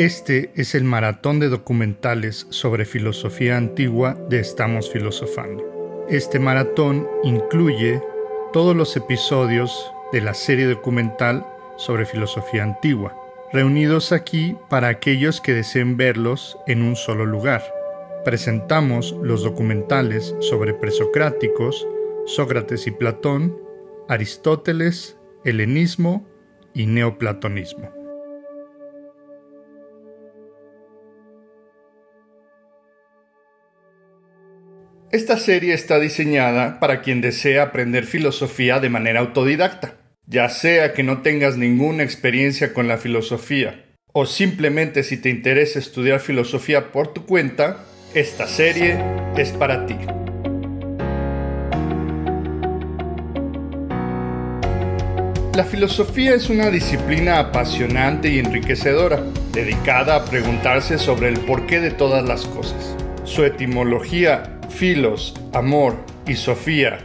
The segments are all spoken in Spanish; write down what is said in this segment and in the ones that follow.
Este es el maratón de documentales sobre filosofía antigua de Estamos Filosofando. Este maratón incluye todos los episodios de la serie documental sobre filosofía antigua, reunidos aquí para aquellos que deseen verlos en un solo lugar. Presentamos los documentales sobre presocráticos, Sócrates y Platón, Aristóteles, helenismo y neoplatonismo. Esta serie está diseñada para quien desea aprender filosofía de manera autodidacta, ya sea que no tengas ninguna experiencia con la filosofía o simplemente si te interesa estudiar filosofía por tu cuenta, esta serie es para ti. La filosofía es una disciplina apasionante y enriquecedora, dedicada a preguntarse sobre el porqué de todas las cosas. Su etimología filos, amor y sofía,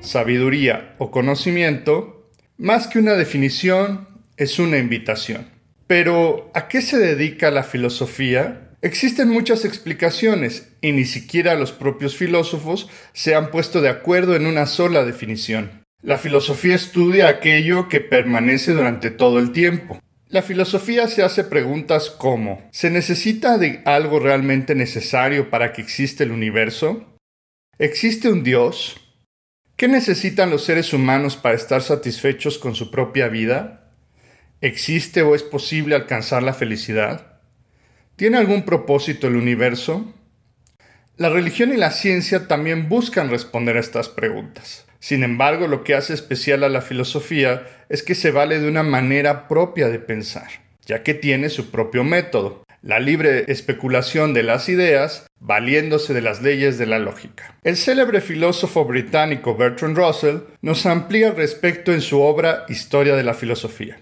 sabiduría o conocimiento, más que una definición, es una invitación. Pero, ¿a qué se dedica la filosofía? Existen muchas explicaciones y ni siquiera los propios filósofos se han puesto de acuerdo en una sola definición. La filosofía estudia aquello que permanece durante todo el tiempo. La filosofía se hace preguntas como ¿se necesita de algo realmente necesario para que exista el universo? ¿Existe un Dios? ¿Qué necesitan los seres humanos para estar satisfechos con su propia vida? ¿Existe o es posible alcanzar la felicidad? ¿Tiene algún propósito el universo? La religión y la ciencia también buscan responder a estas preguntas. Sin embargo, lo que hace especial a la filosofía es que se vale de una manera propia de pensar, ya que tiene su propio método, la libre especulación de las ideas, valiéndose de las leyes de la lógica. El célebre filósofo británico Bertrand Russell nos amplía respecto en su obra Historia de la Filosofía.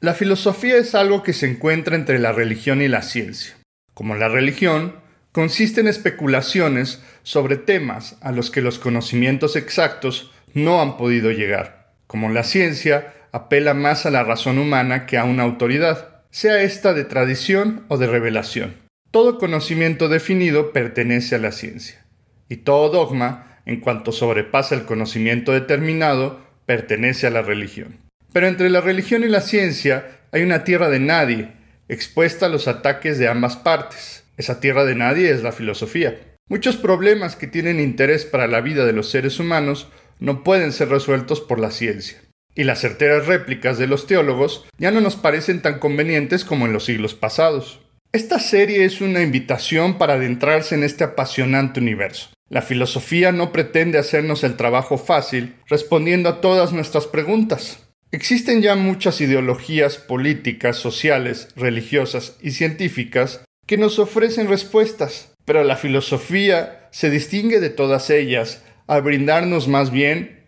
La filosofía es algo que se encuentra entre la religión y la ciencia. Como la religión, consiste en especulaciones sobre temas a los que los conocimientos exactos no han podido llegar. Como la ciencia, apela más a la razón humana que a una autoridad sea esta de tradición o de revelación. Todo conocimiento definido pertenece a la ciencia, y todo dogma, en cuanto sobrepasa el conocimiento determinado, pertenece a la religión. Pero entre la religión y la ciencia hay una tierra de nadie, expuesta a los ataques de ambas partes. Esa tierra de nadie es la filosofía. Muchos problemas que tienen interés para la vida de los seres humanos no pueden ser resueltos por la ciencia y las certeras réplicas de los teólogos ya no nos parecen tan convenientes como en los siglos pasados. Esta serie es una invitación para adentrarse en este apasionante universo. La filosofía no pretende hacernos el trabajo fácil respondiendo a todas nuestras preguntas. Existen ya muchas ideologías políticas, sociales, religiosas y científicas que nos ofrecen respuestas, pero la filosofía se distingue de todas ellas al brindarnos más bien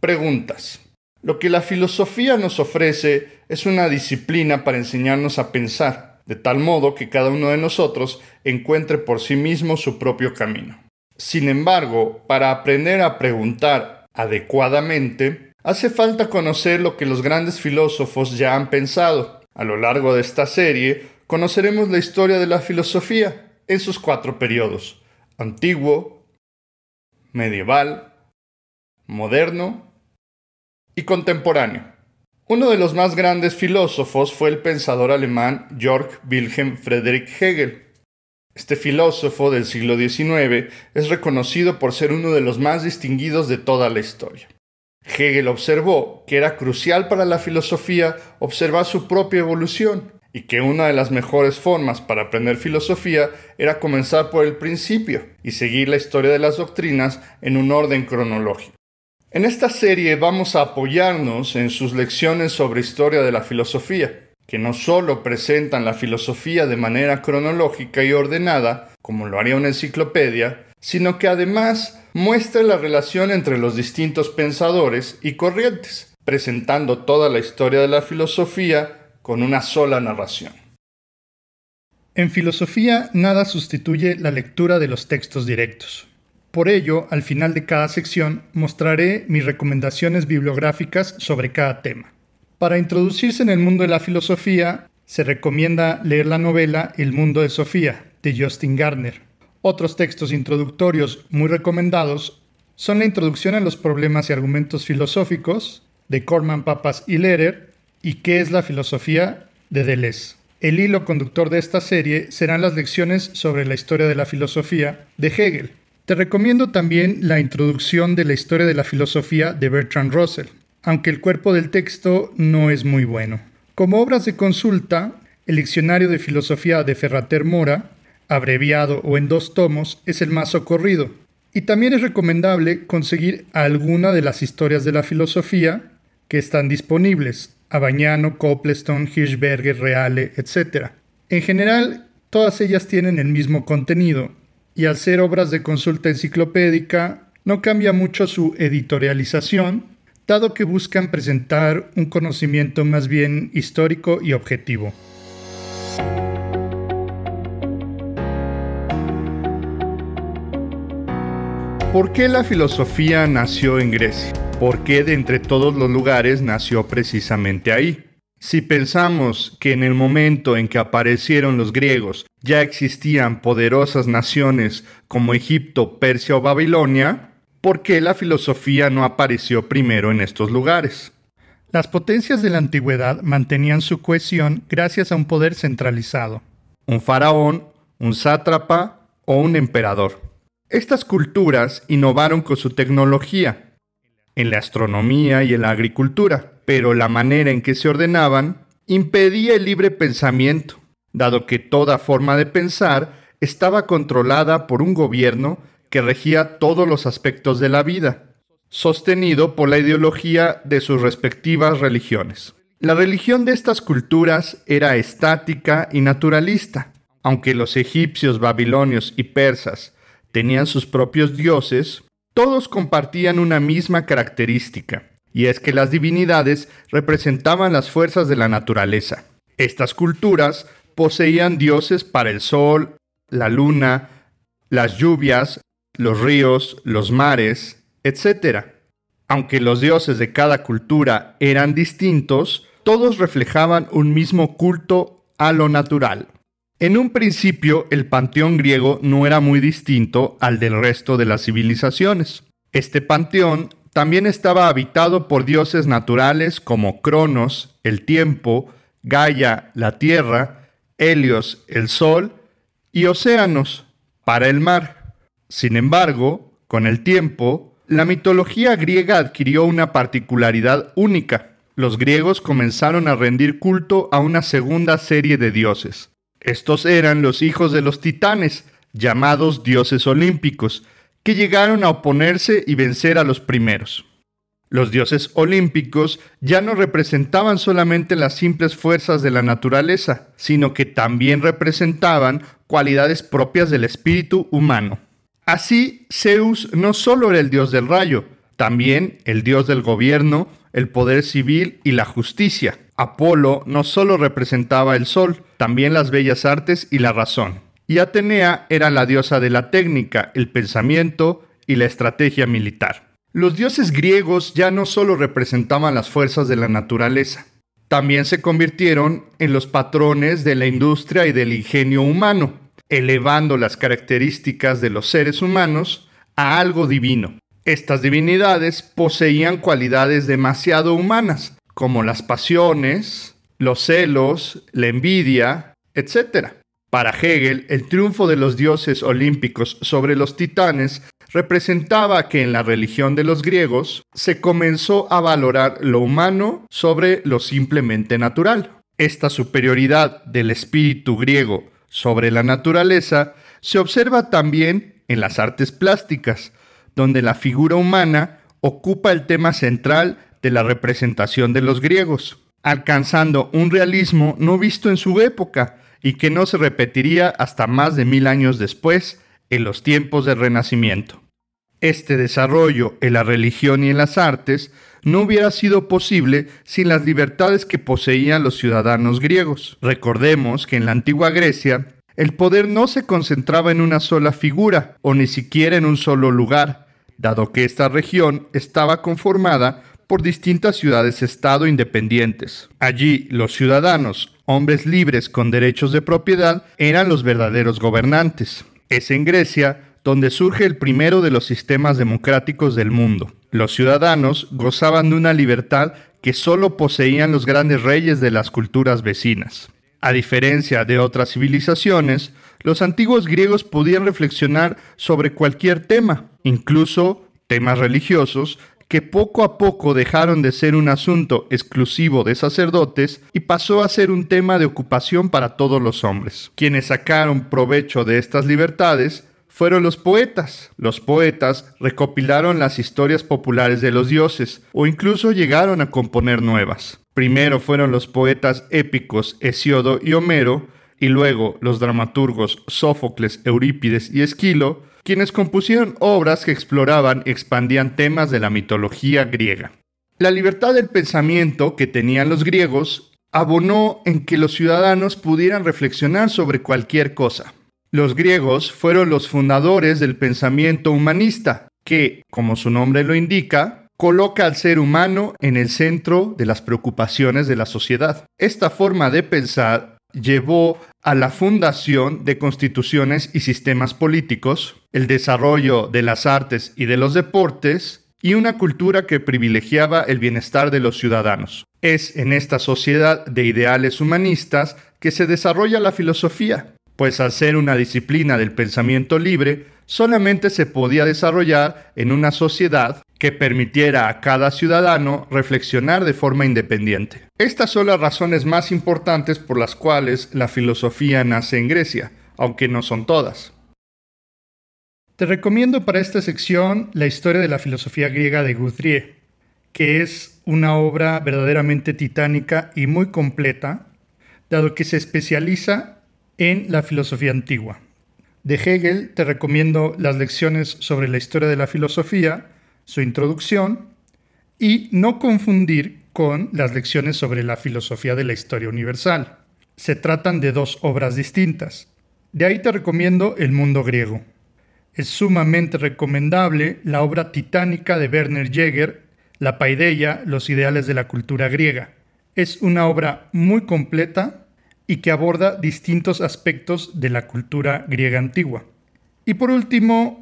preguntas. Lo que la filosofía nos ofrece es una disciplina para enseñarnos a pensar, de tal modo que cada uno de nosotros encuentre por sí mismo su propio camino. Sin embargo, para aprender a preguntar adecuadamente, hace falta conocer lo que los grandes filósofos ya han pensado. A lo largo de esta serie, conoceremos la historia de la filosofía en sus cuatro periodos, antiguo, medieval, moderno y contemporáneo. Uno de los más grandes filósofos fue el pensador alemán Georg Wilhelm Friedrich Hegel. Este filósofo del siglo XIX es reconocido por ser uno de los más distinguidos de toda la historia. Hegel observó que era crucial para la filosofía observar su propia evolución y que una de las mejores formas para aprender filosofía era comenzar por el principio y seguir la historia de las doctrinas en un orden cronológico. En esta serie vamos a apoyarnos en sus lecciones sobre historia de la filosofía, que no solo presentan la filosofía de manera cronológica y ordenada, como lo haría una enciclopedia, sino que además muestra la relación entre los distintos pensadores y corrientes, presentando toda la historia de la filosofía con una sola narración. En filosofía nada sustituye la lectura de los textos directos, por ello, al final de cada sección mostraré mis recomendaciones bibliográficas sobre cada tema. Para introducirse en el mundo de la filosofía, se recomienda leer la novela El mundo de Sofía, de Justin Gardner. Otros textos introductorios muy recomendados son la Introducción a los Problemas y Argumentos Filosóficos, de Corman Papas y Lehrer, y ¿Qué es la filosofía? de Deleuze. El hilo conductor de esta serie serán las lecciones sobre la historia de la filosofía de Hegel, te recomiendo también la introducción de la historia de la filosofía de Bertrand Russell, aunque el cuerpo del texto no es muy bueno. Como obras de consulta, el diccionario de filosofía de Ferrater Mora, abreviado o en dos tomos, es el más socorrido. Y también es recomendable conseguir alguna de las historias de la filosofía que están disponibles, Abagnano, Copleston, Hirschberger, Reale, etc. En general, todas ellas tienen el mismo contenido, y al ser obras de consulta enciclopédica, no cambia mucho su editorialización, dado que buscan presentar un conocimiento más bien histórico y objetivo. ¿Por qué la filosofía nació en Grecia? ¿Por qué de entre todos los lugares nació precisamente ahí? Si pensamos que en el momento en que aparecieron los griegos ya existían poderosas naciones como Egipto, Persia o Babilonia, ¿por qué la filosofía no apareció primero en estos lugares? Las potencias de la antigüedad mantenían su cohesión gracias a un poder centralizado. Un faraón, un sátrapa o un emperador. Estas culturas innovaron con su tecnología, en la astronomía y en la agricultura pero la manera en que se ordenaban impedía el libre pensamiento, dado que toda forma de pensar estaba controlada por un gobierno que regía todos los aspectos de la vida, sostenido por la ideología de sus respectivas religiones. La religión de estas culturas era estática y naturalista. Aunque los egipcios, babilonios y persas tenían sus propios dioses, todos compartían una misma característica, y es que las divinidades representaban las fuerzas de la naturaleza. Estas culturas poseían dioses para el sol, la luna, las lluvias, los ríos, los mares, etc. Aunque los dioses de cada cultura eran distintos, todos reflejaban un mismo culto a lo natural. En un principio el panteón griego no era muy distinto al del resto de las civilizaciones. Este panteón también estaba habitado por dioses naturales como Cronos, el tiempo, Gaia, la tierra, Helios, el sol, y océanos, para el mar. Sin embargo, con el tiempo, la mitología griega adquirió una particularidad única. Los griegos comenzaron a rendir culto a una segunda serie de dioses. Estos eran los hijos de los titanes, llamados dioses olímpicos, que llegaron a oponerse y vencer a los primeros. Los dioses olímpicos ya no representaban solamente las simples fuerzas de la naturaleza, sino que también representaban cualidades propias del espíritu humano. Así, Zeus no solo era el dios del rayo, también el dios del gobierno, el poder civil y la justicia. Apolo no solo representaba el sol, también las bellas artes y la razón y Atenea era la diosa de la técnica, el pensamiento y la estrategia militar. Los dioses griegos ya no solo representaban las fuerzas de la naturaleza, también se convirtieron en los patrones de la industria y del ingenio humano, elevando las características de los seres humanos a algo divino. Estas divinidades poseían cualidades demasiado humanas, como las pasiones, los celos, la envidia, etc. Para Hegel, el triunfo de los dioses olímpicos sobre los titanes representaba que en la religión de los griegos se comenzó a valorar lo humano sobre lo simplemente natural. Esta superioridad del espíritu griego sobre la naturaleza se observa también en las artes plásticas, donde la figura humana ocupa el tema central de la representación de los griegos, alcanzando un realismo no visto en su época, y que no se repetiría hasta más de mil años después, en los tiempos del Renacimiento. Este desarrollo en la religión y en las artes no hubiera sido posible sin las libertades que poseían los ciudadanos griegos. Recordemos que en la antigua Grecia el poder no se concentraba en una sola figura o ni siquiera en un solo lugar, dado que esta región estaba conformada por distintas ciudades-estado independientes. Allí los ciudadanos, hombres libres con derechos de propiedad, eran los verdaderos gobernantes. Es en Grecia donde surge el primero de los sistemas democráticos del mundo. Los ciudadanos gozaban de una libertad que solo poseían los grandes reyes de las culturas vecinas. A diferencia de otras civilizaciones, los antiguos griegos podían reflexionar sobre cualquier tema, incluso temas religiosos, que poco a poco dejaron de ser un asunto exclusivo de sacerdotes y pasó a ser un tema de ocupación para todos los hombres. Quienes sacaron provecho de estas libertades fueron los poetas. Los poetas recopilaron las historias populares de los dioses o incluso llegaron a componer nuevas. Primero fueron los poetas épicos Hesiodo y Homero, y luego los dramaturgos Sófocles, Eurípides y Esquilo, quienes compusieron obras que exploraban y expandían temas de la mitología griega. La libertad del pensamiento que tenían los griegos abonó en que los ciudadanos pudieran reflexionar sobre cualquier cosa. Los griegos fueron los fundadores del pensamiento humanista, que, como su nombre lo indica, coloca al ser humano en el centro de las preocupaciones de la sociedad. Esta forma de pensar llevó a la fundación de constituciones y sistemas políticos, el desarrollo de las artes y de los deportes, y una cultura que privilegiaba el bienestar de los ciudadanos. Es en esta sociedad de ideales humanistas que se desarrolla la filosofía, pues al ser una disciplina del pensamiento libre, solamente se podía desarrollar en una sociedad que permitiera a cada ciudadano reflexionar de forma independiente. Estas son las razones más importantes por las cuales la filosofía nace en Grecia, aunque no son todas. Te recomiendo para esta sección la historia de la filosofía griega de Guthrie, que es una obra verdaderamente titánica y muy completa, dado que se especializa en la filosofía antigua. De Hegel te recomiendo las lecciones sobre la historia de la filosofía, su introducción y no confundir con las lecciones sobre la filosofía de la historia universal. Se tratan de dos obras distintas. De ahí te recomiendo El mundo griego. Es sumamente recomendable la obra titánica de Werner Jäger, La paideia, los ideales de la cultura griega. Es una obra muy completa y que aborda distintos aspectos de la cultura griega antigua. Y por último,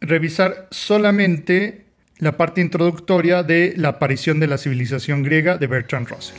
revisar solamente la parte introductoria de La aparición de la civilización griega de Bertrand Russell.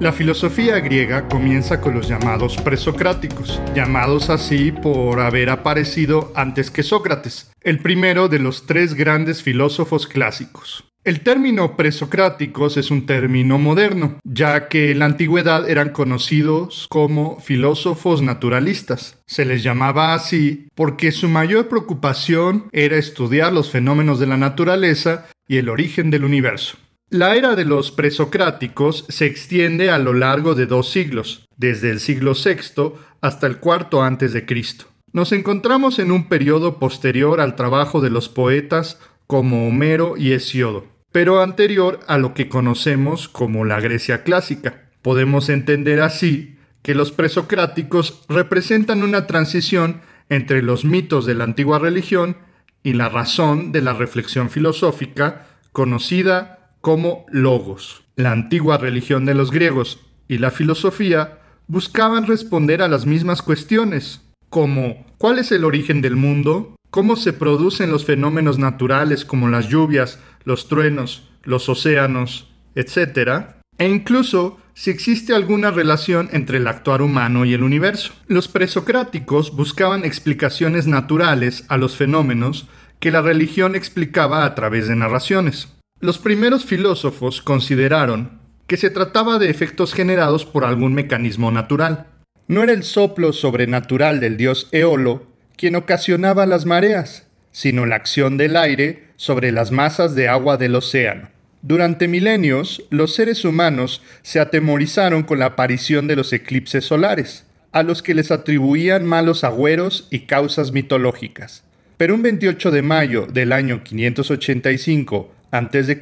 La filosofía griega comienza con los llamados presocráticos, llamados así por haber aparecido antes que Sócrates, el primero de los tres grandes filósofos clásicos. El término presocráticos es un término moderno, ya que en la antigüedad eran conocidos como filósofos naturalistas. Se les llamaba así porque su mayor preocupación era estudiar los fenómenos de la naturaleza y el origen del universo. La era de los presocráticos se extiende a lo largo de dos siglos, desde el siglo VI hasta el cuarto antes de Cristo. Nos encontramos en un periodo posterior al trabajo de los poetas como Homero y Hesiodo, pero anterior a lo que conocemos como la Grecia clásica. Podemos entender así que los presocráticos representan una transición entre los mitos de la antigua religión y la razón de la reflexión filosófica conocida como logos. La antigua religión de los griegos y la filosofía buscaban responder a las mismas cuestiones, como ¿cuál es el origen del mundo? cómo se producen los fenómenos naturales como las lluvias, los truenos, los océanos, etcétera, E incluso si existe alguna relación entre el actuar humano y el universo. Los presocráticos buscaban explicaciones naturales a los fenómenos que la religión explicaba a través de narraciones. Los primeros filósofos consideraron que se trataba de efectos generados por algún mecanismo natural. No era el soplo sobrenatural del dios Eolo quien ocasionaba las mareas, sino la acción del aire sobre las masas de agua del océano. Durante milenios, los seres humanos se atemorizaron con la aparición de los eclipses solares, a los que les atribuían malos agüeros y causas mitológicas. Pero un 28 de mayo del año 585 a.C.,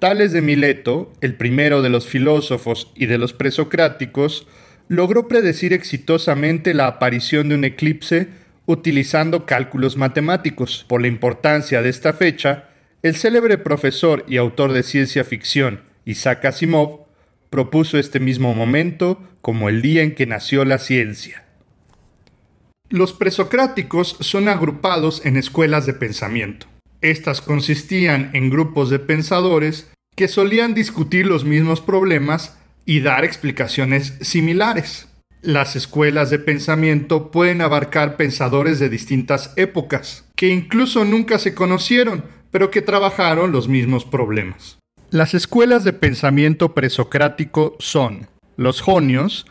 Tales de Mileto, el primero de los filósofos y de los presocráticos, logró predecir exitosamente la aparición de un eclipse utilizando cálculos matemáticos. Por la importancia de esta fecha, el célebre profesor y autor de ciencia ficción Isaac Asimov propuso este mismo momento como el día en que nació la ciencia. Los presocráticos son agrupados en escuelas de pensamiento. Estas consistían en grupos de pensadores que solían discutir los mismos problemas y dar explicaciones similares. Las escuelas de pensamiento pueden abarcar pensadores de distintas épocas, que incluso nunca se conocieron, pero que trabajaron los mismos problemas. Las escuelas de pensamiento presocrático son los jonios,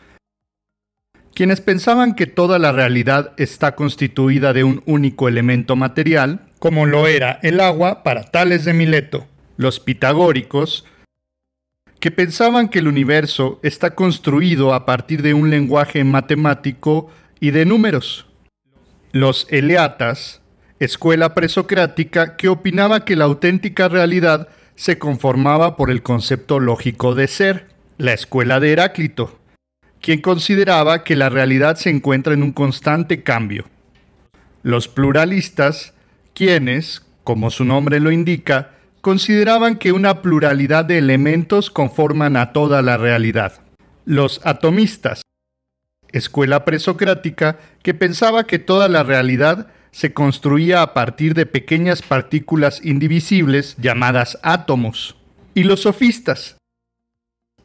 quienes pensaban que toda la realidad está constituida de un único elemento material, como lo era el agua para Tales de Mileto. Los pitagóricos, que pensaban que el universo está construido a partir de un lenguaje matemático y de números. Los Eleatas, escuela presocrática que opinaba que la auténtica realidad se conformaba por el concepto lógico de ser, la escuela de Heráclito, quien consideraba que la realidad se encuentra en un constante cambio. Los pluralistas, quienes, como su nombre lo indica, consideraban que una pluralidad de elementos conforman a toda la realidad. Los atomistas, escuela presocrática que pensaba que toda la realidad se construía a partir de pequeñas partículas indivisibles llamadas átomos. Y los sofistas,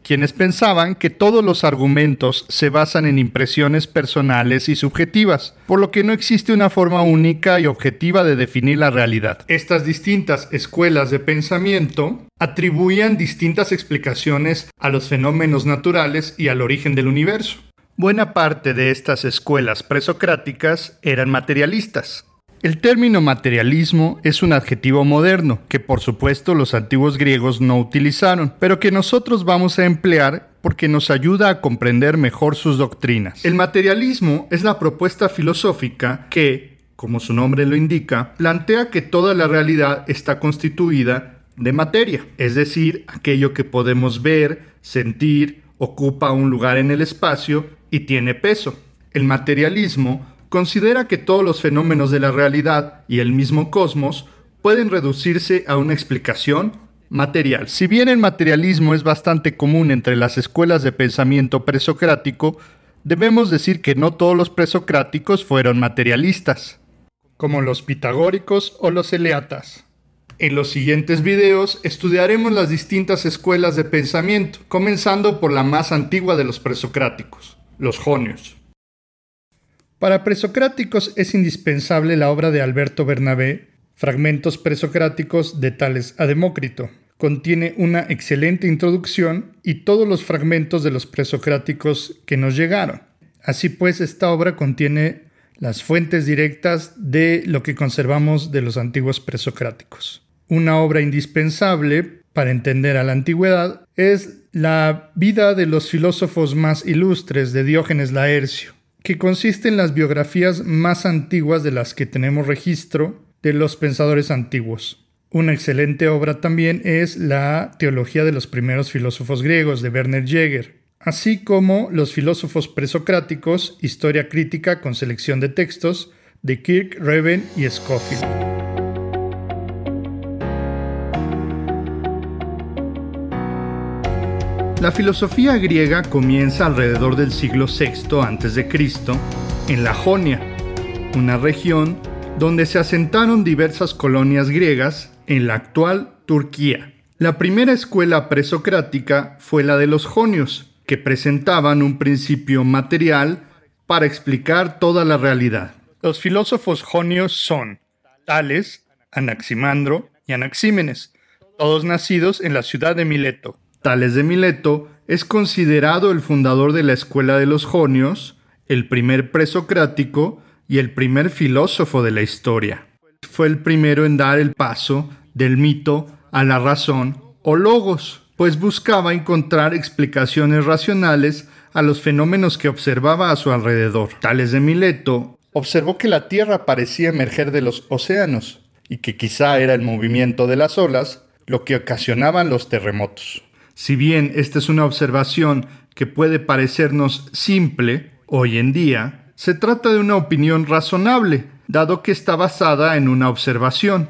quienes pensaban que todos los argumentos se basan en impresiones personales y subjetivas, por lo que no existe una forma única y objetiva de definir la realidad. Estas distintas escuelas de pensamiento atribuían distintas explicaciones a los fenómenos naturales y al origen del universo. Buena parte de estas escuelas presocráticas eran materialistas, el término materialismo es un adjetivo moderno que por supuesto los antiguos griegos no utilizaron, pero que nosotros vamos a emplear porque nos ayuda a comprender mejor sus doctrinas. El materialismo es la propuesta filosófica que, como su nombre lo indica, plantea que toda la realidad está constituida de materia, es decir, aquello que podemos ver, sentir, ocupa un lugar en el espacio y tiene peso. El materialismo considera que todos los fenómenos de la realidad y el mismo cosmos pueden reducirse a una explicación material. Si bien el materialismo es bastante común entre las escuelas de pensamiento presocrático, debemos decir que no todos los presocráticos fueron materialistas, como los pitagóricos o los eleatas. En los siguientes videos estudiaremos las distintas escuelas de pensamiento, comenzando por la más antigua de los presocráticos, los jonios. Para presocráticos es indispensable la obra de Alberto Bernabé, Fragmentos presocráticos de Tales a Demócrito. Contiene una excelente introducción y todos los fragmentos de los presocráticos que nos llegaron. Así pues, esta obra contiene las fuentes directas de lo que conservamos de los antiguos presocráticos. Una obra indispensable para entender a la antigüedad es la vida de los filósofos más ilustres de Diógenes Laercio que consiste en las biografías más antiguas de las que tenemos registro de los pensadores antiguos. Una excelente obra también es la Teología de los primeros filósofos griegos de Werner Jäger, así como los filósofos presocráticos, Historia crítica con selección de textos de Kirk, Reven y Scofield. La filosofía griega comienza alrededor del siglo VI a.C. en la Jonia, una región donde se asentaron diversas colonias griegas en la actual Turquía. La primera escuela presocrática fue la de los jonios, que presentaban un principio material para explicar toda la realidad. Los filósofos jonios son Tales, Anaximandro y Anaxímenes, todos nacidos en la ciudad de Mileto. Tales de Mileto es considerado el fundador de la escuela de los jonios, el primer presocrático y el primer filósofo de la historia. Fue el primero en dar el paso del mito a la razón o logos, pues buscaba encontrar explicaciones racionales a los fenómenos que observaba a su alrededor. Tales de Mileto observó que la Tierra parecía emerger de los océanos y que quizá era el movimiento de las olas lo que ocasionaban los terremotos. Si bien esta es una observación que puede parecernos simple hoy en día, se trata de una opinión razonable, dado que está basada en una observación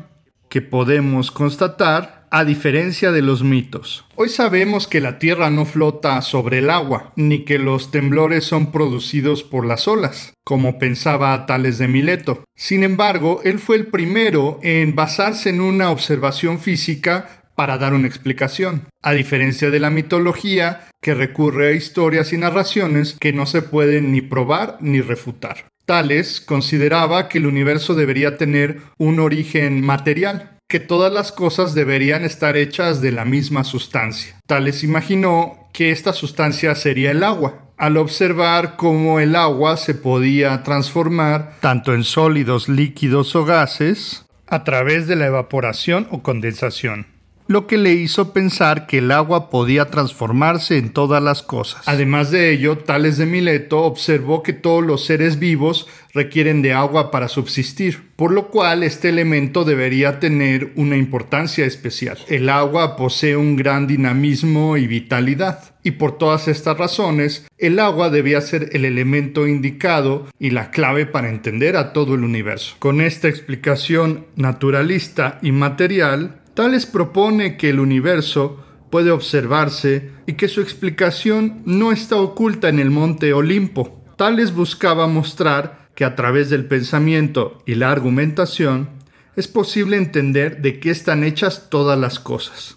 que podemos constatar a diferencia de los mitos. Hoy sabemos que la Tierra no flota sobre el agua, ni que los temblores son producidos por las olas, como pensaba Tales de Mileto. Sin embargo, él fue el primero en basarse en una observación física para dar una explicación, a diferencia de la mitología que recurre a historias y narraciones que no se pueden ni probar ni refutar. Tales consideraba que el universo debería tener un origen material, que todas las cosas deberían estar hechas de la misma sustancia. Tales imaginó que esta sustancia sería el agua, al observar cómo el agua se podía transformar tanto en sólidos, líquidos o gases a través de la evaporación o condensación lo que le hizo pensar que el agua podía transformarse en todas las cosas. Además de ello, Tales de Mileto observó que todos los seres vivos requieren de agua para subsistir, por lo cual este elemento debería tener una importancia especial. El agua posee un gran dinamismo y vitalidad, y por todas estas razones, el agua debía ser el elemento indicado y la clave para entender a todo el universo. Con esta explicación naturalista y material, Tales propone que el universo puede observarse y que su explicación no está oculta en el monte Olimpo. Tales buscaba mostrar que a través del pensamiento y la argumentación es posible entender de qué están hechas todas las cosas.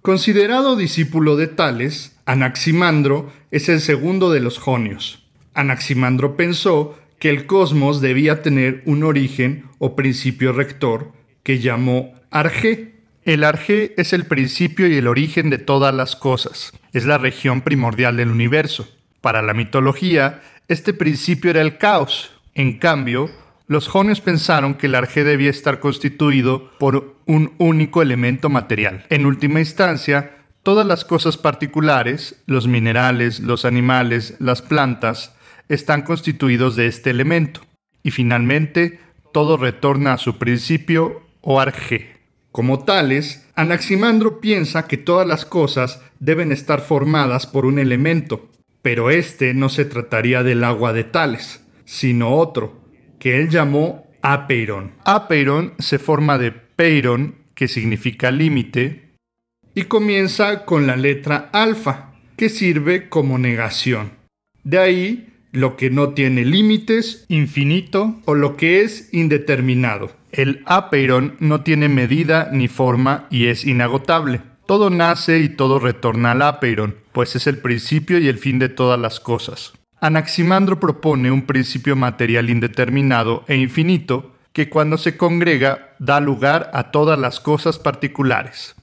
Considerado discípulo de Tales, Anaximandro es el segundo de los jonios. Anaximandro pensó que el cosmos debía tener un origen o principio rector que llamó Arge. El Arge es el principio y el origen de todas las cosas. Es la región primordial del universo. Para la mitología, este principio era el caos. En cambio, los jonios pensaron que el Arge debía estar constituido por un único elemento material. En última instancia, todas las cosas particulares, los minerales, los animales, las plantas, están constituidos de este elemento. Y finalmente, todo retorna a su principio como tales, Anaximandro piensa que todas las cosas deben estar formadas por un elemento, pero este no se trataría del agua de Tales, sino otro, que él llamó Apeiron. Apeiron se forma de Peiron, que significa límite, y comienza con la letra alfa, que sirve como negación. De ahí lo que no tiene límites, infinito o lo que es indeterminado. El apeiron no tiene medida ni forma y es inagotable. Todo nace y todo retorna al apeiron, pues es el principio y el fin de todas las cosas. Anaximandro propone un principio material indeterminado e infinito que cuando se congrega da lugar a todas las cosas particulares.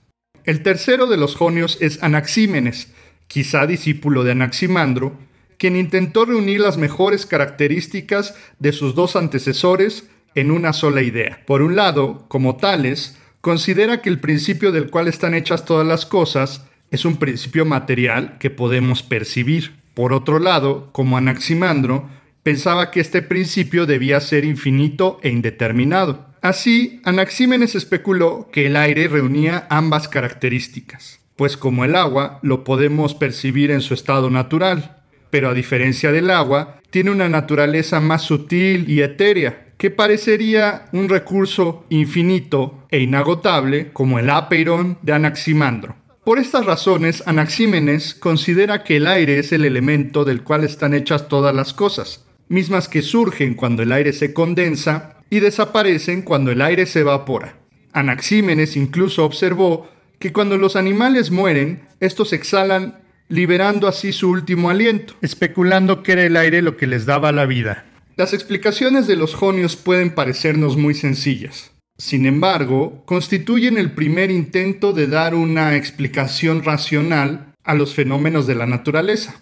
El tercero de los jonios es Anaxímenes, quizá discípulo de Anaximandro, quien intentó reunir las mejores características de sus dos antecesores en una sola idea. Por un lado, como tales, considera que el principio del cual están hechas todas las cosas es un principio material que podemos percibir. Por otro lado, como Anaximandro, pensaba que este principio debía ser infinito e indeterminado. Así, Anaxímenes especuló que el aire reunía ambas características, pues como el agua lo podemos percibir en su estado natural, pero a diferencia del agua, tiene una naturaleza más sutil y etérea, que parecería un recurso infinito e inagotable como el Apeiron de Anaximandro. Por estas razones, Anaxímenes considera que el aire es el elemento del cual están hechas todas las cosas, mismas que surgen cuando el aire se condensa y desaparecen cuando el aire se evapora. Anaxímenes incluso observó que cuando los animales mueren, estos exhalan liberando así su último aliento, especulando que era el aire lo que les daba la vida. Las explicaciones de los jonios pueden parecernos muy sencillas. Sin embargo, constituyen el primer intento de dar una explicación racional a los fenómenos de la naturaleza.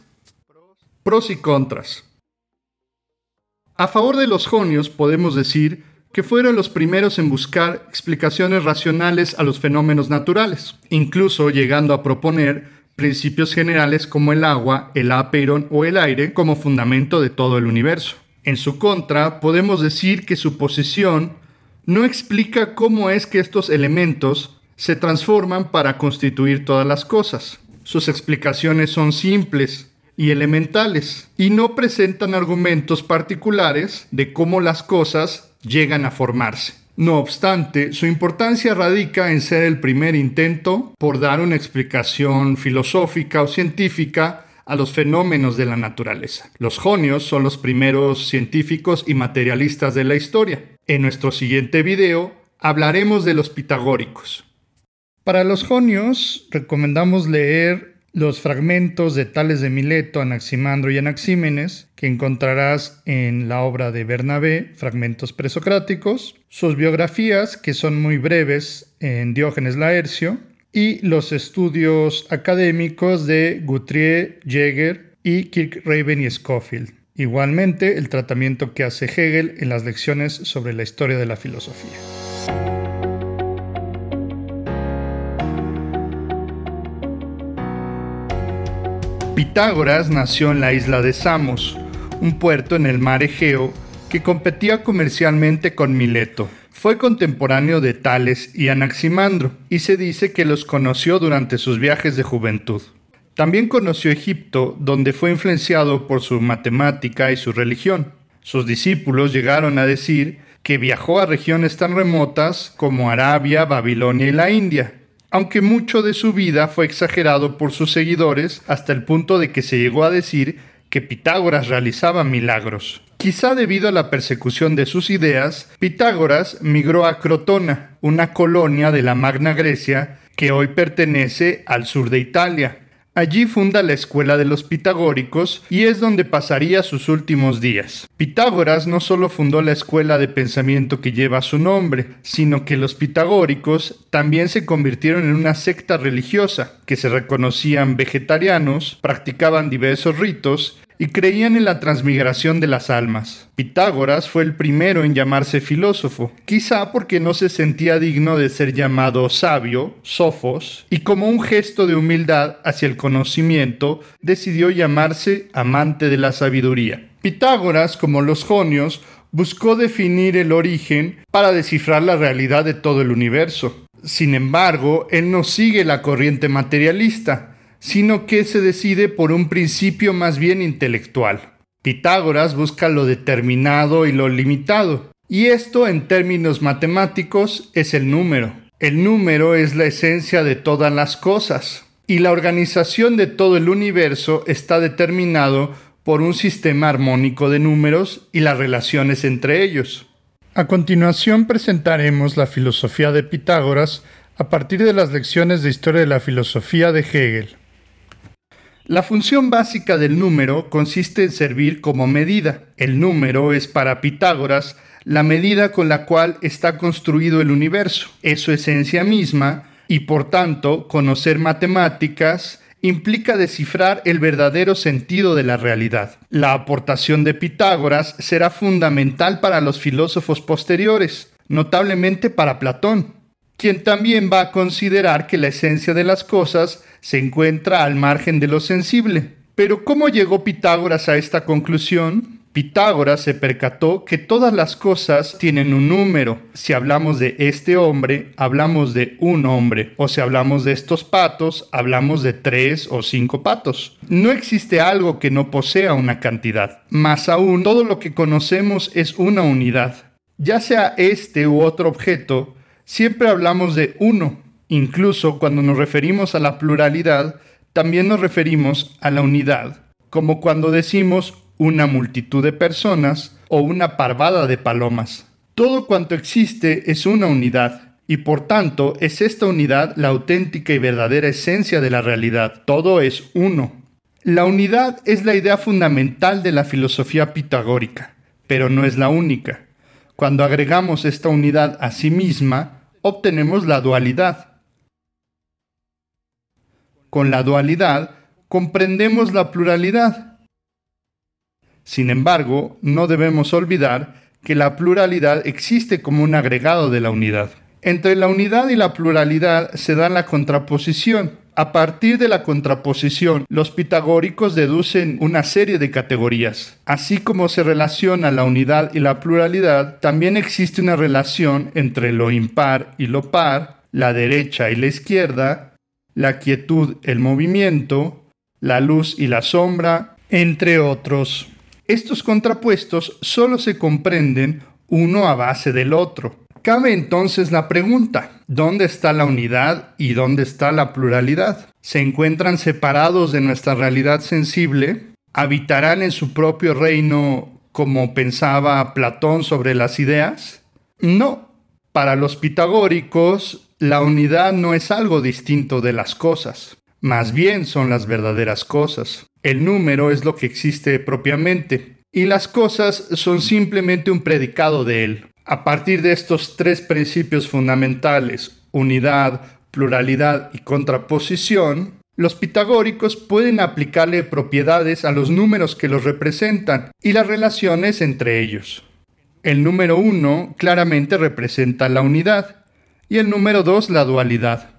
Pros y contras. A favor de los jonios podemos decir que fueron los primeros en buscar explicaciones racionales a los fenómenos naturales, incluso llegando a proponer principios generales como el agua, el aperón o el aire como fundamento de todo el universo. En su contra, podemos decir que su posición no explica cómo es que estos elementos se transforman para constituir todas las cosas. Sus explicaciones son simples y elementales y no presentan argumentos particulares de cómo las cosas llegan a formarse. No obstante, su importancia radica en ser el primer intento por dar una explicación filosófica o científica a los fenómenos de la naturaleza. Los jonios son los primeros científicos y materialistas de la historia. En nuestro siguiente video hablaremos de los pitagóricos. Para los jonios recomendamos leer los fragmentos de Tales de Mileto, Anaximandro y Anaxímenes, que encontrarás en la obra de Bernabé, Fragmentos presocráticos, sus biografías, que son muy breves, en Diógenes Laercio, y los estudios académicos de Guthrie, Jäger y Kirk Raven y Schofield. Igualmente, el tratamiento que hace Hegel en las lecciones sobre la historia de la filosofía. Pitágoras nació en la isla de Samos, un puerto en el mar Egeo que competía comercialmente con Mileto, fue contemporáneo de Tales y Anaximandro, y se dice que los conoció durante sus viajes de juventud. También conoció Egipto, donde fue influenciado por su matemática y su religión. Sus discípulos llegaron a decir que viajó a regiones tan remotas como Arabia, Babilonia y la India, aunque mucho de su vida fue exagerado por sus seguidores hasta el punto de que se llegó a decir que Pitágoras realizaba milagros. Quizá debido a la persecución de sus ideas, Pitágoras migró a Crotona, una colonia de la Magna Grecia que hoy pertenece al sur de Italia. Allí funda la escuela de los pitagóricos y es donde pasaría sus últimos días. Pitágoras no solo fundó la escuela de pensamiento que lleva su nombre, sino que los pitagóricos también se convirtieron en una secta religiosa, que se reconocían vegetarianos, practicaban diversos ritos y creían en la transmigración de las almas. Pitágoras fue el primero en llamarse filósofo, quizá porque no se sentía digno de ser llamado sabio, sofos, y como un gesto de humildad hacia el conocimiento, decidió llamarse amante de la sabiduría. Pitágoras, como los jonios, buscó definir el origen para descifrar la realidad de todo el universo. Sin embargo, él no sigue la corriente materialista, sino que se decide por un principio más bien intelectual. Pitágoras busca lo determinado y lo limitado, y esto en términos matemáticos es el número. El número es la esencia de todas las cosas, y la organización de todo el universo está determinado por un sistema armónico de números y las relaciones entre ellos. A continuación presentaremos la filosofía de Pitágoras a partir de las lecciones de historia de la filosofía de Hegel. La función básica del número consiste en servir como medida. El número es para Pitágoras la medida con la cual está construido el universo. Es su esencia misma y por tanto conocer matemáticas implica descifrar el verdadero sentido de la realidad. La aportación de Pitágoras será fundamental para los filósofos posteriores, notablemente para Platón quien también va a considerar que la esencia de las cosas se encuentra al margen de lo sensible. Pero ¿cómo llegó Pitágoras a esta conclusión? Pitágoras se percató que todas las cosas tienen un número. Si hablamos de este hombre, hablamos de un hombre. O si hablamos de estos patos, hablamos de tres o cinco patos. No existe algo que no posea una cantidad. Más aún, todo lo que conocemos es una unidad. Ya sea este u otro objeto, Siempre hablamos de uno, incluso cuando nos referimos a la pluralidad, también nos referimos a la unidad, como cuando decimos una multitud de personas o una parvada de palomas. Todo cuanto existe es una unidad, y por tanto es esta unidad la auténtica y verdadera esencia de la realidad. Todo es uno. La unidad es la idea fundamental de la filosofía pitagórica, pero no es la única. Cuando agregamos esta unidad a sí misma, obtenemos la dualidad. Con la dualidad comprendemos la pluralidad. Sin embargo, no debemos olvidar que la pluralidad existe como un agregado de la unidad. Entre la unidad y la pluralidad se da la contraposición. A partir de la contraposición, los pitagóricos deducen una serie de categorías. Así como se relaciona la unidad y la pluralidad, también existe una relación entre lo impar y lo par, la derecha y la izquierda, la quietud, el movimiento, la luz y la sombra, entre otros. Estos contrapuestos solo se comprenden uno a base del otro. Cabe entonces la pregunta, ¿dónde está la unidad y dónde está la pluralidad? ¿Se encuentran separados de nuestra realidad sensible? ¿Habitarán en su propio reino como pensaba Platón sobre las ideas? No. Para los pitagóricos, la unidad no es algo distinto de las cosas. Más bien son las verdaderas cosas. El número es lo que existe propiamente, y las cosas son simplemente un predicado de él. A partir de estos tres principios fundamentales, unidad, pluralidad y contraposición, los pitagóricos pueden aplicarle propiedades a los números que los representan y las relaciones entre ellos. El número 1 claramente representa la unidad y el número 2 la dualidad.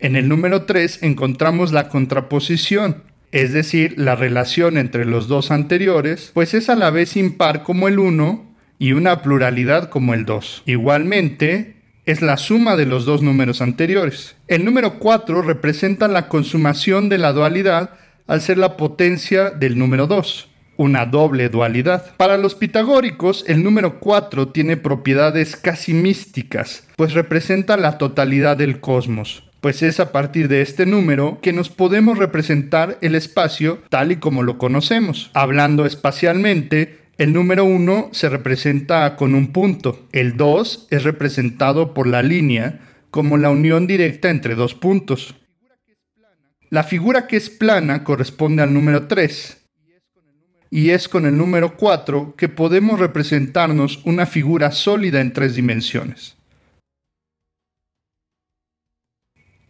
En el número 3 encontramos la contraposición, es decir, la relación entre los dos anteriores, pues es a la vez impar como el 1 y una pluralidad como el 2. Igualmente, es la suma de los dos números anteriores. El número 4 representa la consumación de la dualidad al ser la potencia del número 2, una doble dualidad. Para los pitagóricos, el número 4 tiene propiedades casi místicas, pues representa la totalidad del cosmos, pues es a partir de este número que nos podemos representar el espacio tal y como lo conocemos. Hablando espacialmente, el número 1 se representa con un punto. El 2 es representado por la línea como la unión directa entre dos puntos. La figura que es plana corresponde al número 3. Y es con el número 4 que podemos representarnos una figura sólida en tres dimensiones.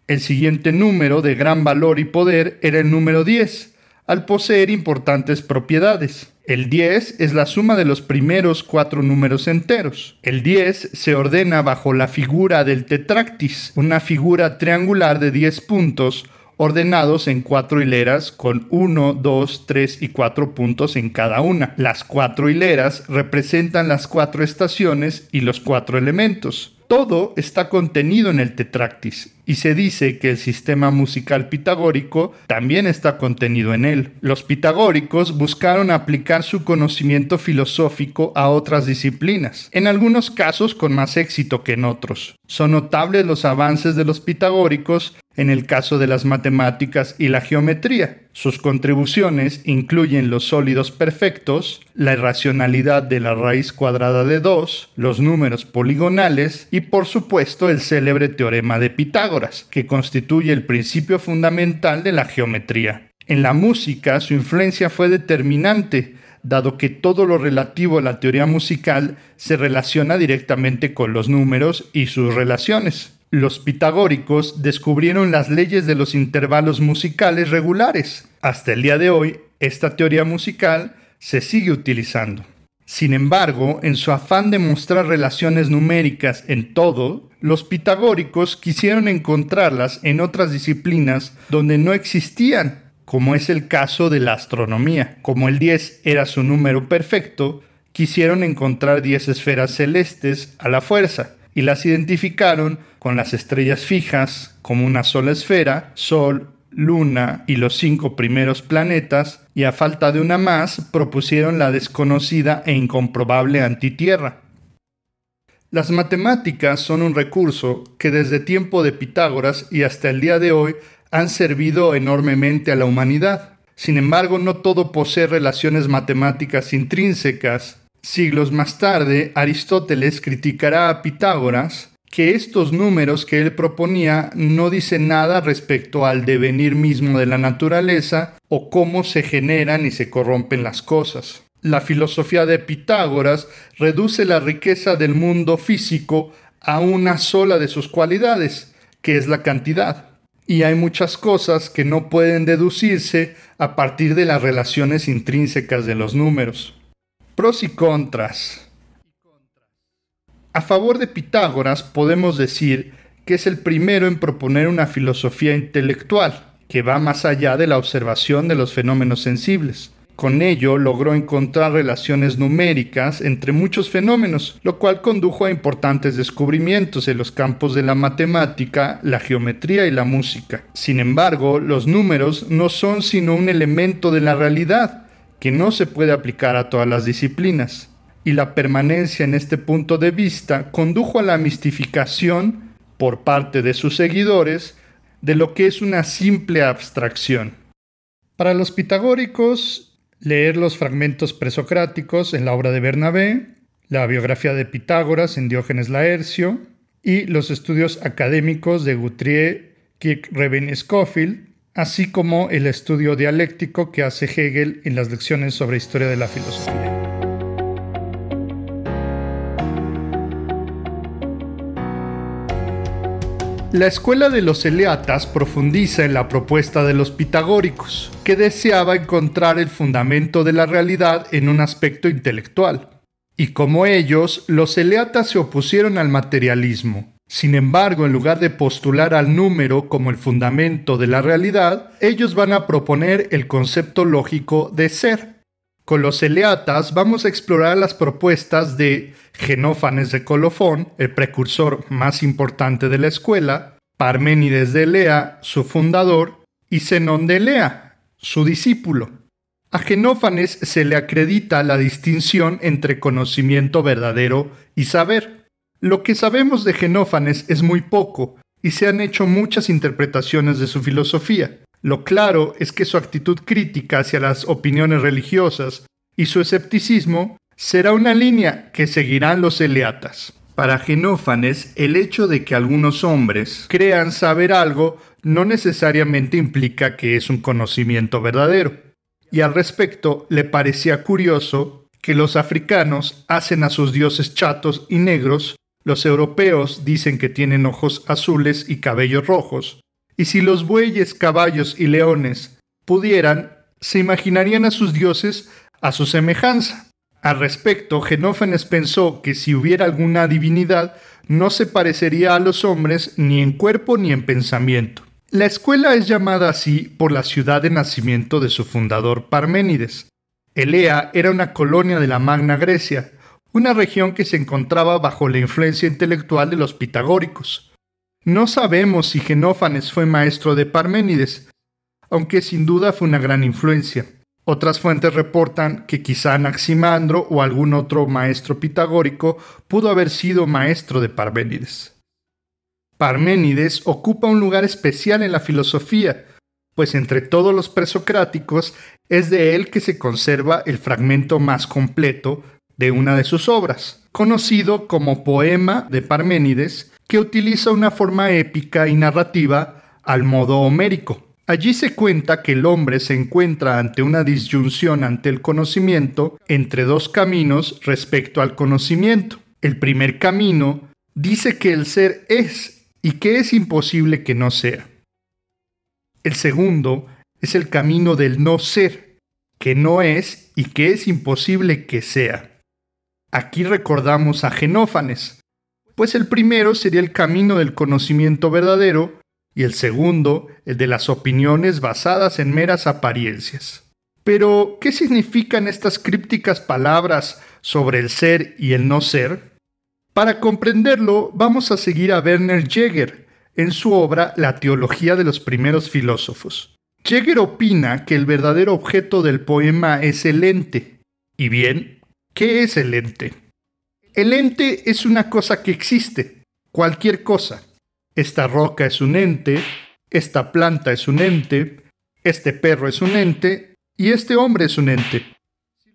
El siguiente número de gran valor y poder era el número 10, al poseer importantes propiedades. El 10 es la suma de los primeros cuatro números enteros. El 10 se ordena bajo la figura del tetractis, una figura triangular de 10 puntos ordenados en cuatro hileras con 1, 2, 3 y 4 puntos en cada una. Las cuatro hileras representan las cuatro estaciones y los cuatro elementos todo está contenido en el tetractis y se dice que el sistema musical pitagórico también está contenido en él. Los pitagóricos buscaron aplicar su conocimiento filosófico a otras disciplinas, en algunos casos con más éxito que en otros. Son notables los avances de los pitagóricos en el caso de las matemáticas y la geometría. Sus contribuciones incluyen los sólidos perfectos, la irracionalidad de la raíz cuadrada de 2, los números poligonales y por supuesto el célebre teorema de Pitágoras, que constituye el principio fundamental de la geometría. En la música su influencia fue determinante, dado que todo lo relativo a la teoría musical se relaciona directamente con los números y sus relaciones. Los pitagóricos descubrieron las leyes de los intervalos musicales regulares. Hasta el día de hoy, esta teoría musical se sigue utilizando. Sin embargo, en su afán de mostrar relaciones numéricas en todo, los pitagóricos quisieron encontrarlas en otras disciplinas donde no existían, como es el caso de la astronomía. Como el 10 era su número perfecto, quisieron encontrar 10 esferas celestes a la fuerza, y las identificaron con las estrellas fijas como una sola esfera, Sol, Luna y los cinco primeros planetas, y a falta de una más propusieron la desconocida e incomprobable antitierra. Las matemáticas son un recurso que desde tiempo de Pitágoras y hasta el día de hoy han servido enormemente a la humanidad. Sin embargo, no todo posee relaciones matemáticas intrínsecas Siglos más tarde, Aristóteles criticará a Pitágoras que estos números que él proponía no dicen nada respecto al devenir mismo de la naturaleza o cómo se generan y se corrompen las cosas. La filosofía de Pitágoras reduce la riqueza del mundo físico a una sola de sus cualidades, que es la cantidad. Y hay muchas cosas que no pueden deducirse a partir de las relaciones intrínsecas de los números. Pros y contras. A favor de Pitágoras podemos decir que es el primero en proponer una filosofía intelectual que va más allá de la observación de los fenómenos sensibles. Con ello logró encontrar relaciones numéricas entre muchos fenómenos, lo cual condujo a importantes descubrimientos en los campos de la matemática, la geometría y la música. Sin embargo, los números no son sino un elemento de la realidad, que no se puede aplicar a todas las disciplinas, y la permanencia en este punto de vista condujo a la mistificación por parte de sus seguidores de lo que es una simple abstracción. Para los pitagóricos, leer los fragmentos presocráticos en la obra de Bernabé, la biografía de Pitágoras en Diógenes Laercio y los estudios académicos de Guthrie, Kirk Reven Scofield así como el estudio dialéctico que hace Hegel en las lecciones sobre historia de la filosofía. La escuela de los eleatas profundiza en la propuesta de los pitagóricos, que deseaba encontrar el fundamento de la realidad en un aspecto intelectual. Y como ellos, los eleatas se opusieron al materialismo, sin embargo, en lugar de postular al número como el fundamento de la realidad, ellos van a proponer el concepto lógico de ser. Con los eleatas vamos a explorar las propuestas de Genófanes de Colofón, el precursor más importante de la escuela, Parménides de Elea, su fundador, y Zenón de Elea, su discípulo. A Genófanes se le acredita la distinción entre conocimiento verdadero y saber lo que sabemos de Genófanes es muy poco, y se han hecho muchas interpretaciones de su filosofía. Lo claro es que su actitud crítica hacia las opiniones religiosas y su escepticismo será una línea que seguirán los eleatas. Para Genófanes, el hecho de que algunos hombres crean saber algo no necesariamente implica que es un conocimiento verdadero. Y al respecto, le parecía curioso que los africanos hacen a sus dioses chatos y negros los europeos dicen que tienen ojos azules y cabellos rojos, y si los bueyes, caballos y leones pudieran, se imaginarían a sus dioses a su semejanza. Al respecto, Genófanes pensó que si hubiera alguna divinidad, no se parecería a los hombres ni en cuerpo ni en pensamiento. La escuela es llamada así por la ciudad de nacimiento de su fundador Parménides. Elea era una colonia de la Magna Grecia, una región que se encontraba bajo la influencia intelectual de los pitagóricos. No sabemos si Genófanes fue maestro de Parménides, aunque sin duda fue una gran influencia. Otras fuentes reportan que quizá Anaximandro o algún otro maestro pitagórico pudo haber sido maestro de Parménides. Parménides ocupa un lugar especial en la filosofía, pues entre todos los presocráticos es de él que se conserva el fragmento más completo de una de sus obras, conocido como Poema de Parménides, que utiliza una forma épica y narrativa al modo homérico. Allí se cuenta que el hombre se encuentra ante una disyunción ante el conocimiento entre dos caminos respecto al conocimiento. El primer camino dice que el ser es y que es imposible que no sea. El segundo es el camino del no ser, que no es y que es imposible que sea. Aquí recordamos a Genófanes, pues el primero sería el camino del conocimiento verdadero y el segundo el de las opiniones basadas en meras apariencias. Pero, ¿qué significan estas crípticas palabras sobre el ser y el no ser? Para comprenderlo, vamos a seguir a Werner Jäger en su obra La teología de los primeros filósofos. Jäger opina que el verdadero objeto del poema es el ente, y bien, ¿Qué es el ente? El ente es una cosa que existe, cualquier cosa. Esta roca es un ente, esta planta es un ente, este perro es un ente y este hombre es un ente.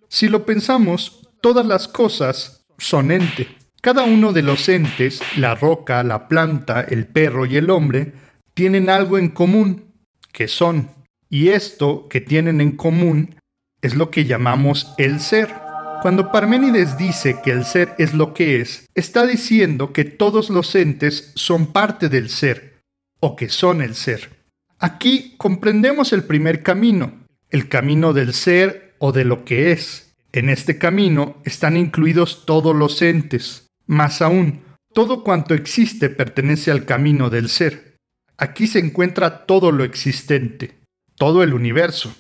Si lo pensamos, todas las cosas son ente. Cada uno de los entes, la roca, la planta, el perro y el hombre, tienen algo en común, que son. Y esto que tienen en común es lo que llamamos el ser. Cuando Parménides dice que el ser es lo que es, está diciendo que todos los entes son parte del ser, o que son el ser. Aquí comprendemos el primer camino, el camino del ser o de lo que es. En este camino están incluidos todos los entes. Más aún, todo cuanto existe pertenece al camino del ser. Aquí se encuentra todo lo existente, todo el universo.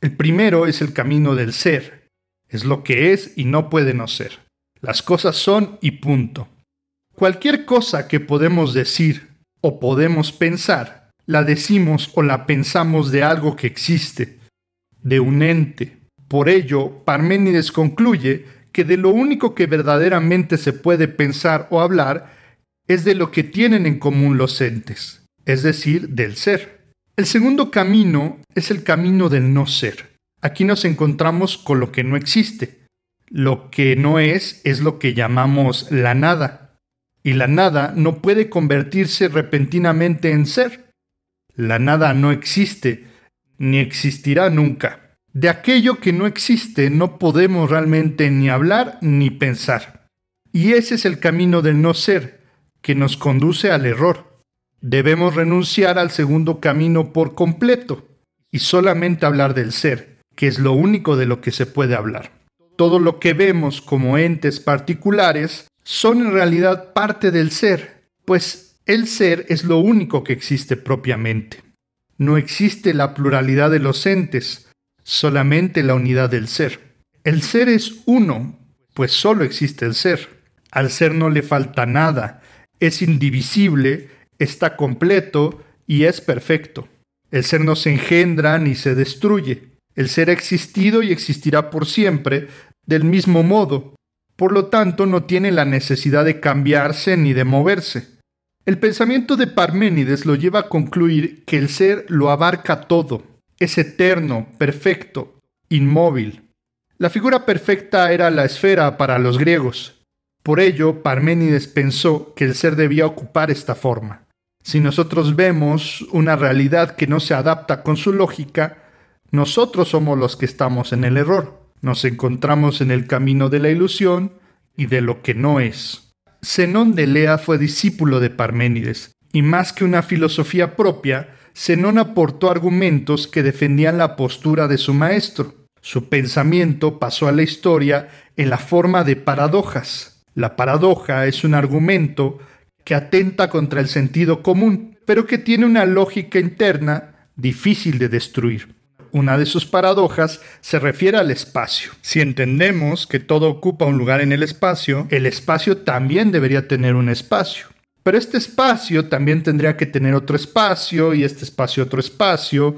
El primero es el camino del ser, es lo que es y no puede no ser. Las cosas son y punto. Cualquier cosa que podemos decir o podemos pensar, la decimos o la pensamos de algo que existe, de un ente. Por ello, Parménides concluye que de lo único que verdaderamente se puede pensar o hablar es de lo que tienen en común los entes, es decir, del ser. El segundo camino es el camino del no ser. Aquí nos encontramos con lo que no existe. Lo que no es es lo que llamamos la nada. Y la nada no puede convertirse repentinamente en ser. La nada no existe, ni existirá nunca. De aquello que no existe no podemos realmente ni hablar ni pensar. Y ese es el camino del no ser, que nos conduce al error. Debemos renunciar al segundo camino por completo y solamente hablar del ser, que es lo único de lo que se puede hablar. Todo lo que vemos como entes particulares son en realidad parte del ser, pues el ser es lo único que existe propiamente. No existe la pluralidad de los entes, solamente la unidad del ser. El ser es uno, pues solo existe el ser. Al ser no le falta nada, es indivisible, está completo y es perfecto. El ser no se engendra ni se destruye. El ser ha existido y existirá por siempre del mismo modo, por lo tanto no tiene la necesidad de cambiarse ni de moverse. El pensamiento de Parménides lo lleva a concluir que el ser lo abarca todo, es eterno, perfecto, inmóvil. La figura perfecta era la esfera para los griegos. Por ello, Parménides pensó que el ser debía ocupar esta forma. Si nosotros vemos una realidad que no se adapta con su lógica, nosotros somos los que estamos en el error. Nos encontramos en el camino de la ilusión y de lo que no es. Zenón de Lea fue discípulo de Parménides, y más que una filosofía propia, Zenón aportó argumentos que defendían la postura de su maestro. Su pensamiento pasó a la historia en la forma de paradojas. La paradoja es un argumento que atenta contra el sentido común, pero que tiene una lógica interna difícil de destruir. Una de sus paradojas se refiere al espacio. Si entendemos que todo ocupa un lugar en el espacio, el espacio también debería tener un espacio. Pero este espacio también tendría que tener otro espacio y este espacio otro espacio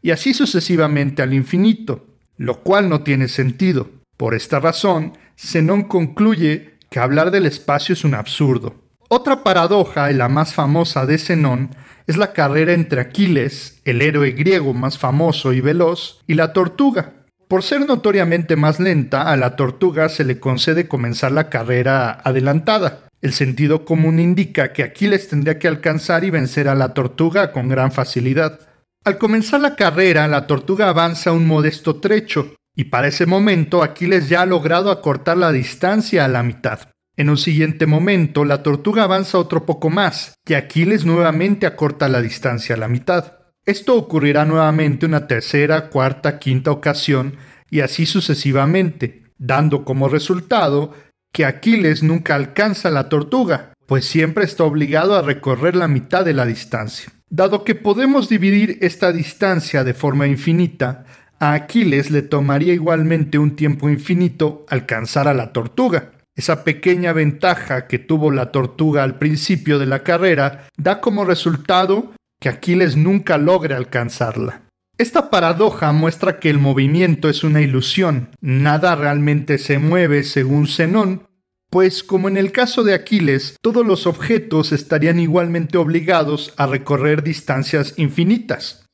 y así sucesivamente al infinito, lo cual no tiene sentido. Por esta razón, Zenón concluye que hablar del espacio es un absurdo. Otra paradoja, y la más famosa de Zenón, es la carrera entre Aquiles, el héroe griego más famoso y veloz, y la tortuga. Por ser notoriamente más lenta, a la tortuga se le concede comenzar la carrera adelantada. El sentido común indica que Aquiles tendría que alcanzar y vencer a la tortuga con gran facilidad. Al comenzar la carrera, la tortuga avanza un modesto trecho, y para ese momento Aquiles ya ha logrado acortar la distancia a la mitad. En un siguiente momento, la tortuga avanza otro poco más, y Aquiles nuevamente acorta la distancia a la mitad. Esto ocurrirá nuevamente una tercera, cuarta, quinta ocasión, y así sucesivamente, dando como resultado que Aquiles nunca alcanza a la tortuga, pues siempre está obligado a recorrer la mitad de la distancia. Dado que podemos dividir esta distancia de forma infinita, a Aquiles le tomaría igualmente un tiempo infinito alcanzar a la tortuga, esa pequeña ventaja que tuvo la tortuga al principio de la carrera da como resultado que Aquiles nunca logre alcanzarla. Esta paradoja muestra que el movimiento es una ilusión, nada realmente se mueve según Zenón, pues como en el caso de Aquiles, todos los objetos estarían igualmente obligados a recorrer distancias infinitas.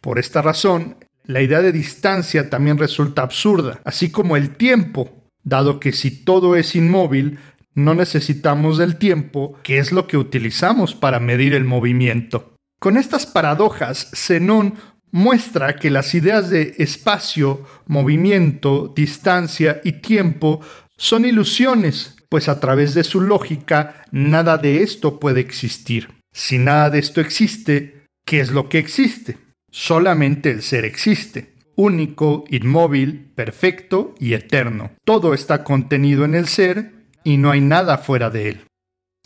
Por esta razón, la idea de distancia también resulta absurda, así como el tiempo, dado que si todo es inmóvil, no necesitamos del tiempo, que es lo que utilizamos para medir el movimiento. Con estas paradojas, Zenón muestra que las ideas de espacio, movimiento, distancia y tiempo son ilusiones, pues a través de su lógica nada de esto puede existir. Si nada de esto existe, ¿qué es lo que existe? Solamente el ser existe único, inmóvil, perfecto y eterno. Todo está contenido en el ser y no hay nada fuera de él.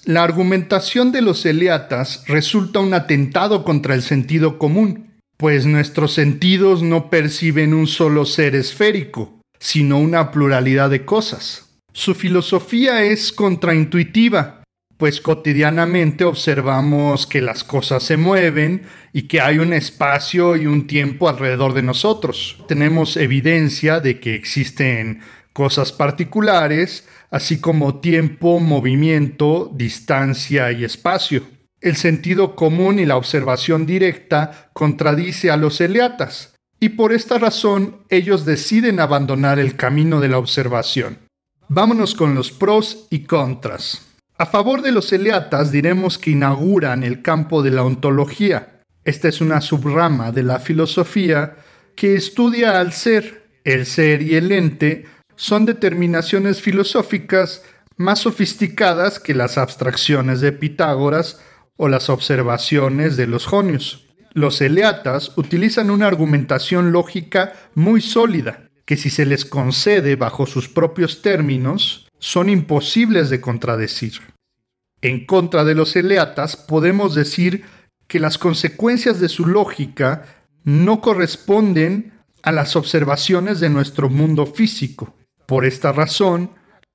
La argumentación de los eleatas resulta un atentado contra el sentido común, pues nuestros sentidos no perciben un solo ser esférico, sino una pluralidad de cosas. Su filosofía es contraintuitiva pues cotidianamente observamos que las cosas se mueven y que hay un espacio y un tiempo alrededor de nosotros. Tenemos evidencia de que existen cosas particulares, así como tiempo, movimiento, distancia y espacio. El sentido común y la observación directa contradice a los eleatas, y por esta razón ellos deciden abandonar el camino de la observación. Vámonos con los pros y contras. A favor de los eleatas diremos que inauguran el campo de la ontología. Esta es una subrama de la filosofía que estudia al ser. El ser y el ente son determinaciones filosóficas más sofisticadas que las abstracciones de Pitágoras o las observaciones de los jonios. Los eleatas utilizan una argumentación lógica muy sólida, que si se les concede bajo sus propios términos, son imposibles de contradecir. En contra de los eleatas podemos decir que las consecuencias de su lógica no corresponden a las observaciones de nuestro mundo físico. Por esta razón,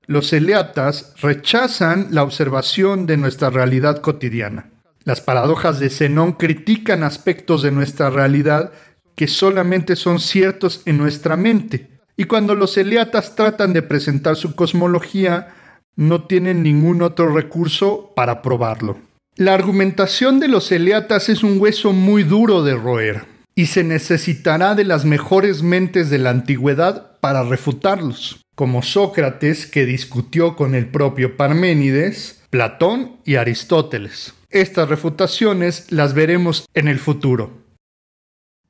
los eleatas rechazan la observación de nuestra realidad cotidiana. Las paradojas de Zenón critican aspectos de nuestra realidad que solamente son ciertos en nuestra mente, y cuando los eliatas tratan de presentar su cosmología, no tienen ningún otro recurso para probarlo. La argumentación de los eleatas es un hueso muy duro de roer, y se necesitará de las mejores mentes de la antigüedad para refutarlos, como Sócrates que discutió con el propio Parménides, Platón y Aristóteles. Estas refutaciones las veremos en el futuro.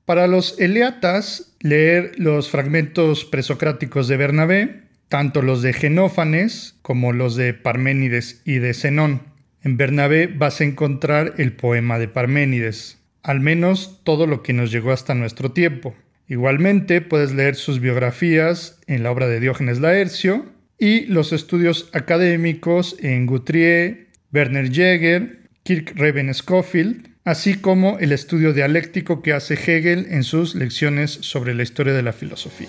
Para los eleatas, leer los fragmentos presocráticos de Bernabé, tanto los de Genófanes como los de Parménides y de Zenón. En Bernabé vas a encontrar el poema de Parménides, al menos todo lo que nos llegó hasta nuestro tiempo. Igualmente puedes leer sus biografías en la obra de Diógenes Laercio y los estudios académicos en Guthrie, Werner Jäger, Kirk Raven Schofield, así como el estudio dialéctico que hace Hegel en sus lecciones sobre la historia de la filosofía.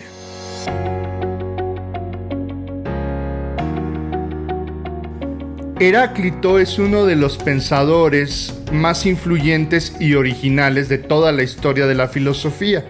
Heráclito es uno de los pensadores más influyentes y originales de toda la historia de la filosofía,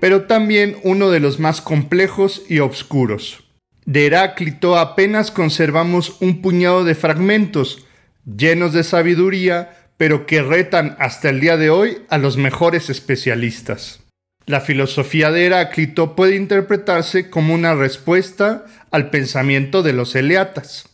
pero también uno de los más complejos y obscuros. De Heráclito apenas conservamos un puñado de fragmentos, llenos de sabiduría, pero que retan hasta el día de hoy a los mejores especialistas. La filosofía de Heráclito puede interpretarse como una respuesta al pensamiento de los eleatas.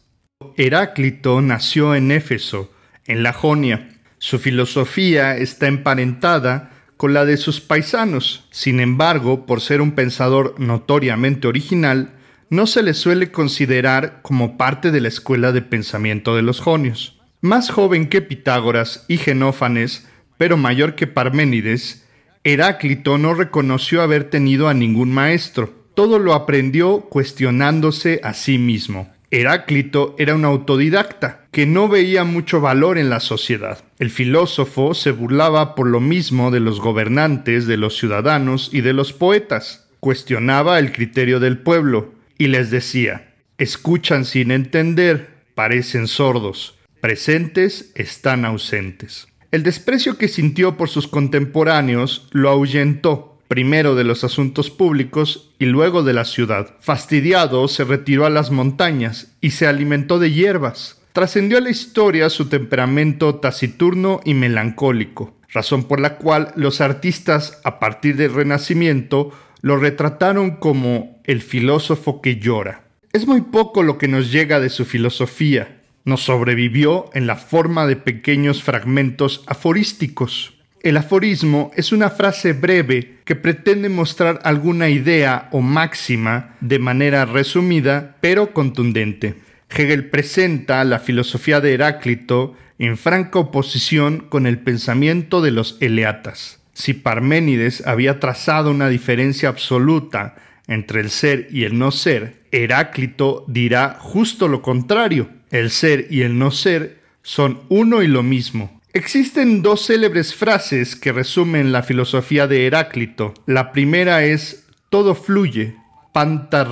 Heráclito nació en Éfeso, en la Jonia. Su filosofía está emparentada con la de sus paisanos. Sin embargo, por ser un pensador notoriamente original, no se le suele considerar como parte de la escuela de pensamiento de los jonios. Más joven que Pitágoras y Genófanes, pero mayor que Parménides, Heráclito no reconoció haber tenido a ningún maestro. Todo lo aprendió cuestionándose a sí mismo. Heráclito era un autodidacta que no veía mucho valor en la sociedad. El filósofo se burlaba por lo mismo de los gobernantes, de los ciudadanos y de los poetas. Cuestionaba el criterio del pueblo y les decía, escuchan sin entender, parecen sordos presentes están ausentes. El desprecio que sintió por sus contemporáneos lo ahuyentó, primero de los asuntos públicos y luego de la ciudad. Fastidiado, se retiró a las montañas y se alimentó de hierbas. Trascendió a la historia su temperamento taciturno y melancólico, razón por la cual los artistas, a partir del Renacimiento, lo retrataron como el filósofo que llora. Es muy poco lo que nos llega de su filosofía, nos sobrevivió en la forma de pequeños fragmentos aforísticos. El aforismo es una frase breve que pretende mostrar alguna idea o máxima de manera resumida pero contundente. Hegel presenta la filosofía de Heráclito en franca oposición con el pensamiento de los eleatas. Si Parménides había trazado una diferencia absoluta entre el ser y el no ser, Heráclito dirá justo lo contrario. El ser y el no ser son uno y lo mismo. Existen dos célebres frases que resumen la filosofía de Heráclito. La primera es todo fluye, panta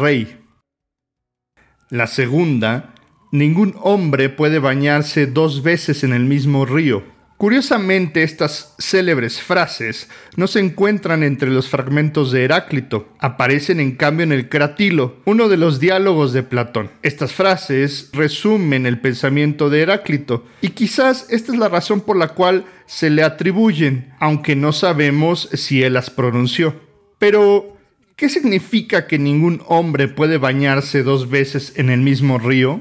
La segunda, ningún hombre puede bañarse dos veces en el mismo río. Curiosamente, estas célebres frases no se encuentran entre los fragmentos de Heráclito, aparecen en cambio en el Cratilo, uno de los diálogos de Platón. Estas frases resumen el pensamiento de Heráclito, y quizás esta es la razón por la cual se le atribuyen, aunque no sabemos si él las pronunció. Pero, ¿qué significa que ningún hombre puede bañarse dos veces en el mismo río?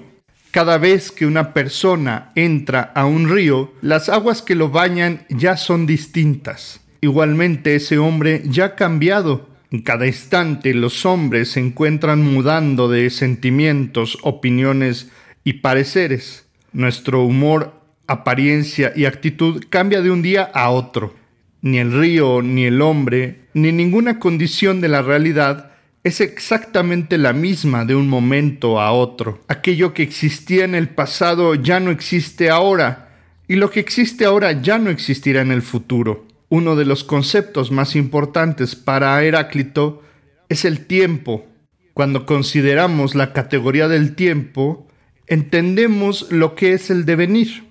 Cada vez que una persona entra a un río, las aguas que lo bañan ya son distintas. Igualmente ese hombre ya ha cambiado. En cada instante los hombres se encuentran mudando de sentimientos, opiniones y pareceres. Nuestro humor, apariencia y actitud cambia de un día a otro. Ni el río, ni el hombre, ni ninguna condición de la realidad es exactamente la misma de un momento a otro. Aquello que existía en el pasado ya no existe ahora y lo que existe ahora ya no existirá en el futuro. Uno de los conceptos más importantes para Heráclito es el tiempo. Cuando consideramos la categoría del tiempo, entendemos lo que es el devenir.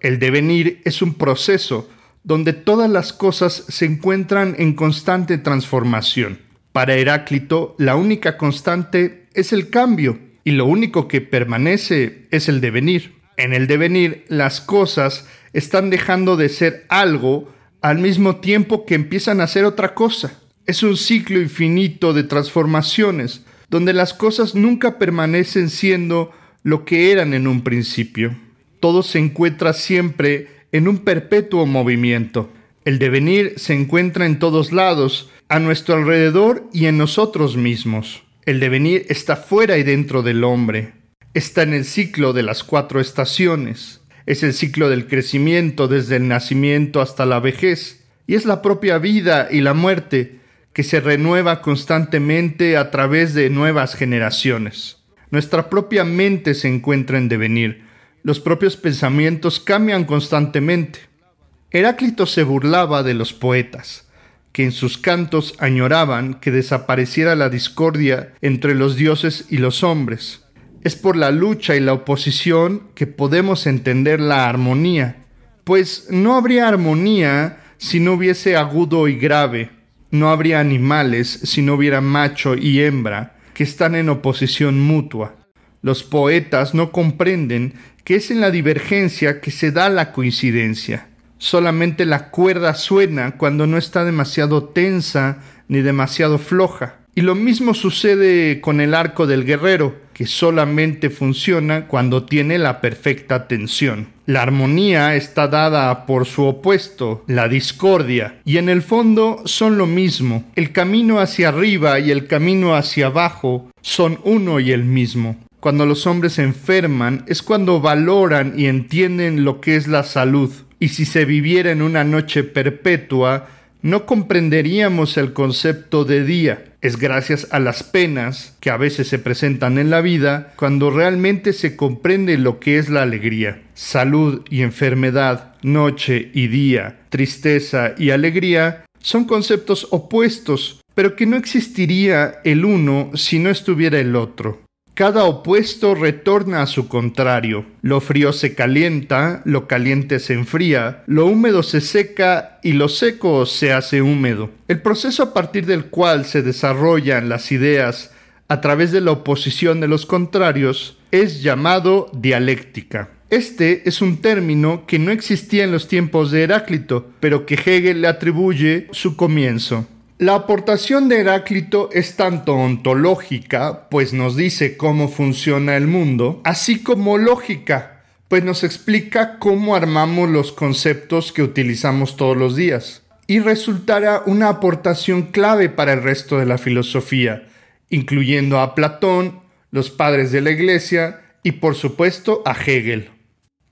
El devenir es un proceso donde todas las cosas se encuentran en constante transformación. Para Heráclito, la única constante es el cambio y lo único que permanece es el devenir. En el devenir, las cosas están dejando de ser algo al mismo tiempo que empiezan a ser otra cosa. Es un ciclo infinito de transformaciones, donde las cosas nunca permanecen siendo lo que eran en un principio. Todo se encuentra siempre en un perpetuo movimiento. El devenir se encuentra en todos lados, a nuestro alrededor y en nosotros mismos. El devenir está fuera y dentro del hombre. Está en el ciclo de las cuatro estaciones. Es el ciclo del crecimiento desde el nacimiento hasta la vejez. Y es la propia vida y la muerte que se renueva constantemente a través de nuevas generaciones. Nuestra propia mente se encuentra en devenir. Los propios pensamientos cambian constantemente. Heráclito se burlaba de los poetas, que en sus cantos añoraban que desapareciera la discordia entre los dioses y los hombres. Es por la lucha y la oposición que podemos entender la armonía, pues no habría armonía si no hubiese agudo y grave, no habría animales si no hubiera macho y hembra, que están en oposición mutua. Los poetas no comprenden que es en la divergencia que se da la coincidencia. Solamente la cuerda suena cuando no está demasiado tensa ni demasiado floja. Y lo mismo sucede con el arco del guerrero, que solamente funciona cuando tiene la perfecta tensión. La armonía está dada por su opuesto, la discordia, y en el fondo son lo mismo. El camino hacia arriba y el camino hacia abajo son uno y el mismo. Cuando los hombres se enferman es cuando valoran y entienden lo que es la salud y si se viviera en una noche perpetua, no comprenderíamos el concepto de día. Es gracias a las penas que a veces se presentan en la vida cuando realmente se comprende lo que es la alegría. Salud y enfermedad, noche y día, tristeza y alegría son conceptos opuestos, pero que no existiría el uno si no estuviera el otro. Cada opuesto retorna a su contrario. Lo frío se calienta, lo caliente se enfría, lo húmedo se seca y lo seco se hace húmedo. El proceso a partir del cual se desarrollan las ideas a través de la oposición de los contrarios es llamado dialéctica. Este es un término que no existía en los tiempos de Heráclito, pero que Hegel le atribuye su comienzo. La aportación de Heráclito es tanto ontológica, pues nos dice cómo funciona el mundo, así como lógica, pues nos explica cómo armamos los conceptos que utilizamos todos los días. Y resultará una aportación clave para el resto de la filosofía, incluyendo a Platón, los padres de la Iglesia y por supuesto a Hegel,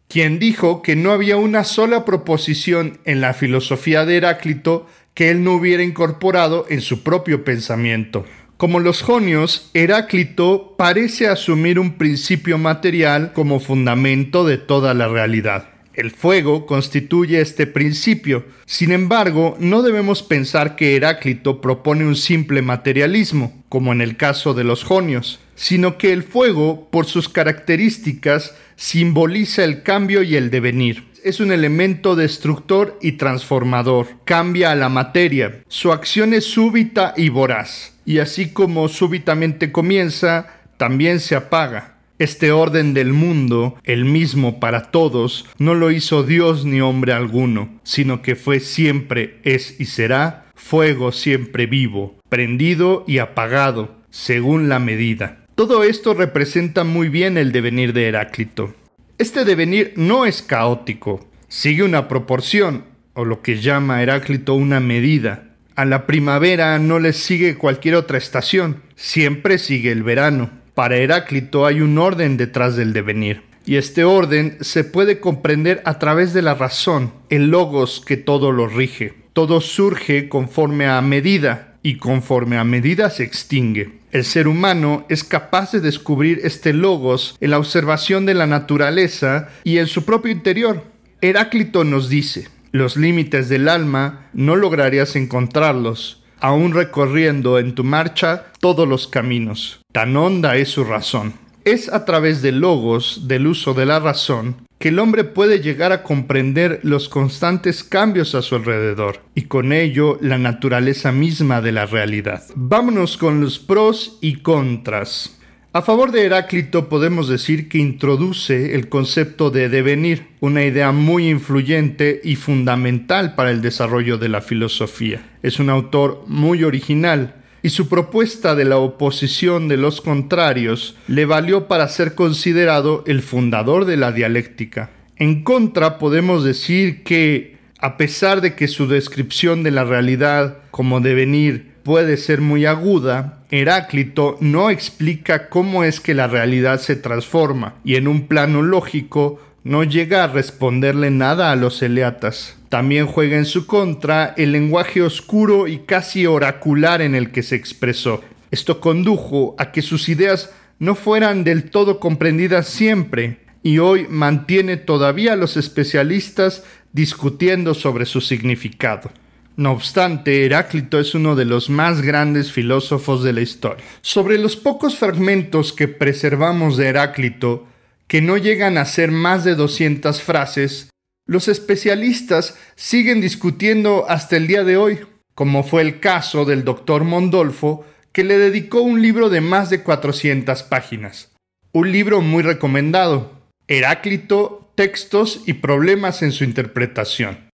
quien dijo que no había una sola proposición en la filosofía de Heráclito que él no hubiera incorporado en su propio pensamiento. Como los jonios, Heráclito parece asumir un principio material como fundamento de toda la realidad. El fuego constituye este principio. Sin embargo, no debemos pensar que Heráclito propone un simple materialismo, como en el caso de los jonios, sino que el fuego, por sus características, simboliza el cambio y el devenir es un elemento destructor y transformador. Cambia a la materia. Su acción es súbita y voraz. Y así como súbitamente comienza, también se apaga. Este orden del mundo, el mismo para todos, no lo hizo Dios ni hombre alguno, sino que fue siempre, es y será, fuego siempre vivo, prendido y apagado, según la medida. Todo esto representa muy bien el devenir de Heráclito. Este devenir no es caótico, sigue una proporción, o lo que llama Heráclito una medida. A la primavera no le sigue cualquier otra estación, siempre sigue el verano. Para Heráclito hay un orden detrás del devenir, y este orden se puede comprender a través de la razón, el logos que todo lo rige. Todo surge conforme a medida, y conforme a medida se extingue. El ser humano es capaz de descubrir este logos en la observación de la naturaleza y en su propio interior. Heráclito nos dice, los límites del alma no lograrías encontrarlos, aun recorriendo en tu marcha todos los caminos. Tan honda es su razón. Es a través del logos, del uso de la razón, que el hombre puede llegar a comprender los constantes cambios a su alrededor y con ello la naturaleza misma de la realidad. Vámonos con los pros y contras. A favor de Heráclito podemos decir que introduce el concepto de devenir, una idea muy influyente y fundamental para el desarrollo de la filosofía. Es un autor muy original, y su propuesta de la oposición de los contrarios le valió para ser considerado el fundador de la dialéctica. En contra podemos decir que, a pesar de que su descripción de la realidad como devenir puede ser muy aguda, Heráclito no explica cómo es que la realidad se transforma y en un plano lógico no llega a responderle nada a los eleatas. También juega en su contra el lenguaje oscuro y casi oracular en el que se expresó. Esto condujo a que sus ideas no fueran del todo comprendidas siempre, y hoy mantiene todavía a los especialistas discutiendo sobre su significado. No obstante, Heráclito es uno de los más grandes filósofos de la historia. Sobre los pocos fragmentos que preservamos de Heráclito, que no llegan a ser más de 200 frases, los especialistas siguen discutiendo hasta el día de hoy, como fue el caso del doctor Mondolfo, que le dedicó un libro de más de 400 páginas. Un libro muy recomendado, Heráclito, Textos y Problemas en su Interpretación.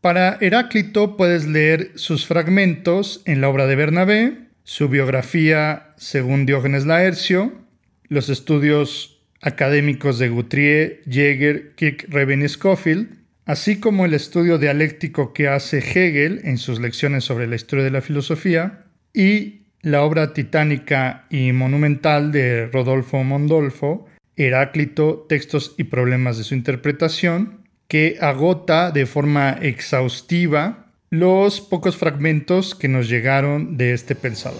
Para Heráclito puedes leer sus fragmentos en la obra de Bernabé, su biografía según Diógenes Laercio, los estudios académicos de Guthrie, Jäger, Kirk, Revin y Schofield, así como el estudio dialéctico que hace Hegel en sus lecciones sobre la historia de la filosofía y la obra titánica y monumental de Rodolfo Mondolfo, Heráclito, textos y problemas de su interpretación, que agota de forma exhaustiva los pocos fragmentos que nos llegaron de este pensador.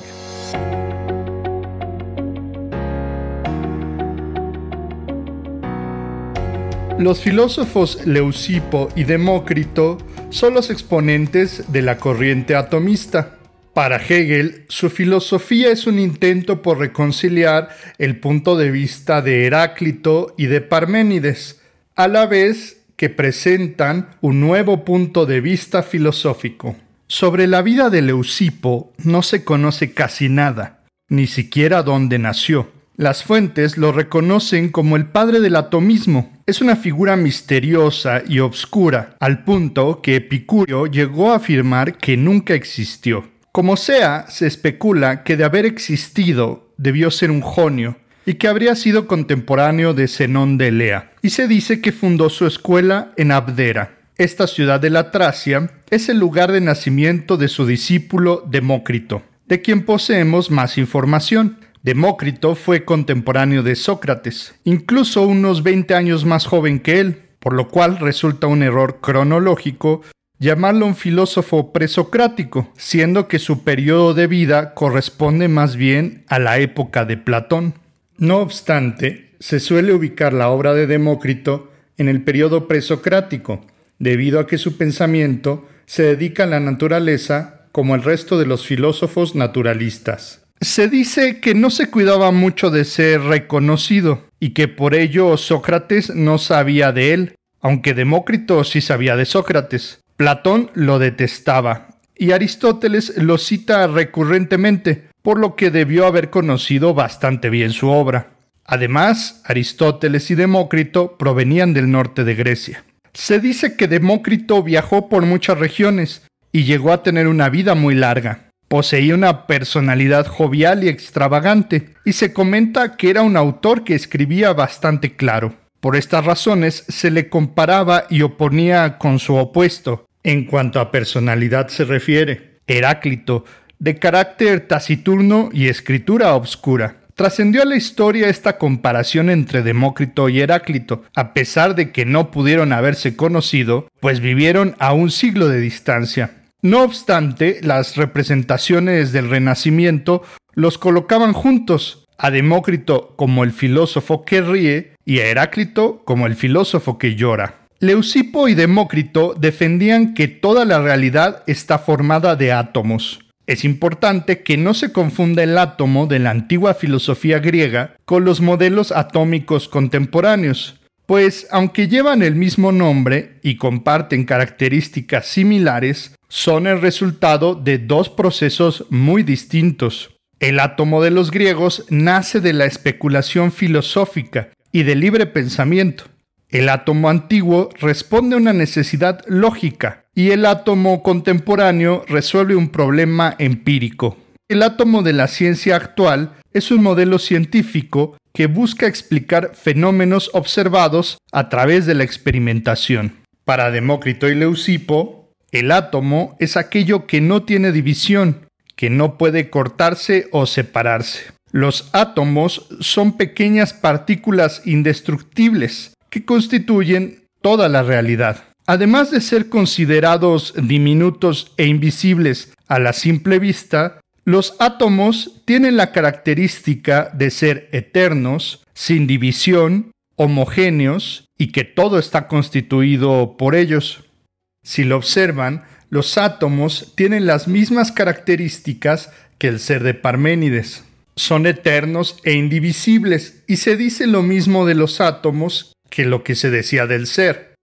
Los filósofos Leucipo y Demócrito son los exponentes de la corriente atomista. Para Hegel, su filosofía es un intento por reconciliar el punto de vista de Heráclito y de Parménides, a la vez que presentan un nuevo punto de vista filosófico. Sobre la vida de Leucipo no se conoce casi nada, ni siquiera dónde nació. Las fuentes lo reconocen como el padre del atomismo. Es una figura misteriosa y obscura, al punto que Epicurio llegó a afirmar que nunca existió. Como sea, se especula que de haber existido debió ser un jonio y que habría sido contemporáneo de Zenón de Elea, y se dice que fundó su escuela en Abdera. Esta ciudad de la Tracia es el lugar de nacimiento de su discípulo Demócrito, de quien poseemos más información. Demócrito fue contemporáneo de Sócrates, incluso unos 20 años más joven que él, por lo cual resulta un error cronológico llamarlo un filósofo presocrático, siendo que su periodo de vida corresponde más bien a la época de Platón. No obstante, se suele ubicar la obra de Demócrito en el periodo presocrático, debido a que su pensamiento se dedica a la naturaleza como el resto de los filósofos naturalistas. Se dice que no se cuidaba mucho de ser reconocido y que por ello Sócrates no sabía de él, aunque Demócrito sí sabía de Sócrates. Platón lo detestaba y Aristóteles lo cita recurrentemente, por lo que debió haber conocido bastante bien su obra. Además, Aristóteles y Demócrito provenían del norte de Grecia. Se dice que Demócrito viajó por muchas regiones y llegó a tener una vida muy larga. Poseía una personalidad jovial y extravagante, y se comenta que era un autor que escribía bastante claro. Por estas razones se le comparaba y oponía con su opuesto, en cuanto a personalidad se refiere, Heráclito, de carácter taciturno y escritura obscura. Trascendió a la historia esta comparación entre Demócrito y Heráclito, a pesar de que no pudieron haberse conocido, pues vivieron a un siglo de distancia. No obstante, las representaciones del Renacimiento los colocaban juntos, a Demócrito como el filósofo que ríe y a Heráclito como el filósofo que llora. Leucipo y Demócrito defendían que toda la realidad está formada de átomos. Es importante que no se confunda el átomo de la antigua filosofía griega con los modelos atómicos contemporáneos, pues aunque llevan el mismo nombre y comparten características similares, son el resultado de dos procesos muy distintos. El átomo de los griegos nace de la especulación filosófica y del libre pensamiento. El átomo antiguo responde a una necesidad lógica y el átomo contemporáneo resuelve un problema empírico. El átomo de la ciencia actual es un modelo científico que busca explicar fenómenos observados a través de la experimentación. Para Demócrito y Leucipo, el átomo es aquello que no tiene división, que no puede cortarse o separarse. Los átomos son pequeñas partículas indestructibles que constituyen toda la realidad. Además de ser considerados diminutos e invisibles a la simple vista, los átomos tienen la característica de ser eternos, sin división, homogéneos y que todo está constituido por ellos. Si lo observan, los átomos tienen las mismas características que el ser de Parménides. Son eternos e indivisibles y se dice lo mismo de los átomos que lo que se decía del ser.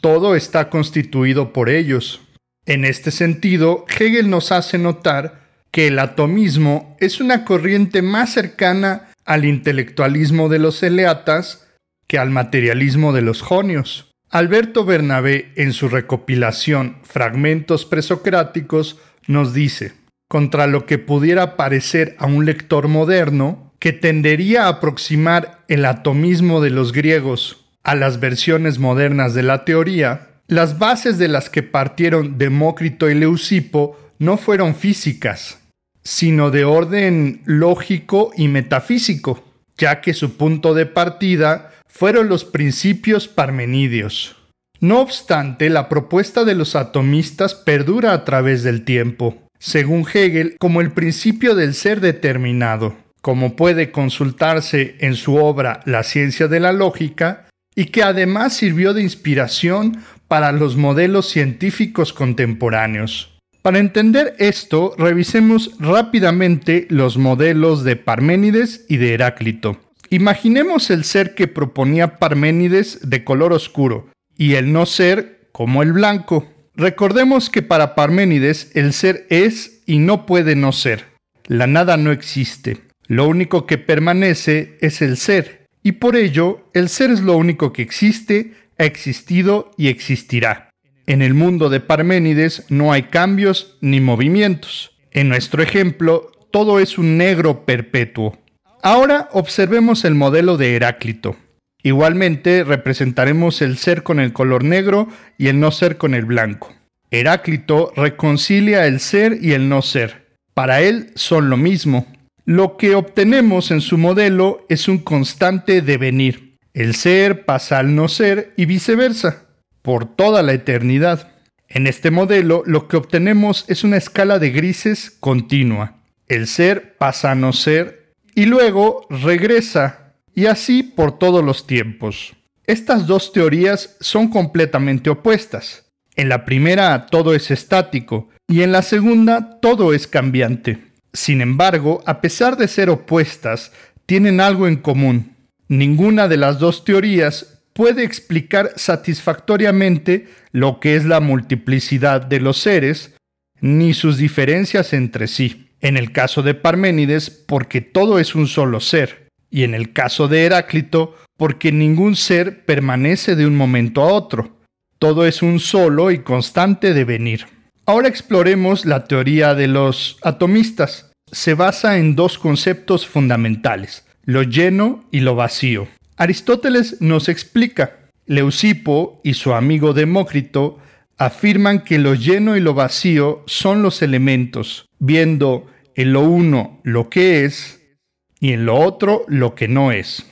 Todo está constituido por ellos. En este sentido, Hegel nos hace notar que el atomismo es una corriente más cercana al intelectualismo de los eleatas que al materialismo de los jonios. Alberto Bernabé, en su recopilación Fragmentos presocráticos, nos dice, contra lo que pudiera parecer a un lector moderno, que tendería a aproximar el atomismo de los griegos a las versiones modernas de la teoría, las bases de las que partieron Demócrito y Leucipo no fueron físicas, sino de orden lógico y metafísico, ya que su punto de partida fueron los principios parmenidios. No obstante, la propuesta de los atomistas perdura a través del tiempo, según Hegel, como el principio del ser determinado, como puede consultarse en su obra La ciencia de la lógica, y que además sirvió de inspiración para los modelos científicos contemporáneos. Para entender esto, revisemos rápidamente los modelos de Parménides y de Heráclito. Imaginemos el ser que proponía Parménides de color oscuro y el no ser como el blanco. Recordemos que para Parménides el ser es y no puede no ser. La nada no existe. Lo único que permanece es el ser, y por ello el ser es lo único que existe, ha existido y existirá. En el mundo de Parménides no hay cambios ni movimientos. En nuestro ejemplo, todo es un negro perpetuo. Ahora observemos el modelo de Heráclito. Igualmente representaremos el ser con el color negro y el no ser con el blanco. Heráclito reconcilia el ser y el no ser. Para él son lo mismo. Lo que obtenemos en su modelo es un constante devenir. El ser pasa al no ser y viceversa por toda la eternidad. En este modelo lo que obtenemos es una escala de grises continua. El ser pasa a no ser y luego regresa y así por todos los tiempos. Estas dos teorías son completamente opuestas. En la primera todo es estático y en la segunda todo es cambiante. Sin embargo, a pesar de ser opuestas, tienen algo en común. Ninguna de las dos teorías puede explicar satisfactoriamente lo que es la multiplicidad de los seres, ni sus diferencias entre sí. En el caso de Parménides, porque todo es un solo ser, y en el caso de Heráclito, porque ningún ser permanece de un momento a otro. Todo es un solo y constante devenir. Ahora exploremos la teoría de los atomistas. Se basa en dos conceptos fundamentales, lo lleno y lo vacío. Aristóteles nos explica, Leucipo y su amigo Demócrito afirman que lo lleno y lo vacío son los elementos, viendo en lo uno lo que es y en lo otro lo que no es.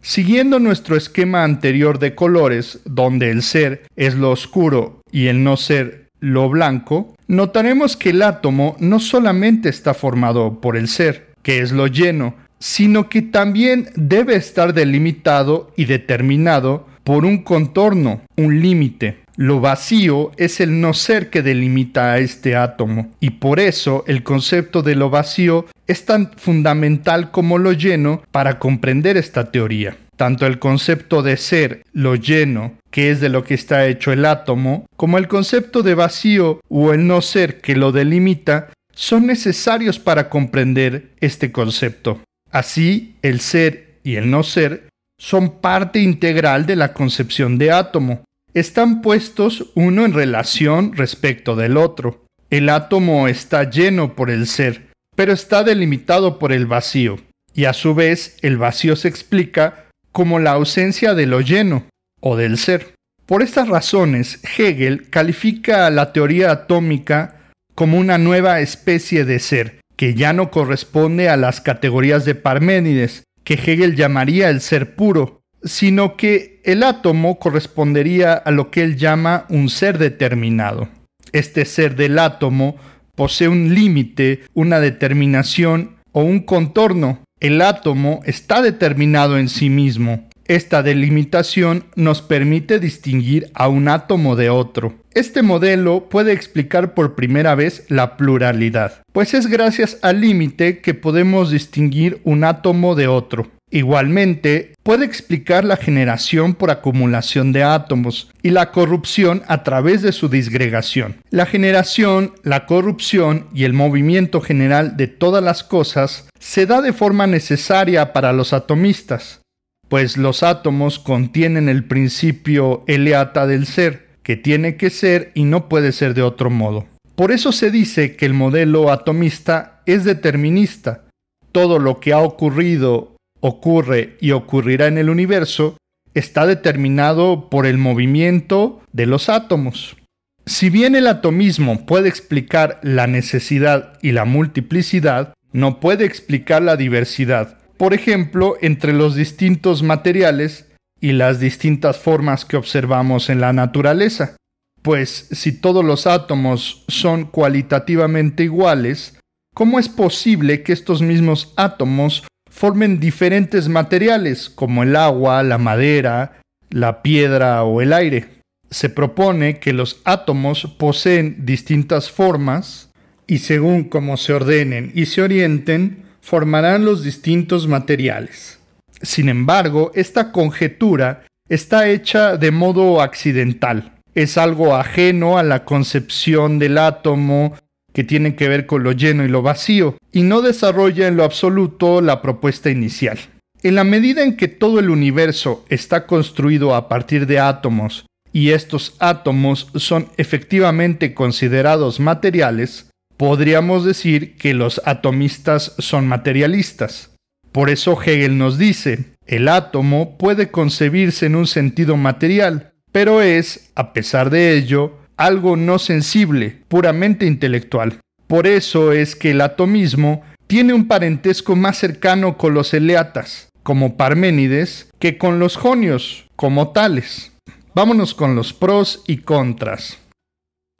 Siguiendo nuestro esquema anterior de colores, donde el ser es lo oscuro y el no ser lo blanco, notaremos que el átomo no solamente está formado por el ser, que es lo lleno, sino que también debe estar delimitado y determinado por un contorno, un límite. Lo vacío es el no ser que delimita a este átomo, y por eso el concepto de lo vacío es tan fundamental como lo lleno para comprender esta teoría. Tanto el concepto de ser, lo lleno, que es de lo que está hecho el átomo, como el concepto de vacío o el no ser que lo delimita, son necesarios para comprender este concepto. Así, el ser y el no ser son parte integral de la concepción de átomo. Están puestos uno en relación respecto del otro. El átomo está lleno por el ser, pero está delimitado por el vacío, y a su vez el vacío se explica como la ausencia de lo lleno o del ser. Por estas razones, Hegel califica a la teoría atómica como una nueva especie de ser, que ya no corresponde a las categorías de Parménides, que Hegel llamaría el ser puro, sino que el átomo correspondería a lo que él llama un ser determinado. Este ser del átomo posee un límite, una determinación o un contorno. El átomo está determinado en sí mismo. Esta delimitación nos permite distinguir a un átomo de otro. Este modelo puede explicar por primera vez la pluralidad, pues es gracias al límite que podemos distinguir un átomo de otro. Igualmente, puede explicar la generación por acumulación de átomos y la corrupción a través de su disgregación. La generación, la corrupción y el movimiento general de todas las cosas se da de forma necesaria para los atomistas, pues los átomos contienen el principio eleata del ser, que tiene que ser y no puede ser de otro modo. Por eso se dice que el modelo atomista es determinista. Todo lo que ha ocurrido, ocurre y ocurrirá en el universo está determinado por el movimiento de los átomos. Si bien el atomismo puede explicar la necesidad y la multiplicidad, no puede explicar la diversidad. Por ejemplo, entre los distintos materiales y las distintas formas que observamos en la naturaleza, pues si todos los átomos son cualitativamente iguales, ¿cómo es posible que estos mismos átomos formen diferentes materiales como el agua, la madera, la piedra o el aire? Se propone que los átomos poseen distintas formas y según cómo se ordenen y se orienten, formarán los distintos materiales. Sin embargo, esta conjetura está hecha de modo accidental. Es algo ajeno a la concepción del átomo que tiene que ver con lo lleno y lo vacío, y no desarrolla en lo absoluto la propuesta inicial. En la medida en que todo el universo está construido a partir de átomos, y estos átomos son efectivamente considerados materiales, podríamos decir que los atomistas son materialistas. Por eso Hegel nos dice, el átomo puede concebirse en un sentido material, pero es, a pesar de ello, algo no sensible, puramente intelectual. Por eso es que el atomismo tiene un parentesco más cercano con los eleatas, como Parménides, que con los jonios, como tales. Vámonos con los pros y contras.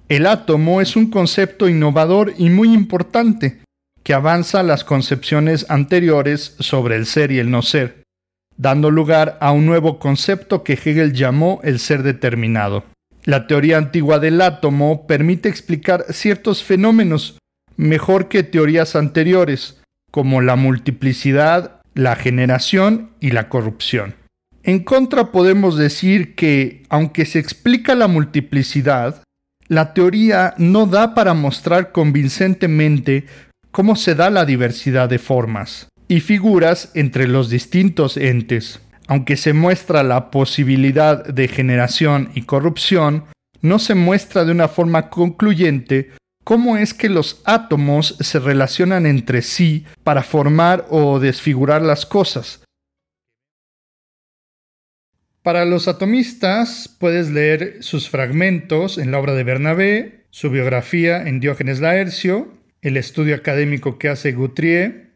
El átomo es un concepto innovador y muy importante, que avanza las concepciones anteriores sobre el ser y el no ser, dando lugar a un nuevo concepto que Hegel llamó el ser determinado. La teoría antigua del átomo permite explicar ciertos fenómenos mejor que teorías anteriores, como la multiplicidad, la generación y la corrupción. En contra podemos decir que, aunque se explica la multiplicidad, la teoría no da para mostrar convincentemente cómo se da la diversidad de formas y figuras entre los distintos entes. Aunque se muestra la posibilidad de generación y corrupción, no se muestra de una forma concluyente cómo es que los átomos se relacionan entre sí para formar o desfigurar las cosas. Para los atomistas puedes leer sus fragmentos en la obra de Bernabé, su biografía en Diógenes Laercio el estudio académico que hace Guthrie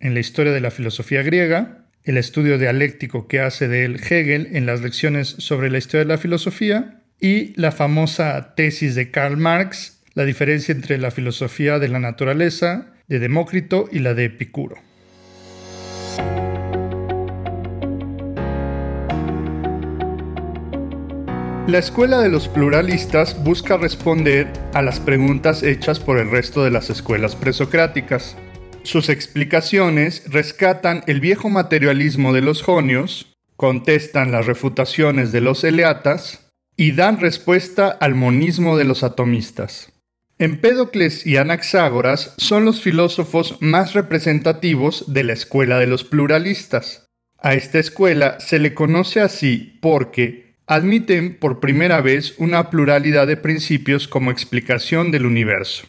en la historia de la filosofía griega, el estudio dialéctico que hace de él Hegel en las lecciones sobre la historia de la filosofía y la famosa tesis de Karl Marx, la diferencia entre la filosofía de la naturaleza de Demócrito y la de Epicuro. La escuela de los pluralistas busca responder a las preguntas hechas por el resto de las escuelas presocráticas. Sus explicaciones rescatan el viejo materialismo de los jonios, contestan las refutaciones de los eleatas y dan respuesta al monismo de los atomistas. Empédocles y Anaxágoras son los filósofos más representativos de la escuela de los pluralistas. A esta escuela se le conoce así porque admiten por primera vez una pluralidad de principios como explicación del universo.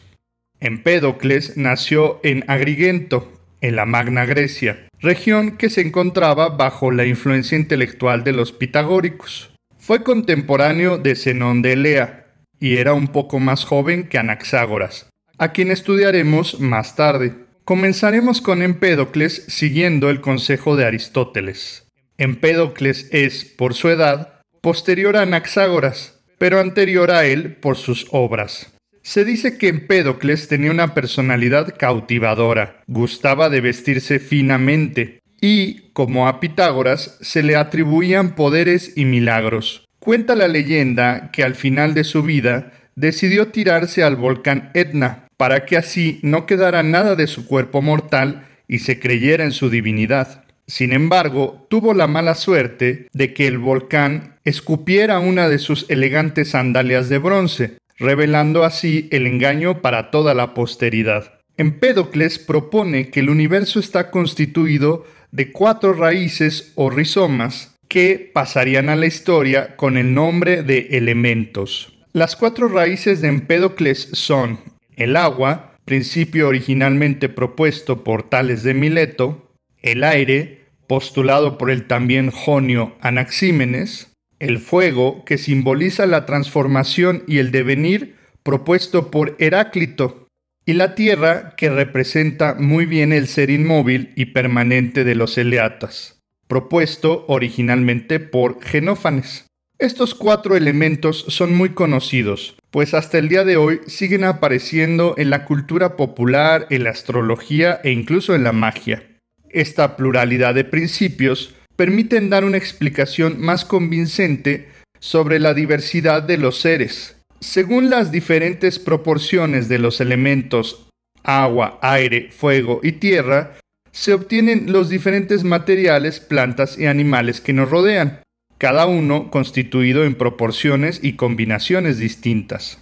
Empédocles nació en Agrigento, en la Magna Grecia, región que se encontraba bajo la influencia intelectual de los pitagóricos. Fue contemporáneo de Zenón de Elea y era un poco más joven que Anaxágoras, a quien estudiaremos más tarde. Comenzaremos con Empédocles siguiendo el consejo de Aristóteles. Empédocles es, por su edad, posterior a Anaxágoras, pero anterior a él por sus obras. Se dice que Empédocles tenía una personalidad cautivadora, gustaba de vestirse finamente, y, como a Pitágoras, se le atribuían poderes y milagros. Cuenta la leyenda que al final de su vida decidió tirarse al volcán Etna, para que así no quedara nada de su cuerpo mortal y se creyera en su divinidad. Sin embargo, tuvo la mala suerte de que el volcán escupiera una de sus elegantes sandalias de bronce, revelando así el engaño para toda la posteridad. Empédocles propone que el universo está constituido de cuatro raíces o rizomas que pasarían a la historia con el nombre de elementos. Las cuatro raíces de Empédocles son el agua, principio originalmente propuesto por Tales de Mileto, el aire, postulado por el también Jonio Anaxímenes, el fuego que simboliza la transformación y el devenir propuesto por Heráclito, y la tierra que representa muy bien el ser inmóvil y permanente de los eleatas, propuesto originalmente por Genófanes. Estos cuatro elementos son muy conocidos, pues hasta el día de hoy siguen apareciendo en la cultura popular, en la astrología e incluso en la magia. Esta pluralidad de principios permiten dar una explicación más convincente sobre la diversidad de los seres. Según las diferentes proporciones de los elementos agua, aire, fuego y tierra, se obtienen los diferentes materiales, plantas y animales que nos rodean, cada uno constituido en proporciones y combinaciones distintas.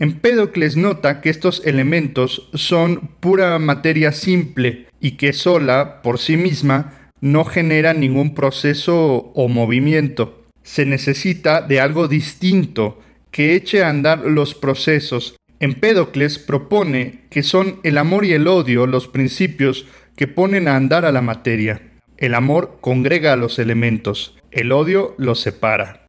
Empédocles nota que estos elementos son pura materia simple y que sola, por sí misma, no genera ningún proceso o movimiento. Se necesita de algo distinto que eche a andar los procesos. Empédocles propone que son el amor y el odio los principios que ponen a andar a la materia. El amor congrega a los elementos, el odio los separa.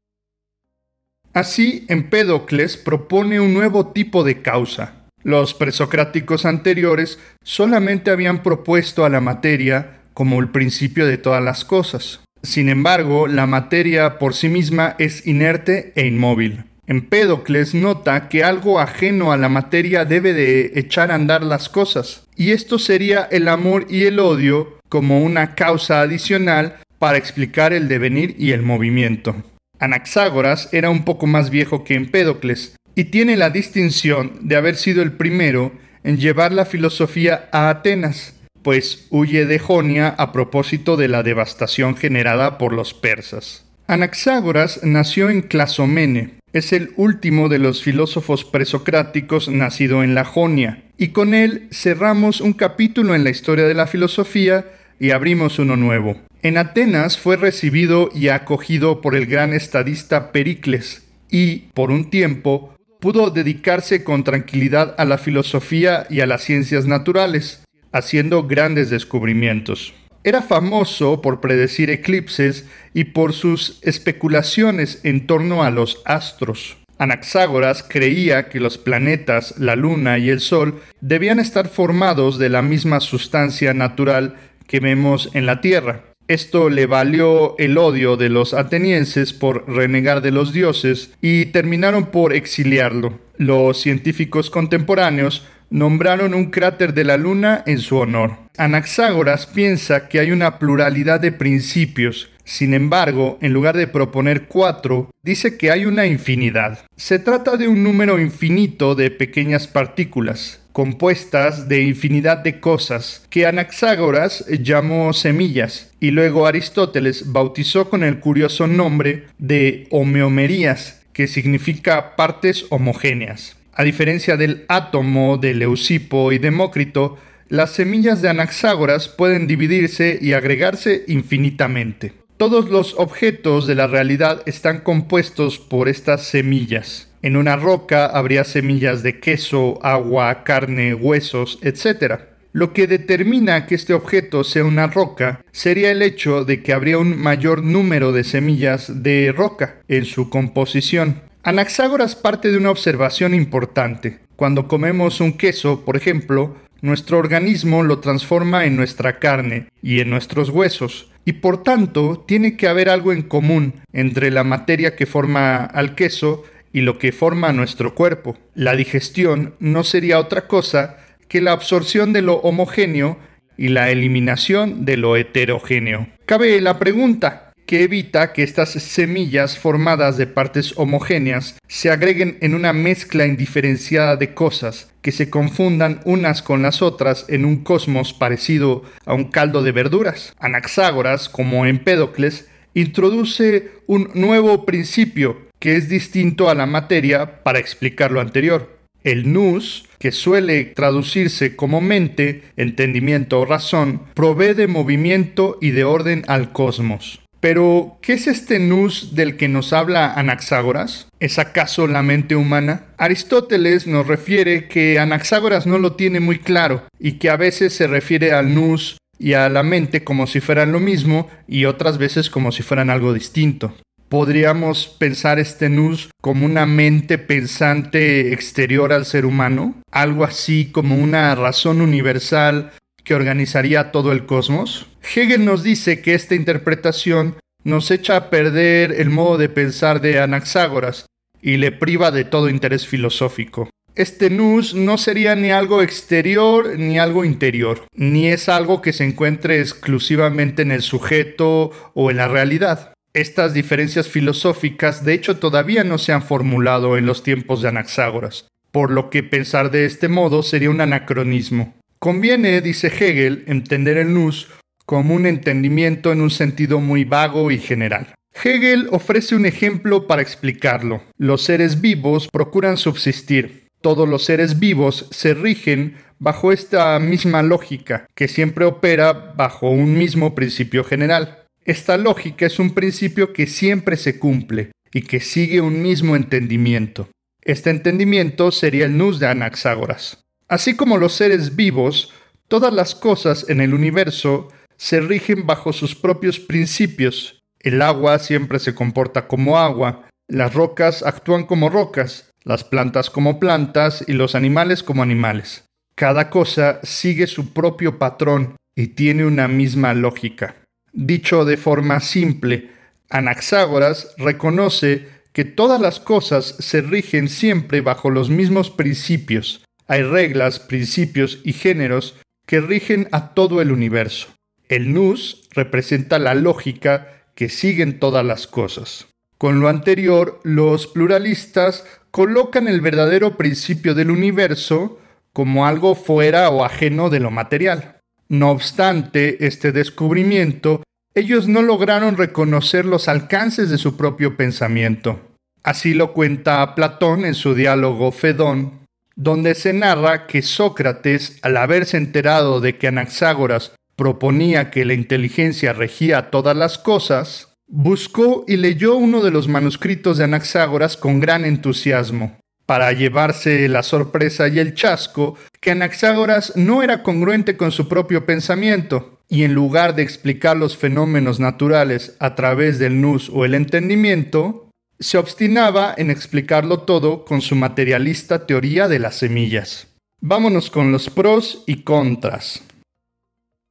Así, Empédocles propone un nuevo tipo de causa. Los presocráticos anteriores solamente habían propuesto a la materia como el principio de todas las cosas. Sin embargo, la materia por sí misma es inerte e inmóvil. Empédocles nota que algo ajeno a la materia debe de echar a andar las cosas, y esto sería el amor y el odio como una causa adicional para explicar el devenir y el movimiento. Anaxágoras era un poco más viejo que Empédocles y tiene la distinción de haber sido el primero en llevar la filosofía a Atenas, pues huye de Jonia a propósito de la devastación generada por los persas. Anaxágoras nació en Clasomene, es el último de los filósofos presocráticos nacido en la Jonia, y con él cerramos un capítulo en la historia de la filosofía y abrimos uno nuevo. En Atenas fue recibido y acogido por el gran estadista Pericles y, por un tiempo, pudo dedicarse con tranquilidad a la filosofía y a las ciencias naturales, haciendo grandes descubrimientos. Era famoso por predecir eclipses y por sus especulaciones en torno a los astros. Anaxágoras creía que los planetas, la luna y el sol debían estar formados de la misma sustancia natural que vemos en la Tierra. Esto le valió el odio de los atenienses por renegar de los dioses y terminaron por exiliarlo. Los científicos contemporáneos nombraron un cráter de la luna en su honor. Anaxágoras piensa que hay una pluralidad de principios, sin embargo, en lugar de proponer cuatro, dice que hay una infinidad. Se trata de un número infinito de pequeñas partículas, compuestas de infinidad de cosas que Anaxágoras llamó semillas y luego Aristóteles bautizó con el curioso nombre de homeomerías, que significa partes homogéneas. A diferencia del átomo de Leucipo y Demócrito, las semillas de Anaxágoras pueden dividirse y agregarse infinitamente. Todos los objetos de la realidad están compuestos por estas semillas. En una roca habría semillas de queso, agua, carne, huesos, etc. Lo que determina que este objeto sea una roca sería el hecho de que habría un mayor número de semillas de roca en su composición. Anaxágoras parte de una observación importante. Cuando comemos un queso, por ejemplo, nuestro organismo lo transforma en nuestra carne y en nuestros huesos, y por tanto tiene que haber algo en común entre la materia que forma al queso y lo que forma nuestro cuerpo. La digestión no sería otra cosa que la absorción de lo homogéneo y la eliminación de lo heterogéneo. Cabe la pregunta, que evita que estas semillas formadas de partes homogéneas se agreguen en una mezcla indiferenciada de cosas, que se confundan unas con las otras en un cosmos parecido a un caldo de verduras. Anaxágoras, como Empédocles, introduce un nuevo principio que es distinto a la materia para explicar lo anterior. El nous, que suele traducirse como mente, entendimiento o razón, provee de movimiento y de orden al cosmos. Pero, ¿qué es este nous del que nos habla Anaxágoras? ¿Es acaso la mente humana? Aristóteles nos refiere que Anaxágoras no lo tiene muy claro y que a veces se refiere al nous y a la mente como si fueran lo mismo y otras veces como si fueran algo distinto podríamos pensar este Nus como una mente pensante exterior al ser humano, algo así como una razón universal que organizaría todo el cosmos. Hegel nos dice que esta interpretación nos echa a perder el modo de pensar de Anaxágoras y le priva de todo interés filosófico. Este nus no sería ni algo exterior ni algo interior, ni es algo que se encuentre exclusivamente en el sujeto o en la realidad estas diferencias filosóficas de hecho todavía no se han formulado en los tiempos de Anaxágoras, por lo que pensar de este modo sería un anacronismo. Conviene, dice Hegel, entender el nous como un entendimiento en un sentido muy vago y general. Hegel ofrece un ejemplo para explicarlo. Los seres vivos procuran subsistir. Todos los seres vivos se rigen bajo esta misma lógica, que siempre opera bajo un mismo principio general. Esta lógica es un principio que siempre se cumple y que sigue un mismo entendimiento. Este entendimiento sería el nus de Anaxágoras. Así como los seres vivos, todas las cosas en el universo se rigen bajo sus propios principios. El agua siempre se comporta como agua, las rocas actúan como rocas, las plantas como plantas y los animales como animales. Cada cosa sigue su propio patrón y tiene una misma lógica. Dicho de forma simple, Anaxágoras reconoce que todas las cosas se rigen siempre bajo los mismos principios. Hay reglas, principios y géneros que rigen a todo el universo. El nous representa la lógica que siguen todas las cosas. Con lo anterior, los pluralistas colocan el verdadero principio del universo como algo fuera o ajeno de lo material. No obstante este descubrimiento, ellos no lograron reconocer los alcances de su propio pensamiento. Así lo cuenta Platón en su diálogo Fedón, donde se narra que Sócrates, al haberse enterado de que Anaxágoras proponía que la inteligencia regía todas las cosas, buscó y leyó uno de los manuscritos de Anaxágoras con gran entusiasmo. Para llevarse la sorpresa y el chasco, que Anaxágoras no era congruente con su propio pensamiento, y en lugar de explicar los fenómenos naturales a través del nous o el entendimiento, se obstinaba en explicarlo todo con su materialista teoría de las semillas. Vámonos con los pros y contras.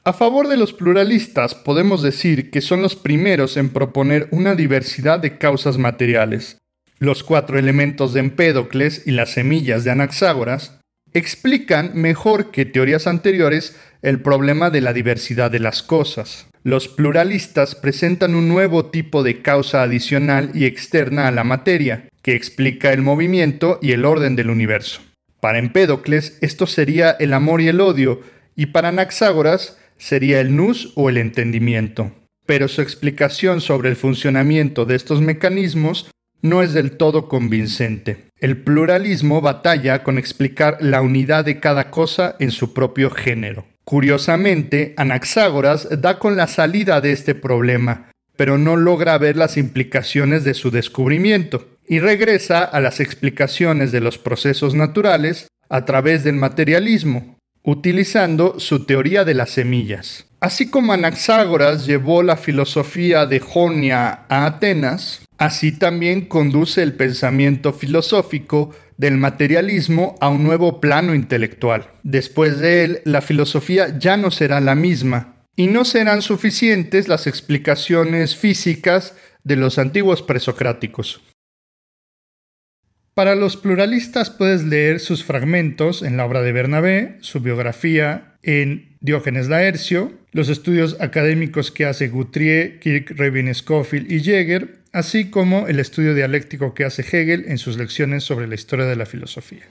A favor de los pluralistas podemos decir que son los primeros en proponer una diversidad de causas materiales. Los cuatro elementos de Empédocles y las semillas de Anaxágoras explican mejor que teorías anteriores el problema de la diversidad de las cosas. Los pluralistas presentan un nuevo tipo de causa adicional y externa a la materia, que explica el movimiento y el orden del universo. Para Empédocles esto sería el amor y el odio, y para Anaxágoras sería el nous o el entendimiento. Pero su explicación sobre el funcionamiento de estos mecanismos no es del todo convincente. El pluralismo batalla con explicar la unidad de cada cosa en su propio género. Curiosamente, Anaxágoras da con la salida de este problema, pero no logra ver las implicaciones de su descubrimiento, y regresa a las explicaciones de los procesos naturales a través del materialismo, utilizando su teoría de las semillas. Así como Anaxágoras llevó la filosofía de Jonia a Atenas, así también conduce el pensamiento filosófico del materialismo a un nuevo plano intelectual. Después de él, la filosofía ya no será la misma, y no serán suficientes las explicaciones físicas de los antiguos presocráticos. Para los pluralistas puedes leer sus fragmentos en la obra de Bernabé, su biografía en Diógenes Laercio, los estudios académicos que hace Guthrie, Kirk, Rabin, Scofield y Jäger, así como el estudio dialéctico que hace Hegel en sus lecciones sobre la historia de la filosofía.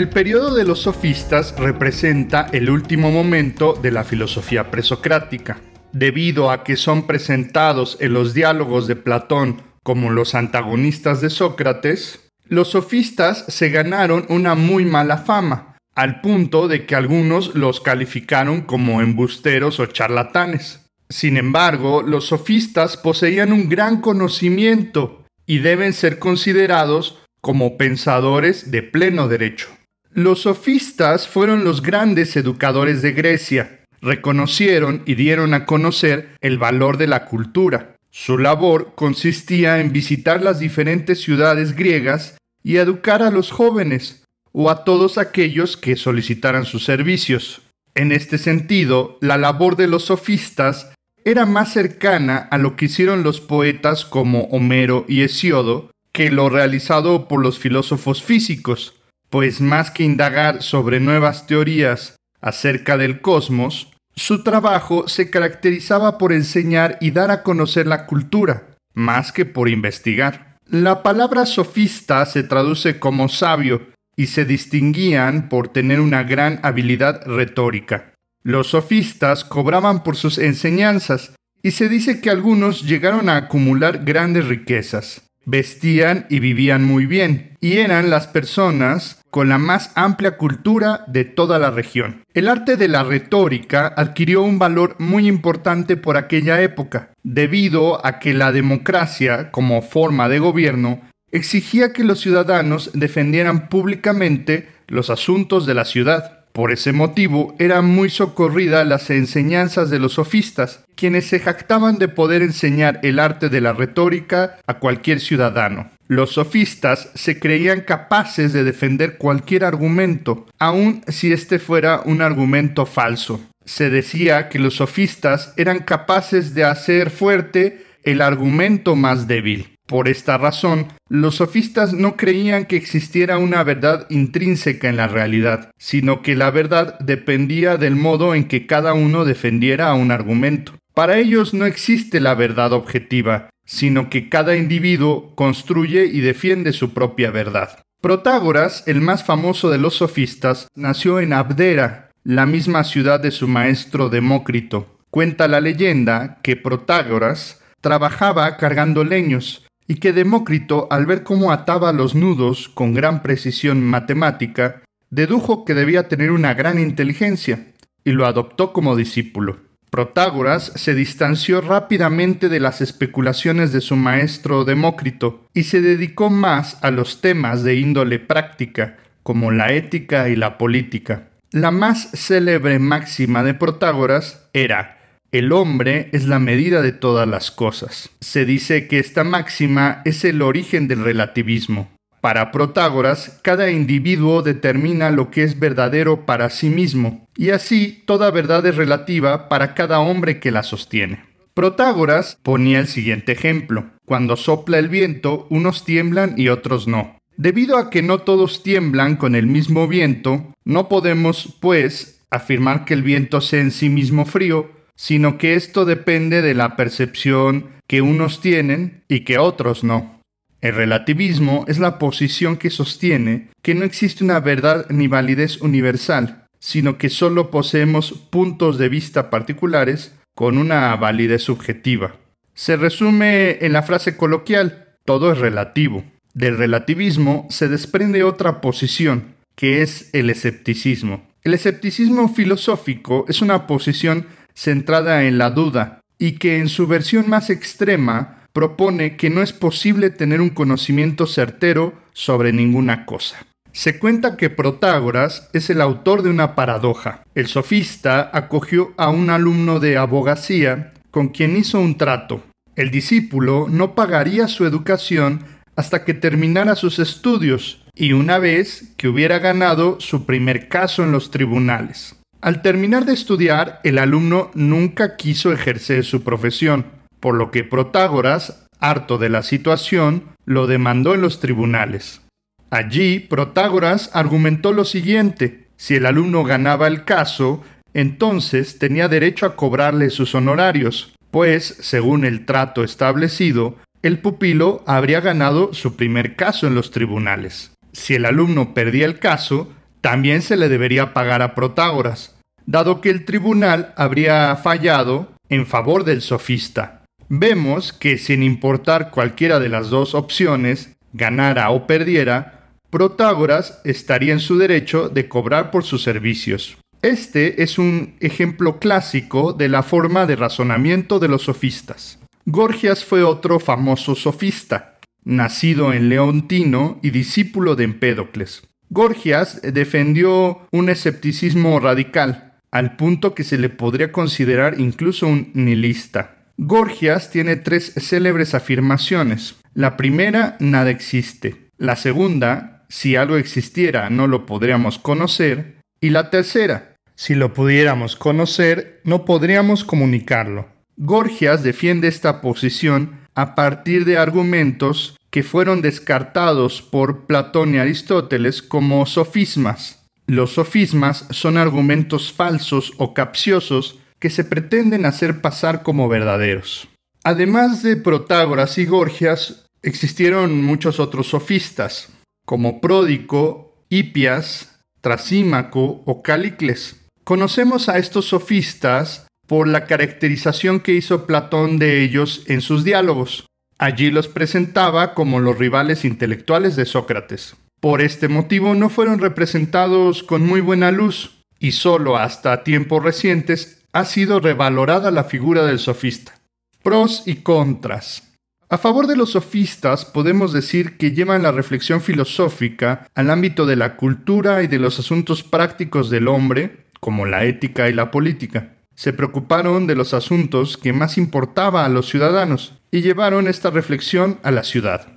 El periodo de los sofistas representa el último momento de la filosofía presocrática. Debido a que son presentados en los diálogos de Platón como los antagonistas de Sócrates, los sofistas se ganaron una muy mala fama, al punto de que algunos los calificaron como embusteros o charlatanes. Sin embargo, los sofistas poseían un gran conocimiento y deben ser considerados como pensadores de pleno derecho. Los sofistas fueron los grandes educadores de Grecia. Reconocieron y dieron a conocer el valor de la cultura. Su labor consistía en visitar las diferentes ciudades griegas y educar a los jóvenes o a todos aquellos que solicitaran sus servicios. En este sentido, la labor de los sofistas era más cercana a lo que hicieron los poetas como Homero y Hesiodo que lo realizado por los filósofos físicos, pues más que indagar sobre nuevas teorías acerca del cosmos, su trabajo se caracterizaba por enseñar y dar a conocer la cultura, más que por investigar. La palabra sofista se traduce como sabio y se distinguían por tener una gran habilidad retórica. Los sofistas cobraban por sus enseñanzas y se dice que algunos llegaron a acumular grandes riquezas. Vestían y vivían muy bien y eran las personas con la más amplia cultura de toda la región. El arte de la retórica adquirió un valor muy importante por aquella época, debido a que la democracia, como forma de gobierno, exigía que los ciudadanos defendieran públicamente los asuntos de la ciudad. Por ese motivo eran muy socorridas las enseñanzas de los sofistas, quienes se jactaban de poder enseñar el arte de la retórica a cualquier ciudadano. Los sofistas se creían capaces de defender cualquier argumento, aun si este fuera un argumento falso. Se decía que los sofistas eran capaces de hacer fuerte el argumento más débil. Por esta razón, los sofistas no creían que existiera una verdad intrínseca en la realidad, sino que la verdad dependía del modo en que cada uno defendiera un argumento. Para ellos no existe la verdad objetiva, sino que cada individuo construye y defiende su propia verdad. Protágoras, el más famoso de los sofistas, nació en Abdera, la misma ciudad de su maestro Demócrito. Cuenta la leyenda que Protágoras trabajaba cargando leños y que Demócrito, al ver cómo ataba los nudos con gran precisión matemática, dedujo que debía tener una gran inteligencia y lo adoptó como discípulo. Protágoras se distanció rápidamente de las especulaciones de su maestro Demócrito y se dedicó más a los temas de índole práctica, como la ética y la política. La más célebre máxima de Protágoras era el hombre es la medida de todas las cosas. Se dice que esta máxima es el origen del relativismo. Para Protágoras, cada individuo determina lo que es verdadero para sí mismo, y así toda verdad es relativa para cada hombre que la sostiene. Protágoras ponía el siguiente ejemplo. Cuando sopla el viento, unos tiemblan y otros no. Debido a que no todos tiemblan con el mismo viento, no podemos, pues, afirmar que el viento sea en sí mismo frío, sino que esto depende de la percepción que unos tienen y que otros no. El relativismo es la posición que sostiene que no existe una verdad ni validez universal, sino que solo poseemos puntos de vista particulares con una validez subjetiva. Se resume en la frase coloquial, todo es relativo. Del relativismo se desprende otra posición, que es el escepticismo. El escepticismo filosófico es una posición centrada en la duda y que en su versión más extrema propone que no es posible tener un conocimiento certero sobre ninguna cosa. Se cuenta que Protágoras es el autor de una paradoja. El sofista acogió a un alumno de abogacía con quien hizo un trato. El discípulo no pagaría su educación hasta que terminara sus estudios y una vez que hubiera ganado su primer caso en los tribunales. Al terminar de estudiar, el alumno nunca quiso ejercer su profesión por lo que Protágoras, harto de la situación, lo demandó en los tribunales. Allí, Protágoras argumentó lo siguiente, si el alumno ganaba el caso, entonces tenía derecho a cobrarle sus honorarios, pues, según el trato establecido, el pupilo habría ganado su primer caso en los tribunales. Si el alumno perdía el caso, también se le debería pagar a Protágoras, dado que el tribunal habría fallado en favor del sofista vemos que sin importar cualquiera de las dos opciones, ganara o perdiera, Protágoras estaría en su derecho de cobrar por sus servicios. Este es un ejemplo clásico de la forma de razonamiento de los sofistas. Gorgias fue otro famoso sofista, nacido en Leontino y discípulo de Empédocles. Gorgias defendió un escepticismo radical, al punto que se le podría considerar incluso un nihilista. Gorgias tiene tres célebres afirmaciones. La primera, nada existe. La segunda, si algo existiera no lo podríamos conocer. Y la tercera, si lo pudiéramos conocer no podríamos comunicarlo. Gorgias defiende esta posición a partir de argumentos que fueron descartados por Platón y Aristóteles como sofismas. Los sofismas son argumentos falsos o capciosos que se pretenden hacer pasar como verdaderos. Además de Protágoras y Gorgias, existieron muchos otros sofistas, como Pródico, Hipias, Trasímaco o Calicles. Conocemos a estos sofistas por la caracterización que hizo Platón de ellos en sus diálogos. Allí los presentaba como los rivales intelectuales de Sócrates. Por este motivo no fueron representados con muy buena luz y solo hasta tiempos recientes ha sido revalorada la figura del sofista. Pros y contras. A favor de los sofistas podemos decir que llevan la reflexión filosófica al ámbito de la cultura y de los asuntos prácticos del hombre, como la ética y la política. Se preocuparon de los asuntos que más importaba a los ciudadanos y llevaron esta reflexión a la ciudad.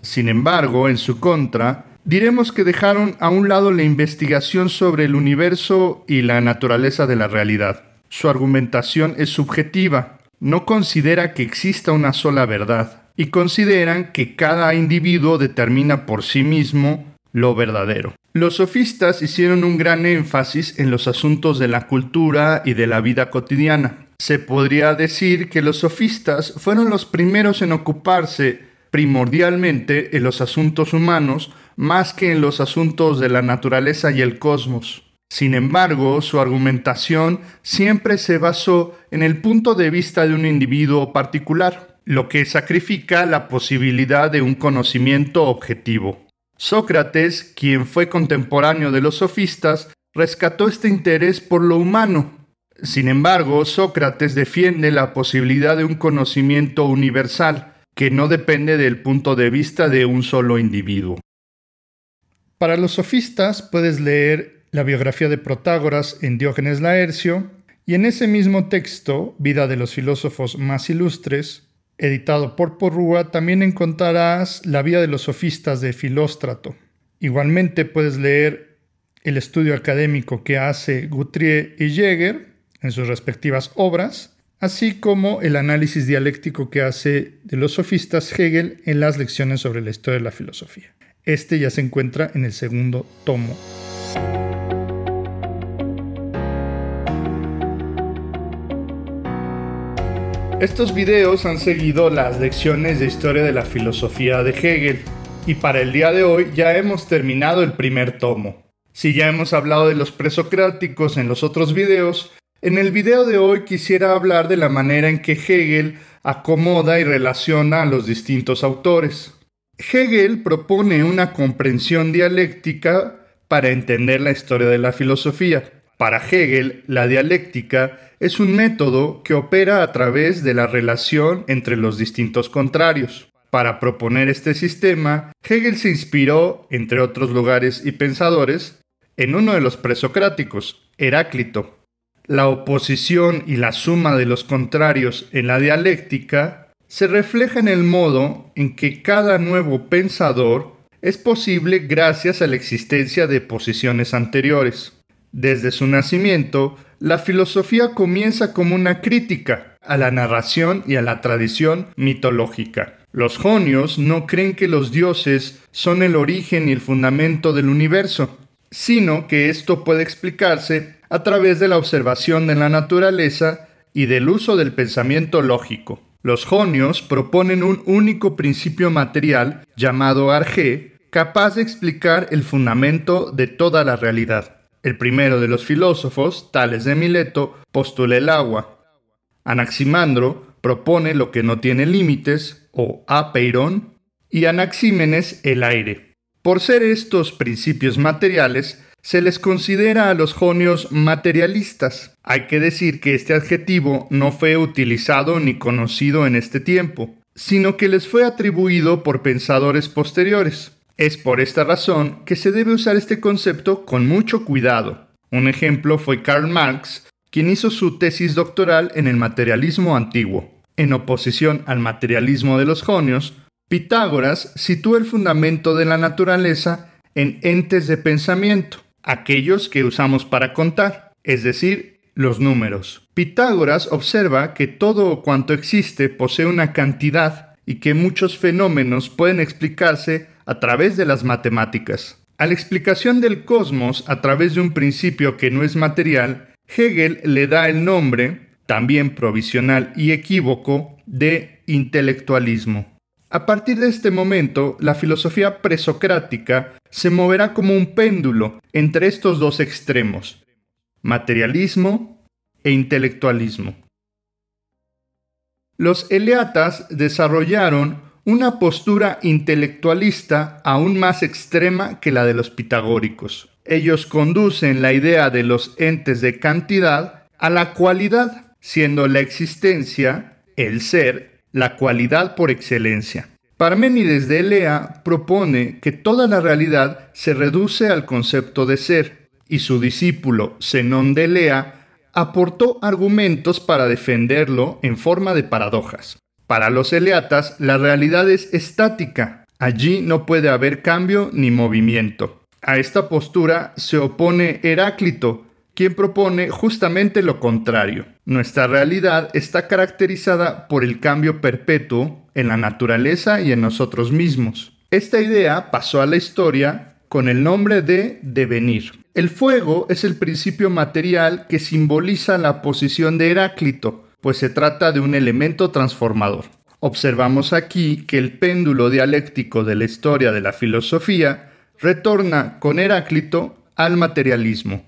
Sin embargo, en su contra, diremos que dejaron a un lado la investigación sobre el universo y la naturaleza de la realidad. Su argumentación es subjetiva, no considera que exista una sola verdad y consideran que cada individuo determina por sí mismo lo verdadero. Los sofistas hicieron un gran énfasis en los asuntos de la cultura y de la vida cotidiana. Se podría decir que los sofistas fueron los primeros en ocuparse primordialmente en los asuntos humanos más que en los asuntos de la naturaleza y el cosmos. Sin embargo, su argumentación siempre se basó en el punto de vista de un individuo particular, lo que sacrifica la posibilidad de un conocimiento objetivo. Sócrates, quien fue contemporáneo de los sofistas, rescató este interés por lo humano. Sin embargo, Sócrates defiende la posibilidad de un conocimiento universal, que no depende del punto de vista de un solo individuo. Para los sofistas puedes leer la biografía de Protágoras en Diógenes Laercio, y en ese mismo texto, Vida de los filósofos más ilustres, editado por Porrúa, también encontrarás la vida de los sofistas de Filóstrato. Igualmente puedes leer el estudio académico que hace Guthrie y Jäger en sus respectivas obras, así como el análisis dialéctico que hace de los sofistas Hegel en las lecciones sobre la historia de la filosofía. Este ya se encuentra en el segundo tomo. Estos videos han seguido las lecciones de historia de la filosofía de Hegel y para el día de hoy ya hemos terminado el primer tomo. Si ya hemos hablado de los presocráticos en los otros videos, en el video de hoy quisiera hablar de la manera en que Hegel acomoda y relaciona a los distintos autores. Hegel propone una comprensión dialéctica para entender la historia de la filosofía. Para Hegel, la dialéctica es un método que opera a través de la relación entre los distintos contrarios. Para proponer este sistema, Hegel se inspiró, entre otros lugares y pensadores, en uno de los presocráticos, Heráclito. La oposición y la suma de los contrarios en la dialéctica se refleja en el modo en que cada nuevo pensador es posible gracias a la existencia de posiciones anteriores. Desde su nacimiento, la filosofía comienza como una crítica a la narración y a la tradición mitológica. Los jonios no creen que los dioses son el origen y el fundamento del universo, sino que esto puede explicarse a través de la observación de la naturaleza y del uso del pensamiento lógico. Los jonios proponen un único principio material llamado arge, capaz de explicar el fundamento de toda la realidad. El primero de los filósofos, Tales de Mileto, postula el agua. Anaximandro propone lo que no tiene límites, o apeirón, y Anaxímenes el aire. Por ser estos principios materiales, se les considera a los jonios materialistas. Hay que decir que este adjetivo no fue utilizado ni conocido en este tiempo, sino que les fue atribuido por pensadores posteriores. Es por esta razón que se debe usar este concepto con mucho cuidado. Un ejemplo fue Karl Marx, quien hizo su tesis doctoral en el materialismo antiguo. En oposición al materialismo de los jonios, Pitágoras sitúa el fundamento de la naturaleza en entes de pensamiento, aquellos que usamos para contar, es decir, los números. Pitágoras observa que todo cuanto existe posee una cantidad y que muchos fenómenos pueden explicarse a través de las matemáticas. A la explicación del cosmos a través de un principio que no es material, Hegel le da el nombre, también provisional y equívoco, de intelectualismo. A partir de este momento, la filosofía presocrática se moverá como un péndulo entre estos dos extremos, materialismo e intelectualismo. Los eleatas desarrollaron una postura intelectualista aún más extrema que la de los pitagóricos. Ellos conducen la idea de los entes de cantidad a la cualidad, siendo la existencia, el ser, la cualidad por excelencia. Parménides de Elea propone que toda la realidad se reduce al concepto de ser, y su discípulo Zenón de Elea aportó argumentos para defenderlo en forma de paradojas. Para los eleatas, la realidad es estática. Allí no puede haber cambio ni movimiento. A esta postura se opone Heráclito, quien propone justamente lo contrario. Nuestra realidad está caracterizada por el cambio perpetuo en la naturaleza y en nosotros mismos. Esta idea pasó a la historia con el nombre de devenir. El fuego es el principio material que simboliza la posición de Heráclito, pues se trata de un elemento transformador. Observamos aquí que el péndulo dialéctico de la historia de la filosofía retorna con Heráclito al materialismo.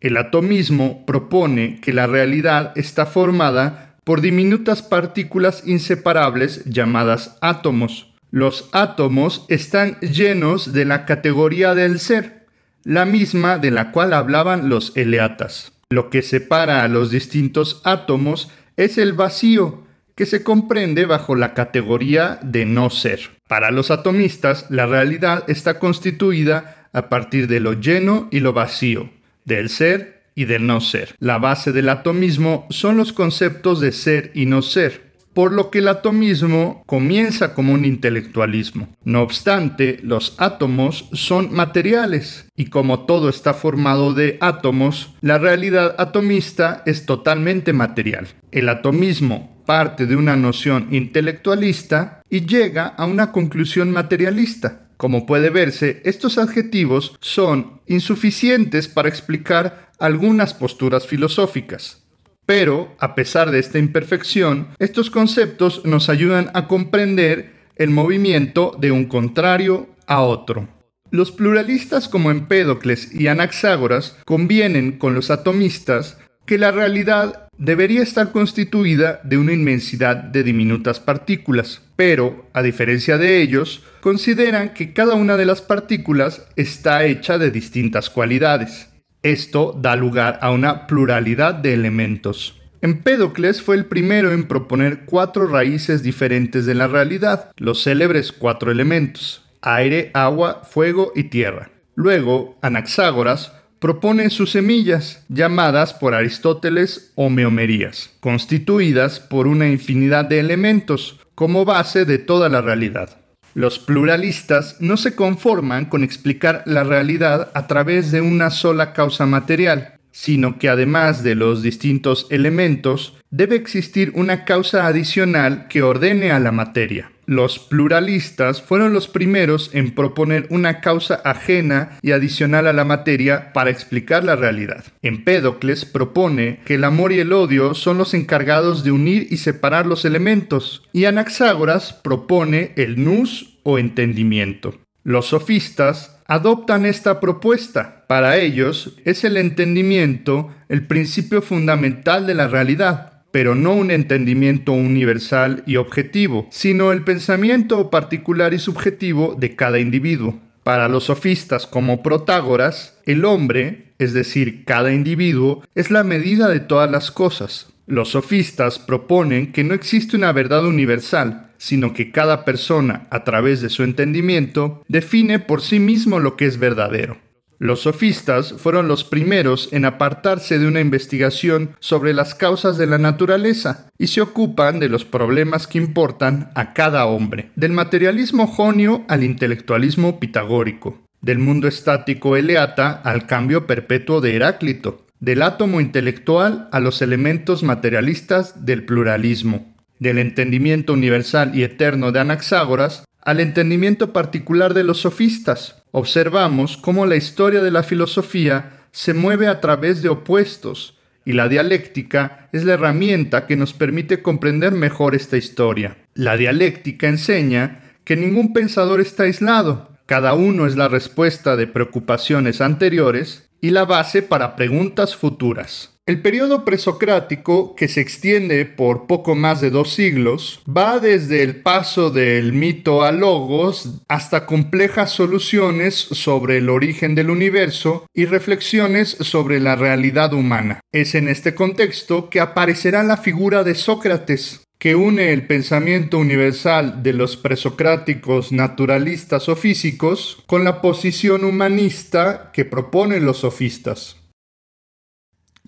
El atomismo propone que la realidad está formada por diminutas partículas inseparables llamadas átomos. Los átomos están llenos de la categoría del ser, la misma de la cual hablaban los eleatas. Lo que separa a los distintos átomos es el vacío, que se comprende bajo la categoría de no ser. Para los atomistas, la realidad está constituida a partir de lo lleno y lo vacío, del ser y del no ser. La base del atomismo son los conceptos de ser y no ser por lo que el atomismo comienza como un intelectualismo. No obstante, los átomos son materiales y como todo está formado de átomos, la realidad atomista es totalmente material. El atomismo parte de una noción intelectualista y llega a una conclusión materialista. Como puede verse, estos adjetivos son insuficientes para explicar algunas posturas filosóficas. Pero, a pesar de esta imperfección, estos conceptos nos ayudan a comprender el movimiento de un contrario a otro. Los pluralistas como Empédocles y Anaxágoras convienen con los atomistas que la realidad debería estar constituida de una inmensidad de diminutas partículas, pero, a diferencia de ellos, consideran que cada una de las partículas está hecha de distintas cualidades. Esto da lugar a una pluralidad de elementos. Empédocles fue el primero en proponer cuatro raíces diferentes de la realidad, los célebres cuatro elementos, aire, agua, fuego y tierra. Luego, Anaxágoras propone sus semillas, llamadas por Aristóteles homeomerías, constituidas por una infinidad de elementos como base de toda la realidad. Los pluralistas no se conforman con explicar la realidad a través de una sola causa material, sino que además de los distintos elementos, debe existir una causa adicional que ordene a la materia. Los pluralistas fueron los primeros en proponer una causa ajena y adicional a la materia para explicar la realidad. Empédocles propone que el amor y el odio son los encargados de unir y separar los elementos, y Anaxágoras propone el nous o entendimiento. Los sofistas adoptan esta propuesta. Para ellos es el entendimiento el principio fundamental de la realidad, pero no un entendimiento universal y objetivo, sino el pensamiento particular y subjetivo de cada individuo. Para los sofistas como Protágoras, el hombre, es decir, cada individuo, es la medida de todas las cosas. Los sofistas proponen que no existe una verdad universal, sino que cada persona, a través de su entendimiento, define por sí mismo lo que es verdadero. Los sofistas fueron los primeros en apartarse de una investigación sobre las causas de la naturaleza y se ocupan de los problemas que importan a cada hombre, del materialismo jonio al intelectualismo pitagórico, del mundo estático eleata al cambio perpetuo de Heráclito, del átomo intelectual a los elementos materialistas del pluralismo, del entendimiento universal y eterno de Anaxágoras al entendimiento particular de los sofistas, observamos cómo la historia de la filosofía se mueve a través de opuestos y la dialéctica es la herramienta que nos permite comprender mejor esta historia. La dialéctica enseña que ningún pensador está aislado, cada uno es la respuesta de preocupaciones anteriores y la base para preguntas futuras. El periodo presocrático, que se extiende por poco más de dos siglos, va desde el paso del mito a logos hasta complejas soluciones sobre el origen del universo y reflexiones sobre la realidad humana. Es en este contexto que aparecerá la figura de Sócrates, que une el pensamiento universal de los presocráticos naturalistas o físicos con la posición humanista que proponen los sofistas.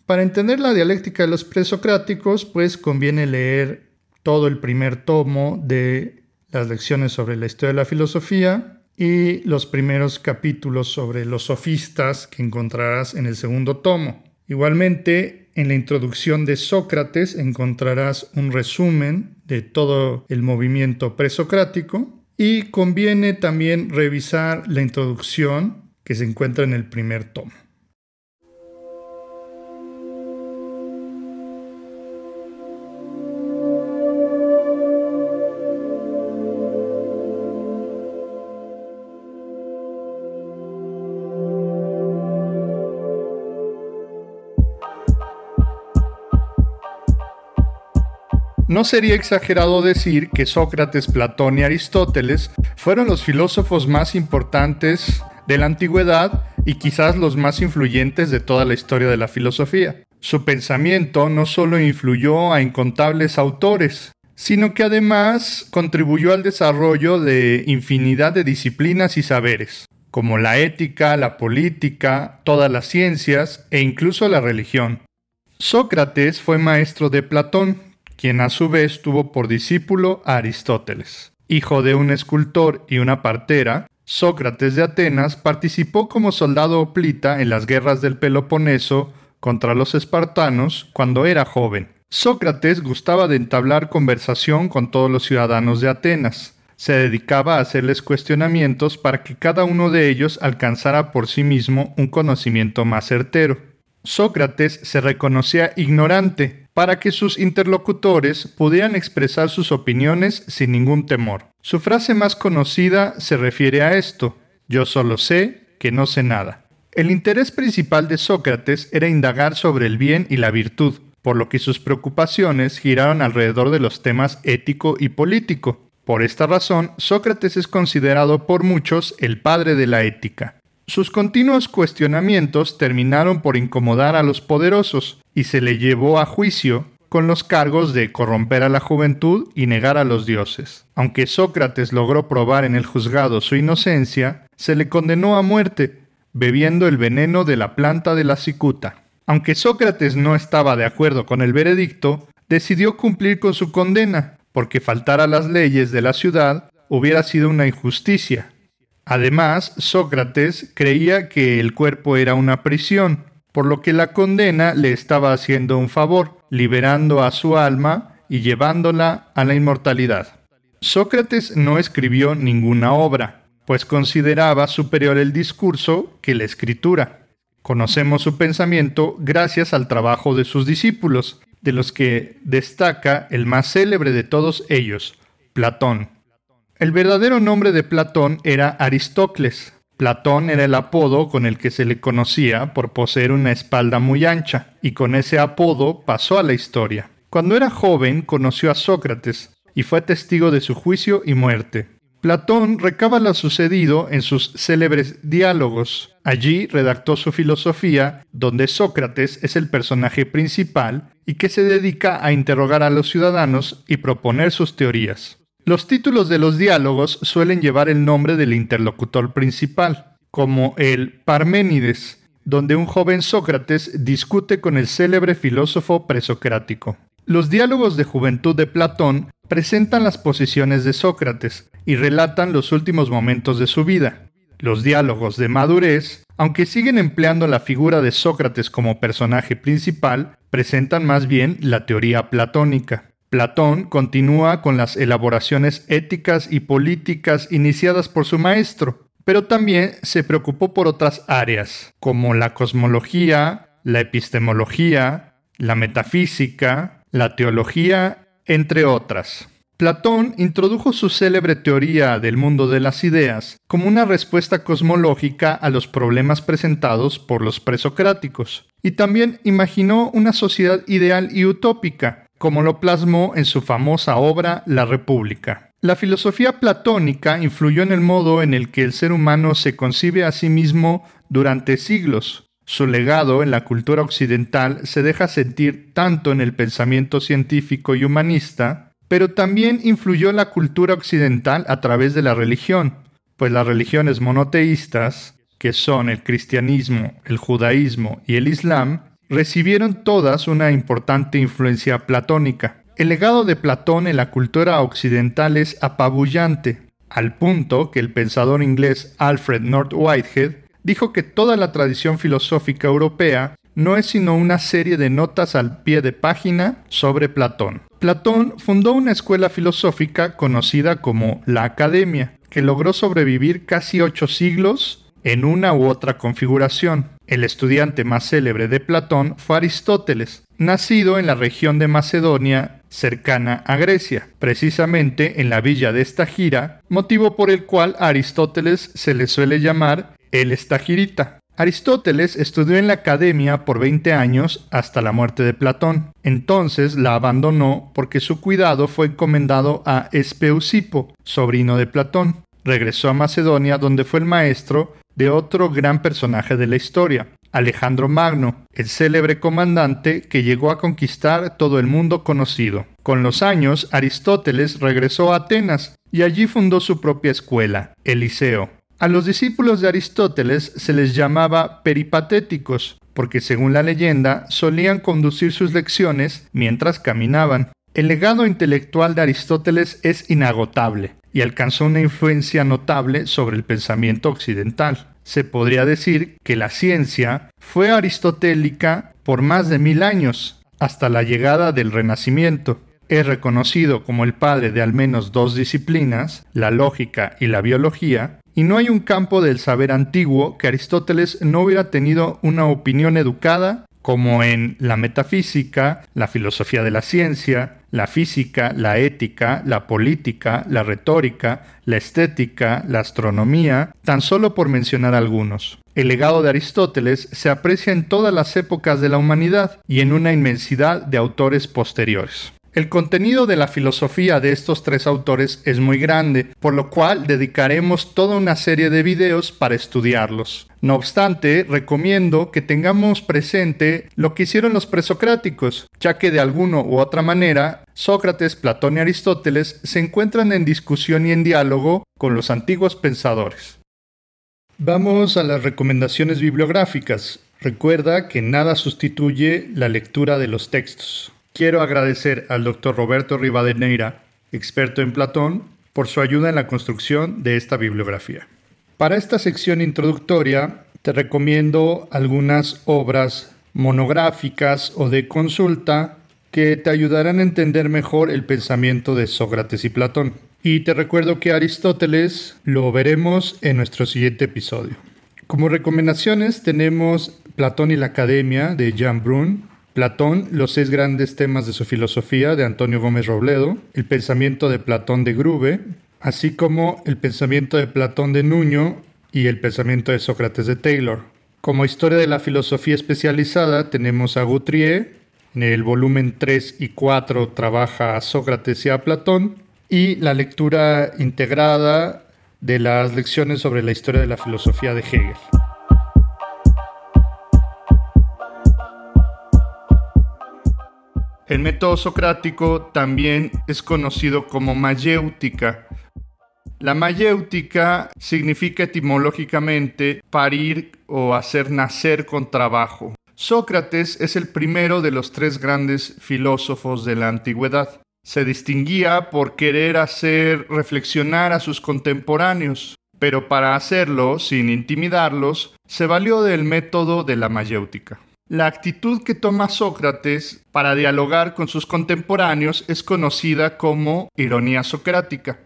Para entender la dialéctica de los presocráticos, pues conviene leer todo el primer tomo de las lecciones sobre la historia de la filosofía y los primeros capítulos sobre los sofistas que encontrarás en el segundo tomo. Igualmente, en la introducción de Sócrates encontrarás un resumen de todo el movimiento presocrático y conviene también revisar la introducción que se encuentra en el primer tomo. no sería exagerado decir que Sócrates, Platón y Aristóteles fueron los filósofos más importantes de la antigüedad y quizás los más influyentes de toda la historia de la filosofía. Su pensamiento no solo influyó a incontables autores, sino que además contribuyó al desarrollo de infinidad de disciplinas y saberes, como la ética, la política, todas las ciencias e incluso la religión. Sócrates fue maestro de Platón, quien a su vez tuvo por discípulo a Aristóteles. Hijo de un escultor y una partera, Sócrates de Atenas participó como soldado oplita en las guerras del Peloponeso contra los espartanos cuando era joven. Sócrates gustaba de entablar conversación con todos los ciudadanos de Atenas. Se dedicaba a hacerles cuestionamientos para que cada uno de ellos alcanzara por sí mismo un conocimiento más certero. Sócrates se reconocía ignorante, para que sus interlocutores pudieran expresar sus opiniones sin ningún temor. Su frase más conocida se refiere a esto, yo solo sé que no sé nada. El interés principal de Sócrates era indagar sobre el bien y la virtud, por lo que sus preocupaciones giraron alrededor de los temas ético y político. Por esta razón, Sócrates es considerado por muchos el padre de la ética. Sus continuos cuestionamientos terminaron por incomodar a los poderosos y se le llevó a juicio con los cargos de corromper a la juventud y negar a los dioses. Aunque Sócrates logró probar en el juzgado su inocencia, se le condenó a muerte, bebiendo el veneno de la planta de la cicuta. Aunque Sócrates no estaba de acuerdo con el veredicto, decidió cumplir con su condena, porque faltar a las leyes de la ciudad hubiera sido una injusticia, Además, Sócrates creía que el cuerpo era una prisión, por lo que la condena le estaba haciendo un favor, liberando a su alma y llevándola a la inmortalidad. Sócrates no escribió ninguna obra, pues consideraba superior el discurso que la escritura. Conocemos su pensamiento gracias al trabajo de sus discípulos, de los que destaca el más célebre de todos ellos, Platón. El verdadero nombre de Platón era Aristócles. Platón era el apodo con el que se le conocía por poseer una espalda muy ancha, y con ese apodo pasó a la historia. Cuando era joven conoció a Sócrates y fue testigo de su juicio y muerte. Platón recaba lo sucedido en sus célebres diálogos. Allí redactó su filosofía, donde Sócrates es el personaje principal y que se dedica a interrogar a los ciudadanos y proponer sus teorías. Los títulos de los diálogos suelen llevar el nombre del interlocutor principal, como el Parménides, donde un joven Sócrates discute con el célebre filósofo presocrático. Los diálogos de juventud de Platón presentan las posiciones de Sócrates y relatan los últimos momentos de su vida. Los diálogos de madurez, aunque siguen empleando la figura de Sócrates como personaje principal, presentan más bien la teoría platónica. Platón continúa con las elaboraciones éticas y políticas iniciadas por su maestro, pero también se preocupó por otras áreas, como la cosmología, la epistemología, la metafísica, la teología, entre otras. Platón introdujo su célebre teoría del mundo de las ideas como una respuesta cosmológica a los problemas presentados por los presocráticos, y también imaginó una sociedad ideal y utópica, como lo plasmó en su famosa obra La República. La filosofía platónica influyó en el modo en el que el ser humano se concibe a sí mismo durante siglos. Su legado en la cultura occidental se deja sentir tanto en el pensamiento científico y humanista, pero también influyó la cultura occidental a través de la religión, pues las religiones monoteístas, que son el cristianismo, el judaísmo y el islam, recibieron todas una importante influencia platónica. El legado de Platón en la cultura occidental es apabullante, al punto que el pensador inglés Alfred North Whitehead dijo que toda la tradición filosófica europea no es sino una serie de notas al pie de página sobre Platón. Platón fundó una escuela filosófica conocida como la Academia, que logró sobrevivir casi ocho siglos en una u otra configuración. El estudiante más célebre de Platón fue Aristóteles, nacido en la región de Macedonia cercana a Grecia, precisamente en la villa de Estagira, motivo por el cual a Aristóteles se le suele llamar el Estagirita. Aristóteles estudió en la academia por 20 años hasta la muerte de Platón. Entonces la abandonó porque su cuidado fue encomendado a Espeusipo, sobrino de Platón. Regresó a Macedonia donde fue el maestro de otro gran personaje de la historia, Alejandro Magno, el célebre comandante que llegó a conquistar todo el mundo conocido. Con los años, Aristóteles regresó a Atenas y allí fundó su propia escuela, el Liceo. A los discípulos de Aristóteles se les llamaba peripatéticos, porque según la leyenda solían conducir sus lecciones mientras caminaban. El legado intelectual de Aristóteles es inagotable y alcanzó una influencia notable sobre el pensamiento occidental. Se podría decir que la ciencia fue aristotélica por más de mil años, hasta la llegada del Renacimiento. Es reconocido como el padre de al menos dos disciplinas, la lógica y la biología, y no hay un campo del saber antiguo que Aristóteles no hubiera tenido una opinión educada, como en la metafísica, la filosofía de la ciencia, la física, la ética, la política, la retórica, la estética, la astronomía, tan solo por mencionar algunos. El legado de Aristóteles se aprecia en todas las épocas de la humanidad y en una inmensidad de autores posteriores. El contenido de la filosofía de estos tres autores es muy grande, por lo cual dedicaremos toda una serie de videos para estudiarlos. No obstante, recomiendo que tengamos presente lo que hicieron los presocráticos, ya que de alguna u otra manera, Sócrates, Platón y Aristóteles se encuentran en discusión y en diálogo con los antiguos pensadores. Vamos a las recomendaciones bibliográficas. Recuerda que nada sustituye la lectura de los textos. Quiero agradecer al doctor Roberto Rivadeneira, experto en Platón, por su ayuda en la construcción de esta bibliografía. Para esta sección introductoria, te recomiendo algunas obras monográficas o de consulta que te ayudarán a entender mejor el pensamiento de Sócrates y Platón. Y te recuerdo que Aristóteles lo veremos en nuestro siguiente episodio. Como recomendaciones tenemos Platón y la Academia de Jan Brun, Platón, los seis grandes temas de su filosofía de Antonio Gómez Robledo, el pensamiento de Platón de Grube, así como el pensamiento de Platón de Nuño y el pensamiento de Sócrates de Taylor. Como historia de la filosofía especializada tenemos a Gautrier, en el volumen 3 y 4 trabaja a Sócrates y a Platón, y la lectura integrada de las lecciones sobre la historia de la filosofía de Hegel. El método socrático también es conocido como mayéutica. La mayéutica significa etimológicamente parir o hacer nacer con trabajo. Sócrates es el primero de los tres grandes filósofos de la antigüedad. Se distinguía por querer hacer reflexionar a sus contemporáneos, pero para hacerlo, sin intimidarlos, se valió del método de la mayéutica. La actitud que toma Sócrates para dialogar con sus contemporáneos es conocida como ironía socrática.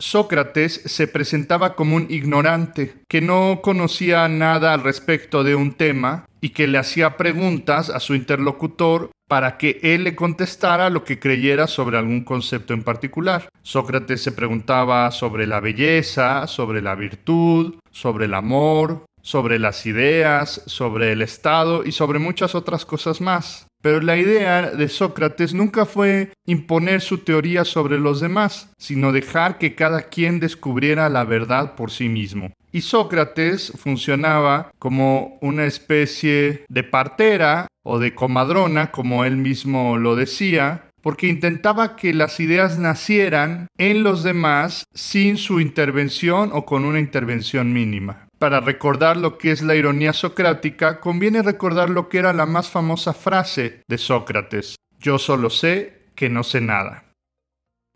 Sócrates se presentaba como un ignorante que no conocía nada al respecto de un tema y que le hacía preguntas a su interlocutor para que él le contestara lo que creyera sobre algún concepto en particular. Sócrates se preguntaba sobre la belleza, sobre la virtud, sobre el amor, sobre las ideas, sobre el Estado y sobre muchas otras cosas más. Pero la idea de Sócrates nunca fue imponer su teoría sobre los demás, sino dejar que cada quien descubriera la verdad por sí mismo. Y Sócrates funcionaba como una especie de partera o de comadrona, como él mismo lo decía, porque intentaba que las ideas nacieran en los demás sin su intervención o con una intervención mínima. Para recordar lo que es la ironía socrática, conviene recordar lo que era la más famosa frase de Sócrates, yo solo sé que no sé nada.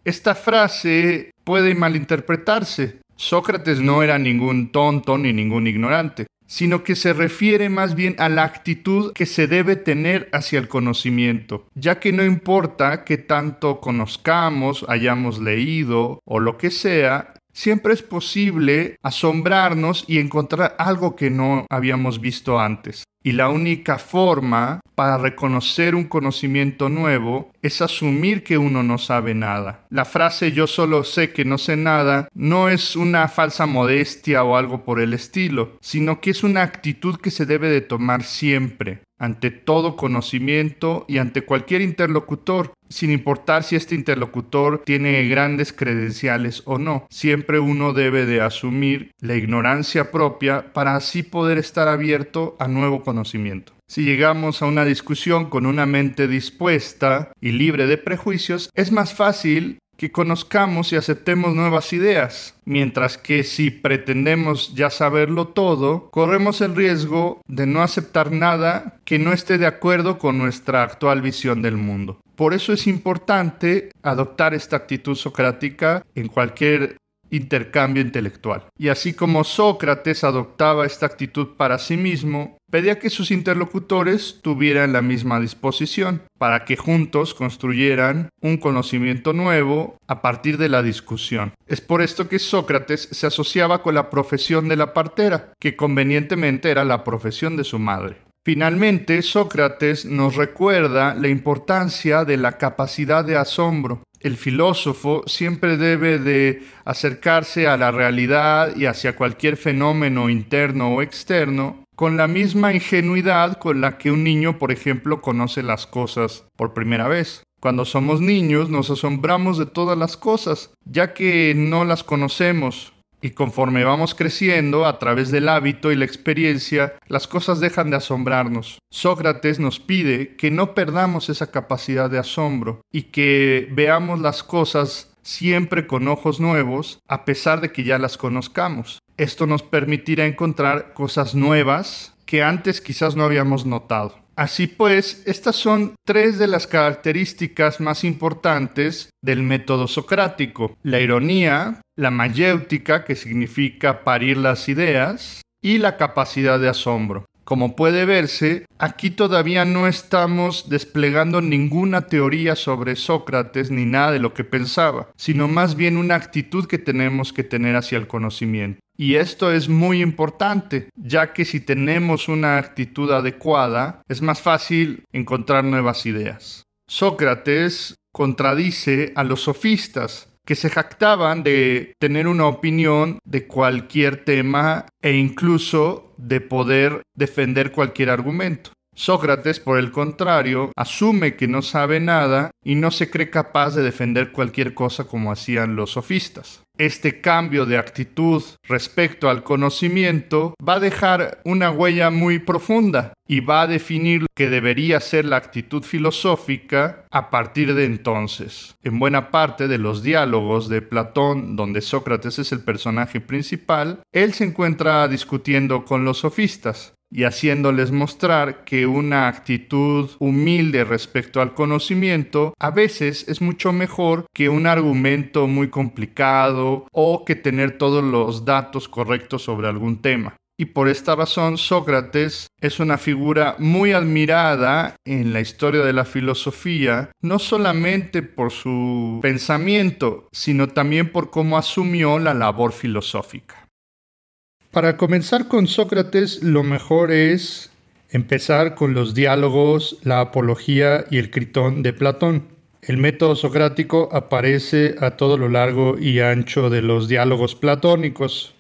Esta frase puede malinterpretarse. Sócrates no era ningún tonto ni ningún ignorante, sino que se refiere más bien a la actitud que se debe tener hacia el conocimiento, ya que no importa que tanto conozcamos, hayamos leído o lo que sea, Siempre es posible asombrarnos y encontrar algo que no habíamos visto antes. Y la única forma para reconocer un conocimiento nuevo es asumir que uno no sabe nada. La frase yo solo sé que no sé nada no es una falsa modestia o algo por el estilo, sino que es una actitud que se debe de tomar siempre, ante todo conocimiento y ante cualquier interlocutor, sin importar si este interlocutor tiene grandes credenciales o no. Siempre uno debe de asumir la ignorancia propia para así poder estar abierto a nuevo conocimiento. Si llegamos a una discusión con una mente dispuesta y libre de prejuicios, es más fácil que conozcamos y aceptemos nuevas ideas, mientras que si pretendemos ya saberlo todo, corremos el riesgo de no aceptar nada que no esté de acuerdo con nuestra actual visión del mundo. Por eso es importante adoptar esta actitud socrática en cualquier intercambio intelectual. Y así como Sócrates adoptaba esta actitud para sí mismo, pedía que sus interlocutores tuvieran la misma disposición, para que juntos construyeran un conocimiento nuevo a partir de la discusión. Es por esto que Sócrates se asociaba con la profesión de la partera, que convenientemente era la profesión de su madre. Finalmente, Sócrates nos recuerda la importancia de la capacidad de asombro el filósofo siempre debe de acercarse a la realidad y hacia cualquier fenómeno interno o externo con la misma ingenuidad con la que un niño, por ejemplo, conoce las cosas por primera vez. Cuando somos niños nos asombramos de todas las cosas, ya que no las conocemos, y conforme vamos creciendo, a través del hábito y la experiencia, las cosas dejan de asombrarnos. Sócrates nos pide que no perdamos esa capacidad de asombro y que veamos las cosas siempre con ojos nuevos, a pesar de que ya las conozcamos. Esto nos permitirá encontrar cosas nuevas que antes quizás no habíamos notado. Así pues, estas son tres de las características más importantes del método socrático. La ironía, la mayéutica, que significa parir las ideas, y la capacidad de asombro. Como puede verse, aquí todavía no estamos desplegando ninguna teoría sobre Sócrates ni nada de lo que pensaba, sino más bien una actitud que tenemos que tener hacia el conocimiento. Y esto es muy importante, ya que si tenemos una actitud adecuada, es más fácil encontrar nuevas ideas. Sócrates contradice a los sofistas, que se jactaban de tener una opinión de cualquier tema e incluso de poder defender cualquier argumento. Sócrates, por el contrario, asume que no sabe nada y no se cree capaz de defender cualquier cosa como hacían los sofistas. Este cambio de actitud respecto al conocimiento va a dejar una huella muy profunda y va a definir que debería ser la actitud filosófica a partir de entonces. En buena parte de los diálogos de Platón, donde Sócrates es el personaje principal, él se encuentra discutiendo con los sofistas y haciéndoles mostrar que una actitud humilde respecto al conocimiento a veces es mucho mejor que un argumento muy complicado o que tener todos los datos correctos sobre algún tema. Y por esta razón Sócrates es una figura muy admirada en la historia de la filosofía, no solamente por su pensamiento, sino también por cómo asumió la labor filosófica. Para comenzar con Sócrates, lo mejor es empezar con los diálogos, la apología y el critón de Platón. El método socrático aparece a todo lo largo y ancho de los diálogos platónicos.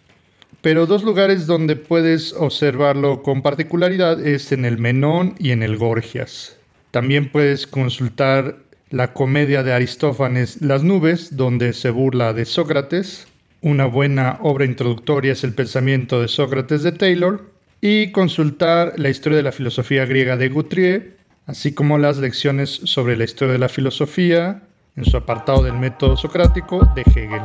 Pero dos lugares donde puedes observarlo con particularidad es en el Menón y en el Gorgias. También puedes consultar la comedia de Aristófanes Las nubes, donde se burla de Sócrates, una buena obra introductoria es El pensamiento de Sócrates de Taylor y consultar la historia de la filosofía griega de Guthrie, así como las lecciones sobre la historia de la filosofía en su apartado del método socrático de Hegel.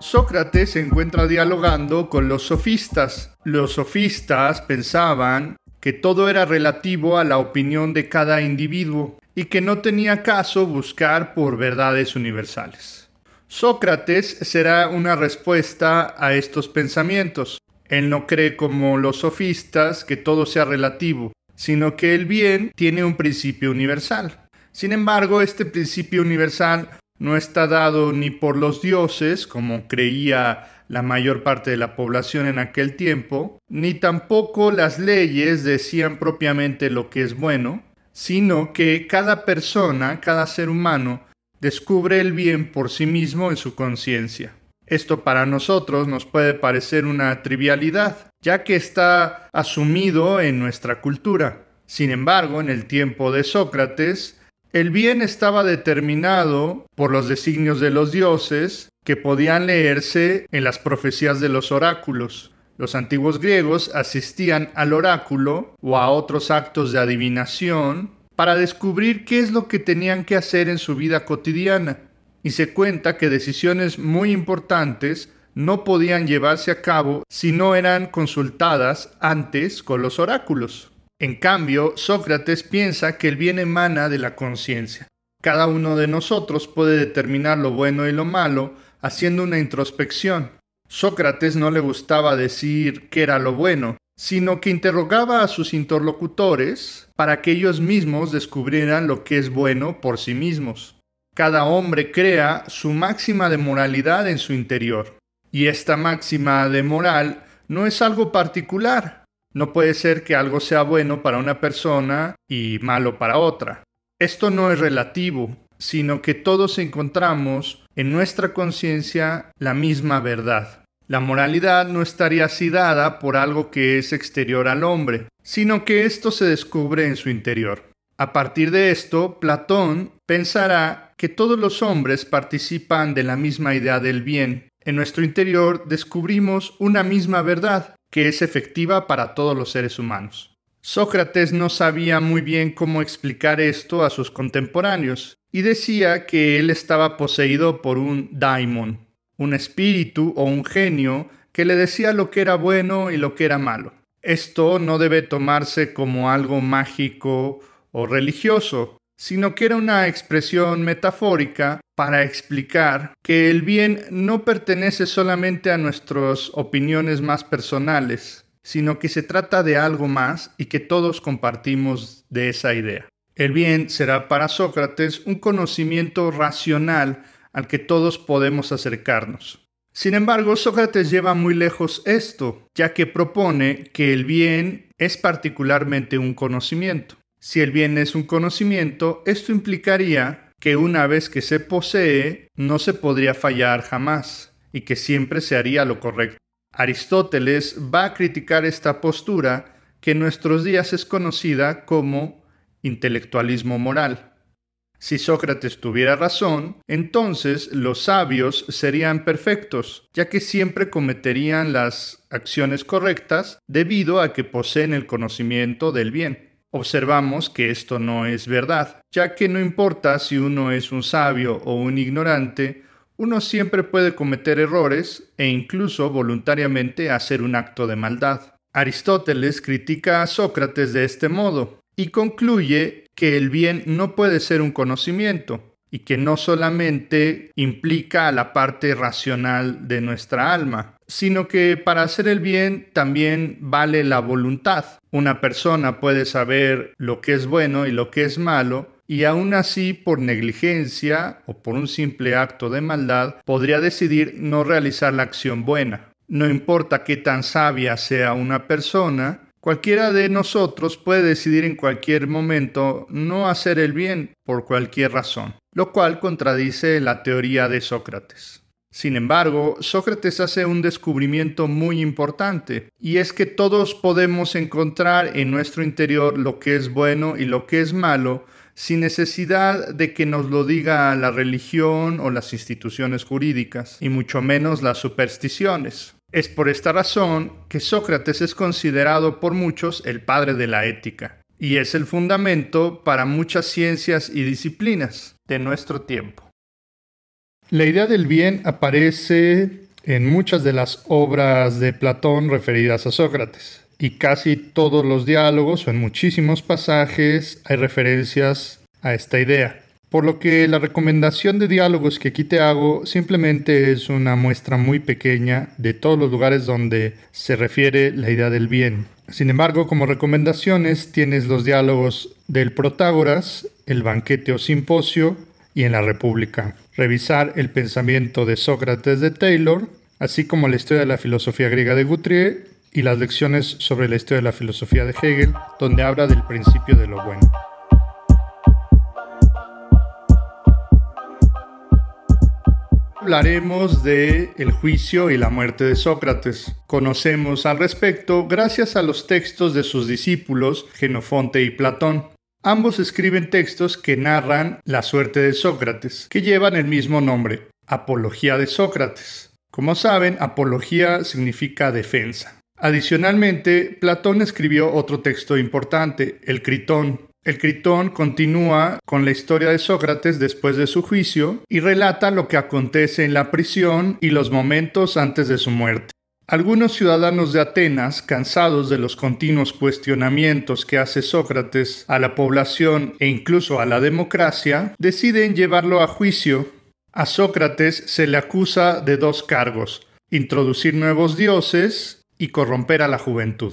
Sócrates se encuentra dialogando con los sofistas. Los sofistas pensaban que todo era relativo a la opinión de cada individuo y que no tenía caso buscar por verdades universales. Sócrates será una respuesta a estos pensamientos. Él no cree como los sofistas que todo sea relativo, sino que el bien tiene un principio universal. Sin embargo, este principio universal no está dado ni por los dioses, como creía la mayor parte de la población en aquel tiempo, ni tampoco las leyes decían propiamente lo que es bueno, sino que cada persona, cada ser humano, descubre el bien por sí mismo en su conciencia. Esto para nosotros nos puede parecer una trivialidad, ya que está asumido en nuestra cultura. Sin embargo, en el tiempo de Sócrates, el bien estaba determinado por los designios de los dioses que podían leerse en las profecías de los oráculos. Los antiguos griegos asistían al oráculo o a otros actos de adivinación para descubrir qué es lo que tenían que hacer en su vida cotidiana, y se cuenta que decisiones muy importantes no podían llevarse a cabo si no eran consultadas antes con los oráculos. En cambio, Sócrates piensa que el bien emana de la conciencia. Cada uno de nosotros puede determinar lo bueno y lo malo haciendo una introspección. Sócrates no le gustaba decir qué era lo bueno, sino que interrogaba a sus interlocutores para que ellos mismos descubrieran lo que es bueno por sí mismos. Cada hombre crea su máxima de moralidad en su interior, y esta máxima de moral no es algo particular. No puede ser que algo sea bueno para una persona y malo para otra. Esto no es relativo, sino que todos encontramos en nuestra conciencia la misma verdad. La moralidad no estaría así dada por algo que es exterior al hombre, sino que esto se descubre en su interior. A partir de esto, Platón pensará que todos los hombres participan de la misma idea del bien. En nuestro interior descubrimos una misma verdad, que es efectiva para todos los seres humanos. Sócrates no sabía muy bien cómo explicar esto a sus contemporáneos y decía que él estaba poseído por un daimon, un espíritu o un genio que le decía lo que era bueno y lo que era malo. Esto no debe tomarse como algo mágico o religioso, sino que era una expresión metafórica para explicar que el bien no pertenece solamente a nuestras opiniones más personales, sino que se trata de algo más y que todos compartimos de esa idea. El bien será para Sócrates un conocimiento racional al que todos podemos acercarnos. Sin embargo, Sócrates lleva muy lejos esto, ya que propone que el bien es particularmente un conocimiento. Si el bien es un conocimiento, esto implicaría que una vez que se posee, no se podría fallar jamás y que siempre se haría lo correcto. Aristóteles va a criticar esta postura que en nuestros días es conocida como intelectualismo moral. Si Sócrates tuviera razón, entonces los sabios serían perfectos, ya que siempre cometerían las acciones correctas debido a que poseen el conocimiento del bien. Observamos que esto no es verdad, ya que no importa si uno es un sabio o un ignorante, uno siempre puede cometer errores e incluso voluntariamente hacer un acto de maldad. Aristóteles critica a Sócrates de este modo y concluye que el bien no puede ser un conocimiento y que no solamente implica a la parte racional de nuestra alma, sino que para hacer el bien también vale la voluntad. Una persona puede saber lo que es bueno y lo que es malo, y aún así por negligencia o por un simple acto de maldad podría decidir no realizar la acción buena. No importa qué tan sabia sea una persona, cualquiera de nosotros puede decidir en cualquier momento no hacer el bien por cualquier razón, lo cual contradice la teoría de Sócrates. Sin embargo, Sócrates hace un descubrimiento muy importante, y es que todos podemos encontrar en nuestro interior lo que es bueno y lo que es malo, sin necesidad de que nos lo diga la religión o las instituciones jurídicas, y mucho menos las supersticiones. Es por esta razón que Sócrates es considerado por muchos el padre de la ética, y es el fundamento para muchas ciencias y disciplinas de nuestro tiempo. La idea del bien aparece en muchas de las obras de Platón referidas a Sócrates y casi todos los diálogos o en muchísimos pasajes hay referencias a esta idea. Por lo que la recomendación de diálogos que aquí te hago simplemente es una muestra muy pequeña de todos los lugares donde se refiere la idea del bien. Sin embargo, como recomendaciones tienes los diálogos del Protágoras, el banquete o simposio y en la República. Revisar el pensamiento de Sócrates de Taylor, así como la historia de la filosofía griega de Guthrie y las lecciones sobre la historia de la filosofía de Hegel, donde habla del principio de lo bueno. Hablaremos del juicio y la muerte de Sócrates. Conocemos al respecto gracias a los textos de sus discípulos Genofonte y Platón. Ambos escriben textos que narran la suerte de Sócrates, que llevan el mismo nombre, Apología de Sócrates. Como saben, apología significa defensa. Adicionalmente, Platón escribió otro texto importante, el Critón. El Critón continúa con la historia de Sócrates después de su juicio y relata lo que acontece en la prisión y los momentos antes de su muerte. Algunos ciudadanos de Atenas, cansados de los continuos cuestionamientos que hace Sócrates a la población e incluso a la democracia, deciden llevarlo a juicio. A Sócrates se le acusa de dos cargos, introducir nuevos dioses y corromper a la juventud.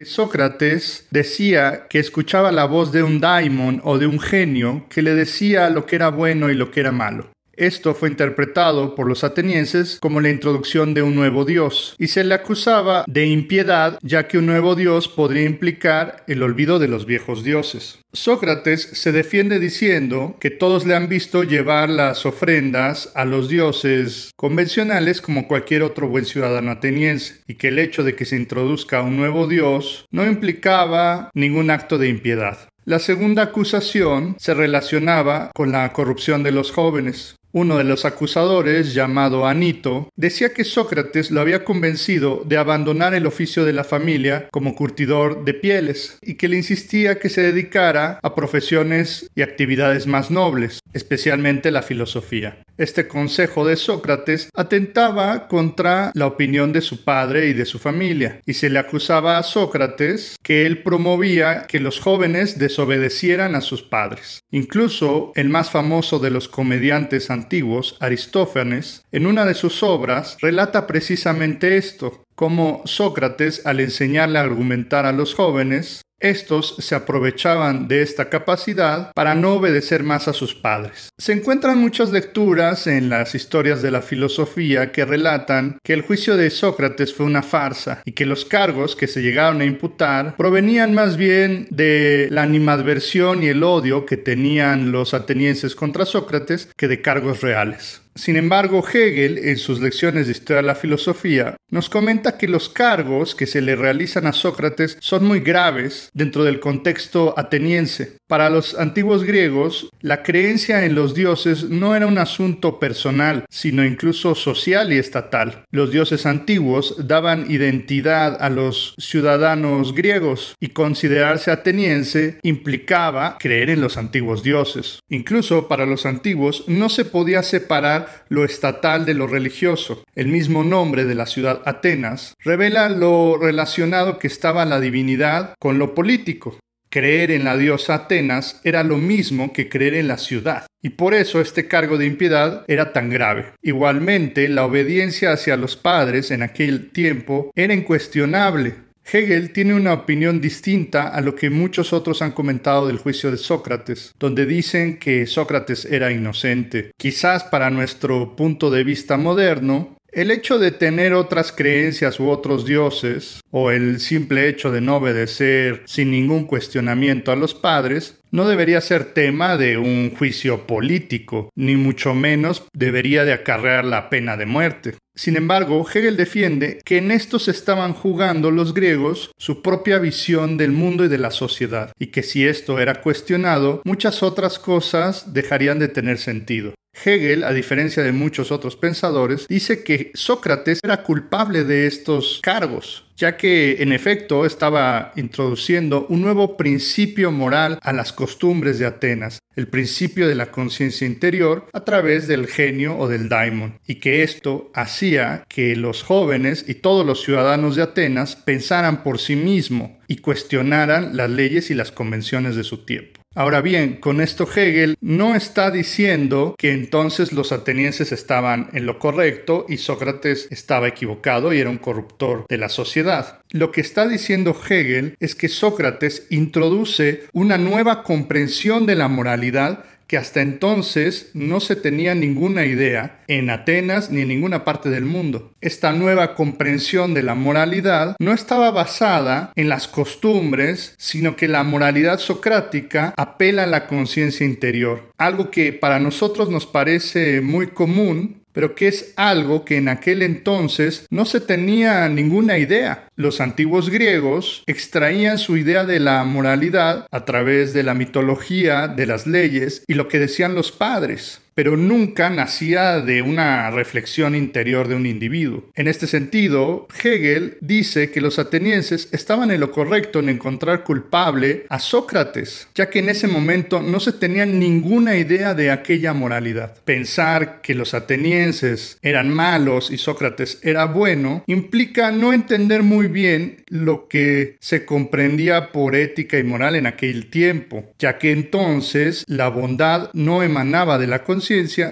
Sócrates decía que escuchaba la voz de un daimon o de un genio que le decía lo que era bueno y lo que era malo. Esto fue interpretado por los atenienses como la introducción de un nuevo dios y se le acusaba de impiedad ya que un nuevo dios podría implicar el olvido de los viejos dioses. Sócrates se defiende diciendo que todos le han visto llevar las ofrendas a los dioses convencionales como cualquier otro buen ciudadano ateniense y que el hecho de que se introduzca un nuevo dios no implicaba ningún acto de impiedad. La segunda acusación se relacionaba con la corrupción de los jóvenes. Uno de los acusadores, llamado Anito, decía que Sócrates lo había convencido de abandonar el oficio de la familia como curtidor de pieles y que le insistía que se dedicara a profesiones y actividades más nobles, especialmente la filosofía. Este consejo de Sócrates atentaba contra la opinión de su padre y de su familia, y se le acusaba a Sócrates que él promovía que los jóvenes desobedecieran a sus padres. Incluso el más famoso de los comediantes antiguos, Aristófanes, en una de sus obras, relata precisamente esto, cómo Sócrates, al enseñarle a argumentar a los jóvenes, estos se aprovechaban de esta capacidad para no obedecer más a sus padres. Se encuentran muchas lecturas en las historias de la filosofía que relatan que el juicio de Sócrates fue una farsa y que los cargos que se llegaron a imputar provenían más bien de la animadversión y el odio que tenían los atenienses contra Sócrates que de cargos reales. Sin embargo, Hegel, en sus lecciones de historia de la filosofía, nos comenta que los cargos que se le realizan a Sócrates son muy graves dentro del contexto ateniense. Para los antiguos griegos, la creencia en los dioses no era un asunto personal, sino incluso social y estatal. Los dioses antiguos daban identidad a los ciudadanos griegos y considerarse ateniense implicaba creer en los antiguos dioses. Incluso para los antiguos no se podía separar lo estatal de lo religioso. El mismo nombre de la ciudad Atenas revela lo relacionado que estaba la divinidad con lo político. Creer en la diosa Atenas era lo mismo que creer en la ciudad, y por eso este cargo de impiedad era tan grave. Igualmente, la obediencia hacia los padres en aquel tiempo era incuestionable, Hegel tiene una opinión distinta a lo que muchos otros han comentado del juicio de Sócrates, donde dicen que Sócrates era inocente. Quizás para nuestro punto de vista moderno, el hecho de tener otras creencias u otros dioses, o el simple hecho de no obedecer sin ningún cuestionamiento a los padres, no debería ser tema de un juicio político, ni mucho menos debería de acarrear la pena de muerte. Sin embargo, Hegel defiende que en esto se estaban jugando los griegos su propia visión del mundo y de la sociedad, y que si esto era cuestionado, muchas otras cosas dejarían de tener sentido. Hegel, a diferencia de muchos otros pensadores, dice que Sócrates era culpable de estos cargos, ya que en efecto estaba introduciendo un nuevo principio moral a las costumbres de Atenas, el principio de la conciencia interior a través del genio o del daimon, y que esto hacía que los jóvenes y todos los ciudadanos de Atenas pensaran por sí mismos y cuestionaran las leyes y las convenciones de su tiempo. Ahora bien, con esto Hegel no está diciendo que entonces los atenienses estaban en lo correcto y Sócrates estaba equivocado y era un corruptor de la sociedad. Lo que está diciendo Hegel es que Sócrates introduce una nueva comprensión de la moralidad que hasta entonces no se tenía ninguna idea en Atenas ni en ninguna parte del mundo. Esta nueva comprensión de la moralidad no estaba basada en las costumbres, sino que la moralidad socrática apela a la conciencia interior, algo que para nosotros nos parece muy común, pero que es algo que en aquel entonces no se tenía ninguna idea. Los antiguos griegos extraían su idea de la moralidad a través de la mitología, de las leyes y lo que decían los padres pero nunca nacía de una reflexión interior de un individuo. En este sentido, Hegel dice que los atenienses estaban en lo correcto en encontrar culpable a Sócrates, ya que en ese momento no se tenía ninguna idea de aquella moralidad. Pensar que los atenienses eran malos y Sócrates era bueno implica no entender muy bien lo que se comprendía por ética y moral en aquel tiempo, ya que entonces la bondad no emanaba de la conciencia,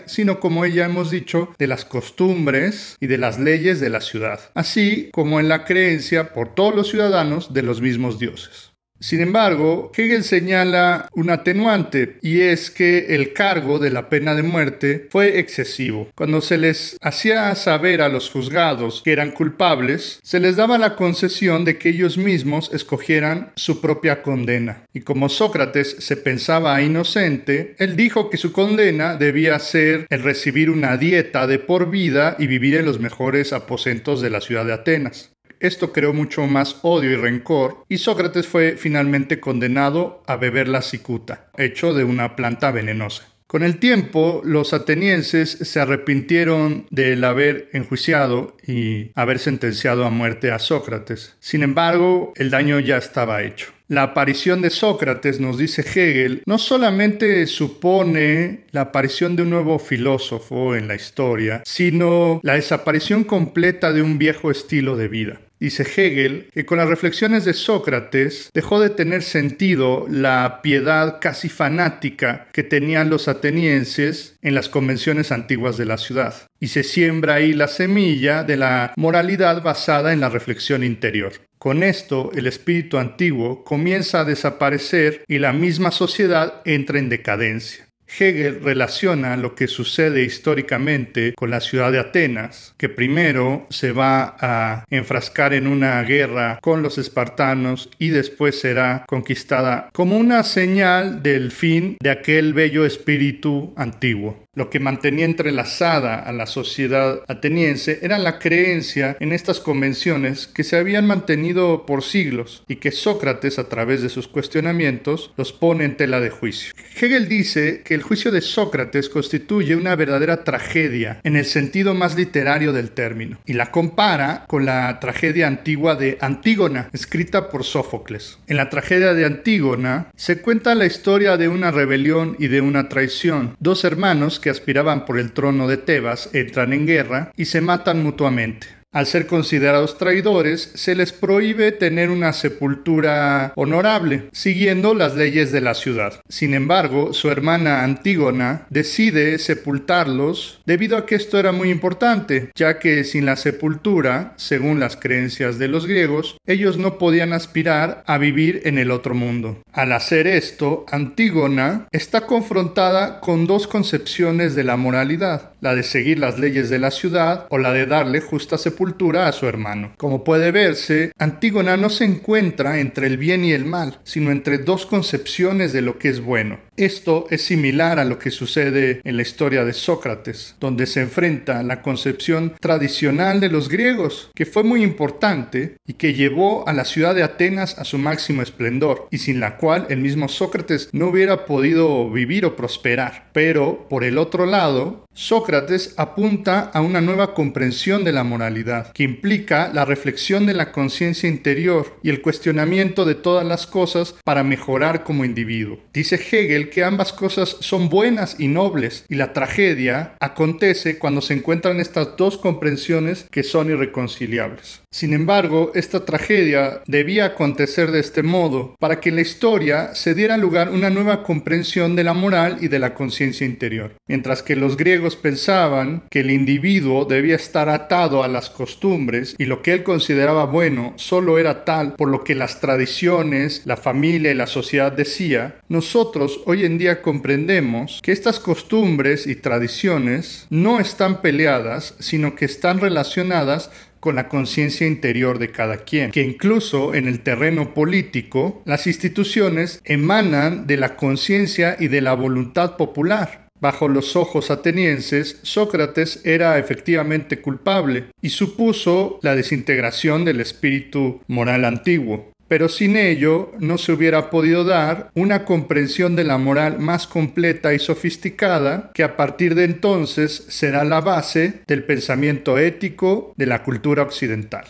sino como ya hemos dicho, de las costumbres y de las leyes de la ciudad, así como en la creencia por todos los ciudadanos de los mismos dioses. Sin embargo, Hegel señala un atenuante y es que el cargo de la pena de muerte fue excesivo. Cuando se les hacía saber a los juzgados que eran culpables, se les daba la concesión de que ellos mismos escogieran su propia condena. Y como Sócrates se pensaba inocente, él dijo que su condena debía ser el recibir una dieta de por vida y vivir en los mejores aposentos de la ciudad de Atenas. Esto creó mucho más odio y rencor, y Sócrates fue finalmente condenado a beber la cicuta, hecho de una planta venenosa. Con el tiempo, los atenienses se arrepintieron del haber enjuiciado y haber sentenciado a muerte a Sócrates. Sin embargo, el daño ya estaba hecho. La aparición de Sócrates, nos dice Hegel, no solamente supone la aparición de un nuevo filósofo en la historia, sino la desaparición completa de un viejo estilo de vida. Dice Hegel que con las reflexiones de Sócrates dejó de tener sentido la piedad casi fanática que tenían los atenienses en las convenciones antiguas de la ciudad, y se siembra ahí la semilla de la moralidad basada en la reflexión interior. Con esto, el espíritu antiguo comienza a desaparecer y la misma sociedad entra en decadencia. Hegel relaciona lo que sucede históricamente con la ciudad de Atenas, que primero se va a enfrascar en una guerra con los espartanos y después será conquistada como una señal del fin de aquel bello espíritu antiguo. Lo que mantenía entrelazada a la sociedad ateniense era la creencia en estas convenciones que se habían mantenido por siglos y que Sócrates a través de sus cuestionamientos los pone en tela de juicio. Hegel dice que el juicio de Sócrates constituye una verdadera tragedia en el sentido más literario del término y la compara con la tragedia antigua de Antígona escrita por Sófocles. En la tragedia de Antígona se cuenta la historia de una rebelión y de una traición, dos hermanos que aspiraban por el trono de Tebas entran en guerra y se matan mutuamente. Al ser considerados traidores, se les prohíbe tener una sepultura honorable, siguiendo las leyes de la ciudad. Sin embargo, su hermana Antígona decide sepultarlos debido a que esto era muy importante, ya que sin la sepultura, según las creencias de los griegos, ellos no podían aspirar a vivir en el otro mundo. Al hacer esto, Antígona está confrontada con dos concepciones de la moralidad, la de seguir las leyes de la ciudad o la de darle justa sepultura sepultura a su hermano. Como puede verse, Antígona no se encuentra entre el bien y el mal, sino entre dos concepciones de lo que es bueno. Esto es similar a lo que sucede en la historia de Sócrates, donde se enfrenta la concepción tradicional de los griegos, que fue muy importante y que llevó a la ciudad de Atenas a su máximo esplendor, y sin la cual el mismo Sócrates no hubiera podido vivir o prosperar. Pero, por el otro lado, Sócrates apunta a una nueva comprensión de la moralidad, que implica la reflexión de la conciencia interior y el cuestionamiento de todas las cosas para mejorar como individuo. Dice Hegel que ambas cosas son buenas y nobles, y la tragedia acontece cuando se encuentran estas dos comprensiones que son irreconciliables. Sin embargo, esta tragedia debía acontecer de este modo, para que en la historia se diera lugar una nueva comprensión de la moral y de la conciencia interior. Mientras que los griegos pensaban que el individuo debía estar atado a las costumbres y lo que él consideraba bueno solo era tal por lo que las tradiciones, la familia y la sociedad decía, nosotros hoy hoy en día comprendemos que estas costumbres y tradiciones no están peleadas, sino que están relacionadas con la conciencia interior de cada quien, que incluso en el terreno político las instituciones emanan de la conciencia y de la voluntad popular. Bajo los ojos atenienses, Sócrates era efectivamente culpable y supuso la desintegración del espíritu moral antiguo pero sin ello no se hubiera podido dar una comprensión de la moral más completa y sofisticada que a partir de entonces será la base del pensamiento ético de la cultura occidental.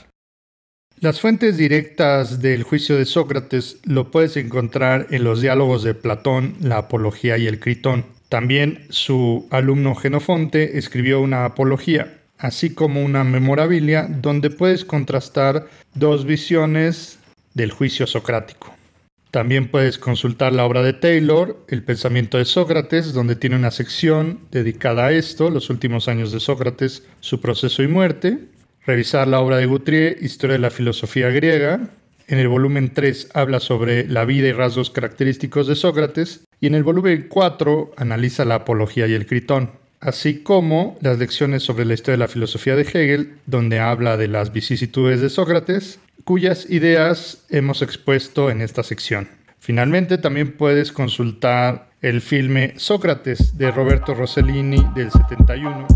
Las fuentes directas del juicio de Sócrates lo puedes encontrar en los diálogos de Platón, la Apología y el Critón. También su alumno Genofonte escribió una apología, así como una memorabilia donde puedes contrastar dos visiones del juicio socrático. También puedes consultar la obra de Taylor, El pensamiento de Sócrates, donde tiene una sección dedicada a esto, los últimos años de Sócrates, su proceso y muerte. Revisar la obra de Guthrie, Historia de la filosofía griega. En el volumen 3 habla sobre la vida y rasgos característicos de Sócrates y en el volumen 4 analiza la apología y el critón así como las lecciones sobre la historia de la filosofía de Hegel, donde habla de las vicisitudes de Sócrates, cuyas ideas hemos expuesto en esta sección. Finalmente, también puedes consultar el filme Sócrates de Roberto Rossellini del 71.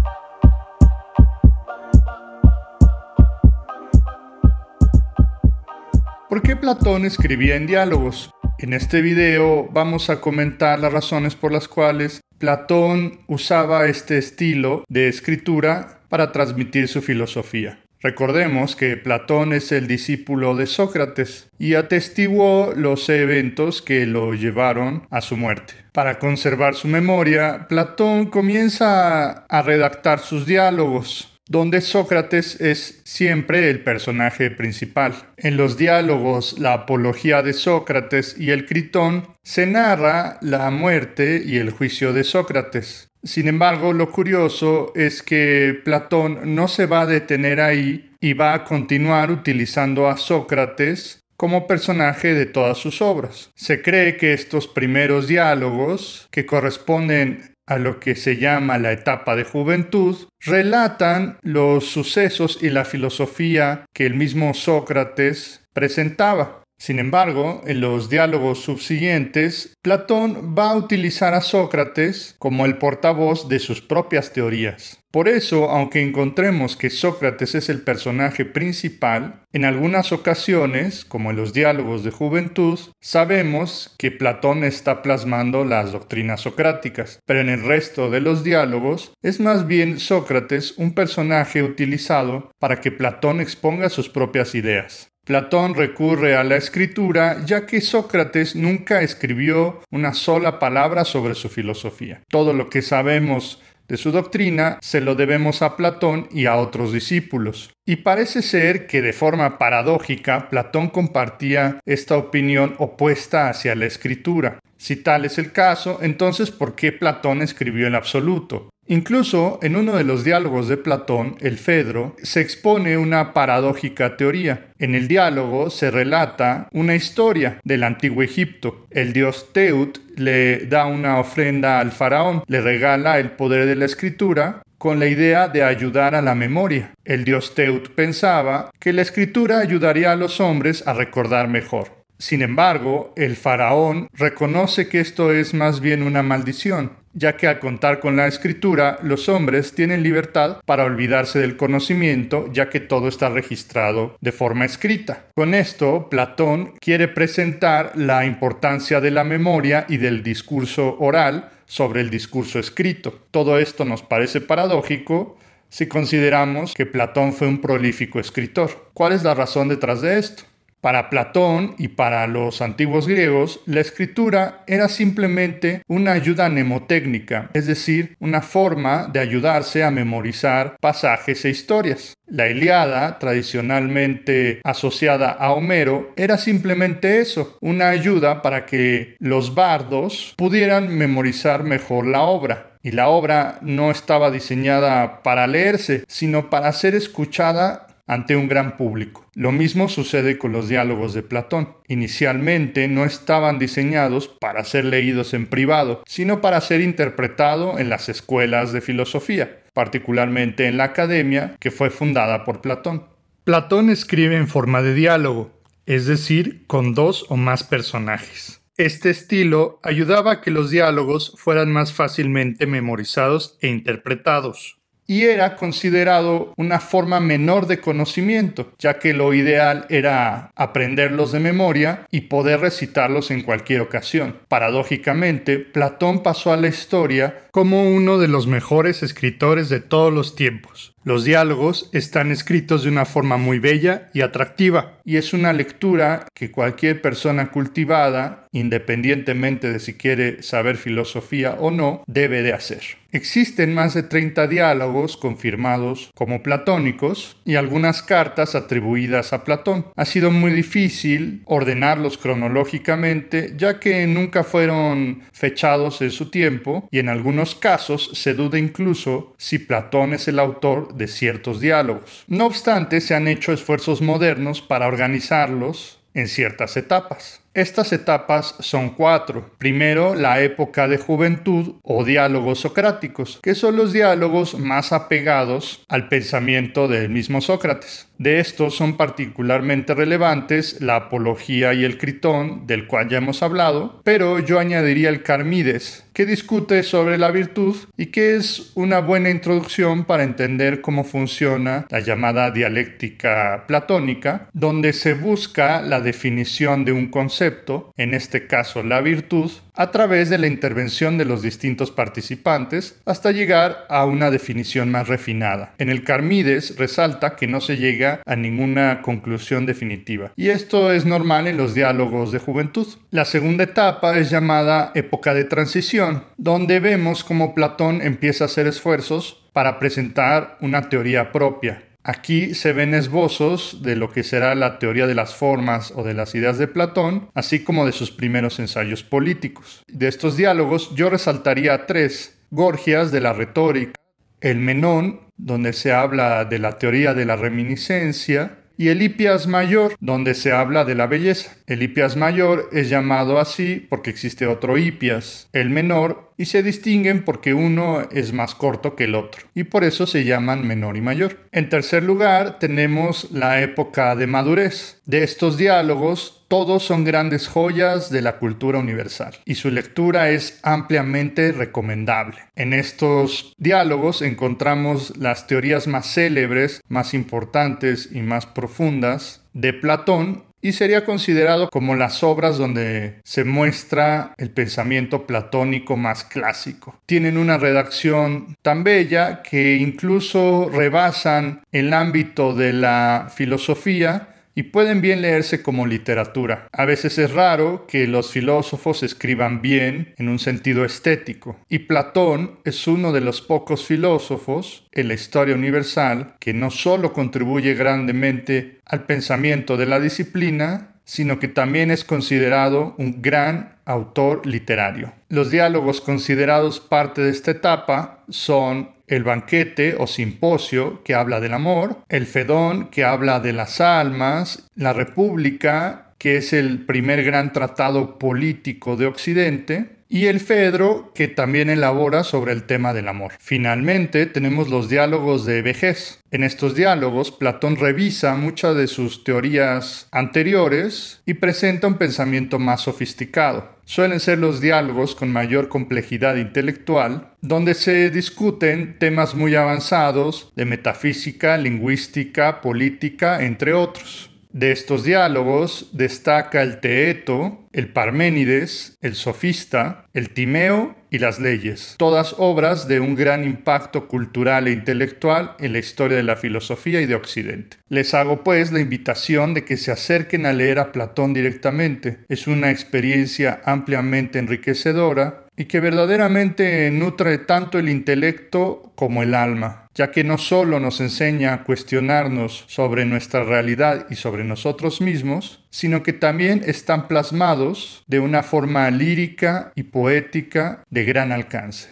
¿Por qué Platón escribía en diálogos? En este video vamos a comentar las razones por las cuales Platón usaba este estilo de escritura para transmitir su filosofía. Recordemos que Platón es el discípulo de Sócrates y atestiguó los eventos que lo llevaron a su muerte. Para conservar su memoria, Platón comienza a redactar sus diálogos, donde Sócrates es siempre el personaje principal. En los diálogos La apología de Sócrates y el Critón se narra la muerte y el juicio de Sócrates. Sin embargo, lo curioso es que Platón no se va a detener ahí y va a continuar utilizando a Sócrates como personaje de todas sus obras. Se cree que estos primeros diálogos, que corresponden a lo que se llama la etapa de juventud, relatan los sucesos y la filosofía que el mismo Sócrates presentaba. Sin embargo, en los diálogos subsiguientes, Platón va a utilizar a Sócrates como el portavoz de sus propias teorías. Por eso, aunque encontremos que Sócrates es el personaje principal, en algunas ocasiones, como en los diálogos de juventud, sabemos que Platón está plasmando las doctrinas socráticas, pero en el resto de los diálogos es más bien Sócrates un personaje utilizado para que Platón exponga sus propias ideas. Platón recurre a la escritura ya que Sócrates nunca escribió una sola palabra sobre su filosofía. Todo lo que sabemos de su doctrina se lo debemos a Platón y a otros discípulos. Y parece ser que de forma paradójica Platón compartía esta opinión opuesta hacia la escritura. Si tal es el caso, entonces ¿por qué Platón escribió el absoluto? Incluso en uno de los diálogos de Platón, el Fedro, se expone una paradójica teoría. En el diálogo se relata una historia del antiguo Egipto. El dios Teut le da una ofrenda al faraón, le regala el poder de la escritura con la idea de ayudar a la memoria. El dios Teut pensaba que la escritura ayudaría a los hombres a recordar mejor. Sin embargo, el faraón reconoce que esto es más bien una maldición, ya que al contar con la escritura, los hombres tienen libertad para olvidarse del conocimiento, ya que todo está registrado de forma escrita. Con esto, Platón quiere presentar la importancia de la memoria y del discurso oral sobre el discurso escrito. Todo esto nos parece paradójico si consideramos que Platón fue un prolífico escritor. ¿Cuál es la razón detrás de esto? Para Platón y para los antiguos griegos, la escritura era simplemente una ayuda mnemotécnica, es decir, una forma de ayudarse a memorizar pasajes e historias. La Iliada, tradicionalmente asociada a Homero, era simplemente eso, una ayuda para que los bardos pudieran memorizar mejor la obra. Y la obra no estaba diseñada para leerse, sino para ser escuchada ante un gran público. Lo mismo sucede con los diálogos de Platón. Inicialmente no estaban diseñados para ser leídos en privado, sino para ser interpretados en las escuelas de filosofía, particularmente en la academia que fue fundada por Platón. Platón escribe en forma de diálogo, es decir, con dos o más personajes. Este estilo ayudaba a que los diálogos fueran más fácilmente memorizados e interpretados y era considerado una forma menor de conocimiento, ya que lo ideal era aprenderlos de memoria y poder recitarlos en cualquier ocasión. Paradójicamente, Platón pasó a la historia como uno de los mejores escritores de todos los tiempos, los diálogos están escritos de una forma muy bella y atractiva, y es una lectura que cualquier persona cultivada, independientemente de si quiere saber filosofía o no, debe de hacer. Existen más de 30 diálogos confirmados como platónicos y algunas cartas atribuidas a Platón. Ha sido muy difícil ordenarlos cronológicamente ya que nunca fueron fechados en su tiempo y en algunos casos se duda incluso si Platón es el autor de ciertos diálogos. No obstante, se han hecho esfuerzos modernos para organizarlos en ciertas etapas. Estas etapas son cuatro. Primero, la época de juventud o diálogos socráticos, que son los diálogos más apegados al pensamiento del mismo Sócrates. De estos son particularmente relevantes la apología y el critón, del cual ya hemos hablado, pero yo añadiría el Carmides, que discute sobre la virtud y que es una buena introducción para entender cómo funciona la llamada dialéctica platónica, donde se busca la definición de un concepto en este caso la virtud, a través de la intervención de los distintos participantes hasta llegar a una definición más refinada. En el Carmides resalta que no se llega a ninguna conclusión definitiva y esto es normal en los diálogos de juventud. La segunda etapa es llamada época de transición, donde vemos cómo Platón empieza a hacer esfuerzos para presentar una teoría propia, Aquí se ven esbozos de lo que será la teoría de las formas o de las ideas de Platón, así como de sus primeros ensayos políticos. De estos diálogos yo resaltaría tres, Gorgias de la retórica, el Menón, donde se habla de la teoría de la reminiscencia, y el Ipias Mayor, donde se habla de la belleza. El Ipias Mayor es llamado así porque existe otro Ipias. el menor y se distinguen porque uno es más corto que el otro y por eso se llaman menor y mayor. En tercer lugar tenemos la época de madurez. De estos diálogos todos son grandes joyas de la cultura universal y su lectura es ampliamente recomendable. En estos diálogos encontramos las teorías más célebres, más importantes y más profundas de Platón y sería considerado como las obras donde se muestra el pensamiento platónico más clásico. Tienen una redacción tan bella que incluso rebasan el ámbito de la filosofía y pueden bien leerse como literatura. A veces es raro que los filósofos escriban bien en un sentido estético, y Platón es uno de los pocos filósofos en la historia universal que no solo contribuye grandemente al pensamiento de la disciplina, sino que también es considerado un gran autor literario. Los diálogos considerados parte de esta etapa son el banquete o simposio que habla del amor, el fedón que habla de las almas, la república que es el primer gran tratado político de Occidente, y el Fedro, que también elabora sobre el tema del amor. Finalmente, tenemos los diálogos de vejez. En estos diálogos, Platón revisa muchas de sus teorías anteriores y presenta un pensamiento más sofisticado. Suelen ser los diálogos con mayor complejidad intelectual, donde se discuten temas muy avanzados de metafísica, lingüística, política, entre otros. De estos diálogos destaca el Teeto, el Parménides, el Sofista, el Timeo y las leyes, todas obras de un gran impacto cultural e intelectual en la historia de la filosofía y de Occidente. Les hago pues la invitación de que se acerquen a leer a Platón directamente. Es una experiencia ampliamente enriquecedora y que verdaderamente nutre tanto el intelecto como el alma ya que no solo nos enseña a cuestionarnos sobre nuestra realidad y sobre nosotros mismos, sino que también están plasmados de una forma lírica y poética de gran alcance.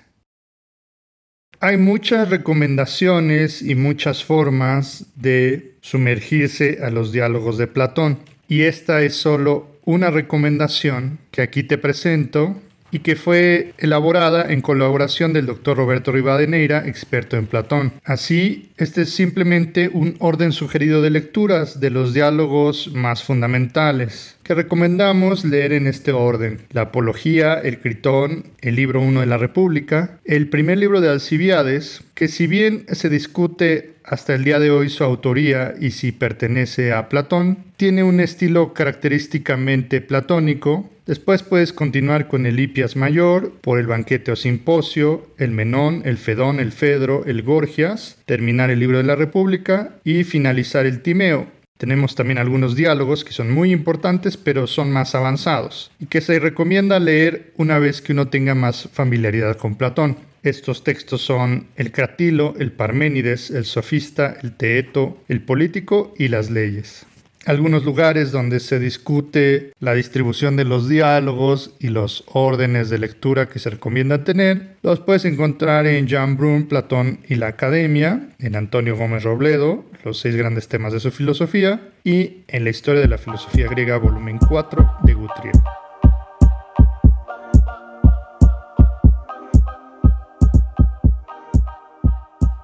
Hay muchas recomendaciones y muchas formas de sumergirse a los diálogos de Platón, y esta es solo una recomendación que aquí te presento y que fue elaborada en colaboración del doctor Roberto Rivadeneira, experto en Platón. Así, este es simplemente un orden sugerido de lecturas de los diálogos más fundamentales, que recomendamos leer en este orden. La Apología, el Critón, el libro 1 de la República, el primer libro de Alcibiades, que si bien se discute hasta el día de hoy su autoría y si pertenece a Platón, tiene un estilo característicamente platónico, Después puedes continuar con el Ipias Mayor, por el banquete o simposio, el Menón, el Fedón, el Fedro, el Gorgias, terminar el libro de la República y finalizar el Timeo. Tenemos también algunos diálogos que son muy importantes pero son más avanzados y que se recomienda leer una vez que uno tenga más familiaridad con Platón. Estos textos son el Cratilo, el Parménides, el Sofista, el Teeto, el Político y las Leyes algunos lugares donde se discute la distribución de los diálogos y los órdenes de lectura que se recomienda tener. Los puedes encontrar en Jan Brun, Platón y la Academia, en Antonio Gómez Robledo, los seis grandes temas de su filosofía, y en la historia de la filosofía griega, volumen 4 de Guthrie.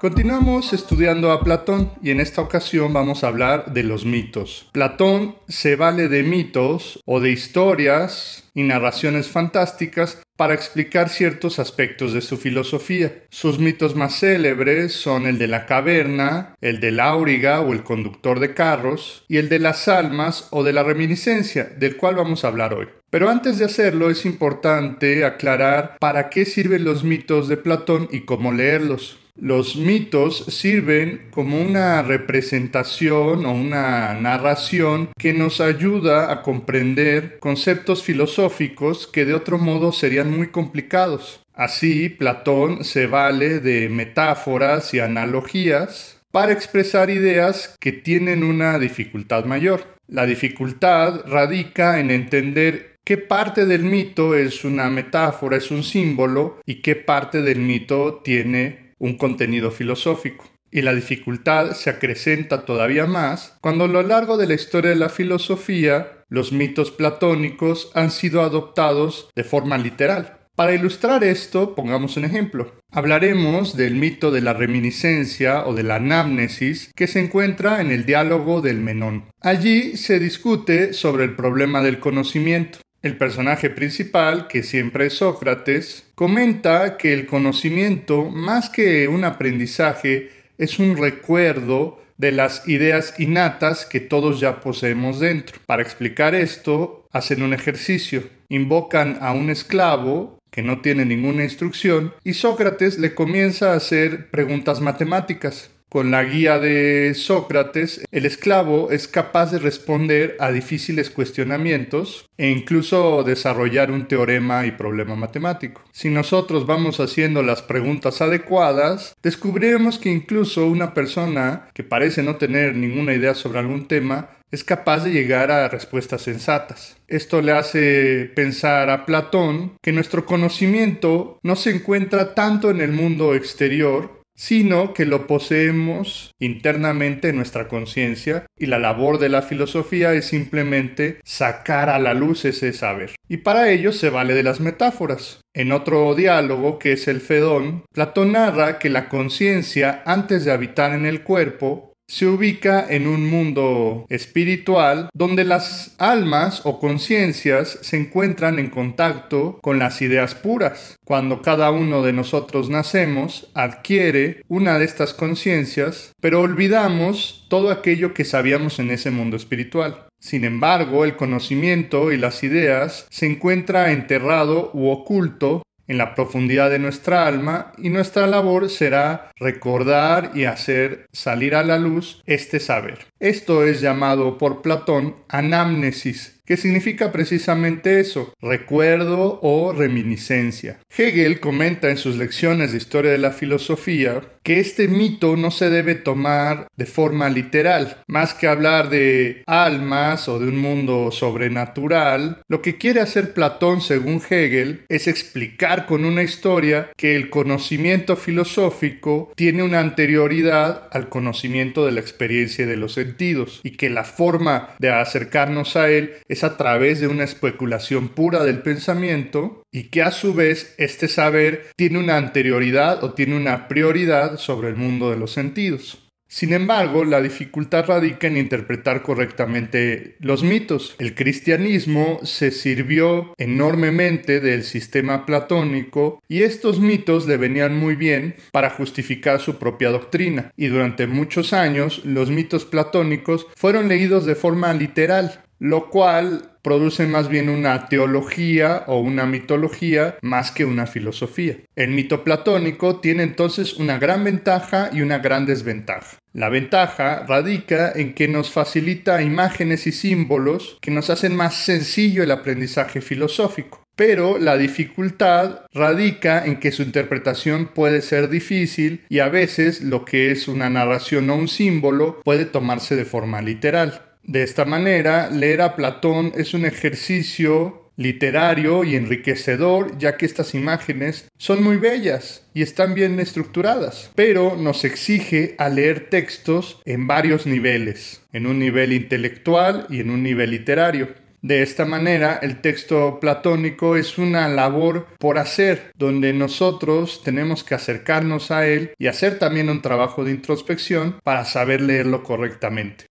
Continuamos estudiando a Platón y en esta ocasión vamos a hablar de los mitos. Platón se vale de mitos o de historias y narraciones fantásticas para explicar ciertos aspectos de su filosofía. Sus mitos más célebres son el de la caverna, el de la auriga o el conductor de carros, y el de las almas o de la reminiscencia, del cual vamos a hablar hoy. Pero antes de hacerlo es importante aclarar para qué sirven los mitos de Platón y cómo leerlos. Los mitos sirven como una representación o una narración que nos ayuda a comprender conceptos filosóficos que de otro modo serían muy complicados. Así, Platón se vale de metáforas y analogías para expresar ideas que tienen una dificultad mayor. La dificultad radica en entender qué parte del mito es una metáfora, es un símbolo, y qué parte del mito tiene un contenido filosófico. Y la dificultad se acrecenta todavía más cuando a lo largo de la historia de la filosofía los mitos platónicos han sido adoptados de forma literal. Para ilustrar esto, pongamos un ejemplo. Hablaremos del mito de la reminiscencia o de la anamnesis que se encuentra en el diálogo del Menón. Allí se discute sobre el problema del conocimiento. El personaje principal, que siempre es Sócrates, comenta que el conocimiento, más que un aprendizaje, es un recuerdo de las ideas innatas que todos ya poseemos dentro. Para explicar esto, hacen un ejercicio. Invocan a un esclavo que no tiene ninguna instrucción y Sócrates le comienza a hacer preguntas matemáticas. Con la guía de Sócrates, el esclavo es capaz de responder a difíciles cuestionamientos e incluso desarrollar un teorema y problema matemático. Si nosotros vamos haciendo las preguntas adecuadas, descubriremos que incluso una persona que parece no tener ninguna idea sobre algún tema es capaz de llegar a respuestas sensatas. Esto le hace pensar a Platón que nuestro conocimiento no se encuentra tanto en el mundo exterior sino que lo poseemos internamente en nuestra conciencia y la labor de la filosofía es simplemente sacar a la luz ese saber. Y para ello se vale de las metáforas. En otro diálogo, que es el Fedón, Platón narra que la conciencia, antes de habitar en el cuerpo, se ubica en un mundo espiritual donde las almas o conciencias se encuentran en contacto con las ideas puras. Cuando cada uno de nosotros nacemos, adquiere una de estas conciencias, pero olvidamos todo aquello que sabíamos en ese mundo espiritual. Sin embargo, el conocimiento y las ideas se encuentra enterrado u oculto en la profundidad de nuestra alma y nuestra labor será recordar y hacer salir a la luz este saber. Esto es llamado por Platón anamnesis ¿Qué significa precisamente eso, recuerdo o reminiscencia. Hegel comenta en sus lecciones de historia de la filosofía que este mito no se debe tomar de forma literal, más que hablar de almas o de un mundo sobrenatural, lo que quiere hacer Platón según Hegel es explicar con una historia que el conocimiento filosófico tiene una anterioridad al conocimiento de la experiencia de los sentidos, y que la forma de acercarnos a él es a través de una especulación pura del pensamiento y que a su vez este saber tiene una anterioridad o tiene una prioridad sobre el mundo de los sentidos. Sin embargo, la dificultad radica en interpretar correctamente los mitos. El cristianismo se sirvió enormemente del sistema platónico y estos mitos le venían muy bien para justificar su propia doctrina. Y durante muchos años los mitos platónicos fueron leídos de forma literal, lo cual produce más bien una teología o una mitología más que una filosofía. El mito platónico tiene entonces una gran ventaja y una gran desventaja. La ventaja radica en que nos facilita imágenes y símbolos que nos hacen más sencillo el aprendizaje filosófico. Pero la dificultad radica en que su interpretación puede ser difícil y a veces lo que es una narración o un símbolo puede tomarse de forma literal. De esta manera, leer a Platón es un ejercicio literario y enriquecedor, ya que estas imágenes son muy bellas y están bien estructuradas, pero nos exige a leer textos en varios niveles, en un nivel intelectual y en un nivel literario. De esta manera, el texto platónico es una labor por hacer, donde nosotros tenemos que acercarnos a él y hacer también un trabajo de introspección para saber leerlo correctamente.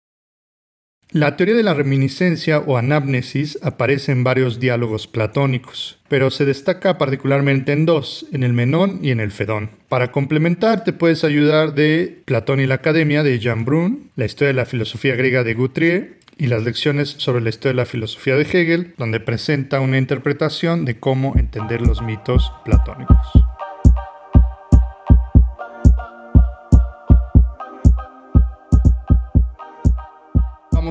La teoría de la reminiscencia o anamnesis aparece en varios diálogos platónicos, pero se destaca particularmente en dos, en el Menón y en el Fedón. Para complementar, te puedes ayudar de Platón y la Academia de Jean Brun, la historia de la filosofía griega de Guthrie y las lecciones sobre la historia de la filosofía de Hegel, donde presenta una interpretación de cómo entender los mitos platónicos.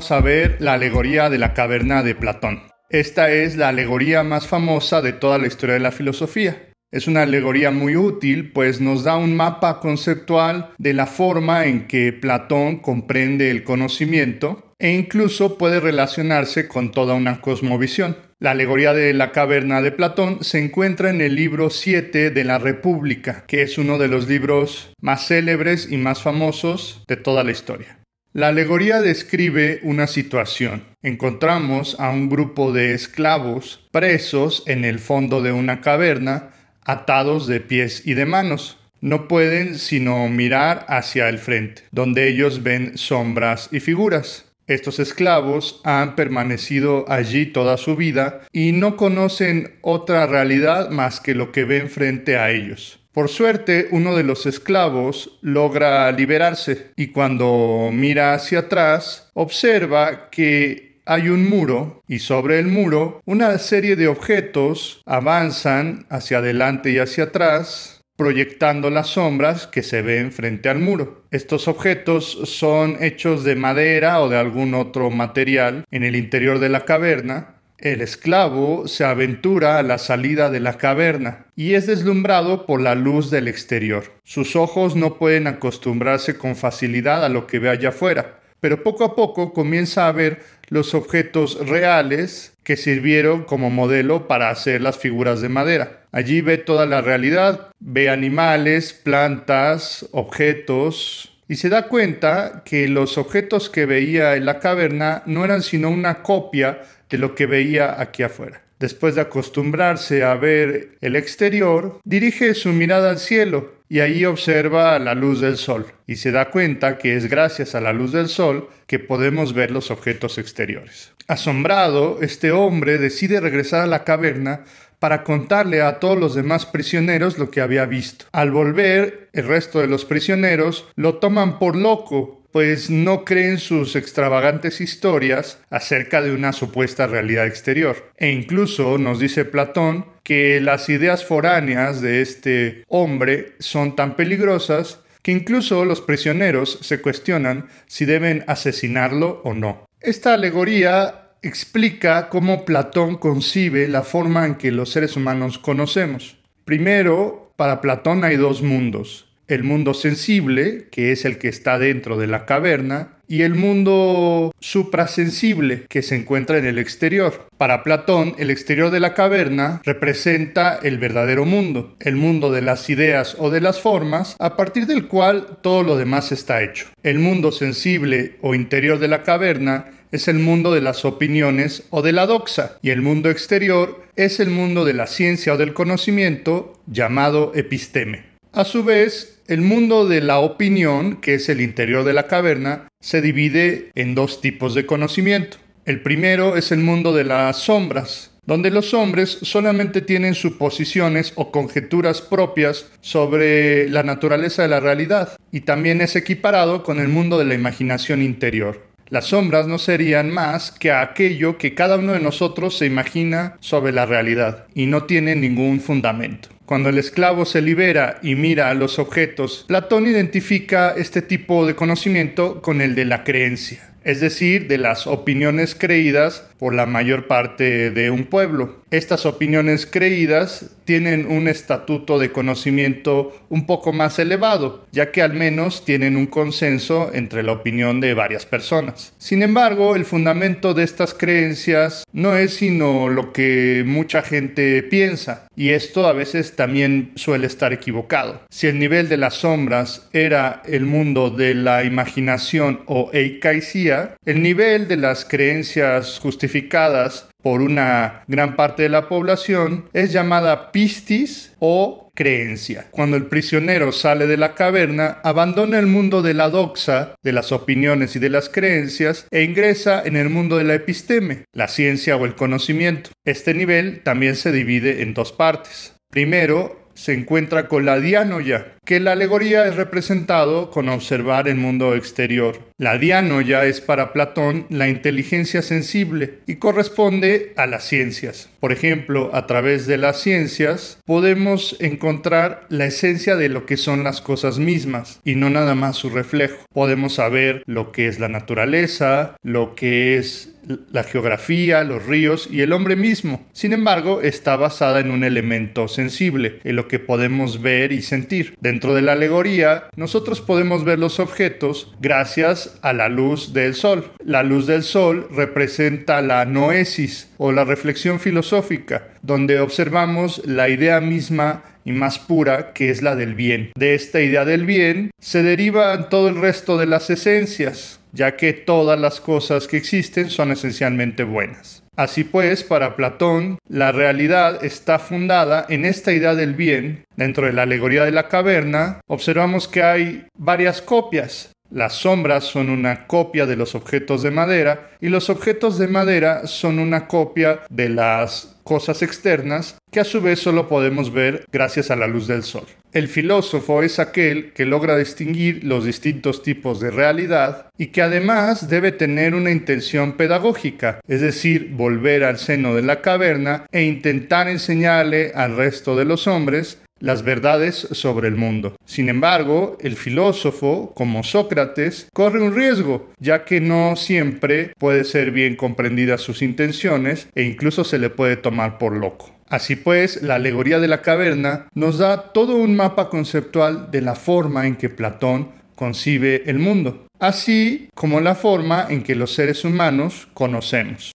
vamos a ver la alegoría de la caverna de Platón. Esta es la alegoría más famosa de toda la historia de la filosofía. Es una alegoría muy útil, pues nos da un mapa conceptual de la forma en que Platón comprende el conocimiento e incluso puede relacionarse con toda una cosmovisión. La alegoría de la caverna de Platón se encuentra en el libro 7 de la República, que es uno de los libros más célebres y más famosos de toda la historia. La alegoría describe una situación. Encontramos a un grupo de esclavos presos en el fondo de una caverna, atados de pies y de manos. No pueden sino mirar hacia el frente, donde ellos ven sombras y figuras. Estos esclavos han permanecido allí toda su vida y no conocen otra realidad más que lo que ven frente a ellos. Por suerte, uno de los esclavos logra liberarse y cuando mira hacia atrás, observa que hay un muro y sobre el muro una serie de objetos avanzan hacia adelante y hacia atrás, proyectando las sombras que se ven frente al muro. Estos objetos son hechos de madera o de algún otro material en el interior de la caverna el esclavo se aventura a la salida de la caverna y es deslumbrado por la luz del exterior. Sus ojos no pueden acostumbrarse con facilidad a lo que ve allá afuera, pero poco a poco comienza a ver los objetos reales que sirvieron como modelo para hacer las figuras de madera. Allí ve toda la realidad, ve animales, plantas, objetos, y se da cuenta que los objetos que veía en la caverna no eran sino una copia de lo que veía aquí afuera. Después de acostumbrarse a ver el exterior, dirige su mirada al cielo y ahí observa la luz del sol y se da cuenta que es gracias a la luz del sol que podemos ver los objetos exteriores. Asombrado, este hombre decide regresar a la caverna para contarle a todos los demás prisioneros lo que había visto. Al volver, el resto de los prisioneros lo toman por loco pues no creen sus extravagantes historias acerca de una supuesta realidad exterior. E incluso nos dice Platón que las ideas foráneas de este hombre son tan peligrosas que incluso los prisioneros se cuestionan si deben asesinarlo o no. Esta alegoría explica cómo Platón concibe la forma en que los seres humanos conocemos. Primero, para Platón hay dos mundos, el mundo sensible, que es el que está dentro de la caverna, y el mundo suprasensible, que se encuentra en el exterior. Para Platón, el exterior de la caverna representa el verdadero mundo, el mundo de las ideas o de las formas, a partir del cual todo lo demás está hecho. El mundo sensible o interior de la caverna es el mundo de las opiniones o de la doxa, y el mundo exterior es el mundo de la ciencia o del conocimiento llamado episteme. A su vez, el mundo de la opinión, que es el interior de la caverna, se divide en dos tipos de conocimiento. El primero es el mundo de las sombras, donde los hombres solamente tienen suposiciones o conjeturas propias sobre la naturaleza de la realidad, y también es equiparado con el mundo de la imaginación interior. Las sombras no serían más que aquello que cada uno de nosotros se imagina sobre la realidad y no tiene ningún fundamento. Cuando el esclavo se libera y mira a los objetos, Platón identifica este tipo de conocimiento con el de la creencia es decir, de las opiniones creídas por la mayor parte de un pueblo. Estas opiniones creídas tienen un estatuto de conocimiento un poco más elevado, ya que al menos tienen un consenso entre la opinión de varias personas. Sin embargo, el fundamento de estas creencias no es sino lo que mucha gente piensa, y esto a veces también suele estar equivocado. Si el nivel de las sombras era el mundo de la imaginación o eikaisia, el nivel de las creencias justificadas por una gran parte de la población es llamada pistis o creencia. Cuando el prisionero sale de la caverna, abandona el mundo de la doxa, de las opiniones y de las creencias, e ingresa en el mundo de la episteme, la ciencia o el conocimiento. Este nivel también se divide en dos partes. Primero, se encuentra con la dianoya que la alegoría es representado con observar el mundo exterior. La ya es para Platón la inteligencia sensible y corresponde a las ciencias. Por ejemplo, a través de las ciencias podemos encontrar la esencia de lo que son las cosas mismas y no nada más su reflejo. Podemos saber lo que es la naturaleza, lo que es la geografía, los ríos y el hombre mismo. Sin embargo, está basada en un elemento sensible, en lo que podemos ver y sentir. Dentro de la alegoría, nosotros podemos ver los objetos gracias a la luz del sol. La luz del sol representa la noesis o la reflexión filosófica, donde observamos la idea misma y más pura que es la del bien. De esta idea del bien se deriva todo el resto de las esencias, ya que todas las cosas que existen son esencialmente buenas. Así pues, para Platón, la realidad está fundada en esta idea del bien. Dentro de la alegoría de la caverna, observamos que hay varias copias. Las sombras son una copia de los objetos de madera y los objetos de madera son una copia de las cosas externas que a su vez solo podemos ver gracias a la luz del sol. El filósofo es aquel que logra distinguir los distintos tipos de realidad y que además debe tener una intención pedagógica, es decir, volver al seno de la caverna e intentar enseñarle al resto de los hombres las verdades sobre el mundo. Sin embargo, el filósofo, como Sócrates, corre un riesgo, ya que no siempre puede ser bien comprendidas sus intenciones e incluso se le puede tomar por loco. Así pues, la alegoría de la caverna nos da todo un mapa conceptual de la forma en que Platón concibe el mundo, así como la forma en que los seres humanos conocemos.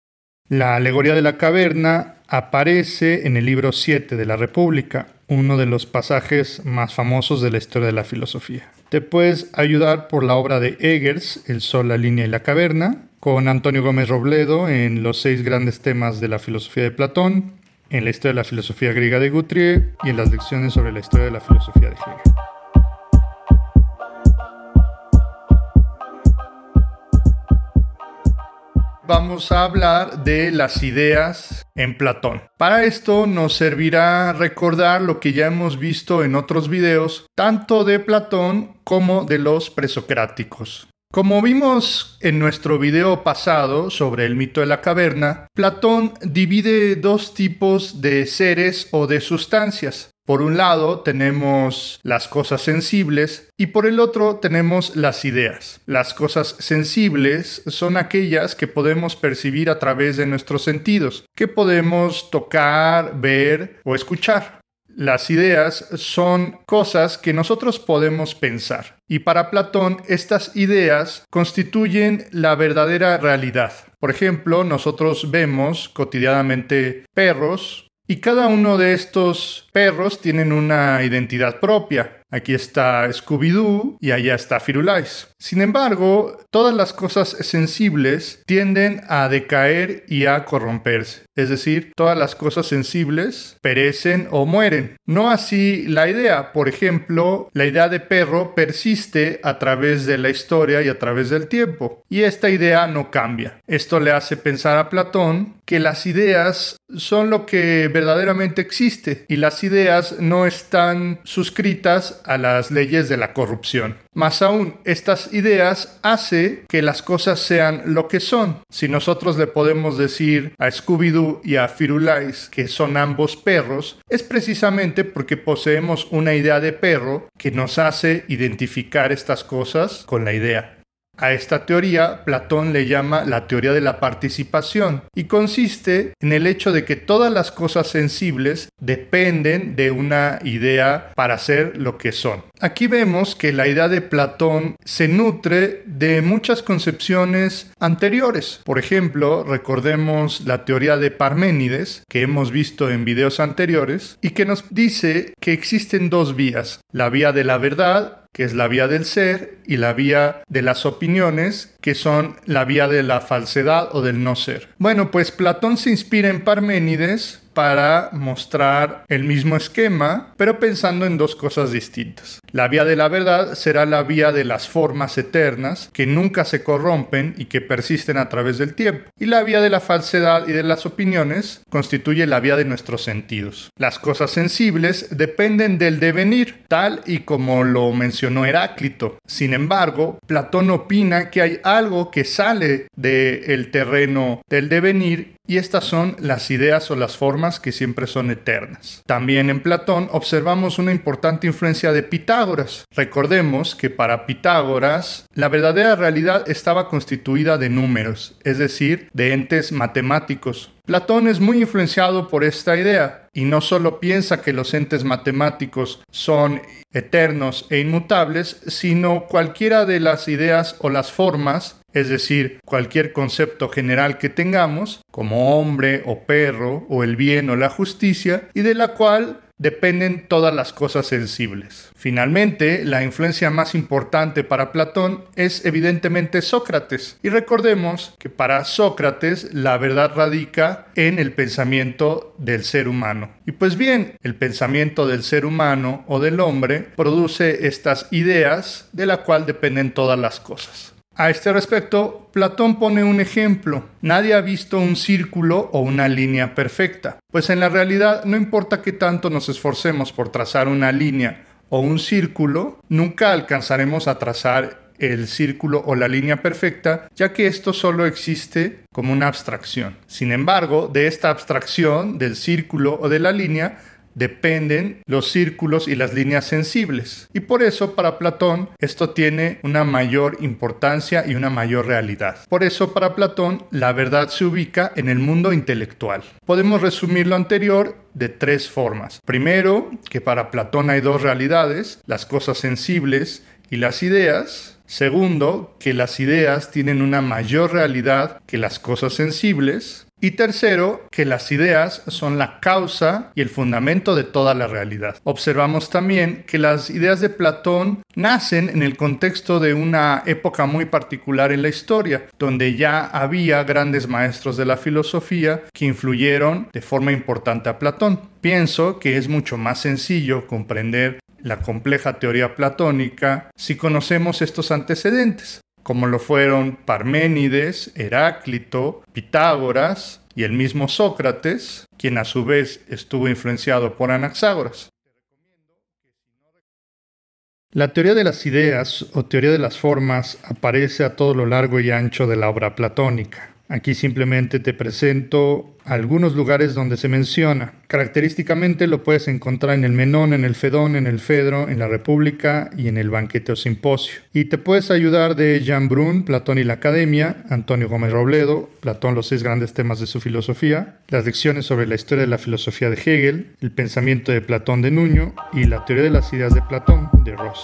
La alegoría de la caverna aparece en el libro 7 de la República, uno de los pasajes más famosos de la historia de la filosofía. Te puedes ayudar por la obra de Eggers, El Sol, la Línea y la Caverna, con Antonio Gómez Robledo en los seis grandes temas de la filosofía de Platón, en la historia de la filosofía griega de Guthrie y en las lecciones sobre la historia de la filosofía de Hegel. vamos a hablar de las ideas en Platón. Para esto nos servirá recordar lo que ya hemos visto en otros videos, tanto de Platón como de los presocráticos. Como vimos en nuestro video pasado sobre el mito de la caverna, Platón divide dos tipos de seres o de sustancias. Por un lado tenemos las cosas sensibles y por el otro tenemos las ideas. Las cosas sensibles son aquellas que podemos percibir a través de nuestros sentidos, que podemos tocar, ver o escuchar. Las ideas son cosas que nosotros podemos pensar y para Platón estas ideas constituyen la verdadera realidad. Por ejemplo, nosotros vemos cotidianamente perros, y cada uno de estos perros tienen una identidad propia. Aquí está Scooby-Doo y allá está Firulais. Sin embargo, todas las cosas sensibles tienden a decaer y a corromperse. Es decir, todas las cosas sensibles perecen o mueren. No así la idea. Por ejemplo, la idea de perro persiste a través de la historia y a través del tiempo. Y esta idea no cambia. Esto le hace pensar a Platón que las ideas son lo que verdaderamente existe y las ideas no están suscritas a las leyes de la corrupción. Más aún, estas ideas hace que las cosas sean lo que son. Si nosotros le podemos decir a Scooby-Doo y a Firulais que son ambos perros, es precisamente porque poseemos una idea de perro que nos hace identificar estas cosas con la idea. A esta teoría Platón le llama la teoría de la participación y consiste en el hecho de que todas las cosas sensibles dependen de una idea para ser lo que son. Aquí vemos que la idea de Platón se nutre de muchas concepciones anteriores. Por ejemplo, recordemos la teoría de Parménides que hemos visto en videos anteriores y que nos dice que existen dos vías, la vía de la verdad que es la vía del ser, y la vía de las opiniones, que son la vía de la falsedad o del no ser. Bueno, pues Platón se inspira en Parménides para mostrar el mismo esquema, pero pensando en dos cosas distintas. La vía de la verdad será la vía de las formas eternas, que nunca se corrompen y que persisten a través del tiempo. Y la vía de la falsedad y de las opiniones constituye la vía de nuestros sentidos. Las cosas sensibles dependen del devenir, tal y como lo mencionó Heráclito. Sin embargo, Platón opina que hay algo que sale del terreno del devenir y estas son las ideas o las formas que siempre son eternas. También en Platón observamos una importante influencia de Pitágoras. Recordemos que para Pitágoras la verdadera realidad estaba constituida de números, es decir, de entes matemáticos. Platón es muy influenciado por esta idea y no solo piensa que los entes matemáticos son eternos e inmutables, sino cualquiera de las ideas o las formas es decir, cualquier concepto general que tengamos, como hombre o perro o el bien o la justicia, y de la cual dependen todas las cosas sensibles. Finalmente, la influencia más importante para Platón es evidentemente Sócrates, y recordemos que para Sócrates la verdad radica en el pensamiento del ser humano. Y pues bien, el pensamiento del ser humano o del hombre produce estas ideas de la cual dependen todas las cosas. A este respecto, Platón pone un ejemplo. Nadie ha visto un círculo o una línea perfecta, pues en la realidad no importa qué tanto nos esforcemos por trazar una línea o un círculo, nunca alcanzaremos a trazar el círculo o la línea perfecta, ya que esto solo existe como una abstracción. Sin embargo, de esta abstracción, del círculo o de la línea, dependen los círculos y las líneas sensibles. Y por eso para Platón esto tiene una mayor importancia y una mayor realidad. Por eso para Platón la verdad se ubica en el mundo intelectual. Podemos resumir lo anterior de tres formas. Primero, que para Platón hay dos realidades, las cosas sensibles y las ideas. Segundo, que las ideas tienen una mayor realidad que las cosas sensibles. Y tercero, que las ideas son la causa y el fundamento de toda la realidad. Observamos también que las ideas de Platón nacen en el contexto de una época muy particular en la historia, donde ya había grandes maestros de la filosofía que influyeron de forma importante a Platón. Pienso que es mucho más sencillo comprender la compleja teoría platónica si conocemos estos antecedentes como lo fueron Parménides, Heráclito, Pitágoras y el mismo Sócrates, quien a su vez estuvo influenciado por Anaxágoras. La teoría de las ideas o teoría de las formas aparece a todo lo largo y ancho de la obra platónica. Aquí simplemente te presento algunos lugares donde se menciona. Característicamente lo puedes encontrar en el Menón, en el Fedón, en el Fedro, en la República y en el Banquete o Simposio. Y te puedes ayudar de Jan Brun, Platón y la Academia, Antonio Gómez Robledo, Platón los seis grandes temas de su filosofía, las lecciones sobre la historia de la filosofía de Hegel, el pensamiento de Platón de Nuño y la teoría de las ideas de Platón de Ross.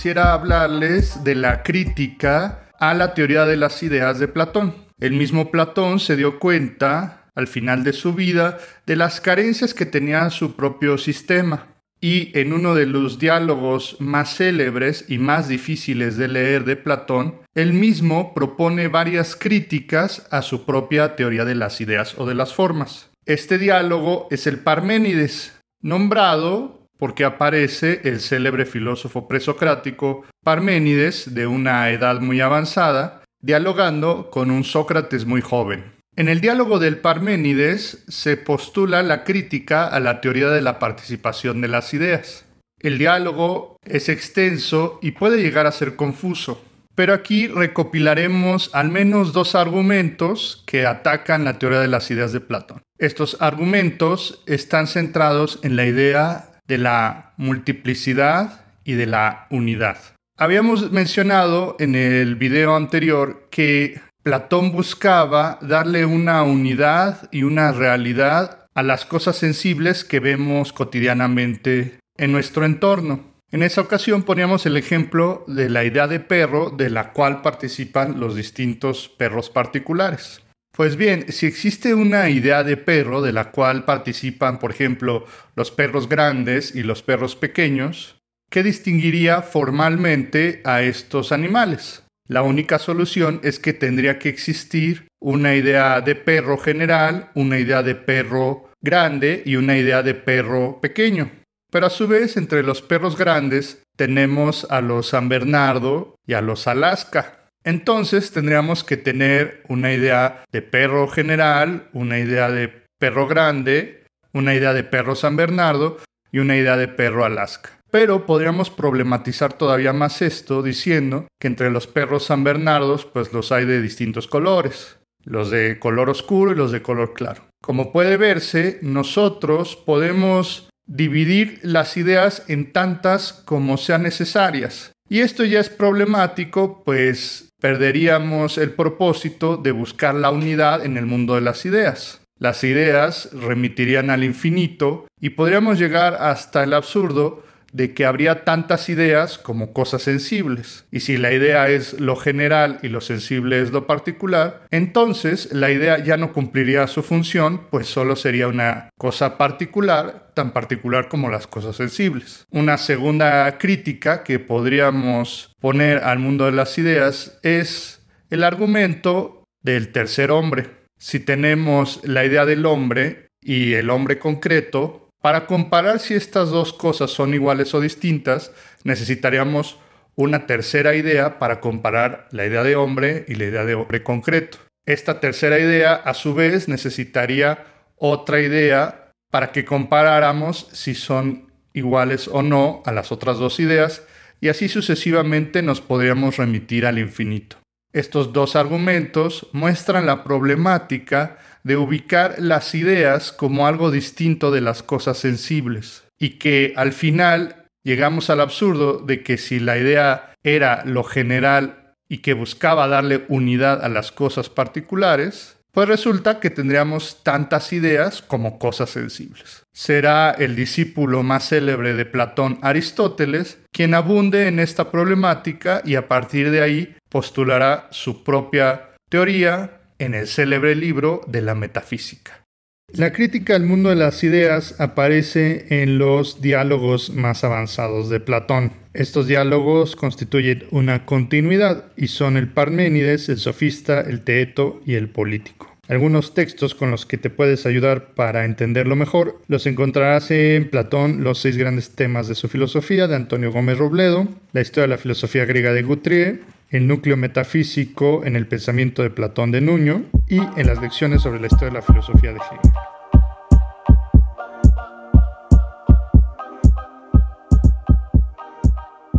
quisiera hablarles de la crítica a la teoría de las ideas de Platón. El mismo Platón se dio cuenta, al final de su vida, de las carencias que tenía su propio sistema. Y en uno de los diálogos más célebres y más difíciles de leer de Platón, él mismo propone varias críticas a su propia teoría de las ideas o de las formas. Este diálogo es el Parménides, nombrado porque aparece el célebre filósofo presocrático Parménides, de una edad muy avanzada, dialogando con un Sócrates muy joven. En el diálogo del Parménides se postula la crítica a la teoría de la participación de las ideas. El diálogo es extenso y puede llegar a ser confuso, pero aquí recopilaremos al menos dos argumentos que atacan la teoría de las ideas de Platón. Estos argumentos están centrados en la idea de la multiplicidad y de la unidad. Habíamos mencionado en el video anterior que Platón buscaba darle una unidad y una realidad a las cosas sensibles que vemos cotidianamente en nuestro entorno. En esa ocasión poníamos el ejemplo de la idea de perro de la cual participan los distintos perros particulares. Pues bien, si existe una idea de perro de la cual participan, por ejemplo, los perros grandes y los perros pequeños, ¿qué distinguiría formalmente a estos animales? La única solución es que tendría que existir una idea de perro general, una idea de perro grande y una idea de perro pequeño. Pero a su vez, entre los perros grandes tenemos a los San Bernardo y a los Alaska, entonces tendríamos que tener una idea de perro general, una idea de perro grande, una idea de perro San Bernardo y una idea de perro Alaska. Pero podríamos problematizar todavía más esto diciendo que entre los perros San Bernardos pues los hay de distintos colores, los de color oscuro y los de color claro. Como puede verse, nosotros podemos dividir las ideas en tantas como sean necesarias. Y esto ya es problemático, pues perderíamos el propósito de buscar la unidad en el mundo de las ideas. Las ideas remitirían al infinito y podríamos llegar hasta el absurdo de que habría tantas ideas como cosas sensibles. Y si la idea es lo general y lo sensible es lo particular, entonces la idea ya no cumpliría su función, pues solo sería una cosa particular, tan particular como las cosas sensibles. Una segunda crítica que podríamos poner al mundo de las ideas es el argumento del tercer hombre. Si tenemos la idea del hombre y el hombre concreto, para comparar si estas dos cosas son iguales o distintas, necesitaríamos una tercera idea para comparar la idea de hombre y la idea de hombre concreto. Esta tercera idea, a su vez, necesitaría otra idea para que comparáramos si son iguales o no a las otras dos ideas y así sucesivamente nos podríamos remitir al infinito. Estos dos argumentos muestran la problemática de ubicar las ideas como algo distinto de las cosas sensibles y que al final llegamos al absurdo de que si la idea era lo general y que buscaba darle unidad a las cosas particulares, pues resulta que tendríamos tantas ideas como cosas sensibles. Será el discípulo más célebre de Platón, Aristóteles, quien abunde en esta problemática y a partir de ahí postulará su propia teoría en el célebre libro de la metafísica. La crítica al mundo de las ideas aparece en los diálogos más avanzados de Platón. Estos diálogos constituyen una continuidad y son el Parménides, el sofista, el teeto y el político. Algunos textos con los que te puedes ayudar para entenderlo mejor los encontrarás en Platón, los seis grandes temas de su filosofía de Antonio Gómez Robledo, la historia de la filosofía griega de Guthrie, el núcleo metafísico en el pensamiento de Platón de Nuño y en las lecciones sobre la historia de la filosofía de Hegel.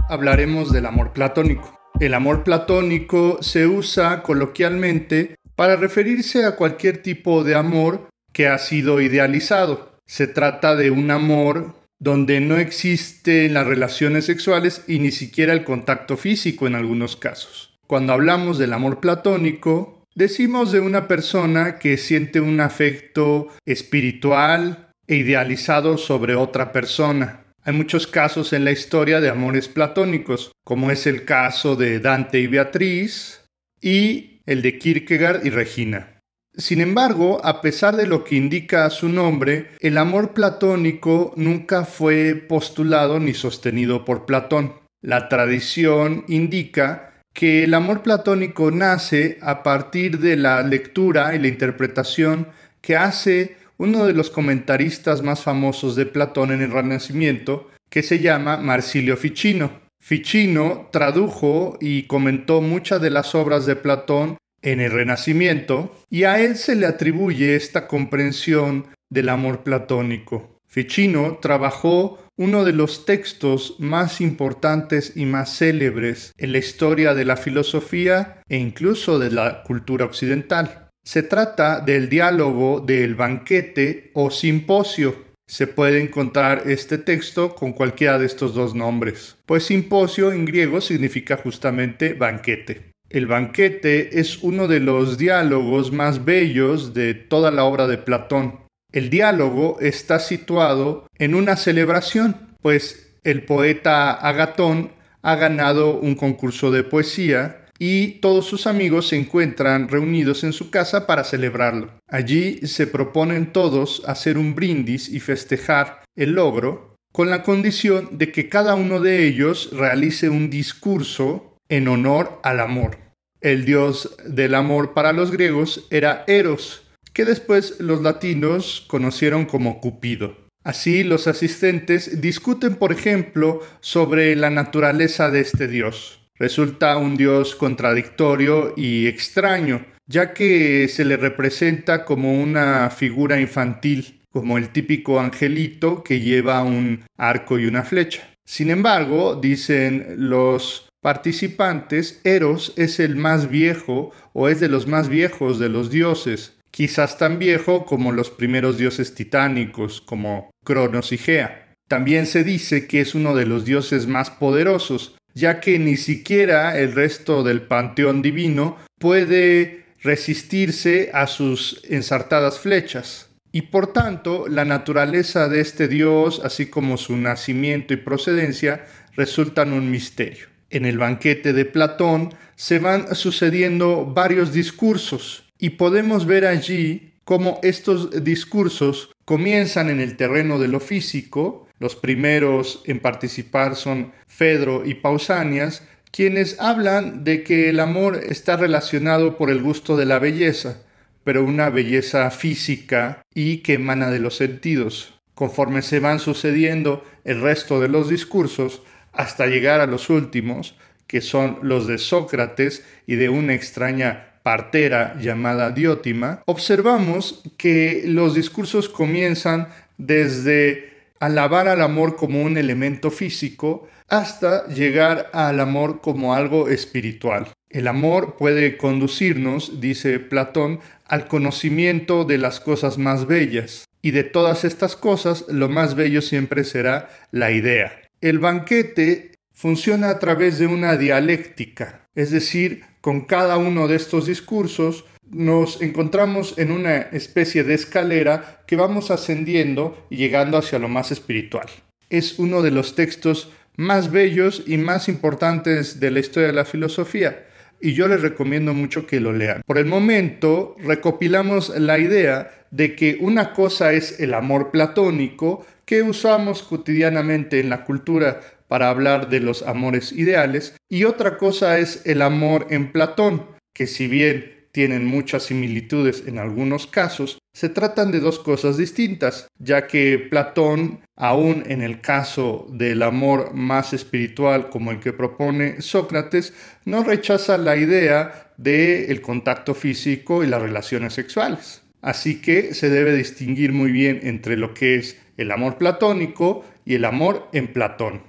Hablaremos del amor platónico. El amor platónico se usa coloquialmente para referirse a cualquier tipo de amor que ha sido idealizado. Se trata de un amor donde no existen las relaciones sexuales y ni siquiera el contacto físico en algunos casos. Cuando hablamos del amor platónico, decimos de una persona que siente un afecto espiritual e idealizado sobre otra persona. Hay muchos casos en la historia de amores platónicos, como es el caso de Dante y Beatriz y el de Kierkegaard y Regina. Sin embargo, a pesar de lo que indica su nombre, el amor platónico nunca fue postulado ni sostenido por Platón. La tradición indica que el amor platónico nace a partir de la lectura y la interpretación que hace uno de los comentaristas más famosos de Platón en el Renacimiento, que se llama Marsilio Ficino. Ficino tradujo y comentó muchas de las obras de Platón en el Renacimiento, y a él se le atribuye esta comprensión del amor platónico. Ficino trabajó uno de los textos más importantes y más célebres en la historia de la filosofía e incluso de la cultura occidental. Se trata del diálogo del banquete o simposio. Se puede encontrar este texto con cualquiera de estos dos nombres, pues simposio en griego significa justamente banquete. El banquete es uno de los diálogos más bellos de toda la obra de Platón. El diálogo está situado en una celebración, pues el poeta Agatón ha ganado un concurso de poesía y todos sus amigos se encuentran reunidos en su casa para celebrarlo. Allí se proponen todos hacer un brindis y festejar el logro con la condición de que cada uno de ellos realice un discurso en honor al amor. El dios del amor para los griegos era Eros, que después los latinos conocieron como Cupido. Así los asistentes discuten, por ejemplo, sobre la naturaleza de este dios. Resulta un dios contradictorio y extraño, ya que se le representa como una figura infantil, como el típico angelito que lleva un arco y una flecha. Sin embargo, dicen los participantes, Eros es el más viejo o es de los más viejos de los dioses, quizás tan viejo como los primeros dioses titánicos, como Cronos y Gea. También se dice que es uno de los dioses más poderosos, ya que ni siquiera el resto del panteón divino puede resistirse a sus ensartadas flechas. Y por tanto, la naturaleza de este dios, así como su nacimiento y procedencia, resultan un misterio. En el banquete de Platón se van sucediendo varios discursos y podemos ver allí cómo estos discursos comienzan en el terreno de lo físico. Los primeros en participar son Fedro y Pausanias, quienes hablan de que el amor está relacionado por el gusto de la belleza, pero una belleza física y que emana de los sentidos. Conforme se van sucediendo el resto de los discursos, hasta llegar a los últimos, que son los de Sócrates y de una extraña partera llamada Diótima, observamos que los discursos comienzan desde alabar al amor como un elemento físico hasta llegar al amor como algo espiritual. El amor puede conducirnos, dice Platón, al conocimiento de las cosas más bellas, y de todas estas cosas lo más bello siempre será la idea. El banquete funciona a través de una dialéctica, es decir, con cada uno de estos discursos nos encontramos en una especie de escalera que vamos ascendiendo y llegando hacia lo más espiritual. Es uno de los textos más bellos y más importantes de la historia de la filosofía y yo les recomiendo mucho que lo lean. Por el momento recopilamos la idea de que una cosa es el amor platónico que usamos cotidianamente en la cultura para hablar de los amores ideales y otra cosa es el amor en Platón, que si bien tienen muchas similitudes en algunos casos, se tratan de dos cosas distintas, ya que Platón, aún en el caso del amor más espiritual como el que propone Sócrates, no rechaza la idea del contacto físico y las relaciones sexuales. Así que se debe distinguir muy bien entre lo que es el amor platónico y el amor en Platón.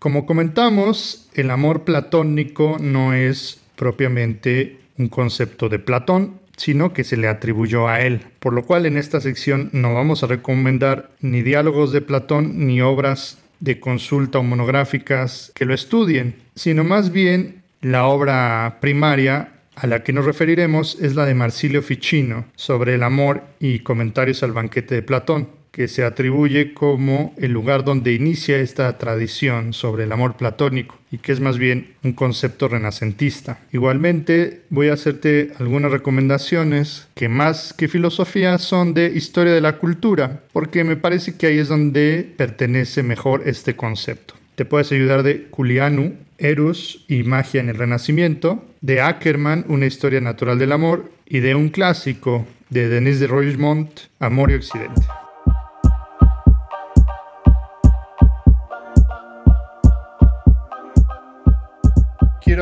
Como comentamos, el amor platónico no es propiamente un concepto de Platón, sino que se le atribuyó a él, por lo cual en esta sección no vamos a recomendar ni diálogos de Platón ni obras de consulta o monográficas que lo estudien, sino más bien la obra primaria a la que nos referiremos es la de Marsilio Ficino sobre el amor y comentarios al banquete de Platón que se atribuye como el lugar donde inicia esta tradición sobre el amor platónico y que es más bien un concepto renacentista. Igualmente voy a hacerte algunas recomendaciones que más que filosofía son de historia de la cultura, porque me parece que ahí es donde pertenece mejor este concepto. Te puedes ayudar de Culianu, Eros y Magia en el Renacimiento, de Ackerman, Una historia natural del amor, y de un clásico de Denis de Roymont Amor y Occidente.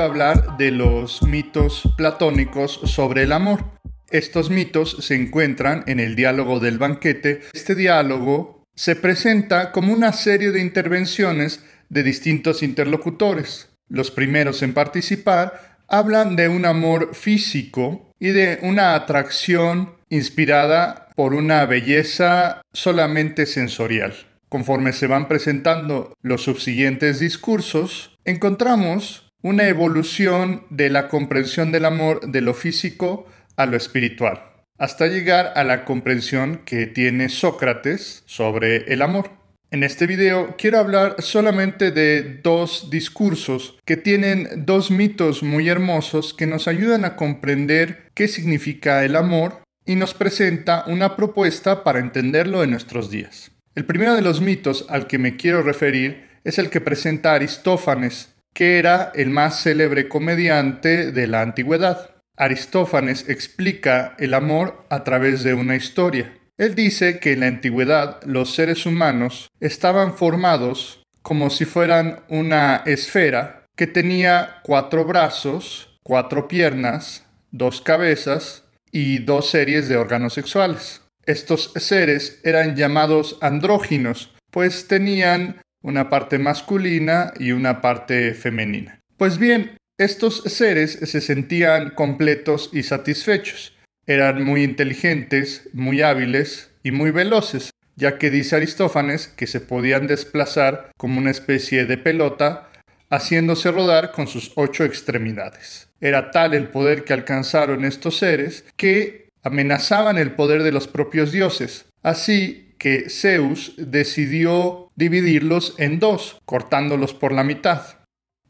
hablar de los mitos platónicos sobre el amor. Estos mitos se encuentran en el diálogo del banquete. Este diálogo se presenta como una serie de intervenciones de distintos interlocutores. Los primeros en participar hablan de un amor físico y de una atracción inspirada por una belleza solamente sensorial. Conforme se van presentando los subsiguientes discursos, encontramos una evolución de la comprensión del amor de lo físico a lo espiritual, hasta llegar a la comprensión que tiene Sócrates sobre el amor. En este video quiero hablar solamente de dos discursos que tienen dos mitos muy hermosos que nos ayudan a comprender qué significa el amor y nos presenta una propuesta para entenderlo en nuestros días. El primero de los mitos al que me quiero referir es el que presenta Aristófanes que era el más célebre comediante de la antigüedad. Aristófanes explica el amor a través de una historia. Él dice que en la antigüedad los seres humanos estaban formados como si fueran una esfera que tenía cuatro brazos, cuatro piernas, dos cabezas y dos series de órganos sexuales. Estos seres eran llamados andróginos, pues tenían una parte masculina y una parte femenina. Pues bien, estos seres se sentían completos y satisfechos. Eran muy inteligentes, muy hábiles y muy veloces, ya que dice Aristófanes que se podían desplazar como una especie de pelota, haciéndose rodar con sus ocho extremidades. Era tal el poder que alcanzaron estos seres que amenazaban el poder de los propios dioses. Así que Zeus decidió dividirlos en dos, cortándolos por la mitad.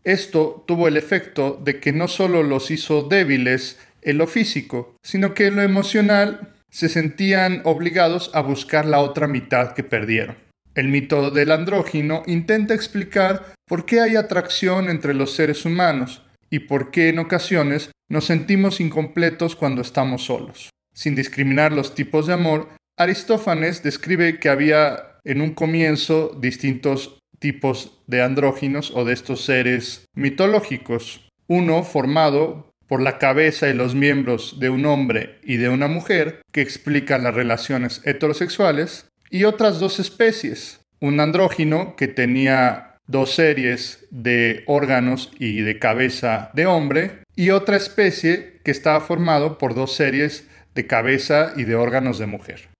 Esto tuvo el efecto de que no solo los hizo débiles en lo físico, sino que en lo emocional se sentían obligados a buscar la otra mitad que perdieron. El mito del andrógino intenta explicar por qué hay atracción entre los seres humanos y por qué en ocasiones nos sentimos incompletos cuando estamos solos. Sin discriminar los tipos de amor, Aristófanes describe que había en un comienzo distintos tipos de andróginos o de estos seres mitológicos. Uno formado por la cabeza y los miembros de un hombre y de una mujer, que explica las relaciones heterosexuales, y otras dos especies. Un andrógino que tenía dos series de órganos y de cabeza de hombre, y otra especie que estaba formado por dos series de cabeza y de órganos de mujer.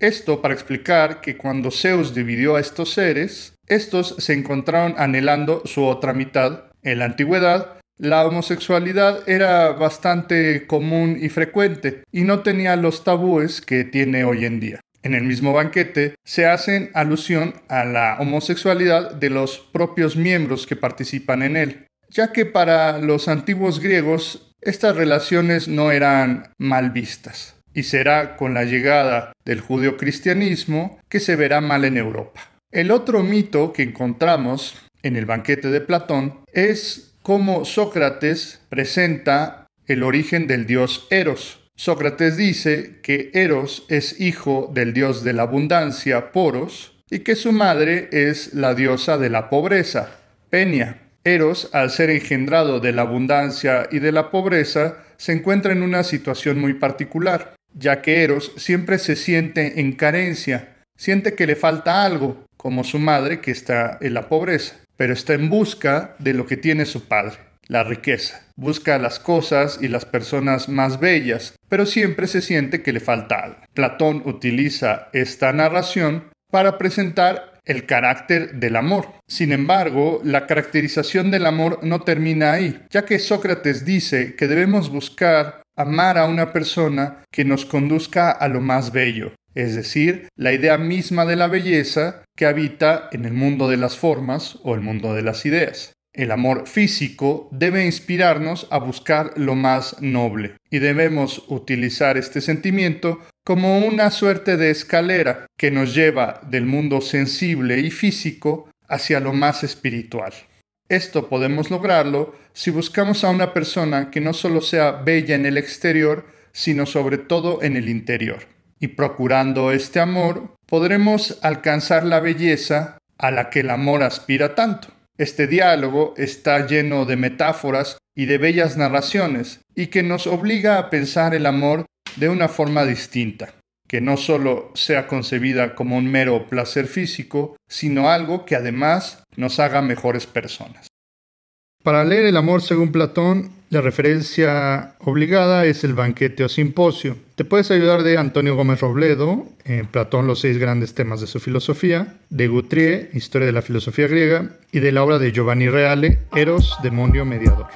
Esto para explicar que cuando Zeus dividió a estos seres, estos se encontraron anhelando su otra mitad. En la antigüedad, la homosexualidad era bastante común y frecuente y no tenía los tabúes que tiene hoy en día. En el mismo banquete se hacen alusión a la homosexualidad de los propios miembros que participan en él, ya que para los antiguos griegos estas relaciones no eran mal vistas y será con la llegada del judeocristianismo que se verá mal en Europa. El otro mito que encontramos en el banquete de Platón es cómo Sócrates presenta el origen del dios Eros. Sócrates dice que Eros es hijo del dios de la abundancia, Poros, y que su madre es la diosa de la pobreza, Penia. Eros, al ser engendrado de la abundancia y de la pobreza, se encuentra en una situación muy particular ya que Eros siempre se siente en carencia, siente que le falta algo, como su madre que está en la pobreza, pero está en busca de lo que tiene su padre, la riqueza. Busca las cosas y las personas más bellas, pero siempre se siente que le falta algo. Platón utiliza esta narración para presentar el carácter del amor. Sin embargo, la caracterización del amor no termina ahí, ya que Sócrates dice que debemos buscar amar a una persona que nos conduzca a lo más bello, es decir, la idea misma de la belleza que habita en el mundo de las formas o el mundo de las ideas. El amor físico debe inspirarnos a buscar lo más noble y debemos utilizar este sentimiento como una suerte de escalera que nos lleva del mundo sensible y físico hacia lo más espiritual. Esto podemos lograrlo si buscamos a una persona que no solo sea bella en el exterior, sino sobre todo en el interior. Y procurando este amor, podremos alcanzar la belleza a la que el amor aspira tanto. Este diálogo está lleno de metáforas y de bellas narraciones y que nos obliga a pensar el amor de una forma distinta que no solo sea concebida como un mero placer físico, sino algo que además nos haga mejores personas. Para leer el amor según Platón, la referencia obligada es el banquete o simposio. Te puedes ayudar de Antonio Gómez Robledo, en eh, Platón los seis grandes temas de su filosofía, de Gautrier, Historia de la Filosofía Griega, y de la obra de Giovanni Reale, Eros, Demonio Mediador.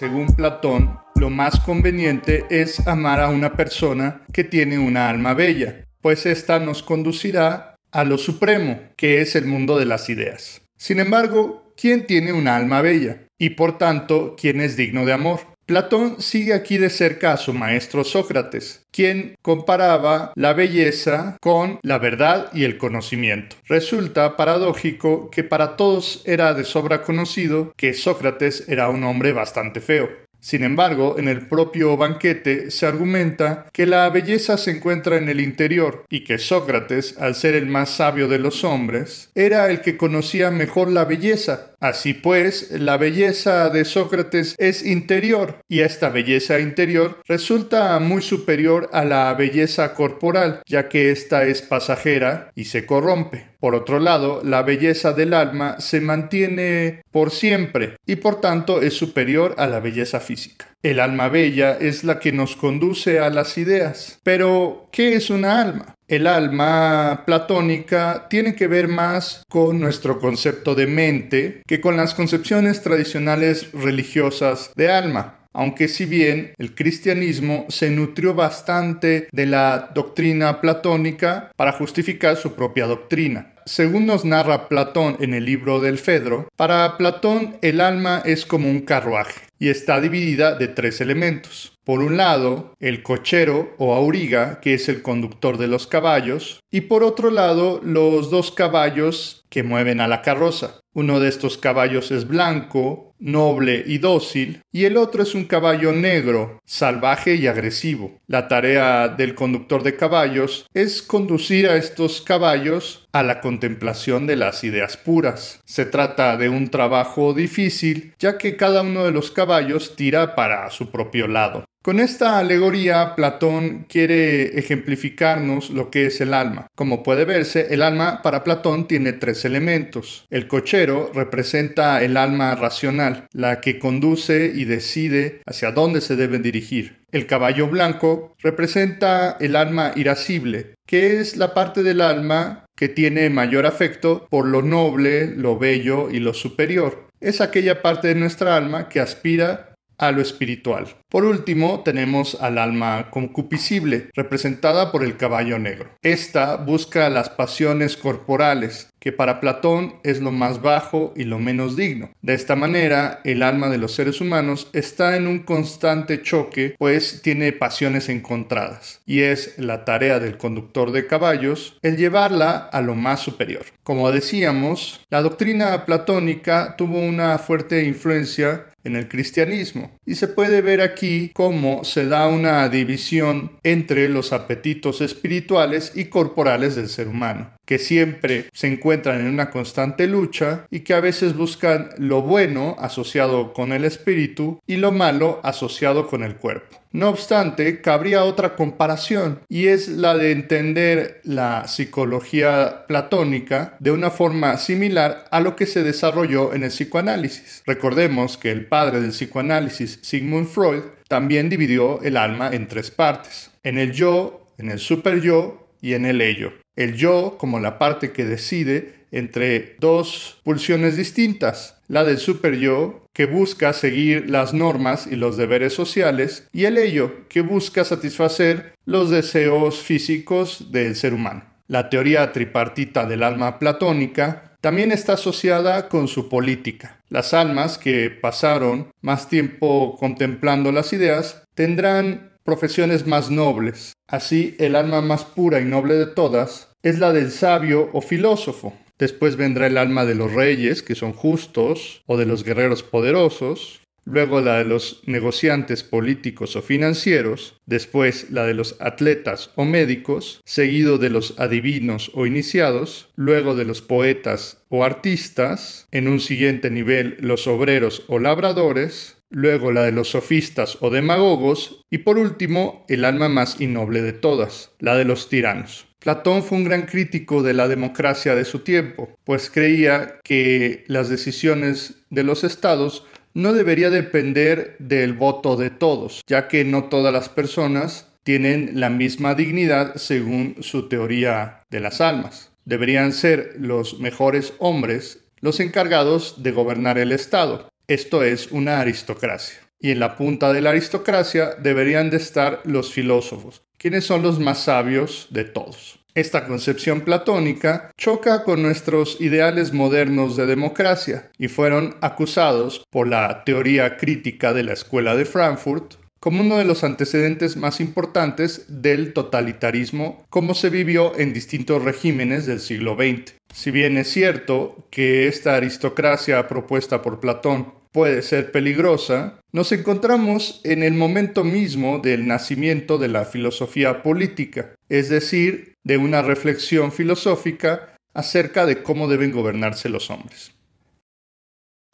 según Platón, lo más conveniente es amar a una persona que tiene una alma bella, pues ésta nos conducirá a lo supremo, que es el mundo de las ideas. Sin embargo, ¿quién tiene una alma bella? Y por tanto, ¿quién es digno de amor? Platón sigue aquí de cerca a su maestro Sócrates, quien comparaba la belleza con la verdad y el conocimiento. Resulta paradójico que para todos era de sobra conocido que Sócrates era un hombre bastante feo. Sin embargo, en el propio banquete se argumenta que la belleza se encuentra en el interior y que Sócrates, al ser el más sabio de los hombres, era el que conocía mejor la belleza Así pues, la belleza de Sócrates es interior y esta belleza interior resulta muy superior a la belleza corporal, ya que ésta es pasajera y se corrompe. Por otro lado, la belleza del alma se mantiene por siempre y por tanto es superior a la belleza física. El alma bella es la que nos conduce a las ideas. Pero, ¿qué es una alma? El alma platónica tiene que ver más con nuestro concepto de mente que con las concepciones tradicionales religiosas de alma aunque si bien el cristianismo se nutrió bastante de la doctrina platónica para justificar su propia doctrina. Según nos narra Platón en el libro del Fedro, para Platón el alma es como un carruaje y está dividida de tres elementos. Por un lado, el cochero o auriga, que es el conductor de los caballos, y por otro lado, los dos caballos que mueven a la carroza. Uno de estos caballos es blanco, noble y dócil, y el otro es un caballo negro, salvaje y agresivo. La tarea del conductor de caballos es conducir a estos caballos a la contemplación de las ideas puras. Se trata de un trabajo difícil, ya que cada uno de los caballos tira para su propio lado. Con esta alegoría, Platón quiere ejemplificarnos lo que es el alma. Como puede verse, el alma para Platón tiene tres elementos. El cochero representa el alma racional, la que conduce y decide hacia dónde se deben dirigir. El caballo blanco representa el alma irascible, que es la parte del alma que tiene mayor afecto por lo noble, lo bello y lo superior. Es aquella parte de nuestra alma que aspira a lo espiritual. Por último, tenemos al alma concupiscible, representada por el caballo negro. Esta busca las pasiones corporales, que para Platón es lo más bajo y lo menos digno. De esta manera, el alma de los seres humanos está en un constante choque, pues tiene pasiones encontradas, y es la tarea del conductor de caballos el llevarla a lo más superior. Como decíamos, la doctrina platónica tuvo una fuerte influencia en el cristianismo. Y se puede ver aquí cómo se da una división entre los apetitos espirituales y corporales del ser humano, que siempre se encuentran en una constante lucha y que a veces buscan lo bueno asociado con el espíritu y lo malo asociado con el cuerpo. No obstante, cabría otra comparación y es la de entender la psicología platónica de una forma similar a lo que se desarrolló en el psicoanálisis. Recordemos que el padre del psicoanálisis, Sigmund Freud, también dividió el alma en tres partes, en el yo, en el superyo y en el ello. El yo como la parte que decide entre dos pulsiones distintas, la del super-yo, que busca seguir las normas y los deberes sociales, y el ello, que busca satisfacer los deseos físicos del ser humano. La teoría tripartita del alma platónica también está asociada con su política. Las almas que pasaron más tiempo contemplando las ideas tendrán profesiones más nobles. Así, el alma más pura y noble de todas es la del sabio o filósofo, Después vendrá el alma de los reyes, que son justos, o de los guerreros poderosos, luego la de los negociantes políticos o financieros, después la de los atletas o médicos, seguido de los adivinos o iniciados, luego de los poetas o artistas, en un siguiente nivel los obreros o labradores, luego la de los sofistas o demagogos, y por último, el alma más innoble de todas, la de los tiranos. Platón fue un gran crítico de la democracia de su tiempo, pues creía que las decisiones de los estados no debería depender del voto de todos, ya que no todas las personas tienen la misma dignidad según su teoría de las almas. Deberían ser los mejores hombres los encargados de gobernar el Estado, esto es una aristocracia. Y en la punta de la aristocracia deberían de estar los filósofos, quienes son los más sabios de todos. Esta concepción platónica choca con nuestros ideales modernos de democracia y fueron acusados por la teoría crítica de la Escuela de Frankfurt como uno de los antecedentes más importantes del totalitarismo como se vivió en distintos regímenes del siglo XX. Si bien es cierto que esta aristocracia propuesta por Platón puede ser peligrosa, nos encontramos en el momento mismo del nacimiento de la filosofía política, es decir, de una reflexión filosófica acerca de cómo deben gobernarse los hombres.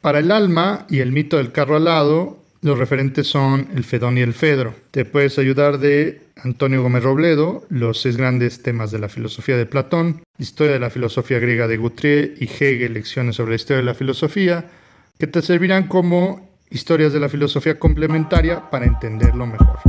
Para el alma y el mito del carro alado, los referentes son el Fedón y el Fedro. Te puedes ayudar de Antonio Gómez Robledo, los seis grandes temas de la filosofía de Platón, Historia de la filosofía griega de Gautier y Hegel, lecciones sobre la historia de la filosofía, que te servirán como historias de la filosofía complementaria para entenderlo mejor.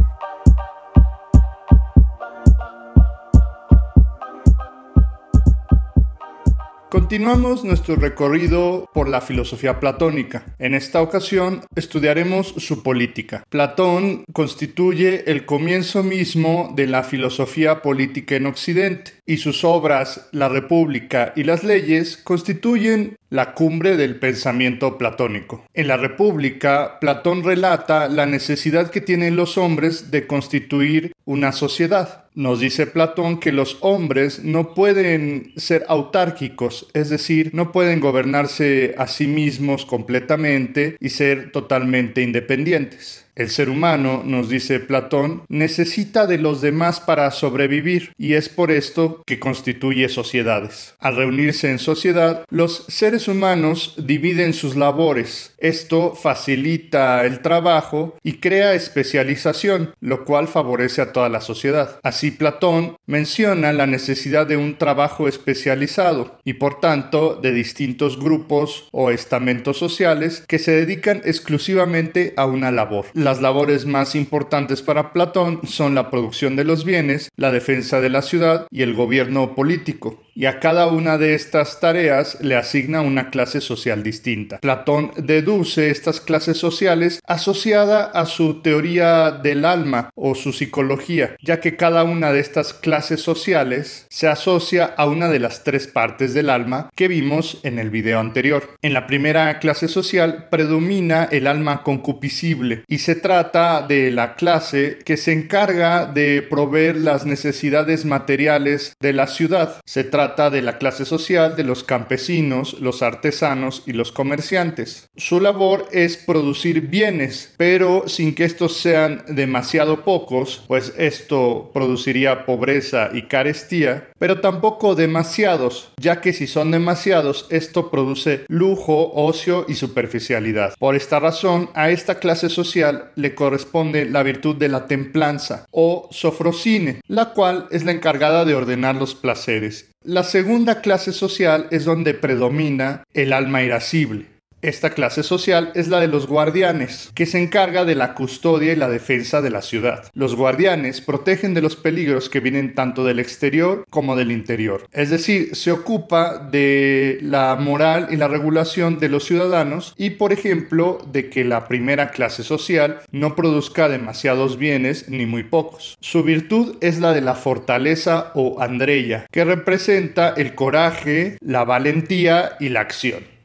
Continuamos nuestro recorrido por la filosofía platónica. En esta ocasión estudiaremos su política. Platón constituye el comienzo mismo de la filosofía política en Occidente y sus obras La República y las leyes constituyen la cumbre del pensamiento platónico. En La República, Platón relata la necesidad que tienen los hombres de constituir una sociedad. Nos dice Platón que los hombres no pueden ser autárquicos, es decir, no pueden gobernarse a sí mismos completamente y ser totalmente independientes. El ser humano, nos dice Platón, necesita de los demás para sobrevivir y es por esto que constituye sociedades. Al reunirse en sociedad, los seres humanos dividen sus labores, esto facilita el trabajo y crea especialización, lo cual favorece a toda la sociedad. Así Platón menciona la necesidad de un trabajo especializado y por tanto de distintos grupos o estamentos sociales que se dedican exclusivamente a una labor. Las labores más importantes para Platón son la producción de los bienes, la defensa de la ciudad y el gobierno político y a cada una de estas tareas le asigna una clase social distinta. Platón deduce estas clases sociales asociada a su teoría del alma o su psicología, ya que cada una de estas clases sociales se asocia a una de las tres partes del alma que vimos en el video anterior. En la primera clase social predomina el alma concupiscible y se trata de la clase que se encarga de proveer las necesidades materiales de la ciudad. Se trata de la clase social de los campesinos, los artesanos y los comerciantes. Su labor es producir bienes, pero sin que estos sean demasiado pocos, pues esto produciría pobreza y carestía, pero tampoco demasiados, ya que si son demasiados, esto produce lujo, ocio y superficialidad. Por esta razón, a esta clase social le corresponde la virtud de la templanza o sofrosine, la cual es la encargada de ordenar los placeres. La segunda clase social es donde predomina el alma irascible esta clase social es la de los guardianes, que se encarga de la custodia y la defensa de la ciudad. Los guardianes protegen de los peligros que vienen tanto del exterior como del interior. Es decir, se ocupa de la moral y la regulación de los ciudadanos y, por ejemplo, de que la primera clase social no produzca demasiados bienes ni muy pocos. Su virtud es la de la fortaleza o andrella, que representa el coraje, la valentía y la acción.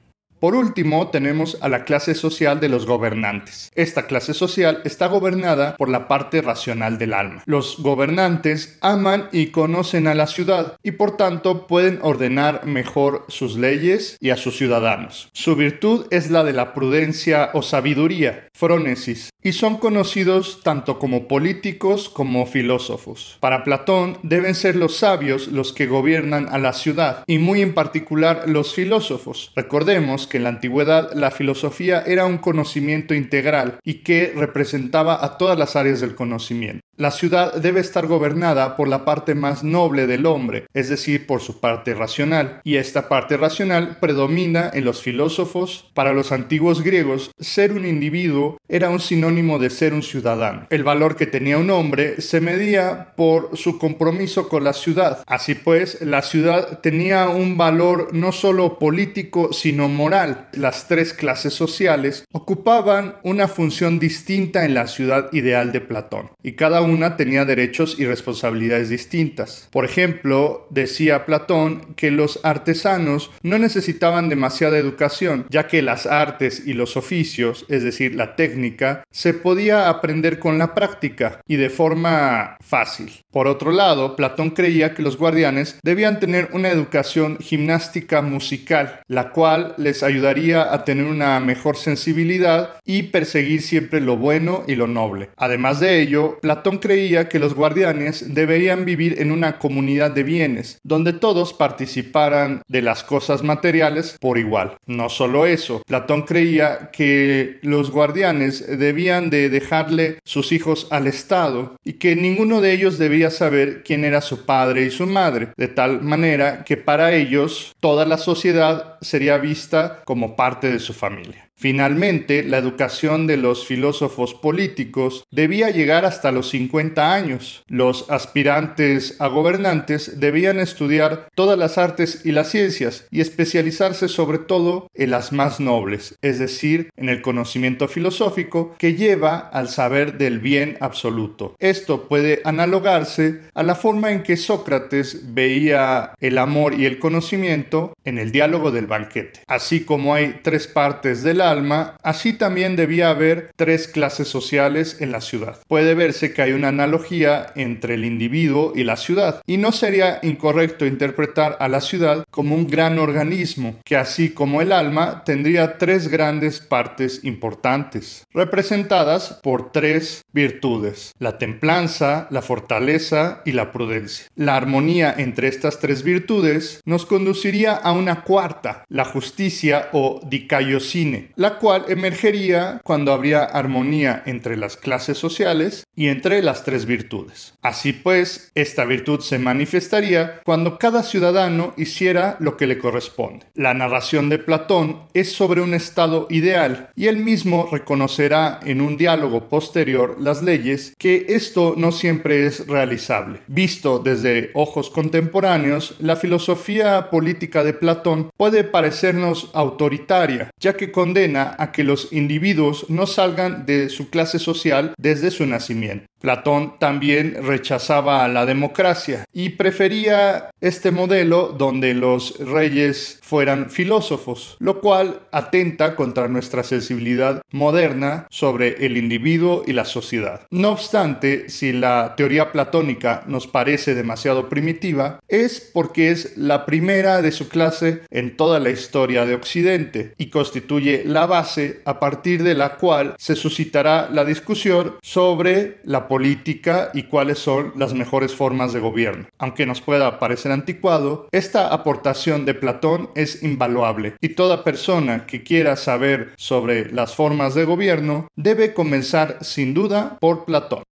Por último, tenemos a la clase social de los gobernantes. Esta clase social está gobernada por la parte racional del alma. Los gobernantes aman y conocen a la ciudad y por tanto pueden ordenar mejor sus leyes y a sus ciudadanos. Su virtud es la de la prudencia o sabiduría, frónesis, y son conocidos tanto como políticos como filósofos. Para Platón deben ser los sabios los que gobiernan a la ciudad y muy en particular los filósofos. Recordemos que en la antigüedad la filosofía era un conocimiento integral y que representaba a todas las áreas del conocimiento. La ciudad debe estar gobernada por la parte más noble del hombre, es decir, por su parte racional, y esta parte racional predomina en los filósofos. Para los antiguos griegos, ser un individuo era un sinónimo de ser un ciudadano. El valor que tenía un hombre se medía por su compromiso con la ciudad. Así pues, la ciudad tenía un valor no solo político, sino moral. Las tres clases sociales ocupaban una función distinta en la ciudad ideal de Platón, y cada una tenía derechos y responsabilidades distintas. Por ejemplo, decía Platón que los artesanos no necesitaban demasiada educación, ya que las artes y los oficios, es decir, la técnica, se podía aprender con la práctica y de forma fácil. Por otro lado, Platón creía que los guardianes debían tener una educación gimnástica musical, la cual les ayudaría a tener una mejor sensibilidad y perseguir siempre lo bueno y lo noble. Además de ello, Platón creía que los guardianes deberían vivir en una comunidad de bienes, donde todos participaran de las cosas materiales por igual. No solo eso, Platón creía que los guardianes debían de dejarle sus hijos al Estado y que ninguno de ellos debía saber quién era su padre y su madre, de tal manera que para ellos toda la sociedad sería vista como parte de su familia. Finalmente, la educación de los filósofos políticos debía llegar hasta los 50 años. Los aspirantes a gobernantes debían estudiar todas las artes y las ciencias y especializarse sobre todo en las más nobles, es decir, en el conocimiento filosófico que lleva al saber del bien absoluto. Esto puede analogarse a la forma en que Sócrates veía el amor y el conocimiento en el diálogo del banquete. Así como hay tres partes del arte, alma, así también debía haber tres clases sociales en la ciudad. Puede verse que hay una analogía entre el individuo y la ciudad, y no sería incorrecto interpretar a la ciudad como un gran organismo, que así como el alma tendría tres grandes partes importantes, representadas por tres virtudes, la templanza, la fortaleza y la prudencia. La armonía entre estas tres virtudes nos conduciría a una cuarta, la justicia o dikaiosine, la cual emergería cuando habría armonía entre las clases sociales y entre las tres virtudes. Así pues, esta virtud se manifestaría cuando cada ciudadano hiciera lo que le corresponde. La narración de Platón es sobre un estado ideal y él mismo reconocerá en un diálogo posterior las leyes que esto no siempre es realizable. Visto desde ojos contemporáneos, la filosofía política de Platón puede parecernos autoritaria, ya que condena a que los individuos no salgan de su clase social desde su nacimiento. Platón también rechazaba la democracia y prefería este modelo donde los reyes fueran filósofos, lo cual atenta contra nuestra sensibilidad moderna sobre el individuo y la sociedad. No obstante, si la teoría platónica nos parece demasiado primitiva, es porque es la primera de su clase en toda la historia de Occidente y constituye la base a partir de la cual se suscitará la discusión sobre la política y cuáles son las mejores formas de gobierno. Aunque nos pueda parecer anticuado, esta aportación de Platón es invaluable y toda persona que quiera saber sobre las formas de gobierno debe comenzar sin duda por Platón.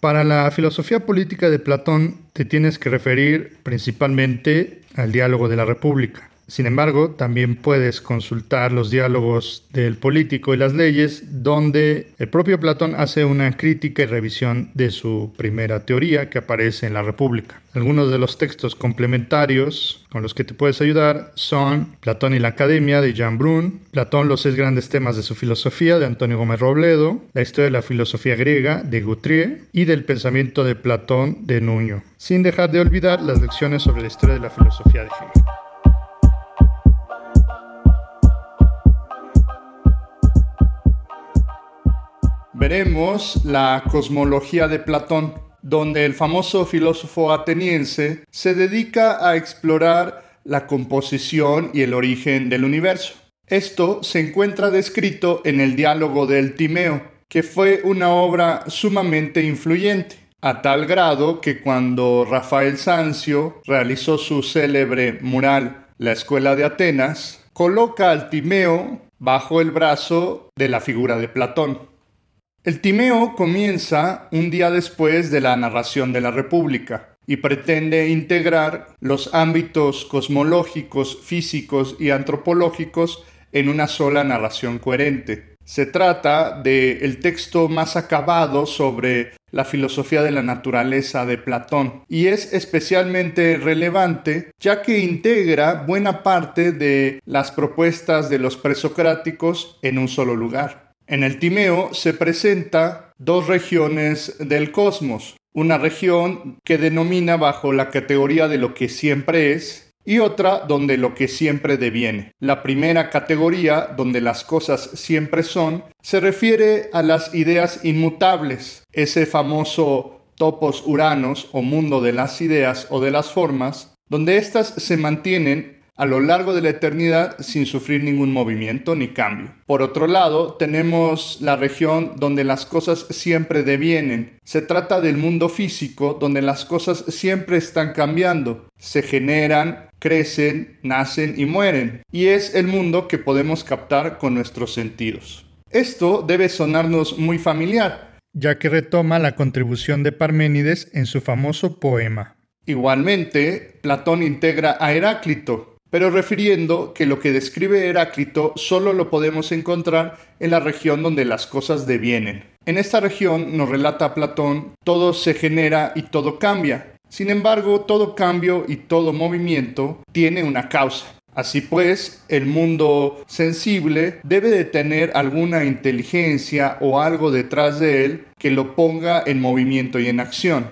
Para la filosofía política de Platón te tienes que referir principalmente al diálogo de la República. Sin embargo, también puedes consultar los diálogos del político y las leyes, donde el propio Platón hace una crítica y revisión de su primera teoría que aparece en la República. Algunos de los textos complementarios con los que te puedes ayudar son Platón y la Academia de Jean Brun, Platón los seis grandes temas de su filosofía de Antonio Gómez Robledo, La historia de la filosofía griega de guthrie y del pensamiento de Platón de Nuño, sin dejar de olvidar las lecciones sobre la historia de la filosofía de veremos la cosmología de Platón, donde el famoso filósofo ateniense se dedica a explorar la composición y el origen del universo. Esto se encuentra descrito en el diálogo del Timeo, que fue una obra sumamente influyente, a tal grado que cuando Rafael Sanzio realizó su célebre mural La Escuela de Atenas, coloca al Timeo bajo el brazo de la figura de Platón. El timeo comienza un día después de la narración de la República y pretende integrar los ámbitos cosmológicos, físicos y antropológicos en una sola narración coherente. Se trata del el texto más acabado sobre la filosofía de la naturaleza de Platón y es especialmente relevante ya que integra buena parte de las propuestas de los presocráticos en un solo lugar. En el Timeo se presenta dos regiones del cosmos, una región que denomina bajo la categoría de lo que siempre es y otra donde lo que siempre deviene. La primera categoría, donde las cosas siempre son, se refiere a las ideas inmutables, ese famoso topos uranos o mundo de las ideas o de las formas, donde éstas se mantienen a lo largo de la eternidad sin sufrir ningún movimiento ni cambio. Por otro lado, tenemos la región donde las cosas siempre devienen. Se trata del mundo físico donde las cosas siempre están cambiando. Se generan, crecen, nacen y mueren. Y es el mundo que podemos captar con nuestros sentidos. Esto debe sonarnos muy familiar, ya que retoma la contribución de Parménides en su famoso poema. Igualmente, Platón integra a Heráclito, pero refiriendo que lo que describe Heráclito solo lo podemos encontrar en la región donde las cosas devienen. En esta región, nos relata Platón, todo se genera y todo cambia. Sin embargo, todo cambio y todo movimiento tiene una causa. Así pues, el mundo sensible debe de tener alguna inteligencia o algo detrás de él que lo ponga en movimiento y en acción.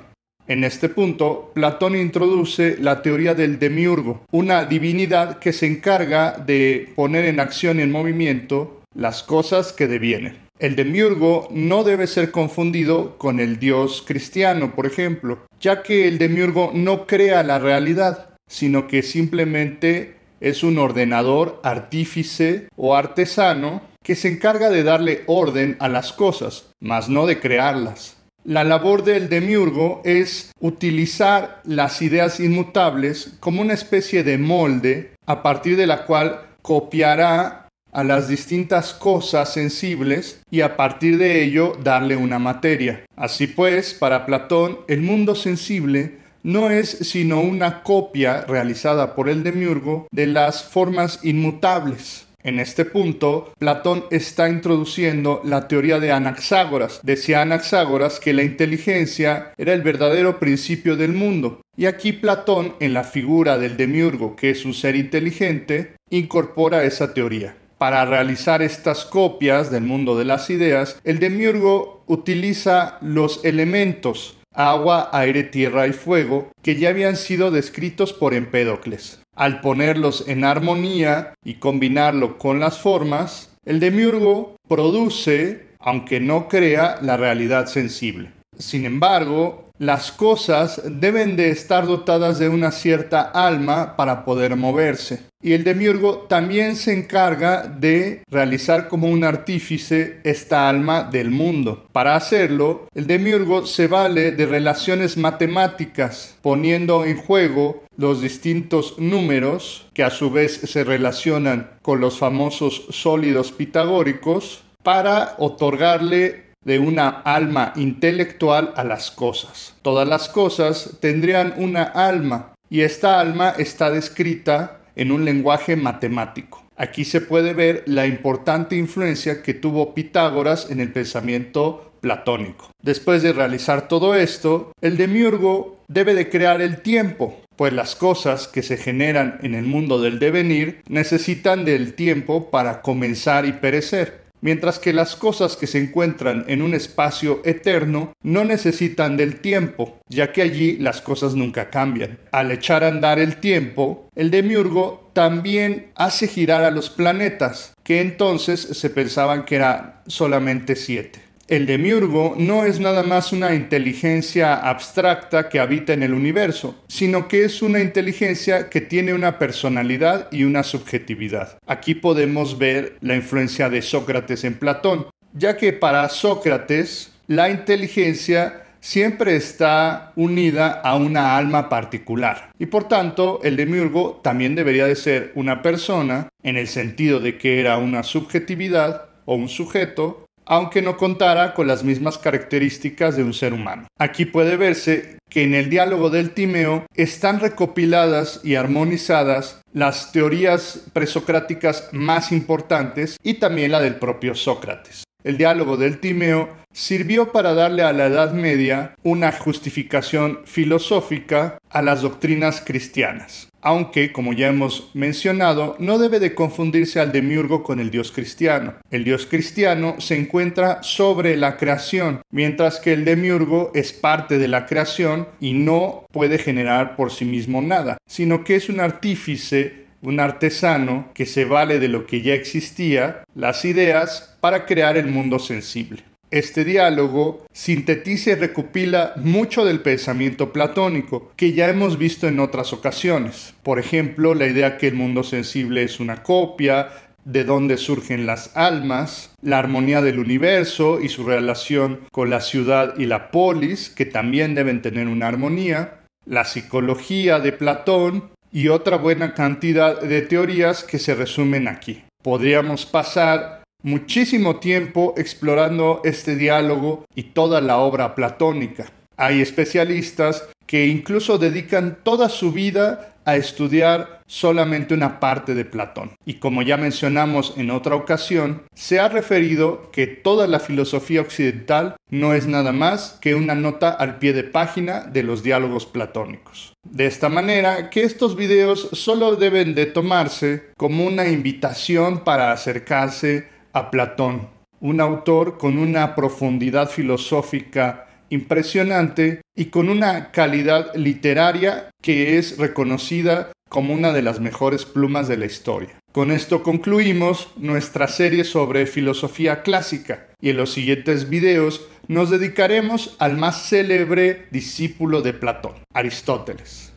En este punto, Platón introduce la teoría del demiurgo, una divinidad que se encarga de poner en acción y en movimiento las cosas que devienen. El demiurgo no debe ser confundido con el dios cristiano, por ejemplo, ya que el demiurgo no crea la realidad, sino que simplemente es un ordenador, artífice o artesano que se encarga de darle orden a las cosas, mas no de crearlas. La labor del demiurgo es utilizar las ideas inmutables como una especie de molde a partir de la cual copiará a las distintas cosas sensibles y a partir de ello darle una materia. Así pues, para Platón, el mundo sensible no es sino una copia realizada por el demiurgo de las formas inmutables en este punto, Platón está introduciendo la teoría de Anaxágoras. Decía Anaxágoras que la inteligencia era el verdadero principio del mundo. Y aquí Platón, en la figura del demiurgo, que es un ser inteligente, incorpora esa teoría. Para realizar estas copias del mundo de las ideas, el demiurgo utiliza los elementos agua, aire, tierra y fuego que ya habían sido descritos por Empédocles. Al ponerlos en armonía y combinarlo con las formas, el demiurgo produce, aunque no crea, la realidad sensible. Sin embargo, las cosas deben de estar dotadas de una cierta alma para poder moverse. Y el demiurgo también se encarga de realizar como un artífice esta alma del mundo. Para hacerlo, el demiurgo se vale de relaciones matemáticas, poniendo en juego los distintos números, que a su vez se relacionan con los famosos sólidos pitagóricos, para otorgarle de una alma intelectual a las cosas. Todas las cosas tendrían una alma y esta alma está descrita en un lenguaje matemático. Aquí se puede ver la importante influencia que tuvo Pitágoras en el pensamiento platónico. Después de realizar todo esto, el demiurgo debe de crear el tiempo pues las cosas que se generan en el mundo del devenir necesitan del tiempo para comenzar y perecer, mientras que las cosas que se encuentran en un espacio eterno no necesitan del tiempo, ya que allí las cosas nunca cambian. Al echar a andar el tiempo, el demiurgo también hace girar a los planetas, que entonces se pensaban que eran solamente siete. El demiurgo no es nada más una inteligencia abstracta que habita en el universo, sino que es una inteligencia que tiene una personalidad y una subjetividad. Aquí podemos ver la influencia de Sócrates en Platón, ya que para Sócrates la inteligencia siempre está unida a una alma particular. Y por tanto, el demiurgo también debería de ser una persona, en el sentido de que era una subjetividad o un sujeto, aunque no contara con las mismas características de un ser humano. Aquí puede verse que en el diálogo del Timeo están recopiladas y armonizadas las teorías presocráticas más importantes y también la del propio Sócrates. El diálogo del Timeo sirvió para darle a la Edad Media una justificación filosófica a las doctrinas cristianas aunque, como ya hemos mencionado, no debe de confundirse al demiurgo con el dios cristiano. El dios cristiano se encuentra sobre la creación, mientras que el demiurgo es parte de la creación y no puede generar por sí mismo nada, sino que es un artífice, un artesano que se vale de lo que ya existía, las ideas, para crear el mundo sensible. Este diálogo sintetiza y recopila mucho del pensamiento platónico que ya hemos visto en otras ocasiones. Por ejemplo, la idea que el mundo sensible es una copia, de dónde surgen las almas, la armonía del universo y su relación con la ciudad y la polis, que también deben tener una armonía, la psicología de Platón y otra buena cantidad de teorías que se resumen aquí. Podríamos pasar muchísimo tiempo explorando este diálogo y toda la obra platónica. Hay especialistas que incluso dedican toda su vida a estudiar solamente una parte de Platón. Y como ya mencionamos en otra ocasión, se ha referido que toda la filosofía occidental no es nada más que una nota al pie de página de los diálogos platónicos. De esta manera, que estos videos solo deben de tomarse como una invitación para acercarse a Platón, un autor con una profundidad filosófica impresionante y con una calidad literaria que es reconocida como una de las mejores plumas de la historia. Con esto concluimos nuestra serie sobre filosofía clásica y en los siguientes videos nos dedicaremos al más célebre discípulo de Platón, Aristóteles.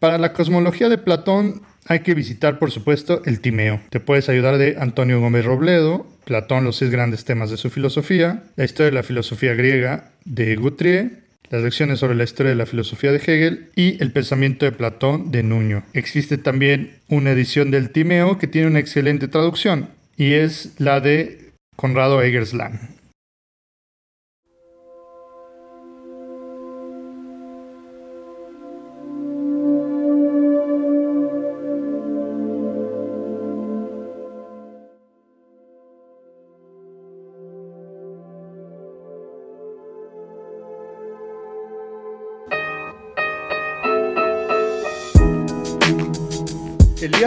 Para la cosmología de Platón, hay que visitar, por supuesto, el Timeo. Te puedes ayudar de Antonio Gómez Robledo, Platón, los seis grandes temas de su filosofía, la historia de la filosofía griega de Guthrie, las lecciones sobre la historia de la filosofía de Hegel y el pensamiento de Platón de Nuño. Existe también una edición del Timeo que tiene una excelente traducción y es la de Conrado Egersland.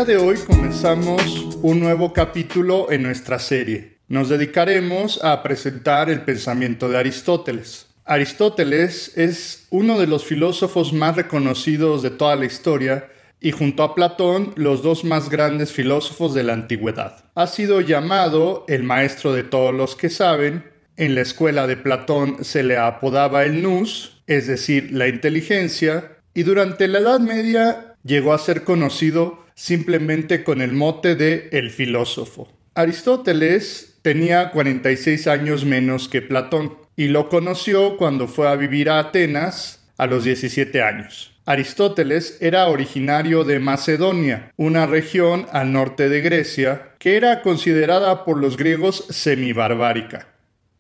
de hoy comenzamos un nuevo capítulo en nuestra serie. Nos dedicaremos a presentar el pensamiento de Aristóteles. Aristóteles es uno de los filósofos más reconocidos de toda la historia y junto a Platón los dos más grandes filósofos de la antigüedad. Ha sido llamado el maestro de todos los que saben, en la escuela de Platón se le apodaba el nous, es decir, la inteligencia, y durante la Edad Media llegó a ser conocido simplemente con el mote de el filósofo. Aristóteles tenía 46 años menos que Platón y lo conoció cuando fue a vivir a Atenas a los 17 años. Aristóteles era originario de Macedonia, una región al norte de Grecia que era considerada por los griegos semibarbárica.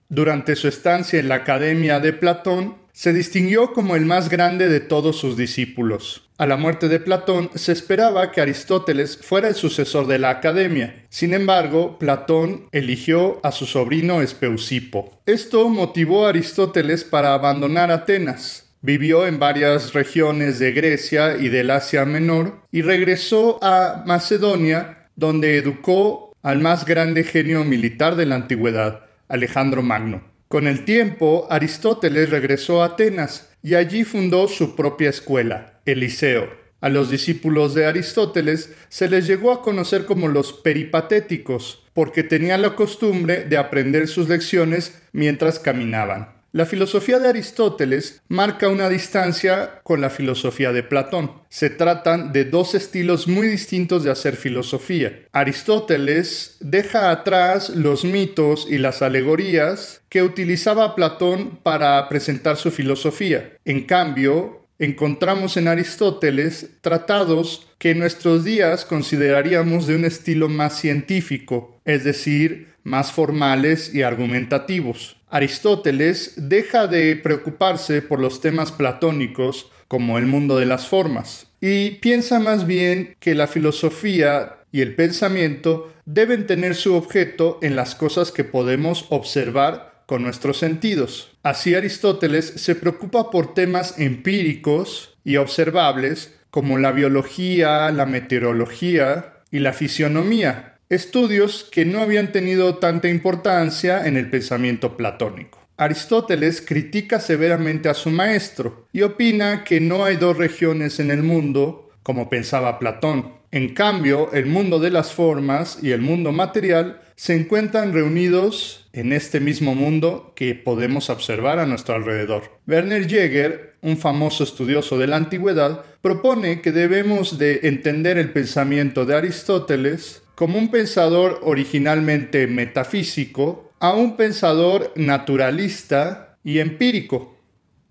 Durante su estancia en la Academia de Platón, se distinguió como el más grande de todos sus discípulos. A la muerte de Platón se esperaba que Aristóteles fuera el sucesor de la academia. Sin embargo, Platón eligió a su sobrino Espeusipo. Esto motivó a Aristóteles para abandonar Atenas. Vivió en varias regiones de Grecia y del Asia Menor y regresó a Macedonia, donde educó al más grande genio militar de la antigüedad, Alejandro Magno. Con el tiempo, Aristóteles regresó a Atenas y allí fundó su propia escuela, el Liceo. A los discípulos de Aristóteles se les llegó a conocer como los peripatéticos, porque tenían la costumbre de aprender sus lecciones mientras caminaban. La filosofía de Aristóteles marca una distancia con la filosofía de Platón. Se tratan de dos estilos muy distintos de hacer filosofía. Aristóteles deja atrás los mitos y las alegorías que utilizaba Platón para presentar su filosofía. En cambio, encontramos en Aristóteles tratados que en nuestros días consideraríamos de un estilo más científico, es decir, más formales y argumentativos. Aristóteles deja de preocuparse por los temas platónicos como el mundo de las formas y piensa más bien que la filosofía y el pensamiento deben tener su objeto en las cosas que podemos observar con nuestros sentidos. Así Aristóteles se preocupa por temas empíricos y observables como la biología, la meteorología y la fisionomía, estudios que no habían tenido tanta importancia en el pensamiento platónico. Aristóteles critica severamente a su maestro y opina que no hay dos regiones en el mundo como pensaba Platón. En cambio, el mundo de las formas y el mundo material se encuentran reunidos en este mismo mundo que podemos observar a nuestro alrededor. Werner Jäger, un famoso estudioso de la antigüedad, propone que debemos de entender el pensamiento de Aristóteles como un pensador originalmente metafísico a un pensador naturalista y empírico.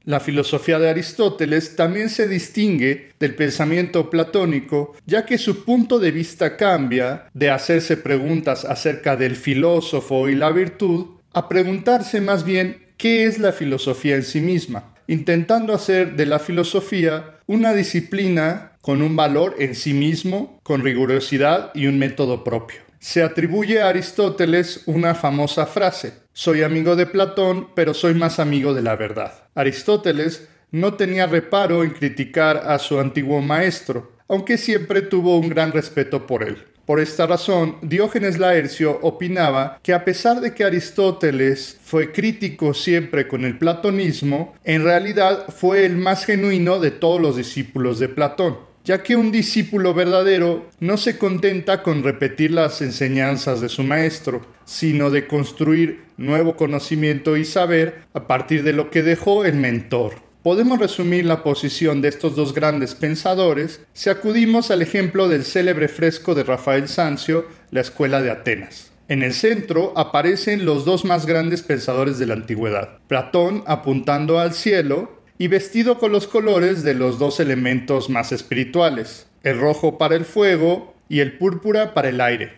La filosofía de Aristóteles también se distingue del pensamiento platónico, ya que su punto de vista cambia de hacerse preguntas acerca del filósofo y la virtud a preguntarse más bien qué es la filosofía en sí misma, intentando hacer de la filosofía una disciplina con un valor en sí mismo, con rigurosidad y un método propio. Se atribuye a Aristóteles una famosa frase, soy amigo de Platón, pero soy más amigo de la verdad. Aristóteles no tenía reparo en criticar a su antiguo maestro, aunque siempre tuvo un gran respeto por él. Por esta razón, Diógenes Laercio opinaba que a pesar de que Aristóteles fue crítico siempre con el platonismo, en realidad fue el más genuino de todos los discípulos de Platón ya que un discípulo verdadero no se contenta con repetir las enseñanzas de su maestro, sino de construir nuevo conocimiento y saber a partir de lo que dejó el mentor. Podemos resumir la posición de estos dos grandes pensadores si acudimos al ejemplo del célebre fresco de Rafael Sanzio, La Escuela de Atenas. En el centro aparecen los dos más grandes pensadores de la antigüedad, Platón apuntando al cielo y vestido con los colores de los dos elementos más espirituales, el rojo para el fuego y el púrpura para el aire.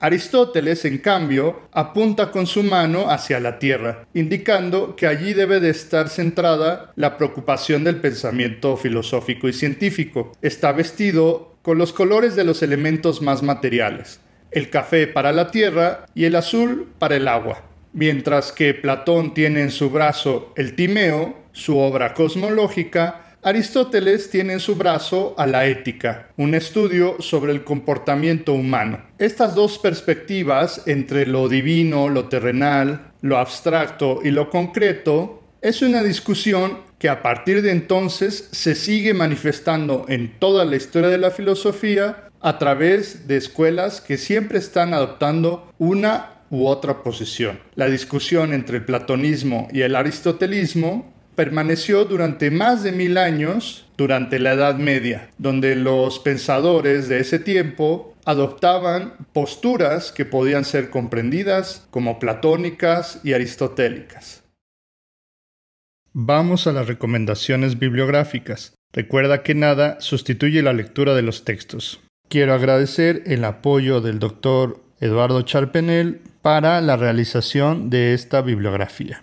Aristóteles, en cambio, apunta con su mano hacia la tierra, indicando que allí debe de estar centrada la preocupación del pensamiento filosófico y científico. Está vestido con los colores de los elementos más materiales, el café para la tierra y el azul para el agua. Mientras que Platón tiene en su brazo el Timeo, su obra cosmológica, Aristóteles tiene en su brazo a la ética, un estudio sobre el comportamiento humano. Estas dos perspectivas entre lo divino, lo terrenal, lo abstracto y lo concreto es una discusión que a partir de entonces se sigue manifestando en toda la historia de la filosofía a través de escuelas que siempre están adoptando una u otra posición. La discusión entre el platonismo y el aristotelismo permaneció durante más de mil años durante la Edad Media, donde los pensadores de ese tiempo adoptaban posturas que podían ser comprendidas como platónicas y aristotélicas. Vamos a las recomendaciones bibliográficas. Recuerda que nada sustituye la lectura de los textos. Quiero agradecer el apoyo del doctor Eduardo Charpenel para la realización de esta bibliografía.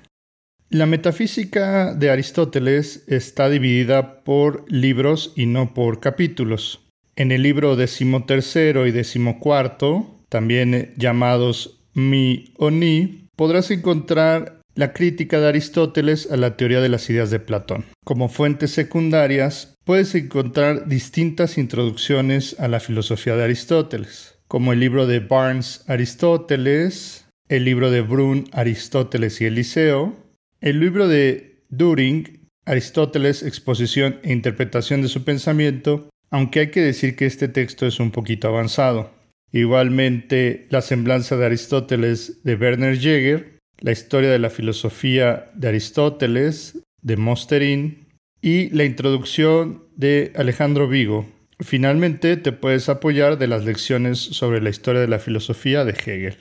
La metafísica de Aristóteles está dividida por libros y no por capítulos. En el libro decimotercero y decimocuarto, también llamados Mi o Ni, podrás encontrar la crítica de Aristóteles a la teoría de las ideas de Platón. Como fuentes secundarias, puedes encontrar distintas introducciones a la filosofía de Aristóteles como el libro de Barnes Aristóteles, el libro de Brun Aristóteles y Eliseo, el libro de During Aristóteles, Exposición e Interpretación de su Pensamiento, aunque hay que decir que este texto es un poquito avanzado. Igualmente, La Semblanza de Aristóteles de Werner Jäger, La Historia de la Filosofía de Aristóteles de Mosterin y la introducción de Alejandro Vigo Finalmente, te puedes apoyar de las lecciones sobre la historia de la filosofía de Hegel.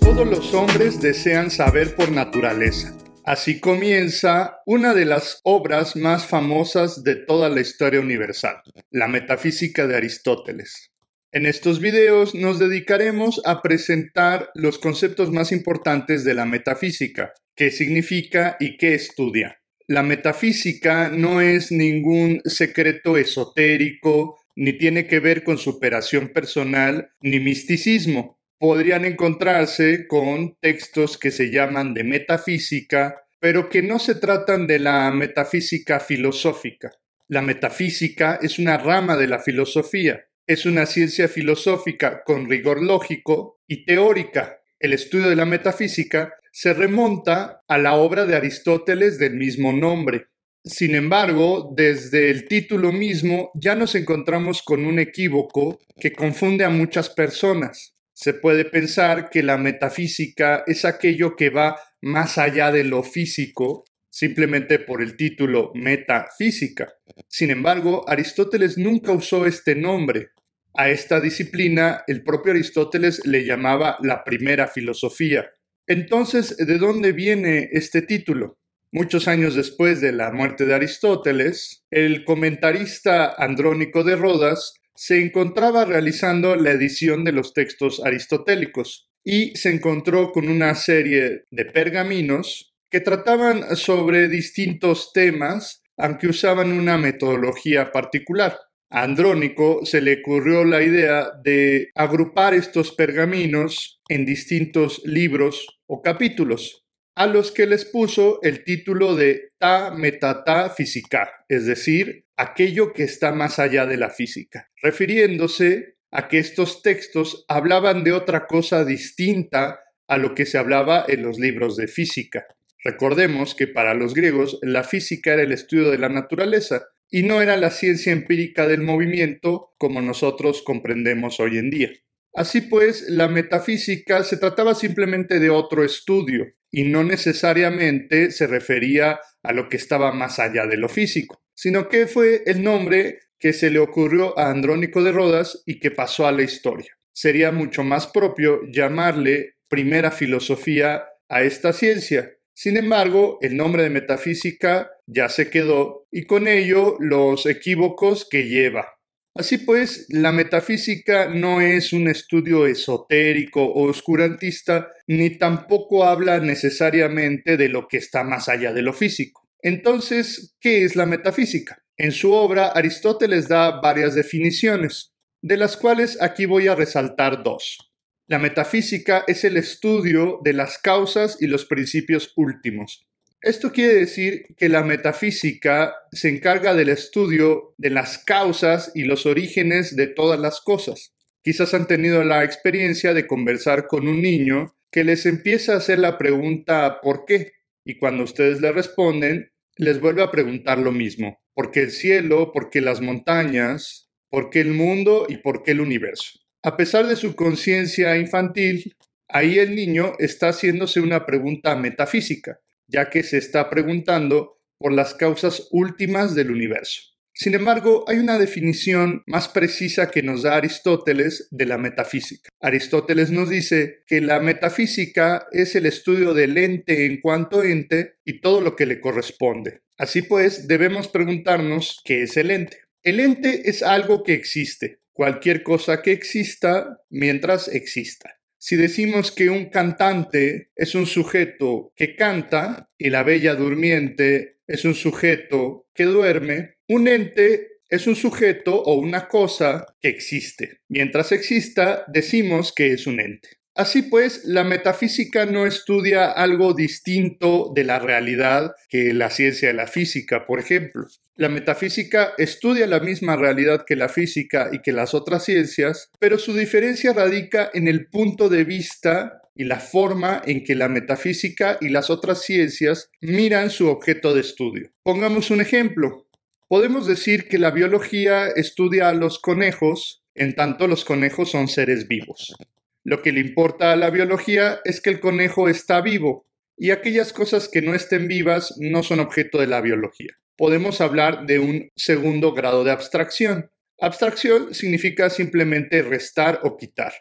Todos los hombres desean saber por naturaleza. Así comienza una de las obras más famosas de toda la historia universal, la Metafísica de Aristóteles. En estos videos nos dedicaremos a presentar los conceptos más importantes de la metafísica, qué significa y qué estudia. La metafísica no es ningún secreto esotérico, ni tiene que ver con superación personal, ni misticismo. Podrían encontrarse con textos que se llaman de metafísica, pero que no se tratan de la metafísica filosófica. La metafísica es una rama de la filosofía es una ciencia filosófica con rigor lógico y teórica. El estudio de la metafísica se remonta a la obra de Aristóteles del mismo nombre. Sin embargo, desde el título mismo ya nos encontramos con un equívoco que confunde a muchas personas. Se puede pensar que la metafísica es aquello que va más allá de lo físico, simplemente por el título metafísica. Sin embargo, Aristóteles nunca usó este nombre. A esta disciplina el propio Aristóteles le llamaba la primera filosofía. Entonces, ¿de dónde viene este título? Muchos años después de la muerte de Aristóteles, el comentarista Andrónico de Rodas se encontraba realizando la edición de los textos aristotélicos y se encontró con una serie de pergaminos que trataban sobre distintos temas, aunque usaban una metodología particular. Andrónico se le ocurrió la idea de agrupar estos pergaminos en distintos libros o capítulos, a los que les puso el título de Ta Metata Física, es decir, aquello que está más allá de la física, refiriéndose a que estos textos hablaban de otra cosa distinta a lo que se hablaba en los libros de física. Recordemos que para los griegos la física era el estudio de la naturaleza, y no era la ciencia empírica del movimiento como nosotros comprendemos hoy en día. Así pues, la metafísica se trataba simplemente de otro estudio y no necesariamente se refería a lo que estaba más allá de lo físico, sino que fue el nombre que se le ocurrió a Andrónico de Rodas y que pasó a la historia. Sería mucho más propio llamarle primera filosofía a esta ciencia. Sin embargo, el nombre de metafísica ya se quedó y con ello los equívocos que lleva. Así pues, la metafísica no es un estudio esotérico o oscurantista, ni tampoco habla necesariamente de lo que está más allá de lo físico. Entonces, ¿qué es la metafísica? En su obra, Aristóteles da varias definiciones, de las cuales aquí voy a resaltar dos. La metafísica es el estudio de las causas y los principios últimos, esto quiere decir que la metafísica se encarga del estudio de las causas y los orígenes de todas las cosas. Quizás han tenido la experiencia de conversar con un niño que les empieza a hacer la pregunta ¿por qué? Y cuando ustedes le responden, les vuelve a preguntar lo mismo. ¿Por qué el cielo? ¿Por qué las montañas? ¿Por qué el mundo? ¿Y por qué el universo? A pesar de su conciencia infantil, ahí el niño está haciéndose una pregunta metafísica ya que se está preguntando por las causas últimas del universo. Sin embargo, hay una definición más precisa que nos da Aristóteles de la metafísica. Aristóteles nos dice que la metafísica es el estudio del ente en cuanto ente y todo lo que le corresponde. Así pues, debemos preguntarnos qué es el ente. El ente es algo que existe, cualquier cosa que exista mientras exista. Si decimos que un cantante es un sujeto que canta y la bella durmiente es un sujeto que duerme, un ente es un sujeto o una cosa que existe. Mientras exista, decimos que es un ente. Así pues, la metafísica no estudia algo distinto de la realidad que la ciencia de la física, por ejemplo. La metafísica estudia la misma realidad que la física y que las otras ciencias, pero su diferencia radica en el punto de vista y la forma en que la metafísica y las otras ciencias miran su objeto de estudio. Pongamos un ejemplo. Podemos decir que la biología estudia a los conejos, en tanto los conejos son seres vivos. Lo que le importa a la biología es que el conejo está vivo y aquellas cosas que no estén vivas no son objeto de la biología. Podemos hablar de un segundo grado de abstracción. Abstracción significa simplemente restar o quitar.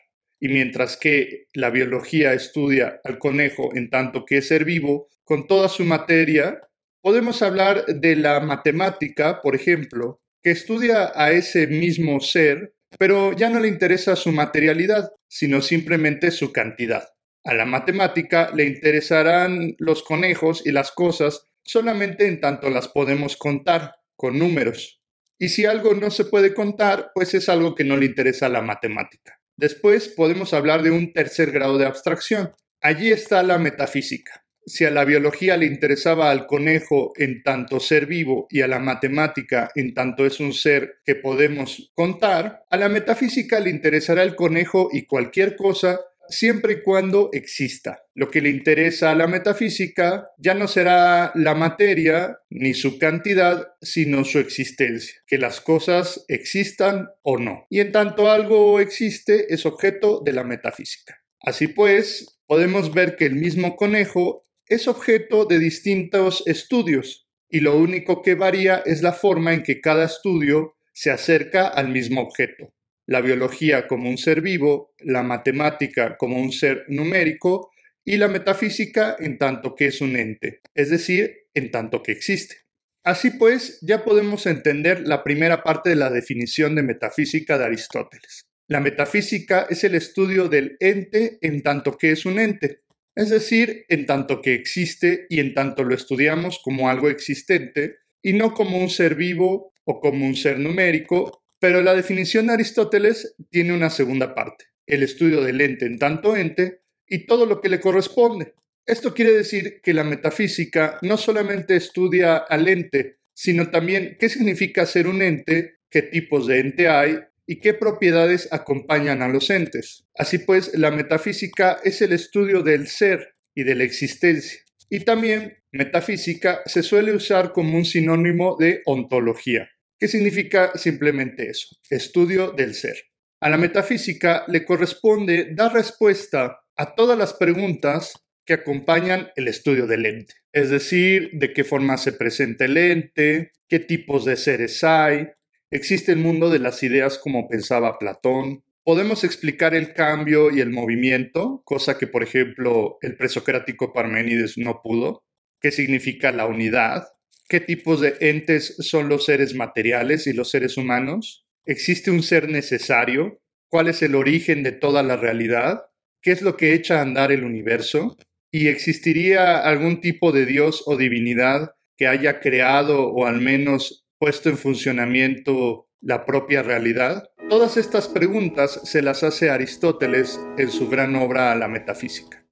Y mientras que la biología estudia al conejo en tanto que es ser vivo, con toda su materia, podemos hablar de la matemática, por ejemplo, que estudia a ese mismo ser pero ya no le interesa su materialidad, sino simplemente su cantidad. A la matemática le interesarán los conejos y las cosas solamente en tanto las podemos contar con números. Y si algo no se puede contar, pues es algo que no le interesa a la matemática. Después podemos hablar de un tercer grado de abstracción. Allí está la metafísica si a la biología le interesaba al conejo en tanto ser vivo y a la matemática en tanto es un ser que podemos contar, a la metafísica le interesará el conejo y cualquier cosa siempre y cuando exista. Lo que le interesa a la metafísica ya no será la materia ni su cantidad, sino su existencia, que las cosas existan o no. Y en tanto algo existe, es objeto de la metafísica. Así pues, podemos ver que el mismo conejo es objeto de distintos estudios y lo único que varía es la forma en que cada estudio se acerca al mismo objeto. La biología como un ser vivo, la matemática como un ser numérico y la metafísica en tanto que es un ente, es decir, en tanto que existe. Así pues, ya podemos entender la primera parte de la definición de metafísica de Aristóteles. La metafísica es el estudio del ente en tanto que es un ente, es decir, en tanto que existe y en tanto lo estudiamos como algo existente y no como un ser vivo o como un ser numérico, pero la definición de Aristóteles tiene una segunda parte, el estudio del ente en tanto ente y todo lo que le corresponde. Esto quiere decir que la metafísica no solamente estudia al ente, sino también qué significa ser un ente, qué tipos de ente hay y qué propiedades acompañan a los entes. Así pues, la metafísica es el estudio del ser y de la existencia. Y también metafísica se suele usar como un sinónimo de ontología, ¿Qué significa simplemente eso, estudio del ser. A la metafísica le corresponde dar respuesta a todas las preguntas que acompañan el estudio del ente, es decir, de qué forma se presenta el ente, qué tipos de seres hay, Existe el mundo de las ideas como pensaba Platón. Podemos explicar el cambio y el movimiento, cosa que por ejemplo el presocrático Parménides no pudo. ¿Qué significa la unidad? ¿Qué tipos de entes son los seres materiales y los seres humanos? ¿Existe un ser necesario? ¿Cuál es el origen de toda la realidad? ¿Qué es lo que echa a andar el universo? ¿Y existiría algún tipo de dios o divinidad que haya creado o al menos puesto en funcionamiento la propia realidad? Todas estas preguntas se las hace Aristóteles en su gran obra La Metafísica.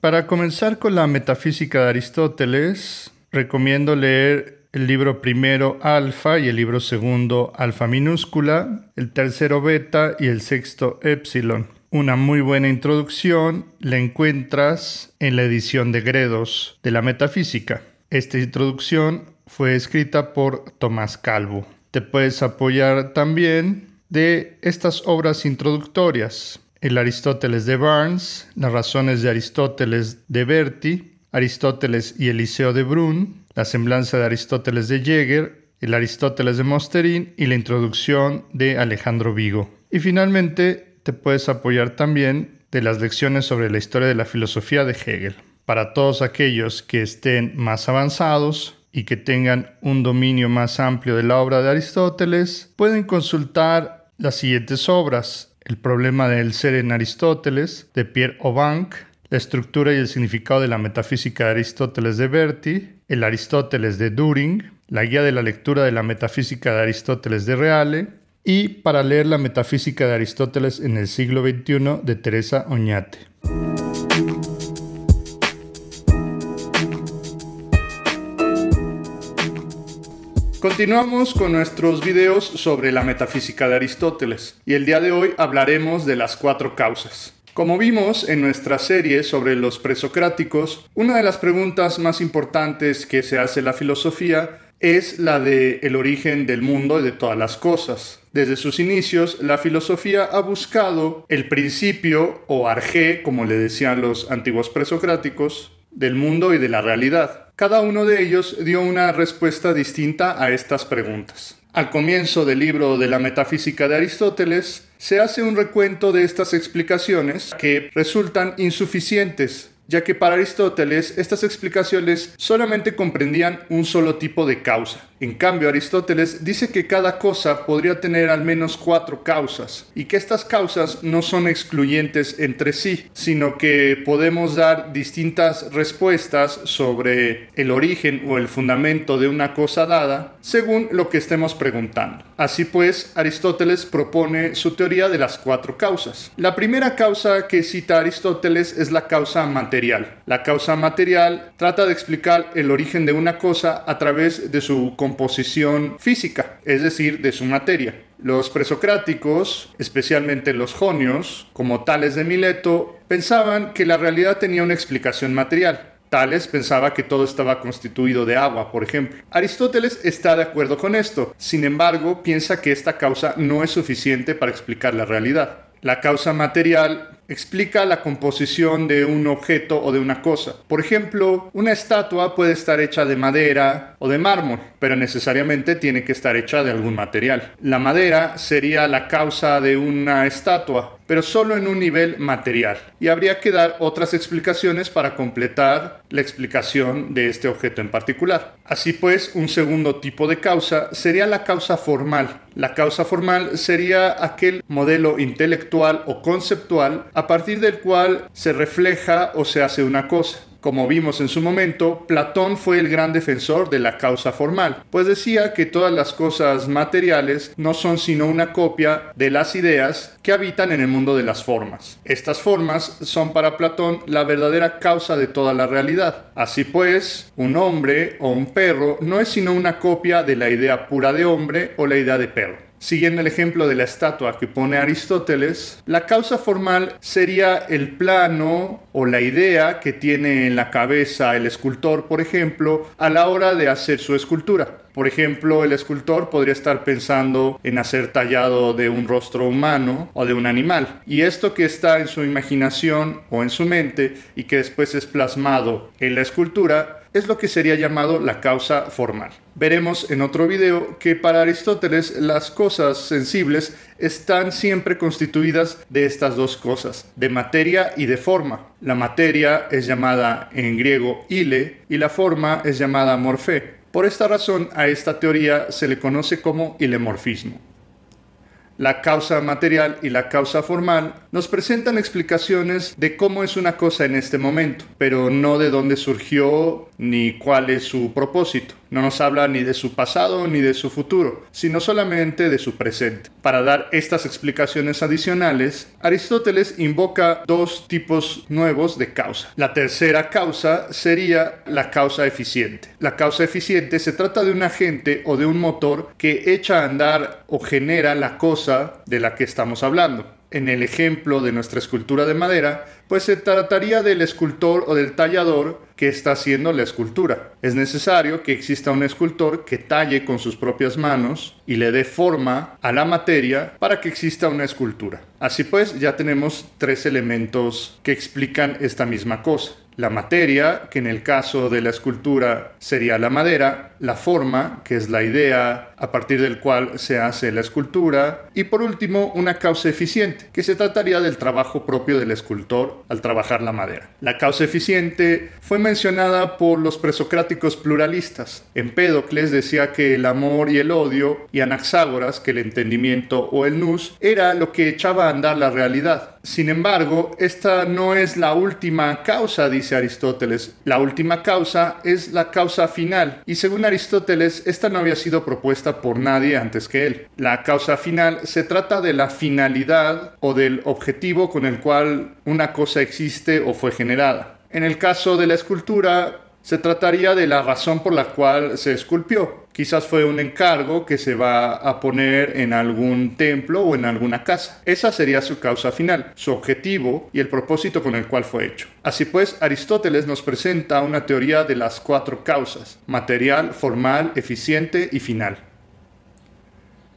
Para comenzar con la metafísica de Aristóteles, recomiendo leer el libro primero alfa y el libro segundo alfa minúscula, el tercero beta y el sexto epsilon. Una muy buena introducción la encuentras en la edición de Gredos de la Metafísica. Esta introducción fue escrita por Tomás Calvo. Te puedes apoyar también de estas obras introductorias. El Aristóteles de Barnes, Las razones de Aristóteles de Berti, Aristóteles y Eliseo de Brun, La semblanza de Aristóteles de Jäger, el Aristóteles de Mosterín y la introducción de Alejandro Vigo. Y finalmente, te puedes apoyar también de las lecciones sobre la historia de la filosofía de Hegel. Para todos aquellos que estén más avanzados, y que tengan un dominio más amplio de la obra de Aristóteles, pueden consultar las siguientes obras: El problema del ser en Aristóteles, de Pierre Obank, La estructura y el significado de la metafísica de Aristóteles de Berti, El Aristóteles de During, La guía de la lectura de la metafísica de Aristóteles de Reale, y Para leer la metafísica de Aristóteles en el siglo XXI de Teresa Oñate. Continuamos con nuestros videos sobre la metafísica de Aristóteles y el día de hoy hablaremos de las cuatro causas. Como vimos en nuestra serie sobre los presocráticos, una de las preguntas más importantes que se hace la filosofía es la de el origen del mundo y de todas las cosas. Desde sus inicios, la filosofía ha buscado el principio o arjé, como le decían los antiguos presocráticos, del mundo y de la realidad. Cada uno de ellos dio una respuesta distinta a estas preguntas. Al comienzo del libro de la metafísica de Aristóteles, se hace un recuento de estas explicaciones que resultan insuficientes, ya que para Aristóteles estas explicaciones solamente comprendían un solo tipo de causa. En cambio, Aristóteles dice que cada cosa podría tener al menos cuatro causas y que estas causas no son excluyentes entre sí, sino que podemos dar distintas respuestas sobre el origen o el fundamento de una cosa dada según lo que estemos preguntando. Así pues, Aristóteles propone su teoría de las cuatro causas. La primera causa que cita Aristóteles es la causa material. La causa material trata de explicar el origen de una cosa a través de su composición física, es decir, de su materia. Los presocráticos, especialmente los jonios, como Tales de Mileto, pensaban que la realidad tenía una explicación material. Tales pensaba que todo estaba constituido de agua, por ejemplo. Aristóteles está de acuerdo con esto, sin embargo, piensa que esta causa no es suficiente para explicar la realidad. La causa material explica la composición de un objeto o de una cosa. Por ejemplo, una estatua puede estar hecha de madera o de mármol, pero necesariamente tiene que estar hecha de algún material. La madera sería la causa de una estatua, pero solo en un nivel material. Y habría que dar otras explicaciones para completar la explicación de este objeto en particular. Así pues, un segundo tipo de causa sería la causa formal. La causa formal sería aquel modelo intelectual o conceptual a partir del cual se refleja o se hace una cosa. Como vimos en su momento, Platón fue el gran defensor de la causa formal, pues decía que todas las cosas materiales no son sino una copia de las ideas que habitan en el mundo de las formas. Estas formas son para Platón la verdadera causa de toda la realidad. Así pues, un hombre o un perro no es sino una copia de la idea pura de hombre o la idea de perro. Siguiendo el ejemplo de la estatua que pone Aristóteles, la causa formal sería el plano o la idea que tiene en la cabeza el escultor, por ejemplo, a la hora de hacer su escultura. Por ejemplo, el escultor podría estar pensando en hacer tallado de un rostro humano o de un animal. Y esto que está en su imaginación o en su mente y que después es plasmado en la escultura es lo que sería llamado la causa formal. Veremos en otro video que para Aristóteles las cosas sensibles están siempre constituidas de estas dos cosas, de materia y de forma. La materia es llamada en griego ile y la forma es llamada morfe. Por esta razón a esta teoría se le conoce como ilemorfismo la causa material y la causa formal, nos presentan explicaciones de cómo es una cosa en este momento, pero no de dónde surgió ni cuál es su propósito. No nos habla ni de su pasado ni de su futuro, sino solamente de su presente. Para dar estas explicaciones adicionales, Aristóteles invoca dos tipos nuevos de causa. La tercera causa sería la causa eficiente. La causa eficiente se trata de un agente o de un motor que echa a andar o genera la cosa de la que estamos hablando. En el ejemplo de nuestra escultura de madera, pues se trataría del escultor o del tallador que está haciendo la escultura. Es necesario que exista un escultor que talle con sus propias manos y le dé forma a la materia para que exista una escultura. Así pues, ya tenemos tres elementos que explican esta misma cosa. La materia, que en el caso de la escultura sería la madera, la forma, que es la idea, a partir del cual se hace la escultura, y por último una causa eficiente, que se trataría del trabajo propio del escultor al trabajar la madera. La causa eficiente fue mencionada por los presocráticos pluralistas. Empédocles decía que el amor y el odio, y Anaxágoras que el entendimiento o el nous, era lo que echaba a andar la realidad. Sin embargo, esta no es la última causa, dice Aristóteles. La última causa es la causa final, y según Aristóteles, esta no había sido propuesta por nadie antes que él. La causa final se trata de la finalidad o del objetivo con el cual una cosa existe o fue generada. En el caso de la escultura, se trataría de la razón por la cual se esculpió. Quizás fue un encargo que se va a poner en algún templo o en alguna casa. Esa sería su causa final, su objetivo y el propósito con el cual fue hecho. Así pues, Aristóteles nos presenta una teoría de las cuatro causas, material, formal, eficiente y final.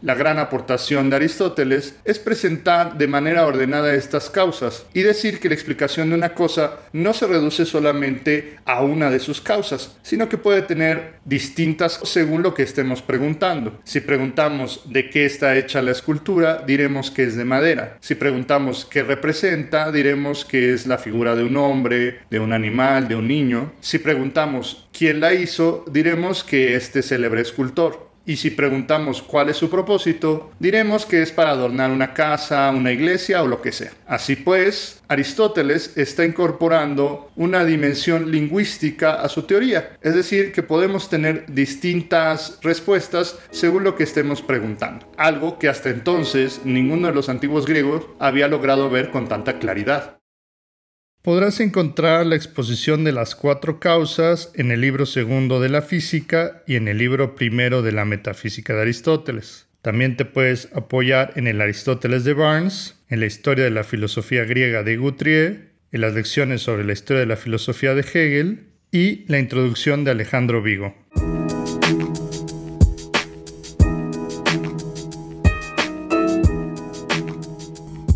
La gran aportación de Aristóteles es presentar de manera ordenada estas causas y decir que la explicación de una cosa no se reduce solamente a una de sus causas, sino que puede tener distintas según lo que estemos preguntando. Si preguntamos de qué está hecha la escultura, diremos que es de madera. Si preguntamos qué representa, diremos que es la figura de un hombre, de un animal, de un niño. Si preguntamos quién la hizo, diremos que este célebre escultor. Y si preguntamos cuál es su propósito, diremos que es para adornar una casa, una iglesia o lo que sea. Así pues, Aristóteles está incorporando una dimensión lingüística a su teoría, es decir, que podemos tener distintas respuestas según lo que estemos preguntando, algo que hasta entonces ninguno de los antiguos griegos había logrado ver con tanta claridad. Podrás encontrar la exposición de las cuatro causas en el libro segundo de la física y en el libro primero de la metafísica de Aristóteles. También te puedes apoyar en el Aristóteles de Barnes, en la historia de la filosofía griega de Guthrie, en las lecciones sobre la historia de la filosofía de Hegel y la introducción de Alejandro Vigo.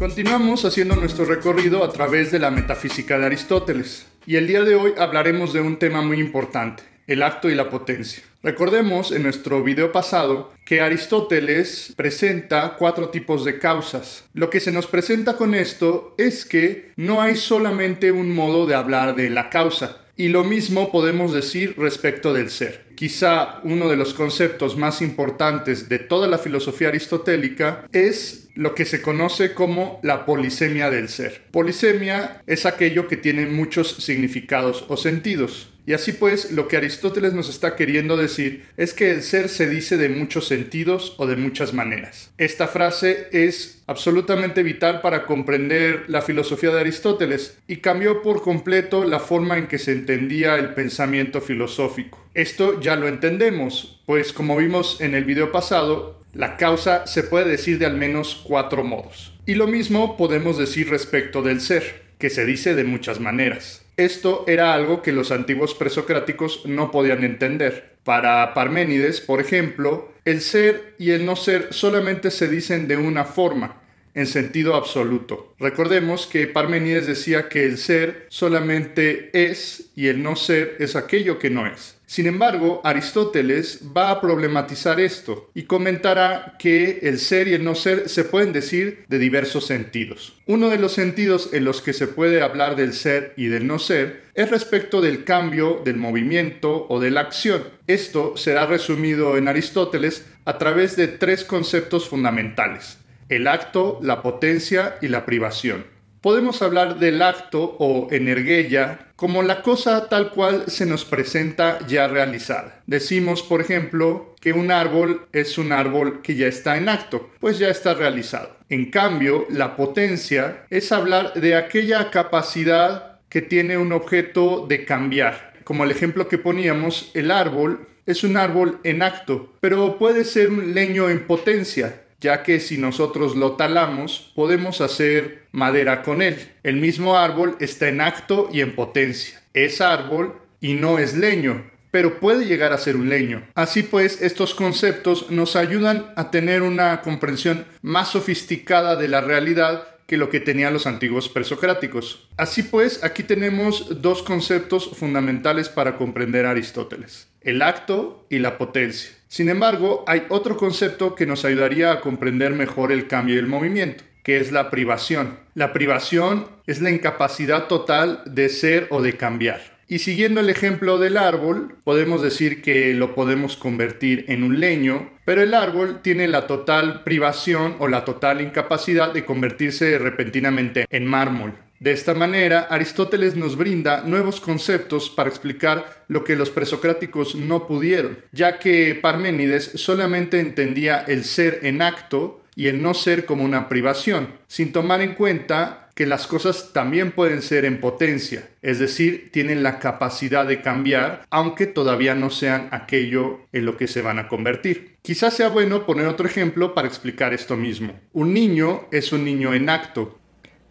Continuamos haciendo nuestro recorrido a través de la metafísica de Aristóteles y el día de hoy hablaremos de un tema muy importante, el acto y la potencia. Recordemos en nuestro video pasado que Aristóteles presenta cuatro tipos de causas. Lo que se nos presenta con esto es que no hay solamente un modo de hablar de la causa, y lo mismo podemos decir respecto del ser. Quizá uno de los conceptos más importantes de toda la filosofía aristotélica es lo que se conoce como la polisemia del ser. Polisemia es aquello que tiene muchos significados o sentidos. Y así pues, lo que Aristóteles nos está queriendo decir es que el ser se dice de muchos sentidos o de muchas maneras. Esta frase es absolutamente vital para comprender la filosofía de Aristóteles y cambió por completo la forma en que se entendía el pensamiento filosófico. Esto ya lo entendemos, pues como vimos en el video pasado, la causa se puede decir de al menos cuatro modos. Y lo mismo podemos decir respecto del ser, que se dice de muchas maneras. Esto era algo que los antiguos presocráticos no podían entender. Para Parménides, por ejemplo, el ser y el no ser solamente se dicen de una forma, en sentido absoluto. Recordemos que Parmenides decía que el ser solamente es y el no ser es aquello que no es. Sin embargo, Aristóteles va a problematizar esto y comentará que el ser y el no ser se pueden decir de diversos sentidos. Uno de los sentidos en los que se puede hablar del ser y del no ser es respecto del cambio, del movimiento o de la acción. Esto será resumido en Aristóteles a través de tres conceptos fundamentales el acto, la potencia y la privación. Podemos hablar del acto o energía como la cosa tal cual se nos presenta ya realizada. Decimos, por ejemplo, que un árbol es un árbol que ya está en acto, pues ya está realizado. En cambio, la potencia es hablar de aquella capacidad que tiene un objeto de cambiar. Como el ejemplo que poníamos, el árbol es un árbol en acto, pero puede ser un leño en potencia, ya que si nosotros lo talamos podemos hacer madera con él. El mismo árbol está en acto y en potencia. Es árbol y no es leño, pero puede llegar a ser un leño. Así pues, estos conceptos nos ayudan a tener una comprensión más sofisticada de la realidad que lo que tenían los antiguos presocráticos. Así pues, aquí tenemos dos conceptos fundamentales para comprender a Aristóteles, el acto y la potencia. Sin embargo, hay otro concepto que nos ayudaría a comprender mejor el cambio y el movimiento, que es la privación. La privación es la incapacidad total de ser o de cambiar. Y siguiendo el ejemplo del árbol, podemos decir que lo podemos convertir en un leño, pero el árbol tiene la total privación o la total incapacidad de convertirse repentinamente en mármol. De esta manera, Aristóteles nos brinda nuevos conceptos para explicar lo que los presocráticos no pudieron, ya que Parménides solamente entendía el ser en acto y el no ser como una privación, sin tomar en cuenta que las cosas también pueden ser en potencia, es decir, tienen la capacidad de cambiar, aunque todavía no sean aquello en lo que se van a convertir. Quizás sea bueno poner otro ejemplo para explicar esto mismo. Un niño es un niño en acto,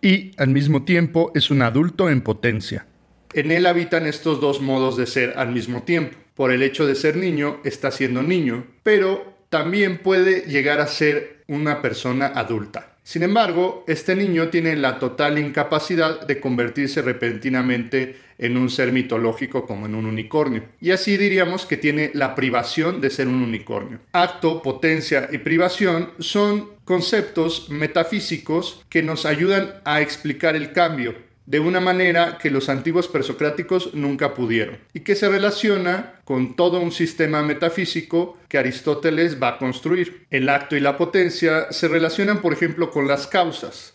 y al mismo tiempo es un adulto en potencia. En él habitan estos dos modos de ser al mismo tiempo. Por el hecho de ser niño, está siendo niño, pero también puede llegar a ser una persona adulta. Sin embargo, este niño tiene la total incapacidad de convertirse repentinamente en un ser mitológico como en un unicornio. Y así diríamos que tiene la privación de ser un unicornio. Acto, potencia y privación son conceptos metafísicos que nos ayudan a explicar el cambio, de una manera que los antiguos presocráticos nunca pudieron, y que se relaciona con todo un sistema metafísico que Aristóteles va a construir. El acto y la potencia se relacionan, por ejemplo, con las causas.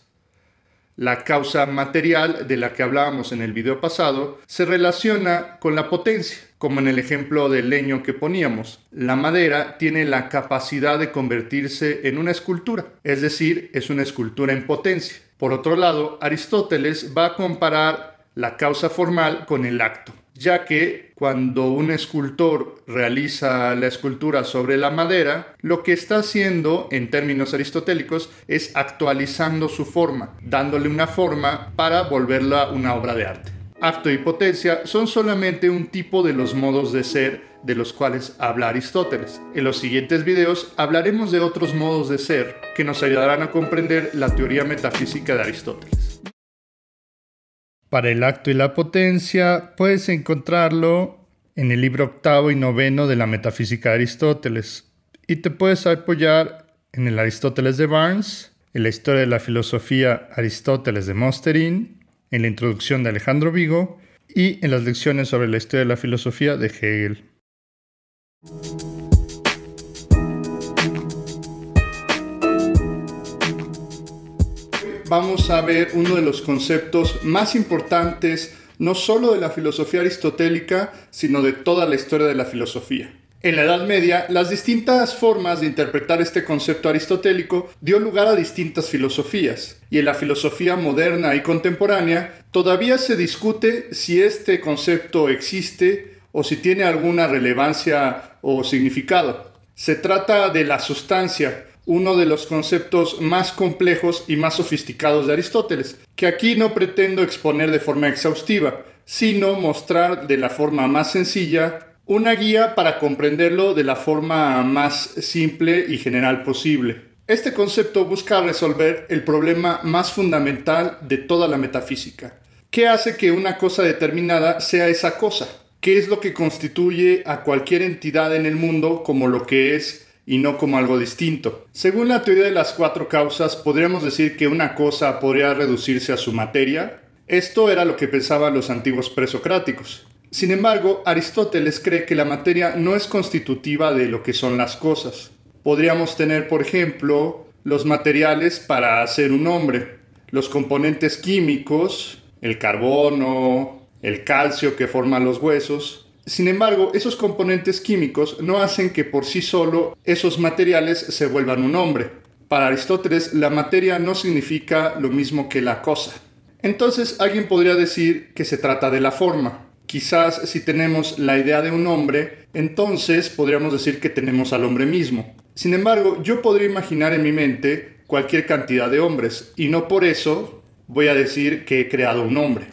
La causa material de la que hablábamos en el video pasado se relaciona con la potencia, como en el ejemplo del leño que poníamos. La madera tiene la capacidad de convertirse en una escultura, es decir, es una escultura en potencia. Por otro lado, Aristóteles va a comparar la causa formal con el acto, ya que cuando un escultor realiza la escultura sobre la madera, lo que está haciendo, en términos aristotélicos, es actualizando su forma, dándole una forma para volverla una obra de arte. Acto y e potencia son solamente un tipo de los modos de ser de los cuales habla Aristóteles. En los siguientes videos hablaremos de otros modos de ser que nos ayudarán a comprender la teoría metafísica de Aristóteles. Para el acto y la potencia puedes encontrarlo en el libro octavo y noveno de la metafísica de Aristóteles y te puedes apoyar en el Aristóteles de Barnes, en la historia de la filosofía Aristóteles de Mosterin, en la introducción de Alejandro Vigo y en las lecciones sobre la historia de la filosofía de Hegel. Vamos a ver uno de los conceptos más importantes no sólo de la filosofía aristotélica, sino de toda la historia de la filosofía. En la Edad Media, las distintas formas de interpretar este concepto aristotélico dio lugar a distintas filosofías, y en la filosofía moderna y contemporánea todavía se discute si este concepto existe, o si tiene alguna relevancia o significado. Se trata de la sustancia, uno de los conceptos más complejos y más sofisticados de Aristóteles, que aquí no pretendo exponer de forma exhaustiva, sino mostrar de la forma más sencilla una guía para comprenderlo de la forma más simple y general posible. Este concepto busca resolver el problema más fundamental de toda la metafísica. ¿Qué hace que una cosa determinada sea esa cosa? qué es lo que constituye a cualquier entidad en el mundo como lo que es y no como algo distinto. Según la teoría de las cuatro causas, podríamos decir que una cosa podría reducirse a su materia. Esto era lo que pensaban los antiguos presocráticos. Sin embargo, Aristóteles cree que la materia no es constitutiva de lo que son las cosas. Podríamos tener, por ejemplo, los materiales para hacer un hombre, los componentes químicos, el carbono, el calcio que forman los huesos. Sin embargo, esos componentes químicos no hacen que por sí solo esos materiales se vuelvan un hombre. Para Aristóteles, la materia no significa lo mismo que la cosa. Entonces, alguien podría decir que se trata de la forma. Quizás si tenemos la idea de un hombre, entonces podríamos decir que tenemos al hombre mismo. Sin embargo, yo podría imaginar en mi mente cualquier cantidad de hombres, y no por eso voy a decir que he creado un hombre.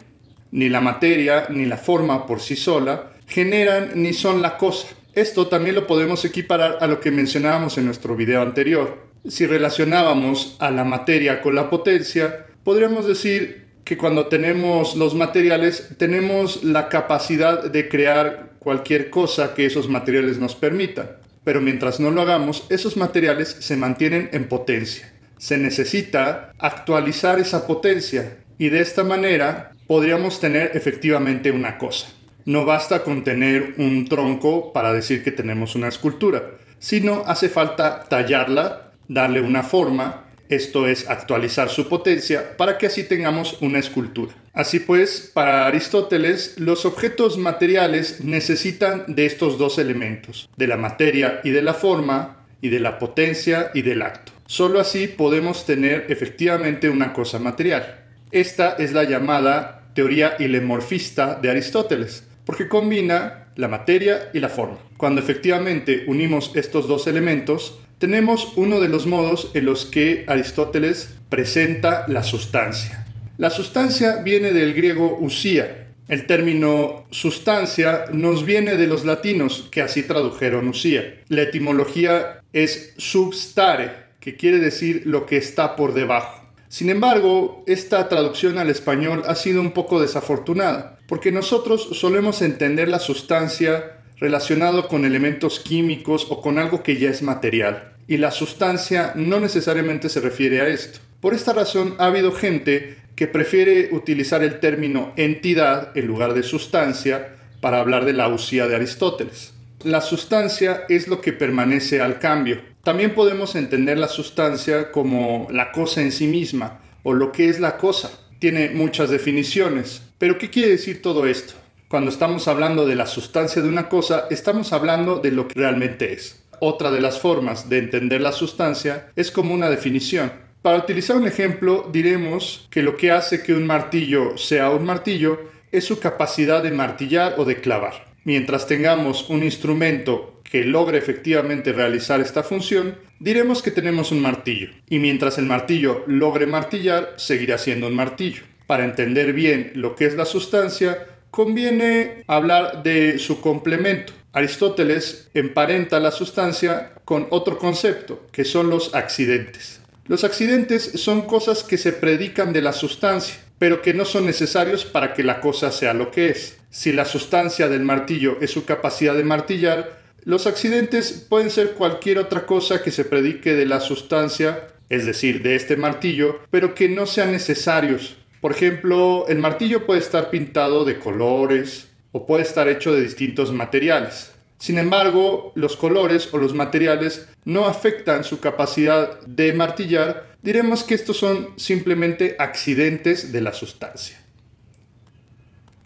Ni la materia ni la forma por sí sola generan ni son la cosa. Esto también lo podemos equiparar a lo que mencionábamos en nuestro video anterior. Si relacionábamos a la materia con la potencia, podríamos decir que cuando tenemos los materiales tenemos la capacidad de crear cualquier cosa que esos materiales nos permitan. Pero mientras no lo hagamos, esos materiales se mantienen en potencia. Se necesita actualizar esa potencia y de esta manera podríamos tener efectivamente una cosa. No basta con tener un tronco para decir que tenemos una escultura, sino hace falta tallarla, darle una forma, esto es actualizar su potencia, para que así tengamos una escultura. Así pues, para Aristóteles, los objetos materiales necesitan de estos dos elementos, de la materia y de la forma, y de la potencia y del acto. Solo así podemos tener efectivamente una cosa material. Esta es la llamada teoría ilemorfista de Aristóteles, porque combina la materia y la forma. Cuando efectivamente unimos estos dos elementos, tenemos uno de los modos en los que Aristóteles presenta la sustancia. La sustancia viene del griego usía. El término sustancia nos viene de los latinos, que así tradujeron usía. La etimología es substare, que quiere decir lo que está por debajo. Sin embargo, esta traducción al español ha sido un poco desafortunada, porque nosotros solemos entender la sustancia relacionado con elementos químicos o con algo que ya es material, y la sustancia no necesariamente se refiere a esto. Por esta razón ha habido gente que prefiere utilizar el término entidad en lugar de sustancia para hablar de la usía de Aristóteles. La sustancia es lo que permanece al cambio, también podemos entender la sustancia como la cosa en sí misma o lo que es la cosa. Tiene muchas definiciones. Pero ¿qué quiere decir todo esto? Cuando estamos hablando de la sustancia de una cosa, estamos hablando de lo que realmente es. Otra de las formas de entender la sustancia es como una definición. Para utilizar un ejemplo, diremos que lo que hace que un martillo sea un martillo es su capacidad de martillar o de clavar. Mientras tengamos un instrumento que logre efectivamente realizar esta función, diremos que tenemos un martillo, y mientras el martillo logre martillar, seguirá siendo un martillo. Para entender bien lo que es la sustancia, conviene hablar de su complemento. Aristóteles emparenta la sustancia con otro concepto, que son los accidentes. Los accidentes son cosas que se predican de la sustancia, pero que no son necesarios para que la cosa sea lo que es. Si la sustancia del martillo es su capacidad de martillar, los accidentes pueden ser cualquier otra cosa que se predique de la sustancia, es decir, de este martillo, pero que no sean necesarios. Por ejemplo, el martillo puede estar pintado de colores o puede estar hecho de distintos materiales. Sin embargo, los colores o los materiales no afectan su capacidad de martillar. Diremos que estos son simplemente accidentes de la sustancia.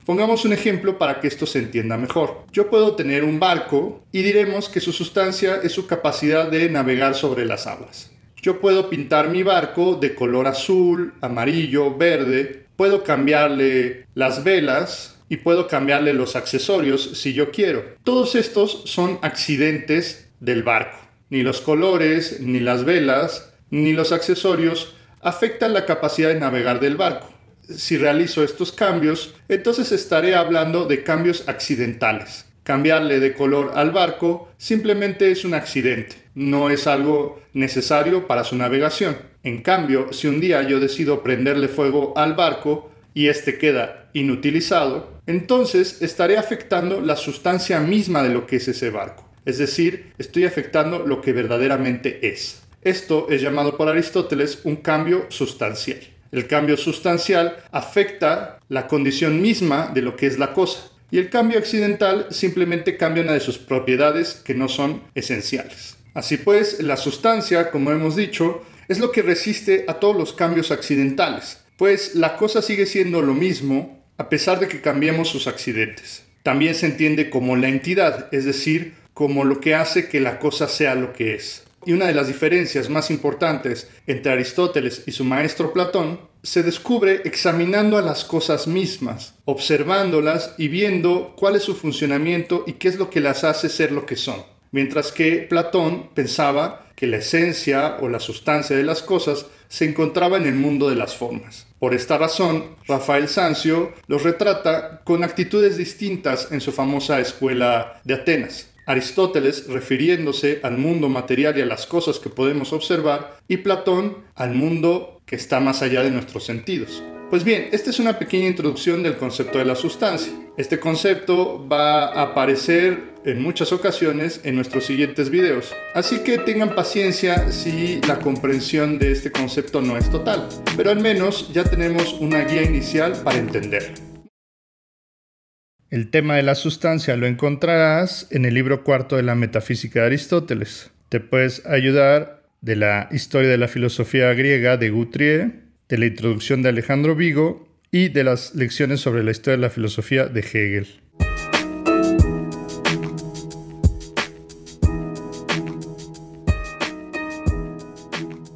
Pongamos un ejemplo para que esto se entienda mejor. Yo puedo tener un barco y diremos que su sustancia es su capacidad de navegar sobre las aguas. Yo puedo pintar mi barco de color azul, amarillo, verde, puedo cambiarle las velas y puedo cambiarle los accesorios si yo quiero. Todos estos son accidentes del barco. Ni los colores, ni las velas, ni los accesorios afectan la capacidad de navegar del barco si realizo estos cambios, entonces estaré hablando de cambios accidentales. Cambiarle de color al barco simplemente es un accidente, no es algo necesario para su navegación. En cambio, si un día yo decido prenderle fuego al barco y éste queda inutilizado, entonces estaré afectando la sustancia misma de lo que es ese barco. Es decir, estoy afectando lo que verdaderamente es. Esto es llamado por Aristóteles un cambio sustancial. El cambio sustancial afecta la condición misma de lo que es la cosa y el cambio accidental simplemente cambia una de sus propiedades que no son esenciales. Así pues, la sustancia, como hemos dicho, es lo que resiste a todos los cambios accidentales, pues la cosa sigue siendo lo mismo a pesar de que cambiemos sus accidentes. También se entiende como la entidad, es decir, como lo que hace que la cosa sea lo que es y una de las diferencias más importantes entre Aristóteles y su maestro Platón se descubre examinando a las cosas mismas, observándolas y viendo cuál es su funcionamiento y qué es lo que las hace ser lo que son. Mientras que Platón pensaba que la esencia o la sustancia de las cosas se encontraba en el mundo de las formas. Por esta razón, Rafael Sanzio los retrata con actitudes distintas en su famosa escuela de Atenas. Aristóteles refiriéndose al mundo material y a las cosas que podemos observar, y Platón al mundo que está más allá de nuestros sentidos. Pues bien, esta es una pequeña introducción del concepto de la sustancia. Este concepto va a aparecer en muchas ocasiones en nuestros siguientes videos, así que tengan paciencia si la comprensión de este concepto no es total, pero al menos ya tenemos una guía inicial para entender. El tema de la sustancia lo encontrarás en el libro cuarto de la Metafísica de Aristóteles. Te puedes ayudar de la Historia de la Filosofía Griega de Guthrie, de la introducción de Alejandro Vigo y de las lecciones sobre la historia de la filosofía de Hegel.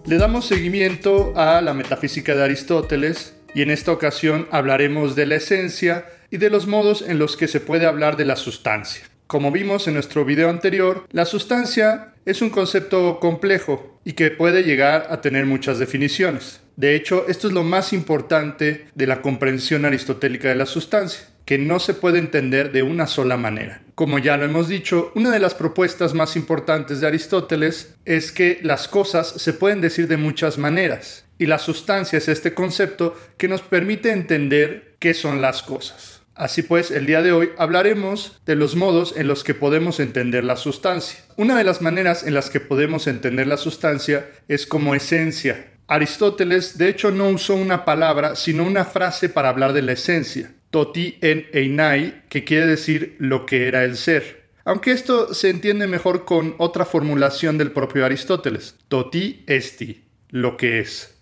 Le damos seguimiento a la metafísica de Aristóteles y en esta ocasión hablaremos de la esencia y de los modos en los que se puede hablar de la sustancia. Como vimos en nuestro video anterior, la sustancia es un concepto complejo y que puede llegar a tener muchas definiciones. De hecho, esto es lo más importante de la comprensión aristotélica de la sustancia, que no se puede entender de una sola manera. Como ya lo hemos dicho, una de las propuestas más importantes de Aristóteles es que las cosas se pueden decir de muchas maneras, y la sustancia es este concepto que nos permite entender qué son las cosas. Así pues, el día de hoy hablaremos de los modos en los que podemos entender la sustancia. Una de las maneras en las que podemos entender la sustancia es como esencia. Aristóteles, de hecho, no usó una palabra, sino una frase para hablar de la esencia, toti en einai, que quiere decir lo que era el ser. Aunque esto se entiende mejor con otra formulación del propio Aristóteles, toti esti, lo que es.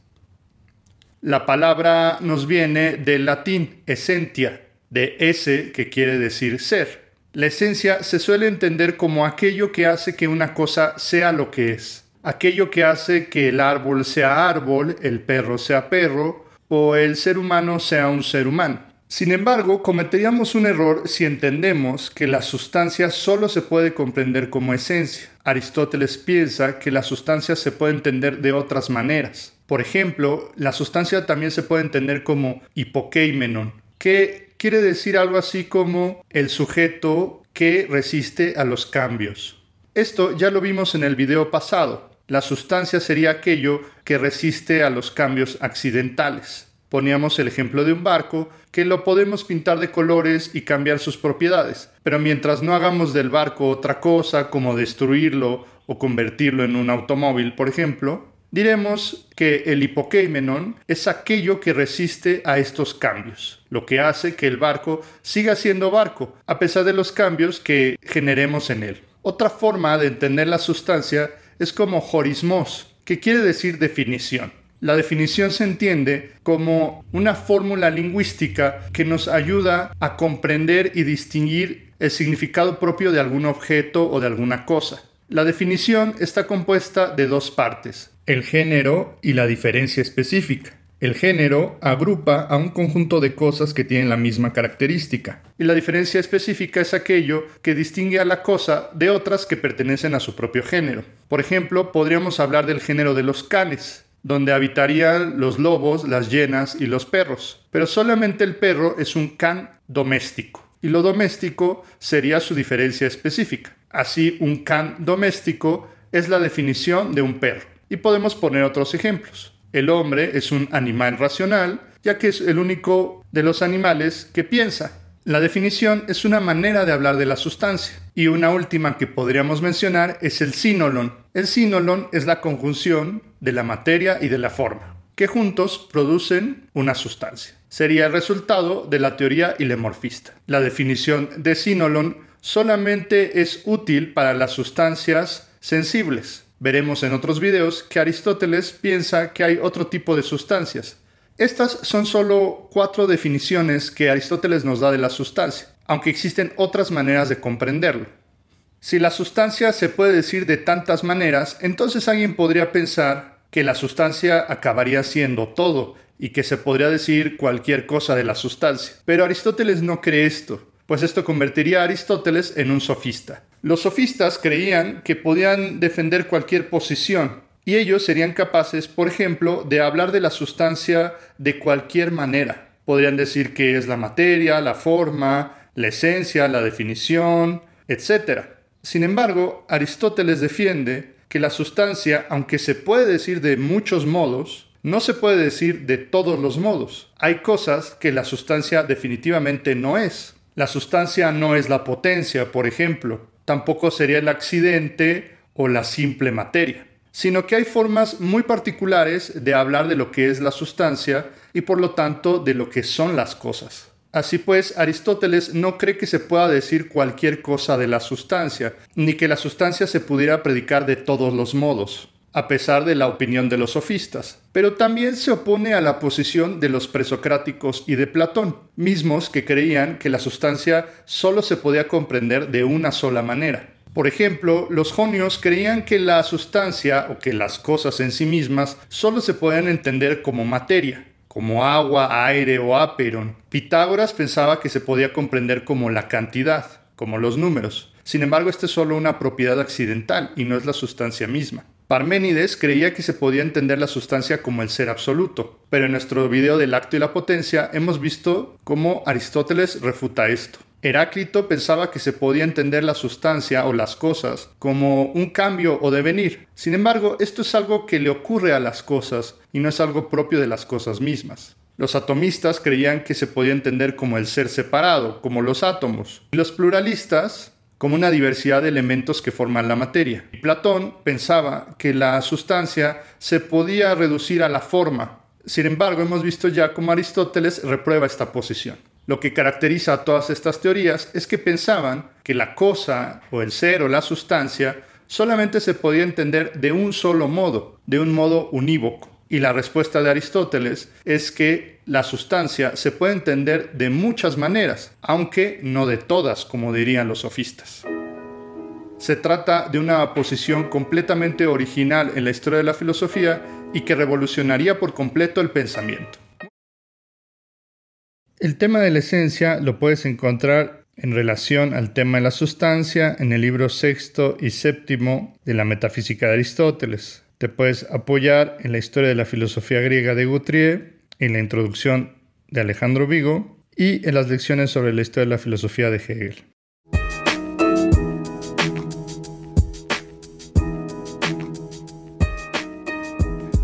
La palabra nos viene del latín essentia, de ese que quiere decir ser. La esencia se suele entender como aquello que hace que una cosa sea lo que es, aquello que hace que el árbol sea árbol, el perro sea perro o el ser humano sea un ser humano. Sin embargo, cometeríamos un error si entendemos que la sustancia solo se puede comprender como esencia. Aristóteles piensa que la sustancia se puede entender de otras maneras. Por ejemplo, la sustancia también se puede entender como hipokeimenon, que quiere decir algo así como el sujeto que resiste a los cambios. Esto ya lo vimos en el video pasado. La sustancia sería aquello que resiste a los cambios accidentales. Poníamos el ejemplo de un barco que lo podemos pintar de colores y cambiar sus propiedades, pero mientras no hagamos del barco otra cosa como destruirlo o convertirlo en un automóvil, por ejemplo, Diremos que el hipokeimenon es aquello que resiste a estos cambios, lo que hace que el barco siga siendo barco, a pesar de los cambios que generemos en él. Otra forma de entender la sustancia es como horismos, que quiere decir definición. La definición se entiende como una fórmula lingüística que nos ayuda a comprender y distinguir el significado propio de algún objeto o de alguna cosa. La definición está compuesta de dos partes, el género y la diferencia específica. El género agrupa a un conjunto de cosas que tienen la misma característica. Y la diferencia específica es aquello que distingue a la cosa de otras que pertenecen a su propio género. Por ejemplo, podríamos hablar del género de los canes, donde habitarían los lobos, las hienas y los perros. Pero solamente el perro es un can doméstico. Y lo doméstico sería su diferencia específica. Así, un can doméstico es la definición de un perro. Y podemos poner otros ejemplos. El hombre es un animal racional, ya que es el único de los animales que piensa. La definición es una manera de hablar de la sustancia. Y una última que podríamos mencionar es el sinolon. El sinolon es la conjunción de la materia y de la forma, que juntos producen una sustancia. Sería el resultado de la teoría ilemorfista. La definición de sinolon solamente es útil para las sustancias sensibles, Veremos en otros videos que Aristóteles piensa que hay otro tipo de sustancias. Estas son solo cuatro definiciones que Aristóteles nos da de la sustancia, aunque existen otras maneras de comprenderlo. Si la sustancia se puede decir de tantas maneras, entonces alguien podría pensar que la sustancia acabaría siendo todo y que se podría decir cualquier cosa de la sustancia. Pero Aristóteles no cree esto, pues esto convertiría a Aristóteles en un sofista. Los sofistas creían que podían defender cualquier posición y ellos serían capaces, por ejemplo, de hablar de la sustancia de cualquier manera. Podrían decir que es la materia, la forma, la esencia, la definición, etc. Sin embargo, Aristóteles defiende que la sustancia, aunque se puede decir de muchos modos, no se puede decir de todos los modos. Hay cosas que la sustancia definitivamente no es. La sustancia no es la potencia, por ejemplo, tampoco sería el accidente o la simple materia, sino que hay formas muy particulares de hablar de lo que es la sustancia y por lo tanto de lo que son las cosas. Así pues, Aristóteles no cree que se pueda decir cualquier cosa de la sustancia, ni que la sustancia se pudiera predicar de todos los modos a pesar de la opinión de los sofistas, pero también se opone a la posición de los presocráticos y de Platón, mismos que creían que la sustancia solo se podía comprender de una sola manera. Por ejemplo, los jonios creían que la sustancia o que las cosas en sí mismas solo se podían entender como materia, como agua, aire o aperon. Pitágoras pensaba que se podía comprender como la cantidad, como los números. Sin embargo, esta es solo una propiedad accidental y no es la sustancia misma. Parménides creía que se podía entender la sustancia como el ser absoluto, pero en nuestro video del acto y la potencia hemos visto cómo Aristóteles refuta esto. Heráclito pensaba que se podía entender la sustancia o las cosas como un cambio o devenir. Sin embargo, esto es algo que le ocurre a las cosas y no es algo propio de las cosas mismas. Los atomistas creían que se podía entender como el ser separado, como los átomos. Y los pluralistas como una diversidad de elementos que forman la materia. Platón pensaba que la sustancia se podía reducir a la forma. Sin embargo, hemos visto ya cómo Aristóteles reprueba esta posición. Lo que caracteriza a todas estas teorías es que pensaban que la cosa o el ser o la sustancia solamente se podía entender de un solo modo, de un modo unívoco. Y la respuesta de Aristóteles es que la sustancia se puede entender de muchas maneras, aunque no de todas, como dirían los sofistas. Se trata de una posición completamente original en la historia de la filosofía y que revolucionaría por completo el pensamiento. El tema de la esencia lo puedes encontrar en relación al tema de la sustancia en el libro sexto y séptimo de la Metafísica de Aristóteles. Te puedes apoyar en la historia de la filosofía griega de Gautrier en la introducción de Alejandro Vigo y en las lecciones sobre la historia de la filosofía de Hegel.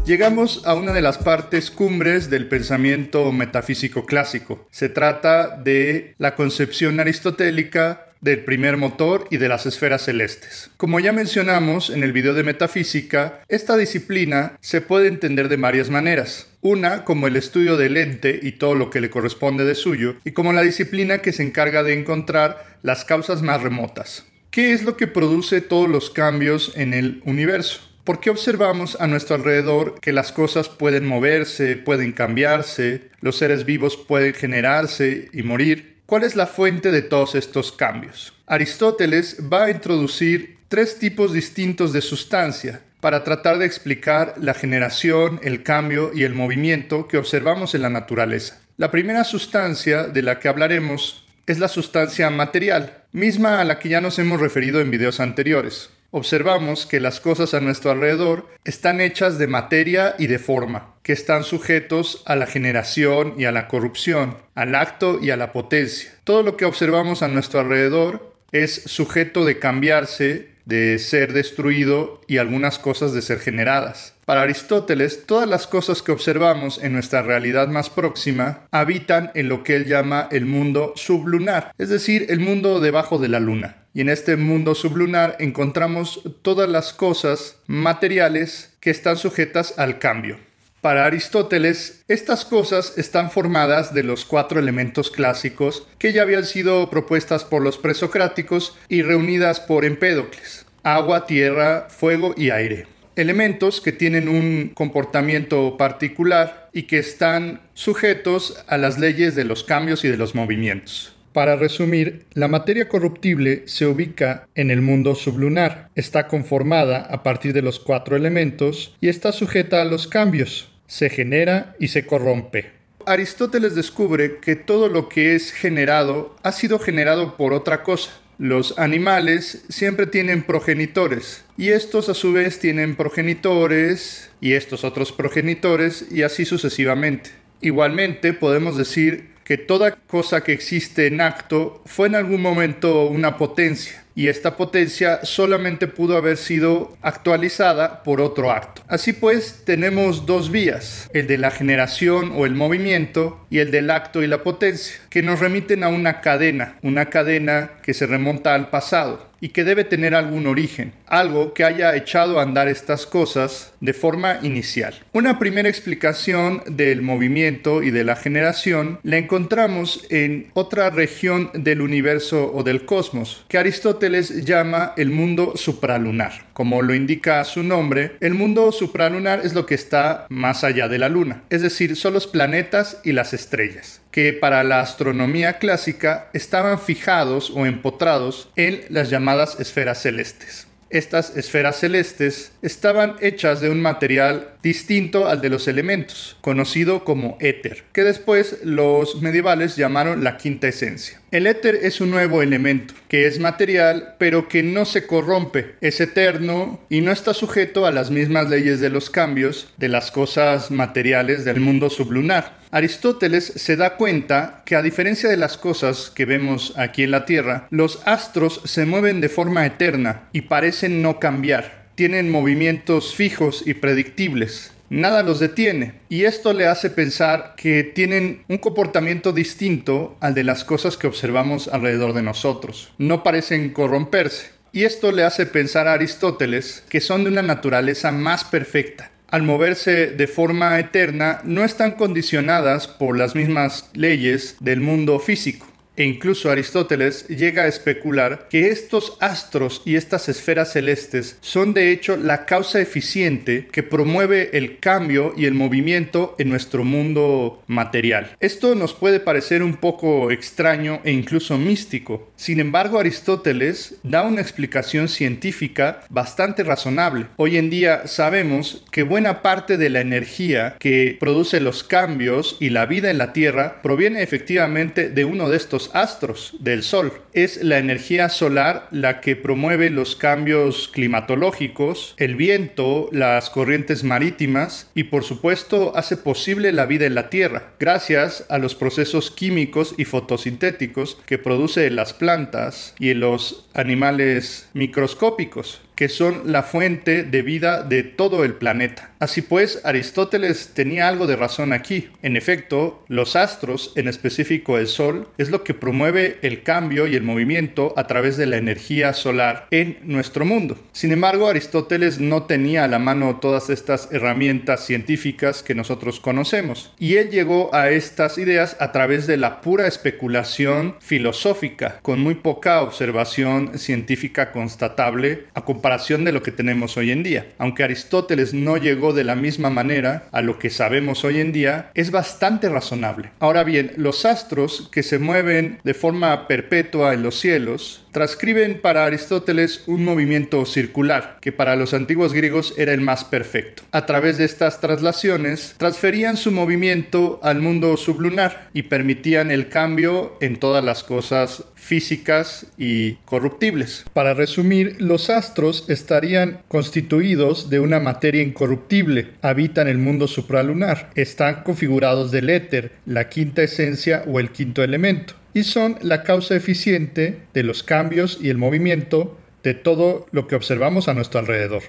Llegamos a una de las partes cumbres del pensamiento metafísico clásico. Se trata de la concepción aristotélica del primer motor y de las esferas celestes. Como ya mencionamos en el video de metafísica, esta disciplina se puede entender de varias maneras. Una como el estudio del ente y todo lo que le corresponde de suyo, y como la disciplina que se encarga de encontrar las causas más remotas. ¿Qué es lo que produce todos los cambios en el universo? ¿Por qué observamos a nuestro alrededor que las cosas pueden moverse, pueden cambiarse, los seres vivos pueden generarse y morir? ¿Cuál es la fuente de todos estos cambios? Aristóteles va a introducir tres tipos distintos de sustancia, para tratar de explicar la generación, el cambio y el movimiento que observamos en la naturaleza. La primera sustancia de la que hablaremos es la sustancia material, misma a la que ya nos hemos referido en videos anteriores. Observamos que las cosas a nuestro alrededor están hechas de materia y de forma, que están sujetos a la generación y a la corrupción, al acto y a la potencia. Todo lo que observamos a nuestro alrededor es sujeto de cambiarse de ser destruido y algunas cosas de ser generadas. Para Aristóteles, todas las cosas que observamos en nuestra realidad más próxima habitan en lo que él llama el mundo sublunar, es decir, el mundo debajo de la luna. Y en este mundo sublunar encontramos todas las cosas materiales que están sujetas al cambio. Para Aristóteles, estas cosas están formadas de los cuatro elementos clásicos que ya habían sido propuestas por los presocráticos y reunidas por Empédocles, agua, tierra, fuego y aire. Elementos que tienen un comportamiento particular y que están sujetos a las leyes de los cambios y de los movimientos. Para resumir, la materia corruptible se ubica en el mundo sublunar, está conformada a partir de los cuatro elementos y está sujeta a los cambios, se genera y se corrompe. Aristóteles descubre que todo lo que es generado ha sido generado por otra cosa. Los animales siempre tienen progenitores y estos a su vez tienen progenitores y estos otros progenitores y así sucesivamente. Igualmente podemos decir que toda cosa que existe en acto fue en algún momento una potencia y esta potencia solamente pudo haber sido actualizada por otro acto. Así pues, tenemos dos vías, el de la generación o el movimiento y el del acto y la potencia, que nos remiten a una cadena, una cadena que se remonta al pasado y que debe tener algún origen, algo que haya echado a andar estas cosas de forma inicial. Una primera explicación del movimiento y de la generación la encontramos en otra región del universo o del cosmos, que Aristóteles llama el mundo supralunar. Como lo indica su nombre, el mundo supralunar es lo que está más allá de la luna, es decir, son los planetas y las estrellas que para la astronomía clásica estaban fijados o empotrados en las llamadas esferas celestes. Estas esferas celestes estaban hechas de un material distinto al de los elementos, conocido como éter, que después los medievales llamaron la quinta esencia. El éter es un nuevo elemento, que es material, pero que no se corrompe, es eterno y no está sujeto a las mismas leyes de los cambios de las cosas materiales del mundo sublunar. Aristóteles se da cuenta que a diferencia de las cosas que vemos aquí en la Tierra, los astros se mueven de forma eterna y parecen no cambiar. Tienen movimientos fijos y predictibles. Nada los detiene y esto le hace pensar que tienen un comportamiento distinto al de las cosas que observamos alrededor de nosotros. No parecen corromperse. Y esto le hace pensar a Aristóteles que son de una naturaleza más perfecta, al moverse de forma eterna, no están condicionadas por las mismas leyes del mundo físico e incluso Aristóteles llega a especular que estos astros y estas esferas celestes son de hecho la causa eficiente que promueve el cambio y el movimiento en nuestro mundo material. Esto nos puede parecer un poco extraño e incluso místico. Sin embargo, Aristóteles da una explicación científica bastante razonable. Hoy en día sabemos que buena parte de la energía que produce los cambios y la vida en la Tierra proviene efectivamente de uno de estos astros del Sol. Es la energía solar la que promueve los cambios climatológicos, el viento, las corrientes marítimas y por supuesto hace posible la vida en la Tierra, gracias a los procesos químicos y fotosintéticos que produce las plantas y los animales microscópicos que son la fuente de vida de todo el planeta. Así pues, Aristóteles tenía algo de razón aquí. En efecto, los astros, en específico el Sol, es lo que promueve el cambio y el movimiento a través de la energía solar en nuestro mundo. Sin embargo, Aristóteles no tenía a la mano todas estas herramientas científicas que nosotros conocemos, y él llegó a estas ideas a través de la pura especulación filosófica, con muy poca observación científica constatable a de lo que tenemos hoy en día. Aunque Aristóteles no llegó de la misma manera a lo que sabemos hoy en día, es bastante razonable. Ahora bien, los astros que se mueven de forma perpetua en los cielos transcriben para Aristóteles un movimiento circular, que para los antiguos griegos era el más perfecto. A través de estas traslaciones, transferían su movimiento al mundo sublunar y permitían el cambio en todas las cosas físicas y corruptibles. Para resumir, los astros estarían constituidos de una materia incorruptible, habitan el mundo supralunar, están configurados del éter, la quinta esencia o el quinto elemento y son la causa eficiente de los cambios y el movimiento de todo lo que observamos a nuestro alrededor.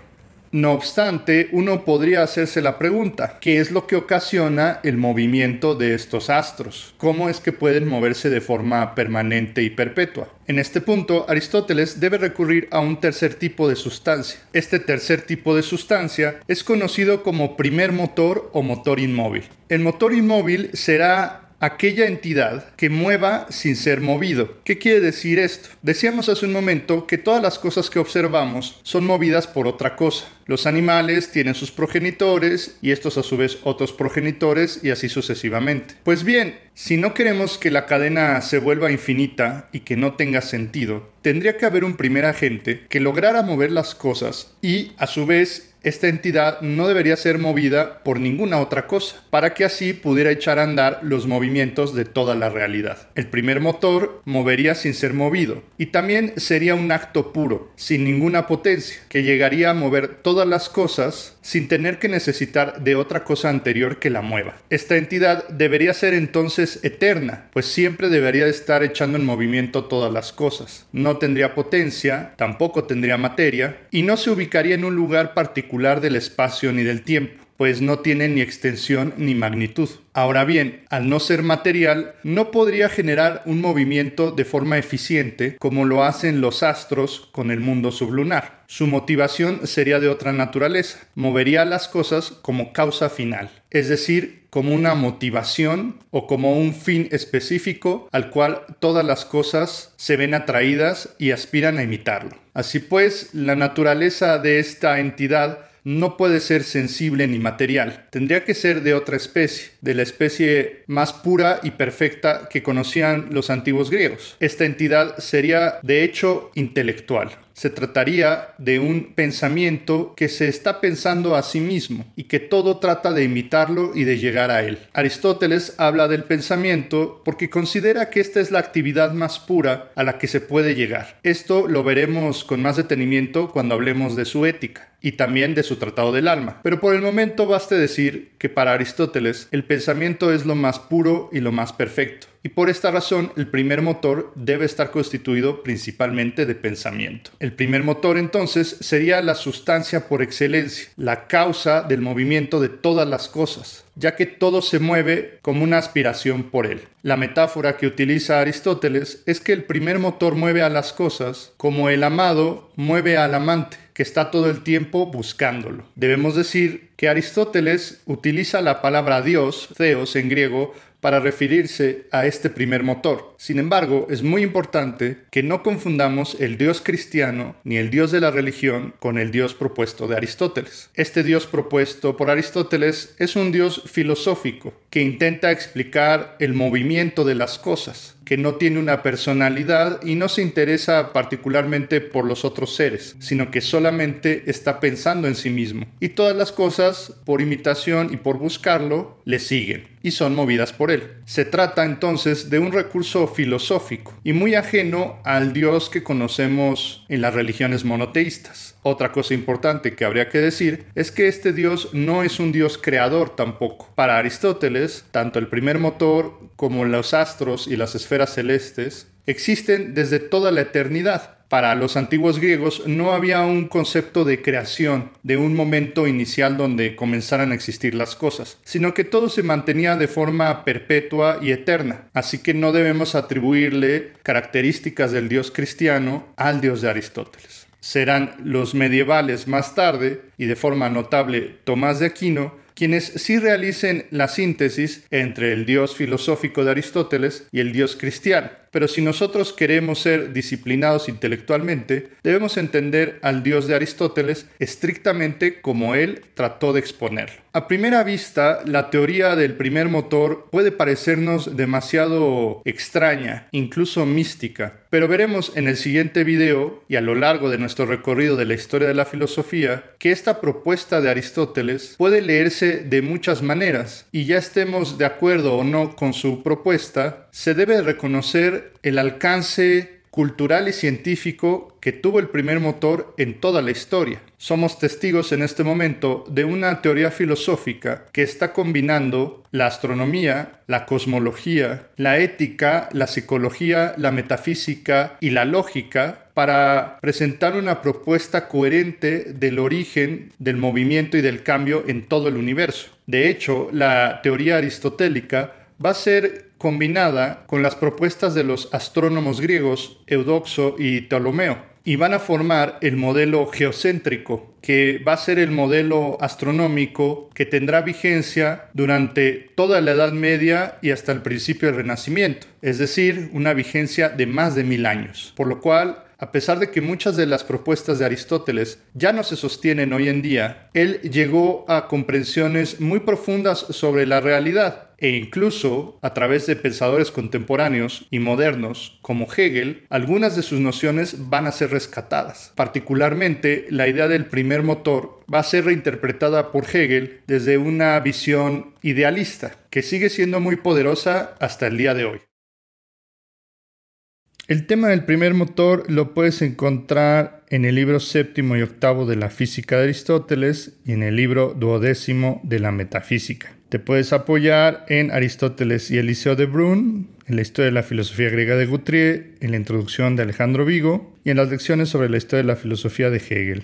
No obstante, uno podría hacerse la pregunta, ¿qué es lo que ocasiona el movimiento de estos astros? ¿Cómo es que pueden moverse de forma permanente y perpetua? En este punto, Aristóteles debe recurrir a un tercer tipo de sustancia. Este tercer tipo de sustancia es conocido como primer motor o motor inmóvil. El motor inmóvil será aquella entidad que mueva sin ser movido. ¿Qué quiere decir esto? Decíamos hace un momento que todas las cosas que observamos son movidas por otra cosa. Los animales tienen sus progenitores y estos a su vez otros progenitores y así sucesivamente. Pues bien, si no queremos que la cadena se vuelva infinita y que no tenga sentido, tendría que haber un primer agente que lograra mover las cosas y a su vez esta entidad no debería ser movida por ninguna otra cosa, para que así pudiera echar a andar los movimientos de toda la realidad. El primer motor movería sin ser movido, y también sería un acto puro, sin ninguna potencia, que llegaría a mover todas las cosas sin tener que necesitar de otra cosa anterior que la mueva. Esta entidad debería ser entonces eterna, pues siempre debería estar echando en movimiento todas las cosas. No tendría potencia, tampoco tendría materia, y no se ubicaría en un lugar particular del espacio ni del tiempo pues no tiene ni extensión ni magnitud. Ahora bien, al no ser material, no podría generar un movimiento de forma eficiente como lo hacen los astros con el mundo sublunar. Su motivación sería de otra naturaleza, movería las cosas como causa final, es decir, como una motivación o como un fin específico al cual todas las cosas se ven atraídas y aspiran a imitarlo. Así pues, la naturaleza de esta entidad no puede ser sensible ni material. Tendría que ser de otra especie, de la especie más pura y perfecta que conocían los antiguos griegos. Esta entidad sería de hecho intelectual. Se trataría de un pensamiento que se está pensando a sí mismo y que todo trata de imitarlo y de llegar a él. Aristóteles habla del pensamiento porque considera que esta es la actividad más pura a la que se puede llegar. Esto lo veremos con más detenimiento cuando hablemos de su ética y también de su Tratado del Alma. Pero por el momento baste decir que para Aristóteles el pensamiento es lo más puro y lo más perfecto y por esta razón el primer motor debe estar constituido principalmente de pensamiento. El primer motor entonces sería la sustancia por excelencia, la causa del movimiento de todas las cosas, ya que todo se mueve como una aspiración por él. La metáfora que utiliza Aristóteles es que el primer motor mueve a las cosas como el amado mueve al amante, que está todo el tiempo buscándolo. Debemos decir que Aristóteles utiliza la palabra Dios, Theos en griego, para referirse a este primer motor. Sin embargo, es muy importante que no confundamos el Dios cristiano ni el Dios de la religión con el Dios propuesto de Aristóteles. Este Dios propuesto por Aristóteles es un Dios filosófico que intenta explicar el movimiento de las cosas que no tiene una personalidad y no se interesa particularmente por los otros seres, sino que solamente está pensando en sí mismo. Y todas las cosas, por imitación y por buscarlo, le siguen y son movidas por él. Se trata entonces de un recurso filosófico y muy ajeno al Dios que conocemos en las religiones monoteístas. Otra cosa importante que habría que decir es que este dios no es un dios creador tampoco. Para Aristóteles, tanto el primer motor como los astros y las esferas celestes existen desde toda la eternidad. Para los antiguos griegos no había un concepto de creación, de un momento inicial donde comenzaran a existir las cosas, sino que todo se mantenía de forma perpetua y eterna. Así que no debemos atribuirle características del dios cristiano al dios de Aristóteles serán los medievales más tarde, y de forma notable Tomás de Aquino, quienes sí realicen la síntesis entre el dios filosófico de Aristóteles y el dios cristiano. Pero si nosotros queremos ser disciplinados intelectualmente, debemos entender al dios de Aristóteles estrictamente como él trató de exponerlo. A primera vista, la teoría del primer motor puede parecernos demasiado extraña, incluso mística, pero veremos en el siguiente video y a lo largo de nuestro recorrido de la historia de la filosofía que esta propuesta de Aristóteles puede leerse de muchas maneras y ya estemos de acuerdo o no con su propuesta, se debe reconocer el alcance cultural y científico que tuvo el primer motor en toda la historia. Somos testigos en este momento de una teoría filosófica que está combinando la astronomía, la cosmología, la ética, la psicología, la metafísica y la lógica para presentar una propuesta coherente del origen del movimiento y del cambio en todo el universo. De hecho, la teoría aristotélica va a ser combinada con las propuestas de los astrónomos griegos Eudoxo y Ptolomeo, y van a formar el modelo geocéntrico, que va a ser el modelo astronómico que tendrá vigencia durante toda la Edad Media y hasta el principio del Renacimiento, es decir, una vigencia de más de mil años, por lo cual a pesar de que muchas de las propuestas de Aristóteles ya no se sostienen hoy en día, él llegó a comprensiones muy profundas sobre la realidad e incluso a través de pensadores contemporáneos y modernos como Hegel, algunas de sus nociones van a ser rescatadas. Particularmente, la idea del primer motor va a ser reinterpretada por Hegel desde una visión idealista, que sigue siendo muy poderosa hasta el día de hoy. El tema del primer motor lo puedes encontrar en el libro séptimo y octavo de la física de Aristóteles y en el libro duodécimo de la metafísica. Te puedes apoyar en Aristóteles y Eliseo de Brun, en la historia de la filosofía griega de Guthrie, en la introducción de Alejandro Vigo y en las lecciones sobre la historia de la filosofía de Hegel.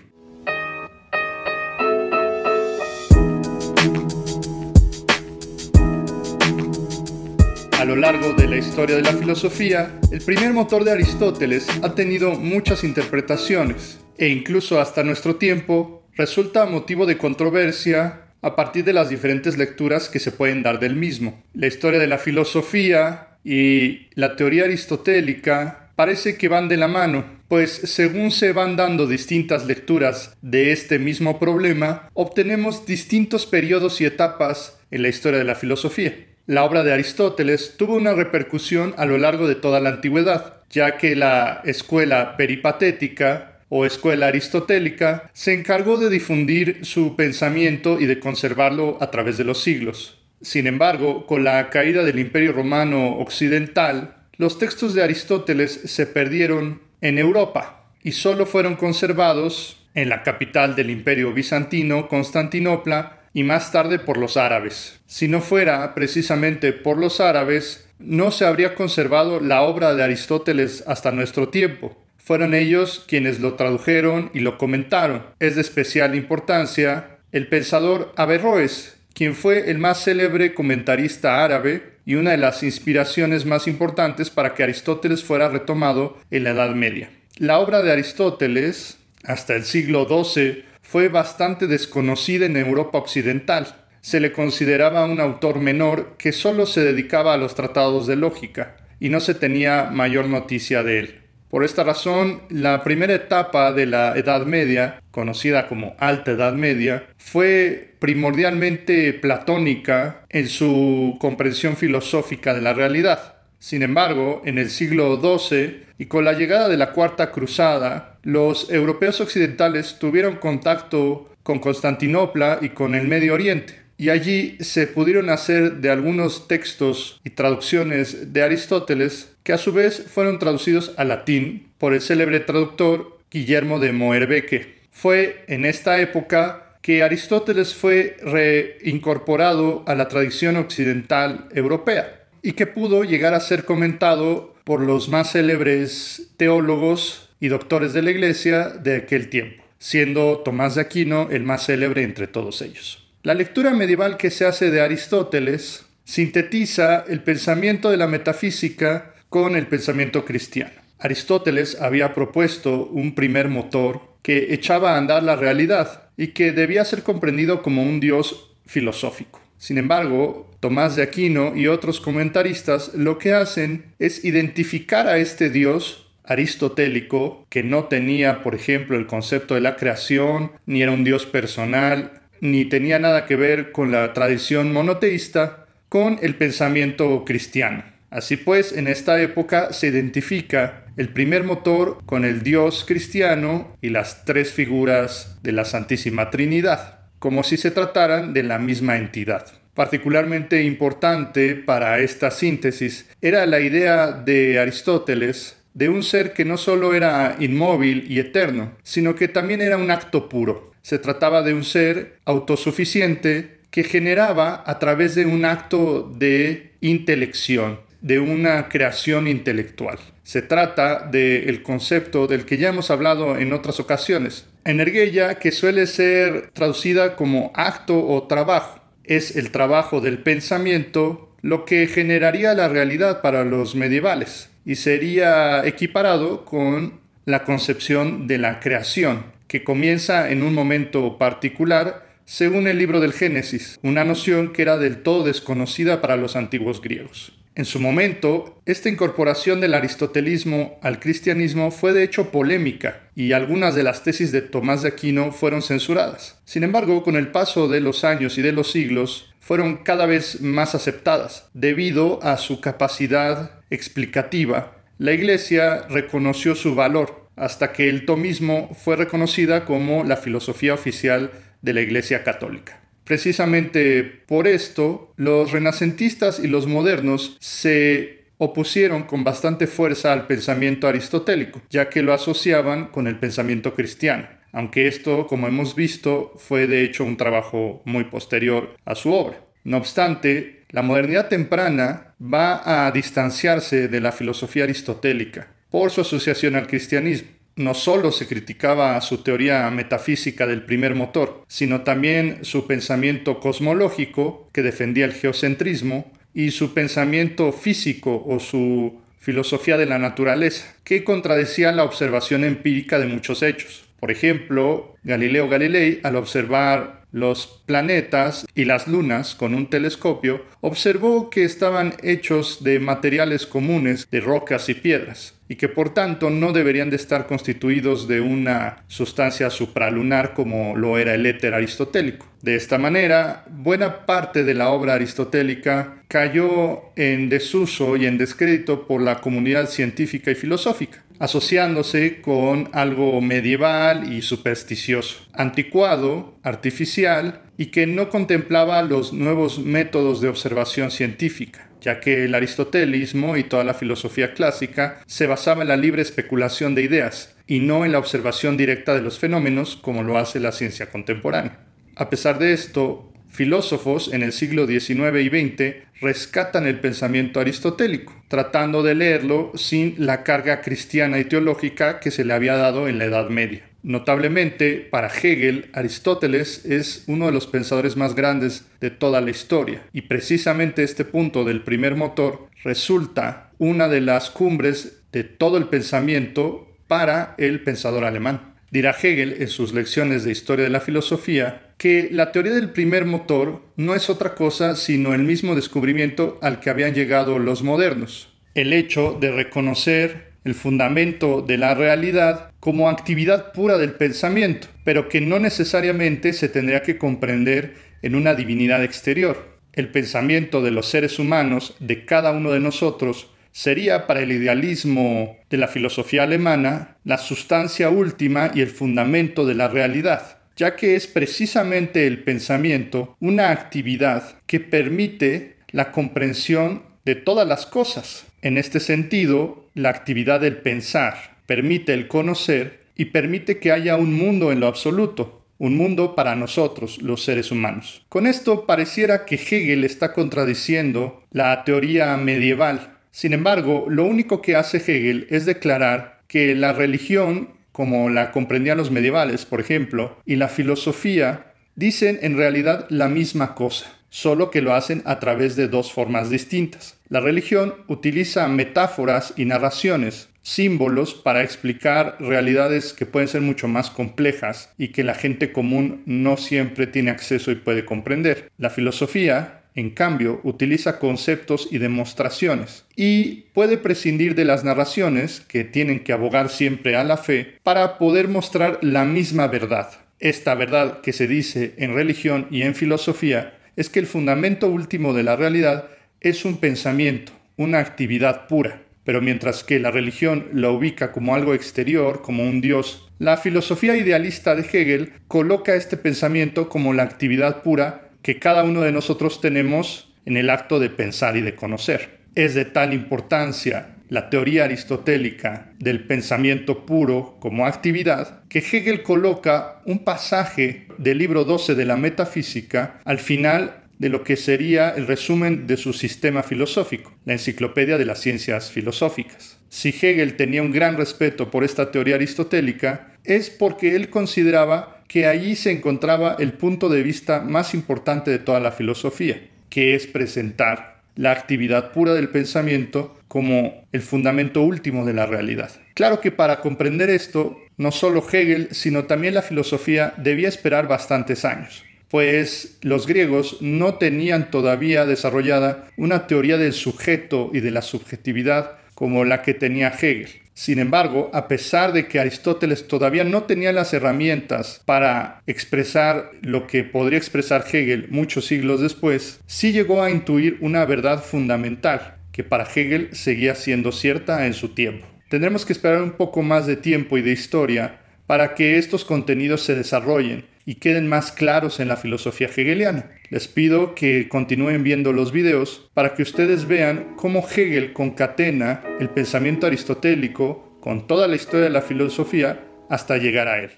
lo largo de la historia de la filosofía, el primer motor de Aristóteles ha tenido muchas interpretaciones e incluso hasta nuestro tiempo resulta motivo de controversia a partir de las diferentes lecturas que se pueden dar del mismo. La historia de la filosofía y la teoría aristotélica parece que van de la mano, pues según se van dando distintas lecturas de este mismo problema, obtenemos distintos periodos y etapas en la historia de la filosofía la obra de Aristóteles tuvo una repercusión a lo largo de toda la antigüedad, ya que la escuela peripatética o escuela aristotélica se encargó de difundir su pensamiento y de conservarlo a través de los siglos. Sin embargo, con la caída del Imperio Romano Occidental, los textos de Aristóteles se perdieron en Europa y solo fueron conservados en la capital del Imperio Bizantino, Constantinopla, y más tarde por los árabes. Si no fuera precisamente por los árabes, no se habría conservado la obra de Aristóteles hasta nuestro tiempo. Fueron ellos quienes lo tradujeron y lo comentaron. Es de especial importancia el pensador Averroes, quien fue el más célebre comentarista árabe y una de las inspiraciones más importantes para que Aristóteles fuera retomado en la Edad Media. La obra de Aristóteles, hasta el siglo XII, fue bastante desconocida en Europa Occidental. Se le consideraba un autor menor que solo se dedicaba a los tratados de lógica y no se tenía mayor noticia de él. Por esta razón, la primera etapa de la Edad Media, conocida como Alta Edad Media, fue primordialmente platónica en su comprensión filosófica de la realidad. Sin embargo, en el siglo XII y con la llegada de la Cuarta Cruzada, los europeos occidentales tuvieron contacto con Constantinopla y con el Medio Oriente, y allí se pudieron hacer de algunos textos y traducciones de Aristóteles que a su vez fueron traducidos al latín por el célebre traductor Guillermo de Moerbeke. Fue en esta época que Aristóteles fue reincorporado a la tradición occidental europea y que pudo llegar a ser comentado por los más célebres teólogos y doctores de la iglesia de aquel tiempo, siendo Tomás de Aquino el más célebre entre todos ellos. La lectura medieval que se hace de Aristóteles sintetiza el pensamiento de la metafísica con el pensamiento cristiano. Aristóteles había propuesto un primer motor que echaba a andar la realidad y que debía ser comprendido como un dios filosófico. Sin embargo, Tomás de Aquino y otros comentaristas lo que hacen es identificar a este Dios aristotélico, que no tenía, por ejemplo, el concepto de la creación, ni era un Dios personal, ni tenía nada que ver con la tradición monoteísta, con el pensamiento cristiano. Así pues, en esta época se identifica el primer motor con el Dios cristiano y las tres figuras de la Santísima Trinidad como si se trataran de la misma entidad. Particularmente importante para esta síntesis era la idea de Aristóteles de un ser que no solo era inmóvil y eterno, sino que también era un acto puro. Se trataba de un ser autosuficiente que generaba a través de un acto de intelección, de una creación intelectual. Se trata del concepto del que ya hemos hablado en otras ocasiones, Energeia, que suele ser traducida como acto o trabajo, es el trabajo del pensamiento, lo que generaría la realidad para los medievales y sería equiparado con la concepción de la creación, que comienza en un momento particular según el libro del Génesis, una noción que era del todo desconocida para los antiguos griegos. En su momento, esta incorporación del aristotelismo al cristianismo fue de hecho polémica y algunas de las tesis de Tomás de Aquino fueron censuradas. Sin embargo, con el paso de los años y de los siglos, fueron cada vez más aceptadas. Debido a su capacidad explicativa, la Iglesia reconoció su valor hasta que el tomismo fue reconocida como la filosofía oficial de la Iglesia Católica. Precisamente por esto, los renacentistas y los modernos se opusieron con bastante fuerza al pensamiento aristotélico, ya que lo asociaban con el pensamiento cristiano, aunque esto, como hemos visto, fue de hecho un trabajo muy posterior a su obra. No obstante, la modernidad temprana va a distanciarse de la filosofía aristotélica por su asociación al cristianismo. No solo se criticaba su teoría metafísica del primer motor, sino también su pensamiento cosmológico, que defendía el geocentrismo, y su pensamiento físico o su filosofía de la naturaleza, que contradecía la observación empírica de muchos hechos. Por ejemplo, Galileo Galilei, al observar los planetas y las lunas con un telescopio, observó que estaban hechos de materiales comunes de rocas y piedras, y que por tanto no deberían de estar constituidos de una sustancia supralunar como lo era el éter aristotélico. De esta manera, buena parte de la obra aristotélica cayó en desuso y en descrédito por la comunidad científica y filosófica asociándose con algo medieval y supersticioso, anticuado, artificial y que no contemplaba los nuevos métodos de observación científica, ya que el aristotelismo y toda la filosofía clásica se basaba en la libre especulación de ideas y no en la observación directa de los fenómenos como lo hace la ciencia contemporánea. A pesar de esto, filósofos en el siglo XIX y XX rescatan el pensamiento aristotélico, tratando de leerlo sin la carga cristiana y teológica que se le había dado en la Edad Media. Notablemente, para Hegel, Aristóteles es uno de los pensadores más grandes de toda la historia, y precisamente este punto del primer motor resulta una de las cumbres de todo el pensamiento para el pensador alemán. Dirá Hegel en sus lecciones de historia de la filosofía que la teoría del primer motor no es otra cosa sino el mismo descubrimiento al que habían llegado los modernos, el hecho de reconocer el fundamento de la realidad como actividad pura del pensamiento, pero que no necesariamente se tendría que comprender en una divinidad exterior. El pensamiento de los seres humanos, de cada uno de nosotros, sería para el idealismo de la filosofía alemana la sustancia última y el fundamento de la realidad, ya que es precisamente el pensamiento una actividad que permite la comprensión de todas las cosas. En este sentido, la actividad del pensar permite el conocer y permite que haya un mundo en lo absoluto, un mundo para nosotros, los seres humanos. Con esto pareciera que Hegel está contradiciendo la teoría medieval sin embargo, lo único que hace Hegel es declarar que la religión, como la comprendían los medievales, por ejemplo, y la filosofía, dicen en realidad la misma cosa, solo que lo hacen a través de dos formas distintas. La religión utiliza metáforas y narraciones, símbolos para explicar realidades que pueden ser mucho más complejas y que la gente común no siempre tiene acceso y puede comprender. La filosofía en cambio, utiliza conceptos y demostraciones y puede prescindir de las narraciones, que tienen que abogar siempre a la fe, para poder mostrar la misma verdad. Esta verdad que se dice en religión y en filosofía es que el fundamento último de la realidad es un pensamiento, una actividad pura. Pero mientras que la religión la ubica como algo exterior, como un dios, la filosofía idealista de Hegel coloca este pensamiento como la actividad pura que cada uno de nosotros tenemos en el acto de pensar y de conocer. Es de tal importancia la teoría aristotélica del pensamiento puro como actividad, que Hegel coloca un pasaje del libro 12 de la metafísica al final de lo que sería el resumen de su sistema filosófico, la Enciclopedia de las Ciencias Filosóficas. Si Hegel tenía un gran respeto por esta teoría aristotélica, es porque él consideraba que allí se encontraba el punto de vista más importante de toda la filosofía, que es presentar la actividad pura del pensamiento como el fundamento último de la realidad. Claro que para comprender esto, no solo Hegel, sino también la filosofía debía esperar bastantes años, pues los griegos no tenían todavía desarrollada una teoría del sujeto y de la subjetividad como la que tenía Hegel. Sin embargo, a pesar de que Aristóteles todavía no tenía las herramientas para expresar lo que podría expresar Hegel muchos siglos después, sí llegó a intuir una verdad fundamental que para Hegel seguía siendo cierta en su tiempo. Tendremos que esperar un poco más de tiempo y de historia para que estos contenidos se desarrollen y queden más claros en la filosofía hegeliana. Les pido que continúen viendo los videos para que ustedes vean cómo Hegel concatena el pensamiento aristotélico con toda la historia de la filosofía hasta llegar a él.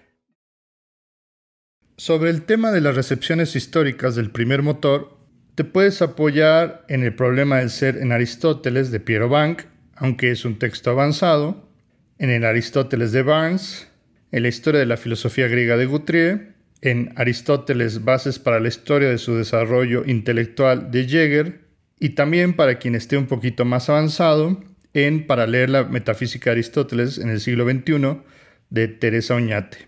Sobre el tema de las recepciones históricas del primer motor, te puedes apoyar en el problema del ser en Aristóteles de Piero Bank, aunque es un texto avanzado, en el Aristóteles de Barnes, en la historia de la filosofía griega de Guthrie, en Aristóteles bases para la historia de su desarrollo intelectual de Jäger y también para quien esté un poquito más avanzado en Para leer la metafísica de Aristóteles en el siglo XXI de Teresa Oñate.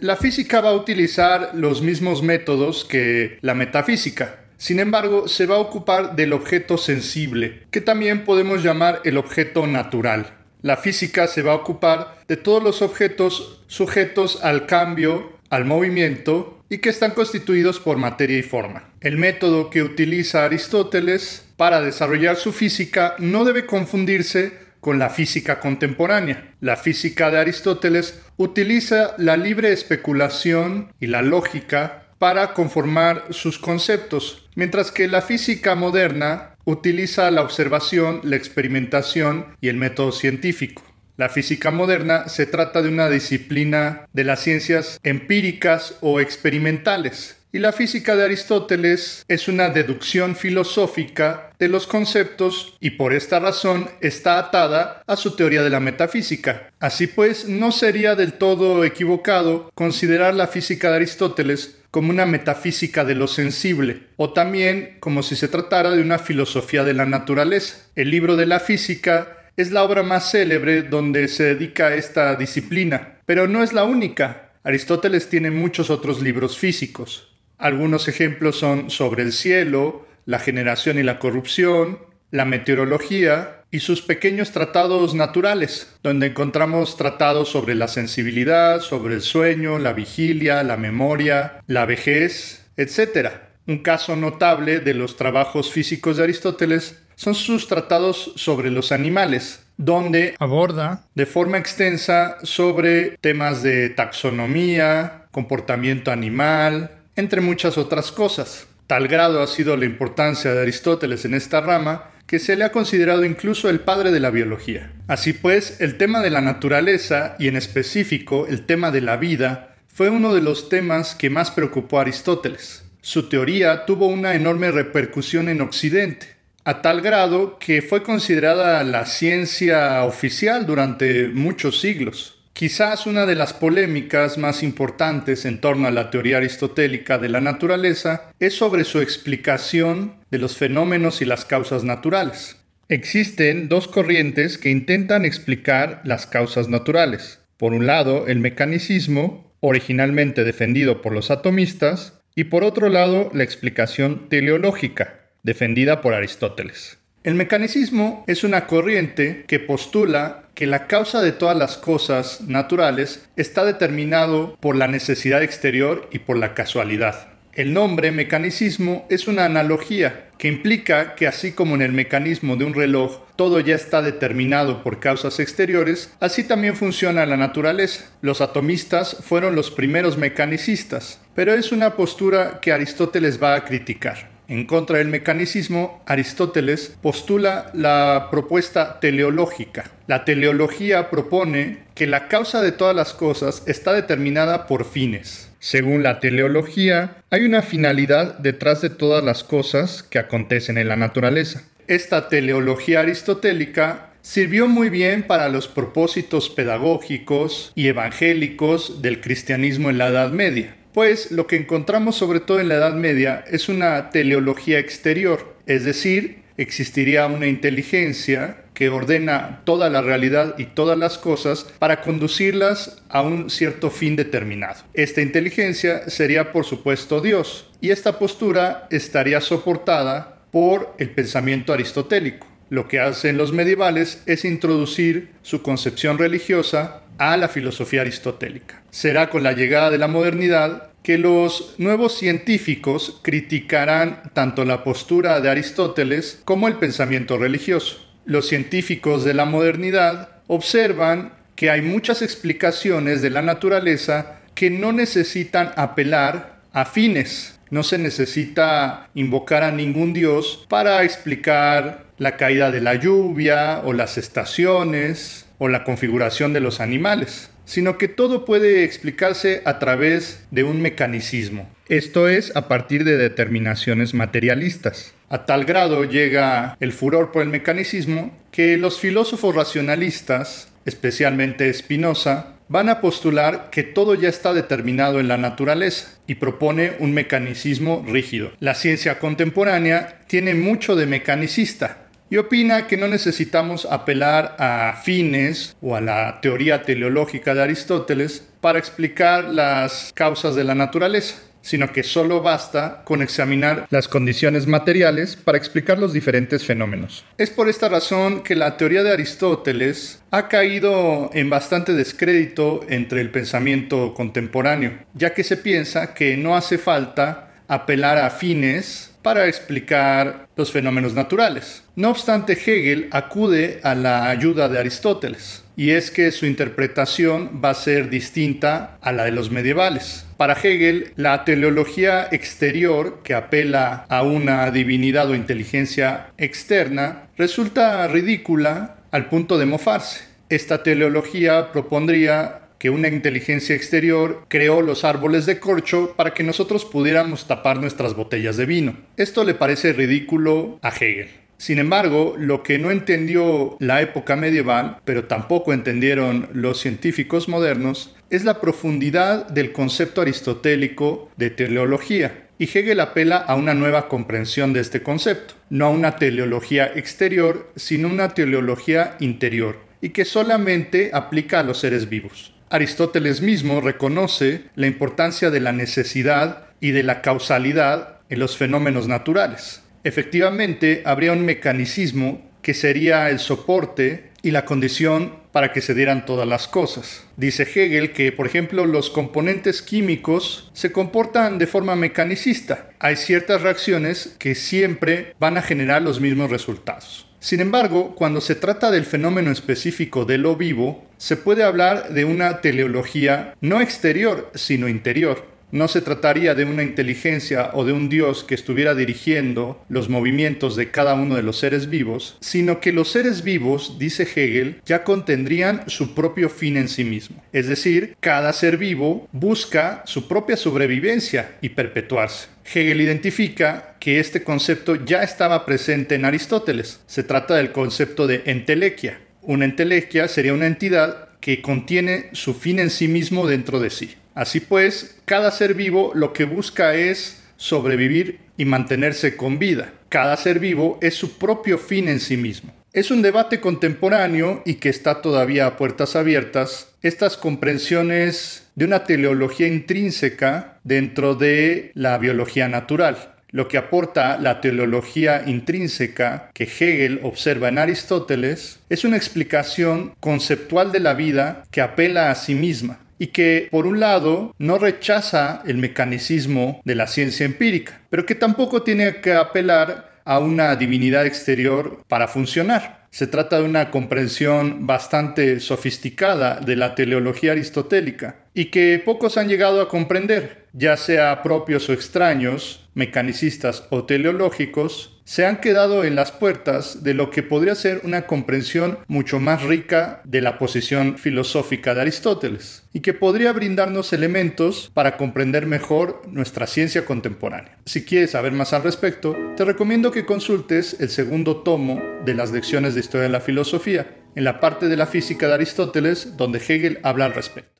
La física va a utilizar los mismos métodos que la metafísica, sin embargo, se va a ocupar del objeto sensible, que también podemos llamar el objeto natural. La física se va a ocupar de todos los objetos sujetos al cambio, al movimiento y que están constituidos por materia y forma. El método que utiliza Aristóteles para desarrollar su física no debe confundirse con la física contemporánea. La física de Aristóteles utiliza la libre especulación y la lógica para conformar sus conceptos, mientras que la física moderna utiliza la observación, la experimentación y el método científico. La física moderna se trata de una disciplina de las ciencias empíricas o experimentales, y la física de Aristóteles es una deducción filosófica de los conceptos y por esta razón está atada a su teoría de la metafísica. Así pues, no sería del todo equivocado considerar la física de Aristóteles como una metafísica de lo sensible, o también como si se tratara de una filosofía de la naturaleza. El libro de la física es la obra más célebre donde se dedica a esta disciplina, pero no es la única. Aristóteles tiene muchos otros libros físicos. Algunos ejemplos son sobre el cielo, la generación y la corrupción, la meteorología, y sus pequeños tratados naturales, donde encontramos tratados sobre la sensibilidad, sobre el sueño, la vigilia, la memoria, la vejez, etc. Un caso notable de los trabajos físicos de Aristóteles son sus tratados sobre los animales, donde aborda de forma extensa sobre temas de taxonomía, comportamiento animal, entre muchas otras cosas. Tal grado ha sido la importancia de Aristóteles en esta rama que se le ha considerado incluso el padre de la biología. Así pues, el tema de la naturaleza, y en específico el tema de la vida, fue uno de los temas que más preocupó a Aristóteles. Su teoría tuvo una enorme repercusión en Occidente, a tal grado que fue considerada la ciencia oficial durante muchos siglos. Quizás una de las polémicas más importantes en torno a la teoría aristotélica de la naturaleza es sobre su explicación de los fenómenos y las causas naturales. Existen dos corrientes que intentan explicar las causas naturales. Por un lado, el mecanicismo, originalmente defendido por los atomistas, y por otro lado, la explicación teleológica, defendida por Aristóteles. El mecanicismo es una corriente que postula que la causa de todas las cosas naturales está determinado por la necesidad exterior y por la casualidad. El nombre mecanicismo es una analogía que implica que así como en el mecanismo de un reloj todo ya está determinado por causas exteriores, así también funciona la naturaleza. Los atomistas fueron los primeros mecanicistas, pero es una postura que Aristóteles va a criticar. En contra del mecanicismo, Aristóteles postula la propuesta teleológica. La teleología propone que la causa de todas las cosas está determinada por fines. Según la teleología, hay una finalidad detrás de todas las cosas que acontecen en la naturaleza. Esta teleología aristotélica sirvió muy bien para los propósitos pedagógicos y evangélicos del cristianismo en la Edad Media. Pues lo que encontramos sobre todo en la Edad Media es una teleología exterior, es decir, existiría una inteligencia que ordena toda la realidad y todas las cosas para conducirlas a un cierto fin determinado. Esta inteligencia sería por supuesto Dios y esta postura estaría soportada por el pensamiento aristotélico. Lo que hacen los medievales es introducir su concepción religiosa a la filosofía aristotélica. Será con la llegada de la modernidad que los nuevos científicos criticarán tanto la postura de Aristóteles como el pensamiento religioso. Los científicos de la modernidad observan que hay muchas explicaciones de la naturaleza que no necesitan apelar a fines. No se necesita invocar a ningún dios para explicar la caída de la lluvia o las estaciones o la configuración de los animales, sino que todo puede explicarse a través de un mecanicismo, esto es a partir de determinaciones materialistas. A tal grado llega el furor por el mecanicismo que los filósofos racionalistas, especialmente Spinoza, van a postular que todo ya está determinado en la naturaleza y propone un mecanicismo rígido. La ciencia contemporánea tiene mucho de mecanicista, y opina que no necesitamos apelar a fines o a la teoría teleológica de Aristóteles para explicar las causas de la naturaleza sino que solo basta con examinar las condiciones materiales para explicar los diferentes fenómenos. Es por esta razón que la teoría de Aristóteles ha caído en bastante descrédito entre el pensamiento contemporáneo, ya que se piensa que no hace falta apelar a fines para explicar los fenómenos naturales. No obstante, Hegel acude a la ayuda de Aristóteles, y es que su interpretación va a ser distinta a la de los medievales. Para Hegel, la teleología exterior, que apela a una divinidad o inteligencia externa, resulta ridícula al punto de mofarse. Esta teleología propondría que una inteligencia exterior creó los árboles de corcho para que nosotros pudiéramos tapar nuestras botellas de vino. Esto le parece ridículo a Hegel. Sin embargo, lo que no entendió la época medieval, pero tampoco entendieron los científicos modernos, es la profundidad del concepto aristotélico de teleología, y Hegel apela a una nueva comprensión de este concepto, no a una teleología exterior, sino una teleología interior, y que solamente aplica a los seres vivos. Aristóteles mismo reconoce la importancia de la necesidad y de la causalidad en los fenómenos naturales. Efectivamente, habría un mecanicismo que sería el soporte y la condición para que se dieran todas las cosas. Dice Hegel que, por ejemplo, los componentes químicos se comportan de forma mecanicista. Hay ciertas reacciones que siempre van a generar los mismos resultados. Sin embargo, cuando se trata del fenómeno específico de lo vivo, se puede hablar de una teleología no exterior, sino interior, no se trataría de una inteligencia o de un dios que estuviera dirigiendo los movimientos de cada uno de los seres vivos, sino que los seres vivos, dice Hegel, ya contendrían su propio fin en sí mismo. Es decir, cada ser vivo busca su propia sobrevivencia y perpetuarse. Hegel identifica que este concepto ya estaba presente en Aristóteles. Se trata del concepto de entelequia. Una entelequia sería una entidad que contiene su fin en sí mismo dentro de sí. Así pues, cada ser vivo lo que busca es sobrevivir y mantenerse con vida. Cada ser vivo es su propio fin en sí mismo. Es un debate contemporáneo y que está todavía a puertas abiertas estas comprensiones de una teleología intrínseca dentro de la biología natural. Lo que aporta la teleología intrínseca que Hegel observa en Aristóteles es una explicación conceptual de la vida que apela a sí misma, y que, por un lado, no rechaza el mecanicismo de la ciencia empírica, pero que tampoco tiene que apelar a una divinidad exterior para funcionar. Se trata de una comprensión bastante sofisticada de la teleología aristotélica y que pocos han llegado a comprender, ya sea propios o extraños, mecanicistas o teleológicos, se han quedado en las puertas de lo que podría ser una comprensión mucho más rica de la posición filosófica de Aristóteles y que podría brindarnos elementos para comprender mejor nuestra ciencia contemporánea. Si quieres saber más al respecto, te recomiendo que consultes el segundo tomo de las lecciones de historia de la filosofía, en la parte de la física de Aristóteles donde Hegel habla al respecto.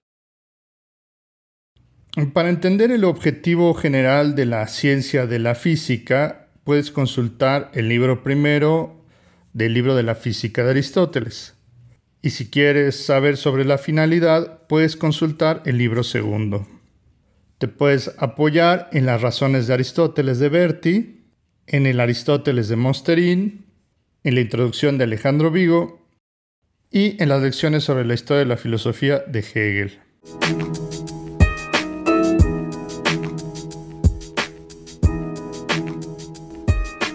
Para entender el objetivo general de la ciencia de la física, puedes consultar el libro primero del libro de la física de Aristóteles. Y si quieres saber sobre la finalidad, puedes consultar el libro segundo. Te puedes apoyar en las razones de Aristóteles de Berti, en el Aristóteles de Mosterín, en la introducción de Alejandro Vigo y en las lecciones sobre la historia de la filosofía de Hegel.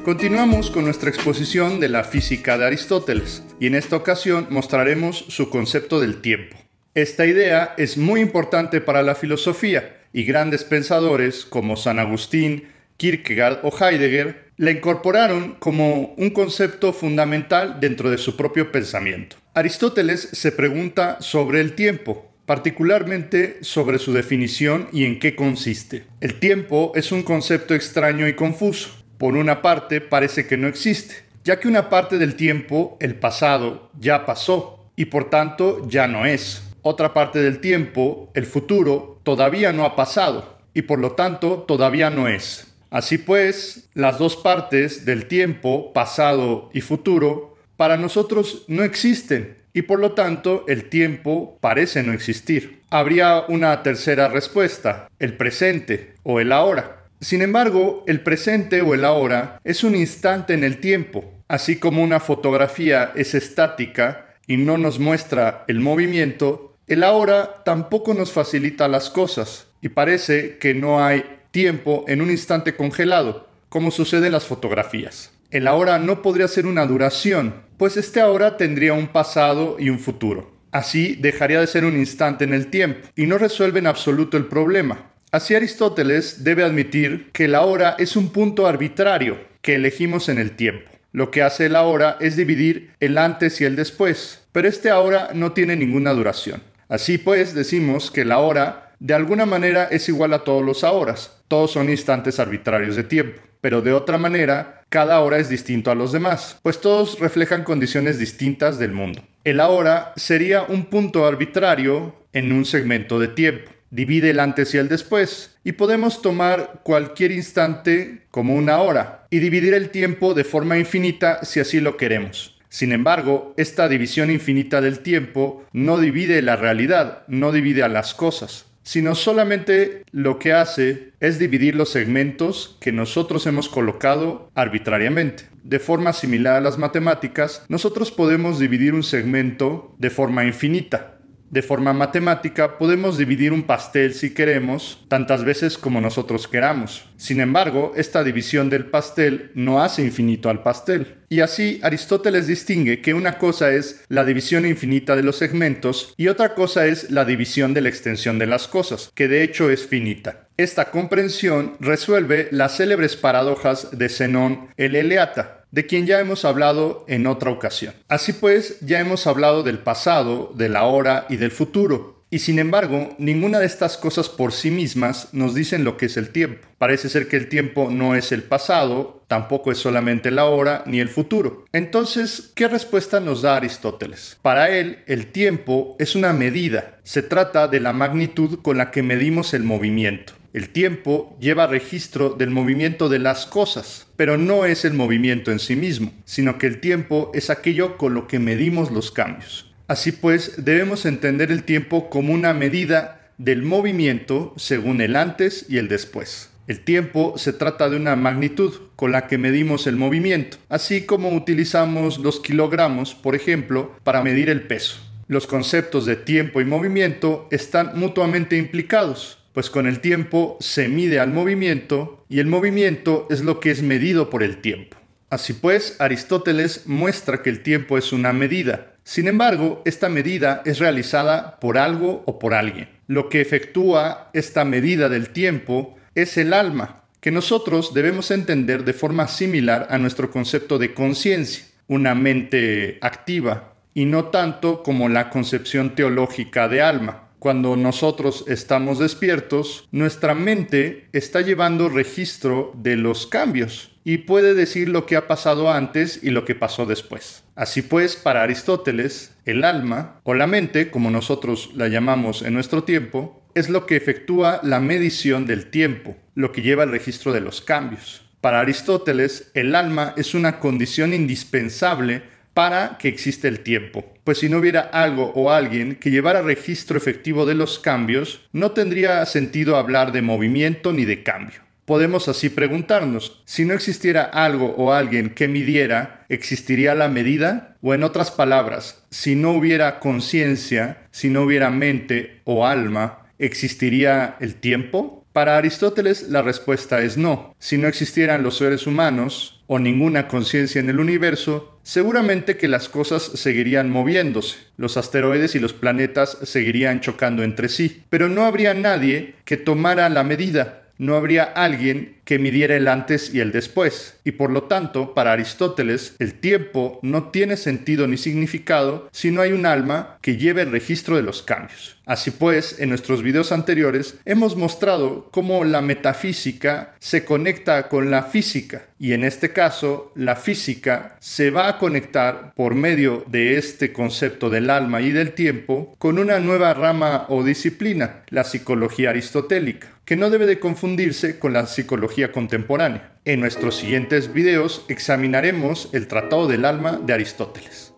Continuamos con nuestra exposición de la física de Aristóteles y en esta ocasión mostraremos su concepto del tiempo. Esta idea es muy importante para la filosofía y grandes pensadores como San Agustín, Kierkegaard o Heidegger la incorporaron como un concepto fundamental dentro de su propio pensamiento. Aristóteles se pregunta sobre el tiempo, particularmente sobre su definición y en qué consiste. El tiempo es un concepto extraño y confuso por una parte, parece que no existe, ya que una parte del tiempo, el pasado, ya pasó y por tanto ya no es. Otra parte del tiempo, el futuro, todavía no ha pasado y por lo tanto todavía no es. Así pues, las dos partes del tiempo, pasado y futuro, para nosotros no existen y por lo tanto el tiempo parece no existir. Habría una tercera respuesta, el presente o el ahora sin embargo, el presente o el ahora es un instante en el tiempo, así como una fotografía es estática y no nos muestra el movimiento, el ahora tampoco nos facilita las cosas y parece que no hay tiempo en un instante congelado, como sucede en las fotografías. El ahora no podría ser una duración, pues este ahora tendría un pasado y un futuro. Así dejaría de ser un instante en el tiempo y no resuelve en absoluto el problema, Así Aristóteles debe admitir que la hora es un punto arbitrario que elegimos en el tiempo. Lo que hace la hora es dividir el antes y el después, pero este ahora no tiene ninguna duración. Así pues, decimos que la hora de alguna manera es igual a todos los ahoras, todos son instantes arbitrarios de tiempo, pero de otra manera, cada hora es distinto a los demás, pues todos reflejan condiciones distintas del mundo. El ahora sería un punto arbitrario en un segmento de tiempo divide el antes y el después, y podemos tomar cualquier instante como una hora y dividir el tiempo de forma infinita si así lo queremos. Sin embargo, esta división infinita del tiempo no divide la realidad, no divide a las cosas, sino solamente lo que hace es dividir los segmentos que nosotros hemos colocado arbitrariamente. De forma similar a las matemáticas, nosotros podemos dividir un segmento de forma infinita, de forma matemática, podemos dividir un pastel si queremos, tantas veces como nosotros queramos. Sin embargo, esta división del pastel no hace infinito al pastel. Y así, Aristóteles distingue que una cosa es la división infinita de los segmentos y otra cosa es la división de la extensión de las cosas, que de hecho es finita. Esta comprensión resuelve las célebres paradojas de Zenón el Eleata, de quien ya hemos hablado en otra ocasión. Así pues, ya hemos hablado del pasado, de la hora y del futuro. Y sin embargo, ninguna de estas cosas por sí mismas nos dicen lo que es el tiempo. Parece ser que el tiempo no es el pasado, tampoco es solamente la hora ni el futuro. Entonces, ¿qué respuesta nos da Aristóteles? Para él, el tiempo es una medida. Se trata de la magnitud con la que medimos el movimiento. El tiempo lleva registro del movimiento de las cosas, pero no es el movimiento en sí mismo, sino que el tiempo es aquello con lo que medimos los cambios. Así pues, debemos entender el tiempo como una medida del movimiento según el antes y el después. El tiempo se trata de una magnitud con la que medimos el movimiento, así como utilizamos los kilogramos, por ejemplo, para medir el peso. Los conceptos de tiempo y movimiento están mutuamente implicados, pues con el tiempo se mide al movimiento y el movimiento es lo que es medido por el tiempo. Así pues, Aristóteles muestra que el tiempo es una medida. Sin embargo, esta medida es realizada por algo o por alguien. Lo que efectúa esta medida del tiempo es el alma, que nosotros debemos entender de forma similar a nuestro concepto de conciencia, una mente activa, y no tanto como la concepción teológica de alma, cuando nosotros estamos despiertos, nuestra mente está llevando registro de los cambios y puede decir lo que ha pasado antes y lo que pasó después. Así pues, para Aristóteles, el alma o la mente, como nosotros la llamamos en nuestro tiempo, es lo que efectúa la medición del tiempo, lo que lleva el registro de los cambios. Para Aristóteles, el alma es una condición indispensable para que exista el tiempo pues si no hubiera algo o alguien que llevara registro efectivo de los cambios, no tendría sentido hablar de movimiento ni de cambio. Podemos así preguntarnos, si no existiera algo o alguien que midiera, ¿existiría la medida? O en otras palabras, si no hubiera conciencia, si no hubiera mente o alma, ¿existiría el tiempo? Para Aristóteles la respuesta es no. Si no existieran los seres humanos o ninguna conciencia en el universo, seguramente que las cosas seguirían moviéndose, los asteroides y los planetas seguirían chocando entre sí, pero no habría nadie que tomara la medida, no habría alguien que midiera el antes y el después, y por lo tanto, para Aristóteles, el tiempo no tiene sentido ni significado si no hay un alma que lleve el registro de los cambios. Así pues, en nuestros videos anteriores hemos mostrado cómo la metafísica se conecta con la física, y en este caso, la física se va a conectar por medio de este concepto del alma y del tiempo con una nueva rama o disciplina, la psicología aristotélica que no debe de confundirse con la psicología contemporánea. En nuestros siguientes videos examinaremos el Tratado del Alma de Aristóteles.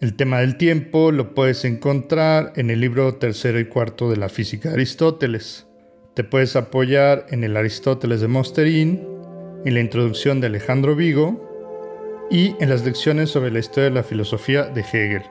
El tema del tiempo lo puedes encontrar en el libro tercero y cuarto de la física de Aristóteles. Te puedes apoyar en el Aristóteles de Mosterín, en la introducción de Alejandro Vigo y en las lecciones sobre la historia de la filosofía de Hegel.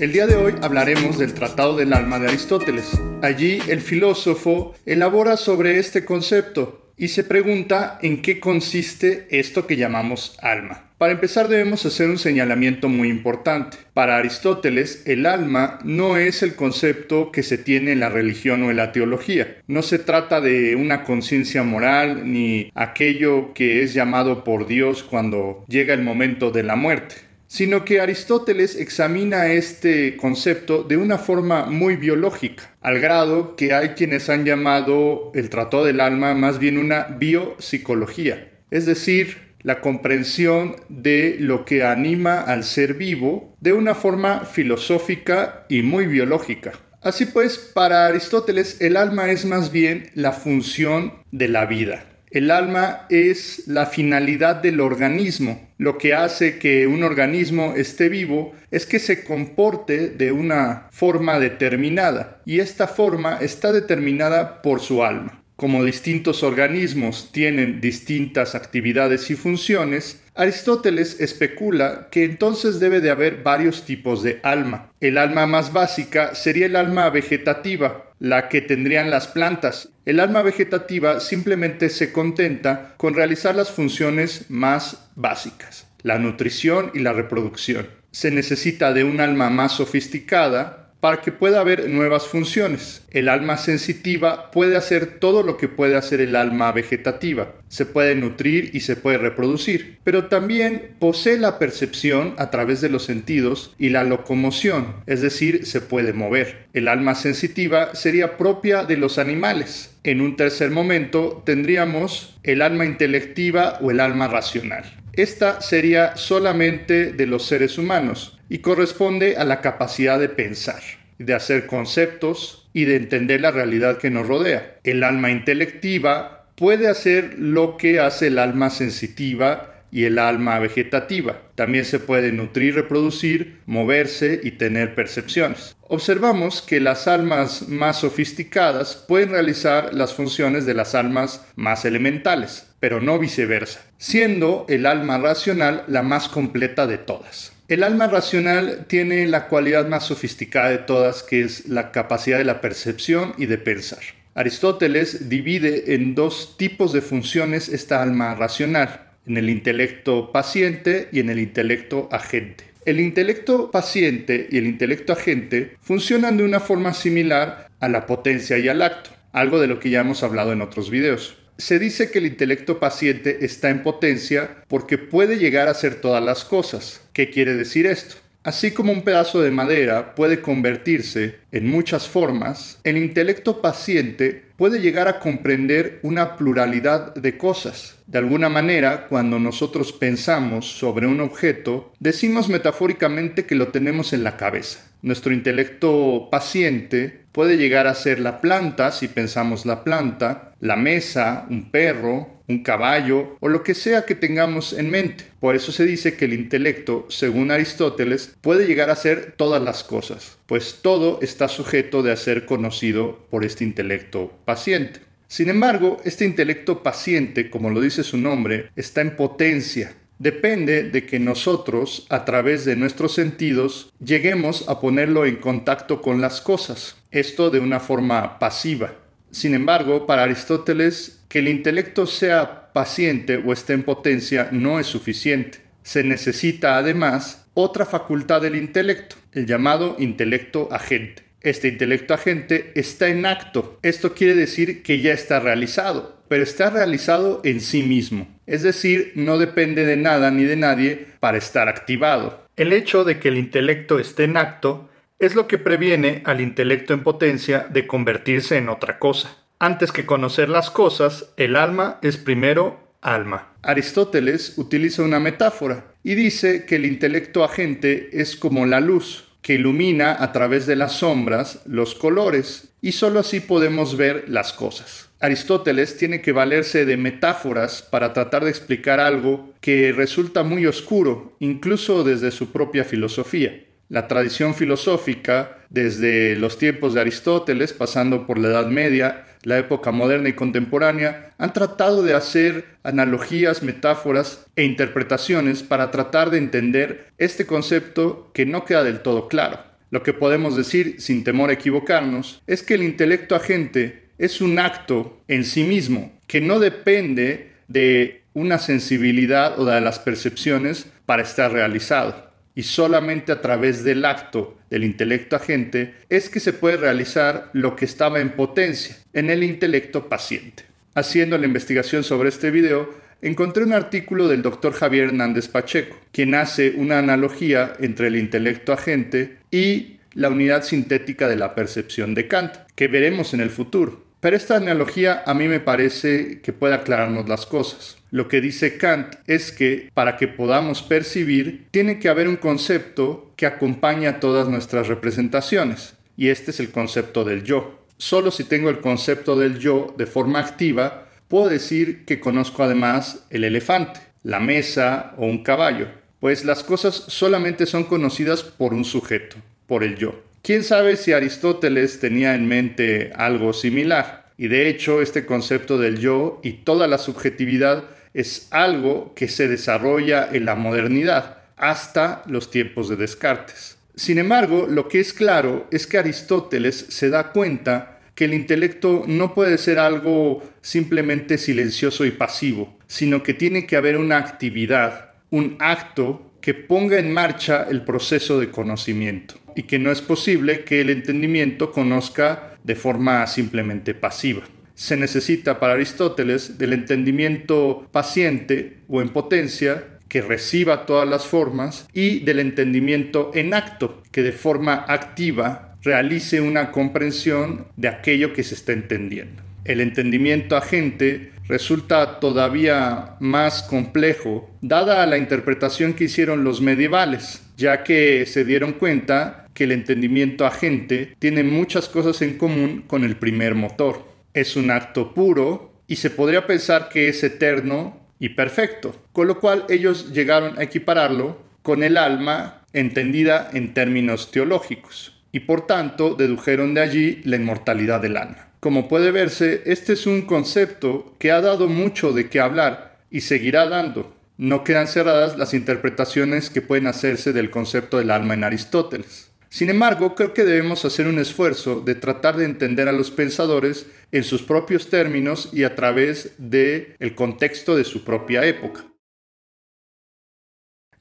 El día de hoy hablaremos del Tratado del Alma de Aristóteles. Allí el filósofo elabora sobre este concepto y se pregunta en qué consiste esto que llamamos alma. Para empezar debemos hacer un señalamiento muy importante. Para Aristóteles, el alma no es el concepto que se tiene en la religión o en la teología. No se trata de una conciencia moral ni aquello que es llamado por Dios cuando llega el momento de la muerte sino que Aristóteles examina este concepto de una forma muy biológica, al grado que hay quienes han llamado el trato del alma más bien una biopsicología, es decir, la comprensión de lo que anima al ser vivo de una forma filosófica y muy biológica. Así pues, para Aristóteles el alma es más bien la función de la vida. El alma es la finalidad del organismo. Lo que hace que un organismo esté vivo es que se comporte de una forma determinada y esta forma está determinada por su alma. Como distintos organismos tienen distintas actividades y funciones, Aristóteles especula que entonces debe de haber varios tipos de alma. El alma más básica sería el alma vegetativa, la que tendrían las plantas. El alma vegetativa simplemente se contenta con realizar las funciones más básicas, la nutrición y la reproducción. Se necesita de un alma más sofisticada, para que pueda haber nuevas funciones. El alma sensitiva puede hacer todo lo que puede hacer el alma vegetativa. Se puede nutrir y se puede reproducir, pero también posee la percepción a través de los sentidos y la locomoción, es decir, se puede mover. El alma sensitiva sería propia de los animales. En un tercer momento tendríamos el alma intelectiva o el alma racional. Esta sería solamente de los seres humanos y corresponde a la capacidad de pensar, de hacer conceptos y de entender la realidad que nos rodea. El alma intelectiva puede hacer lo que hace el alma sensitiva y el alma vegetativa. También se puede nutrir, reproducir, moverse y tener percepciones. Observamos que las almas más sofisticadas pueden realizar las funciones de las almas más elementales, pero no viceversa, siendo el alma racional la más completa de todas. El alma racional tiene la cualidad más sofisticada de todas, que es la capacidad de la percepción y de pensar. Aristóteles divide en dos tipos de funciones esta alma racional, en el intelecto paciente y en el intelecto agente. El intelecto paciente y el intelecto agente funcionan de una forma similar a la potencia y al acto, algo de lo que ya hemos hablado en otros videos. Se dice que el intelecto paciente está en potencia porque puede llegar a hacer todas las cosas. ¿Qué quiere decir esto? Así como un pedazo de madera puede convertirse en muchas formas, el intelecto paciente puede llegar a comprender una pluralidad de cosas. De alguna manera, cuando nosotros pensamos sobre un objeto, decimos metafóricamente que lo tenemos en la cabeza. Nuestro intelecto paciente puede llegar a ser la planta, si pensamos la planta, la mesa, un perro, un caballo o lo que sea que tengamos en mente. Por eso se dice que el intelecto, según Aristóteles, puede llegar a ser todas las cosas, pues todo está sujeto de a ser conocido por este intelecto paciente. Sin embargo, este intelecto paciente, como lo dice su nombre, está en potencia. Depende de que nosotros, a través de nuestros sentidos, lleguemos a ponerlo en contacto con las cosas, esto de una forma pasiva. Sin embargo, para Aristóteles, que el intelecto sea paciente o esté en potencia no es suficiente. Se necesita además otra facultad del intelecto, el llamado intelecto agente. Este intelecto agente está en acto. Esto quiere decir que ya está realizado, pero está realizado en sí mismo. Es decir, no depende de nada ni de nadie para estar activado. El hecho de que el intelecto esté en acto es lo que previene al intelecto en potencia de convertirse en otra cosa. Antes que conocer las cosas, el alma es primero alma. Aristóteles utiliza una metáfora y dice que el intelecto agente es como la luz que ilumina a través de las sombras los colores y sólo así podemos ver las cosas. Aristóteles tiene que valerse de metáforas para tratar de explicar algo que resulta muy oscuro, incluso desde su propia filosofía. La tradición filosófica, desde los tiempos de Aristóteles, pasando por la Edad Media, la época moderna y contemporánea, han tratado de hacer analogías, metáforas e interpretaciones para tratar de entender este concepto que no queda del todo claro. Lo que podemos decir, sin temor a equivocarnos, es que el intelecto agente es un acto en sí mismo, que no depende de una sensibilidad o de las percepciones para estar realizado y solamente a través del acto del intelecto agente es que se puede realizar lo que estaba en potencia en el intelecto paciente. Haciendo la investigación sobre este video, encontré un artículo del doctor Javier Hernández Pacheco, quien hace una analogía entre el intelecto agente y la unidad sintética de la percepción de Kant, que veremos en el futuro. Pero esta analogía a mí me parece que puede aclararnos las cosas. Lo que dice Kant es que para que podamos percibir, tiene que haber un concepto que acompaña todas nuestras representaciones, y este es el concepto del yo. Solo si tengo el concepto del yo de forma activa, puedo decir que conozco además el elefante, la mesa o un caballo, pues las cosas solamente son conocidas por un sujeto, por el yo. Quién sabe si Aristóteles tenía en mente algo similar. Y de hecho, este concepto del yo y toda la subjetividad es algo que se desarrolla en la modernidad, hasta los tiempos de Descartes. Sin embargo, lo que es claro es que Aristóteles se da cuenta que el intelecto no puede ser algo simplemente silencioso y pasivo, sino que tiene que haber una actividad, un acto que ponga en marcha el proceso de conocimiento y que no es posible que el entendimiento conozca de forma simplemente pasiva. Se necesita para Aristóteles del entendimiento paciente o en potencia que reciba todas las formas y del entendimiento en acto que de forma activa realice una comprensión de aquello que se está entendiendo. El entendimiento agente resulta todavía más complejo dada la interpretación que hicieron los medievales ya que se dieron cuenta que el entendimiento agente tiene muchas cosas en común con el primer motor. Es un acto puro y se podría pensar que es eterno y perfecto, con lo cual ellos llegaron a equipararlo con el alma entendida en términos teológicos y por tanto dedujeron de allí la inmortalidad del alma. Como puede verse, este es un concepto que ha dado mucho de qué hablar y seguirá dando, no quedan cerradas las interpretaciones que pueden hacerse del concepto del alma en Aristóteles. Sin embargo, creo que debemos hacer un esfuerzo de tratar de entender a los pensadores en sus propios términos y a través del el contexto de su propia época.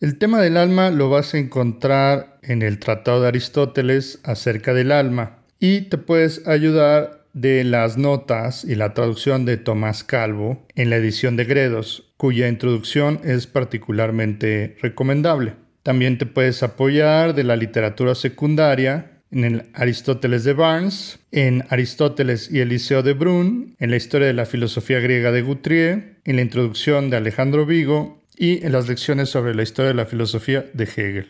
El tema del alma lo vas a encontrar en el Tratado de Aristóteles acerca del alma y te puedes ayudar de las notas y la traducción de Tomás Calvo en la edición de Gredos, cuya introducción es particularmente recomendable. También te puedes apoyar de la literatura secundaria en Aristóteles de Barnes, en Aristóteles y Eliseo de Brun, en la historia de la filosofía griega de Guthrie, en la introducción de Alejandro Vigo y en las lecciones sobre la historia de la filosofía de Hegel.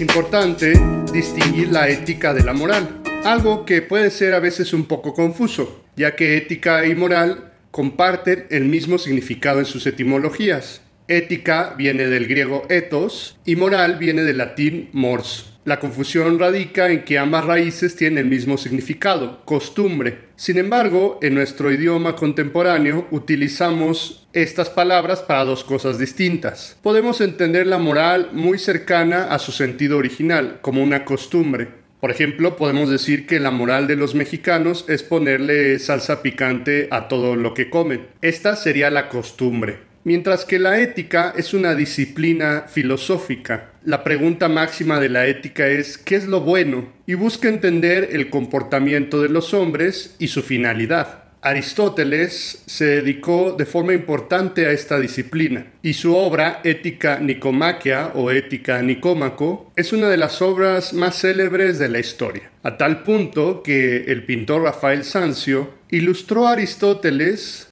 importante distinguir la ética de la moral, algo que puede ser a veces un poco confuso, ya que ética y moral comparten el mismo significado en sus etimologías. Ética viene del griego ethos y moral viene del latín mors. La confusión radica en que ambas raíces tienen el mismo significado, costumbre. Sin embargo, en nuestro idioma contemporáneo utilizamos estas palabras para dos cosas distintas. Podemos entender la moral muy cercana a su sentido original, como una costumbre. Por ejemplo, podemos decir que la moral de los mexicanos es ponerle salsa picante a todo lo que comen. Esta sería la costumbre. Mientras que la ética es una disciplina filosófica. La pregunta máxima de la ética es ¿qué es lo bueno? y busca entender el comportamiento de los hombres y su finalidad. Aristóteles se dedicó de forma importante a esta disciplina y su obra Ética Nicomaquia o Ética Nicómaco es una de las obras más célebres de la historia, a tal punto que el pintor Rafael Sanzio ilustró a Aristóteles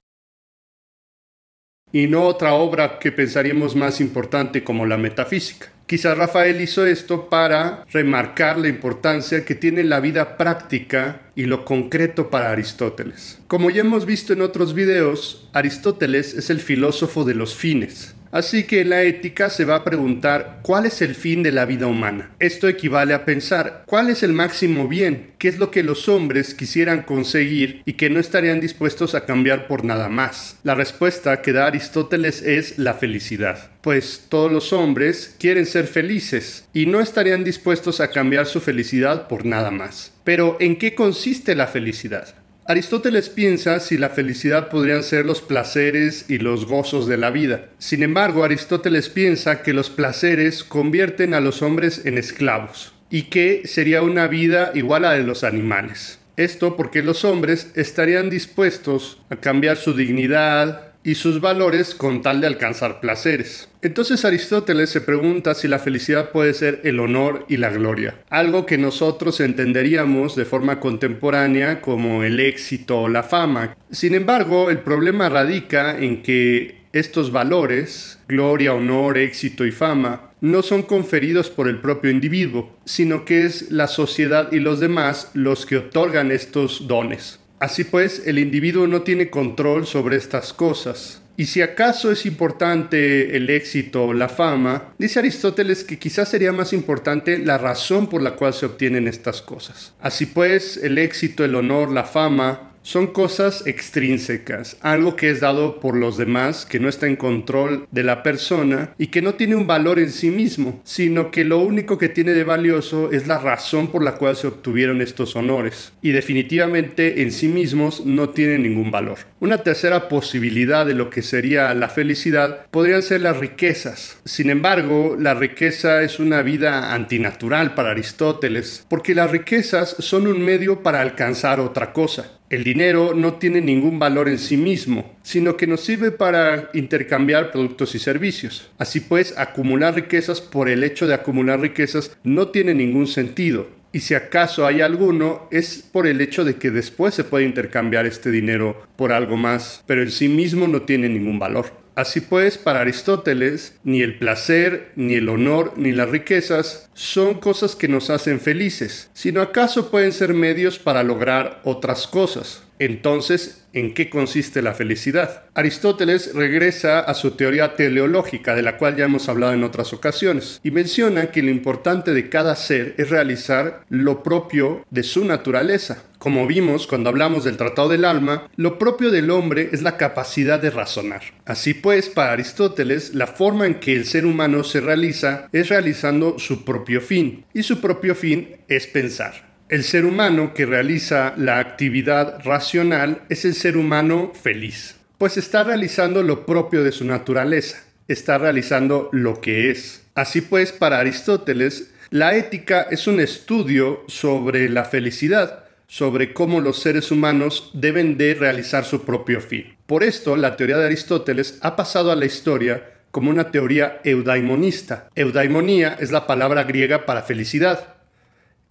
y no otra obra que pensaríamos más importante como la metafísica. Quizás Rafael hizo esto para remarcar la importancia que tiene la vida práctica y lo concreto para Aristóteles. Como ya hemos visto en otros videos, Aristóteles es el filósofo de los fines, Así que la ética se va a preguntar cuál es el fin de la vida humana. Esto equivale a pensar cuál es el máximo bien, qué es lo que los hombres quisieran conseguir y que no estarían dispuestos a cambiar por nada más. La respuesta que da Aristóteles es la felicidad pues todos los hombres quieren ser felices y no estarían dispuestos a cambiar su felicidad por nada más. Pero ¿en qué consiste la felicidad? Aristóteles piensa si la felicidad podrían ser los placeres y los gozos de la vida. Sin embargo, Aristóteles piensa que los placeres convierten a los hombres en esclavos y que sería una vida igual a la de los animales. Esto porque los hombres estarían dispuestos a cambiar su dignidad, y sus valores con tal de alcanzar placeres. Entonces Aristóteles se pregunta si la felicidad puede ser el honor y la gloria, algo que nosotros entenderíamos de forma contemporánea como el éxito o la fama. Sin embargo, el problema radica en que estos valores, gloria, honor, éxito y fama, no son conferidos por el propio individuo, sino que es la sociedad y los demás los que otorgan estos dones. Así pues, el individuo no tiene control sobre estas cosas. Y si acaso es importante el éxito o la fama, dice Aristóteles que quizás sería más importante la razón por la cual se obtienen estas cosas. Así pues, el éxito, el honor, la fama, son cosas extrínsecas, algo que es dado por los demás, que no está en control de la persona y que no tiene un valor en sí mismo, sino que lo único que tiene de valioso es la razón por la cual se obtuvieron estos honores y definitivamente en sí mismos no tienen ningún valor. Una tercera posibilidad de lo que sería la felicidad podrían ser las riquezas. Sin embargo, la riqueza es una vida antinatural para Aristóteles, porque las riquezas son un medio para alcanzar otra cosa. El dinero no tiene ningún valor en sí mismo, sino que nos sirve para intercambiar productos y servicios. Así pues, acumular riquezas por el hecho de acumular riquezas no tiene ningún sentido. Y si acaso hay alguno, es por el hecho de que después se puede intercambiar este dinero por algo más, pero en sí mismo no tiene ningún valor. Así pues, para Aristóteles, ni el placer, ni el honor, ni las riquezas son cosas que nos hacen felices, sino acaso pueden ser medios para lograr otras cosas. Entonces, ¿en qué consiste la felicidad? Aristóteles regresa a su teoría teleológica, de la cual ya hemos hablado en otras ocasiones, y menciona que lo importante de cada ser es realizar lo propio de su naturaleza. Como vimos cuando hablamos del Tratado del Alma, lo propio del hombre es la capacidad de razonar. Así pues, para Aristóteles, la forma en que el ser humano se realiza es realizando su propio fin, y su propio fin es pensar. El ser humano que realiza la actividad racional es el ser humano feliz, pues está realizando lo propio de su naturaleza, está realizando lo que es. Así pues, para Aristóteles, la ética es un estudio sobre la felicidad, sobre cómo los seres humanos deben de realizar su propio fin. Por esto, la teoría de Aristóteles ha pasado a la historia como una teoría eudaimonista. Eudaimonía es la palabra griega para felicidad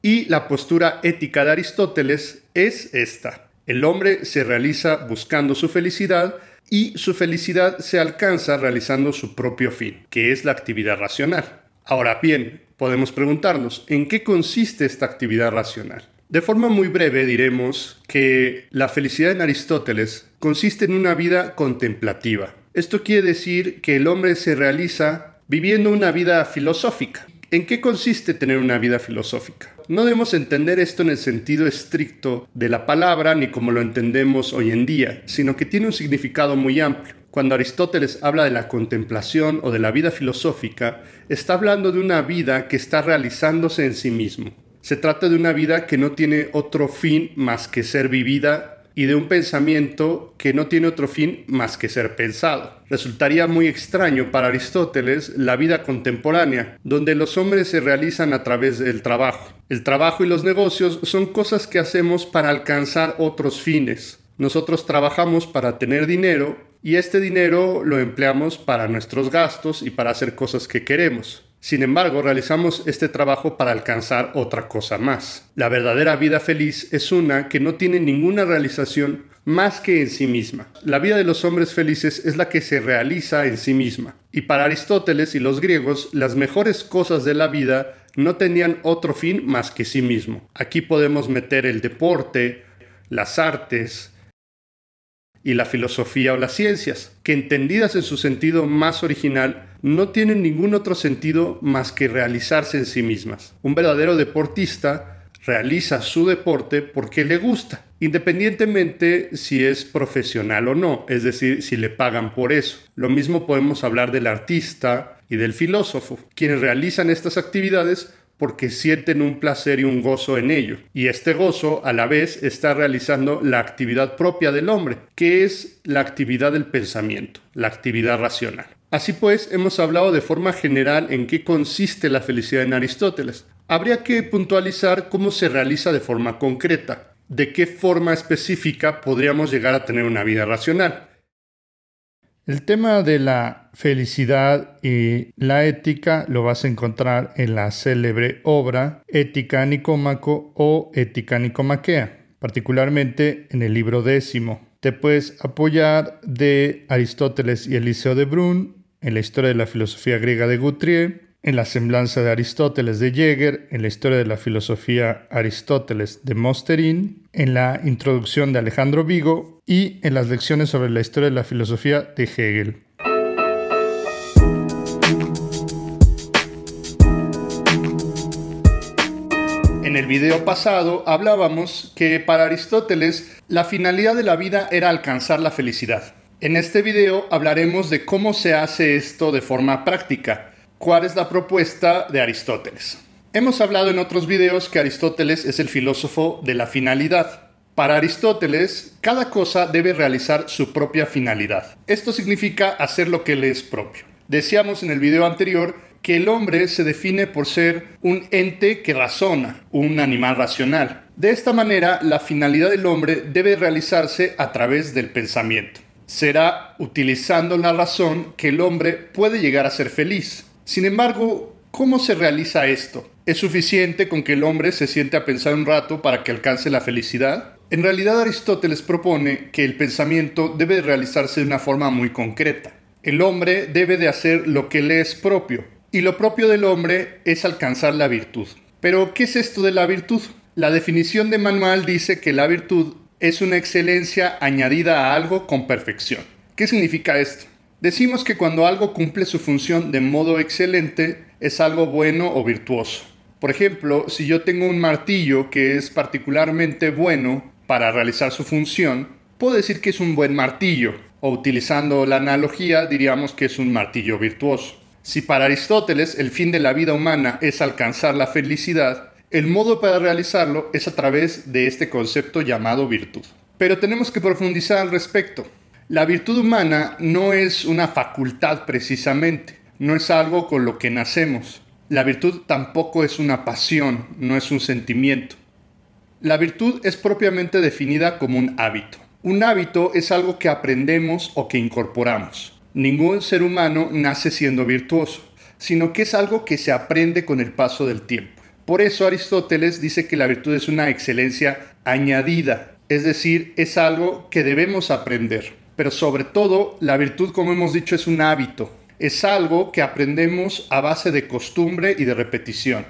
y la postura ética de Aristóteles es esta. El hombre se realiza buscando su felicidad y su felicidad se alcanza realizando su propio fin, que es la actividad racional. Ahora bien, podemos preguntarnos, ¿en qué consiste esta actividad racional? De forma muy breve diremos que la felicidad en Aristóteles consiste en una vida contemplativa. Esto quiere decir que el hombre se realiza viviendo una vida filosófica. ¿En qué consiste tener una vida filosófica? no debemos entender esto en el sentido estricto de la palabra ni como lo entendemos hoy en día, sino que tiene un significado muy amplio. Cuando Aristóteles habla de la contemplación o de la vida filosófica, está hablando de una vida que está realizándose en sí mismo. Se trata de una vida que no tiene otro fin más que ser vivida y de un pensamiento que no tiene otro fin más que ser pensado. Resultaría muy extraño para Aristóteles la vida contemporánea, donde los hombres se realizan a través del trabajo. El trabajo y los negocios son cosas que hacemos para alcanzar otros fines. Nosotros trabajamos para tener dinero y este dinero lo empleamos para nuestros gastos y para hacer cosas que queremos. Sin embargo, realizamos este trabajo para alcanzar otra cosa más. La verdadera vida feliz es una que no tiene ninguna realización más que en sí misma. La vida de los hombres felices es la que se realiza en sí misma. Y para Aristóteles y los griegos, las mejores cosas de la vida no tenían otro fin más que sí mismo. Aquí podemos meter el deporte, las artes, y la filosofía o las ciencias, que entendidas en su sentido más original no tienen ningún otro sentido más que realizarse en sí mismas. Un verdadero deportista realiza su deporte porque le gusta, independientemente si es profesional o no, es decir, si le pagan por eso. Lo mismo podemos hablar del artista y del filósofo, quienes realizan estas actividades porque sienten un placer y un gozo en ello. Y este gozo a la vez está realizando la actividad propia del hombre, que es la actividad del pensamiento, la actividad racional. Así pues, hemos hablado de forma general en qué consiste la felicidad en Aristóteles. Habría que puntualizar cómo se realiza de forma concreta, de qué forma específica podríamos llegar a tener una vida racional. El tema de la felicidad y la ética lo vas a encontrar en la célebre obra Ética Nicómaco o Ética Nicomaquea, particularmente en el libro décimo. Después puedes apoyar de Aristóteles y Eliseo de Brun, en la historia de la filosofía griega de Guthrie, en la semblanza de Aristóteles de Jäger, en la historia de la filosofía Aristóteles de Mosterin, en la introducción de Alejandro Vigo y en las lecciones sobre la historia de la filosofía de Hegel. En el video pasado hablábamos que para Aristóteles la finalidad de la vida era alcanzar la felicidad. En este video hablaremos de cómo se hace esto de forma práctica, cuál es la propuesta de Aristóteles. Hemos hablado en otros videos que Aristóteles es el filósofo de la finalidad. Para Aristóteles, cada cosa debe realizar su propia finalidad. Esto significa hacer lo que le es propio. Decíamos en el video anterior que el hombre se define por ser un ente que razona, un animal racional. De esta manera, la finalidad del hombre debe realizarse a través del pensamiento. Será utilizando la razón que el hombre puede llegar a ser feliz. Sin embargo, ¿cómo se realiza esto? ¿Es suficiente con que el hombre se siente a pensar un rato para que alcance la felicidad? En realidad Aristóteles propone que el pensamiento debe realizarse de una forma muy concreta. El hombre debe de hacer lo que le es propio, y lo propio del hombre es alcanzar la virtud. Pero, ¿qué es esto de la virtud? La definición de manual dice que la virtud es una excelencia añadida a algo con perfección. ¿Qué significa esto? Decimos que cuando algo cumple su función de modo excelente, es algo bueno o virtuoso. Por ejemplo, si yo tengo un martillo que es particularmente bueno para realizar su función, puedo decir que es un buen martillo, o utilizando la analogía diríamos que es un martillo virtuoso. Si para Aristóteles el fin de la vida humana es alcanzar la felicidad, el modo para realizarlo es a través de este concepto llamado virtud. Pero tenemos que profundizar al respecto. La virtud humana no es una facultad precisamente, no es algo con lo que nacemos. La virtud tampoco es una pasión, no es un sentimiento. La virtud es propiamente definida como un hábito. Un hábito es algo que aprendemos o que incorporamos. Ningún ser humano nace siendo virtuoso, sino que es algo que se aprende con el paso del tiempo. Por eso Aristóteles dice que la virtud es una excelencia añadida, es decir, es algo que debemos aprender. Pero sobre todo, la virtud, como hemos dicho, es un hábito, es algo que aprendemos a base de costumbre y de repetición.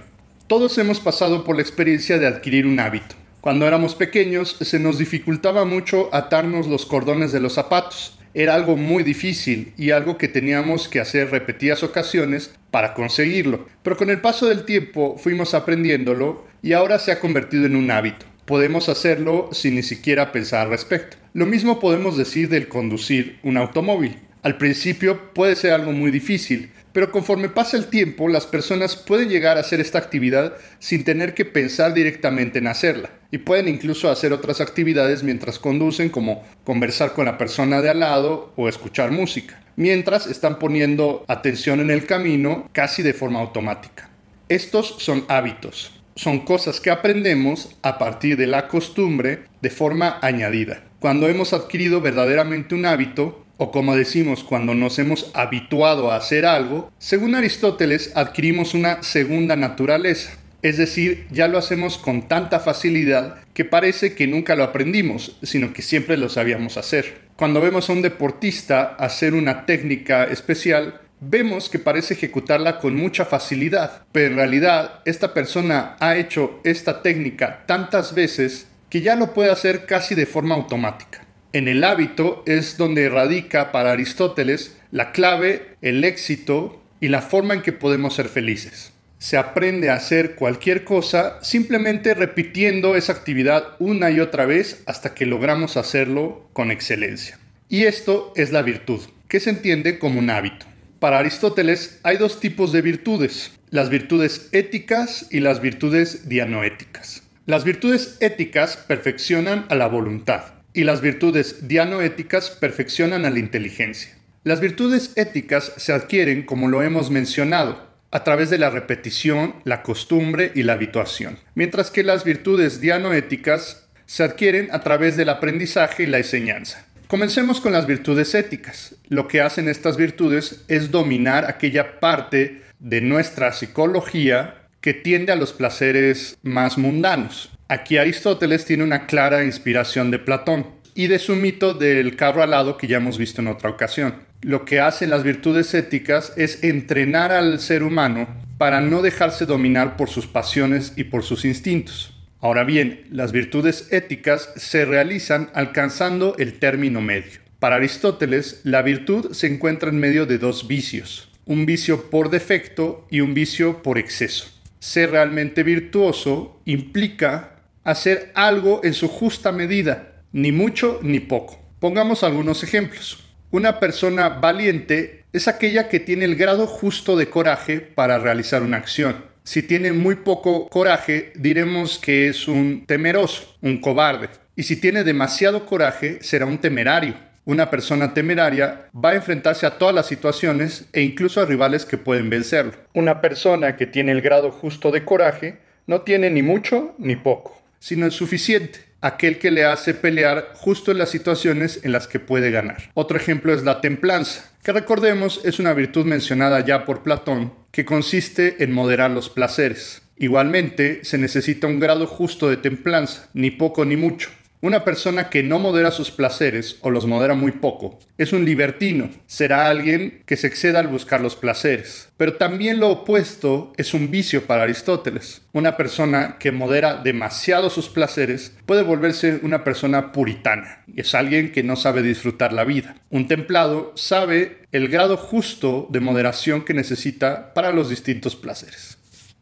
Todos hemos pasado por la experiencia de adquirir un hábito. Cuando éramos pequeños se nos dificultaba mucho atarnos los cordones de los zapatos, era algo muy difícil y algo que teníamos que hacer repetidas ocasiones para conseguirlo. Pero con el paso del tiempo fuimos aprendiéndolo y ahora se ha convertido en un hábito. Podemos hacerlo sin ni siquiera pensar al respecto. Lo mismo podemos decir del conducir un automóvil. Al principio puede ser algo muy difícil, pero conforme pasa el tiempo, las personas pueden llegar a hacer esta actividad sin tener que pensar directamente en hacerla. Y pueden incluso hacer otras actividades mientras conducen, como conversar con la persona de al lado o escuchar música, mientras están poniendo atención en el camino casi de forma automática. Estos son hábitos, son cosas que aprendemos a partir de la costumbre de forma añadida. Cuando hemos adquirido verdaderamente un hábito, o como decimos cuando nos hemos habituado a hacer algo, según Aristóteles adquirimos una segunda naturaleza, es decir, ya lo hacemos con tanta facilidad que parece que nunca lo aprendimos, sino que siempre lo sabíamos hacer. Cuando vemos a un deportista hacer una técnica especial, vemos que parece ejecutarla con mucha facilidad, pero en realidad esta persona ha hecho esta técnica tantas veces que ya lo puede hacer casi de forma automática. En el hábito es donde radica para Aristóteles la clave, el éxito y la forma en que podemos ser felices. Se aprende a hacer cualquier cosa simplemente repitiendo esa actividad una y otra vez hasta que logramos hacerlo con excelencia. Y esto es la virtud, que se entiende como un hábito. Para Aristóteles hay dos tipos de virtudes, las virtudes éticas y las virtudes dianoéticas. Las virtudes éticas perfeccionan a la voluntad, y las virtudes dianoéticas perfeccionan a la inteligencia. Las virtudes éticas se adquieren, como lo hemos mencionado, a través de la repetición, la costumbre y la habituación, mientras que las virtudes dianoéticas se adquieren a través del aprendizaje y la enseñanza. Comencemos con las virtudes éticas. Lo que hacen estas virtudes es dominar aquella parte de nuestra psicología que tiende a los placeres más mundanos. Aquí Aristóteles tiene una clara inspiración de Platón y de su mito del carro alado que ya hemos visto en otra ocasión. Lo que hacen las virtudes éticas es entrenar al ser humano para no dejarse dominar por sus pasiones y por sus instintos. Ahora bien, las virtudes éticas se realizan alcanzando el término medio. Para Aristóteles, la virtud se encuentra en medio de dos vicios, un vicio por defecto y un vicio por exceso ser realmente virtuoso implica hacer algo en su justa medida, ni mucho ni poco. Pongamos algunos ejemplos. Una persona valiente es aquella que tiene el grado justo de coraje para realizar una acción. Si tiene muy poco coraje, diremos que es un temeroso, un cobarde. Y si tiene demasiado coraje, será un temerario. Una persona temeraria va a enfrentarse a todas las situaciones e incluso a rivales que pueden vencerlo. Una persona que tiene el grado justo de coraje no tiene ni mucho ni poco, sino el suficiente aquel que le hace pelear justo en las situaciones en las que puede ganar. Otro ejemplo es la templanza, que recordemos es una virtud mencionada ya por Platón, que consiste en moderar los placeres. Igualmente, se necesita un grado justo de templanza, ni poco ni mucho, una persona que no modera sus placeres o los modera muy poco es un libertino, será alguien que se exceda al buscar los placeres. Pero también lo opuesto es un vicio para Aristóteles. Una persona que modera demasiado sus placeres puede volverse una persona puritana, es alguien que no sabe disfrutar la vida. Un templado sabe el grado justo de moderación que necesita para los distintos placeres.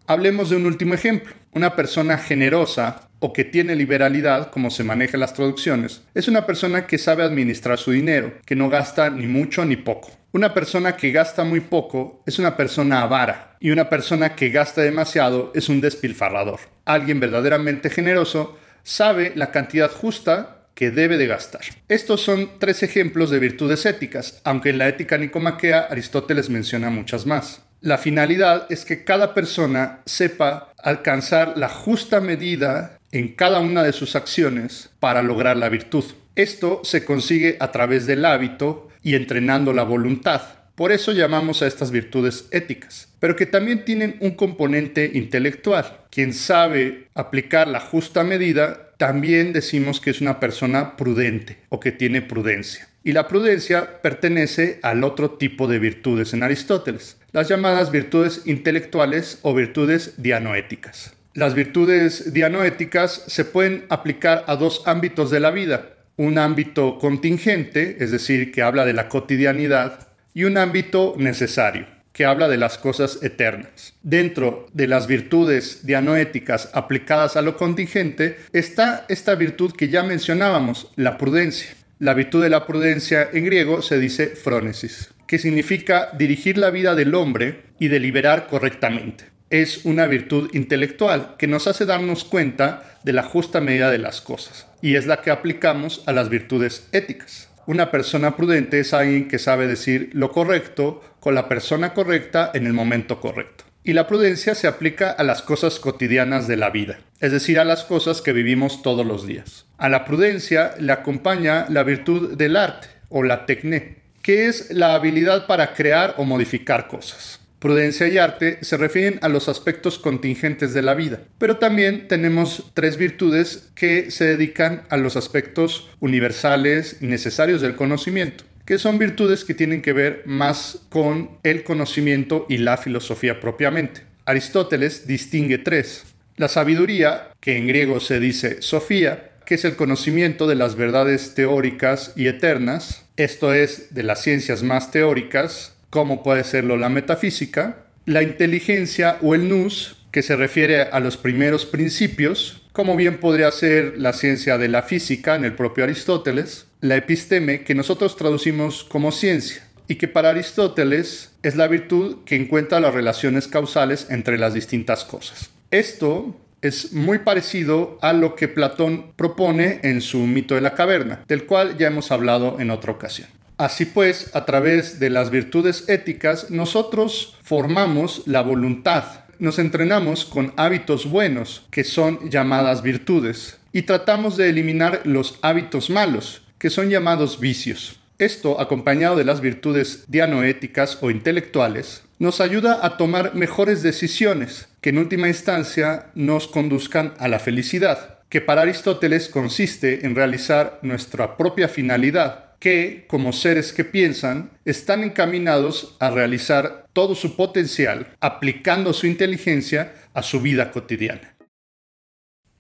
Hablemos de un último ejemplo. Una persona generosa o que tiene liberalidad, como se manejan las traducciones, es una persona que sabe administrar su dinero, que no gasta ni mucho ni poco. Una persona que gasta muy poco es una persona avara y una persona que gasta demasiado es un despilfarrador. Alguien verdaderamente generoso sabe la cantidad justa que debe de gastar. Estos son tres ejemplos de virtudes éticas, aunque en la ética nicomaquea Aristóteles menciona muchas más. La finalidad es que cada persona sepa alcanzar la justa medida en cada una de sus acciones para lograr la virtud. Esto se consigue a través del hábito y entrenando la voluntad. Por eso llamamos a estas virtudes éticas, pero que también tienen un componente intelectual. Quien sabe aplicar la justa medida, también decimos que es una persona prudente o que tiene prudencia. Y la prudencia pertenece al otro tipo de virtudes en Aristóteles, las llamadas virtudes intelectuales o virtudes dianoéticas. Las virtudes dianoéticas se pueden aplicar a dos ámbitos de la vida, un ámbito contingente, es decir, que habla de la cotidianidad, y un ámbito necesario, que habla de las cosas eternas. Dentro de las virtudes dianoéticas aplicadas a lo contingente está esta virtud que ya mencionábamos, la prudencia. La virtud de la prudencia en griego se dice frónesis, que significa dirigir la vida del hombre y deliberar correctamente es una virtud intelectual que nos hace darnos cuenta de la justa medida de las cosas y es la que aplicamos a las virtudes éticas. Una persona prudente es alguien que sabe decir lo correcto con la persona correcta en el momento correcto. Y la prudencia se aplica a las cosas cotidianas de la vida, es decir, a las cosas que vivimos todos los días. A la prudencia le acompaña la virtud del arte o la tecné, que es la habilidad para crear o modificar cosas. Prudencia y arte se refieren a los aspectos contingentes de la vida, pero también tenemos tres virtudes que se dedican a los aspectos universales y necesarios del conocimiento que son virtudes que tienen que ver más con el conocimiento y la filosofía propiamente. Aristóteles distingue tres. La sabiduría, que en griego se dice sofía, que es el conocimiento de las verdades teóricas y eternas, esto es, de las ciencias más teóricas, como puede serlo la metafísica, la inteligencia o el nous, que se refiere a los primeros principios, como bien podría ser la ciencia de la física en el propio Aristóteles, la episteme, que nosotros traducimos como ciencia, y que para Aristóteles es la virtud que encuentra las relaciones causales entre las distintas cosas. Esto es muy parecido a lo que Platón propone en su mito de la caverna, del cual ya hemos hablado en otra ocasión. Así pues, a través de las virtudes éticas, nosotros formamos la voluntad, nos entrenamos con hábitos buenos, que son llamadas virtudes, y tratamos de eliminar los hábitos malos, que son llamados vicios. Esto, acompañado de las virtudes dianoéticas o intelectuales, nos ayuda a tomar mejores decisiones que en última instancia nos conduzcan a la felicidad, que para Aristóteles consiste en realizar nuestra propia finalidad, que, como seres que piensan, están encaminados a realizar todo su potencial aplicando su inteligencia a su vida cotidiana.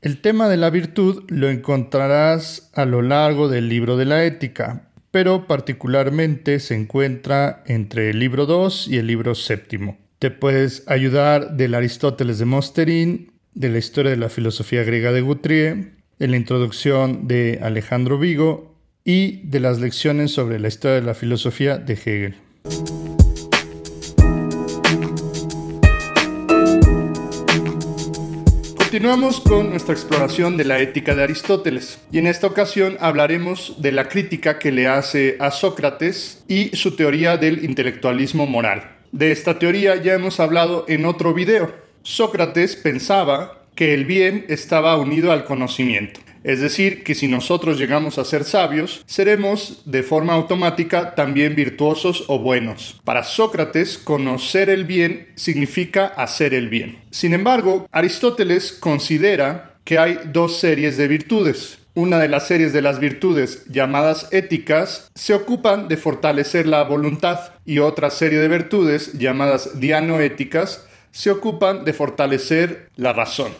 El tema de la virtud lo encontrarás a lo largo del libro de la ética, pero particularmente se encuentra entre el libro 2 y el libro séptimo. Te puedes ayudar del Aristóteles de Mosterín, de la historia de la filosofía griega de Guthrie, de la introducción de Alejandro Vigo y de las lecciones sobre la historia de la filosofía de Hegel. Continuamos con nuestra exploración de la ética de Aristóteles y en esta ocasión hablaremos de la crítica que le hace a Sócrates y su teoría del intelectualismo moral. De esta teoría ya hemos hablado en otro video. Sócrates pensaba que el bien estaba unido al conocimiento es decir, que si nosotros llegamos a ser sabios, seremos de forma automática también virtuosos o buenos. Para Sócrates, conocer el bien significa hacer el bien. Sin embargo, Aristóteles considera que hay dos series de virtudes. Una de las series de las virtudes llamadas éticas se ocupan de fortalecer la voluntad y otra serie de virtudes llamadas dianoéticas se ocupan de fortalecer la razón.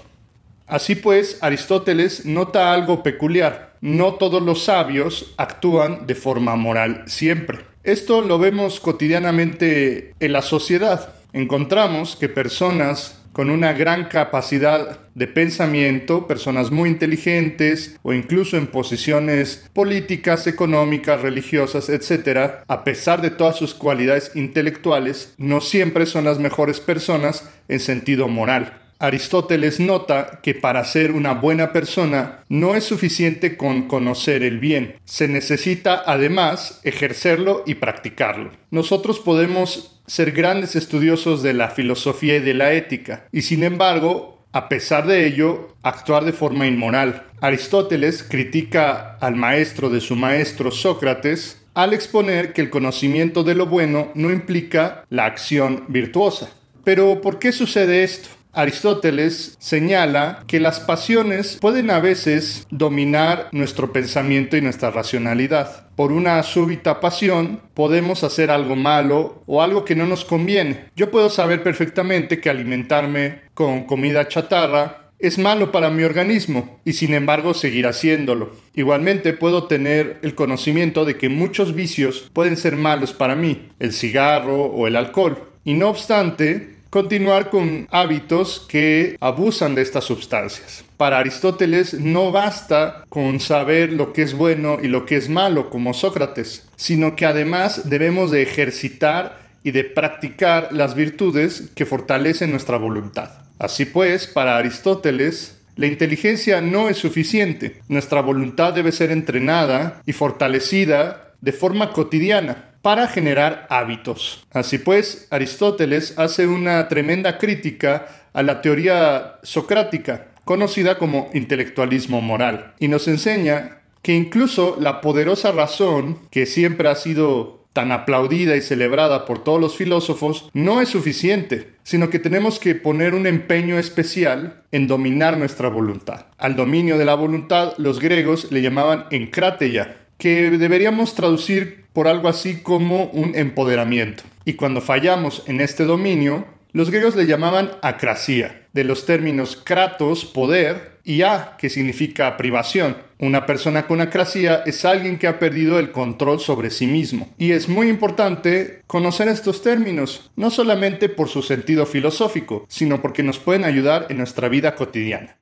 Así pues, Aristóteles nota algo peculiar. No todos los sabios actúan de forma moral siempre. Esto lo vemos cotidianamente en la sociedad. Encontramos que personas con una gran capacidad de pensamiento, personas muy inteligentes o incluso en posiciones políticas, económicas, religiosas, etc., a pesar de todas sus cualidades intelectuales, no siempre son las mejores personas en sentido moral. Aristóteles nota que para ser una buena persona no es suficiente con conocer el bien, se necesita además ejercerlo y practicarlo. Nosotros podemos ser grandes estudiosos de la filosofía y de la ética, y sin embargo, a pesar de ello, actuar de forma inmoral. Aristóteles critica al maestro de su maestro Sócrates al exponer que el conocimiento de lo bueno no implica la acción virtuosa. Pero ¿por qué sucede esto? Aristóteles señala que las pasiones pueden a veces dominar nuestro pensamiento y nuestra racionalidad. Por una súbita pasión podemos hacer algo malo o algo que no nos conviene. Yo puedo saber perfectamente que alimentarme con comida chatarra es malo para mi organismo y sin embargo seguir haciéndolo. Igualmente puedo tener el conocimiento de que muchos vicios pueden ser malos para mí, el cigarro o el alcohol. Y no obstante, continuar con hábitos que abusan de estas sustancias. Para Aristóteles no basta con saber lo que es bueno y lo que es malo como Sócrates, sino que además debemos de ejercitar y de practicar las virtudes que fortalecen nuestra voluntad. Así pues, para Aristóteles, la inteligencia no es suficiente. Nuestra voluntad debe ser entrenada y fortalecida de forma cotidiana para generar hábitos. Así pues, Aristóteles hace una tremenda crítica a la teoría socrática, conocida como intelectualismo moral, y nos enseña que incluso la poderosa razón, que siempre ha sido tan aplaudida y celebrada por todos los filósofos, no es suficiente, sino que tenemos que poner un empeño especial en dominar nuestra voluntad. Al dominio de la voluntad los griegos le llamaban encrateia, que deberíamos traducir por algo así como un empoderamiento. Y cuando fallamos en este dominio, los griegos le llamaban acracia, de los términos kratos, poder, y a, que significa privación. Una persona con acracía es alguien que ha perdido el control sobre sí mismo. Y es muy importante conocer estos términos, no solamente por su sentido filosófico, sino porque nos pueden ayudar en nuestra vida cotidiana.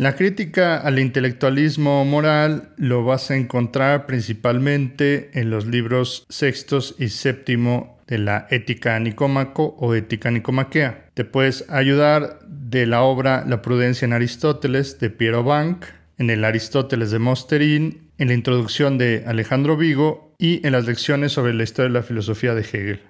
La crítica al intelectualismo moral lo vas a encontrar principalmente en los libros sextos y séptimo de la Ética Nicómaco o Ética Nicomaquea. Te puedes ayudar de la obra La prudencia en Aristóteles de Piero Bank, en el Aristóteles de Mosterín, en la introducción de Alejandro Vigo y en las lecciones sobre la historia de la filosofía de Hegel.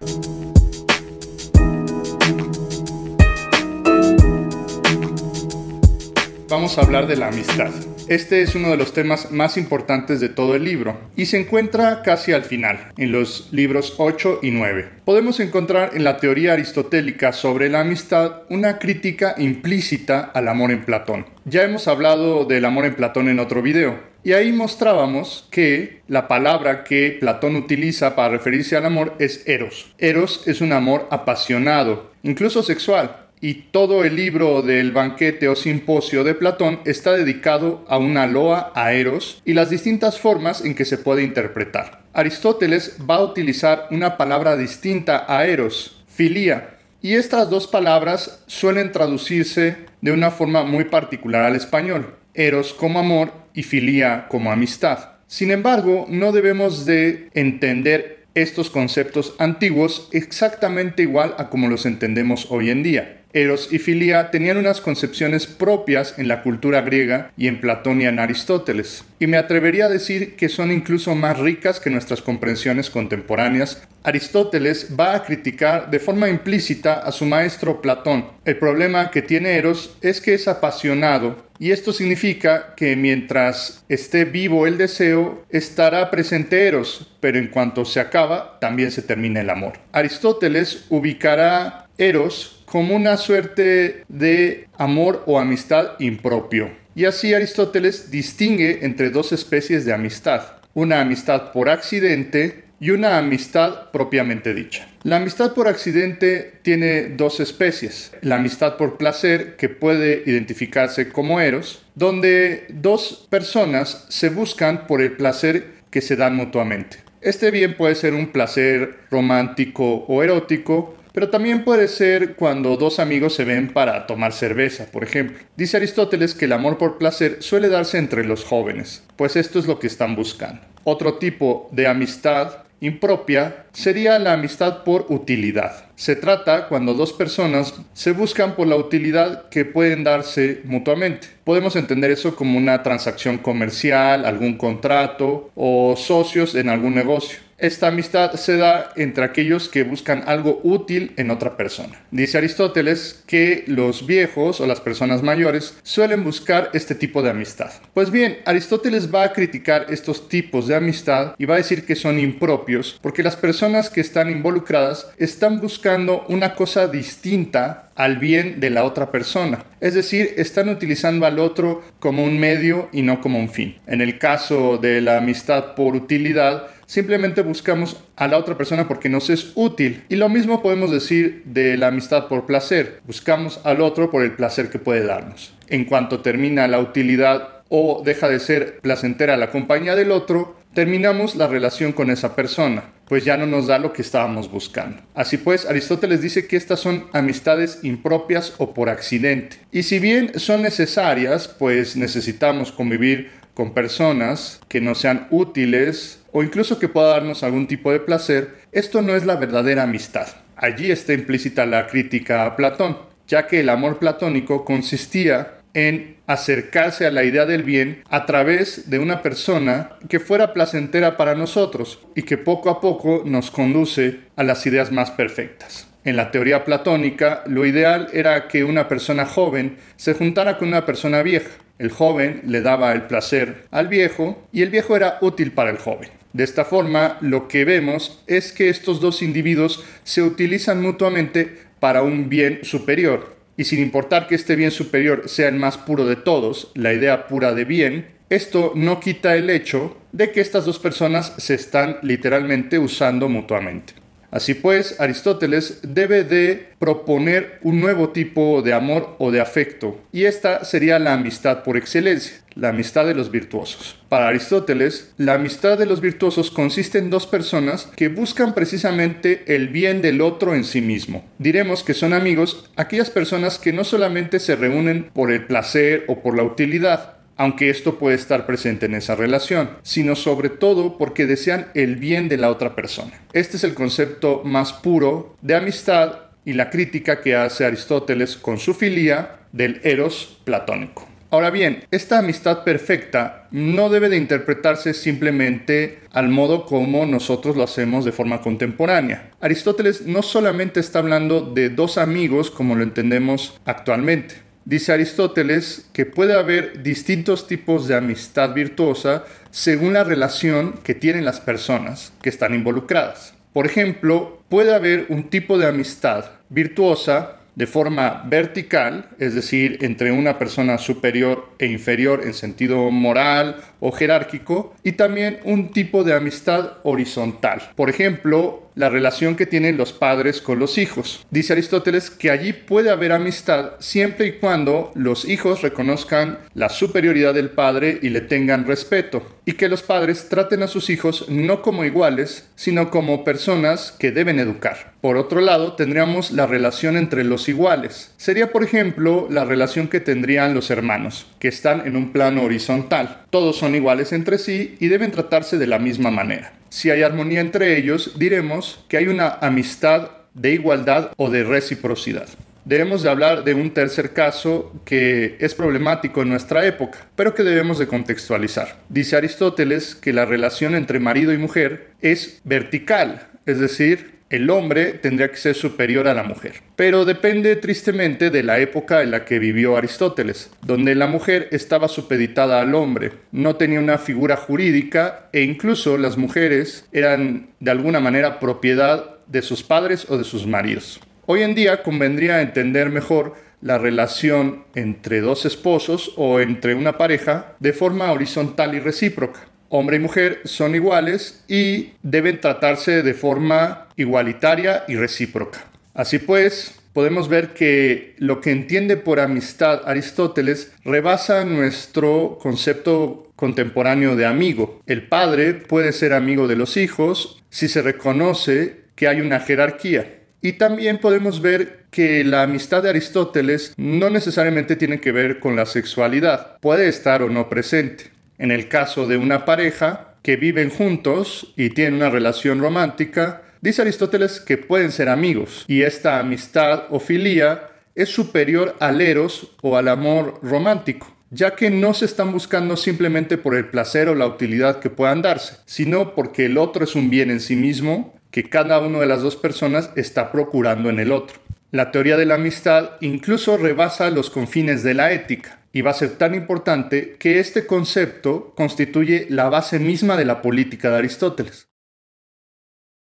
vamos a hablar de la amistad. Este es uno de los temas más importantes de todo el libro y se encuentra casi al final, en los libros 8 y 9. Podemos encontrar en la teoría aristotélica sobre la amistad una crítica implícita al amor en Platón. Ya hemos hablado del amor en Platón en otro video, y ahí mostrábamos que la palabra que Platón utiliza para referirse al amor es eros. Eros es un amor apasionado, incluso sexual, y todo el libro del banquete o simposio de Platón está dedicado a una loa a Eros y las distintas formas en que se puede interpretar. Aristóteles va a utilizar una palabra distinta a Eros, filía, y estas dos palabras suelen traducirse de una forma muy particular al español, Eros como amor y filía como amistad. Sin embargo, no debemos de entender estos conceptos antiguos exactamente igual a como los entendemos hoy en día. Eros y Filia tenían unas concepciones propias en la cultura griega y en Platón y en Aristóteles, y me atrevería a decir que son incluso más ricas que nuestras comprensiones contemporáneas. Aristóteles va a criticar de forma implícita a su maestro Platón. El problema que tiene Eros es que es apasionado y esto significa que mientras esté vivo el deseo, estará presente Eros, pero en cuanto se acaba, también se termina el amor. Aristóteles ubicará eros como una suerte de amor o amistad impropio. Y así Aristóteles distingue entre dos especies de amistad, una amistad por accidente y una amistad propiamente dicha. La amistad por accidente tiene dos especies. La amistad por placer, que puede identificarse como eros, donde dos personas se buscan por el placer que se dan mutuamente. Este bien puede ser un placer romántico o erótico, pero también puede ser cuando dos amigos se ven para tomar cerveza, por ejemplo. Dice Aristóteles que el amor por placer suele darse entre los jóvenes, pues esto es lo que están buscando. Otro tipo de amistad impropia sería la amistad por utilidad. Se trata cuando dos personas se buscan por la utilidad que pueden darse mutuamente. Podemos entender eso como una transacción comercial, algún contrato o socios en algún negocio. Esta amistad se da entre aquellos que buscan algo útil en otra persona. Dice Aristóteles que los viejos o las personas mayores suelen buscar este tipo de amistad. Pues bien, Aristóteles va a criticar estos tipos de amistad y va a decir que son impropios porque las personas que están involucradas están buscando una cosa distinta al bien de la otra persona. Es decir, están utilizando al otro como un medio y no como un fin. En el caso de la amistad por utilidad, simplemente buscamos a la otra persona porque nos es útil. Y lo mismo podemos decir de la amistad por placer. Buscamos al otro por el placer que puede darnos. En cuanto termina la utilidad o deja de ser placentera la compañía del otro, terminamos la relación con esa persona, pues ya no nos da lo que estábamos buscando. Así pues, Aristóteles dice que estas son amistades impropias o por accidente. Y si bien son necesarias, pues necesitamos convivir con personas que no sean útiles o incluso que pueda darnos algún tipo de placer, esto no es la verdadera amistad. Allí está implícita la crítica a Platón, ya que el amor platónico consistía en acercarse a la idea del bien a través de una persona que fuera placentera para nosotros y que poco a poco nos conduce a las ideas más perfectas. En la teoría platónica, lo ideal era que una persona joven se juntara con una persona vieja, el joven le daba el placer al viejo y el viejo era útil para el joven. De esta forma, lo que vemos es que estos dos individuos se utilizan mutuamente para un bien superior. Y sin importar que este bien superior sea el más puro de todos, la idea pura de bien, esto no quita el hecho de que estas dos personas se están literalmente usando mutuamente. Así pues, Aristóteles debe de proponer un nuevo tipo de amor o de afecto, y esta sería la amistad por excelencia, la amistad de los virtuosos. Para Aristóteles, la amistad de los virtuosos consiste en dos personas que buscan precisamente el bien del otro en sí mismo. Diremos que son amigos aquellas personas que no solamente se reúnen por el placer o por la utilidad, aunque esto puede estar presente en esa relación, sino sobre todo porque desean el bien de la otra persona. Este es el concepto más puro de amistad y la crítica que hace Aristóteles con su filía del eros platónico. Ahora bien, esta amistad perfecta no debe de interpretarse simplemente al modo como nosotros lo hacemos de forma contemporánea. Aristóteles no solamente está hablando de dos amigos como lo entendemos actualmente, Dice Aristóteles que puede haber distintos tipos de amistad virtuosa según la relación que tienen las personas que están involucradas. Por ejemplo, puede haber un tipo de amistad virtuosa de forma vertical, es decir, entre una persona superior e inferior en sentido moral o jerárquico, y también un tipo de amistad horizontal. Por ejemplo, la relación que tienen los padres con los hijos. Dice Aristóteles que allí puede haber amistad siempre y cuando los hijos reconozcan la superioridad del padre y le tengan respeto, y que los padres traten a sus hijos no como iguales, sino como personas que deben educar. Por otro lado, tendríamos la relación entre los iguales. Sería, por ejemplo, la relación que tendrían los hermanos, que están en un plano horizontal. Todos son iguales entre sí y deben tratarse de la misma manera. Si hay armonía entre ellos, diremos que hay una amistad de igualdad o de reciprocidad. Debemos de hablar de un tercer caso que es problemático en nuestra época, pero que debemos de contextualizar. Dice Aristóteles que la relación entre marido y mujer es vertical, es decir, el hombre tendría que ser superior a la mujer. Pero depende tristemente de la época en la que vivió Aristóteles, donde la mujer estaba supeditada al hombre, no tenía una figura jurídica e incluso las mujeres eran de alguna manera propiedad de sus padres o de sus maridos. Hoy en día convendría entender mejor la relación entre dos esposos o entre una pareja de forma horizontal y recíproca hombre y mujer son iguales y deben tratarse de forma igualitaria y recíproca. Así pues, podemos ver que lo que entiende por amistad Aristóteles rebasa nuestro concepto contemporáneo de amigo. El padre puede ser amigo de los hijos si se reconoce que hay una jerarquía. Y también podemos ver que la amistad de Aristóteles no necesariamente tiene que ver con la sexualidad, puede estar o no presente. En el caso de una pareja que viven juntos y tienen una relación romántica, dice Aristóteles que pueden ser amigos y esta amistad o filía es superior al eros o al amor romántico ya que no se están buscando simplemente por el placer o la utilidad que puedan darse, sino porque el otro es un bien en sí mismo que cada una de las dos personas está procurando en el otro. La teoría de la amistad incluso rebasa los confines de la ética, y va a ser tan importante que este concepto constituye la base misma de la política de Aristóteles.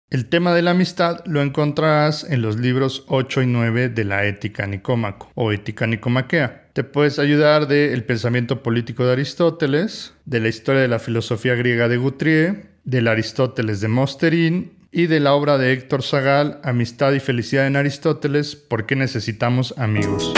El tema de la amistad lo encontrarás en los libros 8 y 9 de la Ética Nicómaco o Ética Nicomaquea. Te puedes ayudar de el pensamiento político de Aristóteles, de la historia de la filosofía griega de Guthrie, del Aristóteles de Mosterín y de la obra de Héctor Zagal, Amistad y Felicidad en Aristóteles, ¿por qué necesitamos amigos?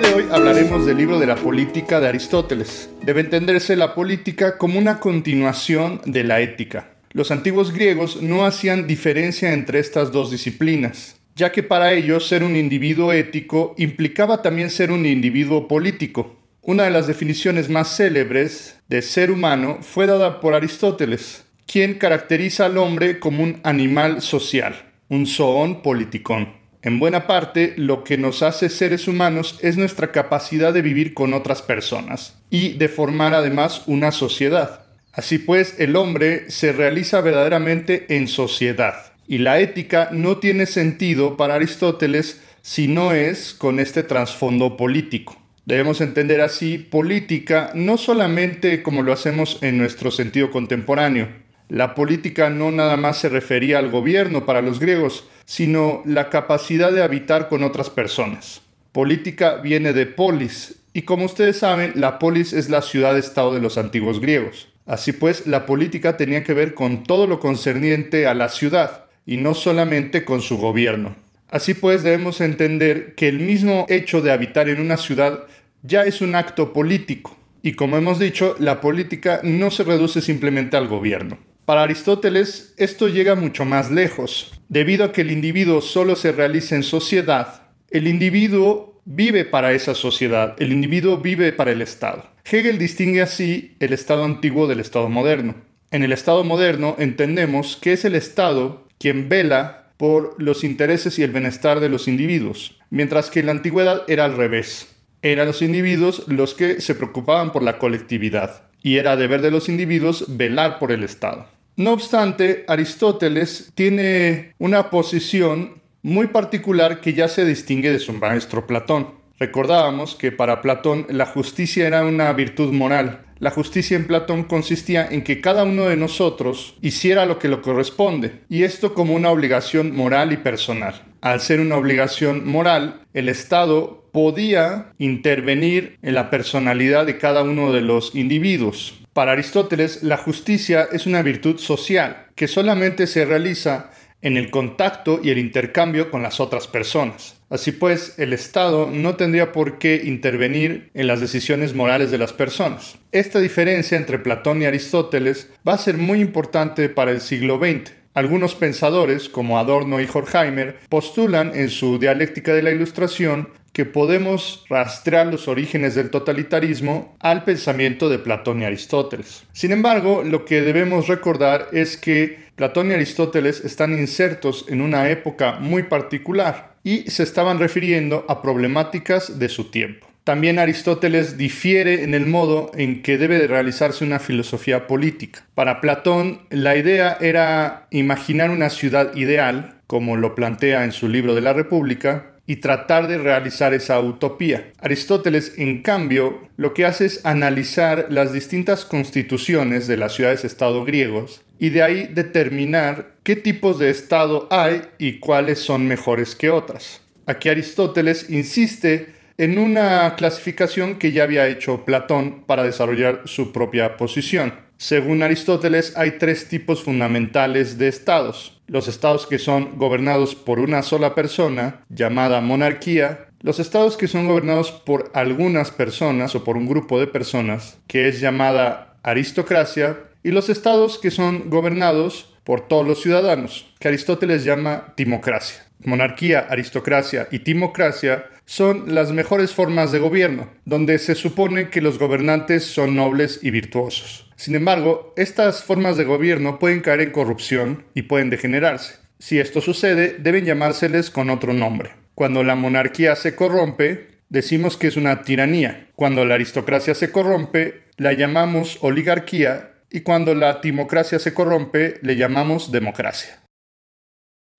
de hoy hablaremos del libro de la política de Aristóteles. Debe entenderse la política como una continuación de la ética. Los antiguos griegos no hacían diferencia entre estas dos disciplinas, ya que para ellos ser un individuo ético implicaba también ser un individuo político. Una de las definiciones más célebres de ser humano fue dada por Aristóteles, quien caracteriza al hombre como un animal social, un zoón politicón. En buena parte, lo que nos hace seres humanos es nuestra capacidad de vivir con otras personas y de formar además una sociedad. Así pues, el hombre se realiza verdaderamente en sociedad, y la ética no tiene sentido para Aristóteles si no es con este trasfondo político. Debemos entender así política no solamente como lo hacemos en nuestro sentido contemporáneo. La política no nada más se refería al gobierno para los griegos, sino la capacidad de habitar con otras personas. Política viene de polis, y como ustedes saben, la polis es la ciudad-estado de los antiguos griegos. Así pues, la política tenía que ver con todo lo concerniente a la ciudad, y no solamente con su gobierno. Así pues, debemos entender que el mismo hecho de habitar en una ciudad ya es un acto político, y como hemos dicho, la política no se reduce simplemente al gobierno. Para Aristóteles, esto llega mucho más lejos. Debido a que el individuo solo se realiza en sociedad, el individuo vive para esa sociedad, el individuo vive para el Estado. Hegel distingue así el Estado antiguo del Estado moderno. En el Estado moderno entendemos que es el Estado quien vela por los intereses y el bienestar de los individuos, mientras que en la antigüedad era al revés. Eran los individuos los que se preocupaban por la colectividad y era deber de los individuos velar por el Estado. No obstante, Aristóteles tiene una posición muy particular que ya se distingue de su maestro Platón. Recordábamos que para Platón la justicia era una virtud moral. La justicia en Platón consistía en que cada uno de nosotros hiciera lo que le corresponde, y esto como una obligación moral y personal. Al ser una obligación moral, el Estado podía intervenir en la personalidad de cada uno de los individuos. Para Aristóteles, la justicia es una virtud social que solamente se realiza en el contacto y el intercambio con las otras personas. Así pues, el Estado no tendría por qué intervenir en las decisiones morales de las personas. Esta diferencia entre Platón y Aristóteles va a ser muy importante para el siglo XX. Algunos pensadores, como Adorno y Horkheimer, postulan en su Dialéctica de la Ilustración que podemos rastrear los orígenes del totalitarismo al pensamiento de Platón y Aristóteles. Sin embargo, lo que debemos recordar es que Platón y Aristóteles están insertos en una época muy particular y se estaban refiriendo a problemáticas de su tiempo. También Aristóteles difiere en el modo en que debe realizarse una filosofía política. Para Platón, la idea era imaginar una ciudad ideal, como lo plantea en su libro de la República, y tratar de realizar esa utopía. Aristóteles, en cambio, lo que hace es analizar las distintas constituciones de las ciudades-estado griegos y de ahí determinar qué tipos de estado hay y cuáles son mejores que otras. Aquí Aristóteles insiste en una clasificación que ya había hecho Platón para desarrollar su propia posición. Según Aristóteles, hay tres tipos fundamentales de estados. Los estados que son gobernados por una sola persona, llamada monarquía, los estados que son gobernados por algunas personas o por un grupo de personas, que es llamada aristocracia, y los estados que son gobernados por todos los ciudadanos, que Aristóteles llama timocracia. Monarquía, aristocracia y timocracia son las mejores formas de gobierno, donde se supone que los gobernantes son nobles y virtuosos. Sin embargo, estas formas de gobierno pueden caer en corrupción y pueden degenerarse. Si esto sucede, deben llamárseles con otro nombre. Cuando la monarquía se corrompe, decimos que es una tiranía. Cuando la aristocracia se corrompe, la llamamos oligarquía y cuando la timocracia se corrompe, le llamamos democracia.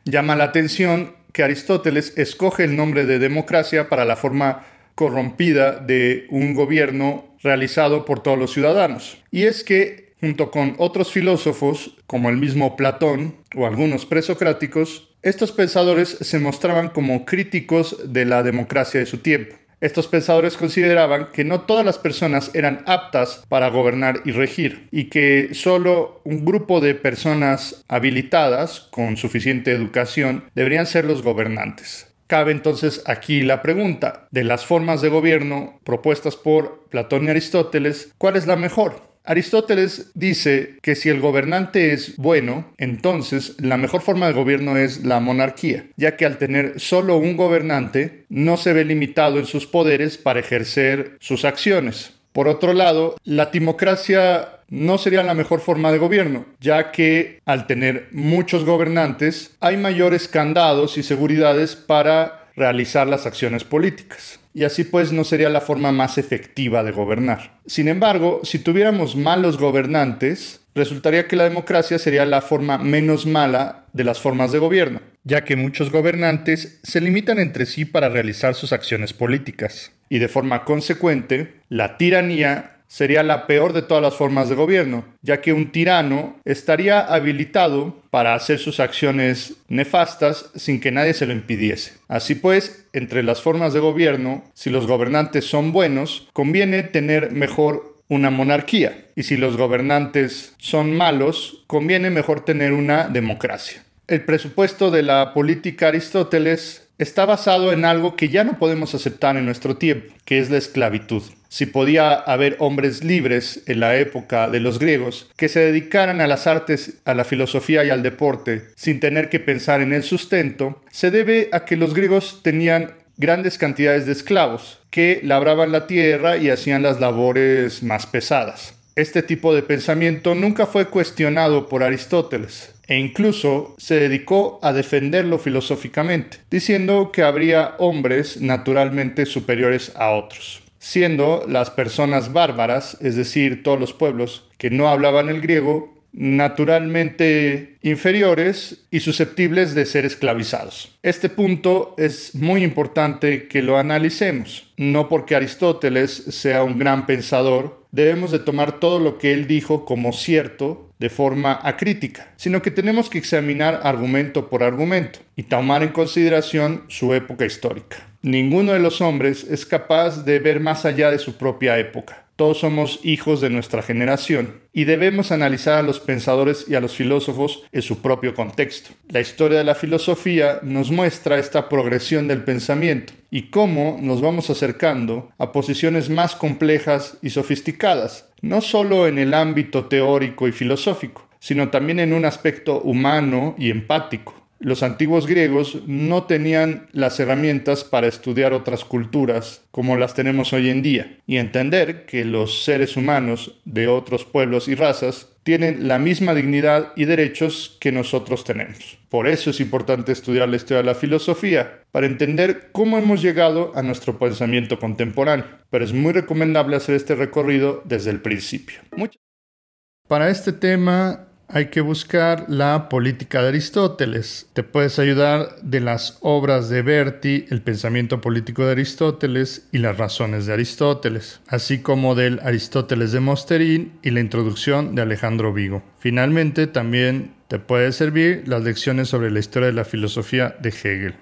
Llama la atención que Aristóteles escoge el nombre de democracia para la forma corrompida de un gobierno realizado por todos los ciudadanos. Y es que, junto con otros filósofos, como el mismo Platón o algunos presocráticos, estos pensadores se mostraban como críticos de la democracia de su tiempo. Estos pensadores consideraban que no todas las personas eran aptas para gobernar y regir y que solo un grupo de personas habilitadas con suficiente educación deberían ser los gobernantes. Cabe entonces aquí la pregunta, de las formas de gobierno propuestas por Platón y Aristóteles, ¿cuál es la mejor? Aristóteles dice que si el gobernante es bueno, entonces la mejor forma de gobierno es la monarquía, ya que al tener solo un gobernante, no se ve limitado en sus poderes para ejercer sus acciones. Por otro lado, la timocracia no sería la mejor forma de gobierno, ya que al tener muchos gobernantes hay mayores candados y seguridades para realizar las acciones políticas. Y así pues no sería la forma más efectiva de gobernar. Sin embargo, si tuviéramos malos gobernantes, resultaría que la democracia sería la forma menos mala de las formas de gobierno, ya que muchos gobernantes se limitan entre sí para realizar sus acciones políticas y de forma consecuente, la tiranía sería la peor de todas las formas de gobierno, ya que un tirano estaría habilitado para hacer sus acciones nefastas sin que nadie se lo impidiese. Así pues, entre las formas de gobierno, si los gobernantes son buenos, conviene tener mejor una monarquía, y si los gobernantes son malos, conviene mejor tener una democracia. El presupuesto de la política Aristóteles está basado en algo que ya no podemos aceptar en nuestro tiempo, que es la esclavitud. Si podía haber hombres libres en la época de los griegos que se dedicaran a las artes, a la filosofía y al deporte sin tener que pensar en el sustento, se debe a que los griegos tenían grandes cantidades de esclavos que labraban la tierra y hacían las labores más pesadas. Este tipo de pensamiento nunca fue cuestionado por Aristóteles, e incluso se dedicó a defenderlo filosóficamente, diciendo que habría hombres naturalmente superiores a otros, siendo las personas bárbaras, es decir, todos los pueblos que no hablaban el griego, naturalmente inferiores y susceptibles de ser esclavizados. Este punto es muy importante que lo analicemos. No porque Aristóteles sea un gran pensador, debemos de tomar todo lo que él dijo como cierto de forma acrítica, sino que tenemos que examinar argumento por argumento y tomar en consideración su época histórica. Ninguno de los hombres es capaz de ver más allá de su propia época todos somos hijos de nuestra generación y debemos analizar a los pensadores y a los filósofos en su propio contexto. La historia de la filosofía nos muestra esta progresión del pensamiento y cómo nos vamos acercando a posiciones más complejas y sofisticadas, no solo en el ámbito teórico y filosófico, sino también en un aspecto humano y empático los antiguos griegos no tenían las herramientas para estudiar otras culturas como las tenemos hoy en día y entender que los seres humanos de otros pueblos y razas tienen la misma dignidad y derechos que nosotros tenemos. Por eso es importante estudiar la historia de la filosofía, para entender cómo hemos llegado a nuestro pensamiento contemporáneo, pero es muy recomendable hacer este recorrido desde el principio. para este tema hay que buscar la política de Aristóteles. Te puedes ayudar de las obras de Berti, el pensamiento político de Aristóteles y las razones de Aristóteles, así como del Aristóteles de Mosterín y la introducción de Alejandro Vigo. Finalmente, también te puede servir las lecciones sobre la historia de la filosofía de Hegel.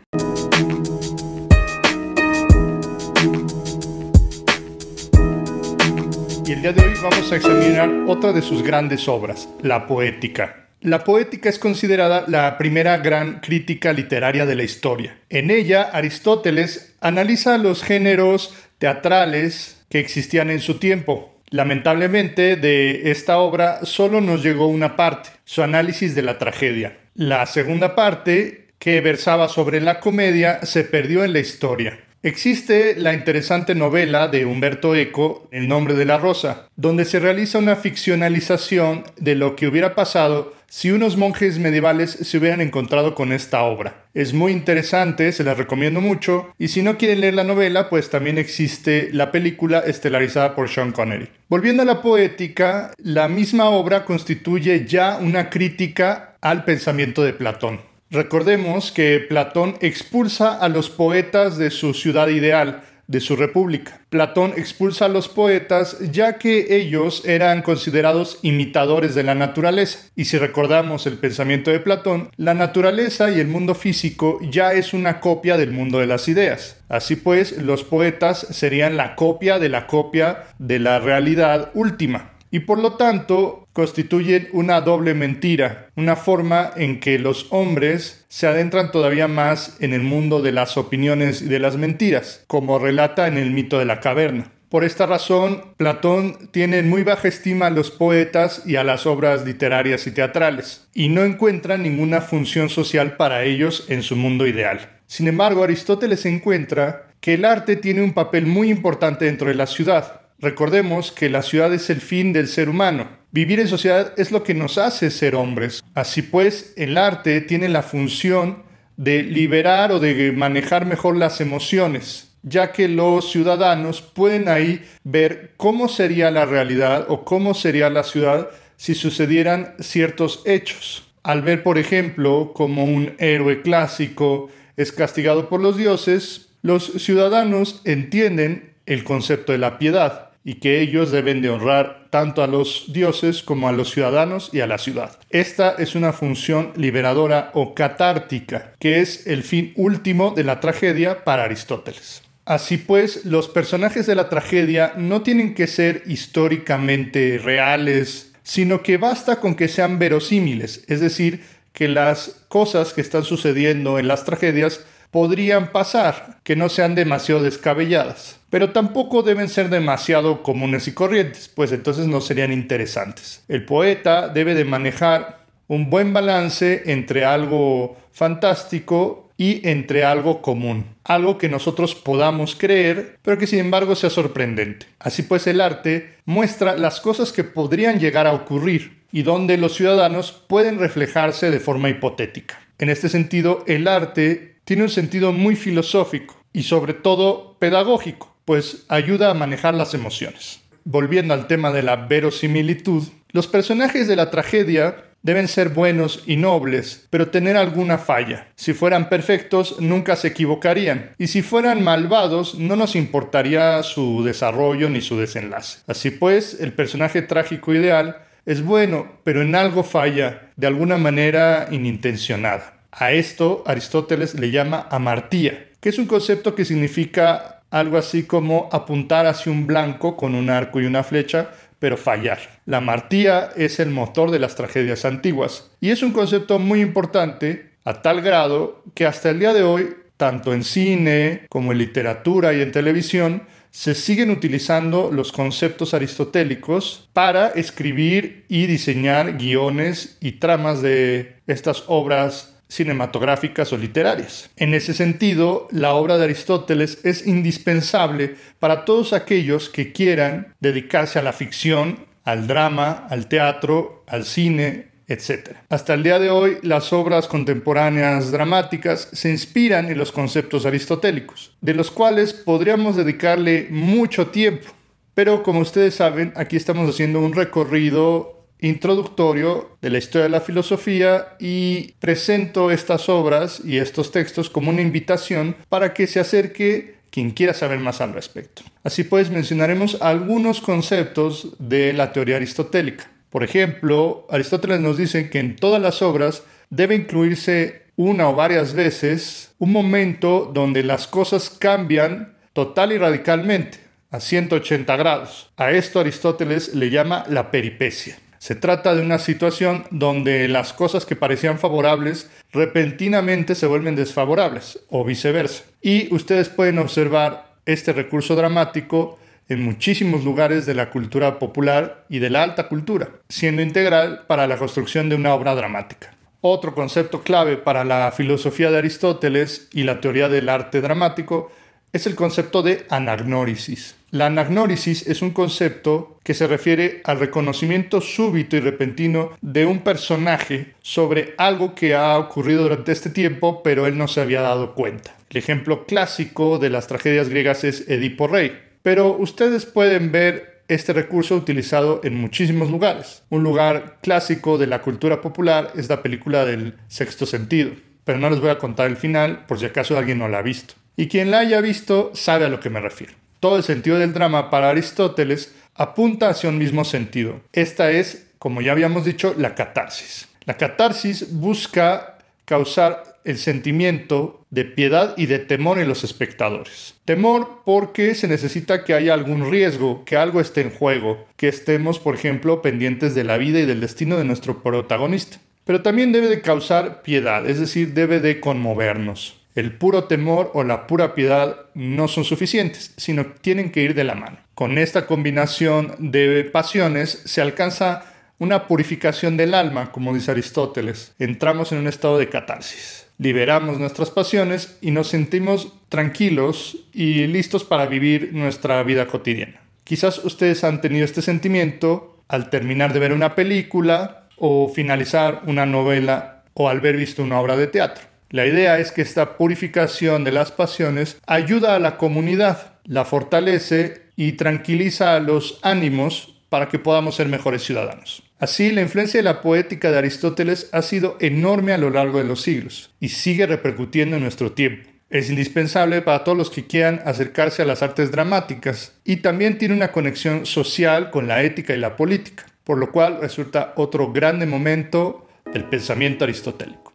y el día de hoy vamos a examinar otra de sus grandes obras, la poética. La poética es considerada la primera gran crítica literaria de la historia. En ella, Aristóteles analiza los géneros teatrales que existían en su tiempo. Lamentablemente, de esta obra solo nos llegó una parte, su análisis de la tragedia. La segunda parte, que versaba sobre la comedia, se perdió en la historia. Existe la interesante novela de Humberto Eco, El nombre de la rosa, donde se realiza una ficcionalización de lo que hubiera pasado si unos monjes medievales se hubieran encontrado con esta obra. Es muy interesante, se la recomiendo mucho, y si no quieren leer la novela, pues también existe la película estelarizada por Sean Connery. Volviendo a la poética, la misma obra constituye ya una crítica al pensamiento de Platón. Recordemos que Platón expulsa a los poetas de su ciudad ideal, de su república. Platón expulsa a los poetas ya que ellos eran considerados imitadores de la naturaleza. Y si recordamos el pensamiento de Platón, la naturaleza y el mundo físico ya es una copia del mundo de las ideas. Así pues, los poetas serían la copia de la copia de la realidad última y por lo tanto constituyen una doble mentira, una forma en que los hombres se adentran todavía más en el mundo de las opiniones y de las mentiras, como relata en el mito de la caverna. Por esta razón, Platón tiene muy baja estima a los poetas y a las obras literarias y teatrales, y no encuentra ninguna función social para ellos en su mundo ideal. Sin embargo, Aristóteles encuentra que el arte tiene un papel muy importante dentro de la ciudad, Recordemos que la ciudad es el fin del ser humano. Vivir en sociedad es lo que nos hace ser hombres. Así pues, el arte tiene la función de liberar o de manejar mejor las emociones, ya que los ciudadanos pueden ahí ver cómo sería la realidad o cómo sería la ciudad si sucedieran ciertos hechos. Al ver, por ejemplo, como un héroe clásico es castigado por los dioses, los ciudadanos entienden el concepto de la piedad y que ellos deben de honrar tanto a los dioses como a los ciudadanos y a la ciudad. Esta es una función liberadora o catártica, que es el fin último de la tragedia para Aristóteles. Así pues, los personajes de la tragedia no tienen que ser históricamente reales, sino que basta con que sean verosímiles, es decir, que las cosas que están sucediendo en las tragedias podrían pasar que no sean demasiado descabelladas, pero tampoco deben ser demasiado comunes y corrientes, pues entonces no serían interesantes. El poeta debe de manejar un buen balance entre algo fantástico y entre algo común, algo que nosotros podamos creer, pero que sin embargo sea sorprendente. Así pues, el arte muestra las cosas que podrían llegar a ocurrir y donde los ciudadanos pueden reflejarse de forma hipotética. En este sentido, el arte tiene un sentido muy filosófico y sobre todo pedagógico, pues ayuda a manejar las emociones. Volviendo al tema de la verosimilitud, los personajes de la tragedia deben ser buenos y nobles, pero tener alguna falla. Si fueran perfectos, nunca se equivocarían, y si fueran malvados, no nos importaría su desarrollo ni su desenlace. Así pues, el personaje trágico ideal es bueno, pero en algo falla, de alguna manera inintencionada. A esto Aristóteles le llama amartía, que es un concepto que significa algo así como apuntar hacia un blanco con un arco y una flecha, pero fallar. La amartía es el motor de las tragedias antiguas y es un concepto muy importante a tal grado que hasta el día de hoy, tanto en cine como en literatura y en televisión, se siguen utilizando los conceptos aristotélicos para escribir y diseñar guiones y tramas de estas obras cinematográficas o literarias. En ese sentido, la obra de Aristóteles es indispensable para todos aquellos que quieran dedicarse a la ficción, al drama, al teatro, al cine, etc. Hasta el día de hoy, las obras contemporáneas dramáticas se inspiran en los conceptos aristotélicos, de los cuales podríamos dedicarle mucho tiempo. Pero como ustedes saben, aquí estamos haciendo un recorrido introductorio de la historia de la filosofía y presento estas obras y estos textos como una invitación para que se acerque quien quiera saber más al respecto. Así pues, mencionaremos algunos conceptos de la teoría aristotélica. Por ejemplo, Aristóteles nos dice que en todas las obras debe incluirse una o varias veces un momento donde las cosas cambian total y radicalmente, a 180 grados. A esto Aristóteles le llama la peripecia. Se trata de una situación donde las cosas que parecían favorables repentinamente se vuelven desfavorables o viceversa. Y ustedes pueden observar este recurso dramático en muchísimos lugares de la cultura popular y de la alta cultura, siendo integral para la construcción de una obra dramática. Otro concepto clave para la filosofía de Aristóteles y la teoría del arte dramático es el concepto de anagnórisis. La anagnórisis es un concepto que se refiere al reconocimiento súbito y repentino de un personaje sobre algo que ha ocurrido durante este tiempo, pero él no se había dado cuenta. El ejemplo clásico de las tragedias griegas es Edipo Rey, pero ustedes pueden ver este recurso utilizado en muchísimos lugares. Un lugar clásico de la cultura popular es la película del sexto sentido, pero no les voy a contar el final por si acaso alguien no la ha visto y quien la haya visto sabe a lo que me refiero. Todo el sentido del drama para Aristóteles apunta hacia un mismo sentido. Esta es, como ya habíamos dicho, la catarsis. La catarsis busca causar el sentimiento de piedad y de temor en los espectadores. Temor porque se necesita que haya algún riesgo, que algo esté en juego, que estemos, por ejemplo, pendientes de la vida y del destino de nuestro protagonista. Pero también debe de causar piedad, es decir, debe de conmovernos el puro temor o la pura piedad no son suficientes, sino tienen que ir de la mano. Con esta combinación de pasiones se alcanza una purificación del alma, como dice Aristóteles. Entramos en un estado de catarsis. Liberamos nuestras pasiones y nos sentimos tranquilos y listos para vivir nuestra vida cotidiana. Quizás ustedes han tenido este sentimiento al terminar de ver una película o finalizar una novela o al haber visto una obra de teatro. La idea es que esta purificación de las pasiones ayuda a la comunidad, la fortalece y tranquiliza a los ánimos para que podamos ser mejores ciudadanos. Así, la influencia de la poética de Aristóteles ha sido enorme a lo largo de los siglos y sigue repercutiendo en nuestro tiempo. Es indispensable para todos los que quieran acercarse a las artes dramáticas y también tiene una conexión social con la ética y la política, por lo cual resulta otro grande momento del pensamiento aristotélico.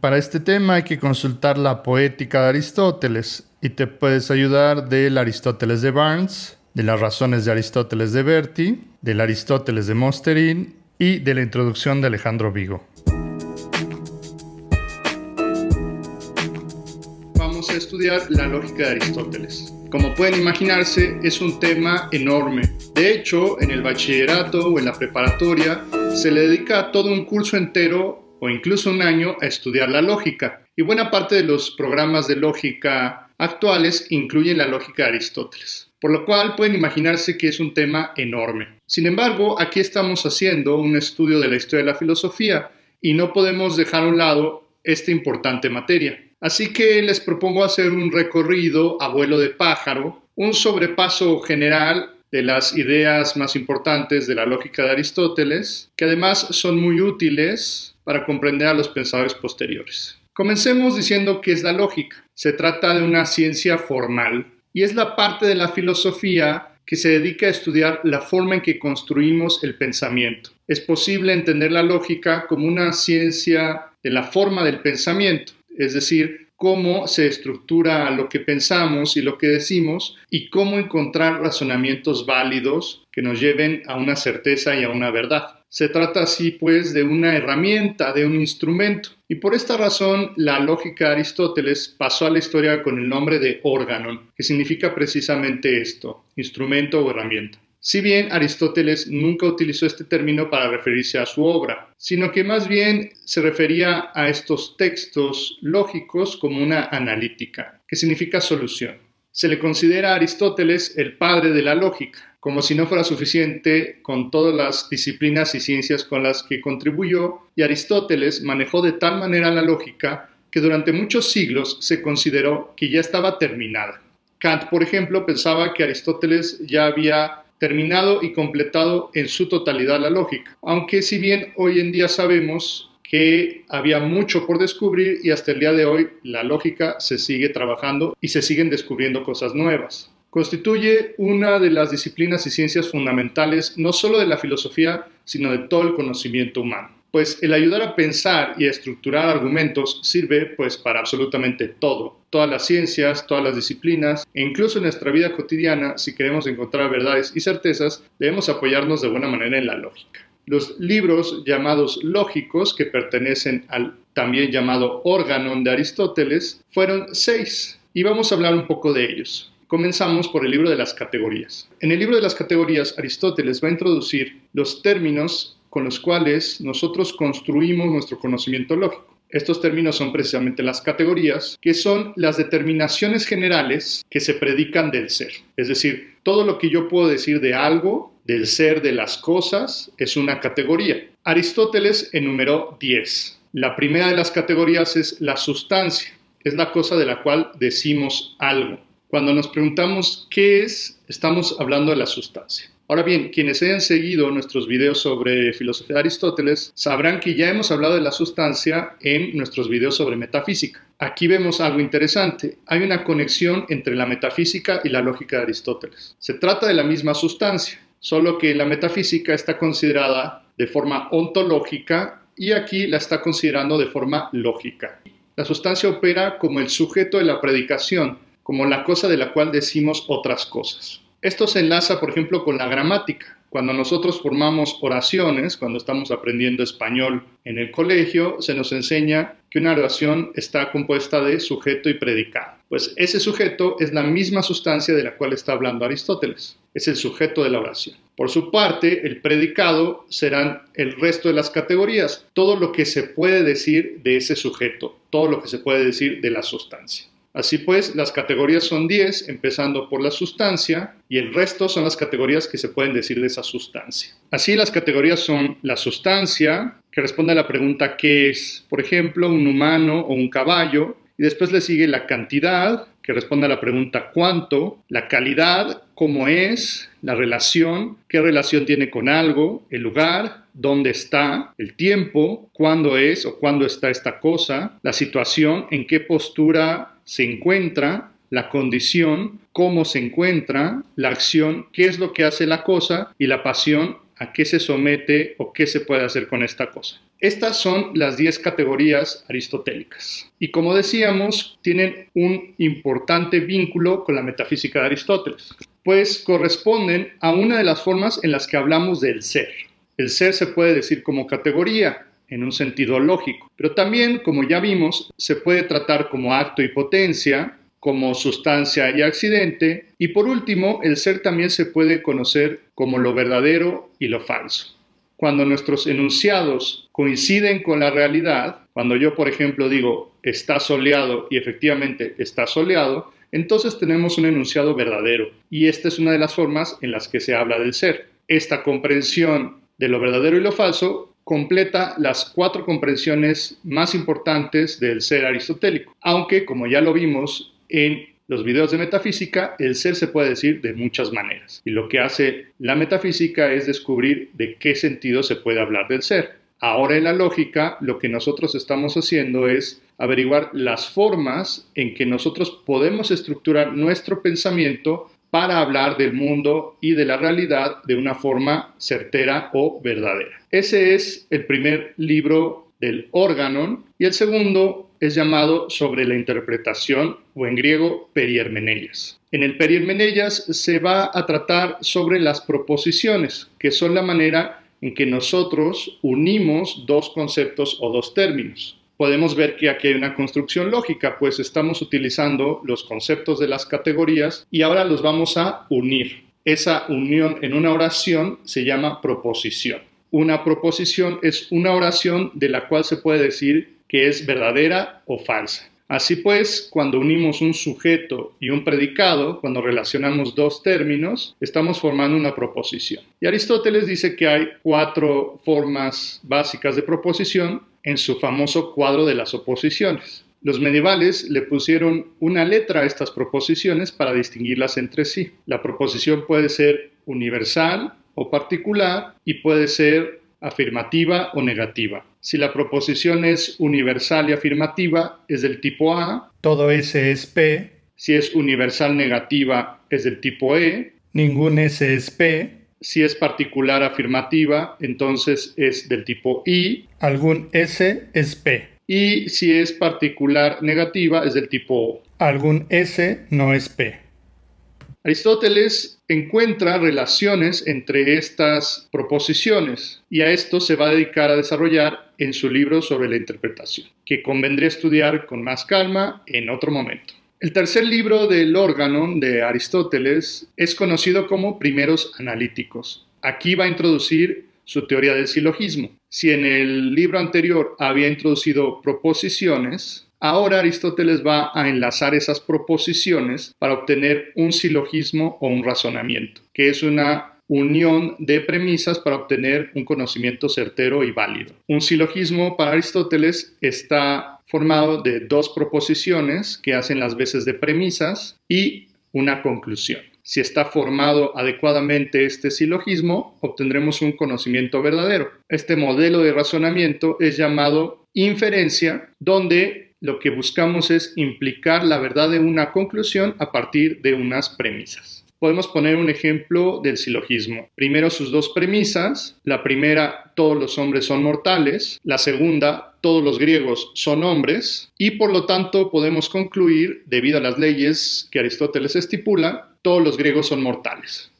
Para este tema hay que consultar la poética de Aristóteles y te puedes ayudar del Aristóteles de Barnes, de las razones de Aristóteles de Berti, del Aristóteles de Mosterin y de la introducción de Alejandro Vigo. Vamos a estudiar la lógica de Aristóteles. Como pueden imaginarse, es un tema enorme. De hecho, en el bachillerato o en la preparatoria se le dedica todo un curso entero o incluso un año a estudiar la lógica. Y buena parte de los programas de lógica actuales incluyen la lógica de Aristóteles, por lo cual pueden imaginarse que es un tema enorme. Sin embargo, aquí estamos haciendo un estudio de la historia de la filosofía y no podemos dejar a un lado esta importante materia. Así que les propongo hacer un recorrido a vuelo de pájaro, un sobrepaso general de las ideas más importantes de la lógica de Aristóteles, que además son muy útiles para comprender a los pensadores posteriores. Comencemos diciendo que es la lógica. Se trata de una ciencia formal y es la parte de la filosofía que se dedica a estudiar la forma en que construimos el pensamiento. Es posible entender la lógica como una ciencia de la forma del pensamiento, es decir, cómo se estructura lo que pensamos y lo que decimos y cómo encontrar razonamientos válidos que nos lleven a una certeza y a una verdad. Se trata así pues de una herramienta, de un instrumento. Y por esta razón la lógica de Aristóteles pasó a la historia con el nombre de órgano, que significa precisamente esto, instrumento o herramienta. Si bien Aristóteles nunca utilizó este término para referirse a su obra, sino que más bien se refería a estos textos lógicos como una analítica, que significa solución. Se le considera a Aristóteles el padre de la lógica, como si no fuera suficiente con todas las disciplinas y ciencias con las que contribuyó, y Aristóteles manejó de tal manera la lógica que durante muchos siglos se consideró que ya estaba terminada. Kant, por ejemplo, pensaba que Aristóteles ya había terminado y completado en su totalidad la lógica, aunque si bien hoy en día sabemos que había mucho por descubrir y hasta el día de hoy la lógica se sigue trabajando y se siguen descubriendo cosas nuevas. Constituye una de las disciplinas y ciencias fundamentales no solo de la filosofía, sino de todo el conocimiento humano. Pues el ayudar a pensar y a estructurar argumentos sirve pues para absolutamente todo. Todas las ciencias, todas las disciplinas e incluso en nuestra vida cotidiana, si queremos encontrar verdades y certezas, debemos apoyarnos de buena manera en la lógica. Los libros llamados lógicos, que pertenecen al también llamado órgano de Aristóteles, fueron seis y vamos a hablar un poco de ellos. Comenzamos por el libro de las categorías. En el libro de las categorías, Aristóteles va a introducir los términos con los cuales nosotros construimos nuestro conocimiento lógico. Estos términos son precisamente las categorías, que son las determinaciones generales que se predican del ser. Es decir, todo lo que yo puedo decir de algo, del ser, de las cosas, es una categoría. Aristóteles enumeró 10. La primera de las categorías es la sustancia, es la cosa de la cual decimos algo. Cuando nos preguntamos qué es, estamos hablando de la sustancia. Ahora bien, quienes hayan seguido nuestros videos sobre filosofía de Aristóteles sabrán que ya hemos hablado de la sustancia en nuestros videos sobre metafísica. Aquí vemos algo interesante. Hay una conexión entre la metafísica y la lógica de Aristóteles. Se trata de la misma sustancia, solo que la metafísica está considerada de forma ontológica y aquí la está considerando de forma lógica. La sustancia opera como el sujeto de la predicación como la cosa de la cual decimos otras cosas. Esto se enlaza, por ejemplo, con la gramática. Cuando nosotros formamos oraciones, cuando estamos aprendiendo español en el colegio, se nos enseña que una oración está compuesta de sujeto y predicado. Pues ese sujeto es la misma sustancia de la cual está hablando Aristóteles. Es el sujeto de la oración. Por su parte, el predicado serán el resto de las categorías, todo lo que se puede decir de ese sujeto, todo lo que se puede decir de la sustancia. Así pues, las categorías son 10, empezando por la sustancia, y el resto son las categorías que se pueden decir de esa sustancia. Así, las categorías son la sustancia, que responde a la pregunta ¿qué es? Por ejemplo, un humano o un caballo. Y después le sigue la cantidad, que responde a la pregunta ¿cuánto? La calidad, ¿cómo es? La relación, ¿qué relación tiene con algo? El lugar, dónde está, el tiempo, cuándo es o cuándo está esta cosa, la situación, en qué postura se encuentra, la condición, cómo se encuentra, la acción, qué es lo que hace la cosa y la pasión, a qué se somete o qué se puede hacer con esta cosa. Estas son las 10 categorías aristotélicas. Y como decíamos, tienen un importante vínculo con la metafísica de Aristóteles, pues corresponden a una de las formas en las que hablamos del ser. El ser se puede decir como categoría, en un sentido lógico, pero también, como ya vimos, se puede tratar como acto y potencia, como sustancia y accidente, y por último, el ser también se puede conocer como lo verdadero y lo falso. Cuando nuestros enunciados coinciden con la realidad, cuando yo, por ejemplo, digo está soleado y efectivamente está soleado, entonces tenemos un enunciado verdadero, y esta es una de las formas en las que se habla del ser. Esta comprensión de lo verdadero y lo falso completa las cuatro comprensiones más importantes del ser aristotélico. Aunque, como ya lo vimos en los videos de metafísica, el ser se puede decir de muchas maneras. Y lo que hace la metafísica es descubrir de qué sentido se puede hablar del ser. Ahora en la lógica, lo que nosotros estamos haciendo es averiguar las formas en que nosotros podemos estructurar nuestro pensamiento para hablar del mundo y de la realidad de una forma certera o verdadera. Ese es el primer libro del Organon y el segundo es llamado sobre la interpretación o en griego periermenellas. En el periermenellas se va a tratar sobre las proposiciones, que son la manera en que nosotros unimos dos conceptos o dos términos podemos ver que aquí hay una construcción lógica, pues estamos utilizando los conceptos de las categorías y ahora los vamos a unir. Esa unión en una oración se llama proposición. Una proposición es una oración de la cual se puede decir que es verdadera o falsa. Así pues, cuando unimos un sujeto y un predicado, cuando relacionamos dos términos, estamos formando una proposición. Y Aristóteles dice que hay cuatro formas básicas de proposición en su famoso cuadro de las oposiciones. Los medievales le pusieron una letra a estas proposiciones para distinguirlas entre sí. La proposición puede ser universal o particular y puede ser afirmativa o negativa. Si la proposición es universal y afirmativa, es del tipo A. Todo S es P. Si es universal negativa, es del tipo E. Ningún S es P. Si es particular afirmativa, entonces es del tipo I. Algún S es P. Y si es particular negativa, es del tipo O. Algún S no es P. Aristóteles encuentra relaciones entre estas proposiciones y a esto se va a dedicar a desarrollar en su libro sobre la interpretación, que convendría estudiar con más calma en otro momento. El tercer libro del órgano de Aristóteles es conocido como Primeros Analíticos. Aquí va a introducir su teoría del silogismo. Si en el libro anterior había introducido proposiciones, ahora Aristóteles va a enlazar esas proposiciones para obtener un silogismo o un razonamiento, que es una unión de premisas para obtener un conocimiento certero y válido. Un silogismo para Aristóteles está formado de dos proposiciones que hacen las veces de premisas y una conclusión. Si está formado adecuadamente este silogismo, obtendremos un conocimiento verdadero. Este modelo de razonamiento es llamado inferencia, donde lo que buscamos es implicar la verdad de una conclusión a partir de unas premisas. Podemos poner un ejemplo del silogismo. Primero sus dos premisas. La primera, todos los hombres son mortales. La segunda, todos los griegos son hombres. Y por lo tanto podemos concluir, debido a las leyes que Aristóteles estipula, todos los griegos son mortales.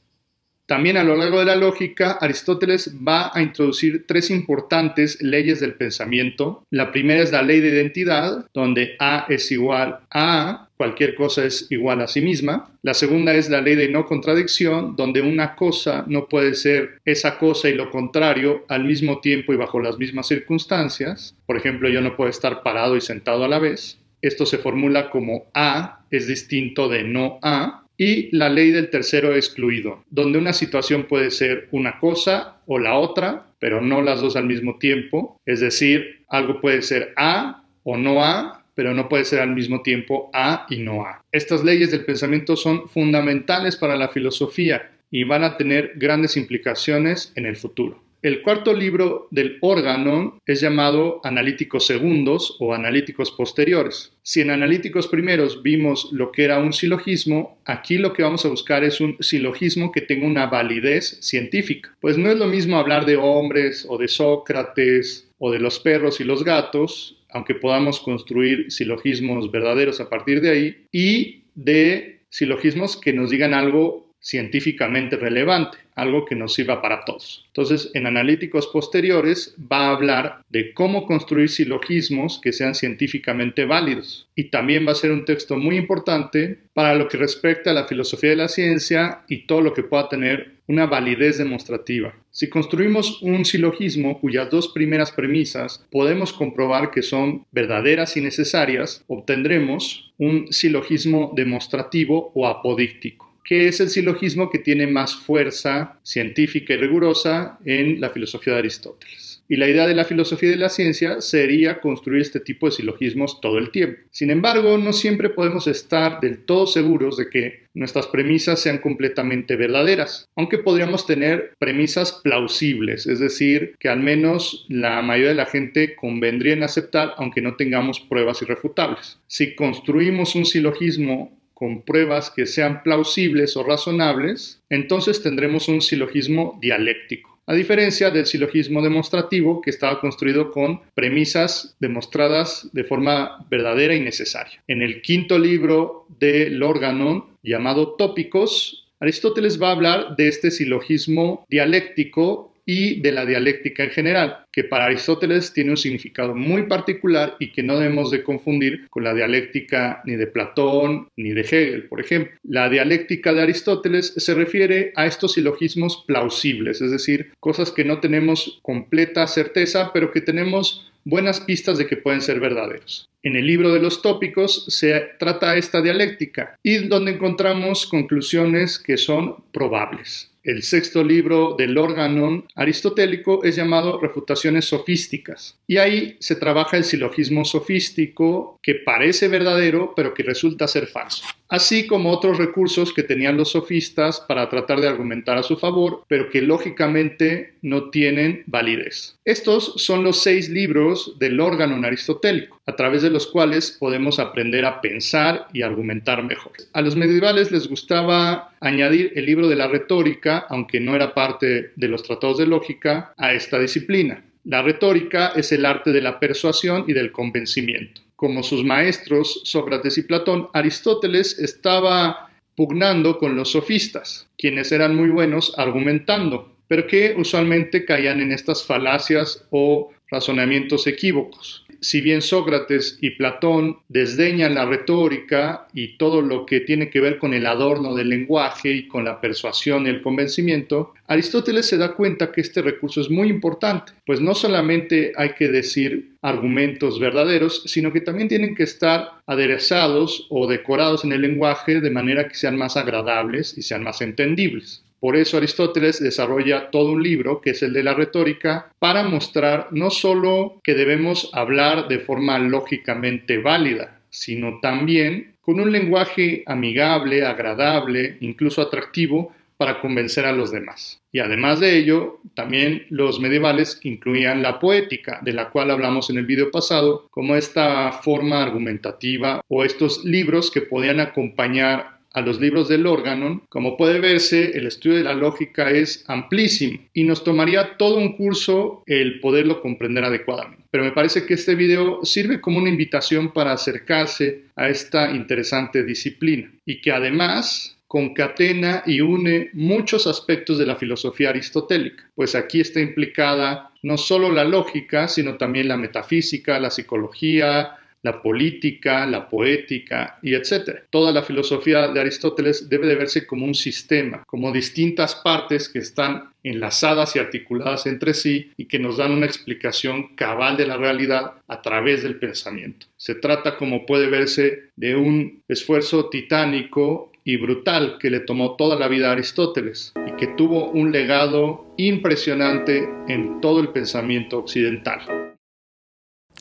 También a lo largo de la lógica, Aristóteles va a introducir tres importantes leyes del pensamiento. La primera es la ley de identidad, donde A es igual a A, cualquier cosa es igual a sí misma. La segunda es la ley de no contradicción, donde una cosa no puede ser esa cosa y lo contrario al mismo tiempo y bajo las mismas circunstancias. Por ejemplo, yo no puedo estar parado y sentado a la vez. Esto se formula como A es distinto de no A y la ley del tercero excluido, donde una situación puede ser una cosa o la otra, pero no las dos al mismo tiempo, es decir, algo puede ser A o no A, pero no puede ser al mismo tiempo A y no A. Estas leyes del pensamiento son fundamentales para la filosofía y van a tener grandes implicaciones en el futuro. El cuarto libro del órgano es llamado Analíticos Segundos o Analíticos Posteriores. Si en Analíticos Primeros vimos lo que era un silogismo, aquí lo que vamos a buscar es un silogismo que tenga una validez científica. Pues no es lo mismo hablar de hombres o de Sócrates o de los perros y los gatos, aunque podamos construir silogismos verdaderos a partir de ahí, y de silogismos que nos digan algo científicamente relevante algo que nos sirva para todos. Entonces, en analíticos posteriores va a hablar de cómo construir silogismos que sean científicamente válidos. Y también va a ser un texto muy importante para lo que respecta a la filosofía de la ciencia y todo lo que pueda tener una validez demostrativa. Si construimos un silogismo cuyas dos primeras premisas podemos comprobar que son verdaderas y necesarias, obtendremos un silogismo demostrativo o apodíctico es el silogismo que tiene más fuerza científica y rigurosa en la filosofía de Aristóteles. Y la idea de la filosofía de la ciencia sería construir este tipo de silogismos todo el tiempo. Sin embargo, no siempre podemos estar del todo seguros de que nuestras premisas sean completamente verdaderas, aunque podríamos tener premisas plausibles, es decir, que al menos la mayoría de la gente convendría en aceptar aunque no tengamos pruebas irrefutables. Si construimos un silogismo con pruebas que sean plausibles o razonables, entonces tendremos un silogismo dialéctico, a diferencia del silogismo demostrativo que estaba construido con premisas demostradas de forma verdadera y necesaria. En el quinto libro del órgano, llamado Tópicos, Aristóteles va a hablar de este silogismo dialéctico y de la dialéctica en general, que para Aristóteles tiene un significado muy particular y que no debemos de confundir con la dialéctica ni de Platón ni de Hegel, por ejemplo. La dialéctica de Aristóteles se refiere a estos silogismos plausibles, es decir, cosas que no tenemos completa certeza, pero que tenemos buenas pistas de que pueden ser verdaderos. En el libro de los tópicos se trata esta dialéctica y donde encontramos conclusiones que son probables. El sexto libro del órgano aristotélico es llamado Refutaciones Sofísticas. Y ahí se trabaja el silogismo sofístico que parece verdadero pero que resulta ser falso. Así como otros recursos que tenían los sofistas para tratar de argumentar a su favor, pero que lógicamente no tienen validez. Estos son los seis libros del órgano aristotélico, a través de los cuales podemos aprender a pensar y argumentar mejor. A los medievales les gustaba añadir el libro de la retórica aunque no era parte de los tratados de lógica, a esta disciplina. La retórica es el arte de la persuasión y del convencimiento. Como sus maestros Sócrates y Platón, Aristóteles estaba pugnando con los sofistas, quienes eran muy buenos argumentando, pero que usualmente caían en estas falacias o razonamientos equívocos si bien Sócrates y Platón desdeñan la retórica y todo lo que tiene que ver con el adorno del lenguaje y con la persuasión y el convencimiento, Aristóteles se da cuenta que este recurso es muy importante, pues no solamente hay que decir argumentos verdaderos, sino que también tienen que estar aderezados o decorados en el lenguaje de manera que sean más agradables y sean más entendibles. Por eso Aristóteles desarrolla todo un libro, que es el de la retórica, para mostrar no solo que debemos hablar de forma lógicamente válida, sino también con un lenguaje amigable, agradable, incluso atractivo, para convencer a los demás. Y además de ello, también los medievales incluían la poética, de la cual hablamos en el video pasado, como esta forma argumentativa o estos libros que podían acompañar a los libros del órgano como puede verse, el estudio de la lógica es amplísimo y nos tomaría todo un curso el poderlo comprender adecuadamente. Pero me parece que este video sirve como una invitación para acercarse a esta interesante disciplina y que además concatena y une muchos aspectos de la filosofía aristotélica, pues aquí está implicada no solo la lógica, sino también la metafísica, la psicología, la política, la poética y etcétera. Toda la filosofía de Aristóteles debe de verse como un sistema, como distintas partes que están enlazadas y articuladas entre sí y que nos dan una explicación cabal de la realidad a través del pensamiento. Se trata, como puede verse, de un esfuerzo titánico y brutal que le tomó toda la vida a Aristóteles y que tuvo un legado impresionante en todo el pensamiento occidental.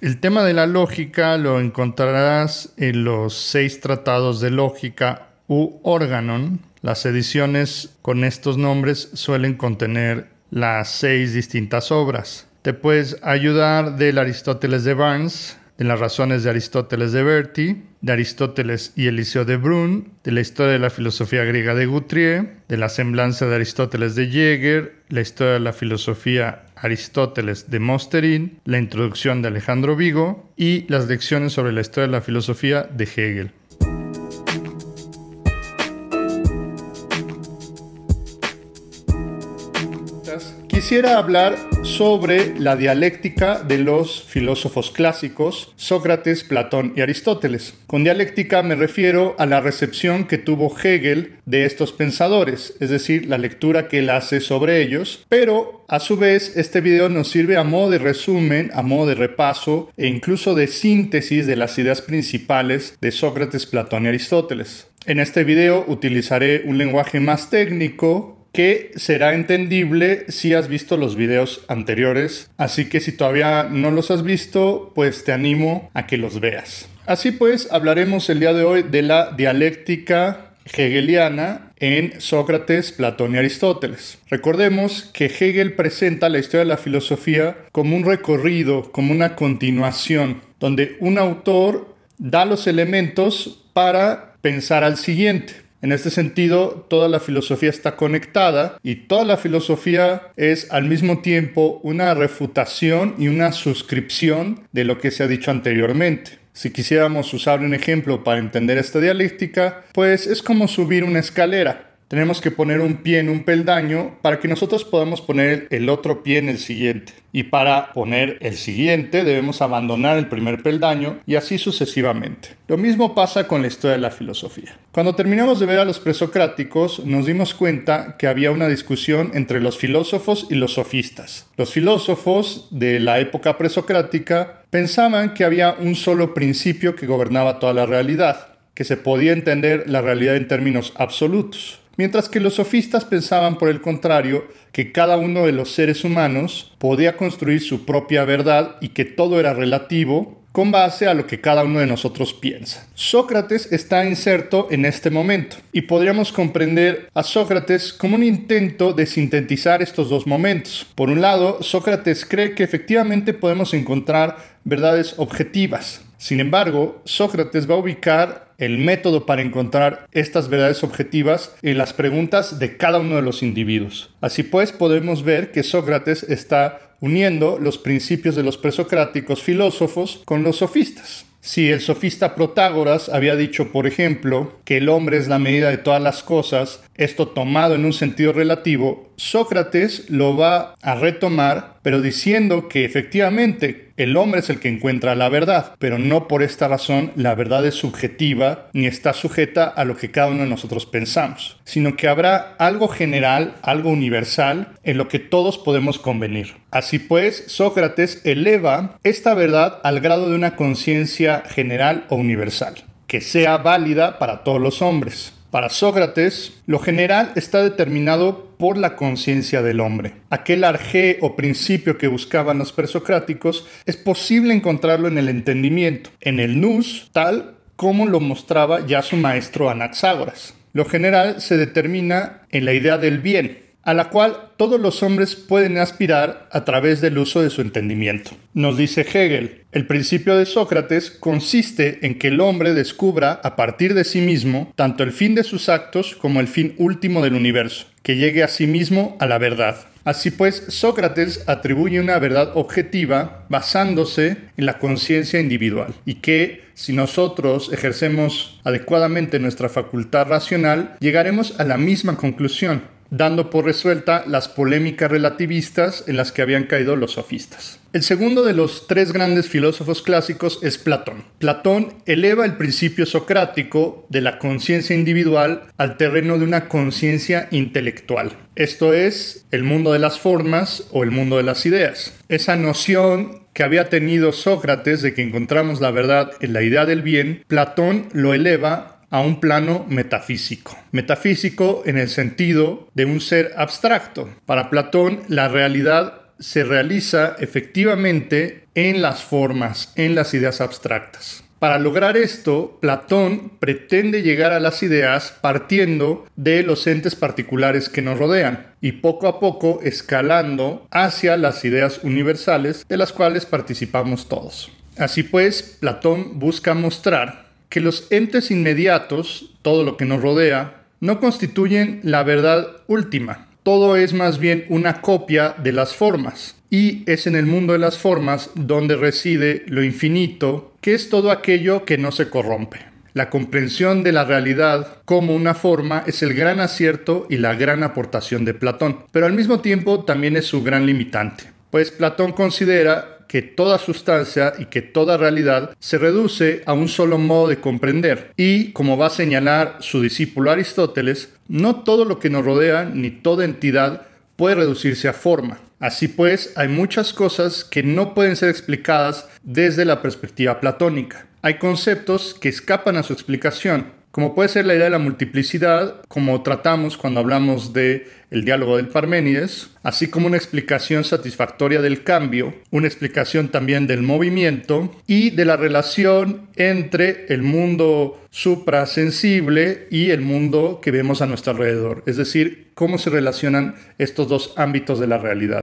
El tema de la lógica lo encontrarás en los seis tratados de lógica u Organon. Las ediciones con estos nombres suelen contener las seis distintas obras. Te puedes ayudar del Aristóteles de Barnes, de las razones de Aristóteles de Berti, de Aristóteles y Eliseo de Brun, de la historia de la filosofía griega de Gutrie, de la semblanza de Aristóteles de Jäger, la historia de la filosofía Aristóteles de Mosterín, la introducción de Alejandro Vigo y las lecciones sobre la historia de la filosofía de Hegel. quisiera hablar sobre la dialéctica de los filósofos clásicos, Sócrates, Platón y Aristóteles. Con dialéctica me refiero a la recepción que tuvo Hegel de estos pensadores, es decir, la lectura que él hace sobre ellos, pero a su vez este video nos sirve a modo de resumen, a modo de repaso e incluso de síntesis de las ideas principales de Sócrates, Platón y Aristóteles. En este video utilizaré un lenguaje más técnico que será entendible si has visto los videos anteriores, así que si todavía no los has visto, pues te animo a que los veas. Así pues, hablaremos el día de hoy de la dialéctica hegeliana en Sócrates, Platón y Aristóteles. Recordemos que Hegel presenta la historia de la filosofía como un recorrido, como una continuación, donde un autor da los elementos para pensar al siguiente. En este sentido, toda la filosofía está conectada y toda la filosofía es al mismo tiempo una refutación y una suscripción de lo que se ha dicho anteriormente. Si quisiéramos usar un ejemplo para entender esta dialéctica, pues es como subir una escalera tenemos que poner un pie en un peldaño para que nosotros podamos poner el otro pie en el siguiente. Y para poner el siguiente debemos abandonar el primer peldaño y así sucesivamente. Lo mismo pasa con la historia de la filosofía. Cuando terminamos de ver a los presocráticos nos dimos cuenta que había una discusión entre los filósofos y los sofistas. Los filósofos de la época presocrática pensaban que había un solo principio que gobernaba toda la realidad, que se podía entender la realidad en términos absolutos mientras que los sofistas pensaban por el contrario que cada uno de los seres humanos podía construir su propia verdad y que todo era relativo con base a lo que cada uno de nosotros piensa. Sócrates está inserto en este momento y podríamos comprender a Sócrates como un intento de sintetizar estos dos momentos. Por un lado, Sócrates cree que efectivamente podemos encontrar verdades objetivas, sin embargo, Sócrates va a ubicar el método para encontrar estas verdades objetivas en las preguntas de cada uno de los individuos. Así pues, podemos ver que Sócrates está uniendo los principios de los presocráticos filósofos con los sofistas. Si el sofista Protágoras había dicho, por ejemplo, que el hombre es la medida de todas las cosas, esto tomado en un sentido relativo, Sócrates lo va a retomar, pero diciendo que efectivamente el hombre es el que encuentra la verdad, pero no por esta razón la verdad es subjetiva ni está sujeta a lo que cada uno de nosotros pensamos, sino que habrá algo general, algo universal, en lo que todos podemos convenir. Así pues, Sócrates eleva esta verdad al grado de una conciencia general o universal, que sea válida para todos los hombres. Para Sócrates, lo general está determinado por la conciencia del hombre. Aquel arjé o principio que buscaban los presocráticos es posible encontrarlo en el entendimiento, en el nous, tal como lo mostraba ya su maestro Anaxágoras. Lo general se determina en la idea del bien, a la cual todos los hombres pueden aspirar a través del uso de su entendimiento. Nos dice Hegel, el principio de Sócrates consiste en que el hombre descubra a partir de sí mismo tanto el fin de sus actos como el fin último del universo, que llegue a sí mismo a la verdad. Así pues, Sócrates atribuye una verdad objetiva basándose en la conciencia individual y que si nosotros ejercemos adecuadamente nuestra facultad racional, llegaremos a la misma conclusión dando por resuelta las polémicas relativistas en las que habían caído los sofistas. El segundo de los tres grandes filósofos clásicos es Platón. Platón eleva el principio socrático de la conciencia individual al terreno de una conciencia intelectual, esto es, el mundo de las formas o el mundo de las ideas. Esa noción que había tenido Sócrates de que encontramos la verdad en la idea del bien, Platón lo eleva a un plano metafísico. Metafísico en el sentido de un ser abstracto. Para Platón, la realidad se realiza efectivamente en las formas, en las ideas abstractas. Para lograr esto, Platón pretende llegar a las ideas partiendo de los entes particulares que nos rodean y poco a poco escalando hacia las ideas universales de las cuales participamos todos. Así pues, Platón busca mostrar que los entes inmediatos, todo lo que nos rodea, no constituyen la verdad última. Todo es más bien una copia de las formas. Y es en el mundo de las formas donde reside lo infinito, que es todo aquello que no se corrompe. La comprensión de la realidad como una forma es el gran acierto y la gran aportación de Platón, pero al mismo tiempo también es su gran limitante, pues Platón considera que toda sustancia y que toda realidad se reduce a un solo modo de comprender. Y, como va a señalar su discípulo Aristóteles, no todo lo que nos rodea ni toda entidad puede reducirse a forma. Así pues, hay muchas cosas que no pueden ser explicadas desde la perspectiva platónica. Hay conceptos que escapan a su explicación, como puede ser la idea de la multiplicidad, como tratamos cuando hablamos de el diálogo del Parménides, así como una explicación satisfactoria del cambio, una explicación también del movimiento y de la relación entre el mundo suprasensible y el mundo que vemos a nuestro alrededor, es decir, cómo se relacionan estos dos ámbitos de la realidad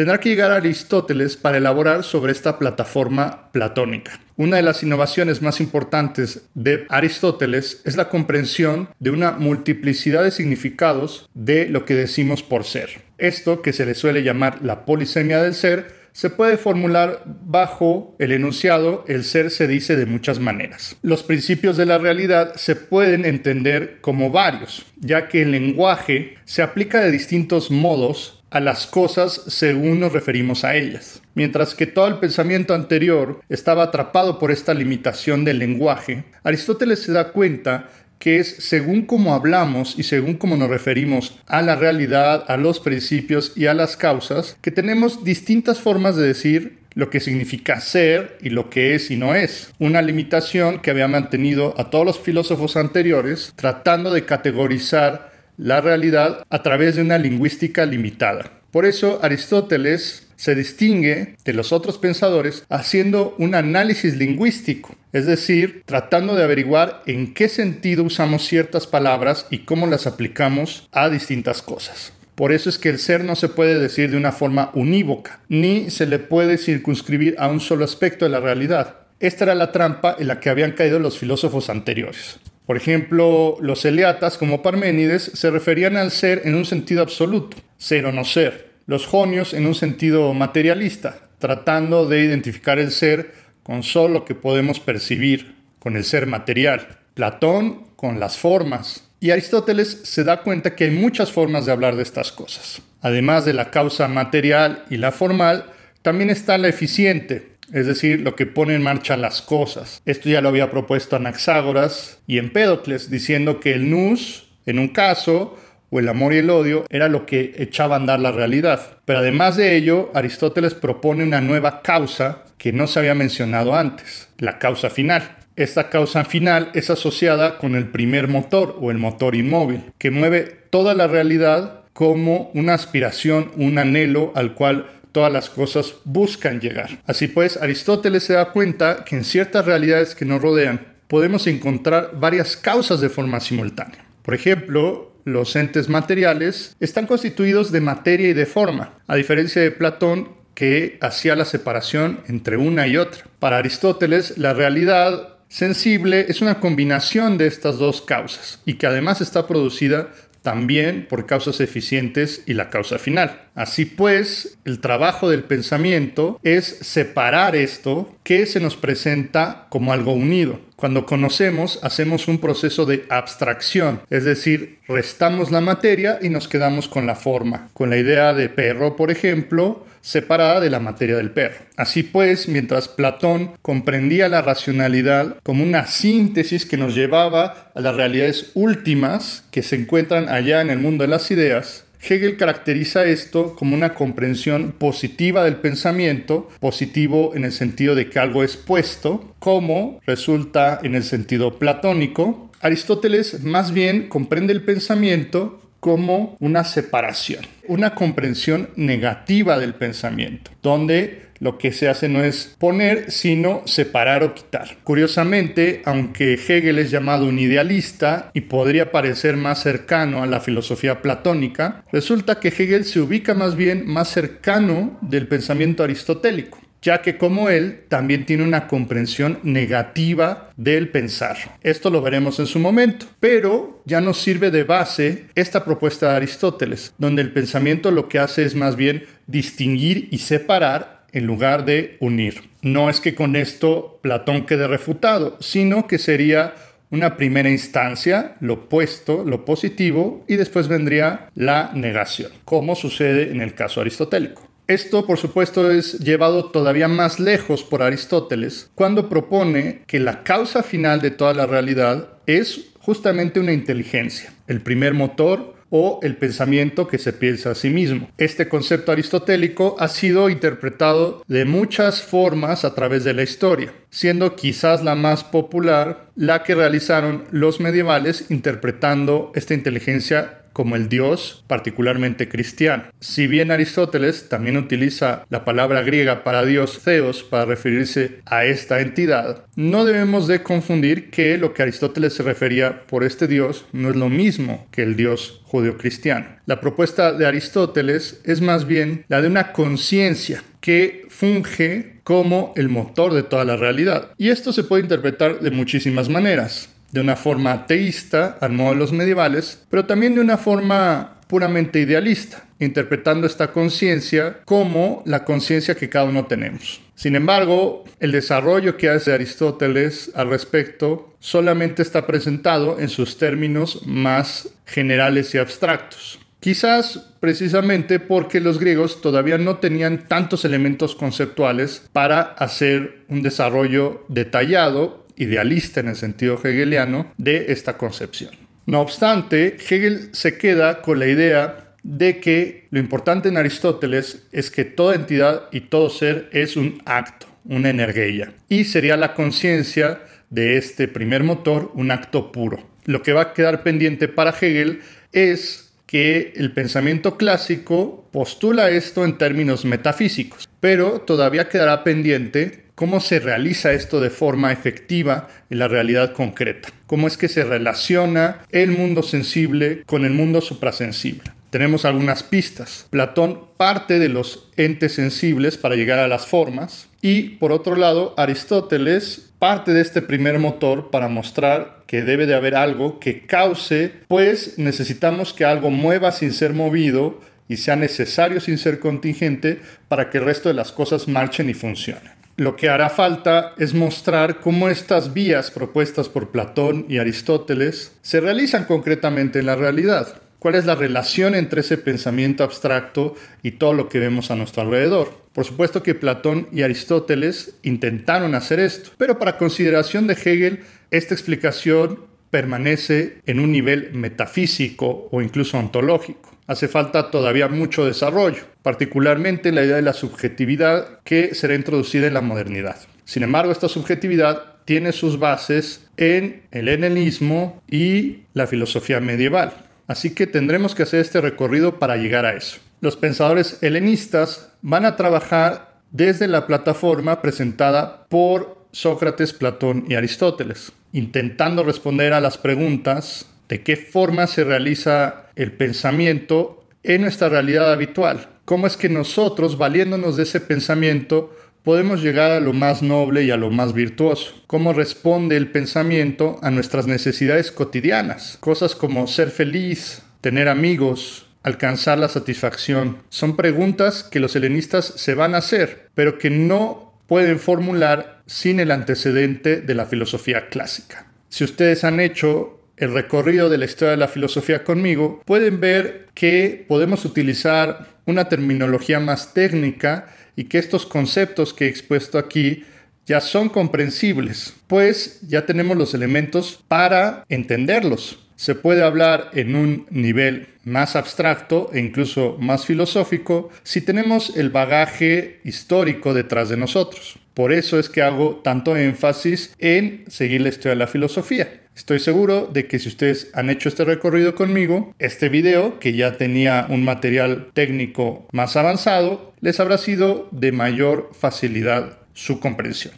tendrá que llegar a Aristóteles para elaborar sobre esta plataforma platónica. Una de las innovaciones más importantes de Aristóteles es la comprensión de una multiplicidad de significados de lo que decimos por ser. Esto, que se le suele llamar la polisemia del ser, se puede formular bajo el enunciado el ser se dice de muchas maneras. Los principios de la realidad se pueden entender como varios, ya que el lenguaje se aplica de distintos modos a las cosas según nos referimos a ellas. Mientras que todo el pensamiento anterior estaba atrapado por esta limitación del lenguaje, Aristóteles se da cuenta que es según cómo hablamos y según cómo nos referimos a la realidad, a los principios y a las causas, que tenemos distintas formas de decir lo que significa ser y lo que es y no es. Una limitación que había mantenido a todos los filósofos anteriores tratando de categorizar la realidad a través de una lingüística limitada. Por eso Aristóteles se distingue de los otros pensadores haciendo un análisis lingüístico, es decir, tratando de averiguar en qué sentido usamos ciertas palabras y cómo las aplicamos a distintas cosas. Por eso es que el ser no se puede decir de una forma unívoca, ni se le puede circunscribir a un solo aspecto de la realidad. Esta era la trampa en la que habían caído los filósofos anteriores. Por ejemplo, los eleatas, como Parménides, se referían al ser en un sentido absoluto, ser o no ser. Los jonios en un sentido materialista, tratando de identificar el ser con solo lo que podemos percibir, con el ser material. Platón con las formas. Y Aristóteles se da cuenta que hay muchas formas de hablar de estas cosas. Además de la causa material y la formal, también está la eficiente, es decir, lo que pone en marcha las cosas. Esto ya lo había propuesto Anaxágoras y Empédocles, diciendo que el nous, en un caso, o el amor y el odio, era lo que echaba a andar la realidad. Pero además de ello, Aristóteles propone una nueva causa que no se había mencionado antes, la causa final. Esta causa final es asociada con el primer motor o el motor inmóvil, que mueve toda la realidad como una aspiración, un anhelo al cual todas las cosas buscan llegar. Así pues, Aristóteles se da cuenta que en ciertas realidades que nos rodean podemos encontrar varias causas de forma simultánea. Por ejemplo, los entes materiales están constituidos de materia y de forma, a diferencia de Platón que hacía la separación entre una y otra. Para Aristóteles, la realidad sensible es una combinación de estas dos causas y que además está producida también por causas eficientes y la causa final. Así pues, el trabajo del pensamiento es separar esto que se nos presenta como algo unido. Cuando conocemos, hacemos un proceso de abstracción, es decir, restamos la materia y nos quedamos con la forma, con la idea de perro, por ejemplo, separada de la materia del perro. Así pues, mientras Platón comprendía la racionalidad como una síntesis que nos llevaba a las realidades últimas que se encuentran allá en el mundo de las ideas, Hegel caracteriza esto como una comprensión positiva del pensamiento, positivo en el sentido de que algo es puesto, como resulta en el sentido platónico. Aristóteles más bien comprende el pensamiento como una separación, una comprensión negativa del pensamiento, donde lo que se hace no es poner, sino separar o quitar. Curiosamente, aunque Hegel es llamado un idealista y podría parecer más cercano a la filosofía platónica, resulta que Hegel se ubica más bien más cercano del pensamiento aristotélico ya que como él también tiene una comprensión negativa del pensar. Esto lo veremos en su momento, pero ya nos sirve de base esta propuesta de Aristóteles, donde el pensamiento lo que hace es más bien distinguir y separar en lugar de unir. No es que con esto Platón quede refutado, sino que sería una primera instancia, lo opuesto, lo positivo, y después vendría la negación, como sucede en el caso aristotélico. Esto, por supuesto, es llevado todavía más lejos por Aristóteles cuando propone que la causa final de toda la realidad es justamente una inteligencia, el primer motor o el pensamiento que se piensa a sí mismo. Este concepto aristotélico ha sido interpretado de muchas formas a través de la historia, siendo quizás la más popular la que realizaron los medievales interpretando esta inteligencia como el Dios, particularmente cristiano. Si bien Aristóteles también utiliza la palabra griega para Dios, Theos, para referirse a esta entidad, no debemos de confundir que lo que Aristóteles se refería por este Dios no es lo mismo que el Dios judio-cristiano. La propuesta de Aristóteles es más bien la de una conciencia que funge como el motor de toda la realidad. Y esto se puede interpretar de muchísimas maneras de una forma ateísta al modo de los medievales, pero también de una forma puramente idealista, interpretando esta conciencia como la conciencia que cada uno tenemos. Sin embargo, el desarrollo que hace Aristóteles al respecto solamente está presentado en sus términos más generales y abstractos. Quizás precisamente porque los griegos todavía no tenían tantos elementos conceptuales para hacer un desarrollo detallado idealista en el sentido hegeliano de esta concepción. No obstante, Hegel se queda con la idea de que lo importante en Aristóteles es que toda entidad y todo ser es un acto, una energía, y sería la conciencia de este primer motor un acto puro. Lo que va a quedar pendiente para Hegel es que el pensamiento clásico postula esto en términos metafísicos, pero todavía quedará pendiente cómo se realiza esto de forma efectiva en la realidad concreta, cómo es que se relaciona el mundo sensible con el mundo suprasensible. Tenemos algunas pistas. Platón parte de los entes sensibles para llegar a las formas, y por otro lado, Aristóteles parte de este primer motor para mostrar que debe de haber algo que cause, pues necesitamos que algo mueva sin ser movido y sea necesario sin ser contingente para que el resto de las cosas marchen y funcionen. Lo que hará falta es mostrar cómo estas vías propuestas por Platón y Aristóteles se realizan concretamente en la realidad. ¿Cuál es la relación entre ese pensamiento abstracto y todo lo que vemos a nuestro alrededor? Por supuesto que Platón y Aristóteles intentaron hacer esto, pero para consideración de Hegel, esta explicación permanece en un nivel metafísico o incluso ontológico. Hace falta todavía mucho desarrollo, particularmente la idea de la subjetividad que será introducida en la modernidad. Sin embargo, esta subjetividad tiene sus bases en el helenismo y la filosofía medieval. Así que tendremos que hacer este recorrido para llegar a eso. Los pensadores helenistas van a trabajar desde la plataforma presentada por Sócrates, Platón y Aristóteles, intentando responder a las preguntas de qué forma se realiza el pensamiento en nuestra realidad habitual, cómo es que nosotros, valiéndonos de ese pensamiento, podemos llegar a lo más noble y a lo más virtuoso. Cómo responde el pensamiento a nuestras necesidades cotidianas. Cosas como ser feliz, tener amigos, alcanzar la satisfacción. Son preguntas que los helenistas se van a hacer, pero que no pueden formular sin el antecedente de la filosofía clásica. Si ustedes han hecho el recorrido de la historia de la filosofía conmigo, pueden ver que podemos utilizar una terminología más técnica y que estos conceptos que he expuesto aquí ya son comprensibles, pues ya tenemos los elementos para entenderlos se puede hablar en un nivel más abstracto e incluso más filosófico si tenemos el bagaje histórico detrás de nosotros. Por eso es que hago tanto énfasis en seguir la historia de la filosofía. Estoy seguro de que si ustedes han hecho este recorrido conmigo, este video, que ya tenía un material técnico más avanzado, les habrá sido de mayor facilidad su comprensión.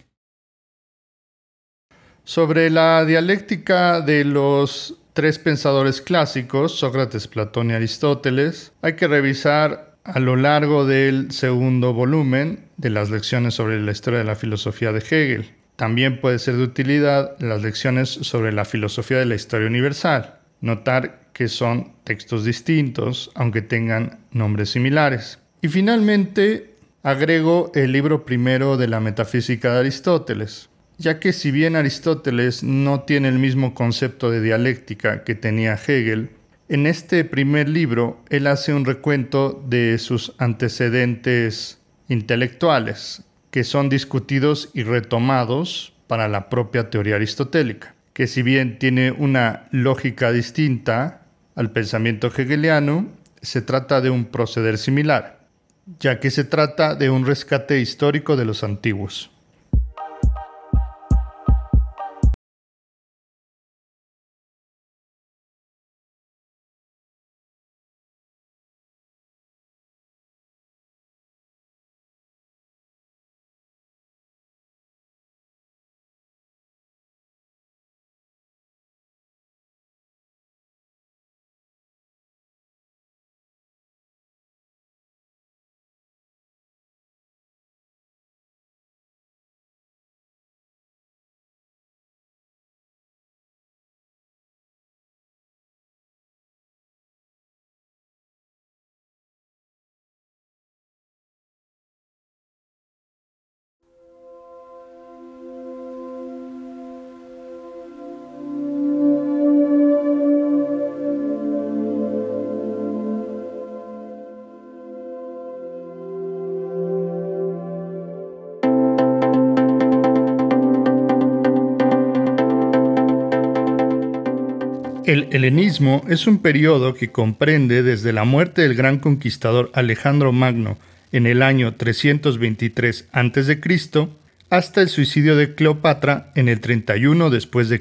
Sobre la dialéctica de los tres pensadores clásicos, Sócrates, Platón y Aristóteles, hay que revisar a lo largo del segundo volumen de las lecciones sobre la historia de la filosofía de Hegel. También puede ser de utilidad las lecciones sobre la filosofía de la historia universal. Notar que son textos distintos, aunque tengan nombres similares. Y finalmente, agrego el libro primero de la metafísica de Aristóteles, ya que si bien Aristóteles no tiene el mismo concepto de dialéctica que tenía Hegel, en este primer libro él hace un recuento de sus antecedentes intelectuales, que son discutidos y retomados para la propia teoría aristotélica, que si bien tiene una lógica distinta al pensamiento hegeliano, se trata de un proceder similar, ya que se trata de un rescate histórico de los antiguos. El helenismo es un periodo que comprende desde la muerte del gran conquistador Alejandro Magno en el año 323 a.C. hasta el suicidio de Cleopatra en el 31 d.C.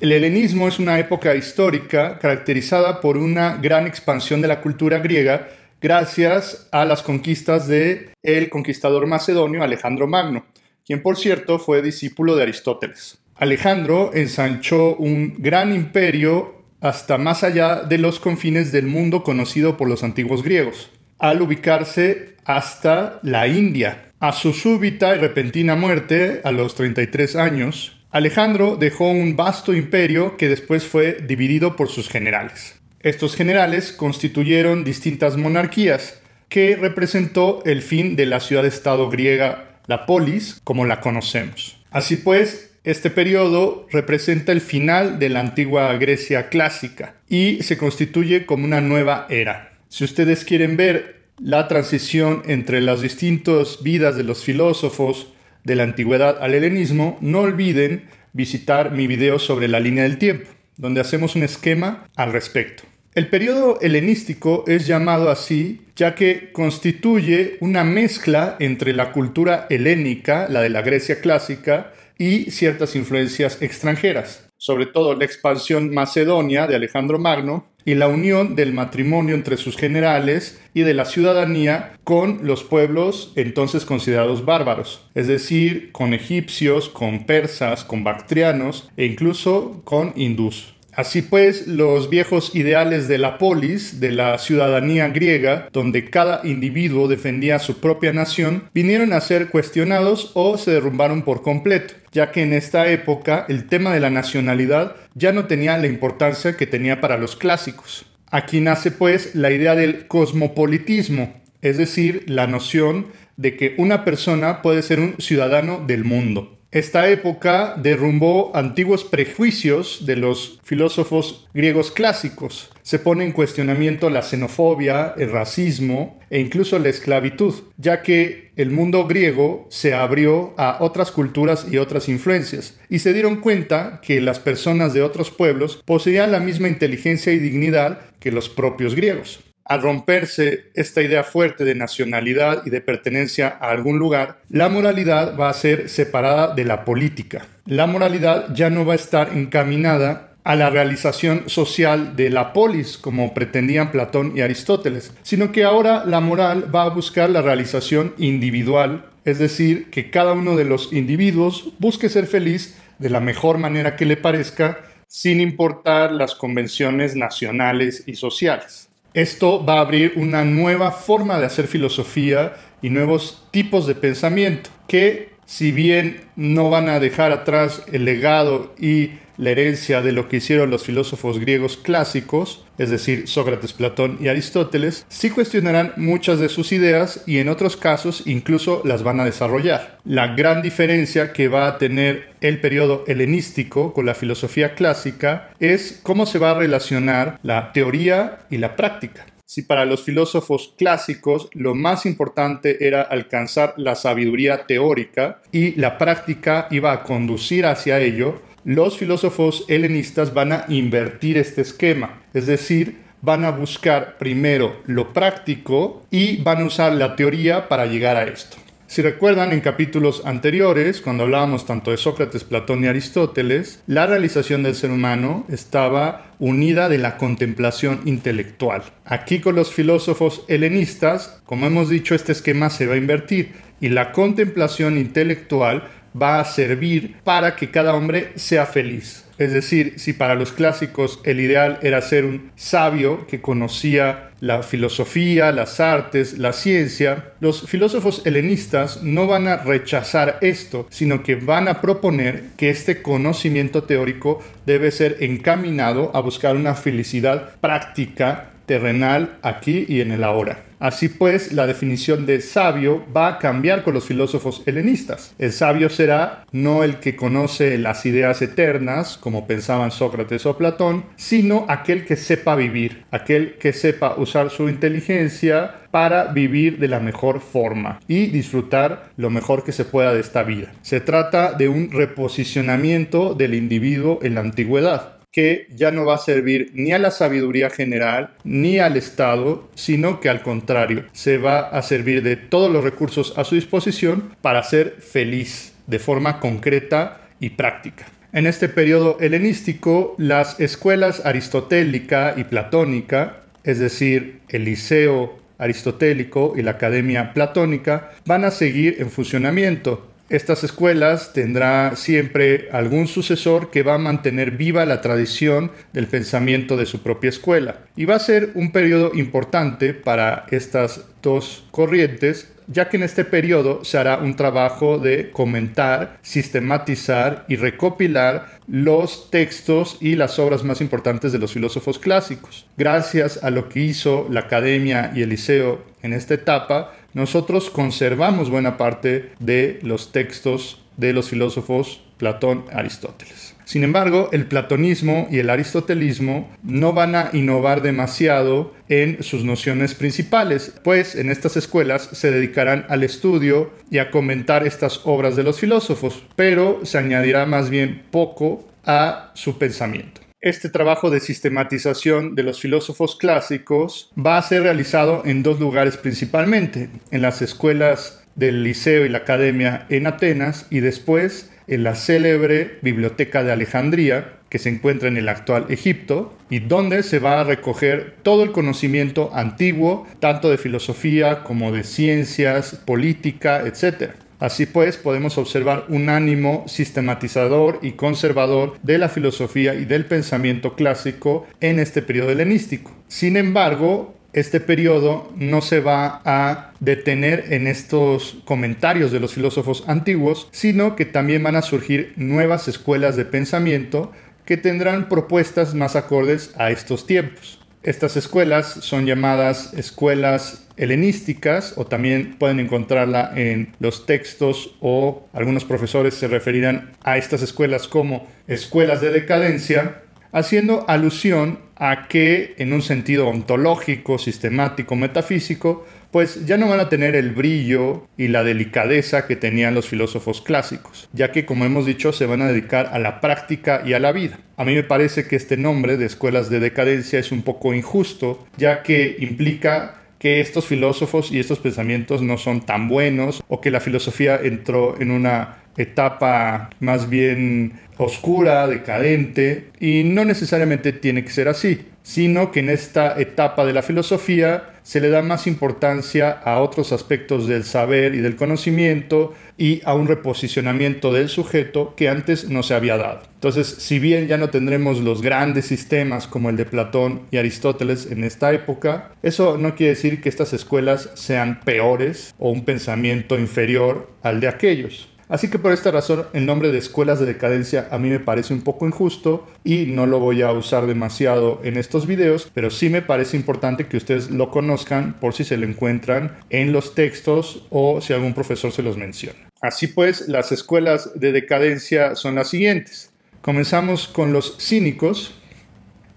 El helenismo es una época histórica caracterizada por una gran expansión de la cultura griega gracias a las conquistas de el conquistador macedonio Alejandro Magno, quien por cierto fue discípulo de Aristóteles. Alejandro ensanchó un gran imperio hasta más allá de los confines del mundo conocido por los antiguos griegos, al ubicarse hasta la India. A su súbita y repentina muerte, a los 33 años, Alejandro dejó un vasto imperio que después fue dividido por sus generales. Estos generales constituyeron distintas monarquías, que representó el fin de la ciudad-estado griega, la polis, como la conocemos. Así pues, este periodo representa el final de la antigua Grecia clásica y se constituye como una nueva era. Si ustedes quieren ver la transición entre las distintas vidas de los filósofos de la antigüedad al helenismo, no olviden visitar mi video sobre la línea del tiempo, donde hacemos un esquema al respecto. El periodo helenístico es llamado así ya que constituye una mezcla entre la cultura helénica, la de la Grecia clásica, y ciertas influencias extranjeras, sobre todo la expansión macedonia de Alejandro Magno y la unión del matrimonio entre sus generales y de la ciudadanía con los pueblos entonces considerados bárbaros, es decir, con egipcios, con persas, con bactrianos e incluso con hindús. Así pues, los viejos ideales de la polis, de la ciudadanía griega, donde cada individuo defendía su propia nación, vinieron a ser cuestionados o se derrumbaron por completo, ya que en esta época el tema de la nacionalidad ya no tenía la importancia que tenía para los clásicos. Aquí nace pues la idea del cosmopolitismo, es decir, la noción de que una persona puede ser un ciudadano del mundo. Esta época derrumbó antiguos prejuicios de los filósofos griegos clásicos. Se pone en cuestionamiento la xenofobia, el racismo e incluso la esclavitud, ya que el mundo griego se abrió a otras culturas y otras influencias, y se dieron cuenta que las personas de otros pueblos poseían la misma inteligencia y dignidad que los propios griegos. Al romperse esta idea fuerte de nacionalidad y de pertenencia a algún lugar, la moralidad va a ser separada de la política. La moralidad ya no va a estar encaminada a la realización social de la polis, como pretendían Platón y Aristóteles, sino que ahora la moral va a buscar la realización individual, es decir, que cada uno de los individuos busque ser feliz de la mejor manera que le parezca, sin importar las convenciones nacionales y sociales. Esto va a abrir una nueva forma de hacer filosofía y nuevos tipos de pensamiento que, si bien no van a dejar atrás el legado y la herencia de lo que hicieron los filósofos griegos clásicos, es decir, Sócrates, Platón y Aristóteles, sí cuestionarán muchas de sus ideas y en otros casos incluso las van a desarrollar. La gran diferencia que va a tener el periodo helenístico con la filosofía clásica es cómo se va a relacionar la teoría y la práctica. Si para los filósofos clásicos lo más importante era alcanzar la sabiduría teórica y la práctica iba a conducir hacia ello, los filósofos helenistas van a invertir este esquema, es decir, van a buscar primero lo práctico y van a usar la teoría para llegar a esto. Si recuerdan en capítulos anteriores, cuando hablábamos tanto de Sócrates, Platón y Aristóteles, la realización del ser humano estaba unida de la contemplación intelectual. Aquí con los filósofos helenistas, como hemos dicho, este esquema se va a invertir y la contemplación intelectual va a servir para que cada hombre sea feliz. Es decir, si para los clásicos el ideal era ser un sabio que conocía la filosofía, las artes, la ciencia, los filósofos helenistas no van a rechazar esto, sino que van a proponer que este conocimiento teórico debe ser encaminado a buscar una felicidad práctica terrenal aquí y en el ahora. Así pues, la definición de sabio va a cambiar con los filósofos helenistas. El sabio será no el que conoce las ideas eternas, como pensaban Sócrates o Platón, sino aquel que sepa vivir, aquel que sepa usar su inteligencia para vivir de la mejor forma y disfrutar lo mejor que se pueda de esta vida. Se trata de un reposicionamiento del individuo en la antigüedad que ya no va a servir ni a la sabiduría general ni al Estado, sino que al contrario, se va a servir de todos los recursos a su disposición para ser feliz de forma concreta y práctica. En este periodo helenístico, las escuelas aristotélica y platónica, es decir, el liceo aristotélico y la academia platónica, van a seguir en funcionamiento, estas escuelas tendrá siempre algún sucesor que va a mantener viva la tradición del pensamiento de su propia escuela. Y va a ser un periodo importante para estas dos corrientes, ya que en este periodo se hará un trabajo de comentar, sistematizar y recopilar los textos y las obras más importantes de los filósofos clásicos. Gracias a lo que hizo la academia y el liceo en esta etapa, nosotros conservamos buena parte de los textos de los filósofos Platón, Aristóteles. Sin embargo, el platonismo y el aristotelismo no van a innovar demasiado en sus nociones principales, pues en estas escuelas se dedicarán al estudio y a comentar estas obras de los filósofos, pero se añadirá más bien poco a su pensamiento. Este trabajo de sistematización de los filósofos clásicos va a ser realizado en dos lugares principalmente, en las escuelas del Liceo y la Academia en Atenas y después en la célebre Biblioteca de Alejandría, que se encuentra en el actual Egipto, y donde se va a recoger todo el conocimiento antiguo, tanto de filosofía como de ciencias, política, etc. Así pues, podemos observar un ánimo sistematizador y conservador de la filosofía y del pensamiento clásico en este periodo helenístico. Sin embargo, este periodo no se va a detener en estos comentarios de los filósofos antiguos, sino que también van a surgir nuevas escuelas de pensamiento que tendrán propuestas más acordes a estos tiempos. Estas escuelas son llamadas escuelas helenísticas o también pueden encontrarla en los textos o algunos profesores se referirán a estas escuelas como escuelas de decadencia, haciendo alusión a que en un sentido ontológico, sistemático, metafísico, pues ya no van a tener el brillo y la delicadeza que tenían los filósofos clásicos, ya que como hemos dicho se van a dedicar a la práctica y a la vida. A mí me parece que este nombre de escuelas de decadencia es un poco injusto, ya que implica que estos filósofos y estos pensamientos no son tan buenos o que la filosofía entró en una etapa más bien oscura, decadente, y no necesariamente tiene que ser así sino que en esta etapa de la filosofía se le da más importancia a otros aspectos del saber y del conocimiento y a un reposicionamiento del sujeto que antes no se había dado. Entonces, si bien ya no tendremos los grandes sistemas como el de Platón y Aristóteles en esta época, eso no quiere decir que estas escuelas sean peores o un pensamiento inferior al de aquellos. Así que por esta razón el nombre de escuelas de decadencia a mí me parece un poco injusto y no lo voy a usar demasiado en estos videos, pero sí me parece importante que ustedes lo conozcan por si se lo encuentran en los textos o si algún profesor se los menciona. Así pues, las escuelas de decadencia son las siguientes. Comenzamos con los cínicos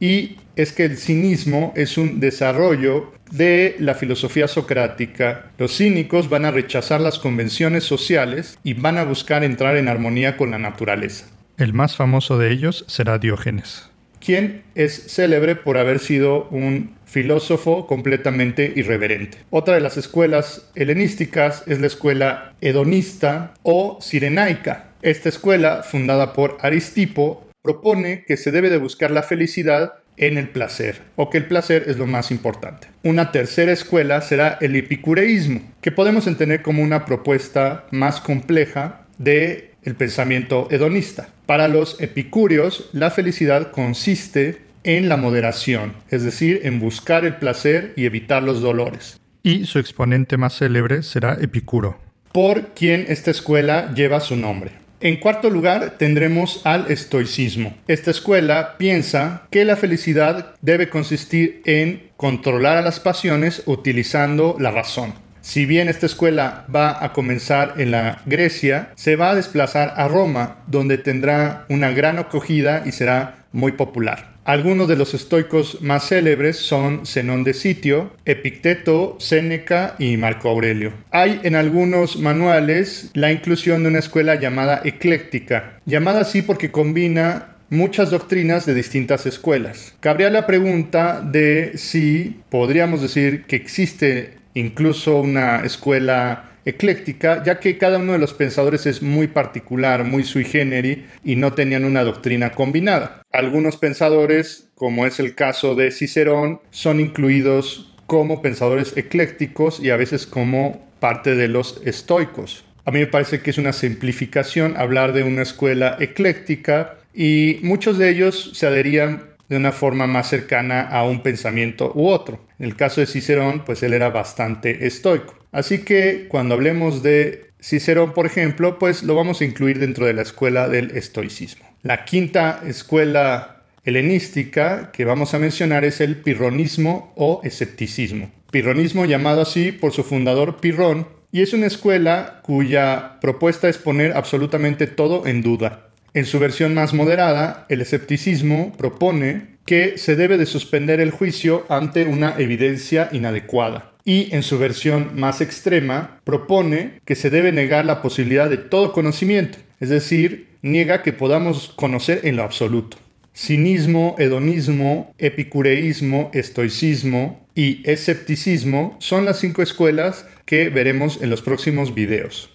y es que el cinismo es un desarrollo de la filosofía socrática, los cínicos van a rechazar las convenciones sociales y van a buscar entrar en armonía con la naturaleza. El más famoso de ellos será Diógenes, quien es célebre por haber sido un filósofo completamente irreverente. Otra de las escuelas helenísticas es la escuela hedonista o sirenaica. Esta escuela, fundada por Aristipo, propone que se debe de buscar la felicidad en el placer o que el placer es lo más importante. Una tercera escuela será el epicureísmo, que podemos entender como una propuesta más compleja de el pensamiento hedonista. Para los epicúreos, la felicidad consiste en la moderación, es decir, en buscar el placer y evitar los dolores. Y su exponente más célebre será Epicuro. Por quien esta escuela lleva su nombre. En cuarto lugar tendremos al estoicismo. Esta escuela piensa que la felicidad debe consistir en controlar a las pasiones utilizando la razón. Si bien esta escuela va a comenzar en la Grecia, se va a desplazar a Roma, donde tendrá una gran acogida y será muy popular. Algunos de los estoicos más célebres son Zenón de Sitio, Epicteto, Séneca y Marco Aurelio. Hay en algunos manuales la inclusión de una escuela llamada ecléctica, llamada así porque combina muchas doctrinas de distintas escuelas. Cabría la pregunta de si podríamos decir que existe incluso una escuela ecléctica, ya que cada uno de los pensadores es muy particular, muy sui generis y no tenían una doctrina combinada. Algunos pensadores, como es el caso de Cicerón, son incluidos como pensadores eclécticos y a veces como parte de los estoicos. A mí me parece que es una simplificación hablar de una escuela ecléctica y muchos de ellos se adherían de una forma más cercana a un pensamiento u otro. En el caso de Cicerón, pues él era bastante estoico. Así que cuando hablemos de Cicerón, por ejemplo, pues lo vamos a incluir dentro de la escuela del estoicismo. La quinta escuela helenística que vamos a mencionar es el pirronismo o escepticismo. Pirronismo llamado así por su fundador Pirrón, y es una escuela cuya propuesta es poner absolutamente todo en duda. En su versión más moderada, el escepticismo propone que se debe de suspender el juicio ante una evidencia inadecuada y en su versión más extrema propone que se debe negar la posibilidad de todo conocimiento, es decir, niega que podamos conocer en lo absoluto. Cinismo, hedonismo, epicureísmo, estoicismo y escepticismo son las cinco escuelas que veremos en los próximos videos.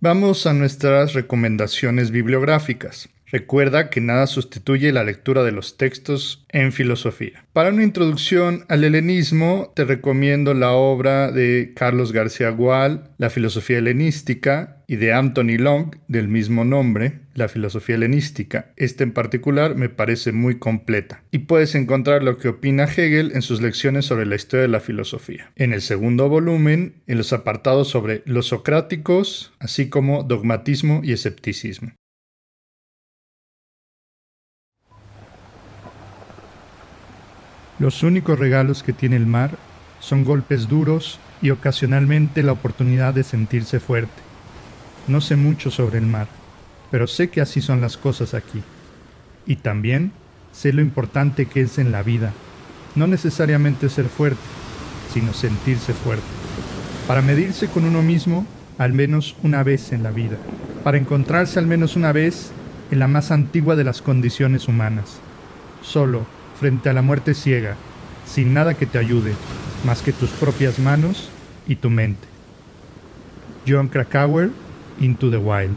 Vamos a nuestras recomendaciones bibliográficas. Recuerda que nada sustituye la lectura de los textos en filosofía. Para una introducción al helenismo, te recomiendo la obra de Carlos García Gual, La filosofía helenística, y de Anthony Long, del mismo nombre, La filosofía helenística. Esta en particular me parece muy completa. Y puedes encontrar lo que opina Hegel en sus lecciones sobre la historia de la filosofía. En el segundo volumen, en los apartados sobre los socráticos, así como dogmatismo y escepticismo. Los únicos regalos que tiene el mar son golpes duros y ocasionalmente la oportunidad de sentirse fuerte. No sé mucho sobre el mar, pero sé que así son las cosas aquí. Y también sé lo importante que es en la vida, no necesariamente ser fuerte, sino sentirse fuerte. Para medirse con uno mismo al menos una vez en la vida, para encontrarse al menos una vez en la más antigua de las condiciones humanas, solo frente a la muerte ciega, sin nada que te ayude, más que tus propias manos y tu mente. John Krakauer, Into the Wild.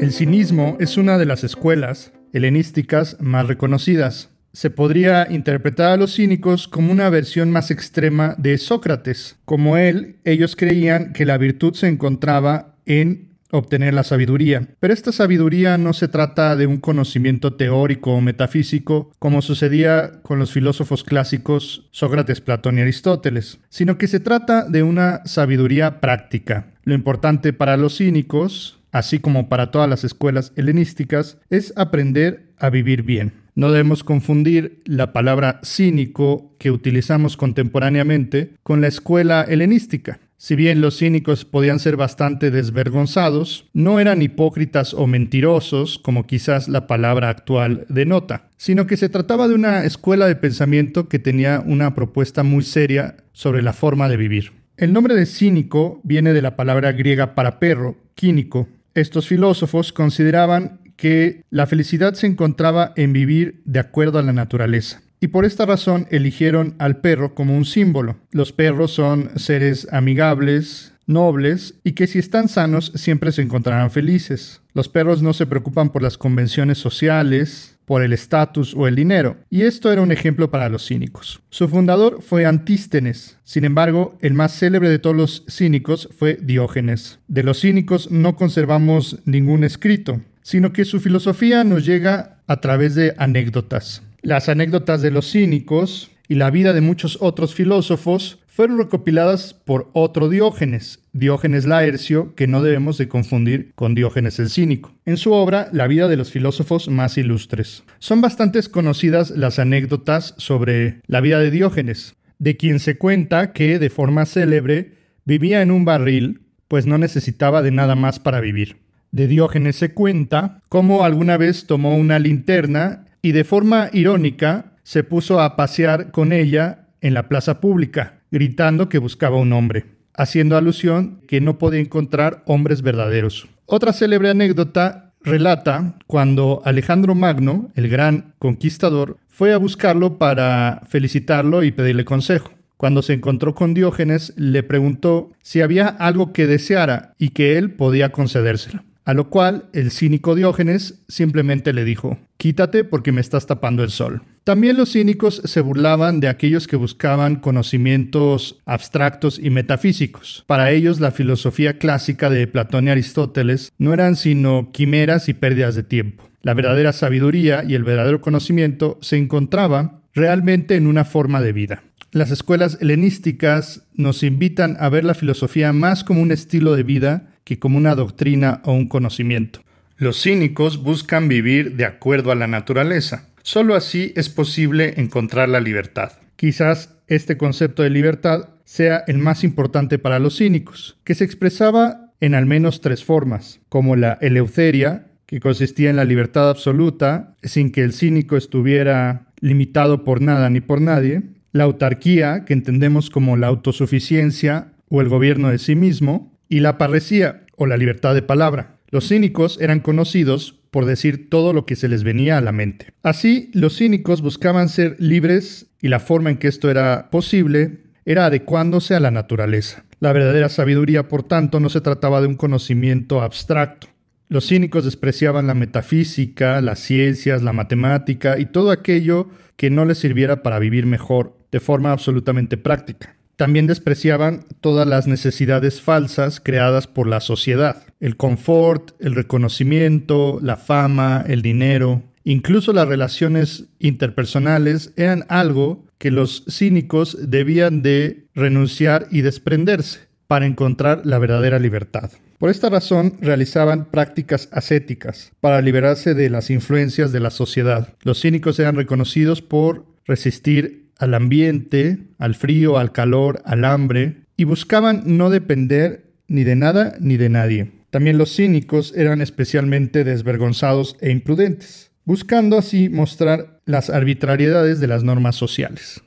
El cinismo es una de las escuelas helenísticas más reconocidas. Se podría interpretar a los cínicos como una versión más extrema de Sócrates. Como él, ellos creían que la virtud se encontraba en obtener la sabiduría. Pero esta sabiduría no se trata de un conocimiento teórico o metafísico, como sucedía con los filósofos clásicos Sócrates, Platón y Aristóteles, sino que se trata de una sabiduría práctica. Lo importante para los cínicos, así como para todas las escuelas helenísticas, es aprender a vivir bien. No debemos confundir la palabra cínico que utilizamos contemporáneamente con la escuela helenística. Si bien los cínicos podían ser bastante desvergonzados, no eran hipócritas o mentirosos, como quizás la palabra actual denota, sino que se trataba de una escuela de pensamiento que tenía una propuesta muy seria sobre la forma de vivir. El nombre de cínico viene de la palabra griega para perro, quínico. Estos filósofos consideraban que la felicidad se encontraba en vivir de acuerdo a la naturaleza y por esta razón eligieron al perro como un símbolo. Los perros son seres amigables, nobles y que si están sanos siempre se encontrarán felices. Los perros no se preocupan por las convenciones sociales, por el estatus o el dinero, y esto era un ejemplo para los cínicos. Su fundador fue Antístenes, sin embargo, el más célebre de todos los cínicos fue Diógenes. De los cínicos no conservamos ningún escrito, sino que su filosofía nos llega a través de anécdotas. Las anécdotas de los cínicos y la vida de muchos otros filósofos fueron recopiladas por otro Diógenes, Diógenes Laercio, que no debemos de confundir con Diógenes el Cínico, en su obra La vida de los filósofos más ilustres. Son bastantes conocidas las anécdotas sobre la vida de Diógenes, de quien se cuenta que, de forma célebre, vivía en un barril, pues no necesitaba de nada más para vivir. De Diógenes se cuenta cómo alguna vez tomó una linterna y de forma irónica se puso a pasear con ella en la plaza pública, gritando que buscaba un hombre, haciendo alusión que no podía encontrar hombres verdaderos. Otra célebre anécdota relata cuando Alejandro Magno, el gran conquistador, fue a buscarlo para felicitarlo y pedirle consejo. Cuando se encontró con Diógenes, le preguntó si había algo que deseara y que él podía concedérselo. A lo cual el cínico Diógenes simplemente le dijo, quítate porque me estás tapando el sol. También los cínicos se burlaban de aquellos que buscaban conocimientos abstractos y metafísicos. Para ellos la filosofía clásica de Platón y Aristóteles no eran sino quimeras y pérdidas de tiempo. La verdadera sabiduría y el verdadero conocimiento se encontraba realmente en una forma de vida. Las escuelas helenísticas nos invitan a ver la filosofía más como un estilo de vida como una doctrina o un conocimiento. Los cínicos buscan vivir de acuerdo a la naturaleza. Solo así es posible encontrar la libertad. Quizás este concepto de libertad sea el más importante para los cínicos, que se expresaba en al menos tres formas, como la eleuteria, que consistía en la libertad absoluta, sin que el cínico estuviera limitado por nada ni por nadie, la autarquía, que entendemos como la autosuficiencia o el gobierno de sí mismo, y la parresía o la libertad de palabra. Los cínicos eran conocidos por decir todo lo que se les venía a la mente. Así, los cínicos buscaban ser libres y la forma en que esto era posible era adecuándose a la naturaleza. La verdadera sabiduría, por tanto, no se trataba de un conocimiento abstracto. Los cínicos despreciaban la metafísica, las ciencias, la matemática y todo aquello que no les sirviera para vivir mejor de forma absolutamente práctica. También despreciaban todas las necesidades falsas creadas por la sociedad, el confort, el reconocimiento, la fama, el dinero, incluso las relaciones interpersonales eran algo que los cínicos debían de renunciar y desprenderse para encontrar la verdadera libertad. Por esta razón realizaban prácticas ascéticas para liberarse de las influencias de la sociedad. Los cínicos eran reconocidos por resistir al ambiente, al frío, al calor, al hambre, y buscaban no depender ni de nada ni de nadie. También los cínicos eran especialmente desvergonzados e imprudentes, buscando así mostrar las arbitrariedades de las normas sociales.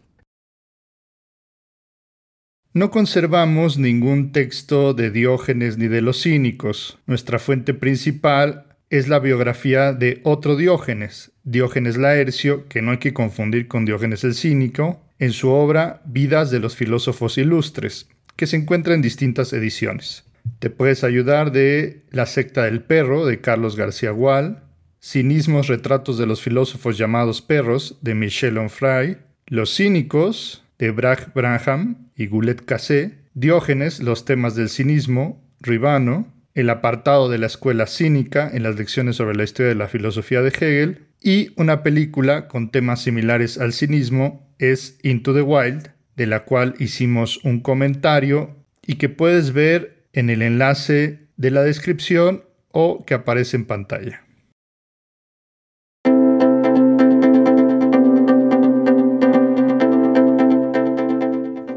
No conservamos ningún texto de Diógenes ni de los cínicos. Nuestra fuente principal es la biografía de otro Diógenes, Diógenes Laercio, que no hay que confundir con Diógenes el Cínico, en su obra Vidas de los Filósofos Ilustres, que se encuentra en distintas ediciones. Te puedes ayudar de La secta del perro de Carlos García Gual, Cinismos retratos de los filósofos llamados perros de Michel Onfray, Los cínicos de Brach Branham y Goulet Cassé, Diógenes, los temas del cinismo, Ribano, el apartado de la escuela cínica en las lecciones sobre la historia de la filosofía de Hegel, y una película con temas similares al cinismo es Into the Wild, de la cual hicimos un comentario y que puedes ver en el enlace de la descripción o que aparece en pantalla.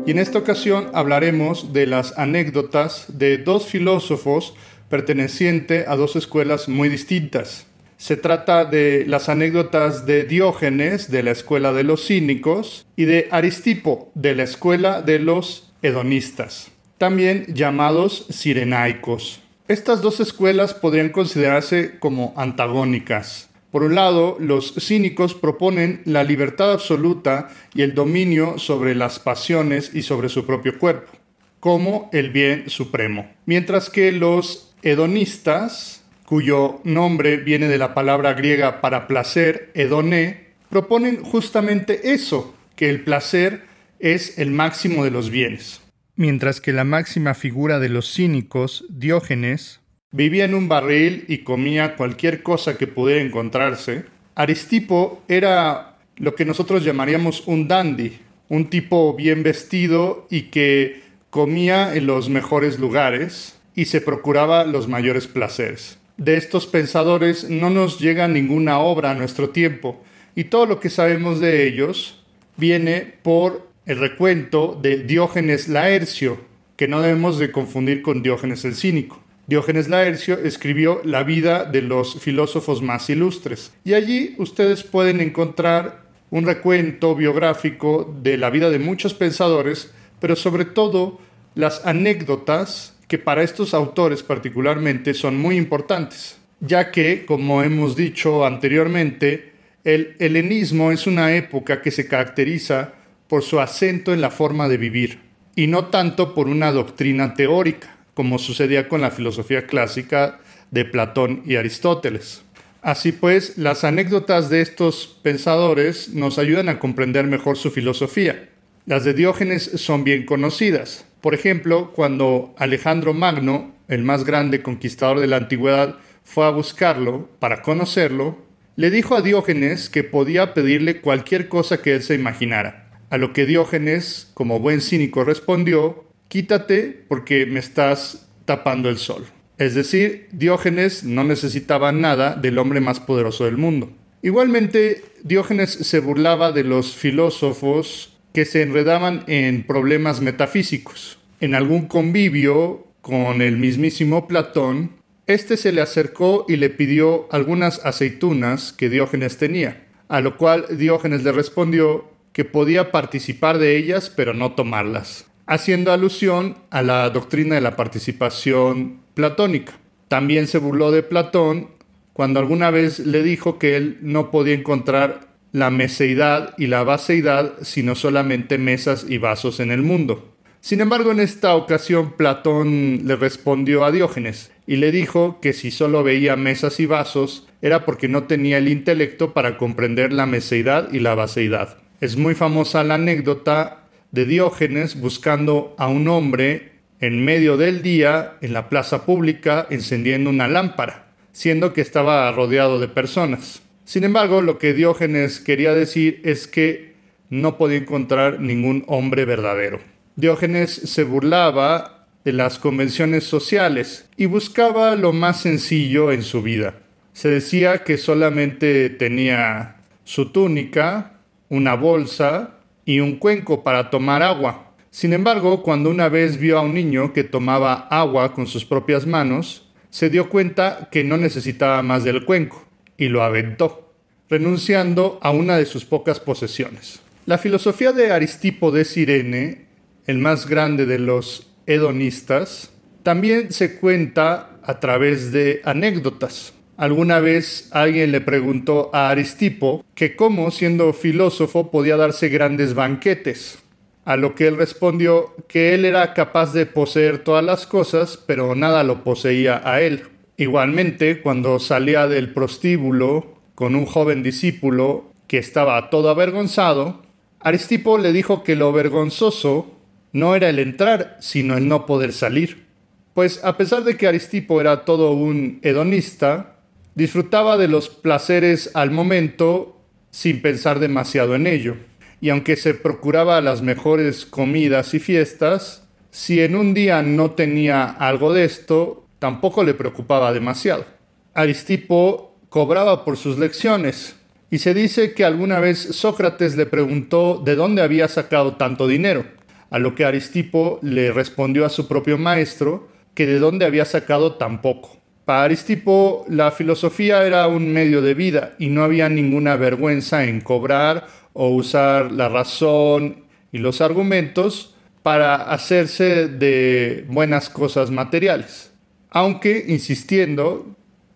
y en esta ocasión hablaremos de las anécdotas de dos filósofos pertenecientes a dos escuelas muy distintas. Se trata de las anécdotas de Diógenes de la escuela de los cínicos y de Aristipo de la escuela de los hedonistas, también llamados sirenaicos. Estas dos escuelas podrían considerarse como antagónicas. Por un lado, los cínicos proponen la libertad absoluta y el dominio sobre las pasiones y sobre su propio cuerpo, como el bien supremo. Mientras que los hedonistas, cuyo nombre viene de la palabra griega para placer, hedoné, proponen justamente eso, que el placer es el máximo de los bienes. Mientras que la máxima figura de los cínicos, Diógenes, vivía en un barril y comía cualquier cosa que pudiera encontrarse, Aristipo era lo que nosotros llamaríamos un dandy, un tipo bien vestido y que comía en los mejores lugares y se procuraba los mayores placeres. De estos pensadores no nos llega ninguna obra a nuestro tiempo y todo lo que sabemos de ellos viene por el recuento de Diógenes Laercio, que no debemos de confundir con Diógenes el Cínico. Diógenes Laercio escribió La vida de los filósofos más ilustres y allí ustedes pueden encontrar un recuento biográfico de la vida de muchos pensadores, pero sobre todo las anécdotas que para estos autores particularmente son muy importantes, ya que, como hemos dicho anteriormente, el helenismo es una época que se caracteriza por su acento en la forma de vivir y no tanto por una doctrina teórica como sucedía con la filosofía clásica de Platón y Aristóteles. Así pues, las anécdotas de estos pensadores nos ayudan a comprender mejor su filosofía. Las de Diógenes son bien conocidas. Por ejemplo, cuando Alejandro Magno, el más grande conquistador de la antigüedad, fue a buscarlo para conocerlo, le dijo a Diógenes que podía pedirle cualquier cosa que él se imaginara. A lo que Diógenes, como buen cínico, respondió quítate porque me estás tapando el sol. Es decir, Diógenes no necesitaba nada del hombre más poderoso del mundo. Igualmente, Diógenes se burlaba de los filósofos que se enredaban en problemas metafísicos. En algún convivio con el mismísimo Platón, este se le acercó y le pidió algunas aceitunas que Diógenes tenía, a lo cual Diógenes le respondió que podía participar de ellas pero no tomarlas haciendo alusión a la doctrina de la participación platónica. También se burló de Platón cuando alguna vez le dijo que él no podía encontrar la meseidad y la vaseidad, sino solamente mesas y vasos en el mundo. Sin embargo, en esta ocasión Platón le respondió a Diógenes y le dijo que si solo veía mesas y vasos era porque no tenía el intelecto para comprender la meseidad y la vaseidad. Es muy famosa la anécdota de Diógenes buscando a un hombre en medio del día en la plaza pública encendiendo una lámpara, siendo que estaba rodeado de personas. Sin embargo, lo que Diógenes quería decir es que no podía encontrar ningún hombre verdadero. Diógenes se burlaba de las convenciones sociales y buscaba lo más sencillo en su vida. Se decía que solamente tenía su túnica, una bolsa, y un cuenco para tomar agua. Sin embargo, cuando una vez vio a un niño que tomaba agua con sus propias manos, se dio cuenta que no necesitaba más del cuenco y lo aventó, renunciando a una de sus pocas posesiones. La filosofía de Aristipo de Sirene, el más grande de los hedonistas, también se cuenta a través de anécdotas. Alguna vez alguien le preguntó a Aristipo que cómo, siendo filósofo, podía darse grandes banquetes, a lo que él respondió que él era capaz de poseer todas las cosas, pero nada lo poseía a él. Igualmente, cuando salía del prostíbulo con un joven discípulo que estaba todo avergonzado, Aristipo le dijo que lo vergonzoso no era el entrar, sino el no poder salir. Pues a pesar de que Aristipo era todo un hedonista, Disfrutaba de los placeres al momento sin pensar demasiado en ello, y aunque se procuraba las mejores comidas y fiestas, si en un día no tenía algo de esto, tampoco le preocupaba demasiado. Aristipo cobraba por sus lecciones, y se dice que alguna vez Sócrates le preguntó de dónde había sacado tanto dinero, a lo que Aristipo le respondió a su propio maestro que de dónde había sacado tan poco. Para Aristipo, la filosofía era un medio de vida y no había ninguna vergüenza en cobrar o usar la razón y los argumentos para hacerse de buenas cosas materiales, aunque insistiendo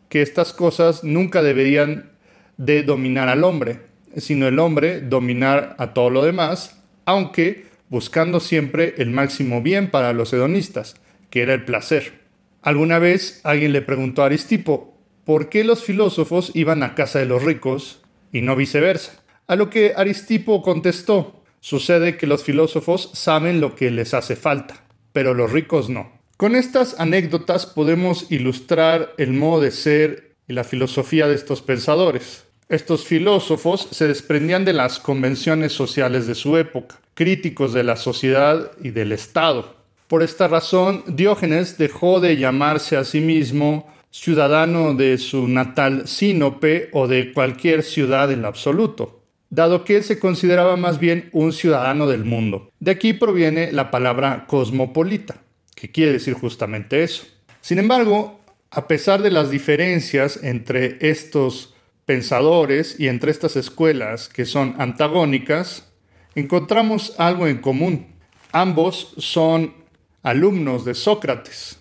que estas cosas nunca deberían de dominar al hombre, sino el hombre dominar a todo lo demás, aunque buscando siempre el máximo bien para los hedonistas, que era el placer. Alguna vez alguien le preguntó a Aristipo, ¿por qué los filósofos iban a casa de los ricos y no viceversa? A lo que Aristipo contestó, sucede que los filósofos saben lo que les hace falta, pero los ricos no. Con estas anécdotas podemos ilustrar el modo de ser y la filosofía de estos pensadores. Estos filósofos se desprendían de las convenciones sociales de su época, críticos de la sociedad y del Estado, por esta razón, Diógenes dejó de llamarse a sí mismo ciudadano de su natal Sinope o de cualquier ciudad en absoluto, dado que él se consideraba más bien un ciudadano del mundo. De aquí proviene la palabra cosmopolita, que quiere decir justamente eso. Sin embargo, a pesar de las diferencias entre estos pensadores y entre estas escuelas que son antagónicas, encontramos algo en común. Ambos son alumnos de Sócrates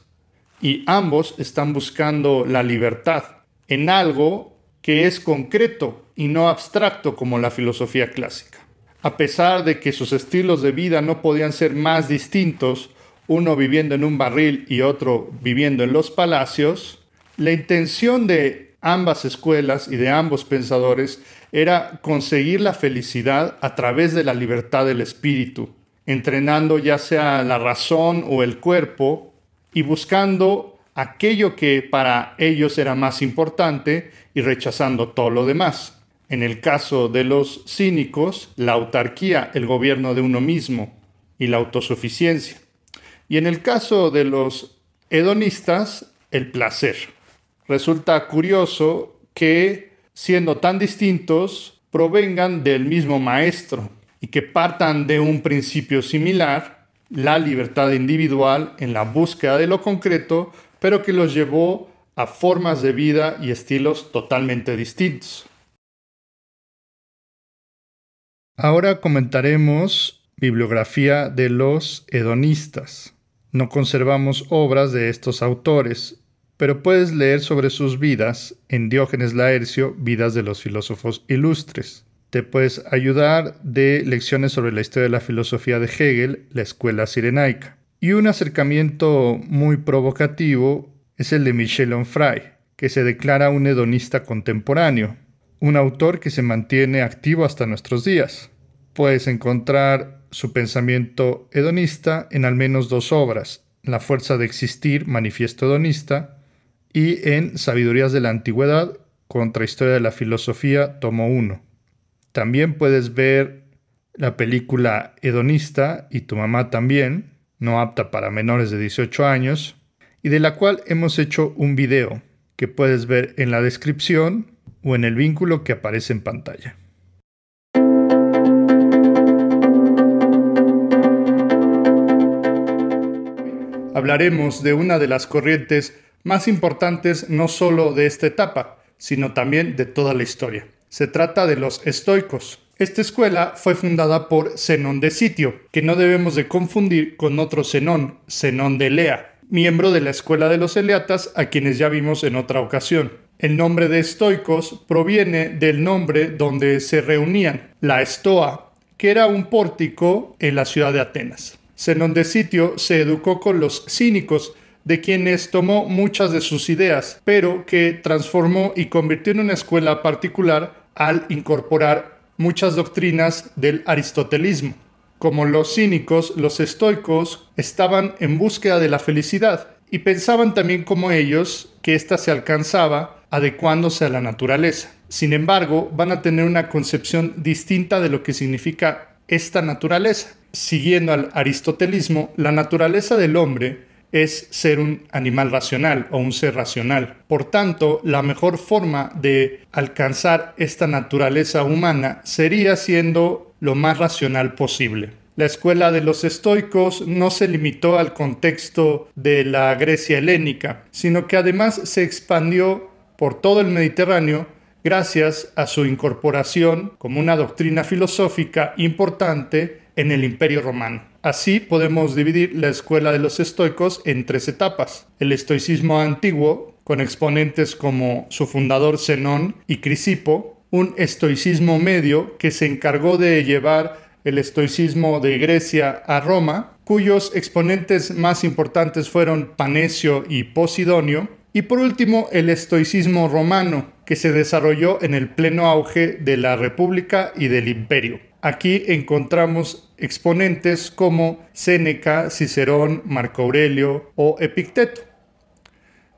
y ambos están buscando la libertad en algo que es concreto y no abstracto como la filosofía clásica. A pesar de que sus estilos de vida no podían ser más distintos, uno viviendo en un barril y otro viviendo en los palacios, la intención de ambas escuelas y de ambos pensadores era conseguir la felicidad a través de la libertad del espíritu, entrenando ya sea la razón o el cuerpo y buscando aquello que para ellos era más importante y rechazando todo lo demás. En el caso de los cínicos, la autarquía, el gobierno de uno mismo y la autosuficiencia. Y en el caso de los hedonistas, el placer. Resulta curioso que, siendo tan distintos, provengan del mismo maestro, y que partan de un principio similar, la libertad individual en la búsqueda de lo concreto, pero que los llevó a formas de vida y estilos totalmente distintos. Ahora comentaremos bibliografía de los hedonistas. No conservamos obras de estos autores, pero puedes leer sobre sus vidas en Diógenes Laercio, Vidas de los Filósofos Ilustres. Te puedes ayudar de lecciones sobre la historia de la filosofía de Hegel, la escuela sirenaica. Y un acercamiento muy provocativo es el de Michel Onfray, que se declara un hedonista contemporáneo, un autor que se mantiene activo hasta nuestros días. Puedes encontrar su pensamiento hedonista en al menos dos obras, La fuerza de existir, manifiesto hedonista, y en Sabidurías de la Antigüedad, Contrahistoria de la Filosofía, tomo 1. También puedes ver la película Hedonista y tu mamá también, no apta para menores de 18 años, y de la cual hemos hecho un video que puedes ver en la descripción o en el vínculo que aparece en pantalla. Hablaremos de una de las corrientes más importantes no solo de esta etapa, sino también de toda la historia, se trata de los estoicos. Esta escuela fue fundada por Zenón de Sitio, que no debemos de confundir con otro Zenón, Zenón de Lea, miembro de la escuela de los Eleatas a quienes ya vimos en otra ocasión. El nombre de estoicos proviene del nombre donde se reunían, la estoa, que era un pórtico en la ciudad de Atenas. Zenón de Sitio se educó con los cínicos, de quienes tomó muchas de sus ideas, pero que transformó y convirtió en una escuela particular al incorporar muchas doctrinas del aristotelismo. Como los cínicos, los estoicos estaban en búsqueda de la felicidad y pensaban también como ellos que ésta se alcanzaba adecuándose a la naturaleza. Sin embargo, van a tener una concepción distinta de lo que significa esta naturaleza. Siguiendo al aristotelismo, la naturaleza del hombre es ser un animal racional o un ser racional. Por tanto, la mejor forma de alcanzar esta naturaleza humana sería siendo lo más racional posible. La escuela de los estoicos no se limitó al contexto de la Grecia helénica, sino que además se expandió por todo el Mediterráneo gracias a su incorporación como una doctrina filosófica importante en el Imperio Romano. Así podemos dividir la escuela de los estoicos en tres etapas. El estoicismo antiguo, con exponentes como su fundador Zenón y Crisipo, un estoicismo medio que se encargó de llevar el estoicismo de Grecia a Roma, cuyos exponentes más importantes fueron Panecio y Posidonio, y por último el estoicismo romano, que se desarrolló en el pleno auge de la República y del Imperio. Aquí encontramos exponentes como Séneca, Cicerón, Marco Aurelio o Epicteto.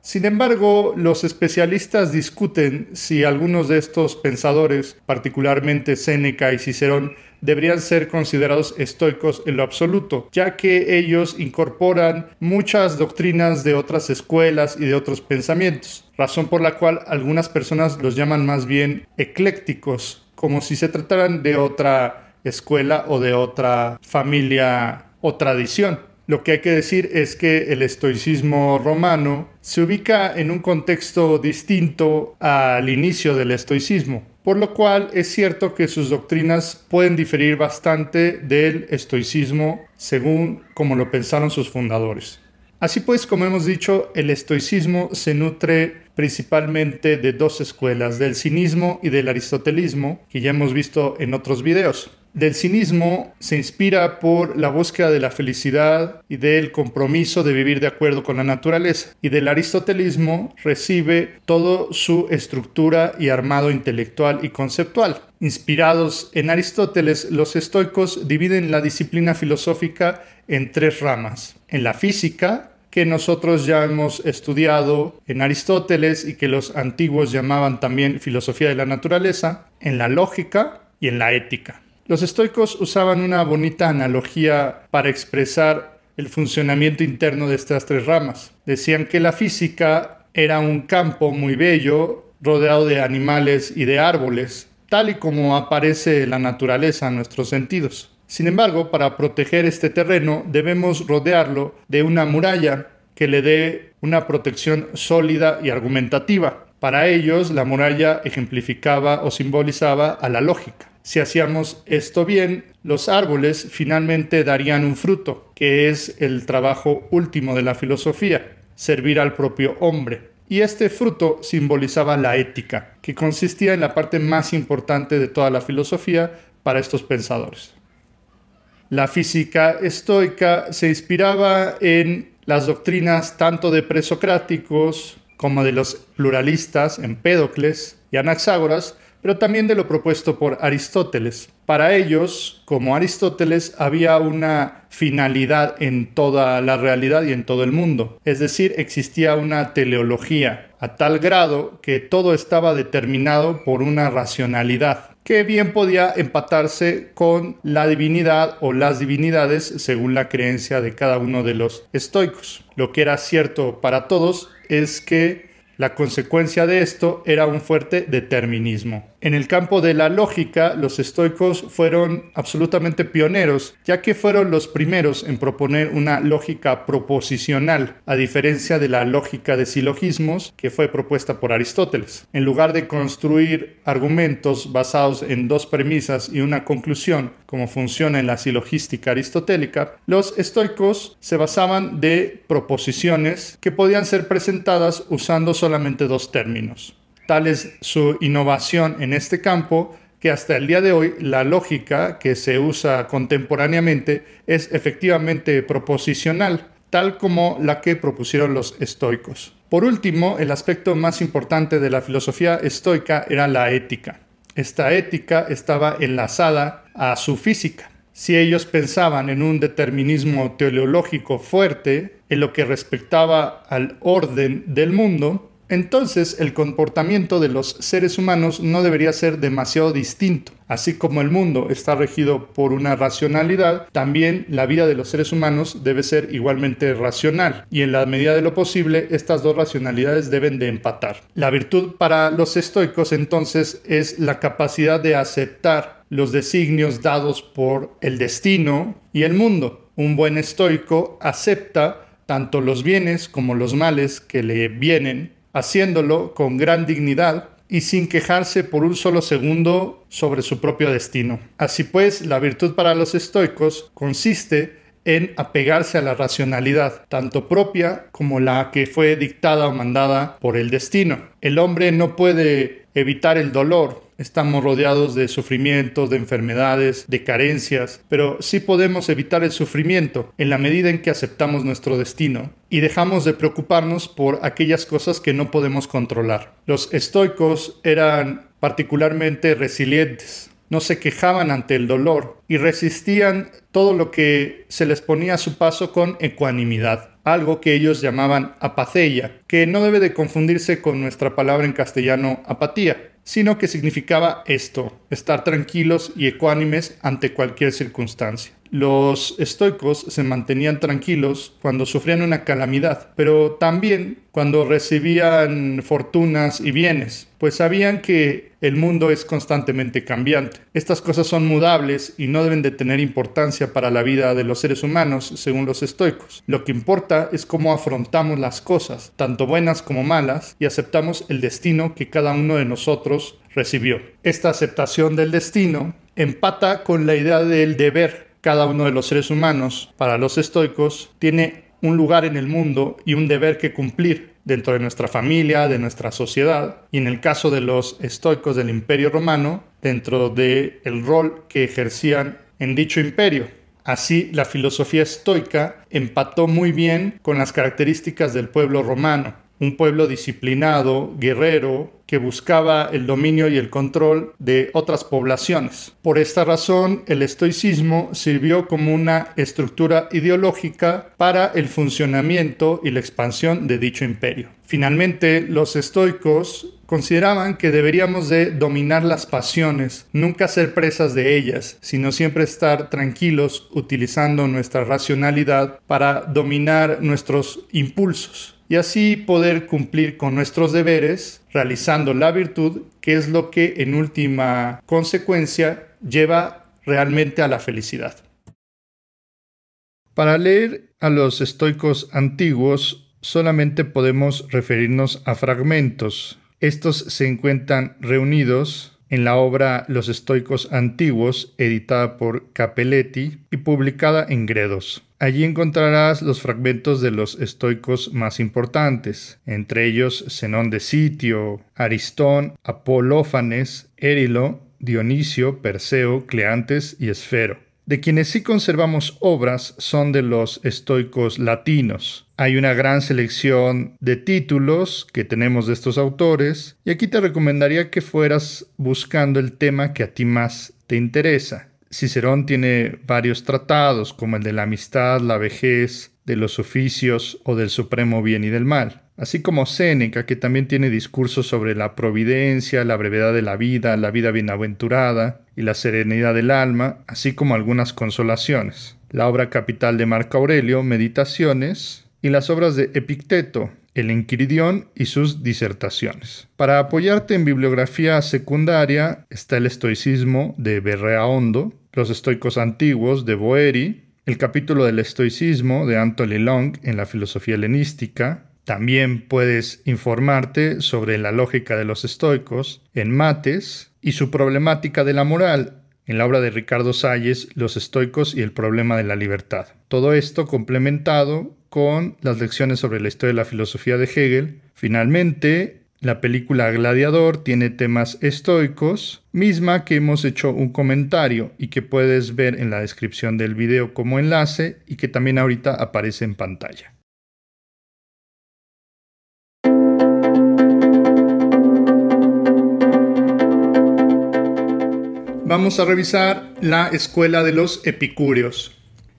Sin embargo, los especialistas discuten si algunos de estos pensadores, particularmente Séneca y Cicerón, deberían ser considerados estoicos en lo absoluto, ya que ellos incorporan muchas doctrinas de otras escuelas y de otros pensamientos, razón por la cual algunas personas los llaman más bien eclécticos como si se trataran de otra escuela o de otra familia o tradición. Lo que hay que decir es que el estoicismo romano se ubica en un contexto distinto al inicio del estoicismo, por lo cual es cierto que sus doctrinas pueden diferir bastante del estoicismo según como lo pensaron sus fundadores. Así pues, como hemos dicho, el estoicismo se nutre principalmente de dos escuelas, del cinismo y del aristotelismo, que ya hemos visto en otros videos. Del cinismo se inspira por la búsqueda de la felicidad y del compromiso de vivir de acuerdo con la naturaleza, y del aristotelismo recibe toda su estructura y armado intelectual y conceptual. Inspirados en Aristóteles, los estoicos dividen la disciplina filosófica en tres ramas, en la física, que nosotros ya hemos estudiado en Aristóteles y que los antiguos llamaban también filosofía de la naturaleza, en la lógica y en la ética. Los estoicos usaban una bonita analogía para expresar el funcionamiento interno de estas tres ramas. Decían que la física era un campo muy bello, rodeado de animales y de árboles, tal y como aparece la naturaleza a nuestros sentidos. Sin embargo, para proteger este terreno debemos rodearlo de una muralla que le dé una protección sólida y argumentativa. Para ellos, la muralla ejemplificaba o simbolizaba a la lógica. Si hacíamos esto bien, los árboles finalmente darían un fruto, que es el trabajo último de la filosofía, servir al propio hombre. Y este fruto simbolizaba la ética, que consistía en la parte más importante de toda la filosofía para estos pensadores. La física estoica se inspiraba en las doctrinas tanto de presocráticos como de los pluralistas Empédocles y Anaxágoras, pero también de lo propuesto por Aristóteles. Para ellos, como Aristóteles, había una finalidad en toda la realidad y en todo el mundo, es decir, existía una teleología, a tal grado que todo estaba determinado por una racionalidad que bien podía empatarse con la divinidad o las divinidades según la creencia de cada uno de los estoicos. Lo que era cierto para todos es que la consecuencia de esto era un fuerte determinismo. En el campo de la lógica, los estoicos fueron absolutamente pioneros, ya que fueron los primeros en proponer una lógica proposicional, a diferencia de la lógica de silogismos que fue propuesta por Aristóteles. En lugar de construir argumentos basados en dos premisas y una conclusión, como funciona en la silogística aristotélica, los estoicos se basaban de proposiciones que podían ser presentadas usando solamente dos términos. Tal es su innovación en este campo que hasta el día de hoy la lógica que se usa contemporáneamente es efectivamente proposicional, tal como la que propusieron los estoicos. Por último, el aspecto más importante de la filosofía estoica era la ética. Esta ética estaba enlazada a su física. Si ellos pensaban en un determinismo teológico fuerte en lo que respectaba al orden del mundo, entonces el comportamiento de los seres humanos no debería ser demasiado distinto. Así como el mundo está regido por una racionalidad, también la vida de los seres humanos debe ser igualmente racional y en la medida de lo posible estas dos racionalidades deben de empatar. La virtud para los estoicos entonces es la capacidad de aceptar los designios dados por el destino y el mundo. Un buen estoico acepta tanto los bienes como los males que le vienen haciéndolo con gran dignidad y sin quejarse por un solo segundo sobre su propio destino. Así pues, la virtud para los estoicos consiste en apegarse a la racionalidad, tanto propia como la que fue dictada o mandada por el destino. El hombre no puede evitar el dolor, Estamos rodeados de sufrimientos, de enfermedades, de carencias, pero sí podemos evitar el sufrimiento en la medida en que aceptamos nuestro destino y dejamos de preocuparnos por aquellas cosas que no podemos controlar. Los estoicos eran particularmente resilientes, no se quejaban ante el dolor y resistían todo lo que se les ponía a su paso con ecuanimidad, algo que ellos llamaban apatheia, que no debe de confundirse con nuestra palabra en castellano apatía sino que significaba esto, estar tranquilos y ecuánimes ante cualquier circunstancia. Los estoicos se mantenían tranquilos cuando sufrían una calamidad, pero también cuando recibían fortunas y bienes, pues sabían que el mundo es constantemente cambiante. Estas cosas son mudables y no deben de tener importancia para la vida de los seres humanos, según los estoicos. Lo que importa es cómo afrontamos las cosas, tanto buenas como malas, y aceptamos el destino que cada uno de nosotros recibió. Esta aceptación del destino empata con la idea del deber cada uno de los seres humanos, para los estoicos, tiene un lugar en el mundo y un deber que cumplir dentro de nuestra familia, de nuestra sociedad, y en el caso de los estoicos del Imperio Romano, dentro del el rol que ejercían en dicho imperio. Así, la filosofía estoica empató muy bien con las características del pueblo romano, un pueblo disciplinado, guerrero, que buscaba el dominio y el control de otras poblaciones. Por esta razón, el estoicismo sirvió como una estructura ideológica para el funcionamiento y la expansión de dicho imperio. Finalmente, los estoicos consideraban que deberíamos de dominar las pasiones, nunca ser presas de ellas, sino siempre estar tranquilos utilizando nuestra racionalidad para dominar nuestros impulsos y así poder cumplir con nuestros deberes realizando la virtud, que es lo que en última consecuencia lleva realmente a la felicidad. Para leer a los estoicos antiguos solamente podemos referirnos a fragmentos. Estos se encuentran reunidos en la obra Los Estoicos Antiguos, editada por Capelletti y publicada en Gredos. Allí encontrarás los fragmentos de los estoicos más importantes, entre ellos Zenón de Sitio, Aristón, Apolófanes, Érilo, Dionisio, Perseo, Cleantes y Esfero. De quienes sí conservamos obras son de los estoicos latinos. Hay una gran selección de títulos que tenemos de estos autores y aquí te recomendaría que fueras buscando el tema que a ti más te interesa. Cicerón tiene varios tratados como el de la amistad, la vejez, de los oficios o del supremo bien y del mal, así como Séneca, que también tiene discursos sobre la providencia, la brevedad de la vida, la vida bienaventurada, y la serenidad del alma, así como algunas consolaciones. La obra capital de Marco Aurelio, Meditaciones, y las obras de Epicteto, El Enquiridión y sus disertaciones. Para apoyarte en bibliografía secundaria está el estoicismo de Hondo, Los estoicos antiguos de Boeri, el capítulo del estoicismo de Anthony Long en la filosofía helenística, también puedes informarte sobre la lógica de los estoicos en Mates y su problemática de la moral en la obra de Ricardo Salles, Los estoicos y el problema de la libertad. Todo esto complementado con las lecciones sobre la historia de la filosofía de Hegel. Finalmente, la película Gladiador tiene temas estoicos, misma que hemos hecho un comentario y que puedes ver en la descripción del video como enlace y que también ahorita aparece en pantalla. vamos a revisar la escuela de los epicúreos.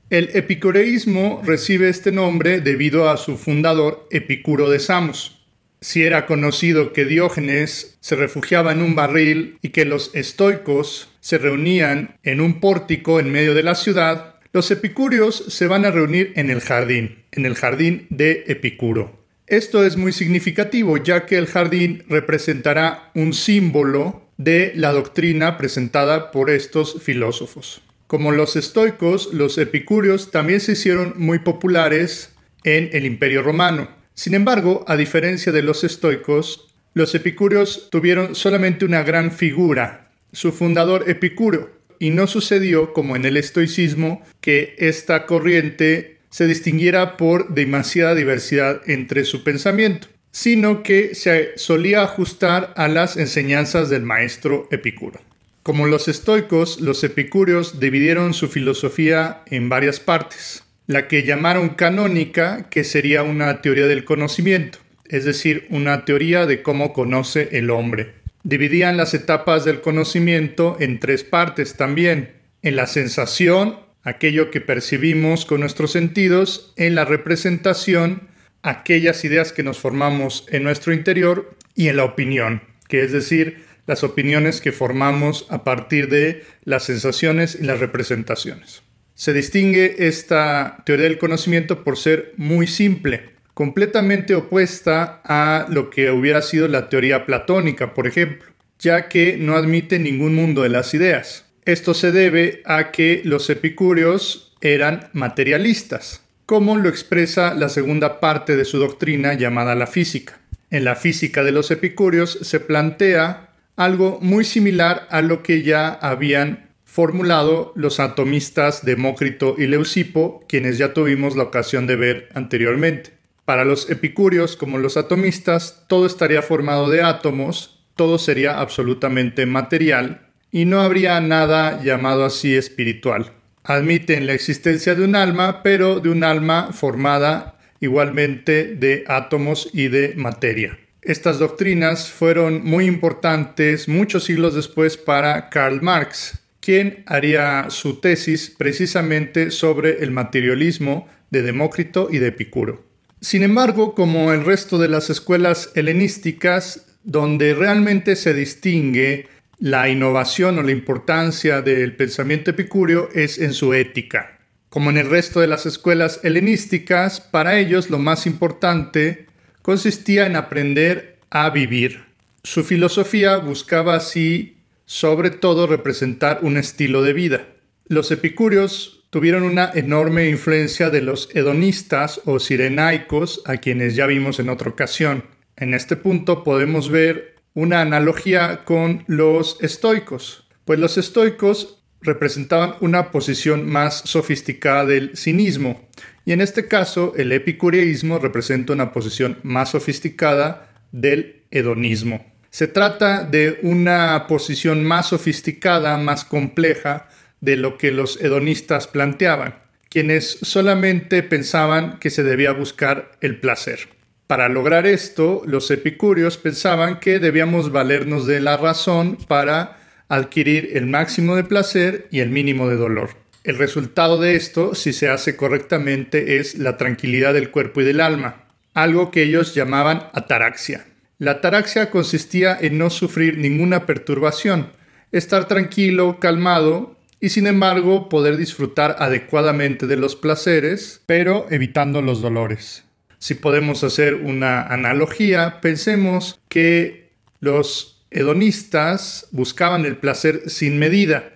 El epicureísmo recibe este nombre debido a su fundador Epicuro de Samos. Si era conocido que Diógenes se refugiaba en un barril y que los estoicos se reunían en un pórtico en medio de la ciudad, los epicúreos se van a reunir en el jardín, en el jardín de Epicuro. Esto es muy significativo ya que el jardín representará un símbolo de la doctrina presentada por estos filósofos. Como los estoicos, los epicúreos también se hicieron muy populares en el Imperio Romano. Sin embargo, a diferencia de los estoicos, los epicúreos tuvieron solamente una gran figura, su fundador Epicuro, y no sucedió como en el estoicismo que esta corriente se distinguiera por demasiada diversidad entre su pensamiento sino que se solía ajustar a las enseñanzas del maestro Epicuro. Como los estoicos, los epicúreos dividieron su filosofía en varias partes. La que llamaron canónica, que sería una teoría del conocimiento, es decir, una teoría de cómo conoce el hombre. Dividían las etapas del conocimiento en tres partes también, en la sensación, aquello que percibimos con nuestros sentidos, en la representación aquellas ideas que nos formamos en nuestro interior y en la opinión, que es decir, las opiniones que formamos a partir de las sensaciones y las representaciones. Se distingue esta teoría del conocimiento por ser muy simple, completamente opuesta a lo que hubiera sido la teoría platónica, por ejemplo, ya que no admite ningún mundo de las ideas. Esto se debe a que los epicúreos eran materialistas, como lo expresa la segunda parte de su doctrina llamada la física. En la física de los epicúreos se plantea algo muy similar a lo que ya habían formulado los atomistas Demócrito y Leucipo, quienes ya tuvimos la ocasión de ver anteriormente. Para los epicúreos como los atomistas, todo estaría formado de átomos, todo sería absolutamente material y no habría nada llamado así espiritual admiten la existencia de un alma, pero de un alma formada igualmente de átomos y de materia. Estas doctrinas fueron muy importantes muchos siglos después para Karl Marx, quien haría su tesis precisamente sobre el materialismo de Demócrito y de Epicuro. Sin embargo, como el resto de las escuelas helenísticas, donde realmente se distingue la innovación o la importancia del pensamiento epicúreo es en su ética. Como en el resto de las escuelas helenísticas, para ellos lo más importante consistía en aprender a vivir. Su filosofía buscaba así sobre todo representar un estilo de vida. Los epicúreos tuvieron una enorme influencia de los hedonistas o sirenaicos, a quienes ya vimos en otra ocasión. En este punto podemos ver una analogía con los estoicos, pues los estoicos representaban una posición más sofisticada del cinismo, y en este caso el epicureísmo representa una posición más sofisticada del hedonismo. Se trata de una posición más sofisticada, más compleja de lo que los hedonistas planteaban, quienes solamente pensaban que se debía buscar el placer. Para lograr esto, los epicúreos pensaban que debíamos valernos de la razón para adquirir el máximo de placer y el mínimo de dolor. El resultado de esto, si se hace correctamente, es la tranquilidad del cuerpo y del alma, algo que ellos llamaban ataraxia. La ataraxia consistía en no sufrir ninguna perturbación, estar tranquilo, calmado y sin embargo poder disfrutar adecuadamente de los placeres, pero evitando los dolores. Si podemos hacer una analogía, pensemos que los hedonistas buscaban el placer sin medida,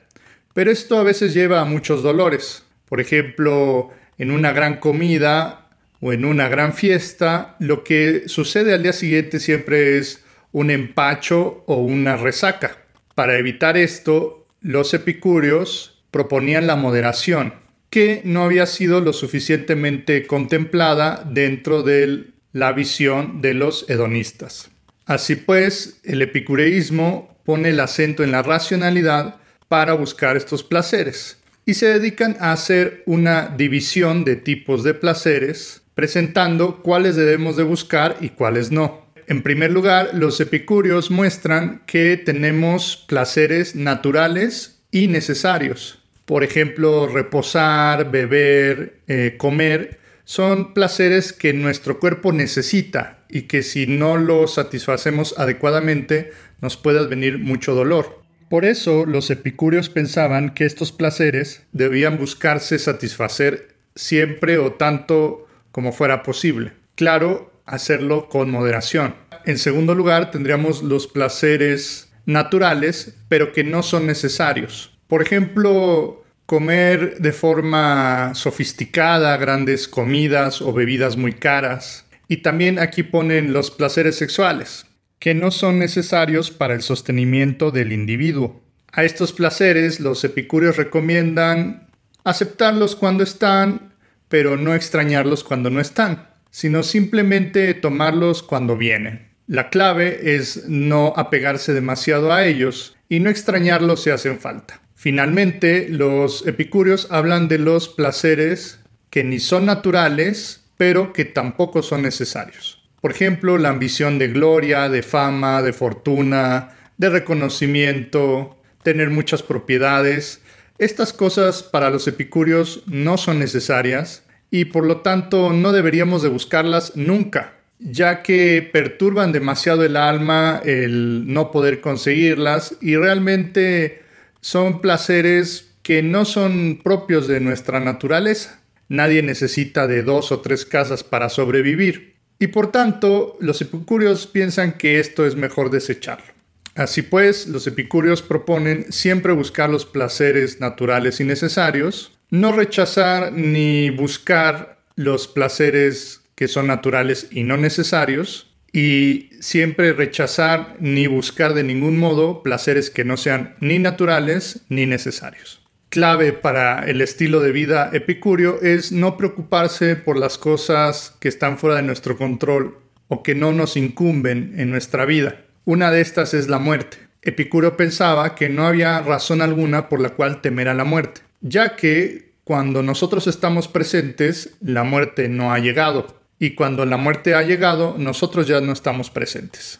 pero esto a veces lleva a muchos dolores. Por ejemplo, en una gran comida o en una gran fiesta, lo que sucede al día siguiente siempre es un empacho o una resaca. Para evitar esto, los epicúreos proponían la moderación, que no había sido lo suficientemente contemplada dentro de la visión de los hedonistas. Así pues, el epicureísmo pone el acento en la racionalidad para buscar estos placeres y se dedican a hacer una división de tipos de placeres, presentando cuáles debemos de buscar y cuáles no. En primer lugar, los epicúreos muestran que tenemos placeres naturales y necesarios, por ejemplo, reposar, beber, eh, comer, son placeres que nuestro cuerpo necesita y que si no lo satisfacemos adecuadamente nos puede advenir mucho dolor. Por eso los epicúreos pensaban que estos placeres debían buscarse satisfacer siempre o tanto como fuera posible. Claro, hacerlo con moderación. En segundo lugar, tendríamos los placeres naturales, pero que no son necesarios. Por ejemplo, comer de forma sofisticada, grandes comidas o bebidas muy caras. Y también aquí ponen los placeres sexuales, que no son necesarios para el sostenimiento del individuo. A estos placeres los epicúreos recomiendan aceptarlos cuando están, pero no extrañarlos cuando no están, sino simplemente tomarlos cuando vienen. La clave es no apegarse demasiado a ellos y no extrañarlos si hacen falta. Finalmente, los epicúreos hablan de los placeres que ni son naturales, pero que tampoco son necesarios. Por ejemplo, la ambición de gloria, de fama, de fortuna, de reconocimiento, tener muchas propiedades. Estas cosas para los epicúreos no son necesarias y por lo tanto no deberíamos de buscarlas nunca, ya que perturban demasiado el alma el no poder conseguirlas y realmente son placeres que no son propios de nuestra naturaleza. Nadie necesita de dos o tres casas para sobrevivir. Y por tanto, los epicúreos piensan que esto es mejor desecharlo. Así pues, los epicúreos proponen siempre buscar los placeres naturales y necesarios, no rechazar ni buscar los placeres que son naturales y no necesarios, y siempre rechazar ni buscar de ningún modo placeres que no sean ni naturales ni necesarios. Clave para el estilo de vida epicúreo es no preocuparse por las cosas que están fuera de nuestro control o que no nos incumben en nuestra vida. Una de estas es la muerte. Epicuro pensaba que no había razón alguna por la cual temer a la muerte, ya que cuando nosotros estamos presentes, la muerte no ha llegado y cuando la muerte ha llegado, nosotros ya no estamos presentes.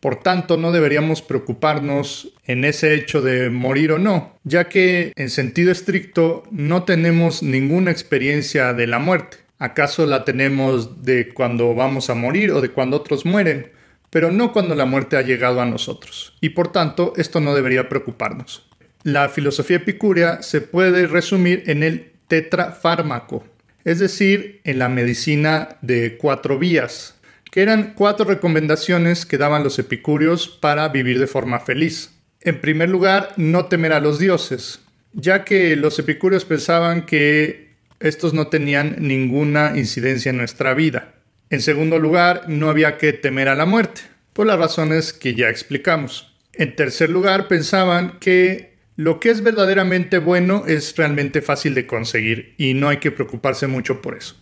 Por tanto, no deberíamos preocuparnos en ese hecho de morir o no, ya que en sentido estricto no tenemos ninguna experiencia de la muerte. ¿Acaso la tenemos de cuando vamos a morir o de cuando otros mueren? Pero no cuando la muerte ha llegado a nosotros. Y por tanto, esto no debería preocuparnos. La filosofía epicúrea se puede resumir en el tetrafármaco, es decir, en la medicina de cuatro vías, que eran cuatro recomendaciones que daban los epicúreos para vivir de forma feliz. En primer lugar, no temer a los dioses, ya que los epicúreos pensaban que estos no tenían ninguna incidencia en nuestra vida. En segundo lugar, no había que temer a la muerte, por las razones que ya explicamos. En tercer lugar, pensaban que lo que es verdaderamente bueno es realmente fácil de conseguir y no hay que preocuparse mucho por eso.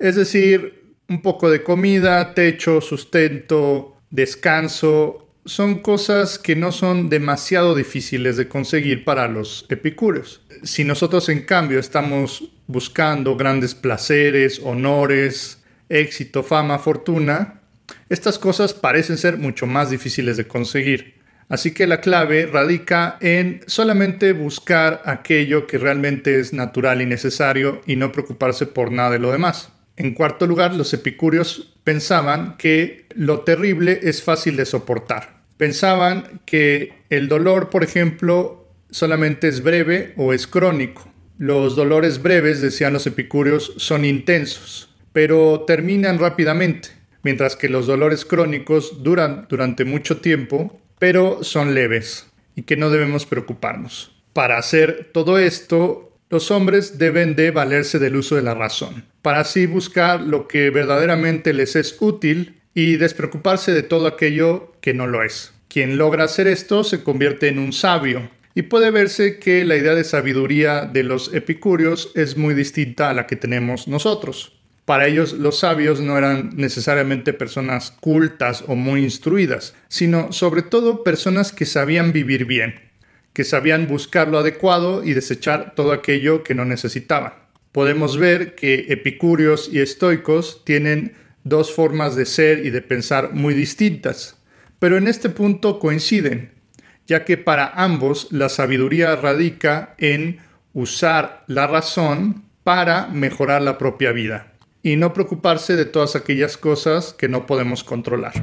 Es decir, un poco de comida, techo, sustento, descanso, son cosas que no son demasiado difíciles de conseguir para los epicúreos. Si nosotros en cambio estamos buscando grandes placeres, honores, éxito, fama, fortuna, estas cosas parecen ser mucho más difíciles de conseguir. Así que la clave radica en solamente buscar aquello que realmente es natural y necesario y no preocuparse por nada de lo demás. En cuarto lugar, los epicúreos pensaban que lo terrible es fácil de soportar. Pensaban que el dolor, por ejemplo, solamente es breve o es crónico. Los dolores breves, decían los epicúreos, son intensos, pero terminan rápidamente, mientras que los dolores crónicos duran durante mucho tiempo pero son leves y que no debemos preocuparnos. Para hacer todo esto, los hombres deben de valerse del uso de la razón, para así buscar lo que verdaderamente les es útil y despreocuparse de todo aquello que no lo es. Quien logra hacer esto se convierte en un sabio, y puede verse que la idea de sabiduría de los epicúreos es muy distinta a la que tenemos nosotros. Para ellos los sabios no eran necesariamente personas cultas o muy instruidas, sino sobre todo personas que sabían vivir bien, que sabían buscar lo adecuado y desechar todo aquello que no necesitaban. Podemos ver que epicúreos y estoicos tienen dos formas de ser y de pensar muy distintas, pero en este punto coinciden, ya que para ambos la sabiduría radica en usar la razón para mejorar la propia vida y no preocuparse de todas aquellas cosas que no podemos controlar.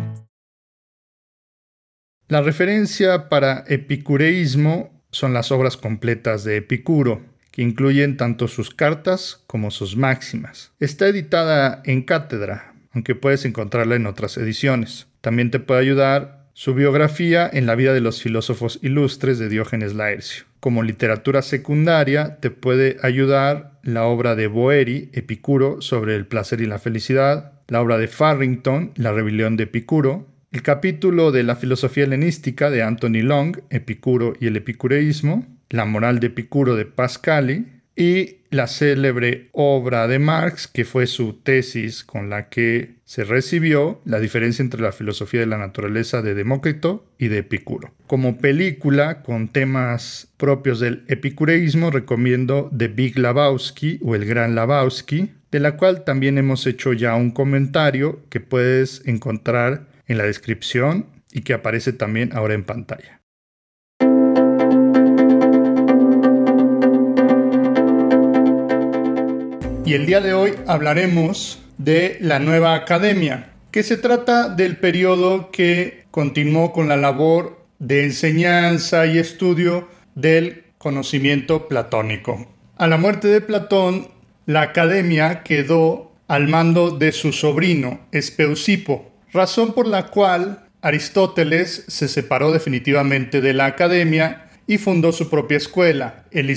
La referencia para epicureísmo son las obras completas de Epicuro, que incluyen tanto sus cartas como sus máximas. Está editada en cátedra, aunque puedes encontrarla en otras ediciones. También te puede ayudar su biografía en la vida de los filósofos ilustres de Diógenes Laercio. Como literatura secundaria te puede ayudar la obra de Boeri, Epicuro, sobre el placer y la felicidad, la obra de Farrington, La rebelión de Epicuro, el capítulo de la filosofía helenística de Anthony Long, Epicuro y el epicureísmo, la moral de Epicuro de Pascali, y la célebre obra de Marx, que fue su tesis con la que se recibió la diferencia entre la filosofía de la naturaleza de Demócrito y de Epicuro. Como película con temas propios del epicureísmo, recomiendo The Big Lebowski o El Gran Lebowski, de la cual también hemos hecho ya un comentario que puedes encontrar en la descripción y que aparece también ahora en pantalla. y el día de hoy hablaremos de la nueva academia, que se trata del periodo que continuó con la labor de enseñanza y estudio del conocimiento platónico. A la muerte de Platón, la academia quedó al mando de su sobrino, Espeusipo, razón por la cual Aristóteles se separó definitivamente de la academia y fundó su propia escuela, el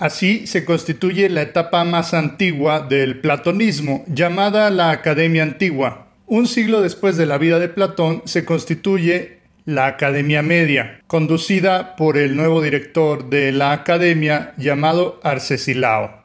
Así se constituye la etapa más antigua del platonismo, llamada la Academia Antigua. Un siglo después de la vida de Platón se constituye la Academia Media, conducida por el nuevo director de la Academia llamado Arcesilao.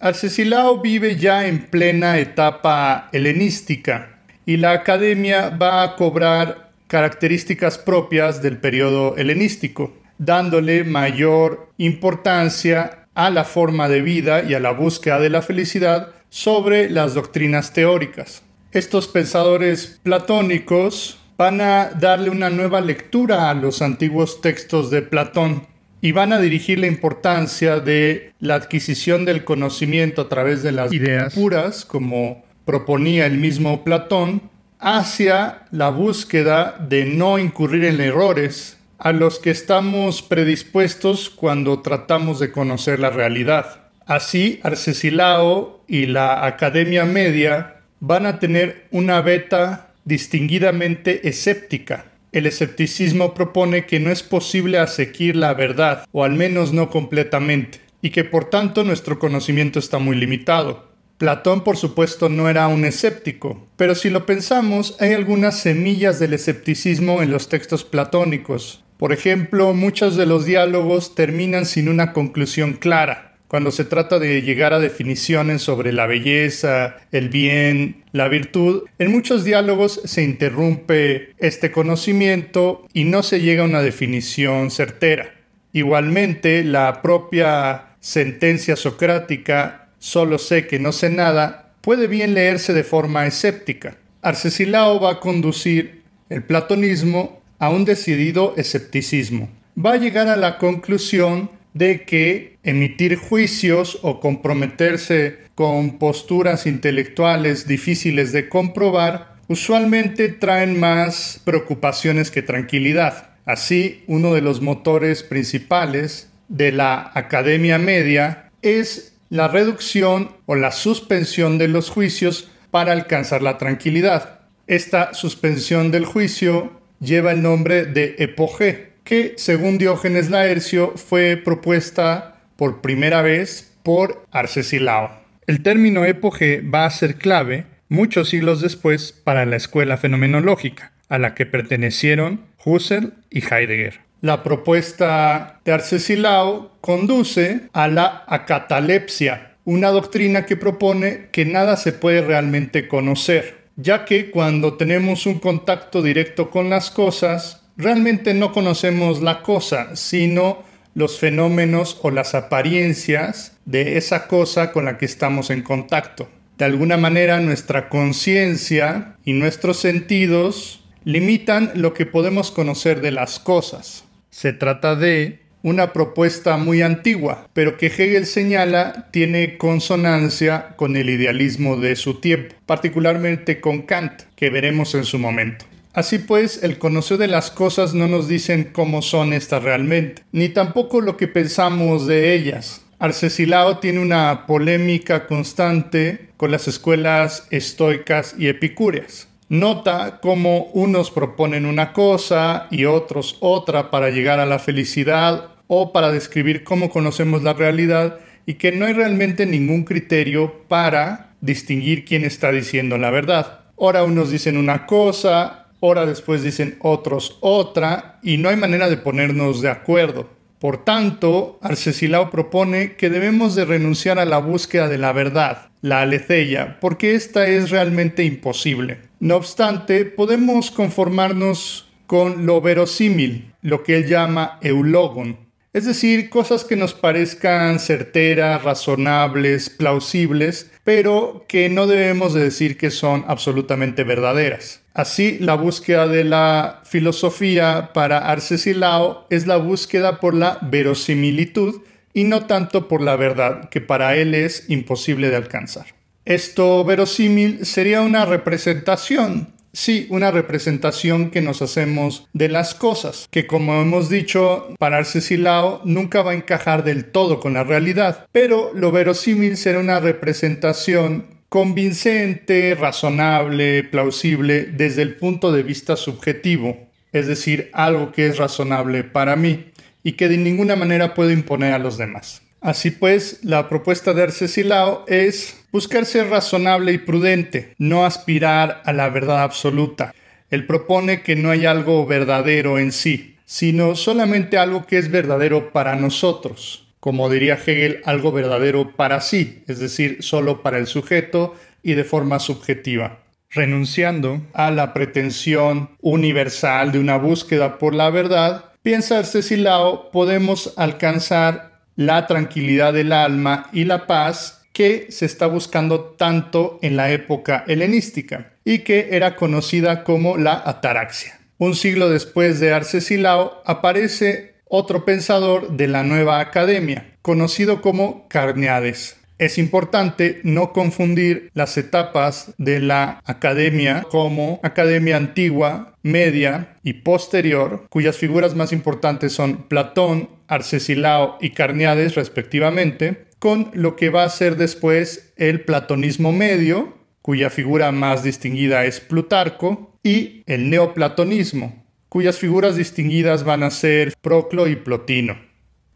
Arcesilao vive ya en plena etapa helenística y la Academia va a cobrar características propias del periodo helenístico dándole mayor importancia a la forma de vida y a la búsqueda de la felicidad sobre las doctrinas teóricas. Estos pensadores platónicos van a darle una nueva lectura a los antiguos textos de Platón y van a dirigir la importancia de la adquisición del conocimiento a través de las ideas puras, como proponía el mismo Platón, hacia la búsqueda de no incurrir en errores a los que estamos predispuestos cuando tratamos de conocer la realidad. Así, Arcesilao y la Academia Media van a tener una beta distinguidamente escéptica. El escepticismo propone que no es posible asequir la verdad, o al menos no completamente, y que por tanto nuestro conocimiento está muy limitado. Platón, por supuesto, no era un escéptico, pero si lo pensamos, hay algunas semillas del escepticismo en los textos platónicos, por ejemplo, muchos de los diálogos terminan sin una conclusión clara. Cuando se trata de llegar a definiciones sobre la belleza, el bien, la virtud, en muchos diálogos se interrumpe este conocimiento y no se llega a una definición certera. Igualmente, la propia sentencia socrática, solo sé que no sé nada, puede bien leerse de forma escéptica. Arcesilao va a conducir el platonismo a un decidido escepticismo. Va a llegar a la conclusión de que emitir juicios o comprometerse con posturas intelectuales difíciles de comprobar usualmente traen más preocupaciones que tranquilidad. Así, uno de los motores principales de la academia media es la reducción o la suspensión de los juicios para alcanzar la tranquilidad. Esta suspensión del juicio lleva el nombre de Epoge, que según Diógenes Laercio fue propuesta por primera vez por Arcesilao. El término Epoge va a ser clave muchos siglos después para la escuela fenomenológica, a la que pertenecieron Husserl y Heidegger. La propuesta de Arcesilao conduce a la acatalepsia, una doctrina que propone que nada se puede realmente conocer ya que cuando tenemos un contacto directo con las cosas, realmente no conocemos la cosa, sino los fenómenos o las apariencias de esa cosa con la que estamos en contacto. De alguna manera nuestra conciencia y nuestros sentidos limitan lo que podemos conocer de las cosas. Se trata de una propuesta muy antigua, pero que Hegel señala tiene consonancia con el idealismo de su tiempo, particularmente con Kant, que veremos en su momento. Así pues, el conocer de las cosas no nos dicen cómo son estas realmente, ni tampoco lo que pensamos de ellas. Arcesilao tiene una polémica constante con las escuelas estoicas y epicúreas. Nota cómo unos proponen una cosa y otros otra para llegar a la felicidad o para describir cómo conocemos la realidad y que no hay realmente ningún criterio para distinguir quién está diciendo la verdad. Ahora unos dicen una cosa, ahora después dicen otros otra y no hay manera de ponernos de acuerdo. Por tanto, Arcesilao propone que debemos de renunciar a la búsqueda de la verdad, la aletheia, porque esta es realmente imposible. No obstante, podemos conformarnos con lo verosímil, lo que él llama eulogon, es decir, cosas que nos parezcan certeras, razonables, plausibles, pero que no debemos de decir que son absolutamente verdaderas. Así, la búsqueda de la filosofía para Arcesilao es la búsqueda por la verosimilitud y no tanto por la verdad, que para él es imposible de alcanzar. Esto verosímil sería una representación, Sí, una representación que nos hacemos de las cosas, que como hemos dicho, para Arcesilao nunca va a encajar del todo con la realidad, pero lo verosímil será una representación convincente, razonable, plausible desde el punto de vista subjetivo, es decir, algo que es razonable para mí y que de ninguna manera puedo imponer a los demás. Así pues, la propuesta de Arcesilao es buscar ser razonable y prudente, no aspirar a la verdad absoluta. Él propone que no hay algo verdadero en sí, sino solamente algo que es verdadero para nosotros. Como diría Hegel, algo verdadero para sí, es decir, solo para el sujeto y de forma subjetiva renunciando a la pretensión universal de una búsqueda por la verdad, piensa Arcesilao, podemos alcanzar la tranquilidad del alma y la paz que se está buscando tanto en la época helenística y que era conocida como la ataraxia. Un siglo después de Arcesilao aparece otro pensador de la nueva academia, conocido como Carneades. Es importante no confundir las etapas de la academia como academia antigua, media y posterior, cuyas figuras más importantes son Platón, Arcesilao y Carneades respectivamente, con lo que va a ser después el platonismo medio, cuya figura más distinguida es Plutarco, y el neoplatonismo, cuyas figuras distinguidas van a ser Proclo y Plotino.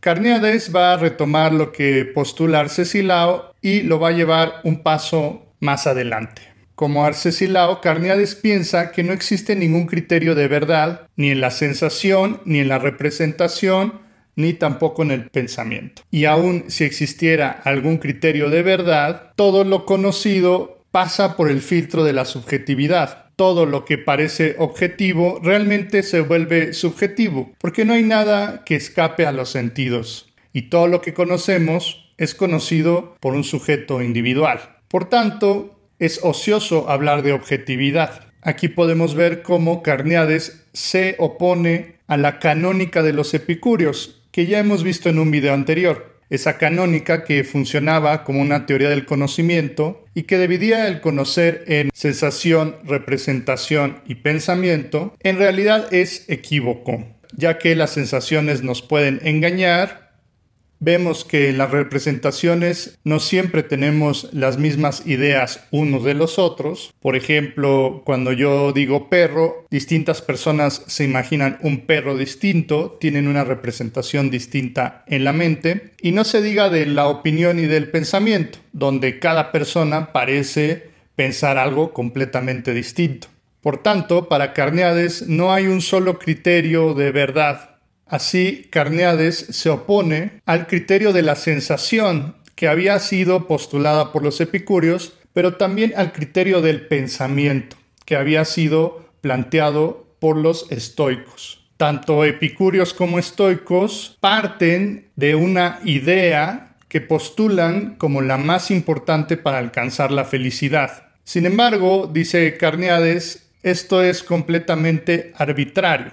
Carneades va a retomar lo que postula Arcesilao y lo va a llevar un paso más adelante. Como Arcesilao, Carneades piensa que no existe ningún criterio de verdad, ni en la sensación, ni en la representación, ni tampoco en el pensamiento. Y aun si existiera algún criterio de verdad, todo lo conocido pasa por el filtro de la subjetividad. Todo lo que parece objetivo realmente se vuelve subjetivo, porque no hay nada que escape a los sentidos. Y todo lo que conocemos es conocido por un sujeto individual. Por tanto, es ocioso hablar de objetividad. Aquí podemos ver cómo Carneades se opone a la canónica de los epicúreos, que ya hemos visto en un video anterior, esa canónica que funcionaba como una teoría del conocimiento y que dividía el conocer en sensación, representación y pensamiento, en realidad es equívoco, ya que las sensaciones nos pueden engañar, vemos que en las representaciones no siempre tenemos las mismas ideas unos de los otros. Por ejemplo, cuando yo digo perro, distintas personas se imaginan un perro distinto, tienen una representación distinta en la mente. Y no se diga de la opinión y del pensamiento, donde cada persona parece pensar algo completamente distinto. Por tanto, para Carneades no hay un solo criterio de verdad Así, Carneades se opone al criterio de la sensación que había sido postulada por los epicúreos, pero también al criterio del pensamiento que había sido planteado por los estoicos. Tanto epicúreos como estoicos parten de una idea que postulan como la más importante para alcanzar la felicidad. Sin embargo, dice Carneades, esto es completamente arbitrario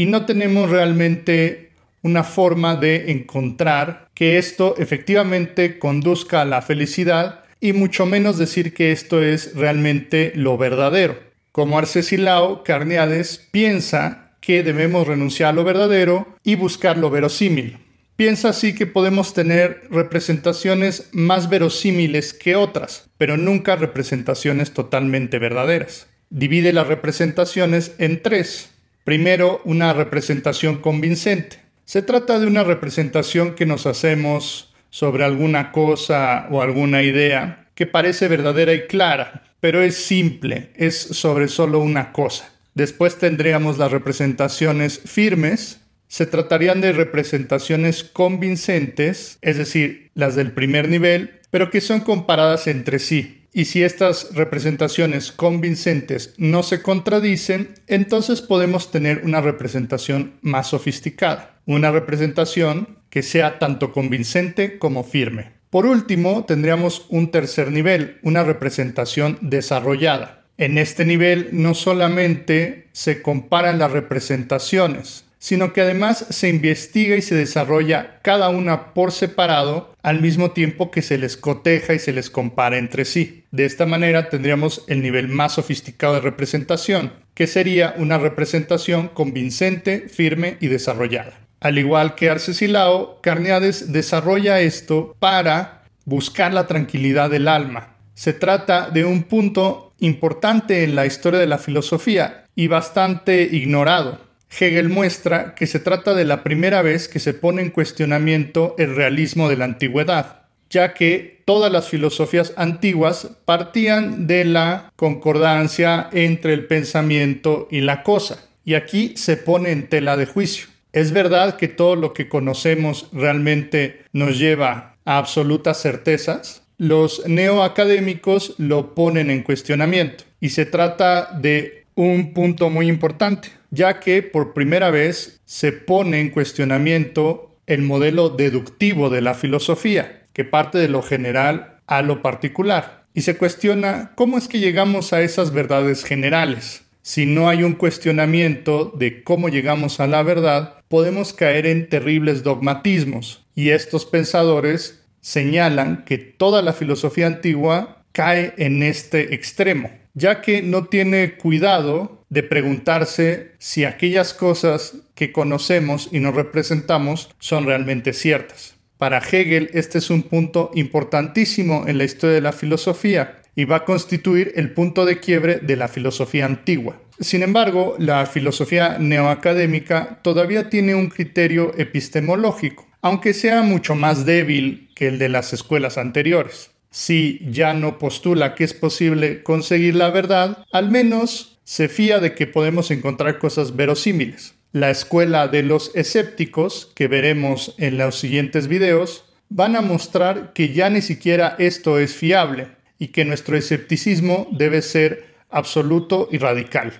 y no tenemos realmente una forma de encontrar que esto efectivamente conduzca a la felicidad y mucho menos decir que esto es realmente lo verdadero. Como Arcesilao, Carneades piensa que debemos renunciar a lo verdadero y buscar lo verosímil. Piensa así que podemos tener representaciones más verosímiles que otras, pero nunca representaciones totalmente verdaderas. Divide las representaciones en tres, Primero, una representación convincente. Se trata de una representación que nos hacemos sobre alguna cosa o alguna idea que parece verdadera y clara, pero es simple, es sobre solo una cosa. Después tendríamos las representaciones firmes. Se tratarían de representaciones convincentes, es decir, las del primer nivel, pero que son comparadas entre sí. Y si estas representaciones convincentes no se contradicen, entonces podemos tener una representación más sofisticada, una representación que sea tanto convincente como firme. Por último, tendríamos un tercer nivel, una representación desarrollada. En este nivel no solamente se comparan las representaciones, sino que además se investiga y se desarrolla cada una por separado al mismo tiempo que se les coteja y se les compara entre sí. De esta manera tendríamos el nivel más sofisticado de representación, que sería una representación convincente, firme y desarrollada. Al igual que Arcesilao, Carneades desarrolla esto para buscar la tranquilidad del alma. Se trata de un punto importante en la historia de la filosofía y bastante ignorado. Hegel muestra que se trata de la primera vez que se pone en cuestionamiento el realismo de la antigüedad, ya que todas las filosofías antiguas partían de la concordancia entre el pensamiento y la cosa, y aquí se pone en tela de juicio. Es verdad que todo lo que conocemos realmente nos lleva a absolutas certezas. Los neoacadémicos lo ponen en cuestionamiento y se trata de un punto muy importante ya que por primera vez se pone en cuestionamiento el modelo deductivo de la filosofía, que parte de lo general a lo particular, y se cuestiona cómo es que llegamos a esas verdades generales. Si no hay un cuestionamiento de cómo llegamos a la verdad, podemos caer en terribles dogmatismos, y estos pensadores señalan que toda la filosofía antigua cae en este extremo ya que no tiene cuidado de preguntarse si aquellas cosas que conocemos y nos representamos son realmente ciertas. Para Hegel este es un punto importantísimo en la historia de la filosofía y va a constituir el punto de quiebre de la filosofía antigua. Sin embargo, la filosofía neoacadémica todavía tiene un criterio epistemológico, aunque sea mucho más débil que el de las escuelas anteriores. Si ya no postula que es posible conseguir la verdad, al menos se fía de que podemos encontrar cosas verosímiles. La escuela de los escépticos, que veremos en los siguientes videos, van a mostrar que ya ni siquiera esto es fiable y que nuestro escepticismo debe ser absoluto y radical.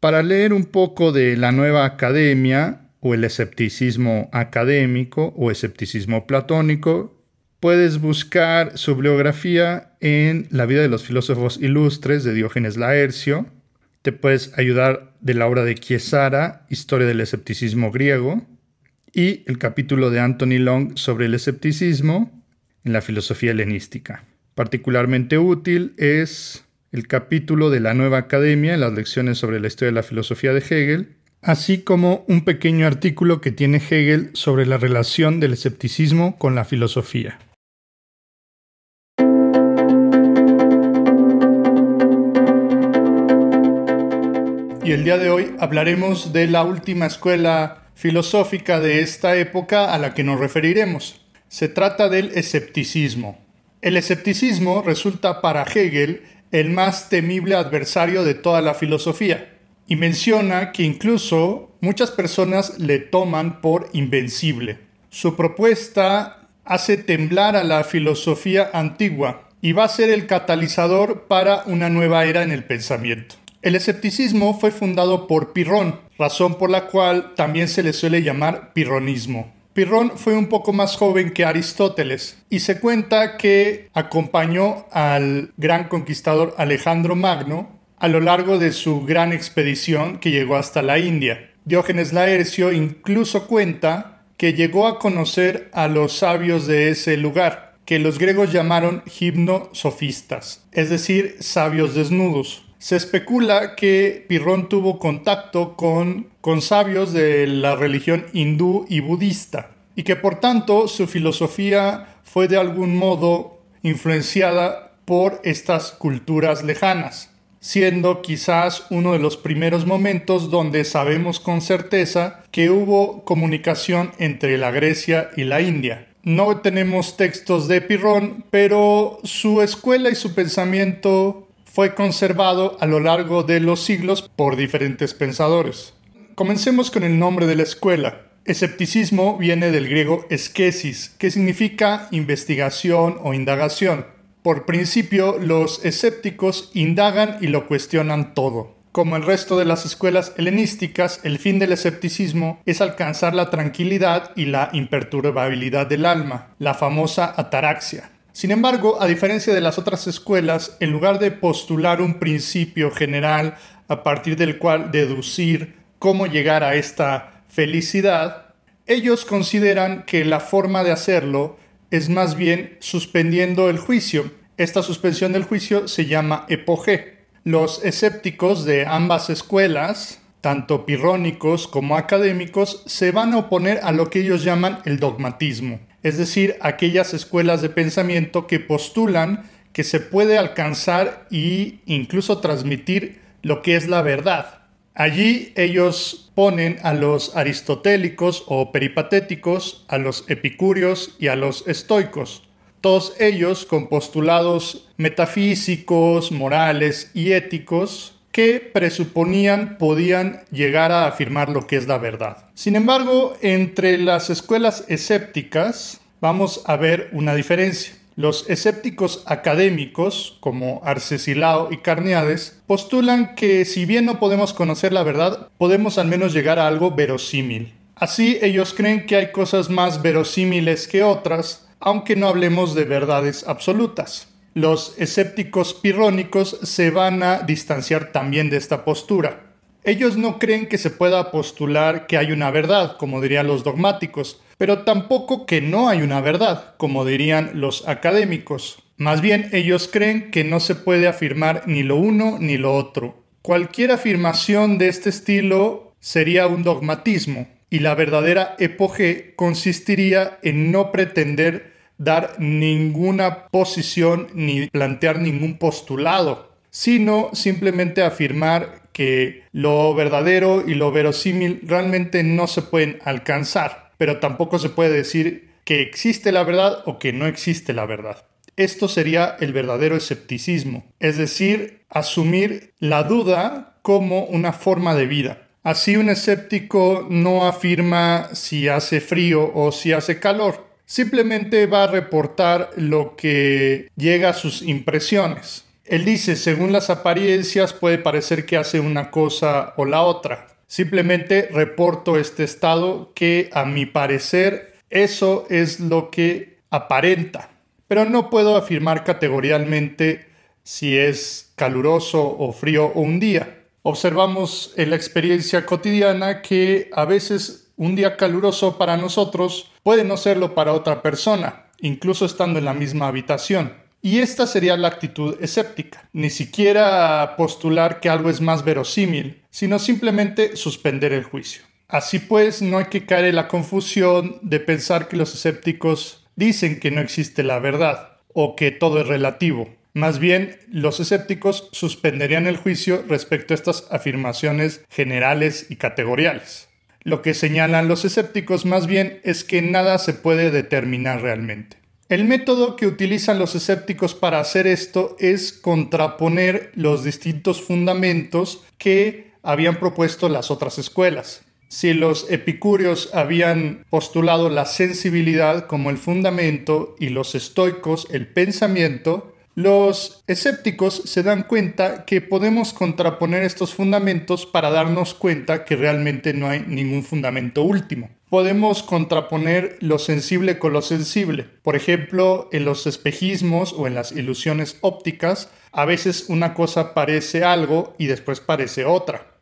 Para leer un poco de la nueva academia, o el escepticismo académico o escepticismo platónico, puedes buscar su bibliografía en La vida de los filósofos ilustres de Diógenes Laercio. Te puedes ayudar de la obra de Chiesara, Historia del escepticismo griego, y el capítulo de Anthony Long sobre el escepticismo en la filosofía helenística. Particularmente útil es el capítulo de la nueva academia en las lecciones sobre la historia de la filosofía de Hegel, así como un pequeño artículo que tiene Hegel sobre la relación del escepticismo con la filosofía. y el día de hoy hablaremos de la última escuela filosófica de esta época a la que nos referiremos. Se trata del escepticismo. El escepticismo resulta para Hegel el más temible adversario de toda la filosofía y menciona que incluso muchas personas le toman por invencible. Su propuesta hace temblar a la filosofía antigua y va a ser el catalizador para una nueva era en el pensamiento. El escepticismo fue fundado por Pirrón, razón por la cual también se le suele llamar pirronismo. Pirrón fue un poco más joven que Aristóteles y se cuenta que acompañó al gran conquistador Alejandro Magno a lo largo de su gran expedición que llegó hasta la India. Diógenes Laercio incluso cuenta que llegó a conocer a los sabios de ese lugar, que los griegos llamaron hipnosofistas, es decir, sabios desnudos. Se especula que Pirrón tuvo contacto con, con sabios de la religión hindú y budista y que por tanto su filosofía fue de algún modo influenciada por estas culturas lejanas, siendo quizás uno de los primeros momentos donde sabemos con certeza que hubo comunicación entre la Grecia y la India. No tenemos textos de Pirrón, pero su escuela y su pensamiento fue conservado a lo largo de los siglos por diferentes pensadores. Comencemos con el nombre de la escuela. Escepticismo viene del griego esquesis, que significa investigación o indagación. Por principio, los escépticos indagan y lo cuestionan todo. Como el resto de las escuelas helenísticas, el fin del escepticismo es alcanzar la tranquilidad y la imperturbabilidad del alma, la famosa ataraxia, sin embargo, a diferencia de las otras escuelas, en lugar de postular un principio general a partir del cual deducir cómo llegar a esta felicidad, ellos consideran que la forma de hacerlo es más bien suspendiendo el juicio. Esta suspensión del juicio se llama epoge. Los escépticos de ambas escuelas, tanto pirrónicos como académicos, se van a oponer a lo que ellos llaman el dogmatismo es decir, aquellas escuelas de pensamiento que postulan que se puede alcanzar e incluso transmitir lo que es la verdad. Allí ellos ponen a los aristotélicos o peripatéticos, a los epicúreos y a los estoicos, todos ellos con postulados metafísicos, morales y éticos, que presuponían podían llegar a afirmar lo que es la verdad. Sin embargo, entre las escuelas escépticas vamos a ver una diferencia. Los escépticos académicos, como Arcesilao y Carneades, postulan que si bien no podemos conocer la verdad, podemos al menos llegar a algo verosímil. Así ellos creen que hay cosas más verosímiles que otras, aunque no hablemos de verdades absolutas los escépticos pirrónicos se van a distanciar también de esta postura. Ellos no creen que se pueda postular que hay una verdad, como dirían los dogmáticos, pero tampoco que no hay una verdad, como dirían los académicos. Más bien, ellos creen que no se puede afirmar ni lo uno ni lo otro. Cualquier afirmación de este estilo sería un dogmatismo, y la verdadera epoge consistiría en no pretender dar ninguna posición ni plantear ningún postulado, sino simplemente afirmar que lo verdadero y lo verosímil realmente no se pueden alcanzar, pero tampoco se puede decir que existe la verdad o que no existe la verdad. Esto sería el verdadero escepticismo, es decir, asumir la duda como una forma de vida. Así un escéptico no afirma si hace frío o si hace calor, simplemente va a reportar lo que llega a sus impresiones. Él dice, según las apariencias puede parecer que hace una cosa o la otra. Simplemente reporto este estado que a mi parecer eso es lo que aparenta. Pero no puedo afirmar categorialmente si es caluroso o frío un día. Observamos en la experiencia cotidiana que a veces un día caluroso para nosotros puede no serlo para otra persona, incluso estando en la misma habitación. Y esta sería la actitud escéptica. Ni siquiera postular que algo es más verosímil, sino simplemente suspender el juicio. Así pues, no hay que caer en la confusión de pensar que los escépticos dicen que no existe la verdad o que todo es relativo. Más bien, los escépticos suspenderían el juicio respecto a estas afirmaciones generales y categoriales. Lo que señalan los escépticos más bien es que nada se puede determinar realmente. El método que utilizan los escépticos para hacer esto es contraponer los distintos fundamentos que habían propuesto las otras escuelas. Si los epicúreos habían postulado la sensibilidad como el fundamento y los estoicos el pensamiento, los escépticos se dan cuenta que podemos contraponer estos fundamentos para darnos cuenta que realmente no hay ningún fundamento último. Podemos contraponer lo sensible con lo sensible. Por ejemplo, en los espejismos o en las ilusiones ópticas, a veces una cosa parece algo y después parece otra.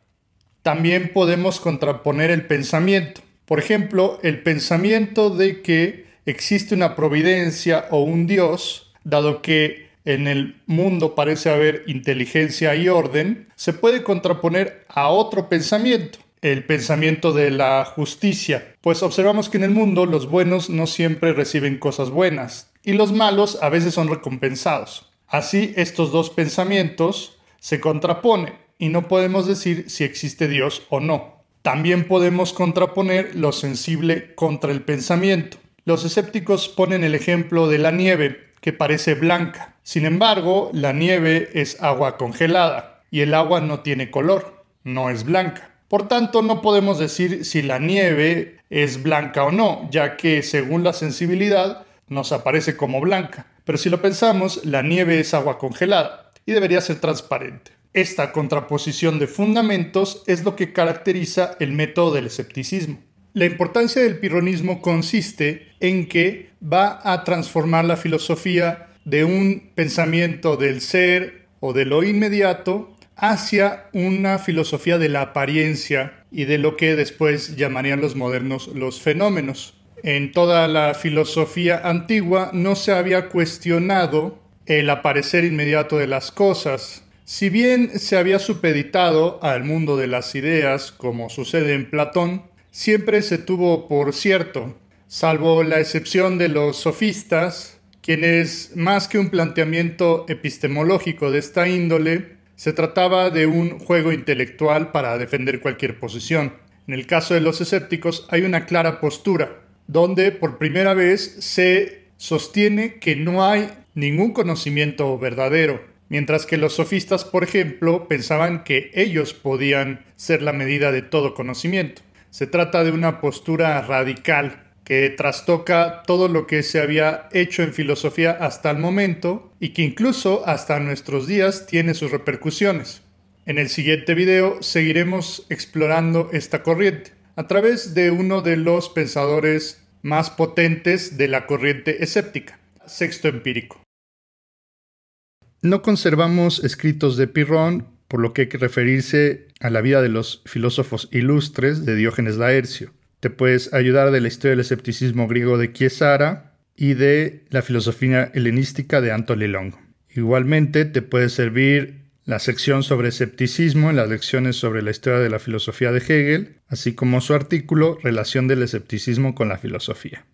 También podemos contraponer el pensamiento. Por ejemplo, el pensamiento de que existe una providencia o un Dios, dado que en el mundo parece haber inteligencia y orden, se puede contraponer a otro pensamiento, el pensamiento de la justicia, pues observamos que en el mundo los buenos no siempre reciben cosas buenas y los malos a veces son recompensados. Así estos dos pensamientos se contraponen y no podemos decir si existe Dios o no. También podemos contraponer lo sensible contra el pensamiento. Los escépticos ponen el ejemplo de la nieve, que parece blanca, sin embargo, la nieve es agua congelada y el agua no tiene color, no es blanca. Por tanto, no podemos decir si la nieve es blanca o no, ya que según la sensibilidad nos aparece como blanca. Pero si lo pensamos, la nieve es agua congelada y debería ser transparente. Esta contraposición de fundamentos es lo que caracteriza el método del escepticismo. La importancia del pirronismo consiste en que va a transformar la filosofía de un pensamiento del ser o de lo inmediato hacia una filosofía de la apariencia y de lo que después llamarían los modernos los fenómenos. En toda la filosofía antigua no se había cuestionado el aparecer inmediato de las cosas. Si bien se había supeditado al mundo de las ideas, como sucede en Platón, siempre se tuvo por cierto, salvo la excepción de los sofistas, quienes más que un planteamiento epistemológico de esta índole, se trataba de un juego intelectual para defender cualquier posición. En el caso de los escépticos hay una clara postura, donde por primera vez se sostiene que no hay ningún conocimiento verdadero, mientras que los sofistas, por ejemplo, pensaban que ellos podían ser la medida de todo conocimiento. Se trata de una postura radical que trastoca todo lo que se había hecho en filosofía hasta el momento y que incluso hasta nuestros días tiene sus repercusiones. En el siguiente video seguiremos explorando esta corriente a través de uno de los pensadores más potentes de la corriente escéptica, Sexto Empírico. No conservamos escritos de Pirrón, por lo que hay que referirse a la vida de los filósofos ilustres de Diógenes Laercio. Te puedes ayudar de la historia del escepticismo griego de Kiesara y de la filosofía helenística de Anton Long. Igualmente, te puede servir la sección sobre escepticismo en las lecciones sobre la historia de la filosofía de Hegel, así como su artículo Relación del escepticismo con la filosofía.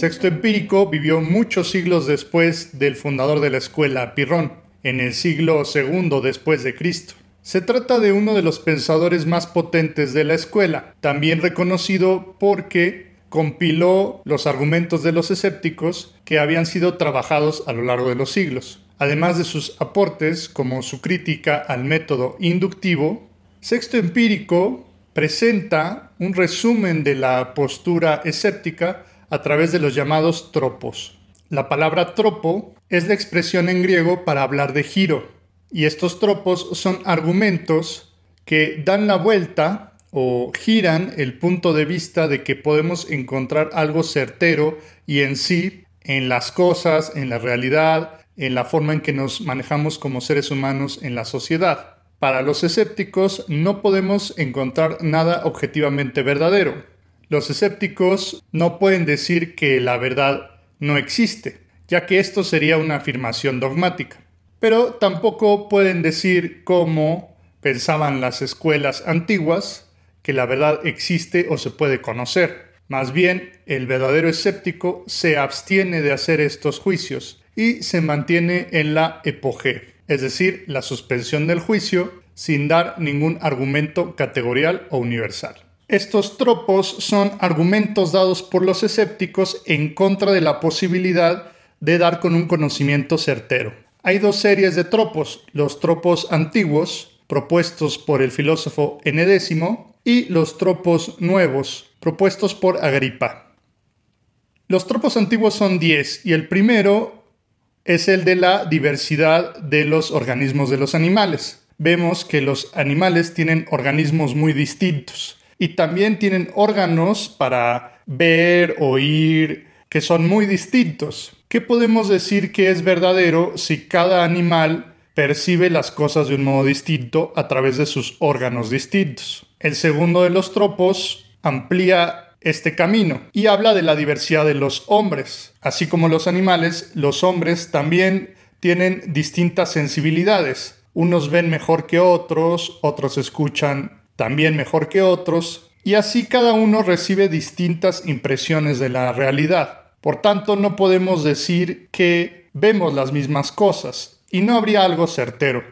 Sexto Empírico vivió muchos siglos después del fundador de la escuela, Pirrón, en el siglo II después de Cristo. Se trata de uno de los pensadores más potentes de la escuela, también reconocido porque compiló los argumentos de los escépticos que habían sido trabajados a lo largo de los siglos. Además de sus aportes, como su crítica al método inductivo, Sexto Empírico presenta un resumen de la postura escéptica a través de los llamados tropos. La palabra tropo es la expresión en griego para hablar de giro, y estos tropos son argumentos que dan la vuelta o giran el punto de vista de que podemos encontrar algo certero y en sí, en las cosas, en la realidad, en la forma en que nos manejamos como seres humanos en la sociedad. Para los escépticos no podemos encontrar nada objetivamente verdadero, los escépticos no pueden decir que la verdad no existe, ya que esto sería una afirmación dogmática. Pero tampoco pueden decir como pensaban las escuelas antiguas que la verdad existe o se puede conocer. Más bien, el verdadero escéptico se abstiene de hacer estos juicios y se mantiene en la epoge, es decir, la suspensión del juicio sin dar ningún argumento categorial o universal. Estos tropos son argumentos dados por los escépticos en contra de la posibilidad de dar con un conocimiento certero. Hay dos series de tropos, los tropos antiguos, propuestos por el filósofo Enedécimo, y los tropos nuevos, propuestos por Agripa. Los tropos antiguos son 10 y el primero es el de la diversidad de los organismos de los animales. Vemos que los animales tienen organismos muy distintos y también tienen órganos para ver, oír, que son muy distintos. ¿Qué podemos decir que es verdadero si cada animal percibe las cosas de un modo distinto a través de sus órganos distintos? El segundo de los tropos amplía este camino y habla de la diversidad de los hombres. Así como los animales, los hombres también tienen distintas sensibilidades. Unos ven mejor que otros, otros escuchan también mejor que otros, y así cada uno recibe distintas impresiones de la realidad. Por tanto, no podemos decir que vemos las mismas cosas, y no habría algo certero.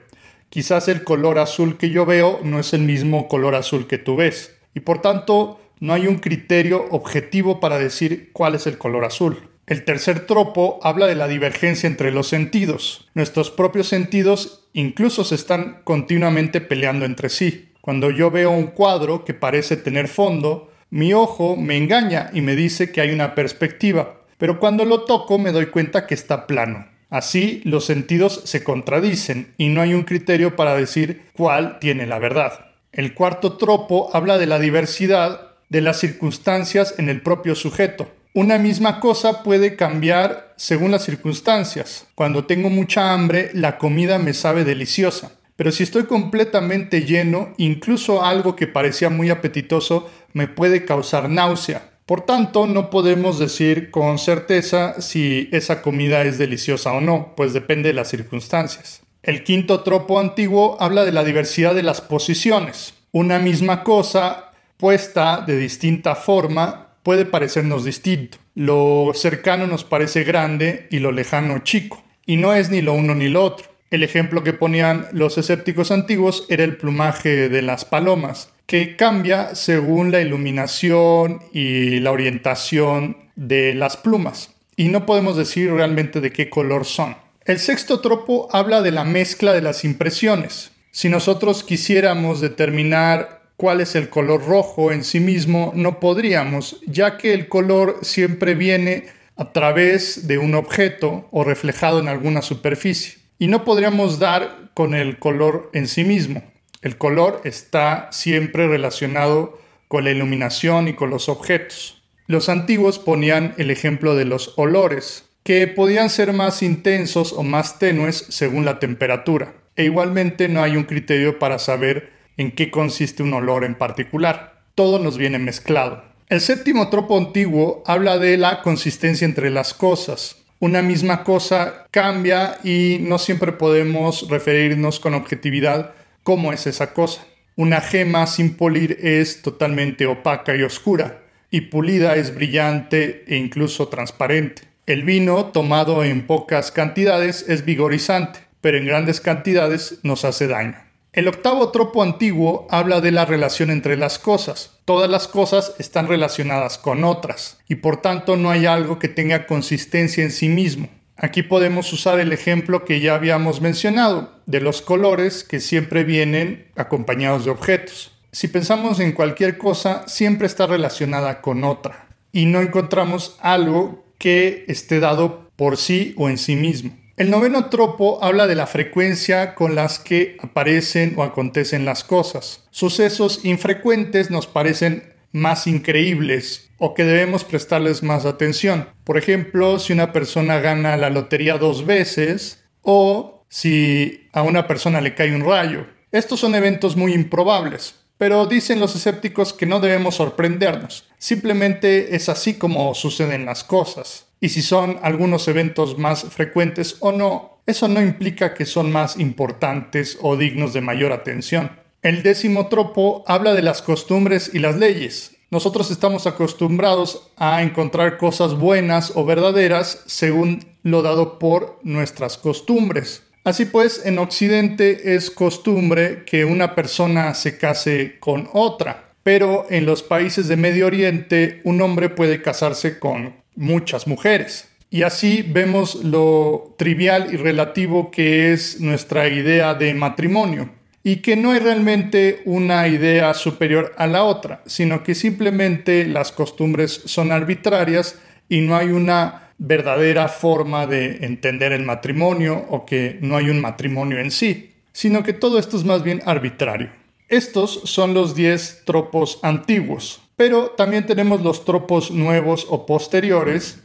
Quizás el color azul que yo veo no es el mismo color azul que tú ves, y por tanto no hay un criterio objetivo para decir cuál es el color azul. El tercer tropo habla de la divergencia entre los sentidos. Nuestros propios sentidos incluso se están continuamente peleando entre sí. Cuando yo veo un cuadro que parece tener fondo, mi ojo me engaña y me dice que hay una perspectiva, pero cuando lo toco me doy cuenta que está plano. Así los sentidos se contradicen y no hay un criterio para decir cuál tiene la verdad. El cuarto tropo habla de la diversidad de las circunstancias en el propio sujeto. Una misma cosa puede cambiar según las circunstancias. Cuando tengo mucha hambre, la comida me sabe deliciosa. Pero si estoy completamente lleno, incluso algo que parecía muy apetitoso me puede causar náusea. Por tanto, no podemos decir con certeza si esa comida es deliciosa o no, pues depende de las circunstancias. El quinto tropo antiguo habla de la diversidad de las posiciones. Una misma cosa puesta de distinta forma puede parecernos distinto. Lo cercano nos parece grande y lo lejano chico. Y no es ni lo uno ni lo otro. El ejemplo que ponían los escépticos antiguos era el plumaje de las palomas, que cambia según la iluminación y la orientación de las plumas, y no podemos decir realmente de qué color son. El sexto tropo habla de la mezcla de las impresiones. Si nosotros quisiéramos determinar cuál es el color rojo en sí mismo, no podríamos, ya que el color siempre viene a través de un objeto o reflejado en alguna superficie y no podríamos dar con el color en sí mismo. El color está siempre relacionado con la iluminación y con los objetos. Los antiguos ponían el ejemplo de los olores, que podían ser más intensos o más tenues según la temperatura. E igualmente no hay un criterio para saber en qué consiste un olor en particular. Todo nos viene mezclado. El séptimo tropo antiguo habla de la consistencia entre las cosas una misma cosa cambia y no siempre podemos referirnos con objetividad cómo es esa cosa. Una gema sin pulir es totalmente opaca y oscura, y pulida es brillante e incluso transparente. El vino, tomado en pocas cantidades, es vigorizante, pero en grandes cantidades nos hace daño. El octavo tropo antiguo habla de la relación entre las cosas. Todas las cosas están relacionadas con otras y por tanto no hay algo que tenga consistencia en sí mismo. Aquí podemos usar el ejemplo que ya habíamos mencionado de los colores que siempre vienen acompañados de objetos. Si pensamos en cualquier cosa, siempre está relacionada con otra y no encontramos algo que esté dado por sí o en sí mismo. El noveno tropo habla de la frecuencia con las que aparecen o acontecen las cosas. Sucesos infrecuentes nos parecen más increíbles o que debemos prestarles más atención. Por ejemplo, si una persona gana la lotería dos veces o si a una persona le cae un rayo. Estos son eventos muy improbables, pero dicen los escépticos que no debemos sorprendernos. Simplemente es así como suceden las cosas y si son algunos eventos más frecuentes o no, eso no implica que son más importantes o dignos de mayor atención. El décimo tropo habla de las costumbres y las leyes. Nosotros estamos acostumbrados a encontrar cosas buenas o verdaderas según lo dado por nuestras costumbres. Así pues, en Occidente es costumbre que una persona se case con otra, pero en los países de Medio Oriente un hombre puede casarse con muchas mujeres. Y así vemos lo trivial y relativo que es nuestra idea de matrimonio y que no hay realmente una idea superior a la otra, sino que simplemente las costumbres son arbitrarias y no hay una verdadera forma de entender el matrimonio o que no hay un matrimonio en sí, sino que todo esto es más bien arbitrario. Estos son los 10 tropos antiguos, pero también tenemos los tropos nuevos o posteriores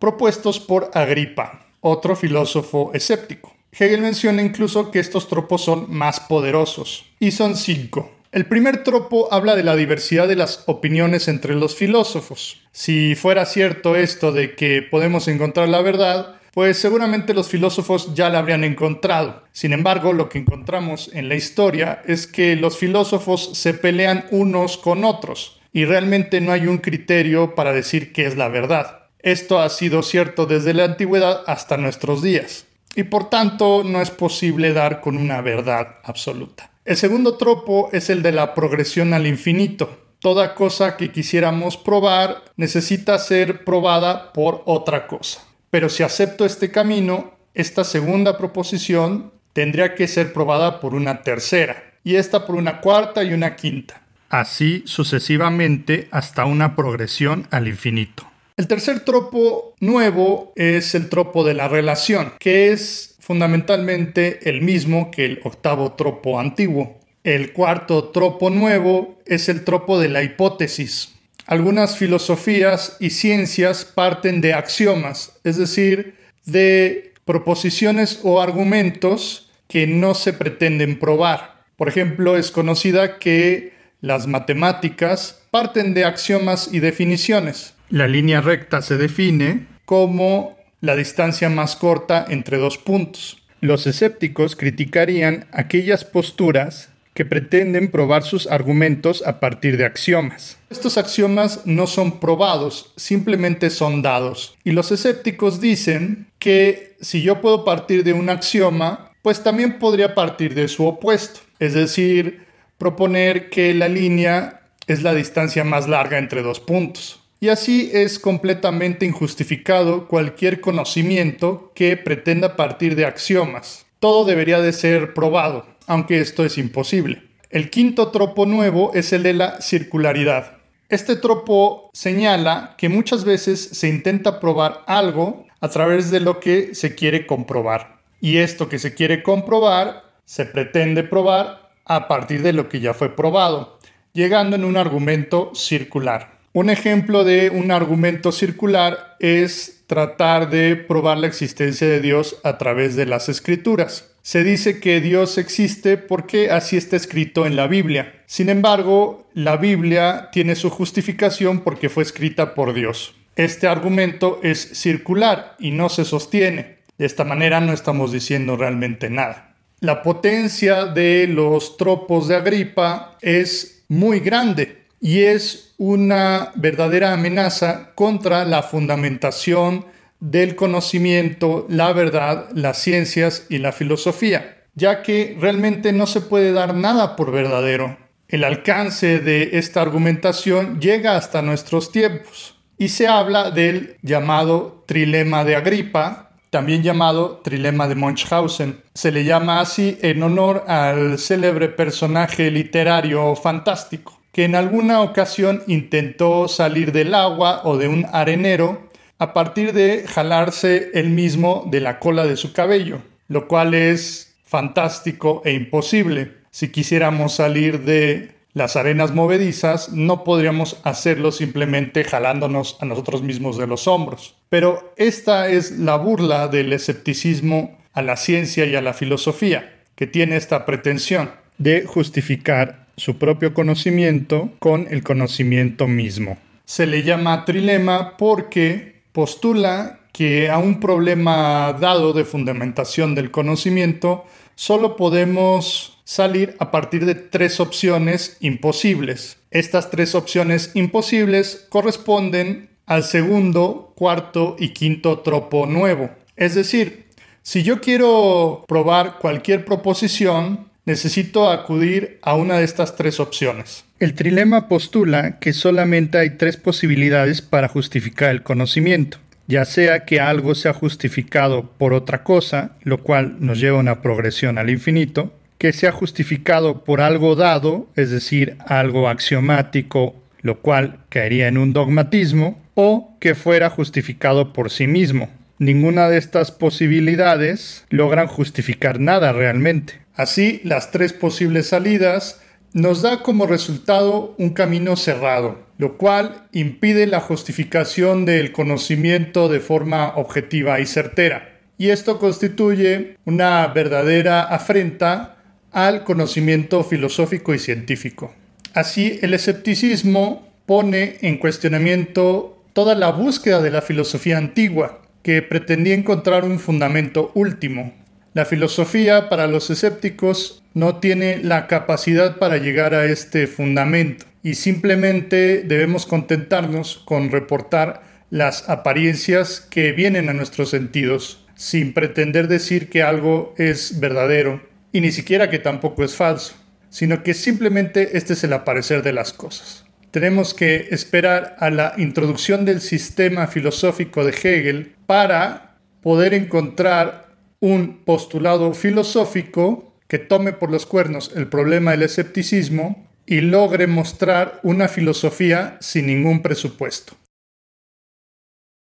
propuestos por Agripa, otro filósofo escéptico. Hegel menciona incluso que estos tropos son más poderosos, y son cinco. El primer tropo habla de la diversidad de las opiniones entre los filósofos. Si fuera cierto esto de que podemos encontrar la verdad, pues seguramente los filósofos ya la habrían encontrado. Sin embargo, lo que encontramos en la historia es que los filósofos se pelean unos con otros, y realmente no hay un criterio para decir qué es la verdad. Esto ha sido cierto desde la antigüedad hasta nuestros días y por tanto no es posible dar con una verdad absoluta. El segundo tropo es el de la progresión al infinito. Toda cosa que quisiéramos probar necesita ser probada por otra cosa. Pero si acepto este camino, esta segunda proposición tendría que ser probada por una tercera, y esta por una cuarta y una quinta así sucesivamente hasta una progresión al infinito. El tercer tropo nuevo es el tropo de la relación, que es fundamentalmente el mismo que el octavo tropo antiguo. El cuarto tropo nuevo es el tropo de la hipótesis. Algunas filosofías y ciencias parten de axiomas, es decir, de proposiciones o argumentos que no se pretenden probar. Por ejemplo, es conocida que las matemáticas parten de axiomas y definiciones. La línea recta se define como la distancia más corta entre dos puntos. Los escépticos criticarían aquellas posturas que pretenden probar sus argumentos a partir de axiomas. Estos axiomas no son probados, simplemente son dados. Y los escépticos dicen que si yo puedo partir de un axioma, pues también podría partir de su opuesto. Es decir, proponer que la línea es la distancia más larga entre dos puntos. Y así es completamente injustificado cualquier conocimiento que pretenda partir de axiomas. Todo debería de ser probado, aunque esto es imposible. El quinto tropo nuevo es el de la circularidad. Este tropo señala que muchas veces se intenta probar algo a través de lo que se quiere comprobar. Y esto que se quiere comprobar se pretende probar a partir de lo que ya fue probado, llegando en un argumento circular. Un ejemplo de un argumento circular es tratar de probar la existencia de Dios a través de las escrituras. Se dice que Dios existe porque así está escrito en la Biblia. Sin embargo, la Biblia tiene su justificación porque fue escrita por Dios. Este argumento es circular y no se sostiene. De esta manera no estamos diciendo realmente nada. La potencia de los tropos de Agripa es muy grande y es una verdadera amenaza contra la fundamentación del conocimiento, la verdad, las ciencias y la filosofía, ya que realmente no se puede dar nada por verdadero. El alcance de esta argumentación llega hasta nuestros tiempos y se habla del llamado trilema de Agripa, también llamado trilema de Munchausen. Se le llama así en honor al célebre personaje literario fantástico, que en alguna ocasión intentó salir del agua o de un arenero a partir de jalarse él mismo de la cola de su cabello, lo cual es fantástico e imposible. Si quisiéramos salir de las arenas movedizas, no podríamos hacerlo simplemente jalándonos a nosotros mismos de los hombros. Pero esta es la burla del escepticismo a la ciencia y a la filosofía, que tiene esta pretensión de justificar su propio conocimiento con el conocimiento mismo. Se le llama trilema porque postula que a un problema dado de fundamentación del conocimiento solo podemos salir a partir de tres opciones imposibles. Estas tres opciones imposibles corresponden al segundo, cuarto y quinto tropo nuevo. Es decir, si yo quiero probar cualquier proposición, necesito acudir a una de estas tres opciones. El trilema postula que solamente hay tres posibilidades para justificar el conocimiento, ya sea que algo sea justificado por otra cosa, lo cual nos lleva a una progresión al infinito, que sea justificado por algo dado, es decir, algo axiomático lo cual caería en un dogmatismo, o que fuera justificado por sí mismo. Ninguna de estas posibilidades logran justificar nada realmente. Así, las tres posibles salidas nos da como resultado un camino cerrado, lo cual impide la justificación del conocimiento de forma objetiva y certera. Y esto constituye una verdadera afrenta al conocimiento filosófico y científico. Así, el escepticismo pone en cuestionamiento toda la búsqueda de la filosofía antigua, que pretendía encontrar un fundamento último. La filosofía para los escépticos no tiene la capacidad para llegar a este fundamento y simplemente debemos contentarnos con reportar las apariencias que vienen a nuestros sentidos, sin pretender decir que algo es verdadero y ni siquiera que tampoco es falso sino que simplemente este es el aparecer de las cosas. Tenemos que esperar a la introducción del sistema filosófico de Hegel para poder encontrar un postulado filosófico que tome por los cuernos el problema del escepticismo y logre mostrar una filosofía sin ningún presupuesto.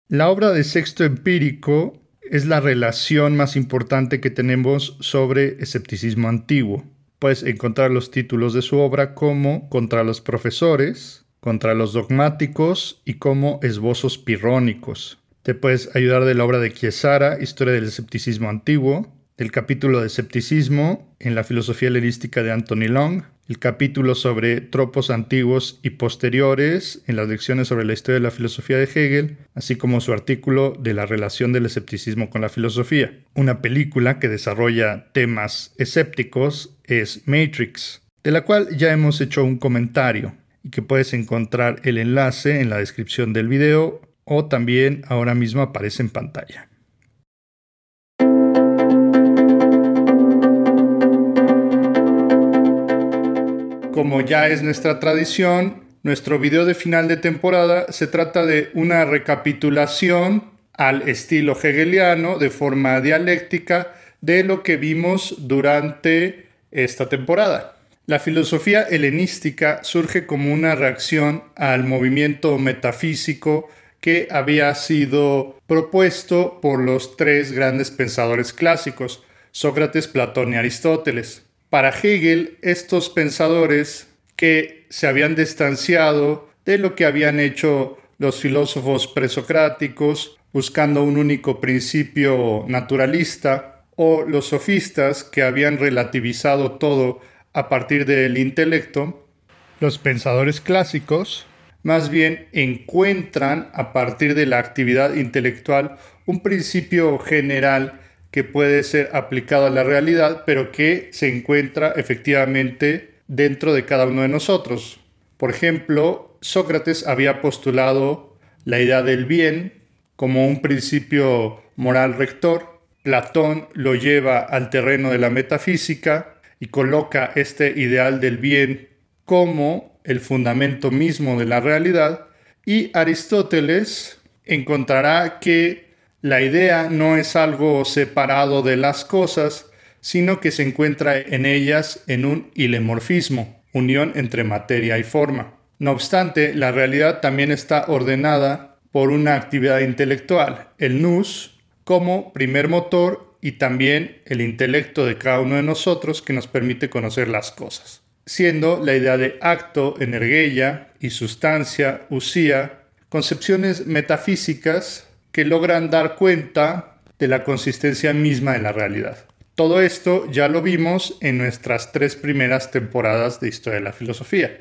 La obra de Sexto Empírico es la relación más importante que tenemos sobre escepticismo antiguo puedes encontrar los títulos de su obra como Contra los profesores, Contra los dogmáticos y como Esbozos pirrónicos. Te puedes ayudar de la obra de Chiesara, Historia del escepticismo antiguo, del capítulo de escepticismo en la filosofía helenística de Anthony Long, el capítulo sobre tropos antiguos y posteriores en las lecciones sobre la historia de la filosofía de Hegel, así como su artículo de la relación del escepticismo con la filosofía, una película que desarrolla temas escépticos es Matrix, de la cual ya hemos hecho un comentario y que puedes encontrar el enlace en la descripción del video o también ahora mismo aparece en pantalla. Como ya es nuestra tradición, nuestro video de final de temporada se trata de una recapitulación al estilo hegeliano de forma dialéctica de lo que vimos durante esta temporada. La filosofía helenística surge como una reacción al movimiento metafísico que había sido propuesto por los tres grandes pensadores clásicos, Sócrates, Platón y Aristóteles. Para Hegel, estos pensadores que se habían distanciado de lo que habían hecho los filósofos presocráticos, buscando un único principio naturalista, o los sofistas que habían relativizado todo a partir del intelecto, los pensadores clásicos, más bien encuentran a partir de la actividad intelectual un principio general que puede ser aplicado a la realidad, pero que se encuentra efectivamente dentro de cada uno de nosotros. Por ejemplo, Sócrates había postulado la idea del bien como un principio moral rector, Platón lo lleva al terreno de la metafísica y coloca este ideal del bien como el fundamento mismo de la realidad y Aristóteles encontrará que la idea no es algo separado de las cosas, sino que se encuentra en ellas en un ilemorfismo, unión entre materia y forma. No obstante, la realidad también está ordenada por una actividad intelectual, el nous, como primer motor y también el intelecto de cada uno de nosotros que nos permite conocer las cosas, siendo la idea de acto, energía y sustancia, usía, concepciones metafísicas que logran dar cuenta de la consistencia misma de la realidad. Todo esto ya lo vimos en nuestras tres primeras temporadas de Historia de la Filosofía.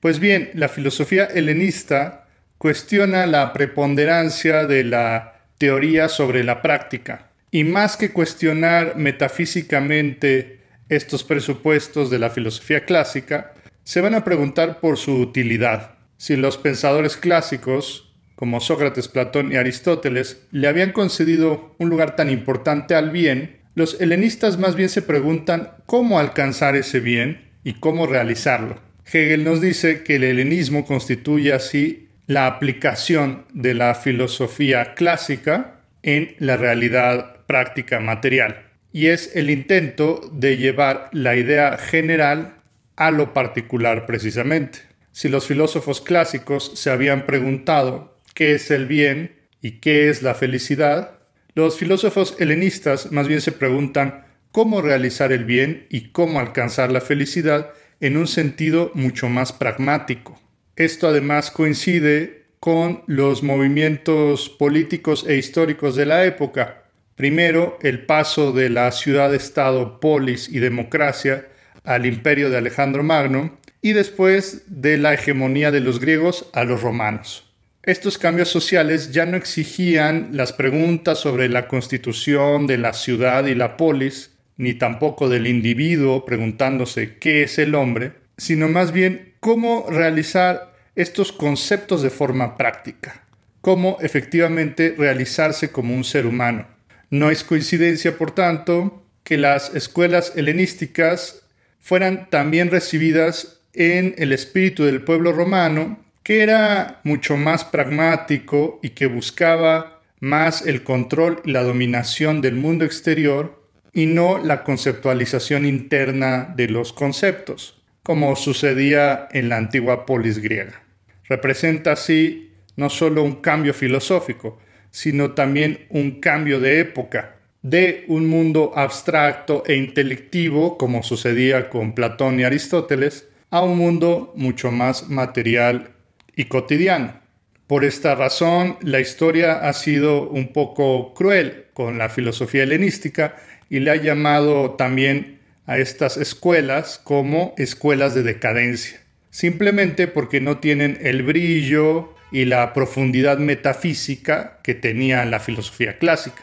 Pues bien, la filosofía helenista cuestiona la preponderancia de la teoría sobre la práctica. Y más que cuestionar metafísicamente estos presupuestos de la filosofía clásica, se van a preguntar por su utilidad. Si los pensadores clásicos, como Sócrates, Platón y Aristóteles, le habían concedido un lugar tan importante al bien, los helenistas más bien se preguntan cómo alcanzar ese bien y cómo realizarlo. Hegel nos dice que el helenismo constituye así la aplicación de la filosofía clásica en la realidad práctica material y es el intento de llevar la idea general a lo particular precisamente. Si los filósofos clásicos se habían preguntado qué es el bien y qué es la felicidad, los filósofos helenistas más bien se preguntan cómo realizar el bien y cómo alcanzar la felicidad en un sentido mucho más pragmático. Esto además coincide con los movimientos políticos e históricos de la época. Primero, el paso de la ciudad-estado polis y democracia al imperio de Alejandro Magno y después de la hegemonía de los griegos a los romanos. Estos cambios sociales ya no exigían las preguntas sobre la constitución de la ciudad y la polis, ni tampoco del individuo preguntándose qué es el hombre, sino más bien cómo realizar estos conceptos de forma práctica, cómo efectivamente realizarse como un ser humano. No es coincidencia, por tanto, que las escuelas helenísticas fueran también recibidas en el espíritu del pueblo romano, que era mucho más pragmático y que buscaba más el control y la dominación del mundo exterior y no la conceptualización interna de los conceptos como sucedía en la antigua polis griega. Representa así no solo un cambio filosófico, sino también un cambio de época, de un mundo abstracto e intelectivo, como sucedía con Platón y Aristóteles, a un mundo mucho más material y cotidiano. Por esta razón, la historia ha sido un poco cruel con la filosofía helenística y le ha llamado también a estas escuelas como escuelas de decadencia, simplemente porque no tienen el brillo y la profundidad metafísica que tenía la filosofía clásica.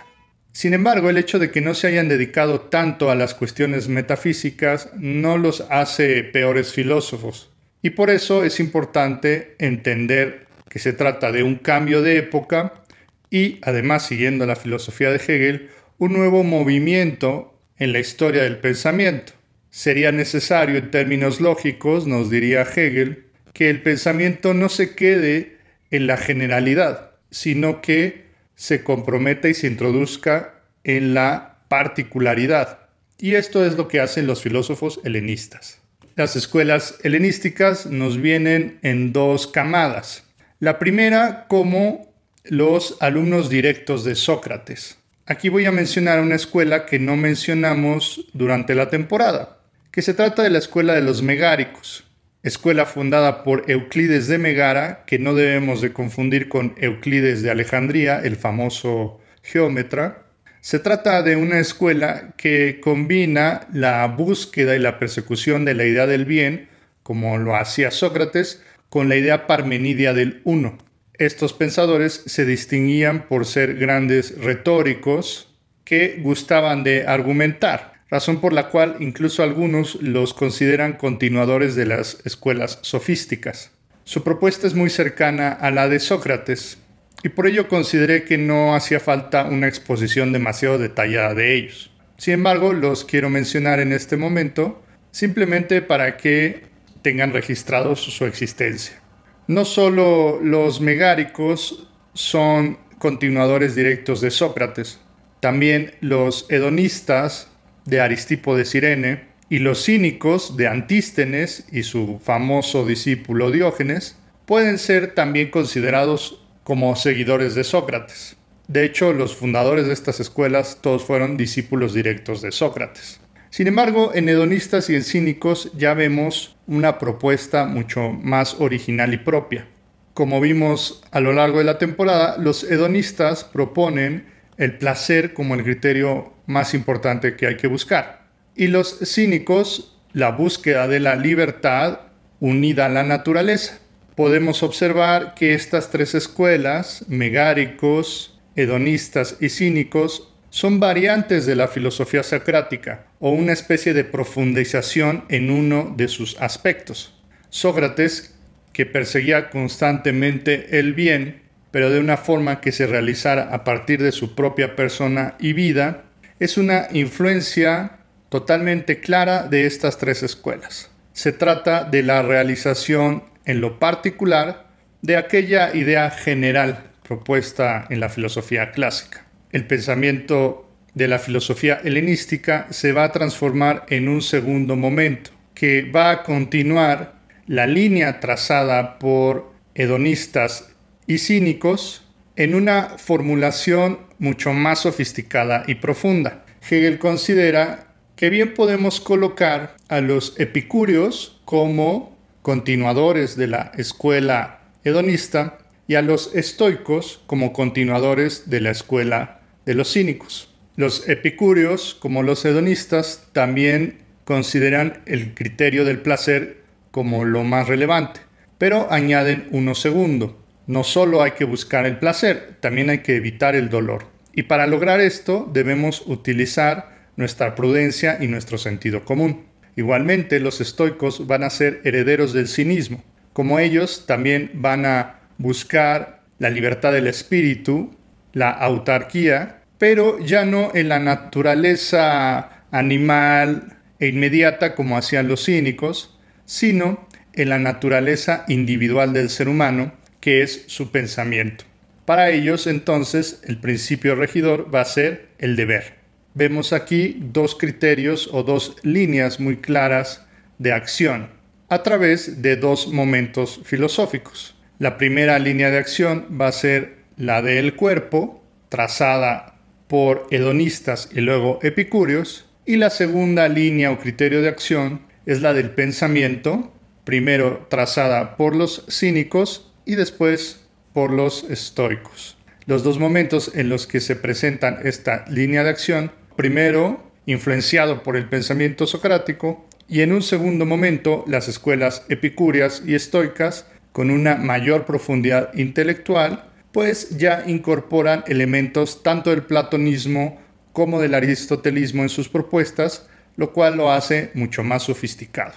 Sin embargo, el hecho de que no se hayan dedicado tanto a las cuestiones metafísicas no los hace peores filósofos. Y por eso es importante entender que se trata de un cambio de época y, además, siguiendo la filosofía de Hegel, un nuevo movimiento en la historia del pensamiento. Sería necesario, en términos lógicos, nos diría Hegel, que el pensamiento no se quede en la generalidad, sino que se comprometa y se introduzca en la particularidad. Y esto es lo que hacen los filósofos helenistas. Las escuelas helenísticas nos vienen en dos camadas. La primera como los alumnos directos de Sócrates, Aquí voy a mencionar una escuela que no mencionamos durante la temporada, que se trata de la escuela de los megáricos, escuela fundada por Euclides de Megara, que no debemos de confundir con Euclides de Alejandría, el famoso geómetra. Se trata de una escuela que combina la búsqueda y la persecución de la idea del bien, como lo hacía Sócrates, con la idea parmenidia del uno. Estos pensadores se distinguían por ser grandes retóricos que gustaban de argumentar, razón por la cual incluso algunos los consideran continuadores de las escuelas sofísticas. Su propuesta es muy cercana a la de Sócrates, y por ello consideré que no hacía falta una exposición demasiado detallada de ellos. Sin embargo, los quiero mencionar en este momento simplemente para que tengan registrados su existencia. No solo los megáricos son continuadores directos de Sócrates, también los hedonistas de Aristipo de Cirene y los cínicos de Antístenes y su famoso discípulo Diógenes pueden ser también considerados como seguidores de Sócrates. De hecho, los fundadores de estas escuelas todos fueron discípulos directos de Sócrates. Sin embargo, en hedonistas y en cínicos ya vemos una propuesta mucho más original y propia. Como vimos a lo largo de la temporada, los hedonistas proponen el placer como el criterio más importante que hay que buscar. Y los cínicos, la búsqueda de la libertad unida a la naturaleza. Podemos observar que estas tres escuelas, megáricos, hedonistas y cínicos, son variantes de la filosofía socrática o una especie de profundización en uno de sus aspectos. Sócrates, que perseguía constantemente el bien, pero de una forma que se realizara a partir de su propia persona y vida, es una influencia totalmente clara de estas tres escuelas. Se trata de la realización en lo particular de aquella idea general propuesta en la filosofía clásica el pensamiento de la filosofía helenística se va a transformar en un segundo momento, que va a continuar la línea trazada por hedonistas y cínicos en una formulación mucho más sofisticada y profunda. Hegel considera que bien podemos colocar a los epicúreos como continuadores de la escuela hedonista y a los estoicos como continuadores de la escuela de los cínicos. Los epicúreos, como los hedonistas, también consideran el criterio del placer como lo más relevante, pero añaden uno segundo. No solo hay que buscar el placer, también hay que evitar el dolor. Y para lograr esto debemos utilizar nuestra prudencia y nuestro sentido común. Igualmente, los estoicos van a ser herederos del cinismo, como ellos también van a buscar la libertad del espíritu la autarquía, pero ya no en la naturaleza animal e inmediata como hacían los cínicos, sino en la naturaleza individual del ser humano, que es su pensamiento. Para ellos, entonces, el principio regidor va a ser el deber. Vemos aquí dos criterios o dos líneas muy claras de acción a través de dos momentos filosóficos. La primera línea de acción va a ser la del cuerpo, trazada por hedonistas y luego epicúreos, y la segunda línea o criterio de acción es la del pensamiento, primero trazada por los cínicos y después por los estoicos. Los dos momentos en los que se presentan esta línea de acción, primero influenciado por el pensamiento socrático y en un segundo momento las escuelas epicúreas y estoicas con una mayor profundidad intelectual pues ya incorporan elementos tanto del platonismo como del aristotelismo en sus propuestas, lo cual lo hace mucho más sofisticado.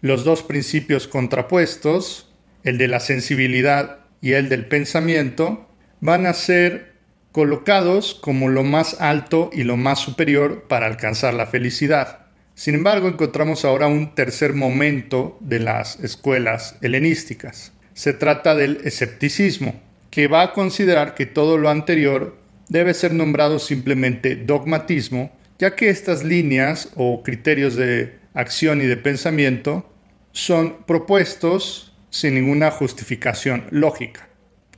Los dos principios contrapuestos, el de la sensibilidad y el del pensamiento, van a ser colocados como lo más alto y lo más superior para alcanzar la felicidad. Sin embargo, encontramos ahora un tercer momento de las escuelas helenísticas. Se trata del escepticismo, que va a considerar que todo lo anterior debe ser nombrado simplemente dogmatismo, ya que estas líneas o criterios de acción y de pensamiento son propuestos sin ninguna justificación lógica.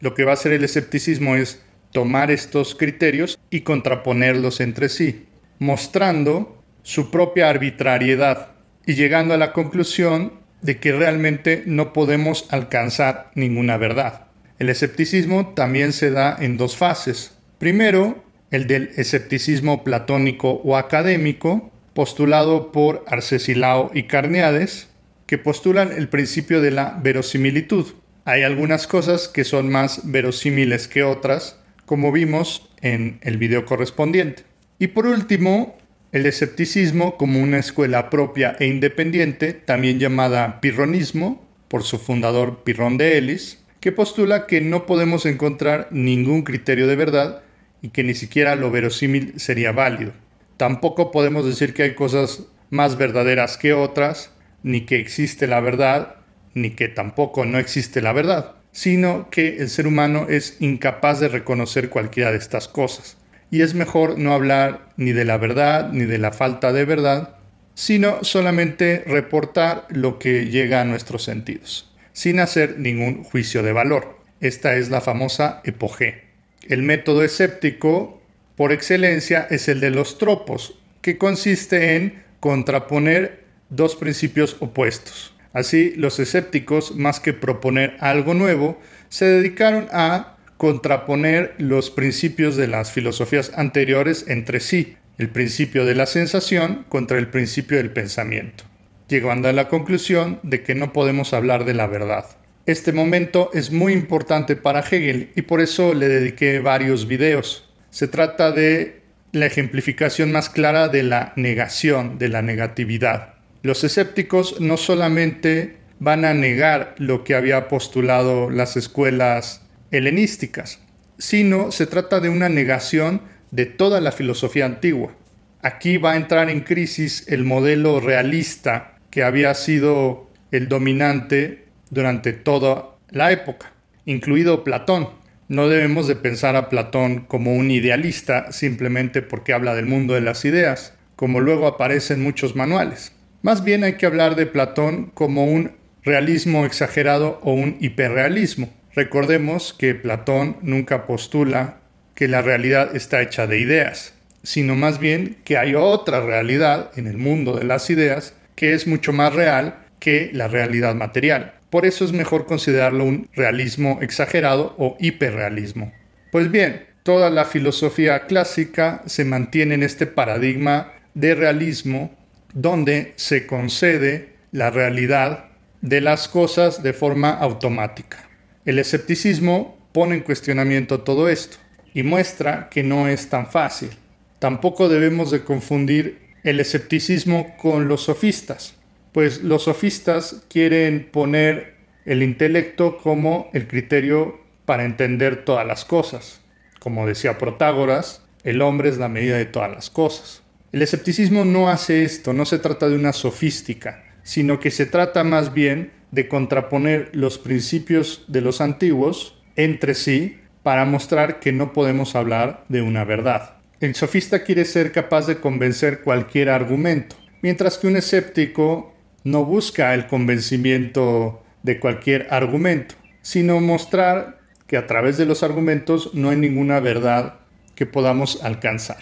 Lo que va a hacer el escepticismo es tomar estos criterios y contraponerlos entre sí, mostrando su propia arbitrariedad y llegando a la conclusión de que realmente no podemos alcanzar ninguna verdad. El escepticismo también se da en dos fases. Primero, el del escepticismo platónico o académico, postulado por Arcesilao y Carneades, que postulan el principio de la verosimilitud. Hay algunas cosas que son más verosímiles que otras, como vimos en el video correspondiente. Y por último, el escepticismo como una escuela propia e independiente, también llamada pirronismo, por su fundador Pirrón de Elis, que postula que no podemos encontrar ningún criterio de verdad y que ni siquiera lo verosímil sería válido. Tampoco podemos decir que hay cosas más verdaderas que otras, ni que existe la verdad, ni que tampoco no existe la verdad, sino que el ser humano es incapaz de reconocer cualquiera de estas cosas. Y es mejor no hablar ni de la verdad ni de la falta de verdad, sino solamente reportar lo que llega a nuestros sentidos sin hacer ningún juicio de valor. Esta es la famosa epoge. El método escéptico por excelencia es el de los tropos, que consiste en contraponer dos principios opuestos. Así, los escépticos, más que proponer algo nuevo, se dedicaron a contraponer los principios de las filosofías anteriores entre sí, el principio de la sensación contra el principio del pensamiento llegando a la conclusión de que no podemos hablar de la verdad. Este momento es muy importante para Hegel y por eso le dediqué varios videos. Se trata de la ejemplificación más clara de la negación, de la negatividad. Los escépticos no solamente van a negar lo que había postulado las escuelas helenísticas, sino se trata de una negación de toda la filosofía antigua. Aquí va a entrar en crisis el modelo realista que había sido el dominante durante toda la época, incluido Platón. No debemos de pensar a Platón como un idealista simplemente porque habla del mundo de las ideas, como luego aparece en muchos manuales. Más bien hay que hablar de Platón como un realismo exagerado o un hiperrealismo. Recordemos que Platón nunca postula que la realidad está hecha de ideas, sino más bien que hay otra realidad en el mundo de las ideas que es mucho más real que la realidad material. Por eso es mejor considerarlo un realismo exagerado o hiperrealismo. Pues bien, toda la filosofía clásica se mantiene en este paradigma de realismo donde se concede la realidad de las cosas de forma automática. El escepticismo pone en cuestionamiento todo esto y muestra que no es tan fácil. Tampoco debemos de confundir el escepticismo con los sofistas. Pues los sofistas quieren poner el intelecto como el criterio para entender todas las cosas. Como decía Protágoras, el hombre es la medida de todas las cosas. El escepticismo no hace esto, no se trata de una sofística, sino que se trata más bien de contraponer los principios de los antiguos entre sí para mostrar que no podemos hablar de una verdad. El sofista quiere ser capaz de convencer cualquier argumento, mientras que un escéptico no busca el convencimiento de cualquier argumento, sino mostrar que a través de los argumentos no hay ninguna verdad que podamos alcanzar.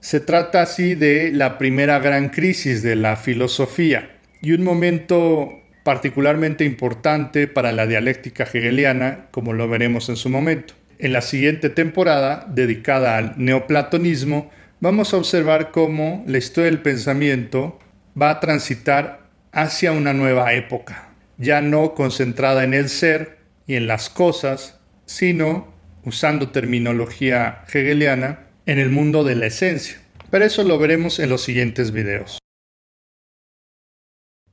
Se trata así de la primera gran crisis de la filosofía y un momento particularmente importante para la dialéctica hegeliana, como lo veremos en su momento. En la siguiente temporada, dedicada al neoplatonismo, vamos a observar cómo la historia del pensamiento va a transitar hacia una nueva época, ya no concentrada en el ser y en las cosas, sino, usando terminología hegeliana, en el mundo de la esencia. Pero eso lo veremos en los siguientes videos.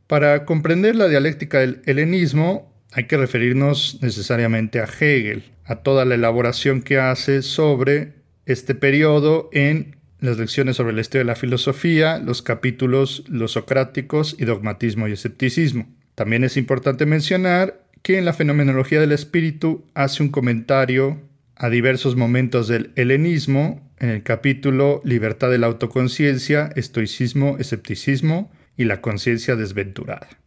Para comprender la dialéctica del helenismo, hay que referirnos necesariamente a Hegel, a toda la elaboración que hace sobre este periodo en las lecciones sobre el estudio de la filosofía, los capítulos Los Socráticos y Dogmatismo y Escepticismo. También es importante mencionar que en la fenomenología del espíritu hace un comentario a diversos momentos del helenismo en el capítulo Libertad de la autoconciencia, estoicismo, escepticismo y la conciencia desventurada.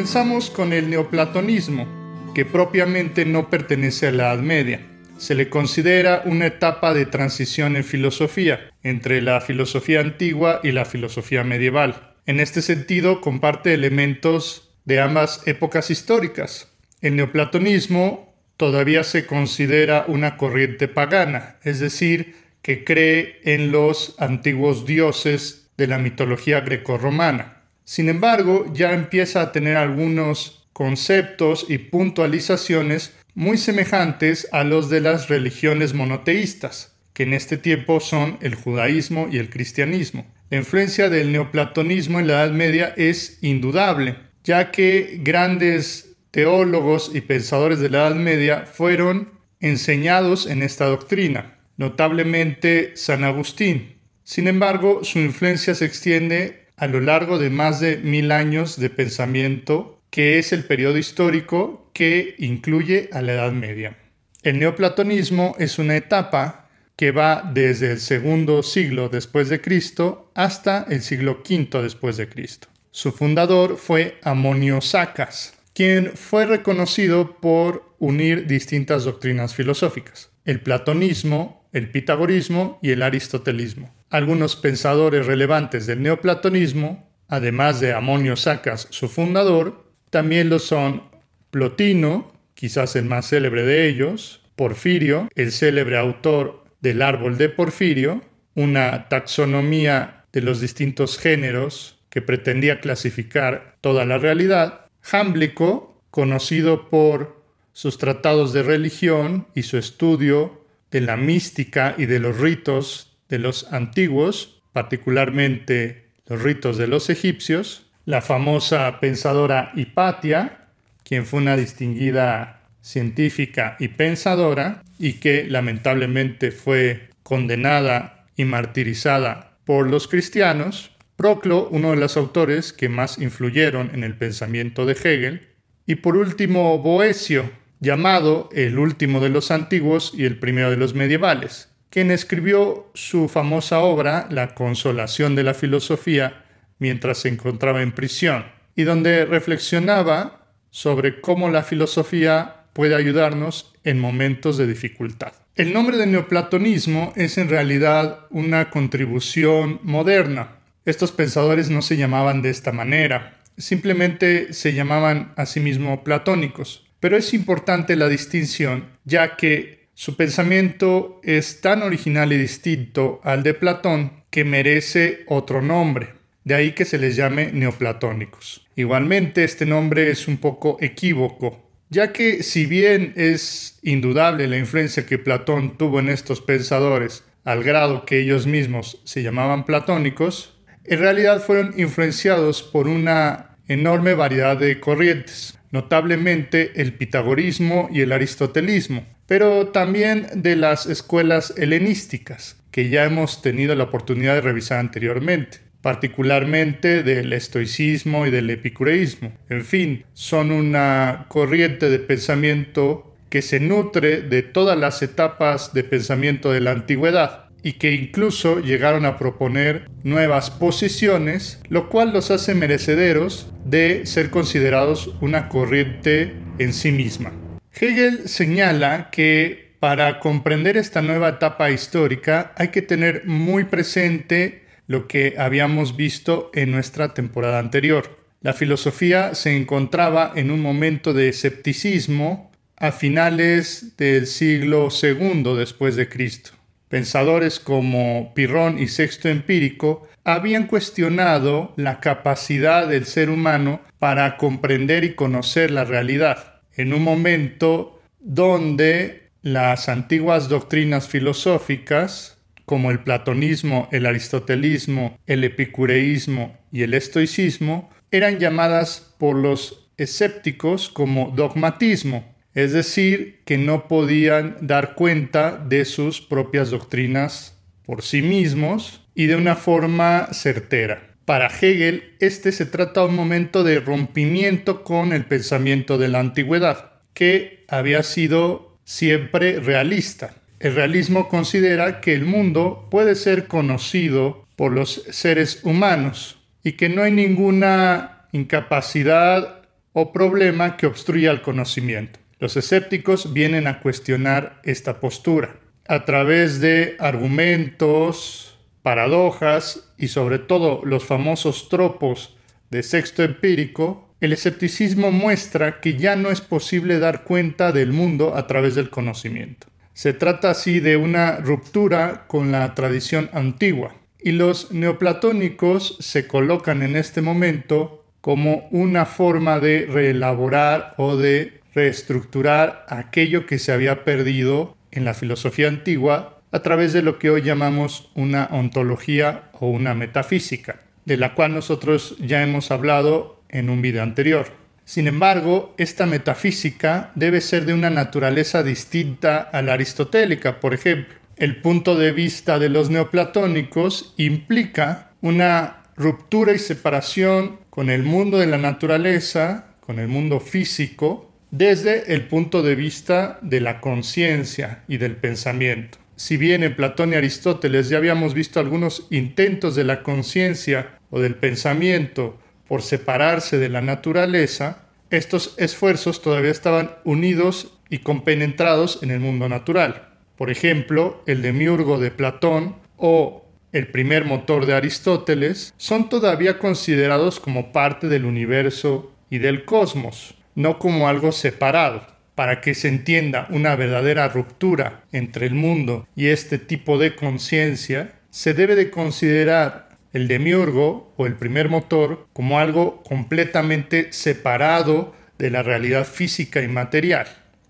Comenzamos con el neoplatonismo, que propiamente no pertenece a la Edad Media. Se le considera una etapa de transición en filosofía, entre la filosofía antigua y la filosofía medieval. En este sentido, comparte elementos de ambas épocas históricas. El neoplatonismo todavía se considera una corriente pagana, es decir, que cree en los antiguos dioses de la mitología grecorromana. Sin embargo, ya empieza a tener algunos conceptos y puntualizaciones muy semejantes a los de las religiones monoteístas, que en este tiempo son el judaísmo y el cristianismo. La influencia del neoplatonismo en la Edad Media es indudable, ya que grandes teólogos y pensadores de la Edad Media fueron enseñados en esta doctrina, notablemente San Agustín. Sin embargo, su influencia se extiende a lo largo de más de mil años de pensamiento, que es el periodo histórico que incluye a la Edad Media. El neoplatonismo es una etapa que va desde el segundo siglo después de Cristo hasta el siglo V después de Cristo. Su fundador fue Amonio Sacas, quien fue reconocido por unir distintas doctrinas filosóficas, el platonismo, el pitagorismo y el aristotelismo. Algunos pensadores relevantes del neoplatonismo, además de Amonio Sacas, su fundador, también lo son Plotino, quizás el más célebre de ellos, Porfirio, el célebre autor del Árbol de Porfirio, una taxonomía de los distintos géneros que pretendía clasificar toda la realidad, Jámblico, conocido por sus tratados de religión y su estudio de la mística y de los ritos de los antiguos, particularmente los ritos de los egipcios, la famosa pensadora Hipatia, quien fue una distinguida científica y pensadora y que lamentablemente fue condenada y martirizada por los cristianos, Proclo, uno de los autores que más influyeron en el pensamiento de Hegel, y por último Boecio, llamado el último de los antiguos y el primero de los medievales, quien escribió su famosa obra La Consolación de la Filosofía mientras se encontraba en prisión, y donde reflexionaba sobre cómo la filosofía puede ayudarnos en momentos de dificultad. El nombre de neoplatonismo es en realidad una contribución moderna. Estos pensadores no se llamaban de esta manera, simplemente se llamaban a sí mismos platónicos. Pero es importante la distinción, ya que su pensamiento es tan original y distinto al de Platón que merece otro nombre, de ahí que se les llame neoplatónicos. Igualmente, este nombre es un poco equívoco, ya que si bien es indudable la influencia que Platón tuvo en estos pensadores, al grado que ellos mismos se llamaban platónicos, en realidad fueron influenciados por una enorme variedad de corrientes, notablemente el pitagorismo y el aristotelismo, pero también de las escuelas helenísticas, que ya hemos tenido la oportunidad de revisar anteriormente, particularmente del estoicismo y del epicureísmo. En fin, son una corriente de pensamiento que se nutre de todas las etapas de pensamiento de la antigüedad y que incluso llegaron a proponer nuevas posiciones, lo cual los hace merecederos de ser considerados una corriente en sí misma. Hegel señala que para comprender esta nueva etapa histórica hay que tener muy presente lo que habíamos visto en nuestra temporada anterior. La filosofía se encontraba en un momento de escepticismo a finales del siglo II después de Cristo. Pensadores como Pirrón y Sexto Empírico habían cuestionado la capacidad del ser humano para comprender y conocer la realidad, en un momento donde las antiguas doctrinas filosóficas, como el platonismo, el aristotelismo, el epicureísmo y el estoicismo, eran llamadas por los escépticos como dogmatismo, es decir, que no podían dar cuenta de sus propias doctrinas por sí mismos y de una forma certera. Para Hegel, este se trata de un momento de rompimiento con el pensamiento de la antigüedad, que había sido siempre realista. El realismo considera que el mundo puede ser conocido por los seres humanos y que no hay ninguna incapacidad o problema que obstruya el conocimiento. Los escépticos vienen a cuestionar esta postura a través de argumentos, paradojas y sobre todo los famosos tropos de sexto empírico, el escepticismo muestra que ya no es posible dar cuenta del mundo a través del conocimiento. Se trata así de una ruptura con la tradición antigua y los neoplatónicos se colocan en este momento como una forma de reelaborar o de reestructurar aquello que se había perdido en la filosofía antigua a través de lo que hoy llamamos una ontología o una metafísica, de la cual nosotros ya hemos hablado en un video anterior. Sin embargo, esta metafísica debe ser de una naturaleza distinta a la aristotélica, por ejemplo. El punto de vista de los neoplatónicos implica una ruptura y separación con el mundo de la naturaleza, con el mundo físico, desde el punto de vista de la conciencia y del pensamiento. Si bien en Platón y Aristóteles ya habíamos visto algunos intentos de la conciencia o del pensamiento por separarse de la naturaleza, estos esfuerzos todavía estaban unidos y compenetrados en el mundo natural. Por ejemplo, el demiurgo de Platón o el primer motor de Aristóteles son todavía considerados como parte del universo y del cosmos no como algo separado, para que se entienda una verdadera ruptura entre el mundo y este tipo de conciencia, se debe de considerar el demiurgo o el primer motor como algo completamente separado de la realidad física y material,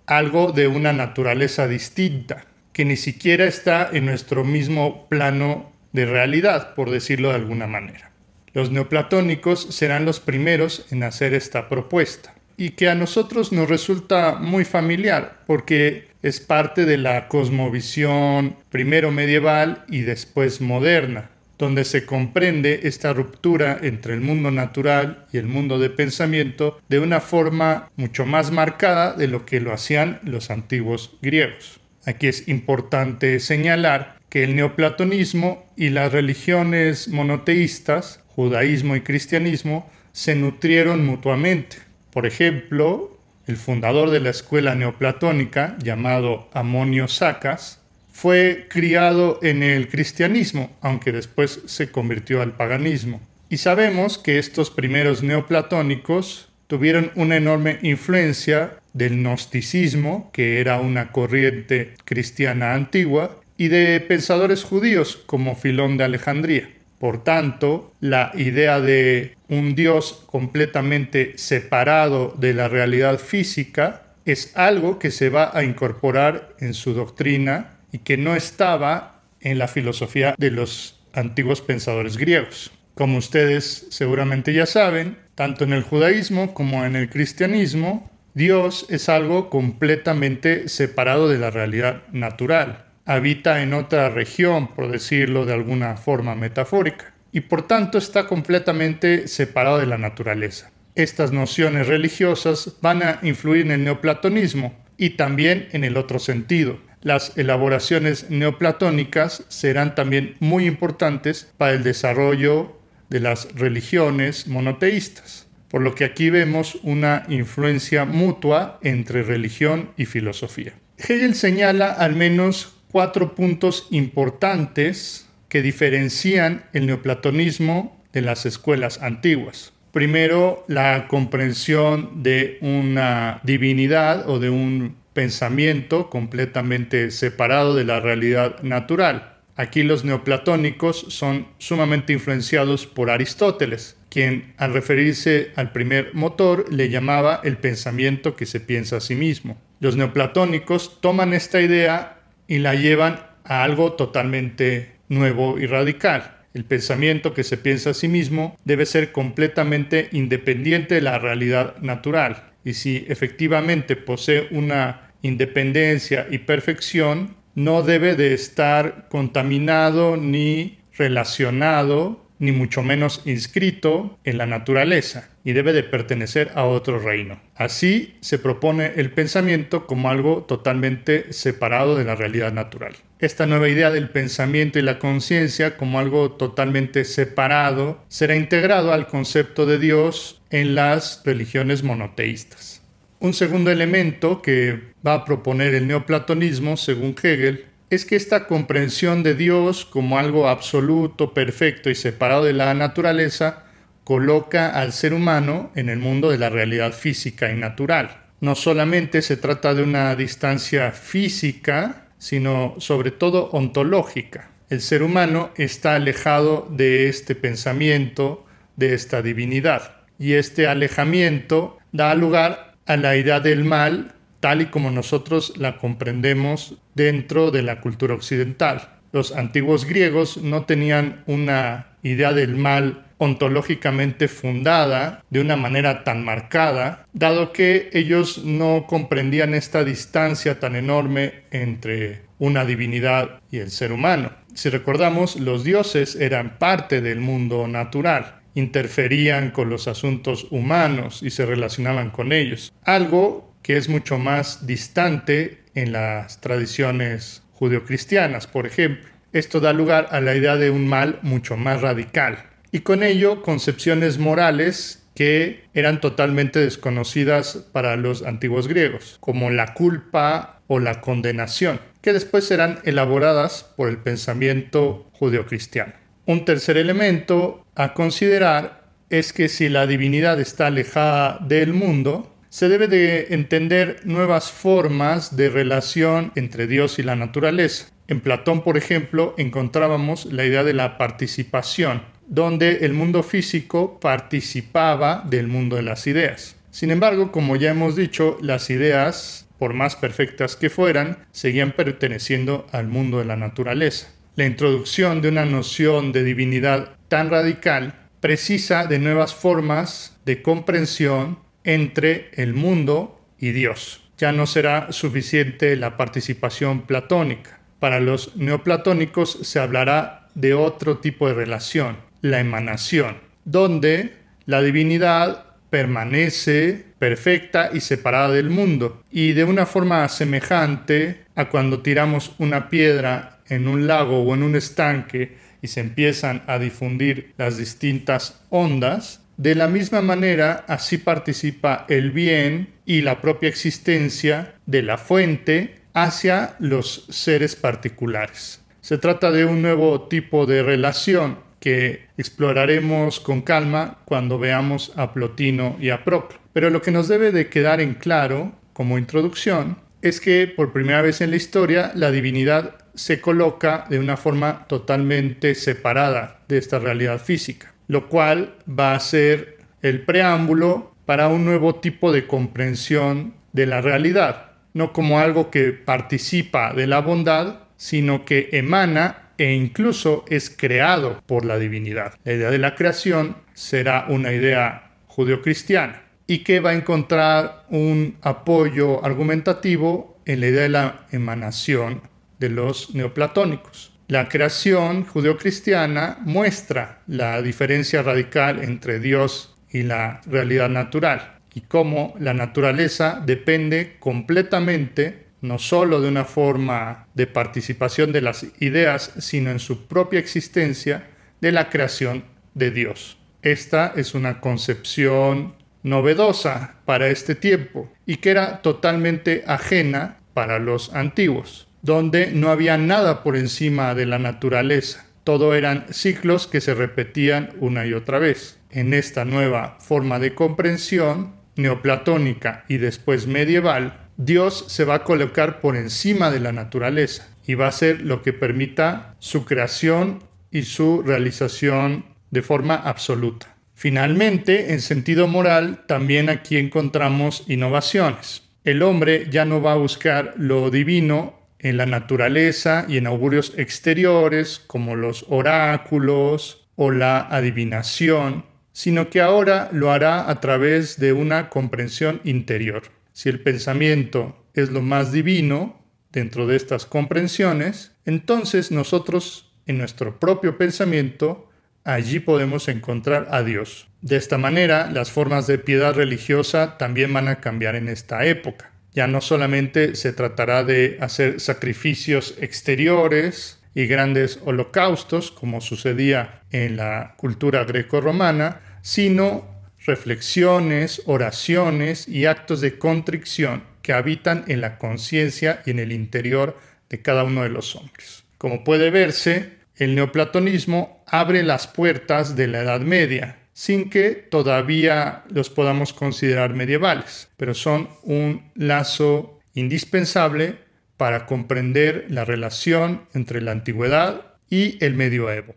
algo de una naturaleza distinta, que ni siquiera está en nuestro mismo plano de realidad, por decirlo de alguna manera. Los neoplatónicos serán los primeros en hacer esta propuesta y que a nosotros nos resulta muy familiar porque es parte de la cosmovisión primero medieval y después moderna, donde se comprende esta ruptura entre el mundo natural y el mundo de pensamiento de una forma mucho más marcada de lo que lo hacían los antiguos griegos. Aquí es importante señalar que el neoplatonismo y las religiones monoteístas, judaísmo y cristianismo, se nutrieron mutuamente por ejemplo, el fundador de la escuela neoplatónica, llamado Amonio Sacas, fue criado en el cristianismo, aunque después se convirtió al paganismo. Y sabemos que estos primeros neoplatónicos tuvieron una enorme influencia del gnosticismo, que era una corriente cristiana antigua, y de pensadores judíos como Filón de Alejandría. Por tanto, la idea de un Dios completamente separado de la realidad física es algo que se va a incorporar en su doctrina y que no estaba en la filosofía de los antiguos pensadores griegos. Como ustedes seguramente ya saben, tanto en el judaísmo como en el cristianismo, Dios es algo completamente separado de la realidad natural habita en otra región, por decirlo de alguna forma metafórica, y por tanto está completamente separado de la naturaleza. Estas nociones religiosas van a influir en el neoplatonismo y también en el otro sentido. Las elaboraciones neoplatónicas serán también muy importantes para el desarrollo de las religiones monoteístas, por lo que aquí vemos una influencia mutua entre religión y filosofía. Hegel señala al menos cuatro puntos importantes que diferencian el neoplatonismo de las escuelas antiguas. Primero, la comprensión de una divinidad o de un pensamiento completamente separado de la realidad natural. Aquí los neoplatónicos son sumamente influenciados por Aristóteles, quien al referirse al primer motor le llamaba el pensamiento que se piensa a sí mismo. Los neoplatónicos toman esta idea y la llevan a algo totalmente nuevo y radical. El pensamiento que se piensa a sí mismo debe ser completamente independiente de la realidad natural y si efectivamente posee una independencia y perfección, no debe de estar contaminado ni relacionado, ni mucho menos inscrito en la naturaleza y debe de pertenecer a otro reino. Así se propone el pensamiento como algo totalmente separado de la realidad natural. Esta nueva idea del pensamiento y la conciencia como algo totalmente separado será integrado al concepto de Dios en las religiones monoteístas. Un segundo elemento que va a proponer el neoplatonismo, según Hegel, es que esta comprensión de Dios como algo absoluto, perfecto y separado de la naturaleza coloca al ser humano en el mundo de la realidad física y natural. No solamente se trata de una distancia física, sino sobre todo ontológica. El ser humano está alejado de este pensamiento, de esta divinidad. Y este alejamiento da lugar a la idea del mal tal y como nosotros la comprendemos dentro de la cultura occidental. Los antiguos griegos no tenían una idea del mal ontológicamente fundada de una manera tan marcada, dado que ellos no comprendían esta distancia tan enorme entre una divinidad y el ser humano. Si recordamos, los dioses eran parte del mundo natural, interferían con los asuntos humanos y se relacionaban con ellos, algo que es mucho más distante en las tradiciones judeocristianas, por ejemplo. Esto da lugar a la idea de un mal mucho más radical, y con ello concepciones morales que eran totalmente desconocidas para los antiguos griegos, como la culpa o la condenación, que después serán elaboradas por el pensamiento judeocristiano. Un tercer elemento a considerar es que si la divinidad está alejada del mundo, se debe de entender nuevas formas de relación entre Dios y la naturaleza. En Platón, por ejemplo, encontrábamos la idea de la participación, donde el mundo físico participaba del mundo de las ideas. Sin embargo, como ya hemos dicho, las ideas, por más perfectas que fueran, seguían perteneciendo al mundo de la naturaleza. La introducción de una noción de divinidad tan radical precisa de nuevas formas de comprensión entre el mundo y Dios. Ya no será suficiente la participación platónica. Para los neoplatónicos se hablará de otro tipo de relación, la emanación, donde la divinidad permanece perfecta y separada del mundo. Y de una forma semejante a cuando tiramos una piedra en un lago o en un estanque y se empiezan a difundir las distintas ondas, de la misma manera así participa el bien y la propia existencia de la fuente hacia los seres particulares. Se trata de un nuevo tipo de relación que exploraremos con calma cuando veamos a Plotino y a Proclo. Pero lo que nos debe de quedar en claro como introducción es que por primera vez en la historia la divinidad se coloca de una forma totalmente separada de esta realidad física, lo cual va a ser el preámbulo para un nuevo tipo de comprensión de la realidad, no como algo que participa de la bondad, sino que emana e incluso es creado por la divinidad. La idea de la creación será una idea judeocristiana y que va a encontrar un apoyo argumentativo en la idea de la emanación de los neoplatónicos. La creación judeocristiana muestra la diferencia radical entre Dios y la realidad natural y cómo la naturaleza depende completamente no sólo de una forma de participación de las ideas, sino en su propia existencia de la creación de Dios. Esta es una concepción novedosa para este tiempo y que era totalmente ajena para los antiguos, donde no había nada por encima de la naturaleza. Todo eran ciclos que se repetían una y otra vez. En esta nueva forma de comprensión, neoplatónica y después medieval, Dios se va a colocar por encima de la naturaleza y va a ser lo que permita su creación y su realización de forma absoluta. Finalmente, en sentido moral, también aquí encontramos innovaciones. El hombre ya no va a buscar lo divino en la naturaleza y en augurios exteriores como los oráculos o la adivinación, sino que ahora lo hará a través de una comprensión interior. Si el pensamiento es lo más divino dentro de estas comprensiones, entonces nosotros en nuestro propio pensamiento allí podemos encontrar a Dios. De esta manera, las formas de piedad religiosa también van a cambiar en esta época. Ya no solamente se tratará de hacer sacrificios exteriores y grandes holocaustos, como sucedía en la cultura greco-romana, sino reflexiones, oraciones y actos de contrición que habitan en la conciencia y en el interior de cada uno de los hombres. Como puede verse, el neoplatonismo abre las puertas de la Edad Media, sin que todavía los podamos considerar medievales, pero son un lazo indispensable para comprender la relación entre la antigüedad y el medioevo.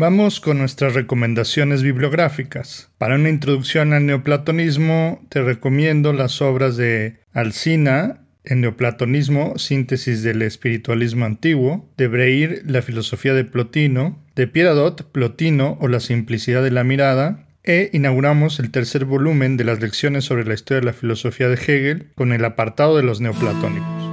Vamos con nuestras recomendaciones bibliográficas. Para una introducción al neoplatonismo, te recomiendo las obras de Alcina, El neoplatonismo, síntesis del espiritualismo antiguo, de Breir, La filosofía de Plotino, de Pieradot, Plotino o la simplicidad de la mirada, e inauguramos el tercer volumen de las lecciones sobre la historia de la filosofía de Hegel con el apartado de los neoplatónicos.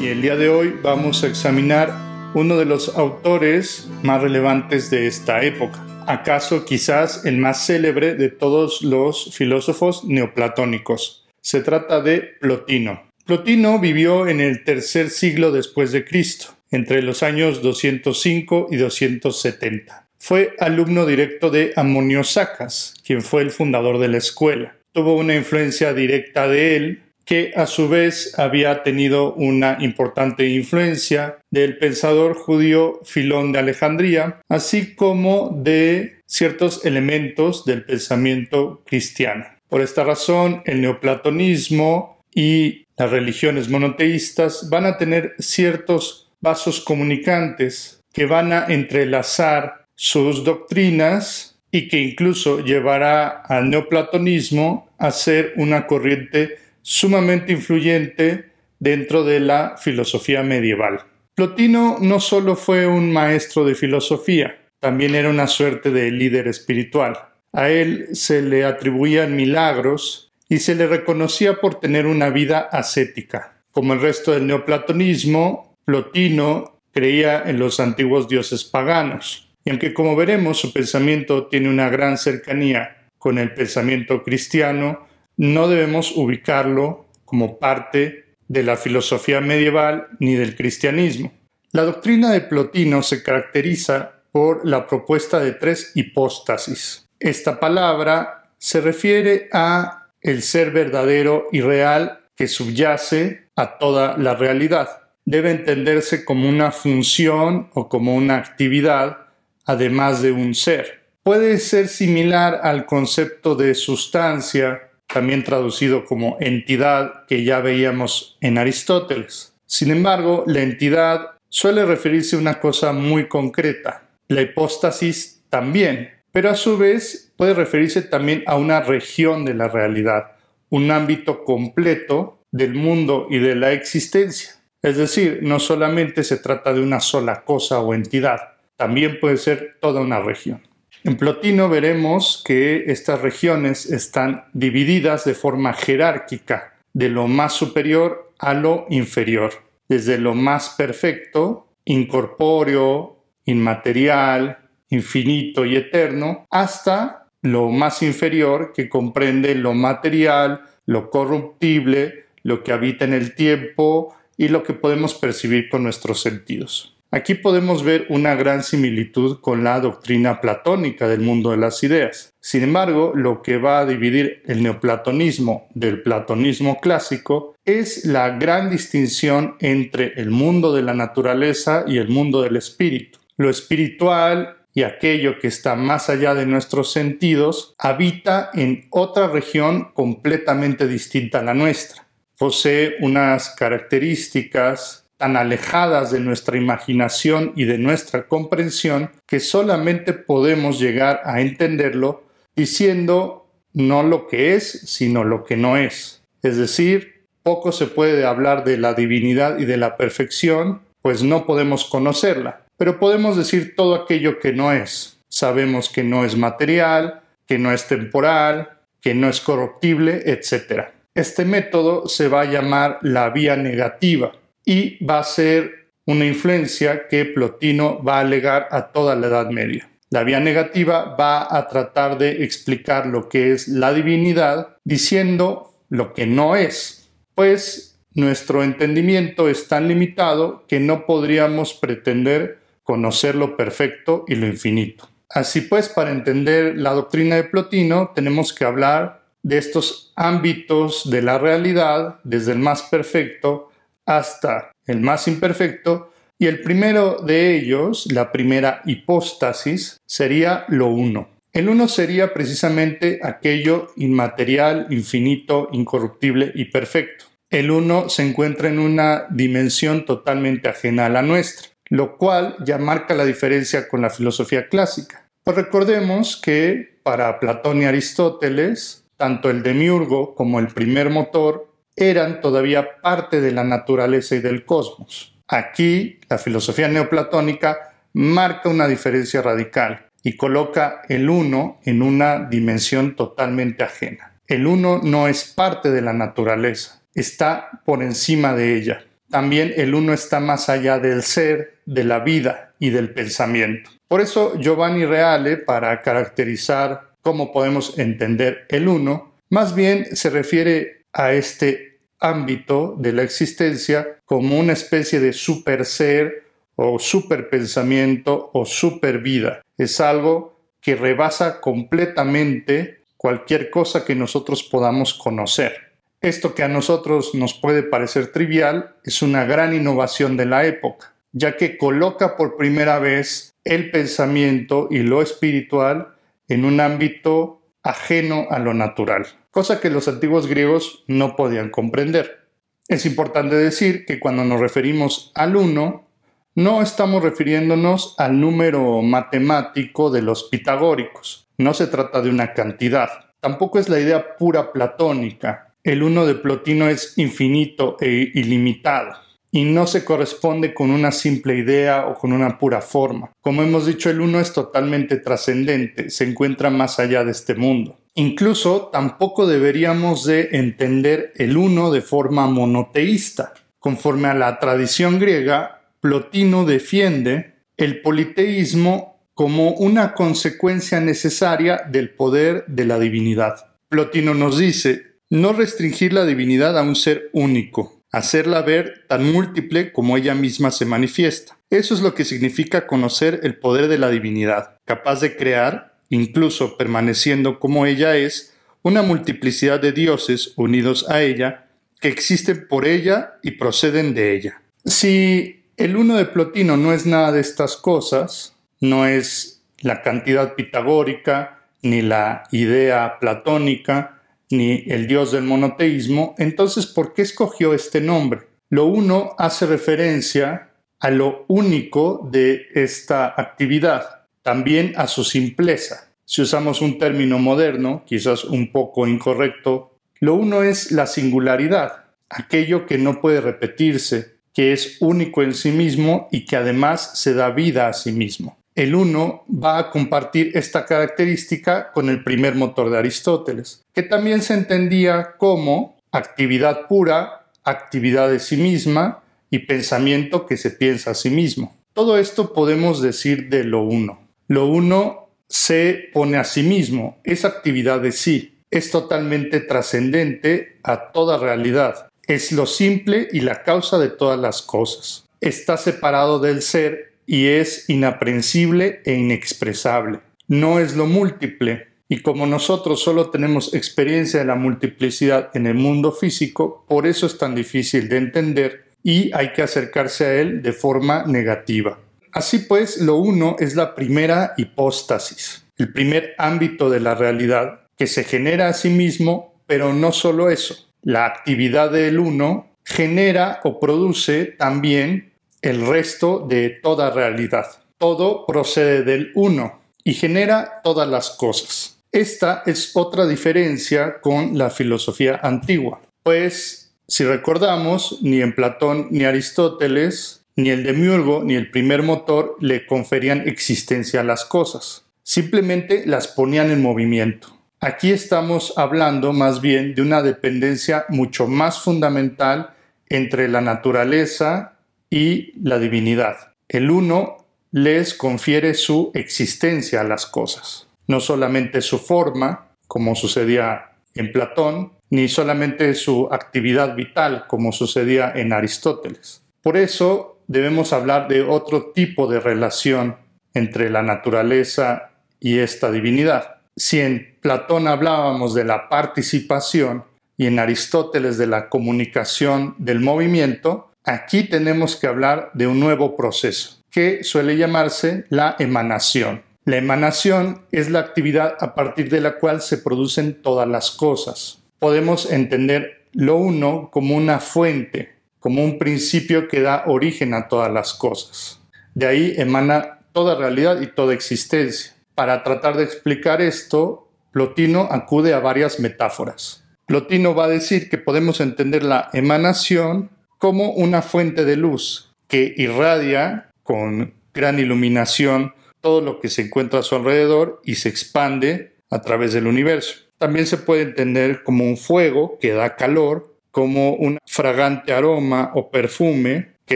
y el día de hoy vamos a examinar uno de los autores más relevantes de esta época, acaso quizás el más célebre de todos los filósofos neoplatónicos. Se trata de Plotino. Plotino vivió en el tercer siglo después de Cristo, entre los años 205 y 270. Fue alumno directo de Amonio Sacas, quien fue el fundador de la escuela. Tuvo una influencia directa de él que a su vez había tenido una importante influencia del pensador judío Filón de Alejandría, así como de ciertos elementos del pensamiento cristiano. Por esta razón, el neoplatonismo y las religiones monoteístas van a tener ciertos vasos comunicantes que van a entrelazar sus doctrinas y que incluso llevará al neoplatonismo a ser una corriente sumamente influyente dentro de la filosofía medieval. Plotino no solo fue un maestro de filosofía, también era una suerte de líder espiritual. A él se le atribuían milagros y se le reconocía por tener una vida ascética. Como el resto del neoplatonismo, Plotino creía en los antiguos dioses paganos. Y aunque como veremos su pensamiento tiene una gran cercanía con el pensamiento cristiano, no debemos ubicarlo como parte de la filosofía medieval ni del cristianismo. La doctrina de Plotino se caracteriza por la propuesta de tres hipóstasis. Esta palabra se refiere a el ser verdadero y real que subyace a toda la realidad. Debe entenderse como una función o como una actividad, además de un ser. Puede ser similar al concepto de sustancia también traducido como entidad que ya veíamos en Aristóteles. Sin embargo, la entidad suele referirse a una cosa muy concreta, la hipóstasis también, pero a su vez puede referirse también a una región de la realidad, un ámbito completo del mundo y de la existencia. Es decir, no solamente se trata de una sola cosa o entidad, también puede ser toda una región. En Plotino veremos que estas regiones están divididas de forma jerárquica, de lo más superior a lo inferior, desde lo más perfecto, incorpóreo, inmaterial, infinito y eterno, hasta lo más inferior que comprende lo material, lo corruptible, lo que habita en el tiempo y lo que podemos percibir con nuestros sentidos. Aquí podemos ver una gran similitud con la doctrina platónica del mundo de las ideas. Sin embargo, lo que va a dividir el neoplatonismo del platonismo clásico es la gran distinción entre el mundo de la naturaleza y el mundo del espíritu. Lo espiritual y aquello que está más allá de nuestros sentidos habita en otra región completamente distinta a la nuestra. Posee unas características tan alejadas de nuestra imaginación y de nuestra comprensión que solamente podemos llegar a entenderlo diciendo no lo que es, sino lo que no es. Es decir, poco se puede hablar de la divinidad y de la perfección, pues no podemos conocerla, pero podemos decir todo aquello que no es. Sabemos que no es material, que no es temporal, que no es corruptible, etc. Este método se va a llamar la vía negativa y va a ser una influencia que Plotino va a alegar a toda la Edad Media. La vía negativa va a tratar de explicar lo que es la divinidad diciendo lo que no es, pues nuestro entendimiento es tan limitado que no podríamos pretender conocer lo perfecto y lo infinito. Así pues, para entender la doctrina de Plotino tenemos que hablar de estos ámbitos de la realidad, desde el más perfecto hasta el más imperfecto, y el primero de ellos, la primera hipóstasis, sería lo uno. El uno sería precisamente aquello inmaterial, infinito, incorruptible y perfecto. El uno se encuentra en una dimensión totalmente ajena a la nuestra, lo cual ya marca la diferencia con la filosofía clásica. Pues recordemos que para Platón y Aristóteles, tanto el demiurgo como el primer motor eran todavía parte de la naturaleza y del cosmos. Aquí, la filosofía neoplatónica marca una diferencia radical y coloca el uno en una dimensión totalmente ajena. El uno no es parte de la naturaleza, está por encima de ella. También el uno está más allá del ser, de la vida y del pensamiento. Por eso Giovanni Reale, para caracterizar cómo podemos entender el uno, más bien se refiere a este ámbito de la existencia como una especie de super ser o super pensamiento o super vida. Es algo que rebasa completamente cualquier cosa que nosotros podamos conocer. Esto que a nosotros nos puede parecer trivial es una gran innovación de la época, ya que coloca por primera vez el pensamiento y lo espiritual en un ámbito ajeno a lo natural cosa que los antiguos griegos no podían comprender. Es importante decir que cuando nos referimos al 1, no estamos refiriéndonos al número matemático de los pitagóricos, no se trata de una cantidad, tampoco es la idea pura platónica, el 1 de Plotino es infinito e ilimitado y no se corresponde con una simple idea o con una pura forma. Como hemos dicho, el uno es totalmente trascendente, se encuentra más allá de este mundo. Incluso tampoco deberíamos de entender el uno de forma monoteísta. Conforme a la tradición griega, Plotino defiende el politeísmo como una consecuencia necesaria del poder de la divinidad. Plotino nos dice, no restringir la divinidad a un ser único, hacerla ver tan múltiple como ella misma se manifiesta. Eso es lo que significa conocer el poder de la divinidad, capaz de crear, incluso permaneciendo como ella es, una multiplicidad de dioses unidos a ella, que existen por ella y proceden de ella. Si el uno de Plotino no es nada de estas cosas, no es la cantidad pitagórica, ni la idea platónica, ni el dios del monoteísmo, entonces ¿por qué escogió este nombre? Lo uno hace referencia a lo único de esta actividad, también a su simpleza. Si usamos un término moderno, quizás un poco incorrecto, lo uno es la singularidad, aquello que no puede repetirse, que es único en sí mismo y que además se da vida a sí mismo. El uno va a compartir esta característica con el primer motor de Aristóteles, que también se entendía como actividad pura, actividad de sí misma y pensamiento que se piensa a sí mismo. Todo esto podemos decir de lo uno. Lo uno se pone a sí mismo, es actividad de sí, es totalmente trascendente a toda realidad, es lo simple y la causa de todas las cosas. Está separado del ser y es inaprensible e inexpresable. No es lo múltiple, y como nosotros solo tenemos experiencia de la multiplicidad en el mundo físico, por eso es tan difícil de entender y hay que acercarse a él de forma negativa. Así pues, lo uno es la primera hipóstasis, el primer ámbito de la realidad que se genera a sí mismo, pero no solo eso. La actividad del uno genera o produce también el resto de toda realidad. Todo procede del uno y genera todas las cosas. Esta es otra diferencia con la filosofía antigua, pues si recordamos, ni en Platón ni Aristóteles ni el demiurgo ni el primer motor le conferían existencia a las cosas, simplemente las ponían en movimiento. Aquí estamos hablando más bien de una dependencia mucho más fundamental entre la naturaleza y la divinidad. El uno les confiere su existencia a las cosas, no solamente su forma, como sucedía en Platón, ni solamente su actividad vital, como sucedía en Aristóteles. Por eso debemos hablar de otro tipo de relación entre la naturaleza y esta divinidad. Si en Platón hablábamos de la participación y en Aristóteles de la comunicación del movimiento, aquí tenemos que hablar de un nuevo proceso que suele llamarse la emanación. La emanación es la actividad a partir de la cual se producen todas las cosas. Podemos entender lo uno como una fuente como un principio que da origen a todas las cosas. De ahí emana toda realidad y toda existencia. Para tratar de explicar esto, Plotino acude a varias metáforas. Plotino va a decir que podemos entender la emanación como una fuente de luz que irradia con gran iluminación todo lo que se encuentra a su alrededor y se expande a través del universo. También se puede entender como un fuego que da calor como un fragante aroma o perfume que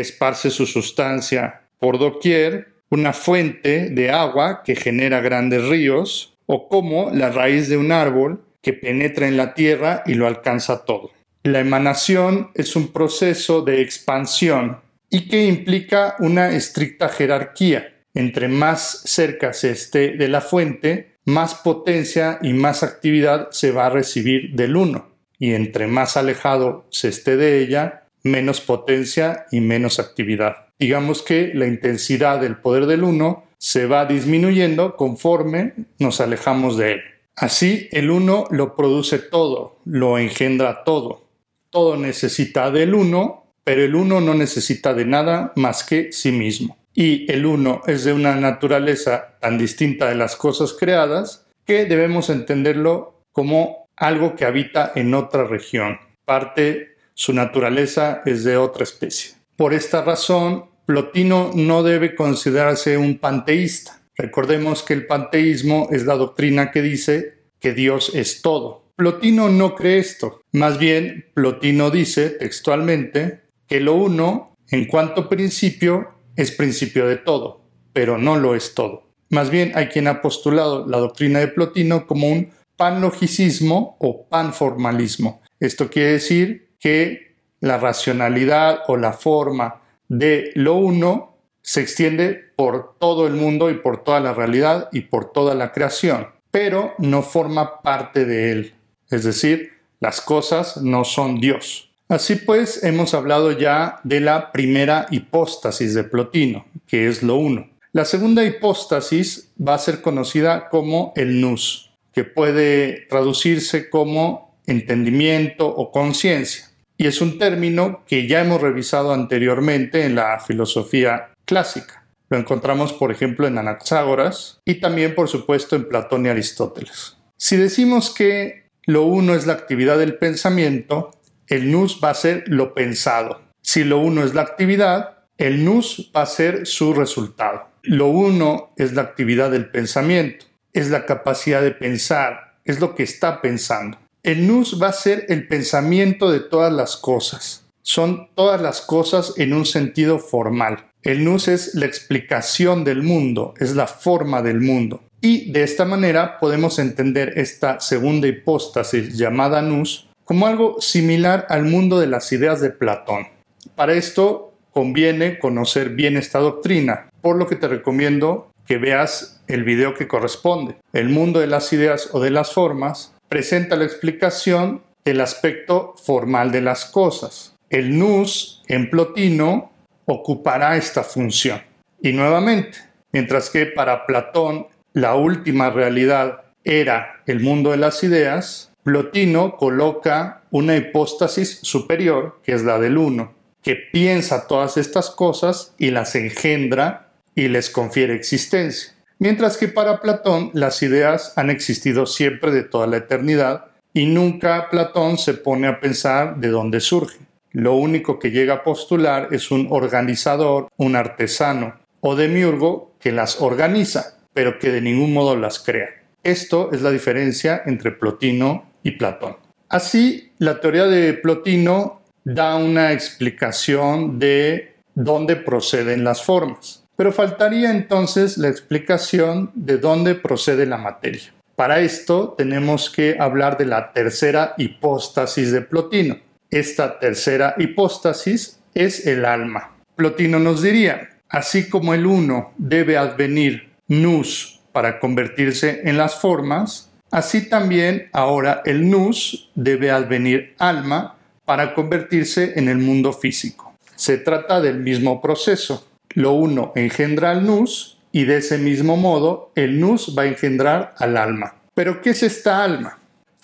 esparce su sustancia por doquier, una fuente de agua que genera grandes ríos, o como la raíz de un árbol que penetra en la tierra y lo alcanza todo. La emanación es un proceso de expansión y que implica una estricta jerarquía. Entre más cerca se esté de la fuente, más potencia y más actividad se va a recibir del uno y entre más alejado se esté de ella, menos potencia y menos actividad. Digamos que la intensidad del poder del uno se va disminuyendo conforme nos alejamos de él. Así, el uno lo produce todo, lo engendra todo. Todo necesita del uno, pero el uno no necesita de nada más que sí mismo. Y el uno es de una naturaleza tan distinta de las cosas creadas que debemos entenderlo como algo que habita en otra región. Parte, su naturaleza es de otra especie. Por esta razón, Plotino no debe considerarse un panteísta. Recordemos que el panteísmo es la doctrina que dice que Dios es todo. Plotino no cree esto. Más bien, Plotino dice textualmente que lo uno, en cuanto principio, es principio de todo, pero no lo es todo. Más bien, hay quien ha postulado la doctrina de Plotino como un panlogicismo o panformalismo. Esto quiere decir que la racionalidad o la forma de lo uno se extiende por todo el mundo y por toda la realidad y por toda la creación, pero no forma parte de él. Es decir, las cosas no son Dios. Así pues, hemos hablado ya de la primera hipóstasis de Plotino, que es lo uno. La segunda hipóstasis va a ser conocida como el Nus que puede traducirse como entendimiento o conciencia. Y es un término que ya hemos revisado anteriormente en la filosofía clásica. Lo encontramos, por ejemplo, en Anaxágoras y también, por supuesto, en Platón y Aristóteles. Si decimos que lo uno es la actividad del pensamiento, el nous va a ser lo pensado. Si lo uno es la actividad, el nous va a ser su resultado. Lo uno es la actividad del pensamiento es la capacidad de pensar, es lo que está pensando. El nous va a ser el pensamiento de todas las cosas. Son todas las cosas en un sentido formal. El nous es la explicación del mundo, es la forma del mundo. Y de esta manera podemos entender esta segunda hipóstasis llamada nous como algo similar al mundo de las ideas de Platón. Para esto conviene conocer bien esta doctrina, por lo que te recomiendo que veas el video que corresponde. El mundo de las ideas o de las formas presenta la explicación del aspecto formal de las cosas. El NUS en Plotino ocupará esta función. Y nuevamente, mientras que para Platón la última realidad era el mundo de las ideas, Plotino coloca una hipóstasis superior, que es la del uno, que piensa todas estas cosas y las engendra y les confiere existencia. Mientras que para Platón las ideas han existido siempre de toda la eternidad y nunca Platón se pone a pensar de dónde surge. Lo único que llega a postular es un organizador, un artesano o demiurgo que las organiza, pero que de ningún modo las crea. Esto es la diferencia entre Plotino y Platón. Así, la teoría de Plotino da una explicación de dónde proceden las formas. Pero faltaría entonces la explicación de dónde procede la materia. Para esto tenemos que hablar de la tercera hipóstasis de Plotino. Esta tercera hipóstasis es el alma. Plotino nos diría, así como el uno debe advenir nus para convertirse en las formas, así también ahora el nus debe advenir alma para convertirse en el mundo físico. Se trata del mismo proceso, lo uno engendra al nus y de ese mismo modo el nus va a engendrar al alma. Pero ¿qué es esta alma?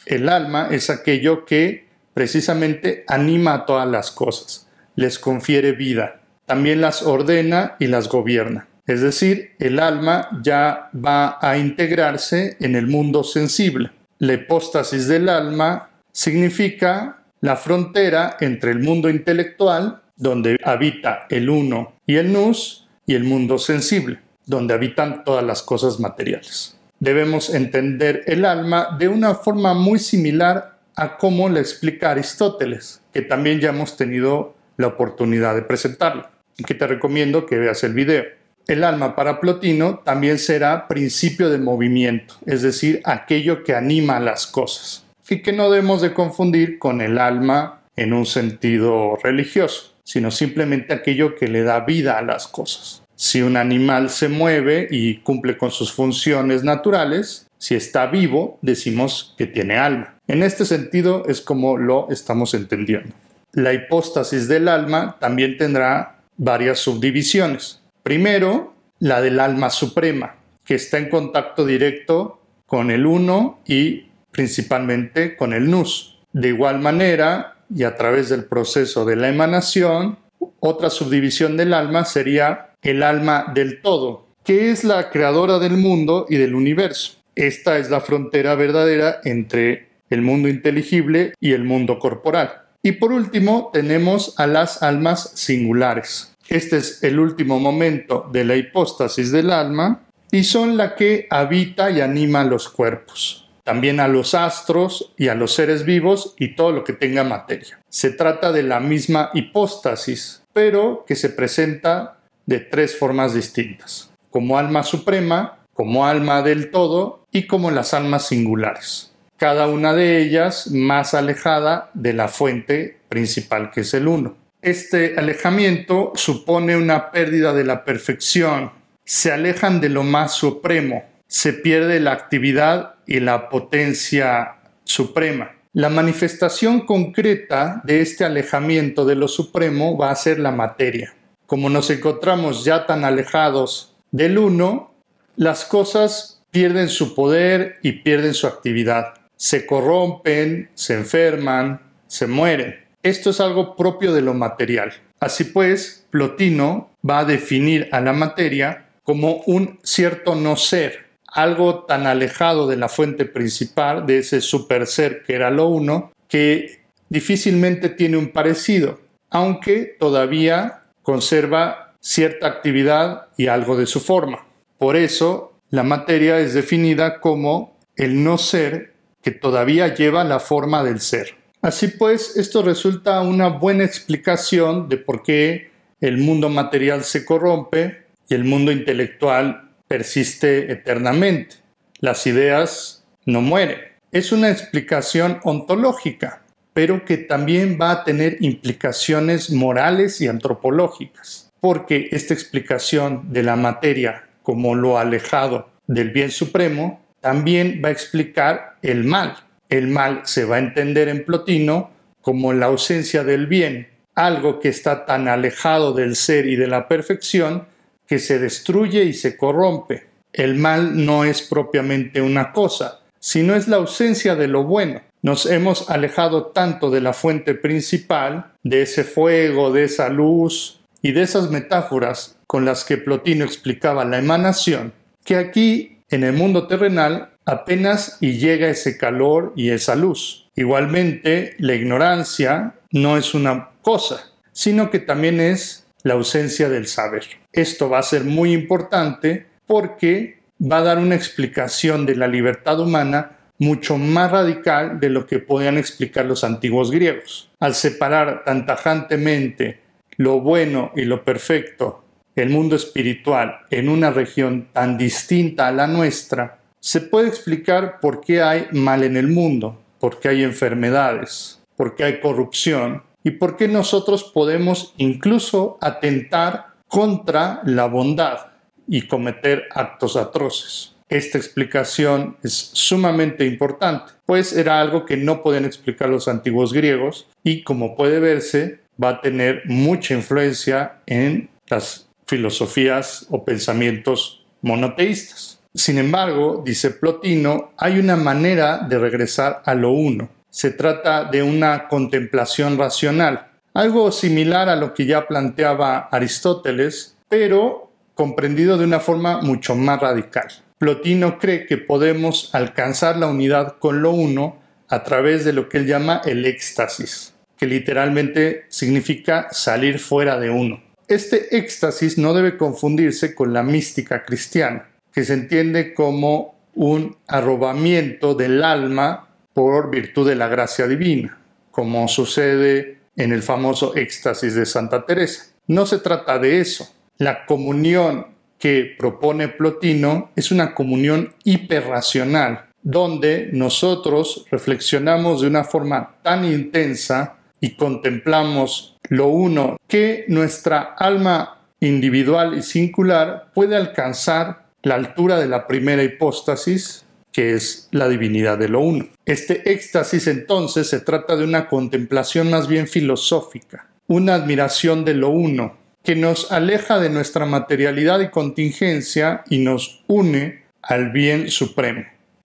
El alma es aquello que precisamente anima a todas las cosas, les confiere vida, también las ordena y las gobierna. Es decir, el alma ya va a integrarse en el mundo sensible. La hipóstasis del alma significa la frontera entre el mundo intelectual donde habita el uno y el nus, y el mundo sensible, donde habitan todas las cosas materiales. Debemos entender el alma de una forma muy similar a cómo la explica Aristóteles, que también ya hemos tenido la oportunidad de presentarlo, y que te recomiendo que veas el video. El alma para Plotino también será principio de movimiento, es decir, aquello que anima las cosas, y que no debemos de confundir con el alma en un sentido religioso sino simplemente aquello que le da vida a las cosas. Si un animal se mueve y cumple con sus funciones naturales, si está vivo, decimos que tiene alma. En este sentido es como lo estamos entendiendo. La hipóstasis del alma también tendrá varias subdivisiones. Primero, la del alma suprema, que está en contacto directo con el uno y principalmente con el Nus. De igual manera, y a través del proceso de la emanación. Otra subdivisión del alma sería el alma del todo, que es la creadora del mundo y del universo. Esta es la frontera verdadera entre el mundo inteligible y el mundo corporal. Y por último, tenemos a las almas singulares. Este es el último momento de la hipóstasis del alma y son la que habita y anima los cuerpos también a los astros y a los seres vivos y todo lo que tenga materia. Se trata de la misma hipóstasis, pero que se presenta de tres formas distintas, como alma suprema, como alma del todo y como las almas singulares, cada una de ellas más alejada de la fuente principal que es el uno. Este alejamiento supone una pérdida de la perfección, se alejan de lo más supremo, se pierde la actividad y la potencia suprema. La manifestación concreta de este alejamiento de lo supremo va a ser la materia. Como nos encontramos ya tan alejados del uno, las cosas pierden su poder y pierden su actividad. Se corrompen, se enferman, se mueren. Esto es algo propio de lo material. Así pues, Plotino va a definir a la materia como un cierto no ser, algo tan alejado de la fuente principal, de ese super ser que era lo uno, que difícilmente tiene un parecido, aunque todavía conserva cierta actividad y algo de su forma. Por eso, la materia es definida como el no ser que todavía lleva la forma del ser. Así pues, esto resulta una buena explicación de por qué el mundo material se corrompe y el mundo intelectual persiste eternamente. Las ideas no mueren. Es una explicación ontológica, pero que también va a tener implicaciones morales y antropológicas, porque esta explicación de la materia como lo alejado del bien supremo también va a explicar el mal. El mal se va a entender en Plotino como la ausencia del bien, algo que está tan alejado del ser y de la perfección se destruye y se corrompe. El mal no es propiamente una cosa, sino es la ausencia de lo bueno. Nos hemos alejado tanto de la fuente principal, de ese fuego, de esa luz y de esas metáforas con las que Plotino explicaba la emanación, que aquí, en el mundo terrenal, apenas y llega ese calor y esa luz. Igualmente, la ignorancia no es una cosa, sino que también es la ausencia del saber. Esto va a ser muy importante porque va a dar una explicación de la libertad humana mucho más radical de lo que podían explicar los antiguos griegos. Al separar tan tajantemente lo bueno y lo perfecto, el mundo espiritual, en una región tan distinta a la nuestra, se puede explicar por qué hay mal en el mundo, por qué hay enfermedades, por qué hay corrupción y por qué nosotros podemos incluso atentar contra la bondad y cometer actos atroces. Esta explicación es sumamente importante, pues era algo que no podían explicar los antiguos griegos y como puede verse va a tener mucha influencia en las filosofías o pensamientos monoteístas. Sin embargo, dice Plotino, hay una manera de regresar a lo uno. Se trata de una contemplación racional, algo similar a lo que ya planteaba Aristóteles, pero comprendido de una forma mucho más radical. Plotino cree que podemos alcanzar la unidad con lo uno a través de lo que él llama el éxtasis, que literalmente significa salir fuera de uno. Este éxtasis no debe confundirse con la mística cristiana, que se entiende como un arrobamiento del alma por virtud de la gracia divina, como sucede en el famoso éxtasis de Santa Teresa. No se trata de eso. La comunión que propone Plotino es una comunión hiperracional, donde nosotros reflexionamos de una forma tan intensa y contemplamos lo uno que nuestra alma individual y singular puede alcanzar la altura de la primera hipóstasis que es la divinidad de lo uno. Este éxtasis entonces se trata de una contemplación más bien filosófica, una admiración de lo uno, que nos aleja de nuestra materialidad y contingencia y nos une al bien supremo.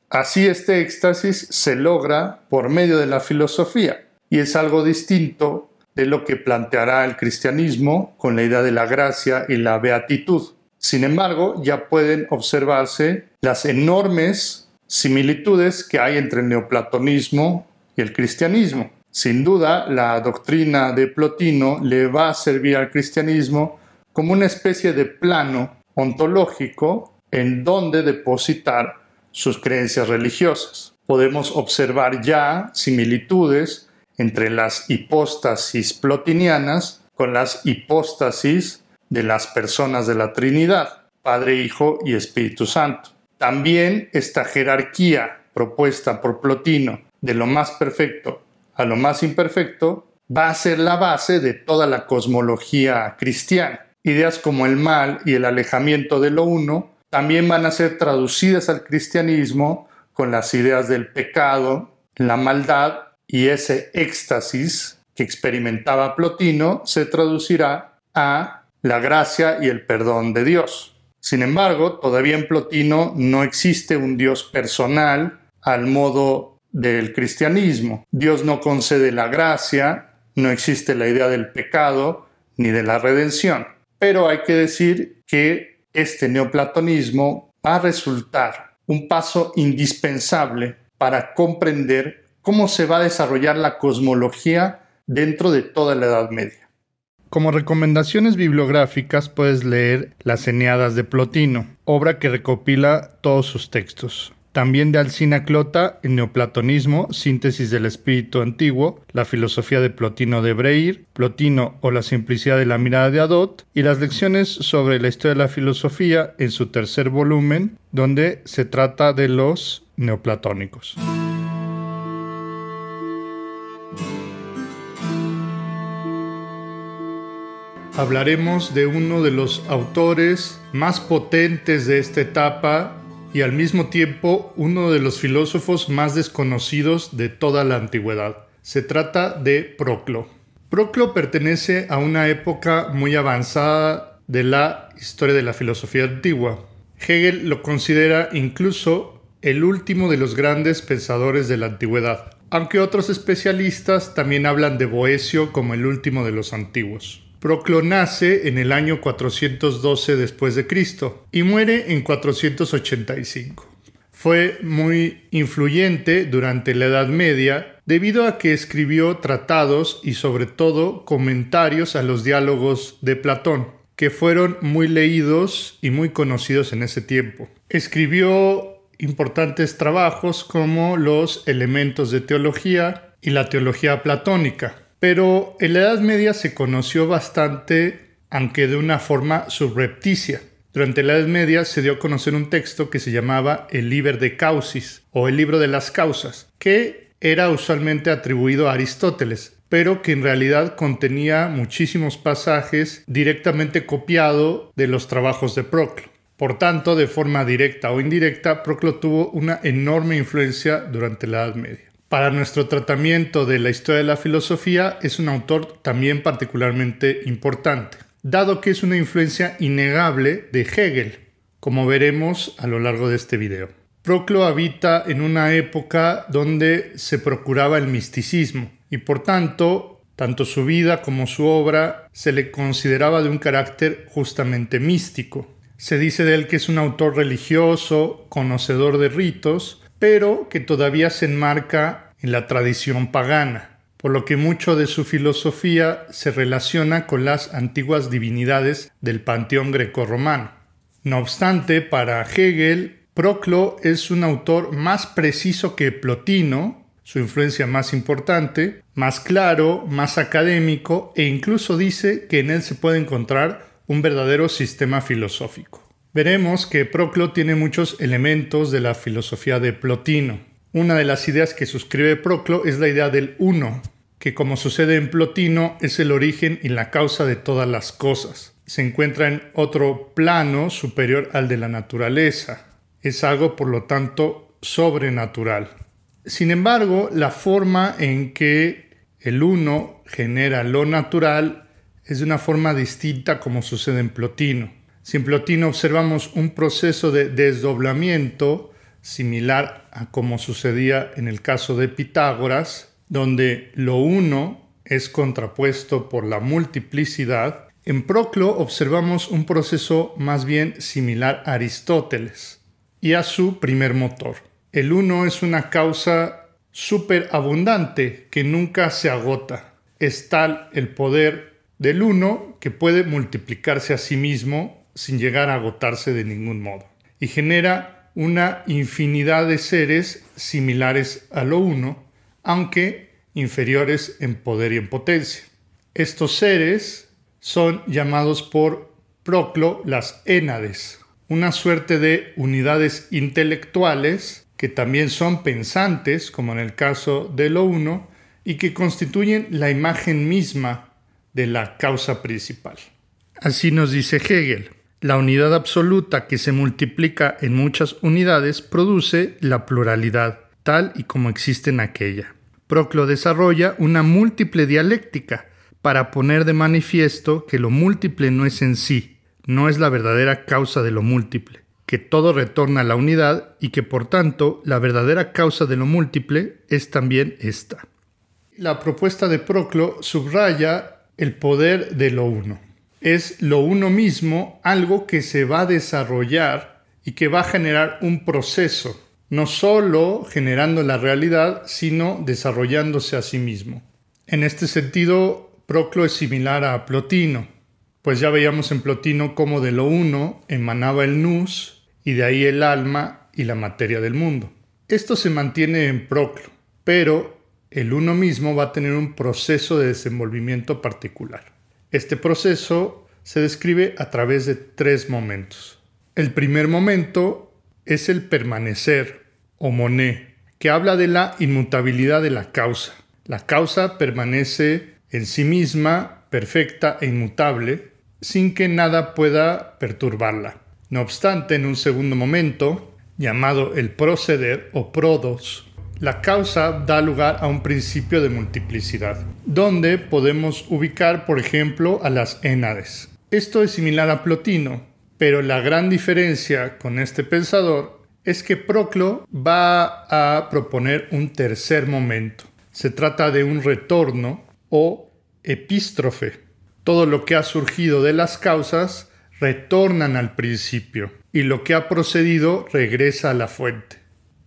Así este éxtasis se logra por medio de la filosofía y es algo distinto de lo que planteará el cristianismo con la idea de la gracia y la beatitud. Sin embargo, ya pueden observarse las enormes similitudes que hay entre el neoplatonismo y el cristianismo. Sin duda, la doctrina de Plotino le va a servir al cristianismo como una especie de plano ontológico en donde depositar sus creencias religiosas. Podemos observar ya similitudes entre las hipóstasis plotinianas con las hipóstasis de las personas de la Trinidad, Padre, Hijo y Espíritu Santo. También esta jerarquía propuesta por Plotino de lo más perfecto a lo más imperfecto va a ser la base de toda la cosmología cristiana. Ideas como el mal y el alejamiento de lo uno también van a ser traducidas al cristianismo con las ideas del pecado, la maldad y ese éxtasis que experimentaba Plotino se traducirá a la gracia y el perdón de Dios. Sin embargo, todavía en Plotino no existe un Dios personal al modo del cristianismo. Dios no concede la gracia, no existe la idea del pecado ni de la redención. Pero hay que decir que este neoplatonismo va a resultar un paso indispensable para comprender cómo se va a desarrollar la cosmología dentro de toda la Edad Media. Como recomendaciones bibliográficas puedes leer Las Eneadas de Plotino, obra que recopila todos sus textos. También de Alcina Clota, El Neoplatonismo, Síntesis del Espíritu Antiguo, La Filosofía de Plotino de Breir, Plotino o la Simplicidad de la Mirada de Adot, y las lecciones sobre la historia de la filosofía en su tercer volumen, donde se trata de los neoplatónicos. hablaremos de uno de los autores más potentes de esta etapa y al mismo tiempo uno de los filósofos más desconocidos de toda la antigüedad. Se trata de Proclo. Proclo pertenece a una época muy avanzada de la historia de la filosofía antigua. Hegel lo considera incluso el último de los grandes pensadores de la antigüedad, aunque otros especialistas también hablan de Boecio como el último de los antiguos. Proclo nace en el año 412 después de Cristo y muere en 485. Fue muy influyente durante la Edad Media debido a que escribió tratados y sobre todo comentarios a los diálogos de Platón, que fueron muy leídos y muy conocidos en ese tiempo. Escribió importantes trabajos como los elementos de teología y la teología platónica. Pero en la Edad Media se conoció bastante, aunque de una forma subrepticia. Durante la Edad Media se dio a conocer un texto que se llamaba el Liber de Causis o el Libro de las Causas, que era usualmente atribuido a Aristóteles, pero que en realidad contenía muchísimos pasajes directamente copiado de los trabajos de Proclo. Por tanto, de forma directa o indirecta, Proclo tuvo una enorme influencia durante la Edad Media. Para nuestro tratamiento de la historia de la filosofía es un autor también particularmente importante, dado que es una influencia innegable de Hegel, como veremos a lo largo de este video. Proclo habita en una época donde se procuraba el misticismo y por tanto, tanto su vida como su obra se le consideraba de un carácter justamente místico. Se dice de él que es un autor religioso, conocedor de ritos, pero que todavía se enmarca en la tradición pagana, por lo que mucho de su filosofía se relaciona con las antiguas divinidades del panteón grecorromano. No obstante, para Hegel, Proclo es un autor más preciso que Plotino, su influencia más importante, más claro, más académico e incluso dice que en él se puede encontrar un verdadero sistema filosófico. Veremos que Proclo tiene muchos elementos de la filosofía de Plotino. Una de las ideas que suscribe Proclo es la idea del uno, que como sucede en Plotino es el origen y la causa de todas las cosas. Se encuentra en otro plano superior al de la naturaleza. Es algo, por lo tanto, sobrenatural. Sin embargo, la forma en que el uno genera lo natural es de una forma distinta como sucede en Plotino. Si en Plotino observamos un proceso de desdoblamiento similar a como sucedía en el caso de Pitágoras, donde lo uno es contrapuesto por la multiplicidad, en Proclo observamos un proceso más bien similar a Aristóteles y a su primer motor. El uno es una causa superabundante que nunca se agota. Es tal el poder del uno que puede multiplicarse a sí mismo sin llegar a agotarse de ningún modo. Y genera una infinidad de seres similares a lo uno, aunque inferiores en poder y en potencia. Estos seres son llamados por Proclo las Enades, una suerte de unidades intelectuales que también son pensantes, como en el caso de lo uno, y que constituyen la imagen misma de la causa principal. Así nos dice Hegel. La unidad absoluta que se multiplica en muchas unidades produce la pluralidad, tal y como existe en aquella. Proclo desarrolla una múltiple dialéctica para poner de manifiesto que lo múltiple no es en sí, no es la verdadera causa de lo múltiple, que todo retorna a la unidad y que por tanto la verdadera causa de lo múltiple es también esta. La propuesta de Proclo subraya el poder de lo uno es lo uno mismo, algo que se va a desarrollar y que va a generar un proceso, no solo generando la realidad, sino desarrollándose a sí mismo. En este sentido, Proclo es similar a Plotino, pues ya veíamos en Plotino cómo de lo uno emanaba el Nus, y de ahí el alma y la materia del mundo. Esto se mantiene en Proclo, pero el uno mismo va a tener un proceso de desenvolvimiento particular. Este proceso se describe a través de tres momentos. El primer momento es el permanecer o moné, que habla de la inmutabilidad de la causa. La causa permanece en sí misma perfecta e inmutable, sin que nada pueda perturbarla. No obstante, en un segundo momento, llamado el proceder o prodos, la causa da lugar a un principio de multiplicidad, donde podemos ubicar, por ejemplo, a las énades. Esto es similar a Plotino, pero la gran diferencia con este pensador es que Proclo va a proponer un tercer momento. Se trata de un retorno o epístrofe. Todo lo que ha surgido de las causas retornan al principio y lo que ha procedido regresa a la fuente.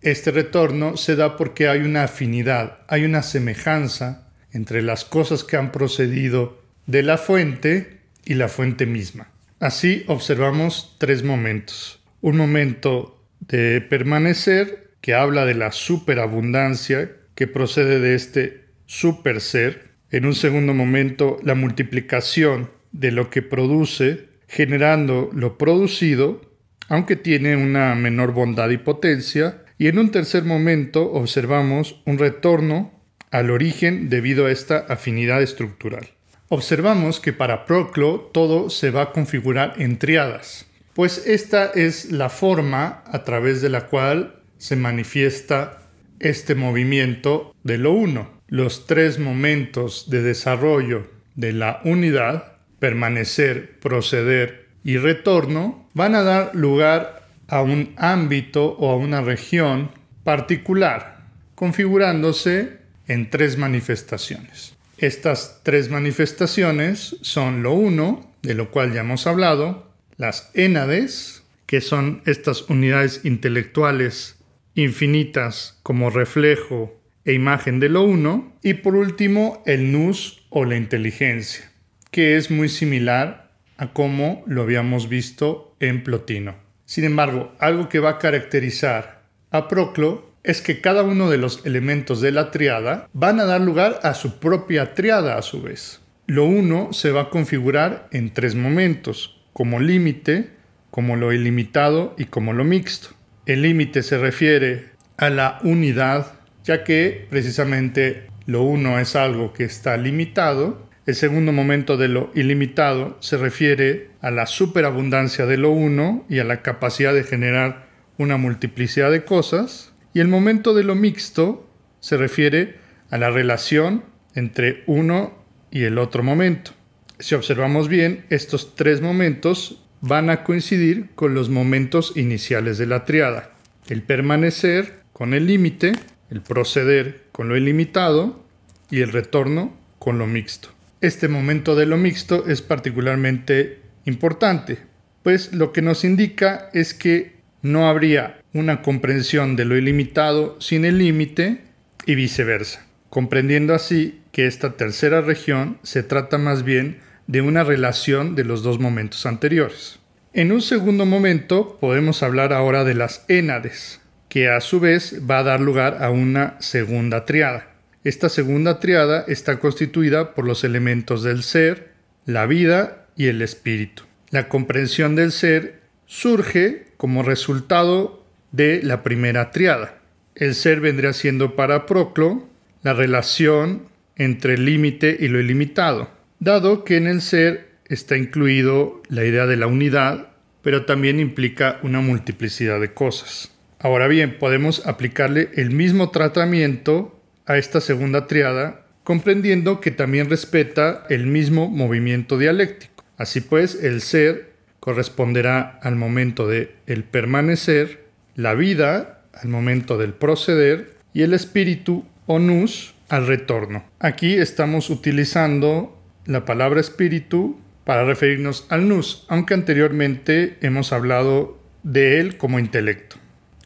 Este retorno se da porque hay una afinidad, hay una semejanza entre las cosas que han procedido de la fuente y la fuente misma. Así observamos tres momentos. Un momento de permanecer, que habla de la superabundancia que procede de este super ser. En un segundo momento, la multiplicación de lo que produce, generando lo producido, aunque tiene una menor bondad y potencia. Y en un tercer momento observamos un retorno al origen debido a esta afinidad estructural. Observamos que para Proclo todo se va a configurar en triadas, pues esta es la forma a través de la cual se manifiesta este movimiento de lo uno. Los tres momentos de desarrollo de la unidad, permanecer, proceder y retorno, van a dar lugar a un ámbito o a una región particular, configurándose en tres manifestaciones. Estas tres manifestaciones son lo uno, de lo cual ya hemos hablado, las Enades, que son estas unidades intelectuales infinitas como reflejo e imagen de lo uno, y por último el Nus o la inteligencia, que es muy similar a como lo habíamos visto en Plotino. Sin embargo, algo que va a caracterizar a Proclo es que cada uno de los elementos de la triada van a dar lugar a su propia triada a su vez. Lo uno se va a configurar en tres momentos, como límite, como lo ilimitado y como lo mixto. El límite se refiere a la unidad, ya que precisamente lo uno es algo que está limitado el segundo momento de lo ilimitado se refiere a la superabundancia de lo uno y a la capacidad de generar una multiplicidad de cosas. Y el momento de lo mixto se refiere a la relación entre uno y el otro momento. Si observamos bien, estos tres momentos van a coincidir con los momentos iniciales de la triada. El permanecer con el límite, el proceder con lo ilimitado y el retorno con lo mixto. Este momento de lo mixto es particularmente importante, pues lo que nos indica es que no habría una comprensión de lo ilimitado sin el límite y viceversa, comprendiendo así que esta tercera región se trata más bien de una relación de los dos momentos anteriores. En un segundo momento podemos hablar ahora de las énades, que a su vez va a dar lugar a una segunda triada. Esta segunda triada está constituida por los elementos del ser, la vida y el espíritu. La comprensión del ser surge como resultado de la primera triada. El ser vendría siendo para Proclo la relación entre el límite y lo ilimitado, dado que en el ser está incluido la idea de la unidad, pero también implica una multiplicidad de cosas. Ahora bien, podemos aplicarle el mismo tratamiento a esta segunda triada, comprendiendo que también respeta el mismo movimiento dialéctico. Así pues, el ser corresponderá al momento de el permanecer, la vida al momento del proceder y el espíritu o nus, al retorno. Aquí estamos utilizando la palabra espíritu para referirnos al nus, aunque anteriormente hemos hablado de él como intelecto.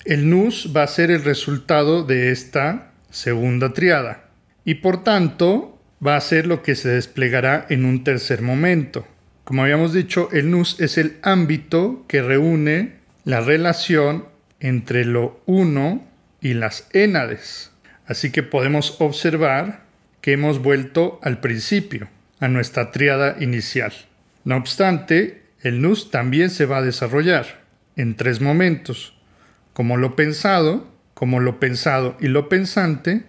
El nus va a ser el resultado de esta segunda triada, y por tanto va a ser lo que se desplegará en un tercer momento. Como habíamos dicho, el nus es el ámbito que reúne la relación entre lo uno y las enades, Así que podemos observar que hemos vuelto al principio, a nuestra triada inicial. No obstante, el nus también se va a desarrollar en tres momentos, como lo pensado, como lo pensado y lo pensante,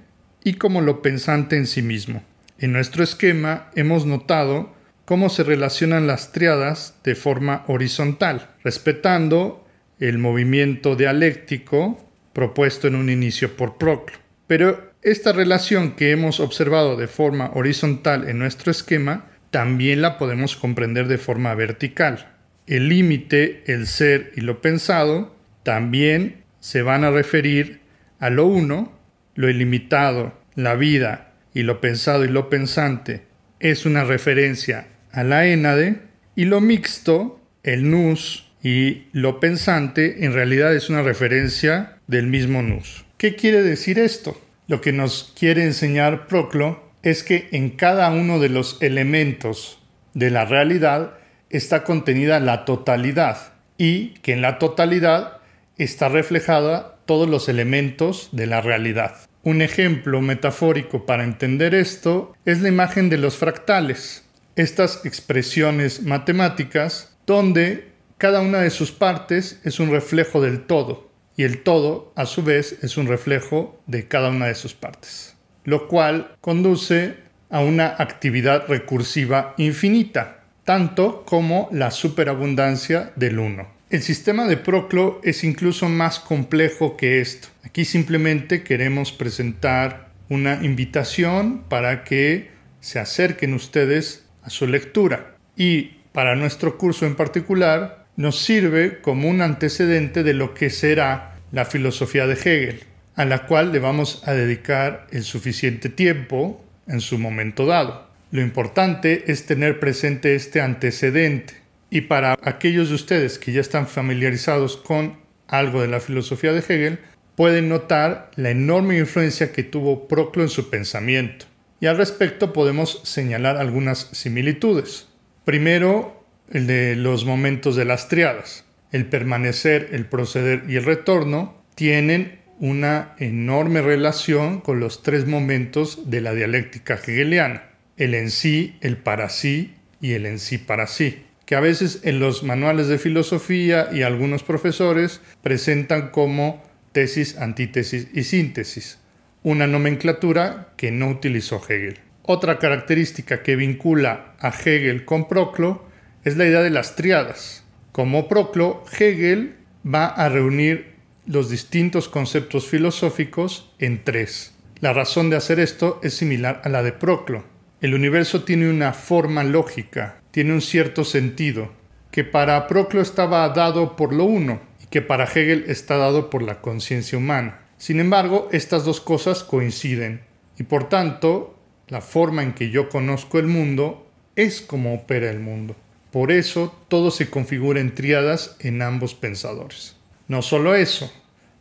y como lo pensante en sí mismo. En nuestro esquema hemos notado cómo se relacionan las triadas de forma horizontal, respetando el movimiento dialéctico propuesto en un inicio por Proclo. Pero esta relación que hemos observado de forma horizontal en nuestro esquema también la podemos comprender de forma vertical. El límite, el ser y lo pensado también se van a referir a lo uno, lo ilimitado, la vida y lo pensado y lo pensante es una referencia a la enade, y lo mixto, el nus y lo pensante en realidad es una referencia del mismo nus. ¿Qué quiere decir esto? Lo que nos quiere enseñar Proclo es que en cada uno de los elementos de la realidad está contenida la totalidad y que en la totalidad está reflejada todos los elementos de la realidad. Un ejemplo metafórico para entender esto es la imagen de los fractales, estas expresiones matemáticas donde cada una de sus partes es un reflejo del todo y el todo a su vez es un reflejo de cada una de sus partes, lo cual conduce a una actividad recursiva infinita, tanto como la superabundancia del uno. El sistema de Proclo es incluso más complejo que esto. Aquí simplemente queremos presentar una invitación para que se acerquen ustedes a su lectura. Y para nuestro curso en particular, nos sirve como un antecedente de lo que será la filosofía de Hegel, a la cual le vamos a dedicar el suficiente tiempo en su momento dado. Lo importante es tener presente este antecedente y para aquellos de ustedes que ya están familiarizados con algo de la filosofía de Hegel, pueden notar la enorme influencia que tuvo Proclo en su pensamiento. Y al respecto podemos señalar algunas similitudes. Primero, el de los momentos de las triadas. El permanecer, el proceder y el retorno tienen una enorme relación con los tres momentos de la dialéctica hegeliana, el en sí, el para sí y el en sí para sí que a veces en los manuales de filosofía y algunos profesores presentan como tesis, antítesis y síntesis, una nomenclatura que no utilizó Hegel. Otra característica que vincula a Hegel con Proclo es la idea de las triadas. Como Proclo, Hegel va a reunir los distintos conceptos filosóficos en tres. La razón de hacer esto es similar a la de Proclo. El universo tiene una forma lógica, tiene un cierto sentido, que para Proclo estaba dado por lo uno y que para Hegel está dado por la conciencia humana. Sin embargo, estas dos cosas coinciden y por tanto, la forma en que yo conozco el mundo es como opera el mundo. Por eso todo se configura en triadas en ambos pensadores. No solo eso,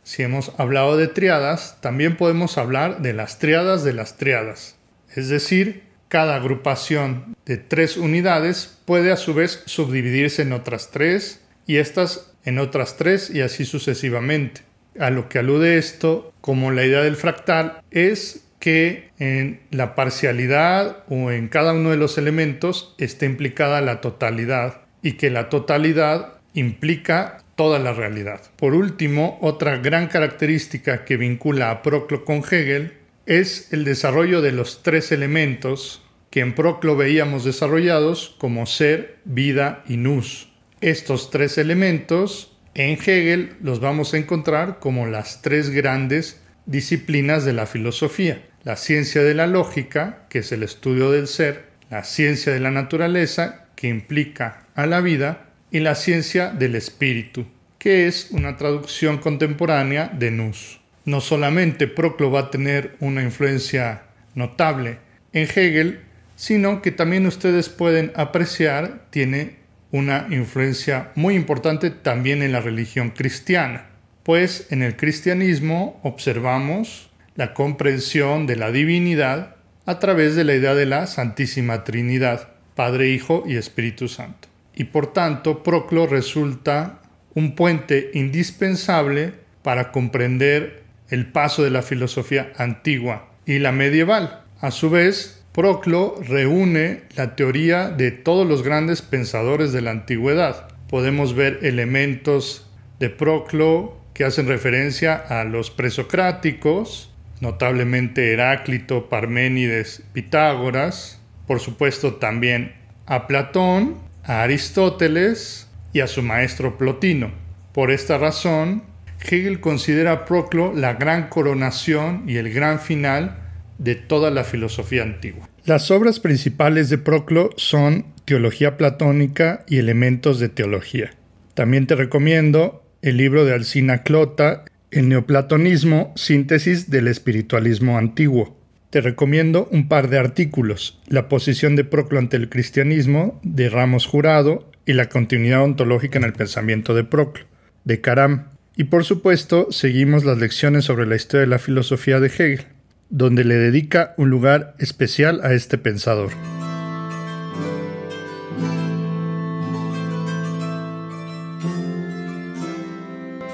si hemos hablado de triadas, también podemos hablar de las triadas de las triadas, es decir, cada agrupación de tres unidades puede a su vez subdividirse en otras tres y estas en otras tres y así sucesivamente. A lo que alude esto, como la idea del fractal, es que en la parcialidad o en cada uno de los elementos esté implicada la totalidad y que la totalidad implica toda la realidad. Por último, otra gran característica que vincula a Proclo con Hegel es el desarrollo de los tres elementos que en Proclo veíamos desarrollados como ser, vida y nous. Estos tres elementos en Hegel los vamos a encontrar como las tres grandes disciplinas de la filosofía. La ciencia de la lógica, que es el estudio del ser, la ciencia de la naturaleza, que implica a la vida, y la ciencia del espíritu, que es una traducción contemporánea de Nus. No solamente Proclo va a tener una influencia notable en Hegel, sino que también ustedes pueden apreciar tiene una influencia muy importante también en la religión cristiana, pues en el cristianismo observamos la comprensión de la divinidad a través de la idea de la Santísima Trinidad, Padre, Hijo y Espíritu Santo. Y por tanto, Proclo resulta un puente indispensable para comprender el paso de la filosofía antigua y la medieval. A su vez, Proclo reúne la teoría de todos los grandes pensadores de la antigüedad. Podemos ver elementos de Proclo que hacen referencia a los presocráticos, notablemente Heráclito, Parménides, Pitágoras, por supuesto también a Platón, a Aristóteles y a su maestro Plotino. Por esta razón, Hegel considera a Proclo la gran coronación y el gran final de toda la filosofía antigua. Las obras principales de Proclo son Teología Platónica y Elementos de Teología. También te recomiendo el libro de Alcina Clota, El Neoplatonismo, síntesis del espiritualismo antiguo. Te recomiendo un par de artículos, La posición de Proclo ante el cristianismo, de Ramos Jurado, y La continuidad ontológica en el pensamiento de Proclo, de Karam. Y por supuesto, seguimos las lecciones sobre la historia de la filosofía de Hegel, donde le dedica un lugar especial a este pensador.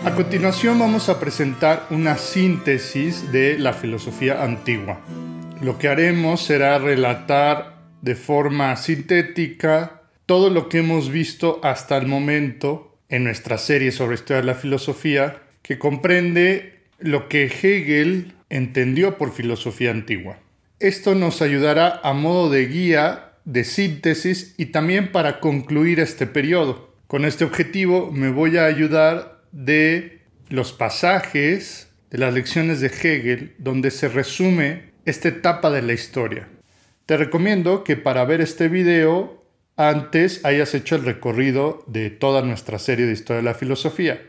A continuación vamos a presentar una síntesis de la filosofía antigua. Lo que haremos será relatar de forma sintética todo lo que hemos visto hasta el momento en nuestra serie sobre historia de la filosofía, que comprende lo que Hegel entendió por filosofía antigua. Esto nos ayudará a modo de guía, de síntesis y también para concluir este periodo. Con este objetivo me voy a ayudar de los pasajes de las lecciones de Hegel donde se resume esta etapa de la historia. Te recomiendo que para ver este video antes hayas hecho el recorrido de toda nuestra serie de historia de la filosofía,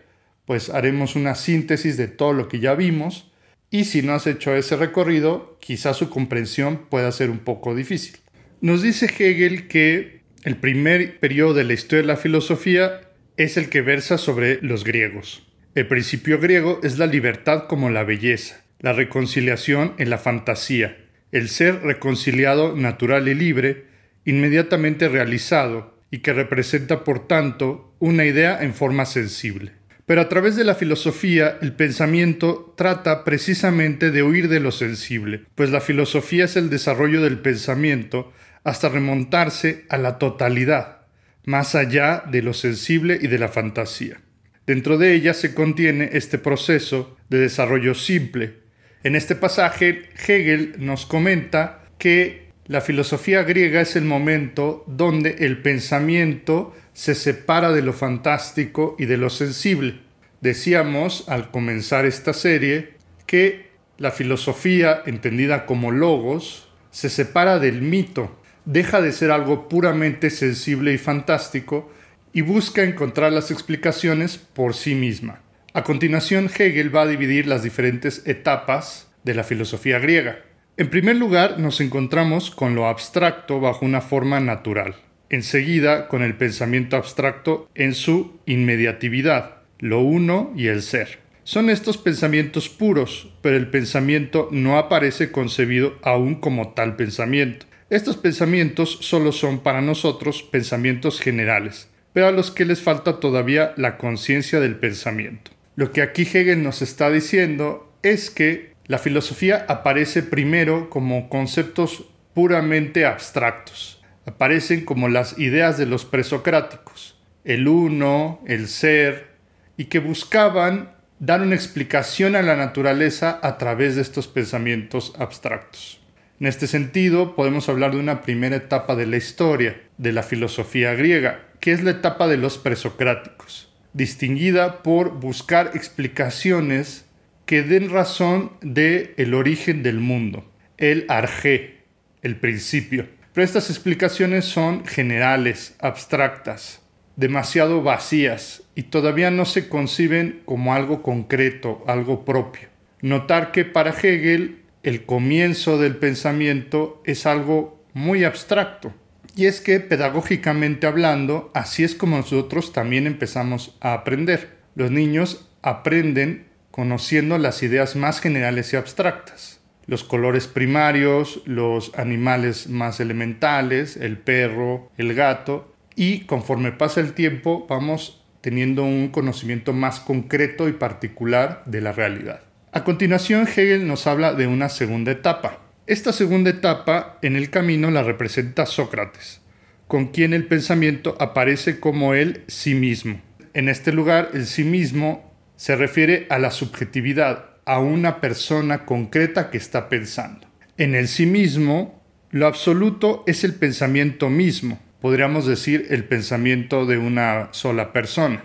pues haremos una síntesis de todo lo que ya vimos y si no has hecho ese recorrido, quizás su comprensión pueda ser un poco difícil. Nos dice Hegel que el primer periodo de la historia de la filosofía es el que versa sobre los griegos. El principio griego es la libertad como la belleza, la reconciliación en la fantasía, el ser reconciliado natural y libre, inmediatamente realizado y que representa, por tanto, una idea en forma sensible. Pero a través de la filosofía, el pensamiento trata precisamente de huir de lo sensible, pues la filosofía es el desarrollo del pensamiento hasta remontarse a la totalidad, más allá de lo sensible y de la fantasía. Dentro de ella se contiene este proceso de desarrollo simple. En este pasaje, Hegel nos comenta que la filosofía griega es el momento donde el pensamiento se separa de lo fantástico y de lo sensible. Decíamos al comenzar esta serie que la filosofía, entendida como logos, se separa del mito, deja de ser algo puramente sensible y fantástico y busca encontrar las explicaciones por sí misma. A continuación, Hegel va a dividir las diferentes etapas de la filosofía griega. En primer lugar, nos encontramos con lo abstracto bajo una forma natural, enseguida con el pensamiento abstracto en su inmediatividad, lo uno y el ser. Son estos pensamientos puros, pero el pensamiento no aparece concebido aún como tal pensamiento. Estos pensamientos solo son para nosotros pensamientos generales, pero a los que les falta todavía la conciencia del pensamiento. Lo que aquí Hegel nos está diciendo es que la filosofía aparece primero como conceptos puramente abstractos. Aparecen como las ideas de los presocráticos, el uno, el ser, y que buscaban dar una explicación a la naturaleza a través de estos pensamientos abstractos. En este sentido, podemos hablar de una primera etapa de la historia de la filosofía griega, que es la etapa de los presocráticos, distinguida por buscar explicaciones que den razón de el origen del mundo, el arjé, el principio. Pero estas explicaciones son generales, abstractas, demasiado vacías y todavía no se conciben como algo concreto, algo propio. Notar que para Hegel el comienzo del pensamiento es algo muy abstracto. Y es que pedagógicamente hablando, así es como nosotros también empezamos a aprender. Los niños aprenden conociendo las ideas más generales y abstractas, los colores primarios, los animales más elementales, el perro, el gato, y conforme pasa el tiempo vamos teniendo un conocimiento más concreto y particular de la realidad. A continuación, Hegel nos habla de una segunda etapa. Esta segunda etapa en el camino la representa Sócrates, con quien el pensamiento aparece como el sí mismo. En este lugar, el sí mismo se refiere a la subjetividad, a una persona concreta que está pensando. En el sí mismo, lo absoluto es el pensamiento mismo, podríamos decir el pensamiento de una sola persona.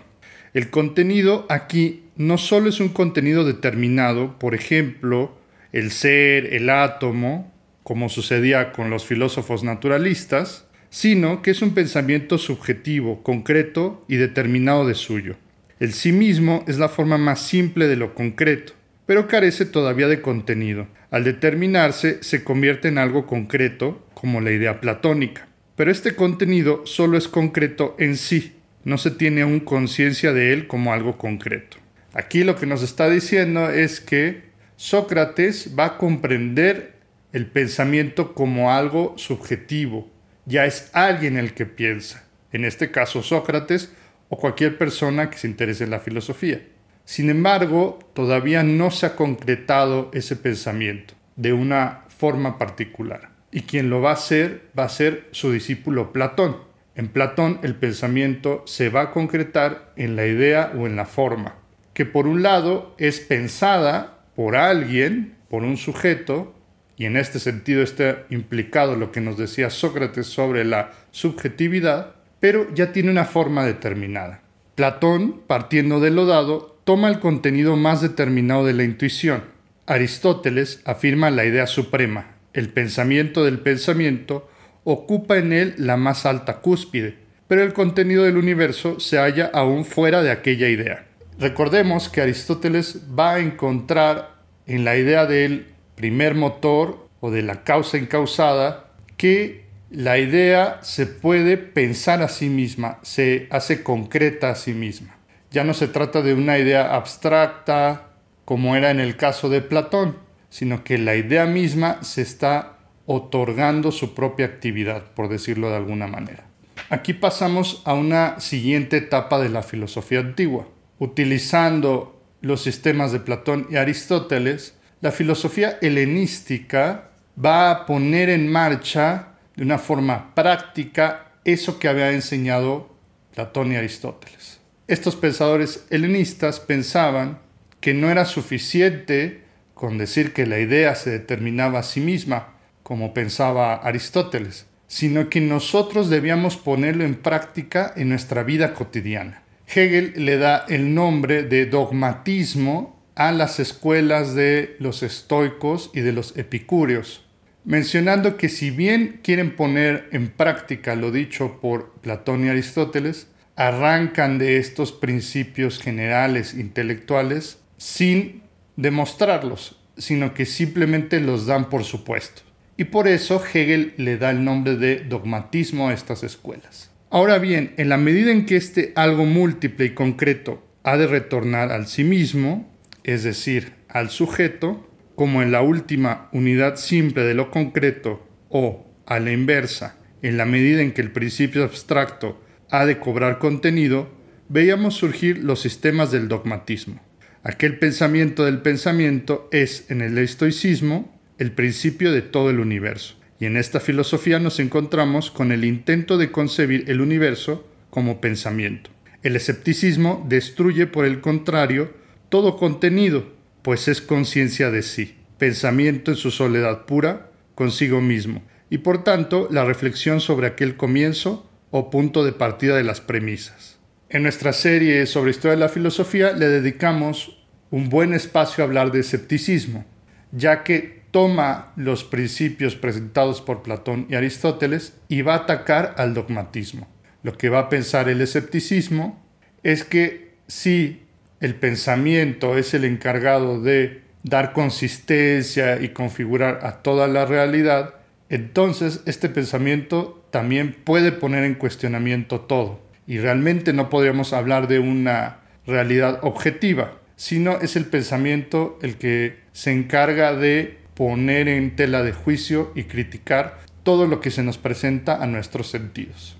El contenido aquí no solo es un contenido determinado, por ejemplo, el ser, el átomo, como sucedía con los filósofos naturalistas, sino que es un pensamiento subjetivo, concreto y determinado de suyo. El sí mismo es la forma más simple de lo concreto, pero carece todavía de contenido. Al determinarse, se convierte en algo concreto, como la idea platónica. Pero este contenido solo es concreto en sí, no se tiene aún conciencia de él como algo concreto. Aquí lo que nos está diciendo es que Sócrates va a comprender el pensamiento como algo subjetivo, ya es alguien el que piensa. En este caso Sócrates o cualquier persona que se interese en la filosofía. Sin embargo, todavía no se ha concretado ese pensamiento de una forma particular. Y quien lo va a hacer va a ser su discípulo Platón. En Platón el pensamiento se va a concretar en la idea o en la forma, que por un lado es pensada por alguien, por un sujeto, y en este sentido está implicado lo que nos decía Sócrates sobre la subjetividad, pero ya tiene una forma determinada. Platón, partiendo de lo dado, toma el contenido más determinado de la intuición. Aristóteles afirma la idea suprema, el pensamiento del pensamiento, ocupa en él la más alta cúspide, pero el contenido del universo se halla aún fuera de aquella idea. Recordemos que Aristóteles va a encontrar en la idea del primer motor o de la causa encausada que la idea se puede pensar a sí misma, se hace concreta a sí misma. Ya no se trata de una idea abstracta como era en el caso de Platón, sino que la idea misma se está otorgando su propia actividad, por decirlo de alguna manera. Aquí pasamos a una siguiente etapa de la filosofía antigua. Utilizando los sistemas de Platón y Aristóteles, la filosofía helenística va a poner en marcha de una forma práctica eso que había enseñado Platón y Aristóteles. Estos pensadores helenistas pensaban que no era suficiente con decir que la idea se determinaba a sí misma, como pensaba Aristóteles, sino que nosotros debíamos ponerlo en práctica en nuestra vida cotidiana. Hegel le da el nombre de dogmatismo a las escuelas de los estoicos y de los epicúreos, mencionando que si bien quieren poner en práctica lo dicho por Platón y Aristóteles, arrancan de estos principios generales intelectuales sin demostrarlos, sino que simplemente los dan por supuesto. Y por eso Hegel le da el nombre de dogmatismo a estas escuelas. Ahora bien, en la medida en que este algo múltiple y concreto ha de retornar al sí mismo, es decir, al sujeto, como en la última unidad simple de lo concreto o, a la inversa, en la medida en que el principio abstracto ha de cobrar contenido, veíamos surgir los sistemas del dogmatismo. Aquel pensamiento del pensamiento es, en el estoicismo, el principio de todo el universo. Y en esta filosofía nos encontramos con el intento de concebir el universo como pensamiento. El escepticismo destruye, por el contrario, todo contenido pues es conciencia de sí, pensamiento en su soledad pura, consigo mismo, y por tanto la reflexión sobre aquel comienzo o punto de partida de las premisas. En nuestra serie sobre historia de la filosofía le dedicamos un buen espacio a hablar de escepticismo, ya que toma los principios presentados por Platón y Aristóteles y va a atacar al dogmatismo. Lo que va a pensar el escepticismo es que si el pensamiento es el encargado de dar consistencia y configurar a toda la realidad, entonces este pensamiento también puede poner en cuestionamiento todo. Y realmente no podríamos hablar de una realidad objetiva, sino es el pensamiento el que se encarga de poner en tela de juicio y criticar todo lo que se nos presenta a nuestros sentidos.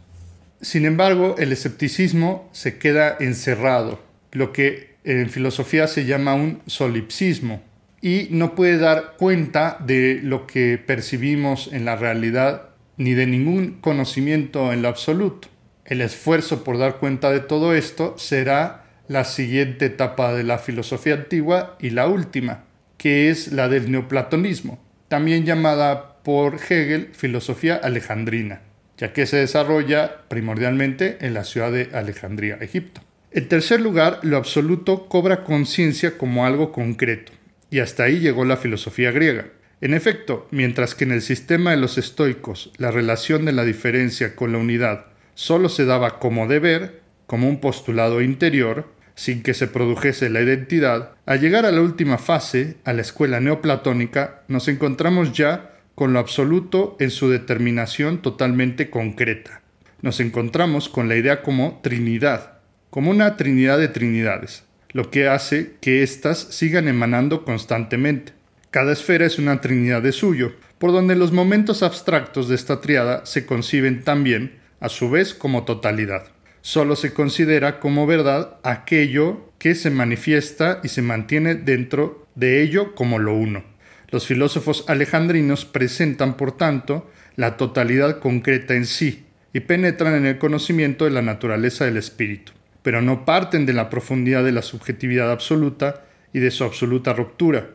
Sin embargo, el escepticismo se queda encerrado, lo que en filosofía se llama un solipsismo y no puede dar cuenta de lo que percibimos en la realidad ni de ningún conocimiento en lo absoluto. El esfuerzo por dar cuenta de todo esto será la siguiente etapa de la filosofía antigua y la última, que es la del neoplatonismo, también llamada por Hegel filosofía alejandrina, ya que se desarrolla primordialmente en la ciudad de Alejandría, Egipto. En tercer lugar, lo absoluto cobra conciencia como algo concreto, y hasta ahí llegó la filosofía griega. En efecto, mientras que en el sistema de los estoicos la relación de la diferencia con la unidad solo se daba como deber, como un postulado interior, sin que se produjese la identidad, al llegar a la última fase, a la escuela neoplatónica, nos encontramos ya con lo absoluto en su determinación totalmente concreta. Nos encontramos con la idea como Trinidad, como una trinidad de trinidades, lo que hace que éstas sigan emanando constantemente. Cada esfera es una trinidad de suyo, por donde los momentos abstractos de esta triada se conciben también, a su vez, como totalidad. Solo se considera como verdad aquello que se manifiesta y se mantiene dentro de ello como lo uno. Los filósofos alejandrinos presentan, por tanto, la totalidad concreta en sí y penetran en el conocimiento de la naturaleza del espíritu pero no parten de la profundidad de la subjetividad absoluta y de su absoluta ruptura,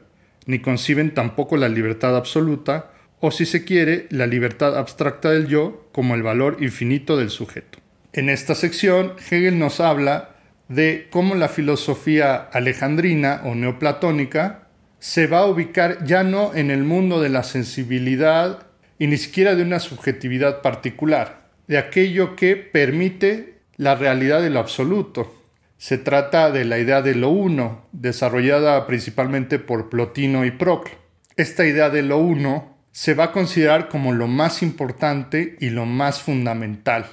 ni conciben tampoco la libertad absoluta, o si se quiere, la libertad abstracta del yo como el valor infinito del sujeto. En esta sección, Hegel nos habla de cómo la filosofía alejandrina o neoplatónica se va a ubicar ya no en el mundo de la sensibilidad y ni siquiera de una subjetividad particular, de aquello que permite la realidad de lo absoluto. Se trata de la idea de lo uno, desarrollada principalmente por Plotino y Proclo. Esta idea de lo uno se va a considerar como lo más importante y lo más fundamental,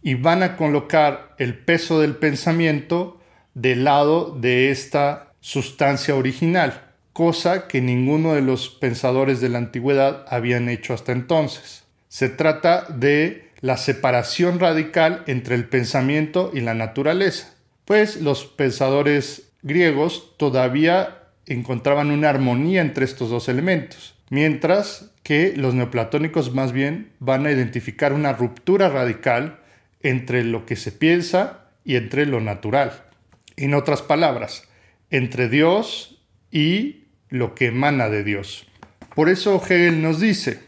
y van a colocar el peso del pensamiento del lado de esta sustancia original, cosa que ninguno de los pensadores de la antigüedad habían hecho hasta entonces. Se trata de la separación radical entre el pensamiento y la naturaleza, pues los pensadores griegos todavía encontraban una armonía entre estos dos elementos, mientras que los neoplatónicos más bien van a identificar una ruptura radical entre lo que se piensa y entre lo natural. En otras palabras, entre Dios y lo que emana de Dios. Por eso Hegel nos dice,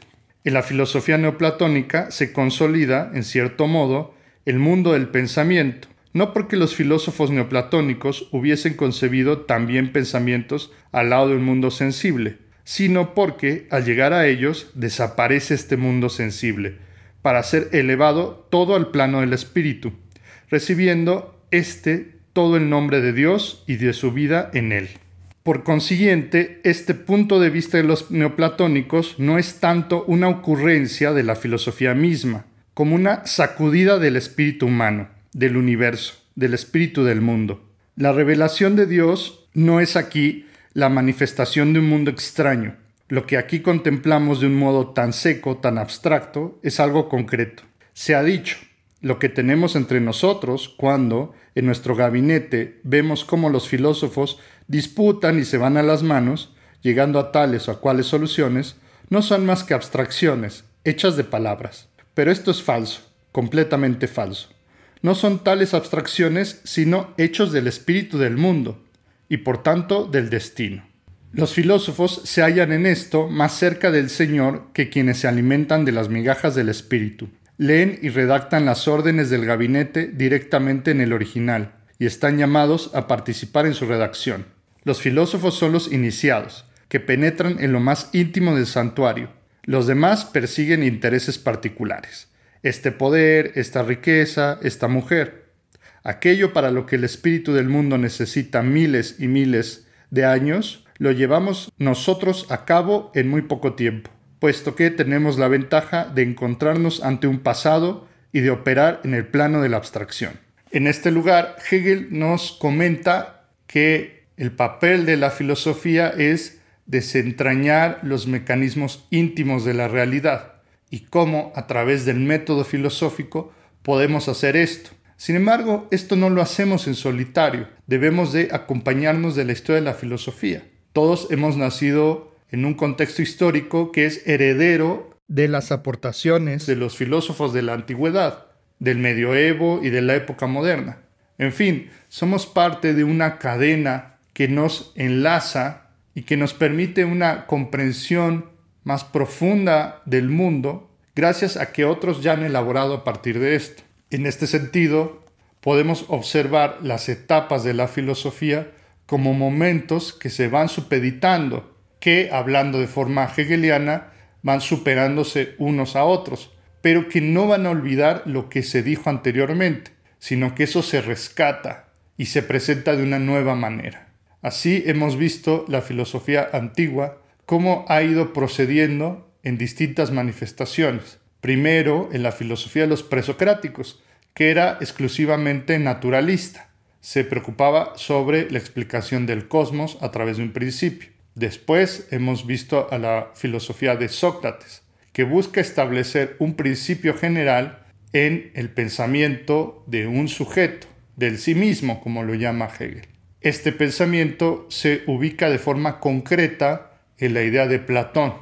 en la filosofía neoplatónica se consolida, en cierto modo, el mundo del pensamiento, no porque los filósofos neoplatónicos hubiesen concebido también pensamientos al lado del mundo sensible, sino porque, al llegar a ellos, desaparece este mundo sensible, para ser elevado todo al plano del espíritu, recibiendo éste todo el nombre de Dios y de su vida en él. Por consiguiente, este punto de vista de los neoplatónicos no es tanto una ocurrencia de la filosofía misma, como una sacudida del espíritu humano, del universo, del espíritu del mundo. La revelación de Dios no es aquí la manifestación de un mundo extraño. Lo que aquí contemplamos de un modo tan seco, tan abstracto, es algo concreto. Se ha dicho, lo que tenemos entre nosotros cuando, en nuestro gabinete, vemos cómo los filósofos disputan y se van a las manos, llegando a tales o a cuales soluciones, no son más que abstracciones, hechas de palabras. Pero esto es falso, completamente falso. No son tales abstracciones, sino hechos del espíritu del mundo, y por tanto del destino. Los filósofos se hallan en esto más cerca del Señor que quienes se alimentan de las migajas del espíritu. Leen y redactan las órdenes del gabinete directamente en el original, y están llamados a participar en su redacción. Los filósofos son los iniciados, que penetran en lo más íntimo del santuario. Los demás persiguen intereses particulares. Este poder, esta riqueza, esta mujer. Aquello para lo que el espíritu del mundo necesita miles y miles de años, lo llevamos nosotros a cabo en muy poco tiempo, puesto que tenemos la ventaja de encontrarnos ante un pasado y de operar en el plano de la abstracción. En este lugar, Hegel nos comenta que el papel de la filosofía es desentrañar los mecanismos íntimos de la realidad y cómo a través del método filosófico podemos hacer esto. Sin embargo, esto no lo hacemos en solitario, debemos de acompañarnos de la historia de la filosofía. Todos hemos nacido en un contexto histórico que es heredero de las aportaciones de los filósofos de la antigüedad, del medioevo y de la época moderna. En fin, somos parte de una cadena que nos enlaza y que nos permite una comprensión más profunda del mundo gracias a que otros ya han elaborado a partir de esto. En este sentido, podemos observar las etapas de la filosofía como momentos que se van supeditando, que, hablando de forma hegeliana, van superándose unos a otros, pero que no van a olvidar lo que se dijo anteriormente, sino que eso se rescata y se presenta de una nueva manera. Así hemos visto la filosofía antigua, cómo ha ido procediendo en distintas manifestaciones. Primero, en la filosofía de los presocráticos, que era exclusivamente naturalista. Se preocupaba sobre la explicación del cosmos a través de un principio. Después hemos visto a la filosofía de Sócrates, que busca establecer un principio general en el pensamiento de un sujeto, del sí mismo, como lo llama Hegel. Este pensamiento se ubica de forma concreta en la idea de Platón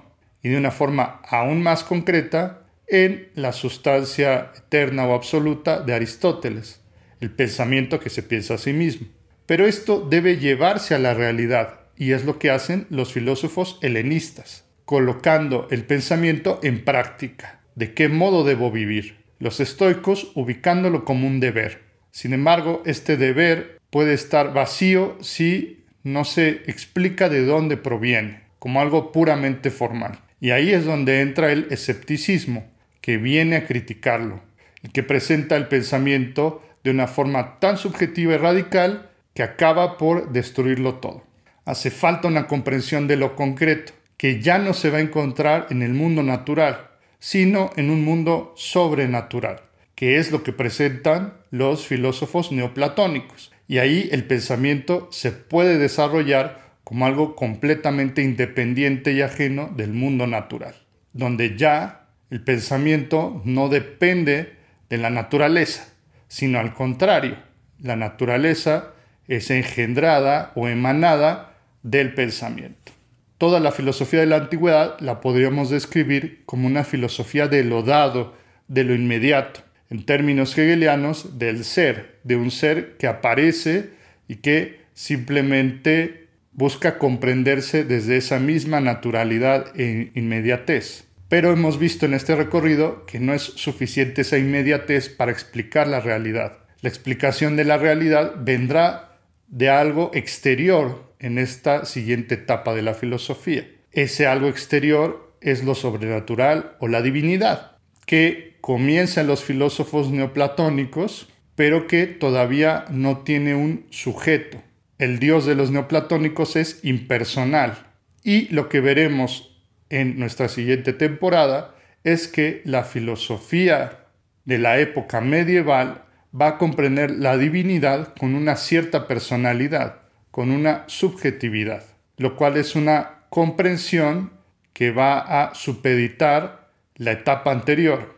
y de una forma aún más concreta en la sustancia eterna o absoluta de Aristóteles, el pensamiento que se piensa a sí mismo. Pero esto debe llevarse a la realidad y es lo que hacen los filósofos helenistas, colocando el pensamiento en práctica. ¿De qué modo debo vivir? Los estoicos ubicándolo como un deber. Sin embargo, este deber puede estar vacío si no se explica de dónde proviene, como algo puramente formal. Y ahí es donde entra el escepticismo, que viene a criticarlo y que presenta el pensamiento de una forma tan subjetiva y radical que acaba por destruirlo todo. Hace falta una comprensión de lo concreto, que ya no se va a encontrar en el mundo natural, sino en un mundo sobrenatural, que es lo que presentan los filósofos neoplatónicos, y ahí el pensamiento se puede desarrollar como algo completamente independiente y ajeno del mundo natural, donde ya el pensamiento no depende de la naturaleza, sino al contrario, la naturaleza es engendrada o emanada del pensamiento. Toda la filosofía de la antigüedad la podríamos describir como una filosofía de lo dado, de lo inmediato, en términos hegelianos, del ser, de un ser que aparece y que simplemente busca comprenderse desde esa misma naturalidad e inmediatez. Pero hemos visto en este recorrido que no es suficiente esa inmediatez para explicar la realidad. La explicación de la realidad vendrá de algo exterior en esta siguiente etapa de la filosofía. Ese algo exterior es lo sobrenatural o la divinidad, que comienzan los filósofos neoplatónicos, pero que todavía no tiene un sujeto. El dios de los neoplatónicos es impersonal. Y lo que veremos en nuestra siguiente temporada es que la filosofía de la época medieval va a comprender la divinidad con una cierta personalidad, con una subjetividad, lo cual es una comprensión que va a supeditar la etapa anterior,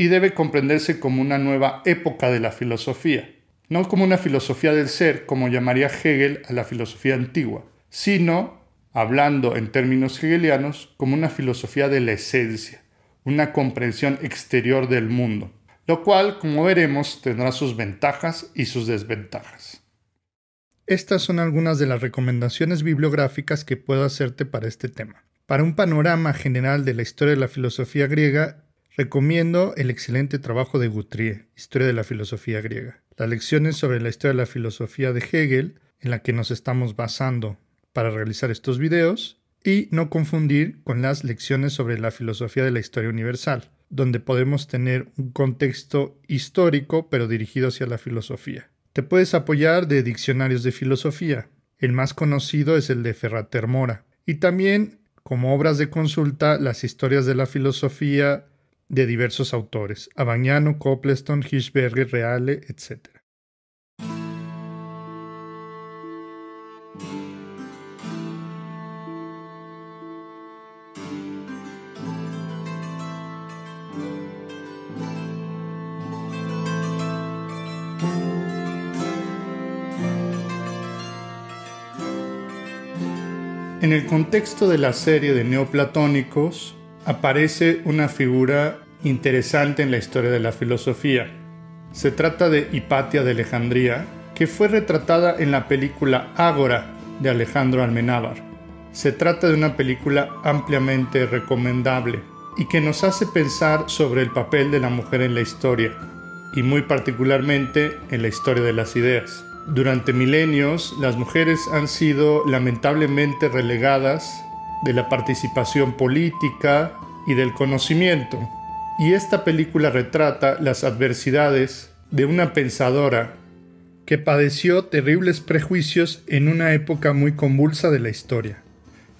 y debe comprenderse como una nueva época de la filosofía, no como una filosofía del ser, como llamaría Hegel a la filosofía antigua, sino, hablando en términos hegelianos, como una filosofía de la esencia, una comprensión exterior del mundo, lo cual, como veremos, tendrá sus ventajas y sus desventajas. Estas son algunas de las recomendaciones bibliográficas que puedo hacerte para este tema. Para un panorama general de la historia de la filosofía griega, Recomiendo el excelente trabajo de Guthrie, Historia de la Filosofía Griega, las lecciones sobre la historia de la filosofía de Hegel en la que nos estamos basando para realizar estos videos y no confundir con las lecciones sobre la filosofía de la historia universal, donde podemos tener un contexto histórico pero dirigido hacia la filosofía. Te puedes apoyar de diccionarios de filosofía. El más conocido es el de Ferrater Mora. Y también, como obras de consulta, las historias de la filosofía de diversos autores, Abagnano, Copleston, Hirschberger, Reale, etc. En el contexto de la serie de neoplatónicos, aparece una figura interesante en la historia de la filosofía. Se trata de Hipatia de Alejandría, que fue retratada en la película Ágora de Alejandro Almenábar. Se trata de una película ampliamente recomendable y que nos hace pensar sobre el papel de la mujer en la historia, y muy particularmente en la historia de las ideas. Durante milenios, las mujeres han sido lamentablemente relegadas de la participación política y del conocimiento. Y esta película retrata las adversidades de una pensadora que padeció terribles prejuicios en una época muy convulsa de la historia.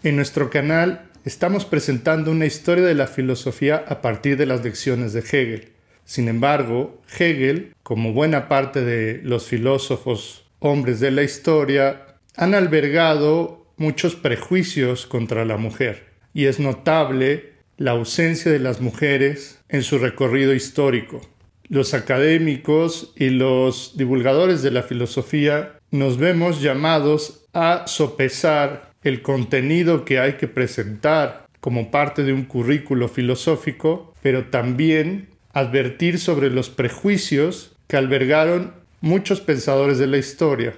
En nuestro canal estamos presentando una historia de la filosofía a partir de las lecciones de Hegel. Sin embargo, Hegel, como buena parte de los filósofos hombres de la historia, han albergado muchos prejuicios contra la mujer y es notable la ausencia de las mujeres en su recorrido histórico. Los académicos y los divulgadores de la filosofía nos vemos llamados a sopesar el contenido que hay que presentar como parte de un currículo filosófico, pero también advertir sobre los prejuicios que albergaron muchos pensadores de la historia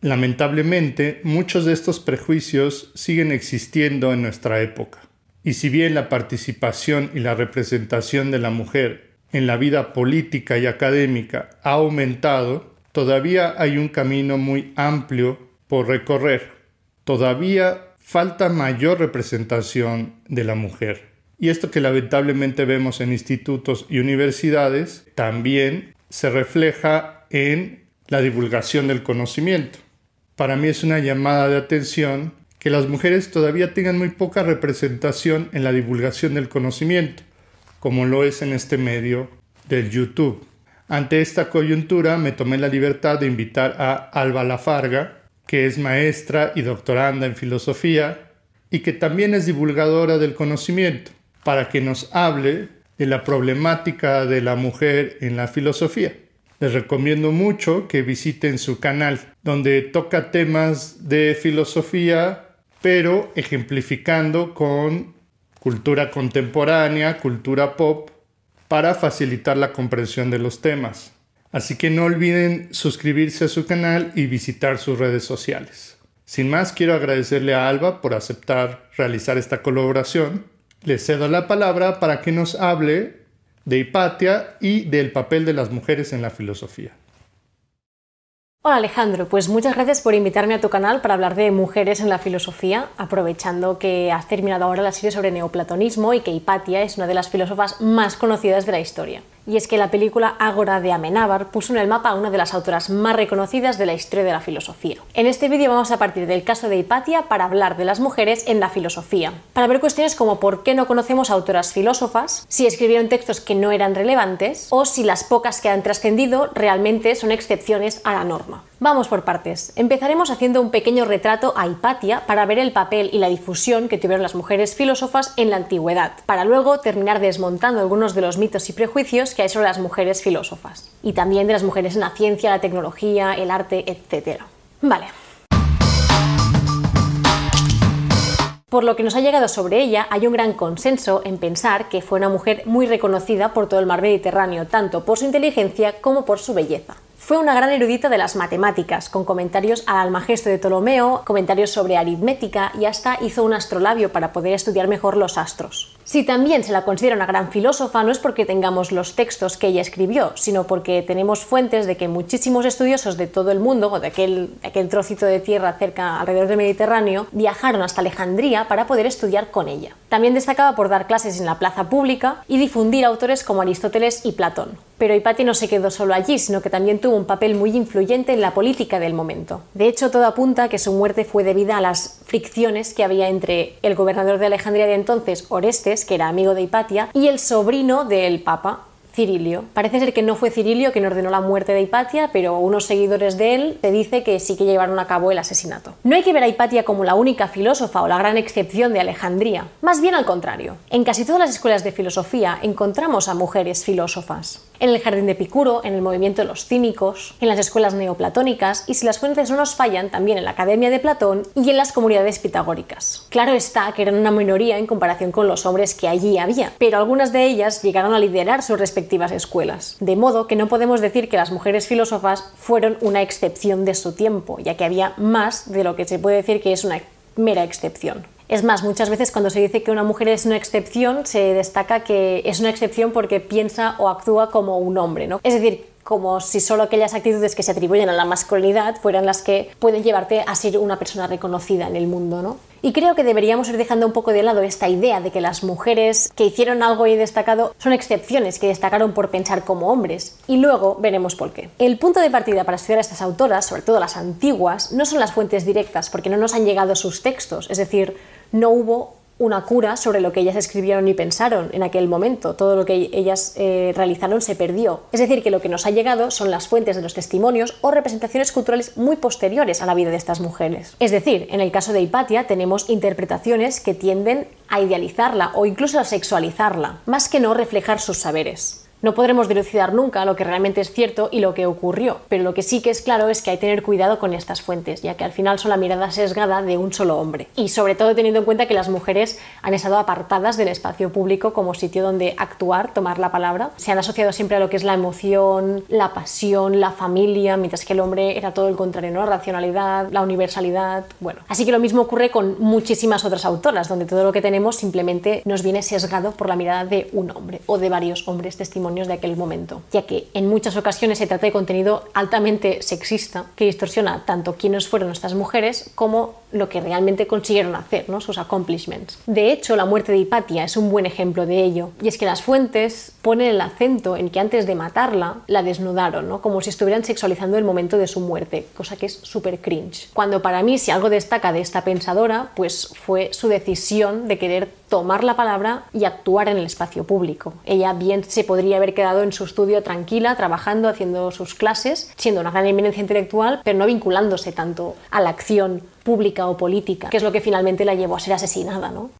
Lamentablemente, muchos de estos prejuicios siguen existiendo en nuestra época. Y si bien la participación y la representación de la mujer en la vida política y académica ha aumentado, todavía hay un camino muy amplio por recorrer. Todavía falta mayor representación de la mujer. Y esto que lamentablemente vemos en institutos y universidades también se refleja en la divulgación del conocimiento para mí es una llamada de atención que las mujeres todavía tengan muy poca representación en la divulgación del conocimiento, como lo es en este medio del YouTube. Ante esta coyuntura me tomé la libertad de invitar a Alba Lafarga, que es maestra y doctoranda en filosofía y que también es divulgadora del conocimiento, para que nos hable de la problemática de la mujer en la filosofía les recomiendo mucho que visiten su canal, donde toca temas de filosofía, pero ejemplificando con cultura contemporánea, cultura pop, para facilitar la comprensión de los temas. Así que no olviden suscribirse a su canal y visitar sus redes sociales. Sin más, quiero agradecerle a Alba por aceptar realizar esta colaboración. Le cedo la palabra para que nos hable de Hipatia y del papel de las mujeres en la filosofía. Hola Alejandro, pues muchas gracias por invitarme a tu canal para hablar de mujeres en la filosofía, aprovechando que has terminado ahora la serie sobre neoplatonismo y que Hipatia es una de las filósofas más conocidas de la historia y es que la película Ágora de Amenábar puso en el mapa a una de las autoras más reconocidas de la historia de la filosofía. En este vídeo vamos a partir del caso de Hipatia para hablar de las mujeres en la filosofía, para ver cuestiones como por qué no conocemos autoras filósofas, si escribieron textos que no eran relevantes o si las pocas que han trascendido realmente son excepciones a la norma. Vamos por partes. Empezaremos haciendo un pequeño retrato a Hipatia para ver el papel y la difusión que tuvieron las mujeres filósofas en la antigüedad, para luego terminar desmontando algunos de los mitos y prejuicios que hay sobre las mujeres filósofas, y también de las mujeres en la ciencia, la tecnología, el arte, etc. Vale. Por lo que nos ha llegado sobre ella, hay un gran consenso en pensar que fue una mujer muy reconocida por todo el mar Mediterráneo, tanto por su inteligencia como por su belleza. Fue una gran erudita de las matemáticas, con comentarios al Almagesto de Ptolomeo, comentarios sobre aritmética y hasta hizo un astrolabio para poder estudiar mejor los astros. Si también se la considera una gran filósofa, no es porque tengamos los textos que ella escribió, sino porque tenemos fuentes de que muchísimos estudiosos de todo el mundo, o de aquel, trocito de tierra cerca alrededor del Mediterráneo, viajaron hasta Alejandría para poder estudiar con ella. También destacaba por dar clases en la plaza pública y difundir autores como Aristóteles y Platón. Pero Hipatia no se quedó solo allí, sino que también tuvo tuvo un papel muy influyente en la política del momento. De hecho, todo apunta a que su muerte fue debida a las fricciones que había entre el gobernador de Alejandría de entonces, Orestes, que era amigo de Hipatia, y el sobrino del Papa, Cirilio. Parece ser que no fue Cirilio quien ordenó la muerte de Hipatia, pero unos seguidores de él te dice que sí que llevaron a cabo el asesinato. No hay que ver a Hipatia como la única filósofa o la gran excepción de Alejandría, más bien al contrario. En casi todas las escuelas de filosofía encontramos a mujeres filósofas en el jardín de Picuro, en el movimiento de los cínicos, en las escuelas neoplatónicas y si las fuentes no nos fallan, también en la Academia de Platón y en las comunidades pitagóricas. Claro está que eran una minoría en comparación con los hombres que allí había, pero algunas de ellas llegaron a liderar sus respectivas escuelas. De modo que no podemos decir que las mujeres filósofas fueron una excepción de su tiempo, ya que había más de lo que se puede decir que es una mera excepción. Es más, muchas veces cuando se dice que una mujer es una excepción, se destaca que es una excepción porque piensa o actúa como un hombre, ¿no? Es decir, como si solo aquellas actitudes que se atribuyen a la masculinidad fueran las que pueden llevarte a ser una persona reconocida en el mundo, ¿no? Y creo que deberíamos ir dejando un poco de lado esta idea de que las mujeres que hicieron algo y destacado son excepciones que destacaron por pensar como hombres, y luego veremos por qué. El punto de partida para estudiar a estas autoras, sobre todo las antiguas, no son las fuentes directas, porque no nos han llegado sus textos, es decir, no hubo una cura sobre lo que ellas escribieron y pensaron en aquel momento. Todo lo que ellas eh, realizaron se perdió. Es decir, que lo que nos ha llegado son las fuentes de los testimonios o representaciones culturales muy posteriores a la vida de estas mujeres. Es decir, en el caso de Hipatia tenemos interpretaciones que tienden a idealizarla o incluso a sexualizarla, más que no reflejar sus saberes. No podremos dilucidar nunca lo que realmente es cierto y lo que ocurrió, pero lo que sí que es claro es que hay que tener cuidado con estas fuentes, ya que al final son la mirada sesgada de un solo hombre. Y sobre todo teniendo en cuenta que las mujeres han estado apartadas del espacio público como sitio donde actuar, tomar la palabra. Se han asociado siempre a lo que es la emoción, la pasión, la familia, mientras que el hombre era todo el contrario, La racionalidad, la universalidad, bueno. Así que lo mismo ocurre con muchísimas otras autoras, donde todo lo que tenemos simplemente nos viene sesgado por la mirada de un hombre o de varios hombres testimonios de aquel momento, ya que en muchas ocasiones se trata de contenido altamente sexista que distorsiona tanto quiénes fueron estas mujeres como lo que realmente consiguieron hacer, sus accomplishments. De hecho, la muerte de Hipatia es un buen ejemplo de ello, y es que las fuentes ponen el acento en que antes de matarla la desnudaron, como si estuvieran sexualizando el momento de su muerte, cosa que es súper cringe. Cuando para mí si algo destaca de esta pensadora, pues fue su decisión de querer tomar la palabra y actuar en el espacio público. Ella bien se podría haber quedado en su estudio tranquila, trabajando, haciendo sus clases, siendo una gran eminencia intelectual, pero no vinculándose tanto a la acción pública o política, que es lo que finalmente la llevó a ser asesinada, ¿no?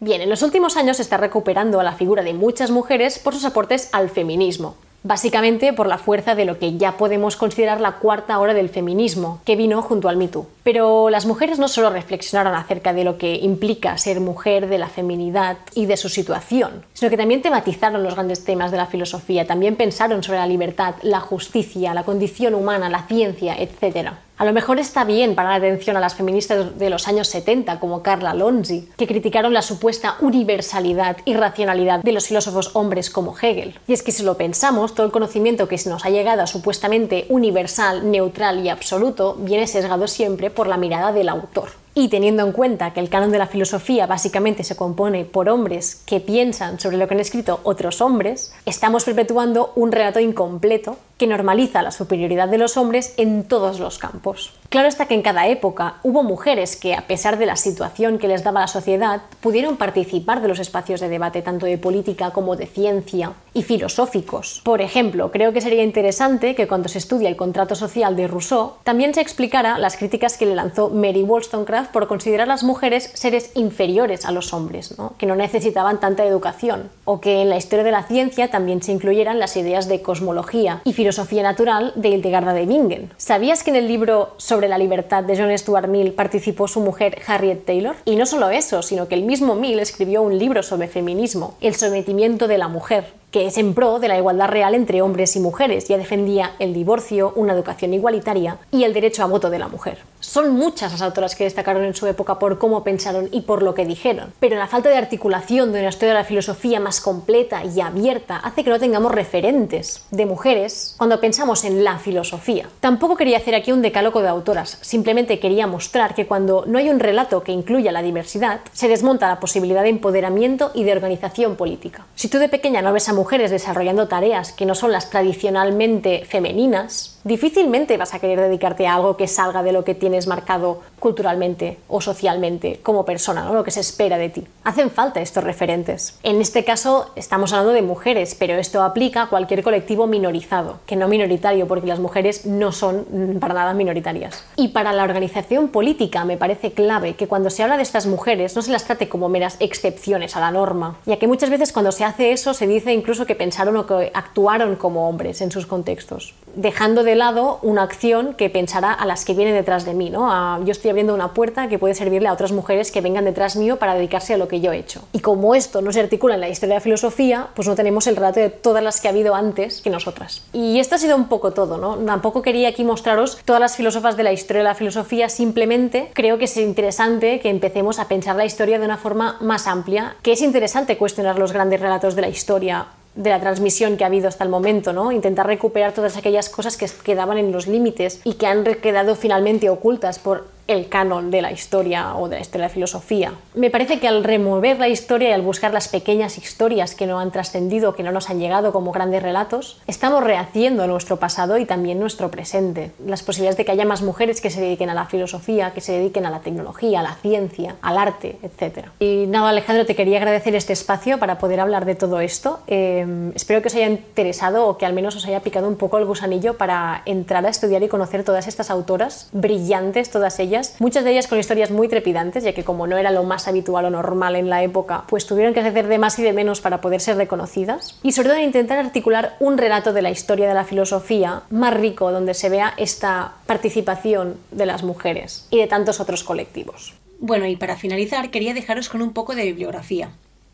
Bien, en los últimos años se está recuperando a la figura de muchas mujeres por sus aportes al feminismo básicamente por la fuerza de lo que ya podemos considerar la cuarta hora del feminismo, que vino junto al Me Pero las mujeres no solo reflexionaron acerca de lo que implica ser mujer, de la feminidad y de su situación, sino que también tematizaron los grandes temas de la filosofía, también pensaron sobre la libertad, la justicia, la condición humana, la ciencia, etc. A lo mejor está bien parar la atención a las feministas de los años 70, como Carla Lonzi, que criticaron la supuesta universalidad y racionalidad de los filósofos hombres como Hegel. Y es que si lo pensamos, todo el conocimiento que se nos ha llegado supuestamente universal, neutral y absoluto viene sesgado siempre por la mirada del autor. Y teniendo en cuenta que el canon de la filosofía básicamente se compone por hombres que piensan sobre lo que han escrito otros hombres, estamos perpetuando un relato incompleto que normaliza la superioridad de los hombres en todos los campos. Claro está que en cada época hubo mujeres que, a pesar de la situación que les daba la sociedad, pudieron participar de los espacios de debate tanto de política como de ciencia y filosóficos. Por ejemplo, creo que sería interesante que cuando se estudia el contrato social de Rousseau, también se explicara las críticas que le lanzó Mary Wollstonecraft por considerar a las mujeres seres inferiores a los hombres, que no necesitaban tanta educación, o que en la historia de la ciencia también se incluyeran las ideas de cosmología y filosofía. Filosofía Natural de Hildegarda de Bingen. ¿Sabías que en el libro sobre la libertad de John Stuart Mill participó su mujer Harriet Taylor? Y no solo eso, sino que el mismo Mill escribió un libro sobre feminismo, El sometimiento de la mujer, que es en pro de la igualdad real entre hombres y mujeres. Ya defendía el divorcio, una educación igualitaria y el derecho a voto de la mujer. Son muchas las autoras que destacaron en su época por cómo pensaron y por lo que dijeron, pero la falta de articulación de una historia de la filosofía más completa y abierta hace que no tengamos referentes de mujeres cuando pensamos en la filosofía. Tampoco quería hacer aquí un decálogo de autoras, simplemente quería mostrar que cuando no hay un relato que incluya la diversidad, se desmonta la posibilidad de empoderamiento y de organización política. Si tú de pequeña no ves a mujeres mujeres desarrollando tareas que no son las tradicionalmente femeninas, difícilmente vas a querer dedicarte a algo que salga de lo que tienes marcado culturalmente o socialmente como persona, lo que se espera de ti. Hacen falta estos referentes. En este caso estamos hablando de mujeres, pero esto aplica a cualquier colectivo minorizado, que no minoritario, porque las mujeres no son para nada minoritarias. Y para la organización política me parece clave que cuando se habla de estas mujeres no se las trate como meras excepciones a la norma, ya que muchas veces cuando se hace eso se dice incluso que pensaron o que actuaron como hombres en sus contextos, dejando de lado una acción que pensará a las que vienen detrás de mí. ¿no? yo estoy abriendo una puerta que puede servirle a otras mujeres que vengan detrás mío para dedicarse a lo que yo he hecho. Y como esto no se articula en la historia de la filosofía, pues no tenemos el relato de todas las que ha habido antes que nosotras. Y esto ha sido un poco todo. ¿no? Tampoco quería aquí mostraros todas las filósofas de la historia de la filosofía, simplemente creo que es interesante que empecemos a pensar la historia de una forma más amplia, que es interesante cuestionar los grandes relatos de la historia de la transmisión que ha habido hasta el momento, ¿no? Intentar recuperar todas aquellas cosas que quedaban en los límites y que han quedado finalmente ocultas por el canon de la historia o de la filosofía. Me parece que al remover la historia y al buscar las pequeñas historias que no han trascendido, que no nos han llegado como grandes relatos, estamos rehaciendo nuestro pasado y también nuestro presente. Las posibilidades de que haya más mujeres que se dediquen a la filosofía, que se dediquen a la tecnología, a la ciencia, al arte, etc. Y nada, Alejandro, te quería agradecer este espacio para poder hablar de todo esto. Em, espero que os haya interesado o que al menos os haya picado un poco el gusanillo para entrar a estudiar y conocer todas estas autoras brillantes, todas ellas muchas de ellas con historias muy trepidantes, ya que como no era lo más habitual o normal en la época, pues tuvieron que hacer de más y de menos para poder ser reconocidas, y sobre todo intentar articular un relato de la historia de la filosofía más rico, donde se vea esta participación de las mujeres y de tantos otros colectivos. Bueno, y para finalizar, quería dejaros con un poco de bibliografía.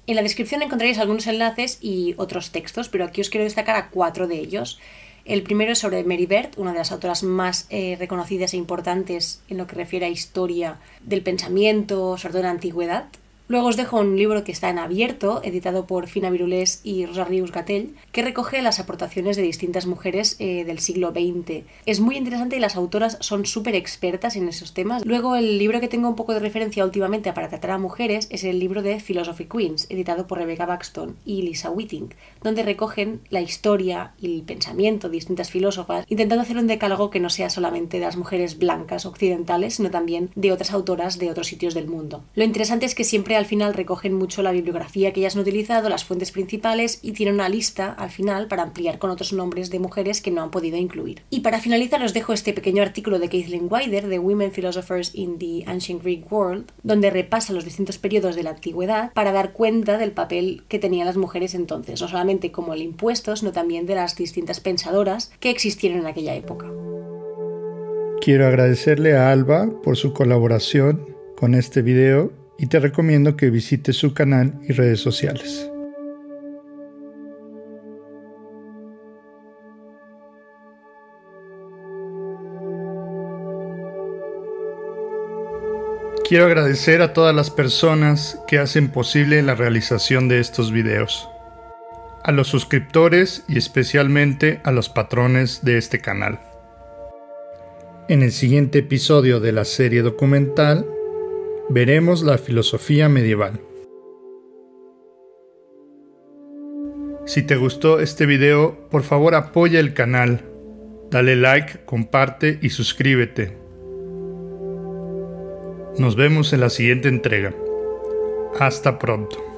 En la descripción encontraréis algunos enlaces y otros textos, pero aquí os quiero destacar a cuatro de ellos. El primero es sobre Mary Bert, una de las autoras más eh, reconocidas e importantes en lo que refiere a historia del pensamiento, sobre todo en la antigüedad, Luego os dejo un libro que está en abierto, editado por Fina Virulés y Rosa Rius Gatell, que recoge las aportaciones de distintas mujeres eh, del siglo XX. Es muy interesante y las autoras son súper expertas en esos temas. Luego el libro que tengo un poco de referencia últimamente para tratar a mujeres es el libro de Philosophy Queens, editado por Rebecca Baxton y Lisa Whitting, donde recogen la historia y el pensamiento de distintas filósofas, intentando hacer un decálogo que no sea solamente de las mujeres blancas occidentales, sino también de otras autoras de otros sitios del mundo. Lo interesante es que siempre al final recogen mucho la bibliografía que ellas han utilizado, las fuentes principales y tienen una lista al final para ampliar con otros nombres de mujeres que no han podido incluir. Y para finalizar os dejo este pequeño artículo de Caitlin Wider de Women Philosophers in the Ancient Greek World, donde repasa los distintos periodos de la antigüedad para dar cuenta del papel que tenían las mujeres entonces, no solamente como el impuesto, sino también de las distintas pensadoras que existieron en aquella época. Quiero agradecerle a Alba por su colaboración con este video y te recomiendo que visites su canal y redes sociales. Quiero agradecer a todas las personas que hacen posible la realización de estos videos, a los suscriptores y especialmente a los patrones de este canal. En el siguiente episodio de la serie documental veremos la filosofía medieval. Si te gustó este video, por favor apoya el canal. Dale like, comparte y suscríbete. Nos vemos en la siguiente entrega. Hasta pronto.